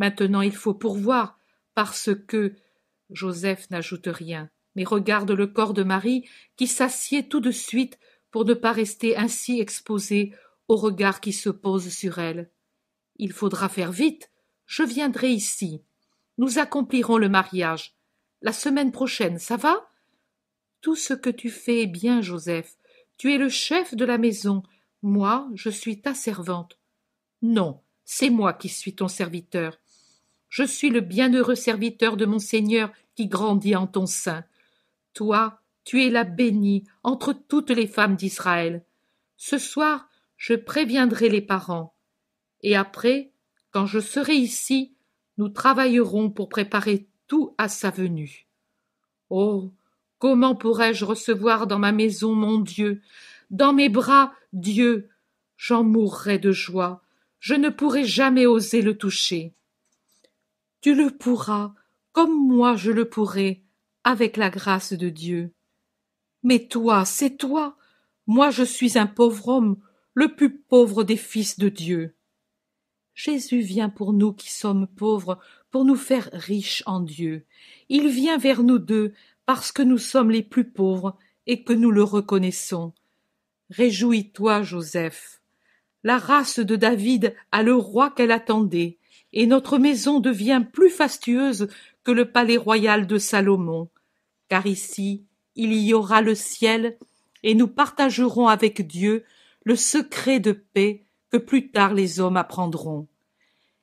Maintenant il faut pourvoir, parce que Joseph n'ajoute rien, mais regarde le corps de Marie, qui s'assied tout de suite pour ne pas rester ainsi exposée au regard qui se pose sur elle. Il faudra faire vite. Je viendrai ici. Nous accomplirons le mariage. La semaine prochaine, ça va? Tout ce que tu fais est bien, Joseph. Tu es le chef de la maison. Moi, je suis ta servante. Non, c'est moi qui suis ton serviteur. Je suis le bienheureux serviteur de mon Seigneur qui grandit en ton sein. Toi, tu es la bénie entre toutes les femmes d'Israël. Ce soir, je préviendrai les parents. Et après, quand je serai ici, nous travaillerons pour préparer tout à sa venue. Oh, comment pourrais-je recevoir dans ma maison mon Dieu, dans mes bras Dieu J'en mourrai de joie, je ne pourrai jamais oser le toucher tu le pourras, comme moi je le pourrai, avec la grâce de Dieu. Mais toi, c'est toi. Moi je suis un pauvre homme, le plus pauvre des fils de Dieu. Jésus vient pour nous qui sommes pauvres, pour nous faire riches en Dieu. Il vient vers nous deux, parce que nous sommes les plus pauvres et que nous le reconnaissons. Réjouis-toi, Joseph. La race de David a le roi qu'elle attendait et notre maison devient plus fastueuse que le palais royal de Salomon, car ici il y aura le ciel, et nous partagerons avec Dieu le secret de paix que plus tard les hommes apprendront.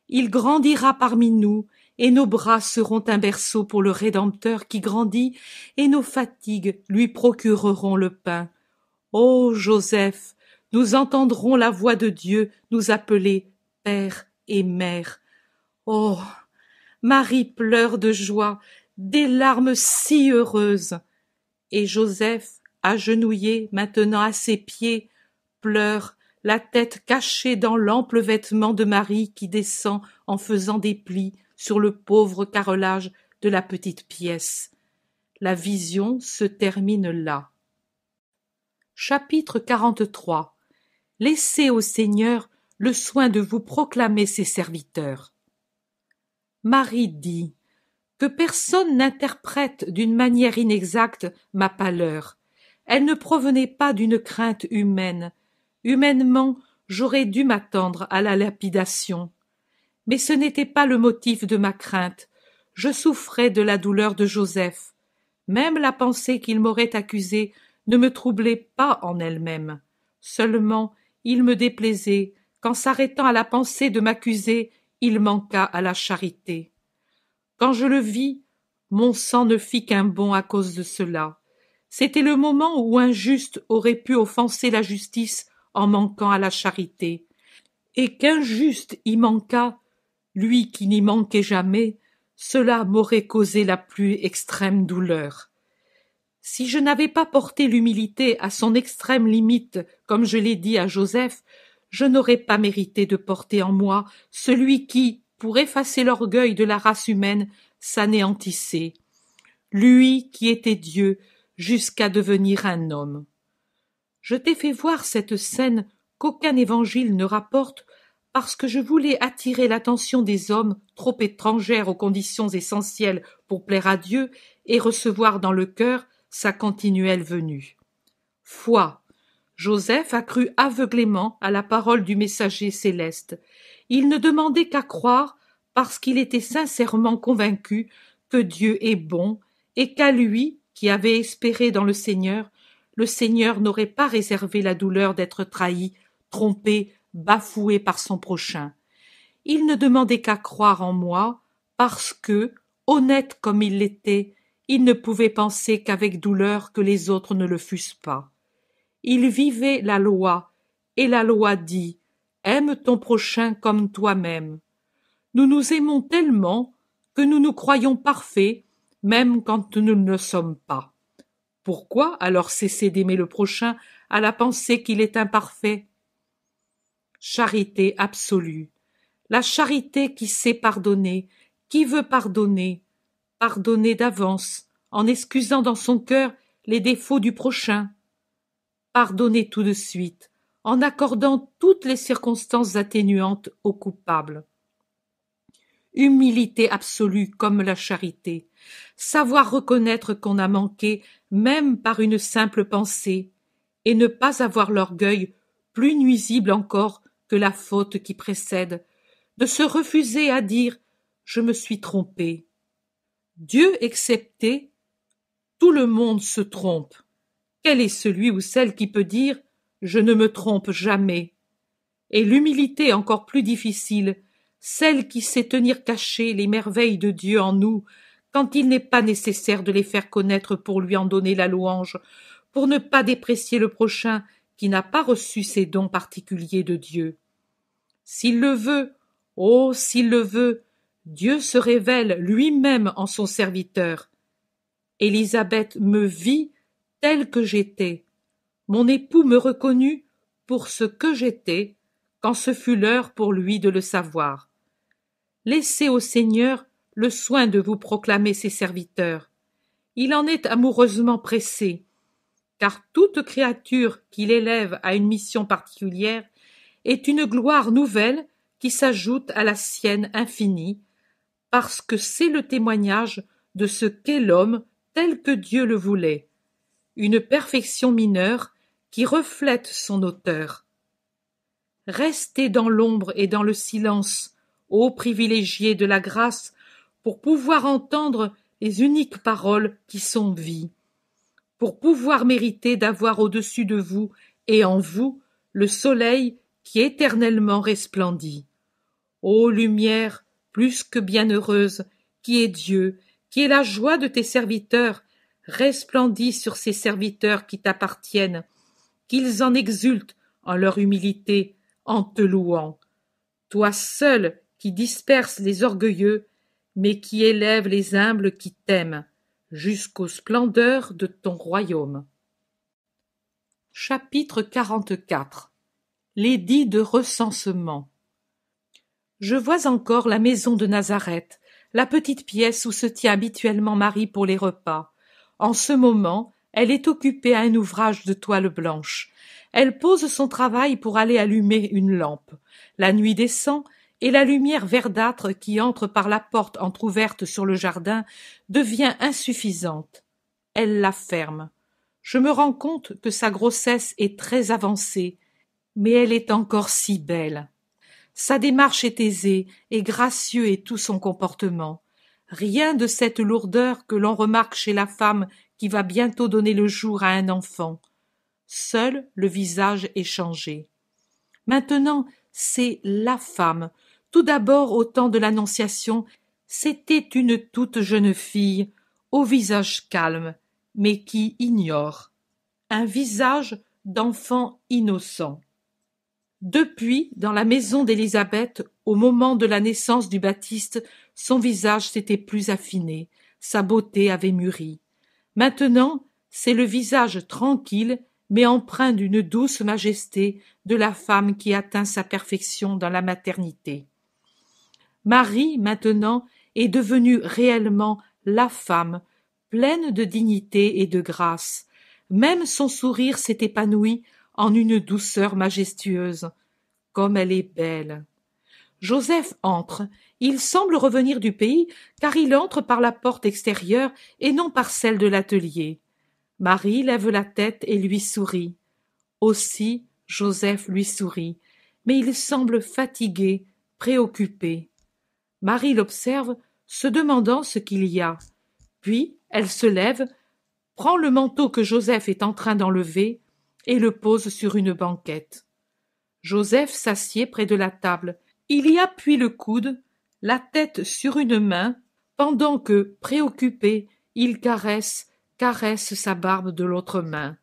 Il grandira parmi nous, et nos bras seront un berceau pour le Rédempteur qui grandit, et nos fatigues lui procureront le pain. Ô Joseph, nous entendrons la voix de Dieu nous appeler Père et Mère. Oh. Marie pleure de joie, des larmes si heureuses. Et Joseph, agenouillé maintenant à ses pieds, pleure, la tête cachée dans l'ample vêtement de Marie qui descend en faisant des plis sur le pauvre carrelage de la petite pièce. La vision se termine là. Chapitre 43 Laissez au Seigneur le soin de vous proclamer ses serviteurs. Marie dit que personne n'interprète d'une manière inexacte ma pâleur. Elle ne provenait pas d'une crainte humaine. Humainement, j'aurais dû m'attendre à la lapidation. Mais ce n'était pas le motif de ma crainte. Je souffrais de la douleur de Joseph. Même la pensée qu'il m'aurait accusée ne me troublait pas en elle-même. Seulement, il me déplaisait qu'en s'arrêtant à la pensée de m'accuser, il manqua à la charité. Quand je le vis, mon sang ne fit qu'un bond à cause de cela. C'était le moment où un juste aurait pu offenser la justice en manquant à la charité. Et qu'un juste y manquât, lui qui n'y manquait jamais, cela m'aurait causé la plus extrême douleur. Si je n'avais pas porté l'humilité à son extrême limite, comme je l'ai dit à Joseph, je n'aurais pas mérité de porter en moi celui qui, pour effacer l'orgueil de la race humaine, s'anéantissait, lui qui était Dieu jusqu'à devenir un homme. Je t'ai fait voir cette scène qu'aucun évangile ne rapporte parce que je voulais attirer l'attention des hommes trop étrangères aux conditions essentielles pour plaire à Dieu et recevoir dans le cœur sa continuelle venue. Foi, Joseph a cru aveuglément à la parole du messager céleste. Il ne demandait qu'à croire parce qu'il était sincèrement convaincu que Dieu est bon et qu'à lui, qui avait espéré dans le Seigneur, le Seigneur n'aurait pas réservé la douleur d'être trahi, trompé, bafoué par son prochain. Il ne demandait qu'à croire en moi, parce que, honnête comme il l'était, il ne pouvait penser qu'avec douleur que les autres ne le fussent pas il vivait la loi, et la loi dit Aime ton prochain comme toi-même. Nous nous aimons tellement que nous nous croyons parfaits, même quand nous ne le sommes pas. Pourquoi alors cesser d'aimer le prochain à la pensée qu'il est imparfait Charité absolue. La charité qui sait pardonner, qui veut pardonner, pardonner d'avance, en excusant dans son cœur les défauts du prochain, pardonner tout de suite, en accordant toutes les circonstances atténuantes au coupable. Humilité absolue comme la charité, savoir reconnaître qu'on a manqué même par une simple pensée, et ne pas avoir l'orgueil plus nuisible encore que la faute qui précède, de se refuser à dire je me suis trompé. Dieu excepté, tout le monde se trompe quel est celui ou celle qui peut dire Je ne me trompe jamais Et l'humilité encore plus difficile, celle qui sait tenir cachées les merveilles de Dieu en nous, quand il n'est pas nécessaire de les faire connaître pour lui en donner la louange, pour ne pas déprécier le prochain qui n'a pas reçu ses dons particuliers de Dieu. S'il le veut, oh, s'il le veut, Dieu se révèle lui-même en son serviteur. Élisabeth me vit tel que j'étais. Mon époux me reconnut pour ce que j'étais quand ce fut l'heure pour lui de le savoir. Laissez au Seigneur le soin de vous proclamer ses serviteurs. Il en est amoureusement pressé, car toute créature qu'il élève à une mission particulière est une gloire nouvelle qui s'ajoute à la sienne infinie, parce que c'est le témoignage de ce qu'est l'homme tel que Dieu le voulait une perfection mineure qui reflète son auteur. Restez dans l'ombre et dans le silence, ô privilégiés de la grâce, pour pouvoir entendre les uniques paroles qui sont vie, pour pouvoir mériter d'avoir au-dessus de vous et en vous le soleil qui éternellement resplendit. Ô lumière plus que bienheureuse, qui est Dieu, qui est la joie de tes serviteurs, resplendis sur ces serviteurs qui t'appartiennent, qu'ils en exultent en leur humilité, en te louant. Toi seul qui disperses les orgueilleux, mais qui élèves les humbles qui t'aiment, jusqu'aux splendeurs de ton royaume. Chapitre 44 L'édit de recensement Je vois encore la maison de Nazareth, la petite pièce où se tient habituellement Marie pour les repas, en ce moment, elle est occupée à un ouvrage de toile blanche. Elle pose son travail pour aller allumer une lampe. La nuit descend, et la lumière verdâtre qui entre par la porte entr'ouverte sur le jardin devient insuffisante. Elle la ferme. Je me rends compte que sa grossesse est très avancée, mais elle est encore si belle. Sa démarche est aisée et gracieux est tout son comportement rien de cette lourdeur que l'on remarque chez la femme qui va bientôt donner le jour à un enfant. Seul le visage est changé. Maintenant, c'est la femme. Tout d'abord, au temps de l'Annonciation, c'était une toute jeune fille, au visage calme, mais qui ignore. Un visage d'enfant innocent. Depuis, dans la maison d'Élisabeth, au moment de la naissance du Baptiste, son visage s'était plus affiné, sa beauté avait mûri. Maintenant, c'est le visage tranquille, mais empreint d'une douce majesté de la femme qui atteint sa perfection dans la maternité. Marie, maintenant, est devenue réellement la femme, pleine de dignité et de grâce. Même son sourire s'est épanoui en une douceur majestueuse. Comme elle est belle. Joseph entre il semble revenir du pays, car il entre par la porte extérieure et non par celle de l'atelier. Marie lève la tête et lui sourit. Aussi Joseph lui sourit, mais il semble fatigué, préoccupé. Marie l'observe, se demandant ce qu'il y a. Puis elle se lève, prend le manteau que Joseph est en train d'enlever, et le pose sur une banquette. Joseph s'assied près de la table. Il y appuie le coude, la tête sur une main, pendant que, préoccupé, il caresse, caresse sa barbe de l'autre main.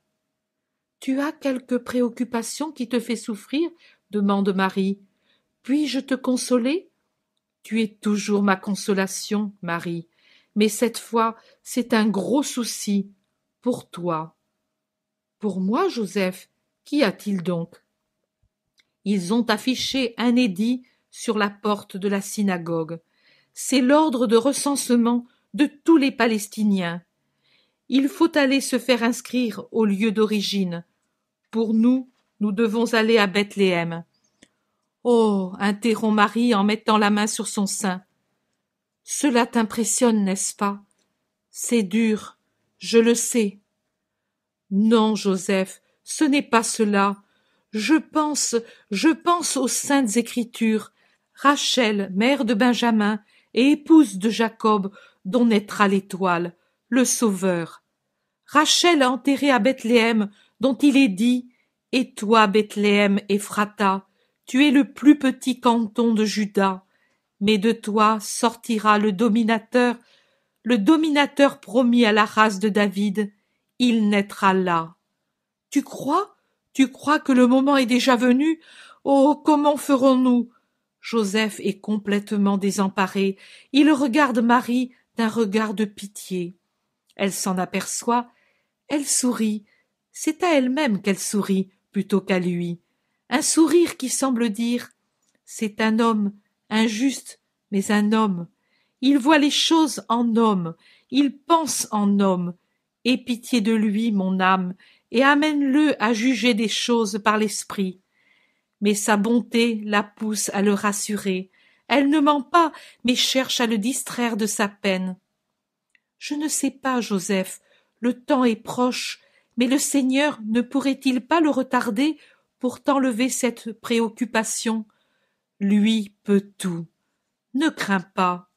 Tu as quelque préoccupation qui te fait souffrir demande Marie. Puis-je te consoler Tu es toujours ma consolation, Marie. Mais cette fois, c'est un gros souci pour toi. Pour moi, Joseph, qu'y a-t-il donc Ils ont affiché un édit sur la porte de la synagogue. C'est l'ordre de recensement de tous les Palestiniens. Il faut aller se faire inscrire au lieu d'origine. Pour nous, nous devons aller à Bethléem. Oh. Interrompt Marie en mettant la main sur son sein. Cela t'impressionne, n'est ce pas? C'est dur, je le sais. Non, Joseph, ce n'est pas cela. Je pense, je pense aux saintes écritures, Rachel, mère de Benjamin et épouse de Jacob, dont naîtra l'étoile, le Sauveur. Rachel a enterré à Bethléem, dont il est dit Et toi, Bethléem, Ephrata, tu es le plus petit canton de Juda, mais de toi sortira le dominateur, le dominateur promis à la race de David, il naîtra là. Tu crois? Tu crois que le moment est déjà venu? Oh. Comment ferons nous? Joseph est complètement désemparé. Il regarde Marie d'un regard de pitié. Elle s'en aperçoit, elle sourit. C'est à elle-même qu'elle sourit plutôt qu'à lui. Un sourire qui semble dire C'est un homme, injuste, mais un homme. Il voit les choses en homme, il pense en homme. Aie pitié de lui, mon âme, et amène-le à juger des choses par l'esprit mais sa bonté la pousse à le rassurer. Elle ne ment pas, mais cherche à le distraire de sa peine. Je ne sais pas, Joseph, le temps est proche, mais le Seigneur ne pourrait-il pas le retarder pour t'enlever cette préoccupation Lui peut tout. Ne crains pas.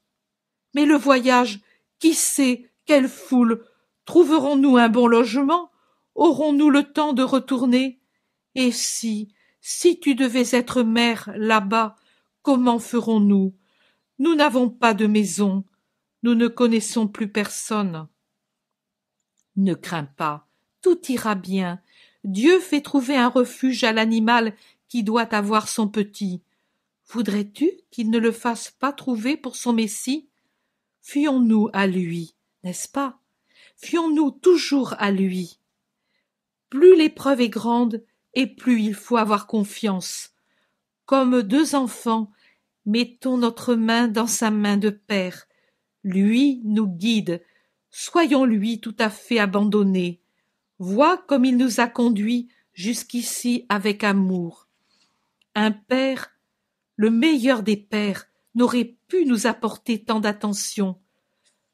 Mais le voyage, qui sait, quelle foule Trouverons-nous un bon logement Aurons-nous le temps de retourner Et si si tu devais être mère là-bas, comment ferons-nous Nous n'avons pas de maison, nous ne connaissons plus personne. Ne crains pas, tout ira bien. Dieu fait trouver un refuge à l'animal qui doit avoir son petit. Voudrais-tu qu'il ne le fasse pas trouver pour son Messie Fuyons-nous à lui, n'est-ce pas Fuyons-nous toujours à lui. Plus l'épreuve est grande, et plus il faut avoir confiance. Comme deux enfants, mettons notre main dans sa main de père. Lui nous guide. Soyons lui tout à fait abandonnés. Vois comme il nous a conduits jusqu'ici avec amour. Un père, le meilleur des pères, n'aurait pu nous apporter tant d'attention.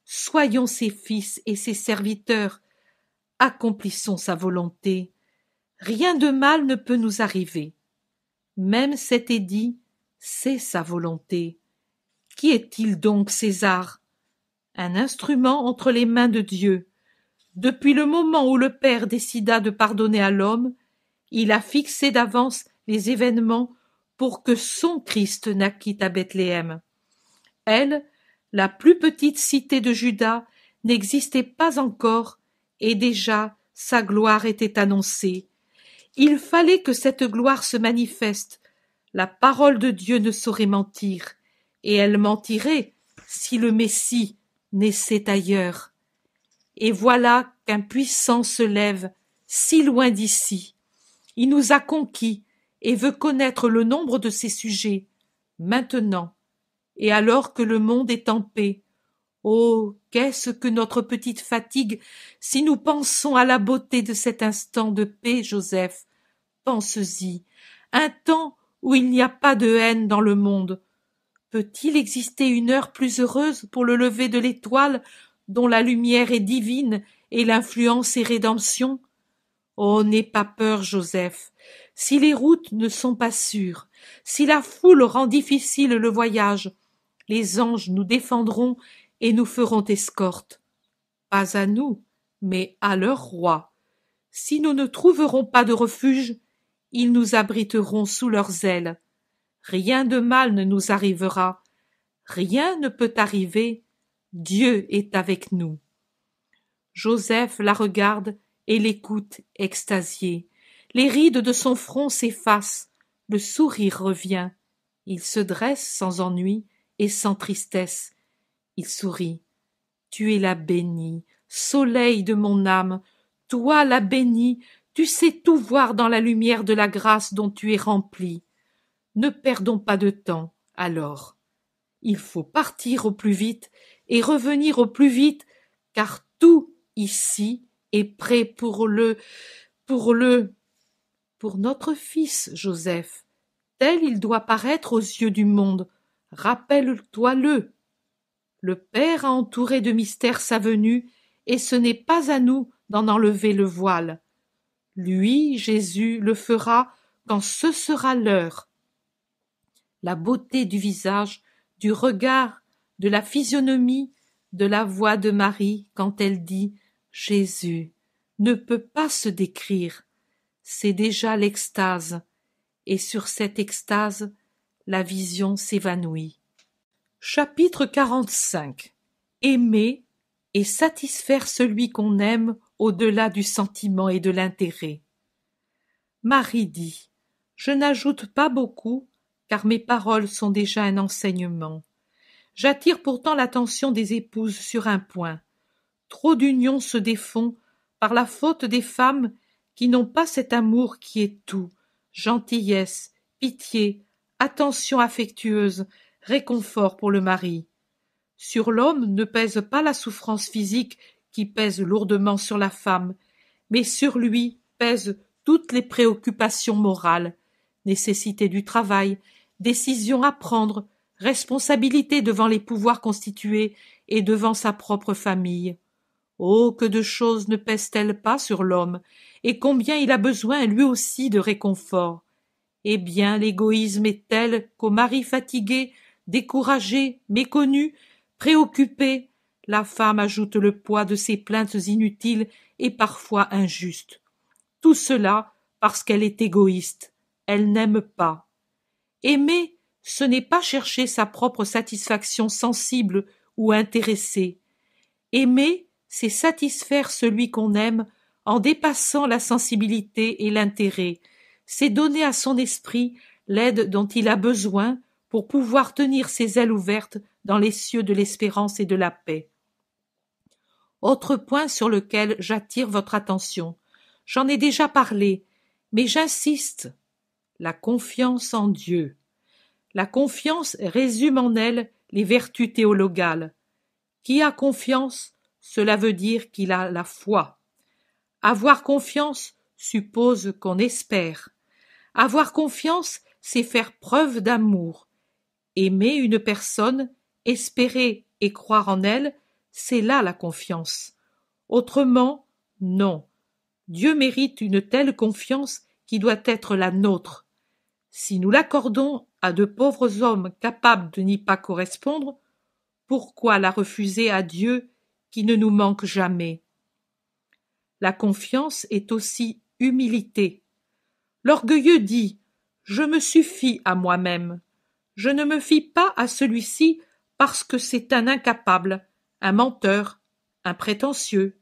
Soyons ses fils et ses serviteurs, accomplissons sa volonté. Rien de mal ne peut nous arriver. Même cet édit, c'est sa volonté. Qui est-il donc, César Un instrument entre les mains de Dieu. Depuis le moment où le Père décida de pardonner à l'homme, il a fixé d'avance les événements pour que son Christ naquît à Bethléem. Elle, la plus petite cité de Juda, n'existait pas encore, et déjà sa gloire était annoncée, il fallait que cette gloire se manifeste. La parole de Dieu ne saurait mentir, et elle mentirait si le Messie naissait ailleurs. Et voilà qu'un puissant se lève, si loin d'ici. Il nous a conquis et veut connaître le nombre de ses sujets, maintenant, et alors que le monde est en paix, Oh. Qu'est-ce que notre petite fatigue si nous pensons à la beauté de cet instant de paix, Joseph. Pense-y. Un temps où il n'y a pas de haine dans le monde. Peut-il exister une heure plus heureuse pour le lever de l'étoile dont la lumière est divine et l'influence est rédemption? Oh, n'aie pas peur, Joseph. Si les routes ne sont pas sûres, si la foule rend difficile le voyage, les anges nous défendront et nous ferons escorte. Pas à nous, mais à leur roi. Si nous ne trouverons pas de refuge, ils nous abriteront sous leurs ailes. Rien de mal ne nous arrivera. Rien ne peut arriver. Dieu est avec nous. Joseph la regarde et l'écoute extasié. Les rides de son front s'effacent, le sourire revient. Il se dresse sans ennui et sans tristesse. Il sourit. Tu es la bénie, soleil de mon âme, toi la bénie, tu sais tout voir dans la lumière de la grâce dont tu es remplie. Ne perdons pas de temps, alors. Il faut partir au plus vite et revenir au plus vite, car tout ici est prêt pour le pour le pour notre fils Joseph. Tel il doit paraître aux yeux du monde. Rappelle toi le. Le Père a entouré de mystères sa venue, et ce n'est pas à nous d'en enlever le voile. Lui, Jésus, le fera quand ce sera l'heure. La beauté du visage, du regard, de la physionomie, de la voix de Marie quand elle dit Jésus ne peut pas se décrire. C'est déjà l'extase, et sur cette extase, la vision s'évanouit. Chapitre 45 Aimer et satisfaire celui qu'on aime au-delà du sentiment et de l'intérêt. Marie dit Je n'ajoute pas beaucoup, car mes paroles sont déjà un enseignement. J'attire pourtant l'attention des épouses sur un point. Trop d'unions se défont par la faute des femmes qui n'ont pas cet amour qui est tout, gentillesse, pitié, attention affectueuse, réconfort pour le mari. Sur l'homme ne pèse pas la souffrance physique qui pèse lourdement sur la femme, mais sur lui pèsent toutes les préoccupations morales, nécessité du travail, décision à prendre, responsabilité devant les pouvoirs constitués et devant sa propre famille. Oh, que de choses ne pèsent-elles pas sur l'homme, et combien il a besoin lui aussi de réconfort. Eh bien, l'égoïsme est tel qu'au mari fatigué découragée, méconnue, préoccupée, la femme ajoute le poids de ses plaintes inutiles et parfois injustes. Tout cela parce qu'elle est égoïste, elle n'aime pas. Aimer, ce n'est pas chercher sa propre satisfaction sensible ou intéressée. Aimer, c'est satisfaire celui qu'on aime en dépassant la sensibilité et l'intérêt, c'est donner à son esprit l'aide dont il a besoin pour pouvoir tenir ses ailes ouvertes dans les cieux de l'espérance et de la paix. Autre point sur lequel j'attire votre attention. J'en ai déjà parlé, mais j'insiste. La confiance en Dieu. La confiance résume en elle les vertus théologales. Qui a confiance, cela veut dire qu'il a la foi. Avoir confiance suppose qu'on espère. Avoir confiance, c'est faire preuve d'amour. Aimer une personne, espérer et croire en elle, c'est là la confiance. Autrement, non. Dieu mérite une telle confiance qui doit être la nôtre. Si nous l'accordons à de pauvres hommes capables de n'y pas correspondre, pourquoi la refuser à Dieu qui ne nous manque jamais La confiance est aussi humilité. L'orgueilleux dit Je me suffis à moi-même. Je ne me fie pas à celui-ci parce que c'est un incapable, un menteur, un prétentieux.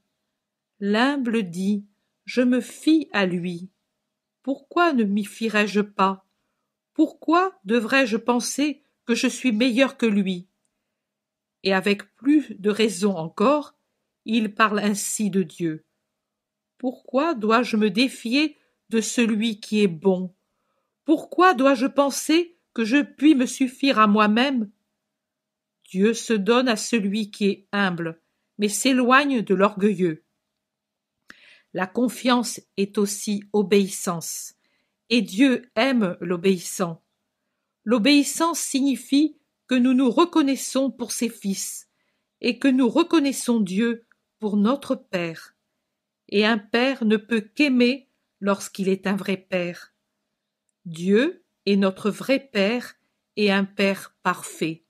L'humble dit Je me fie à lui. Pourquoi ne m'y fierais-je pas Pourquoi devrais-je penser que je suis meilleur que lui Et avec plus de raison encore, il parle ainsi de Dieu. Pourquoi dois-je me défier de celui qui est bon Pourquoi dois-je penser que je puis me suffire à moi-même. Dieu se donne à celui qui est humble, mais s'éloigne de l'orgueilleux. La confiance est aussi obéissance, et Dieu aime l'obéissant. L'obéissance signifie que nous nous reconnaissons pour ses fils, et que nous reconnaissons Dieu pour notre Père. Et un Père ne peut qu'aimer lorsqu'il est un vrai Père. Dieu, et notre vrai Père et un Père parfait.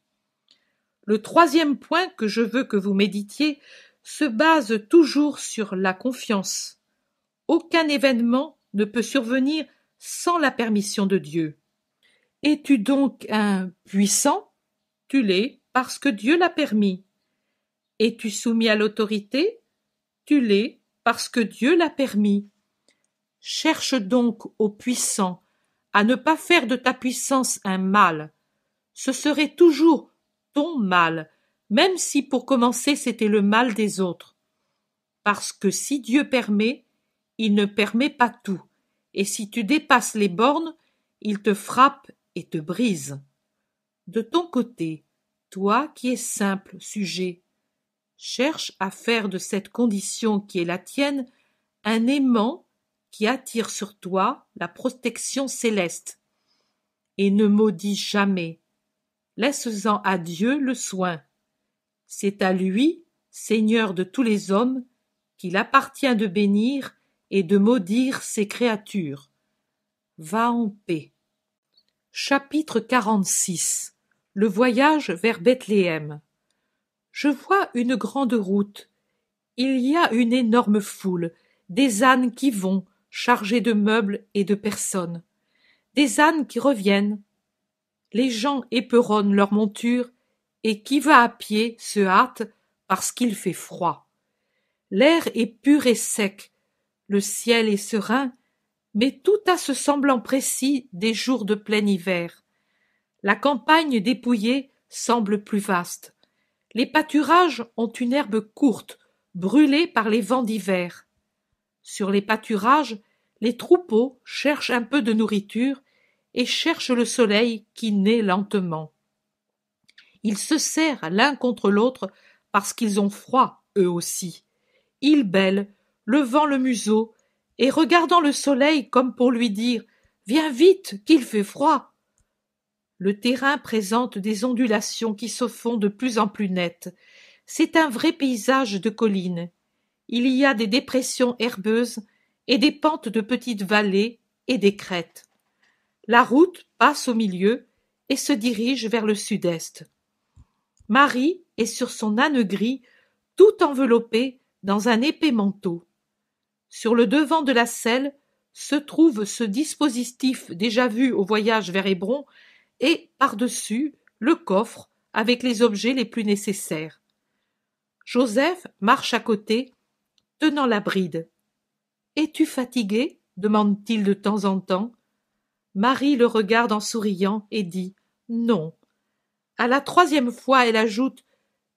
Le troisième point que je veux que vous méditiez se base toujours sur la confiance. Aucun événement ne peut survenir sans la permission de Dieu. Es-tu donc un puissant Tu l'es parce que Dieu l'a permis. Es-tu soumis à l'autorité Tu l'es parce que Dieu l'a permis. Cherche donc au puissant à ne pas faire de ta puissance un mal. Ce serait toujours ton mal, même si pour commencer c'était le mal des autres. Parce que si Dieu permet, il ne permet pas tout, et si tu dépasses les bornes, il te frappe et te brise. De ton côté, toi qui es simple sujet, cherche à faire de cette condition qui est la tienne un aimant qui attire sur toi la protection céleste. Et ne maudis jamais. Laisse-en à Dieu le soin. C'est à lui, Seigneur de tous les hommes, qu'il appartient de bénir et de maudire ses créatures. Va en paix. Chapitre 46 Le voyage vers Bethléem. Je vois une grande route. Il y a une énorme foule, des ânes qui vont, chargés de meubles et de personnes, des ânes qui reviennent. Les gens éperonnent leurs montures, et qui va à pied se hâte parce qu'il fait froid. L'air est pur et sec, le ciel est serein, mais tout a ce semblant précis des jours de plein hiver. La campagne dépouillée semble plus vaste. Les pâturages ont une herbe courte, brûlée par les vents d'hiver. Sur les pâturages, les troupeaux cherchent un peu de nourriture et cherchent le soleil qui naît lentement. Ils se serrent l'un contre l'autre parce qu'ils ont froid, eux aussi. Ils bêlent, levant le museau et regardant le soleil comme pour lui dire Viens vite, qu'il fait froid. Le terrain présente des ondulations qui se font de plus en plus nettes. C'est un vrai paysage de collines il y a des dépressions herbeuses et des pentes de petites vallées et des crêtes. La route passe au milieu et se dirige vers le sud-est. Marie est sur son âne gris, tout enveloppée dans un épais manteau. Sur le devant de la selle se trouve ce dispositif déjà vu au voyage vers Hébron et, par-dessus, le coffre avec les objets les plus nécessaires. Joseph marche à côté tenant la bride. Es-tu fatigué demande-t-il de temps en temps. Marie le regarde en souriant et dit Non. À la troisième fois, elle ajoute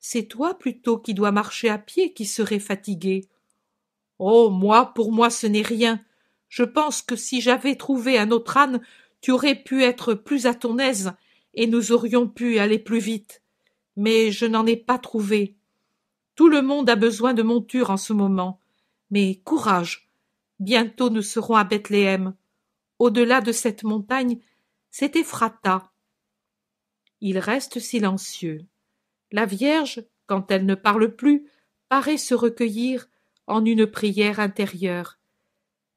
C'est toi plutôt qui dois marcher à pied qui serais fatigué. Oh, moi, pour moi, ce n'est rien. Je pense que si j'avais trouvé un autre âne, tu aurais pu être plus à ton aise et nous aurions pu aller plus vite. Mais je n'en ai pas trouvé. Tout le monde a besoin de monture en ce moment. Mais courage. Bientôt nous serons à Bethléem. Au-delà de cette montagne, c'est Ephrata. Il reste silencieux. La Vierge, quand elle ne parle plus, paraît se recueillir en une prière intérieure.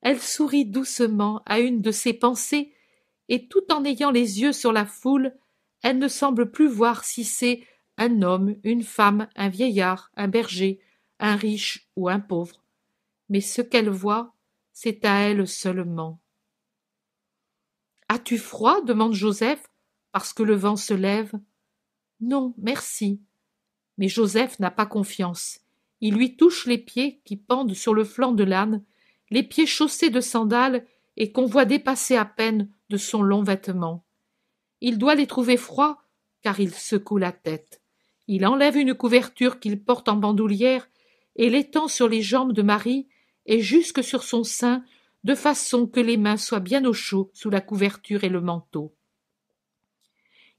Elle sourit doucement à une de ses pensées, et tout en ayant les yeux sur la foule, elle ne semble plus voir si c'est un homme, une femme, un vieillard, un berger, un riche ou un pauvre, mais ce qu'elle voit, c'est à elle seulement. As-tu froid demande Joseph, parce que le vent se lève. Non, merci. Mais Joseph n'a pas confiance. Il lui touche les pieds qui pendent sur le flanc de l'âne, les pieds chaussés de sandales et qu'on voit dépasser à peine de son long vêtement. Il doit les trouver froids, car il secoue la tête. Il enlève une couverture qu'il porte en bandoulière et l'étend sur les jambes de Marie et jusque sur son sein, de façon que les mains soient bien au chaud sous la couverture et le manteau.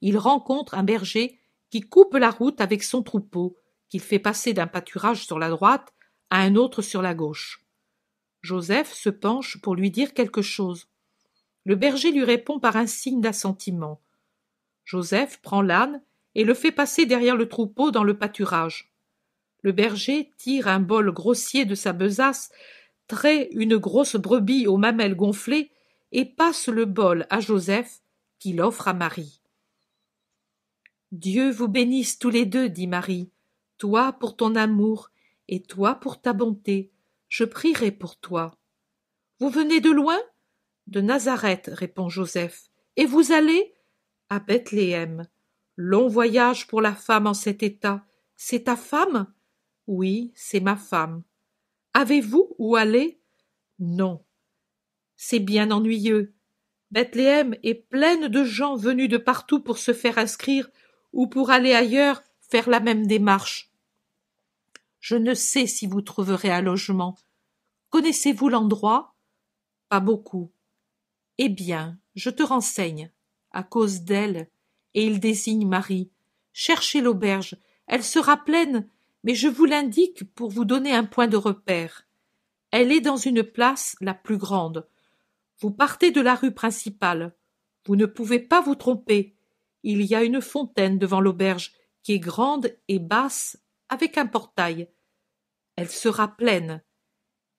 Il rencontre un berger qui coupe la route avec son troupeau, qu'il fait passer d'un pâturage sur la droite à un autre sur la gauche. Joseph se penche pour lui dire quelque chose. Le berger lui répond par un signe d'assentiment. Joseph prend l'âne et le fait passer derrière le troupeau dans le pâturage. Le berger tire un bol grossier de sa besace, trait une grosse brebis aux mamelles gonflées et passe le bol à Joseph, qui l'offre à Marie. Dieu vous bénisse tous les deux, dit Marie, toi pour ton amour et toi pour ta bonté. Je prierai pour toi. Vous venez de loin De Nazareth, répond Joseph. Et vous allez À Bethléem Long voyage pour la femme en cet état. C'est ta femme? Oui, c'est ma femme. Avez-vous où aller? Non. C'est bien ennuyeux. Bethléem est pleine de gens venus de partout pour se faire inscrire ou pour aller ailleurs faire la même démarche. Je ne sais si vous trouverez un logement. Connaissez-vous l'endroit Pas beaucoup. Eh bien, je te renseigne. À cause d'elle, et il désigne Marie. Cherchez l'auberge, elle sera pleine, mais je vous l'indique pour vous donner un point de repère. Elle est dans une place la plus grande. Vous partez de la rue principale. Vous ne pouvez pas vous tromper. Il y a une fontaine devant l'auberge, qui est grande et basse, avec un portail. Elle sera pleine.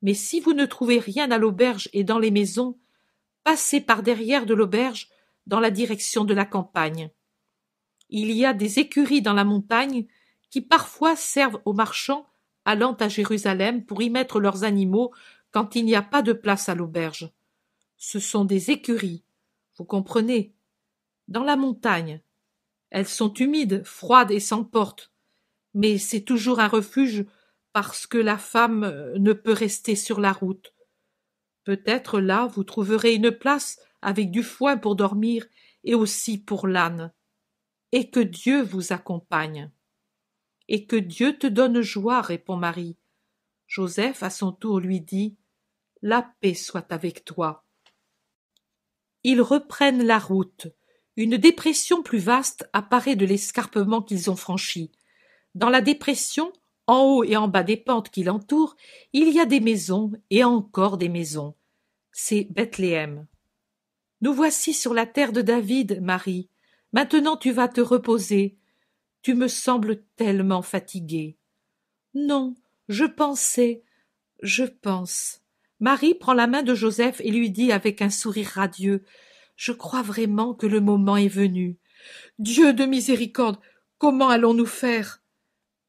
Mais si vous ne trouvez rien à l'auberge et dans les maisons, passez par derrière de l'auberge dans la direction de la campagne il y a des écuries dans la montagne qui parfois servent aux marchands allant à Jérusalem pour y mettre leurs animaux quand il n'y a pas de place à l'auberge. Ce sont des écuries, vous comprenez, dans la montagne. Elles sont humides, froides et sans porte, mais c'est toujours un refuge parce que la femme euh, ne peut rester sur la route. Peut-être là vous trouverez une place avec du foin pour dormir et aussi pour l'âne et que Dieu vous accompagne. Et que Dieu te donne joie, répond Marie. Joseph, à son tour, lui dit La paix soit avec toi. Ils reprennent la route. Une dépression plus vaste apparaît de l'escarpement qu'ils ont franchi. Dans la dépression, en haut et en bas des pentes qui l'entourent, il y a des maisons et encore des maisons. C'est Bethléem. Nous voici sur la terre de David, Marie. Maintenant tu vas te reposer. Tu me sembles tellement fatiguée. Non, je pensais. Je pense. Marie prend la main de Joseph et lui dit avec un sourire radieux. Je crois vraiment que le moment est venu. Dieu de miséricorde. Comment allons nous faire?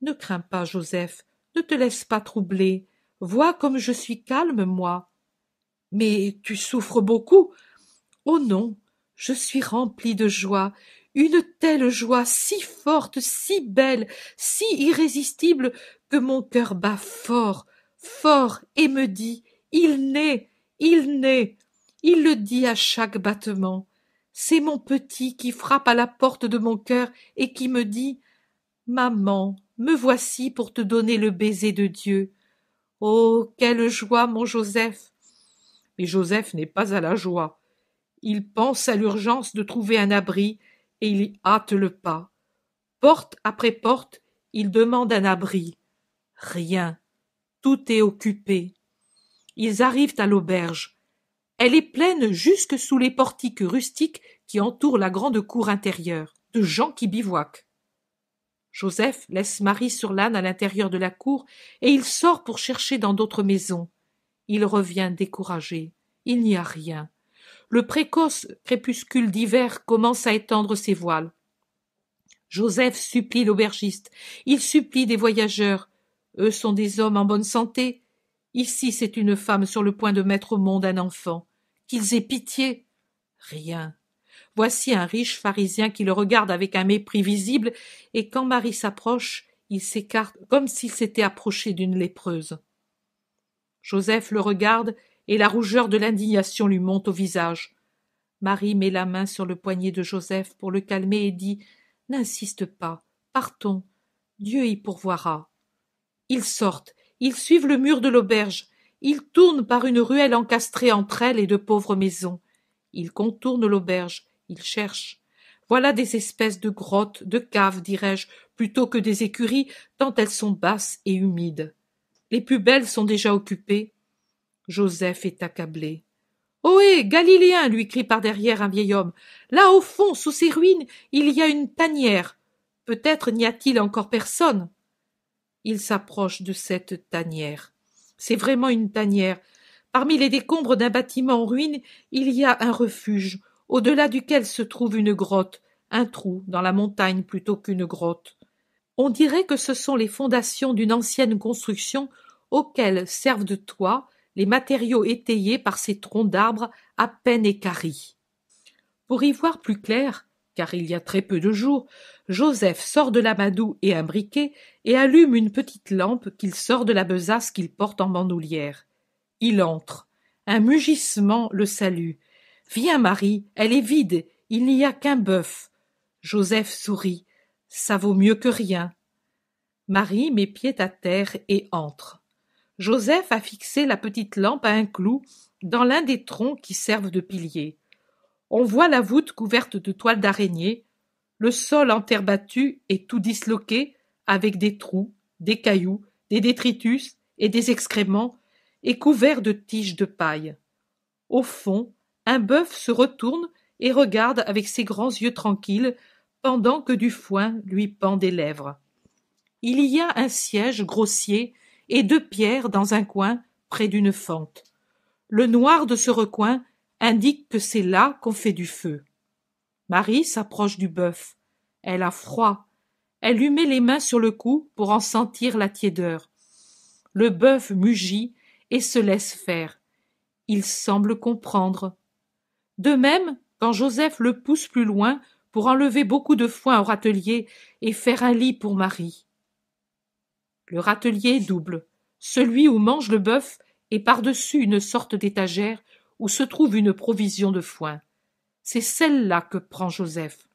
Ne crains pas, Joseph, ne te laisse pas troubler. Vois comme je suis calme, moi. Mais tu souffres beaucoup. Oh non, je suis rempli de joie, une telle joie si forte, si belle, si irrésistible, que mon cœur bat fort, fort, et me dit Il naît, il naît. Il le dit à chaque battement. C'est mon petit qui frappe à la porte de mon cœur et qui me dit Maman, me voici pour te donner le baiser de Dieu. Oh, quelle joie, mon Joseph. Mais Joseph n'est pas à la joie. Il pense à l'urgence de trouver un abri, et il hâte le pas. Porte après porte, il demande un abri. Rien. Tout est occupé. Ils arrivent à l'auberge. Elle est pleine jusque sous les portiques rustiques qui entourent la grande cour intérieure, de gens qui bivouaquent. Joseph laisse Marie sur l'âne à l'intérieur de la cour et il sort pour chercher dans d'autres maisons. Il revient découragé. Il n'y a rien le précoce crépuscule d'hiver commence à étendre ses voiles. Joseph supplie l'aubergiste, il supplie des voyageurs. Eux sont des hommes en bonne santé. Ici c'est une femme sur le point de mettre au monde un enfant. Qu'ils aient pitié. Rien. Voici un riche pharisien qui le regarde avec un mépris visible, et quand Marie s'approche, il s'écarte comme s'il s'était approché d'une lépreuse. Joseph le regarde et la rougeur de l'indignation lui monte au visage. Marie met la main sur le poignet de Joseph pour le calmer et dit N'insiste pas, partons, Dieu y pourvoira. Ils sortent, ils suivent le mur de l'auberge, ils tournent par une ruelle encastrée entre elles et de pauvres maisons. Ils contournent l'auberge, ils cherchent. Voilà des espèces de grottes, de caves, dirais-je, plutôt que des écuries, tant elles sont basses et humides. Les plus belles sont déjà occupées, Joseph est accablé. Ohé, Galiléen lui crie par derrière un vieil homme. Là au fond, sous ces ruines, il y a une tanière. Peut-être n'y a-t-il encore personne. Il s'approche de cette tanière. C'est vraiment une tanière. Parmi les décombres d'un bâtiment en ruine, il y a un refuge, au-delà duquel se trouve une grotte, un trou dans la montagne plutôt qu'une grotte. On dirait que ce sont les fondations d'une ancienne construction auxquelles servent de toit les matériaux étayés par ces troncs d'arbres à peine équarris. Pour y voir plus clair, car il y a très peu de jours, Joseph sort de l'amadou et un briquet et allume une petite lampe qu'il sort de la besace qu'il porte en bandoulière. Il entre. Un mugissement le salue. Viens, Marie, elle est vide, il n'y a qu'un bœuf. Joseph sourit. Ça vaut mieux que rien. Marie met pied à terre et entre. Joseph a fixé la petite lampe à un clou dans l'un des troncs qui servent de pilier. On voit la voûte couverte de toiles d'araignée, le sol en terre battue est tout disloqué avec des trous, des cailloux, des détritus et des excréments, et couvert de tiges de paille. Au fond, un bœuf se retourne et regarde avec ses grands yeux tranquilles pendant que du foin lui pend des lèvres. Il y a un siège grossier et deux pierres dans un coin près d'une fente. Le noir de ce recoin indique que c'est là qu'on fait du feu. Marie s'approche du bœuf. Elle a froid. Elle lui met les mains sur le cou pour en sentir la tiédeur. Le bœuf mugit et se laisse faire. Il semble comprendre. De même, quand Joseph le pousse plus loin pour enlever beaucoup de foin au râtelier et faire un lit pour Marie. Le râtelier est double, celui où mange le bœuf et par-dessus une sorte d'étagère où se trouve une provision de foin. C'est celle-là que prend Joseph.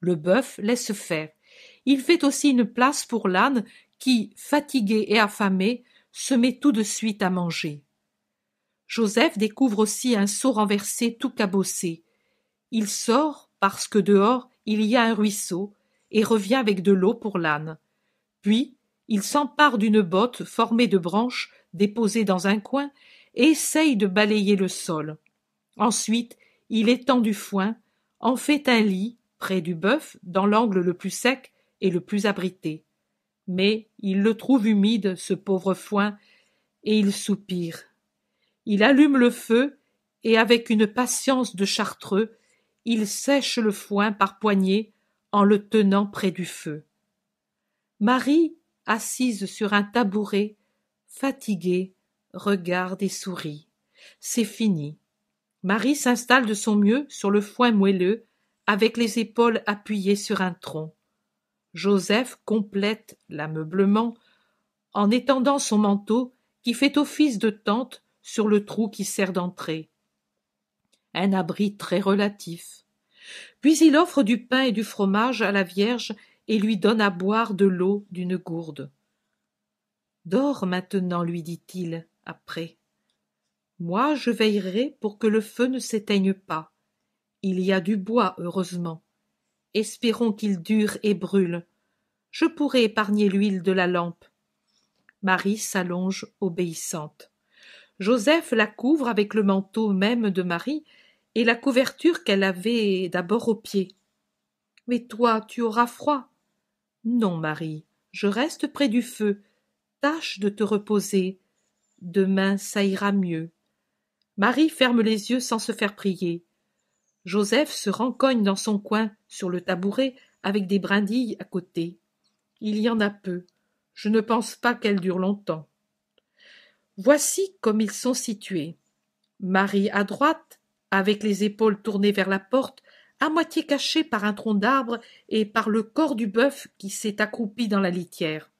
Le bœuf laisse faire. Il fait aussi une place pour l'âne qui, fatigué et affamé, se met tout de suite à manger. Joseph découvre aussi un seau renversé tout cabossé. Il sort parce que dehors il y a un ruisseau et revient avec de l'eau pour l'âne. Puis il s'empare d'une botte formée de branches déposées dans un coin et essaye de balayer le sol. Ensuite, il étend du foin, en fait un lit, près du bœuf, dans l'angle le plus sec et le plus abrité. Mais il le trouve humide, ce pauvre foin, et il soupire. Il allume le feu, et avec une patience de chartreux, il sèche le foin par poignée en le tenant près du feu. Marie assise sur un tabouret, fatiguée, regarde et sourit. C'est fini. Marie s'installe de son mieux sur le foin moelleux, avec les épaules appuyées sur un tronc. Joseph complète l'ameublement en étendant son manteau qui fait office de tente sur le trou qui sert d'entrée. Un abri très relatif. Puis il offre du pain et du fromage à la Vierge et lui donne à boire de l'eau d'une gourde. Dors maintenant, lui dit-il, après. Moi, je veillerai pour que le feu ne s'éteigne pas. Il y a du bois, heureusement. Espérons qu'il dure et brûle. Je pourrai épargner l'huile de la lampe. Marie s'allonge obéissante. Joseph la couvre avec le manteau même de Marie et la couverture qu'elle avait d'abord aux pieds. Mais toi, tu auras froid, non, Marie, je reste près du feu. Tâche de te reposer. Demain ça ira mieux. Marie ferme les yeux sans se faire prier. Joseph se rencogne dans son coin sur le tabouret avec des brindilles à côté. Il y en a peu. Je ne pense pas qu'elles durent longtemps. Voici comme ils sont situés. Marie à droite, avec les épaules tournées vers la porte, à moitié caché par un tronc d'arbre et par le corps du bœuf qui s'est accroupi dans la litière.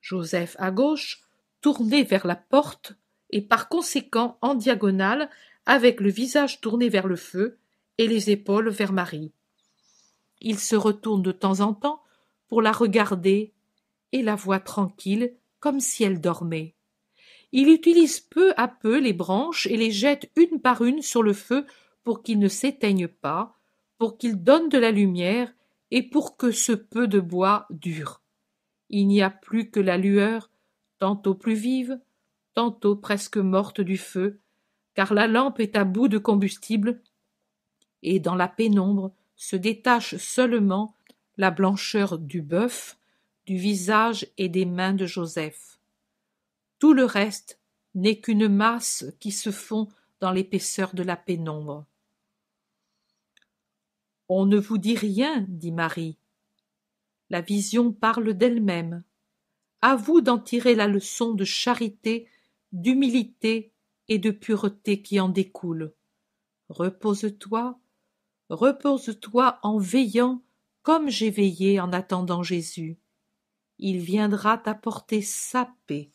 Joseph à gauche, tourné vers la porte, et par conséquent en diagonale, avec le visage tourné vers le feu et les épaules vers Marie. Il se retourne de temps en temps pour la regarder et la voit tranquille comme si elle dormait. Il utilise peu à peu les branches et les jette une par une sur le feu pour qu'il ne s'éteigne pas, pour qu'il donne de la lumière et pour que ce peu de bois dure. Il n'y a plus que la lueur, tantôt plus vive, tantôt presque morte du feu, car la lampe est à bout de combustible, et dans la pénombre se détache seulement la blancheur du bœuf, du visage et des mains de Joseph. Tout le reste n'est qu'une masse qui se fond dans l'épaisseur de la pénombre. On ne vous dit rien, dit Marie. La vision parle d'elle-même. À vous d'en tirer la leçon de charité, d'humilité et de pureté qui en découle. Repose-toi, repose-toi en veillant comme j'ai veillé en attendant Jésus. Il viendra t'apporter sa paix.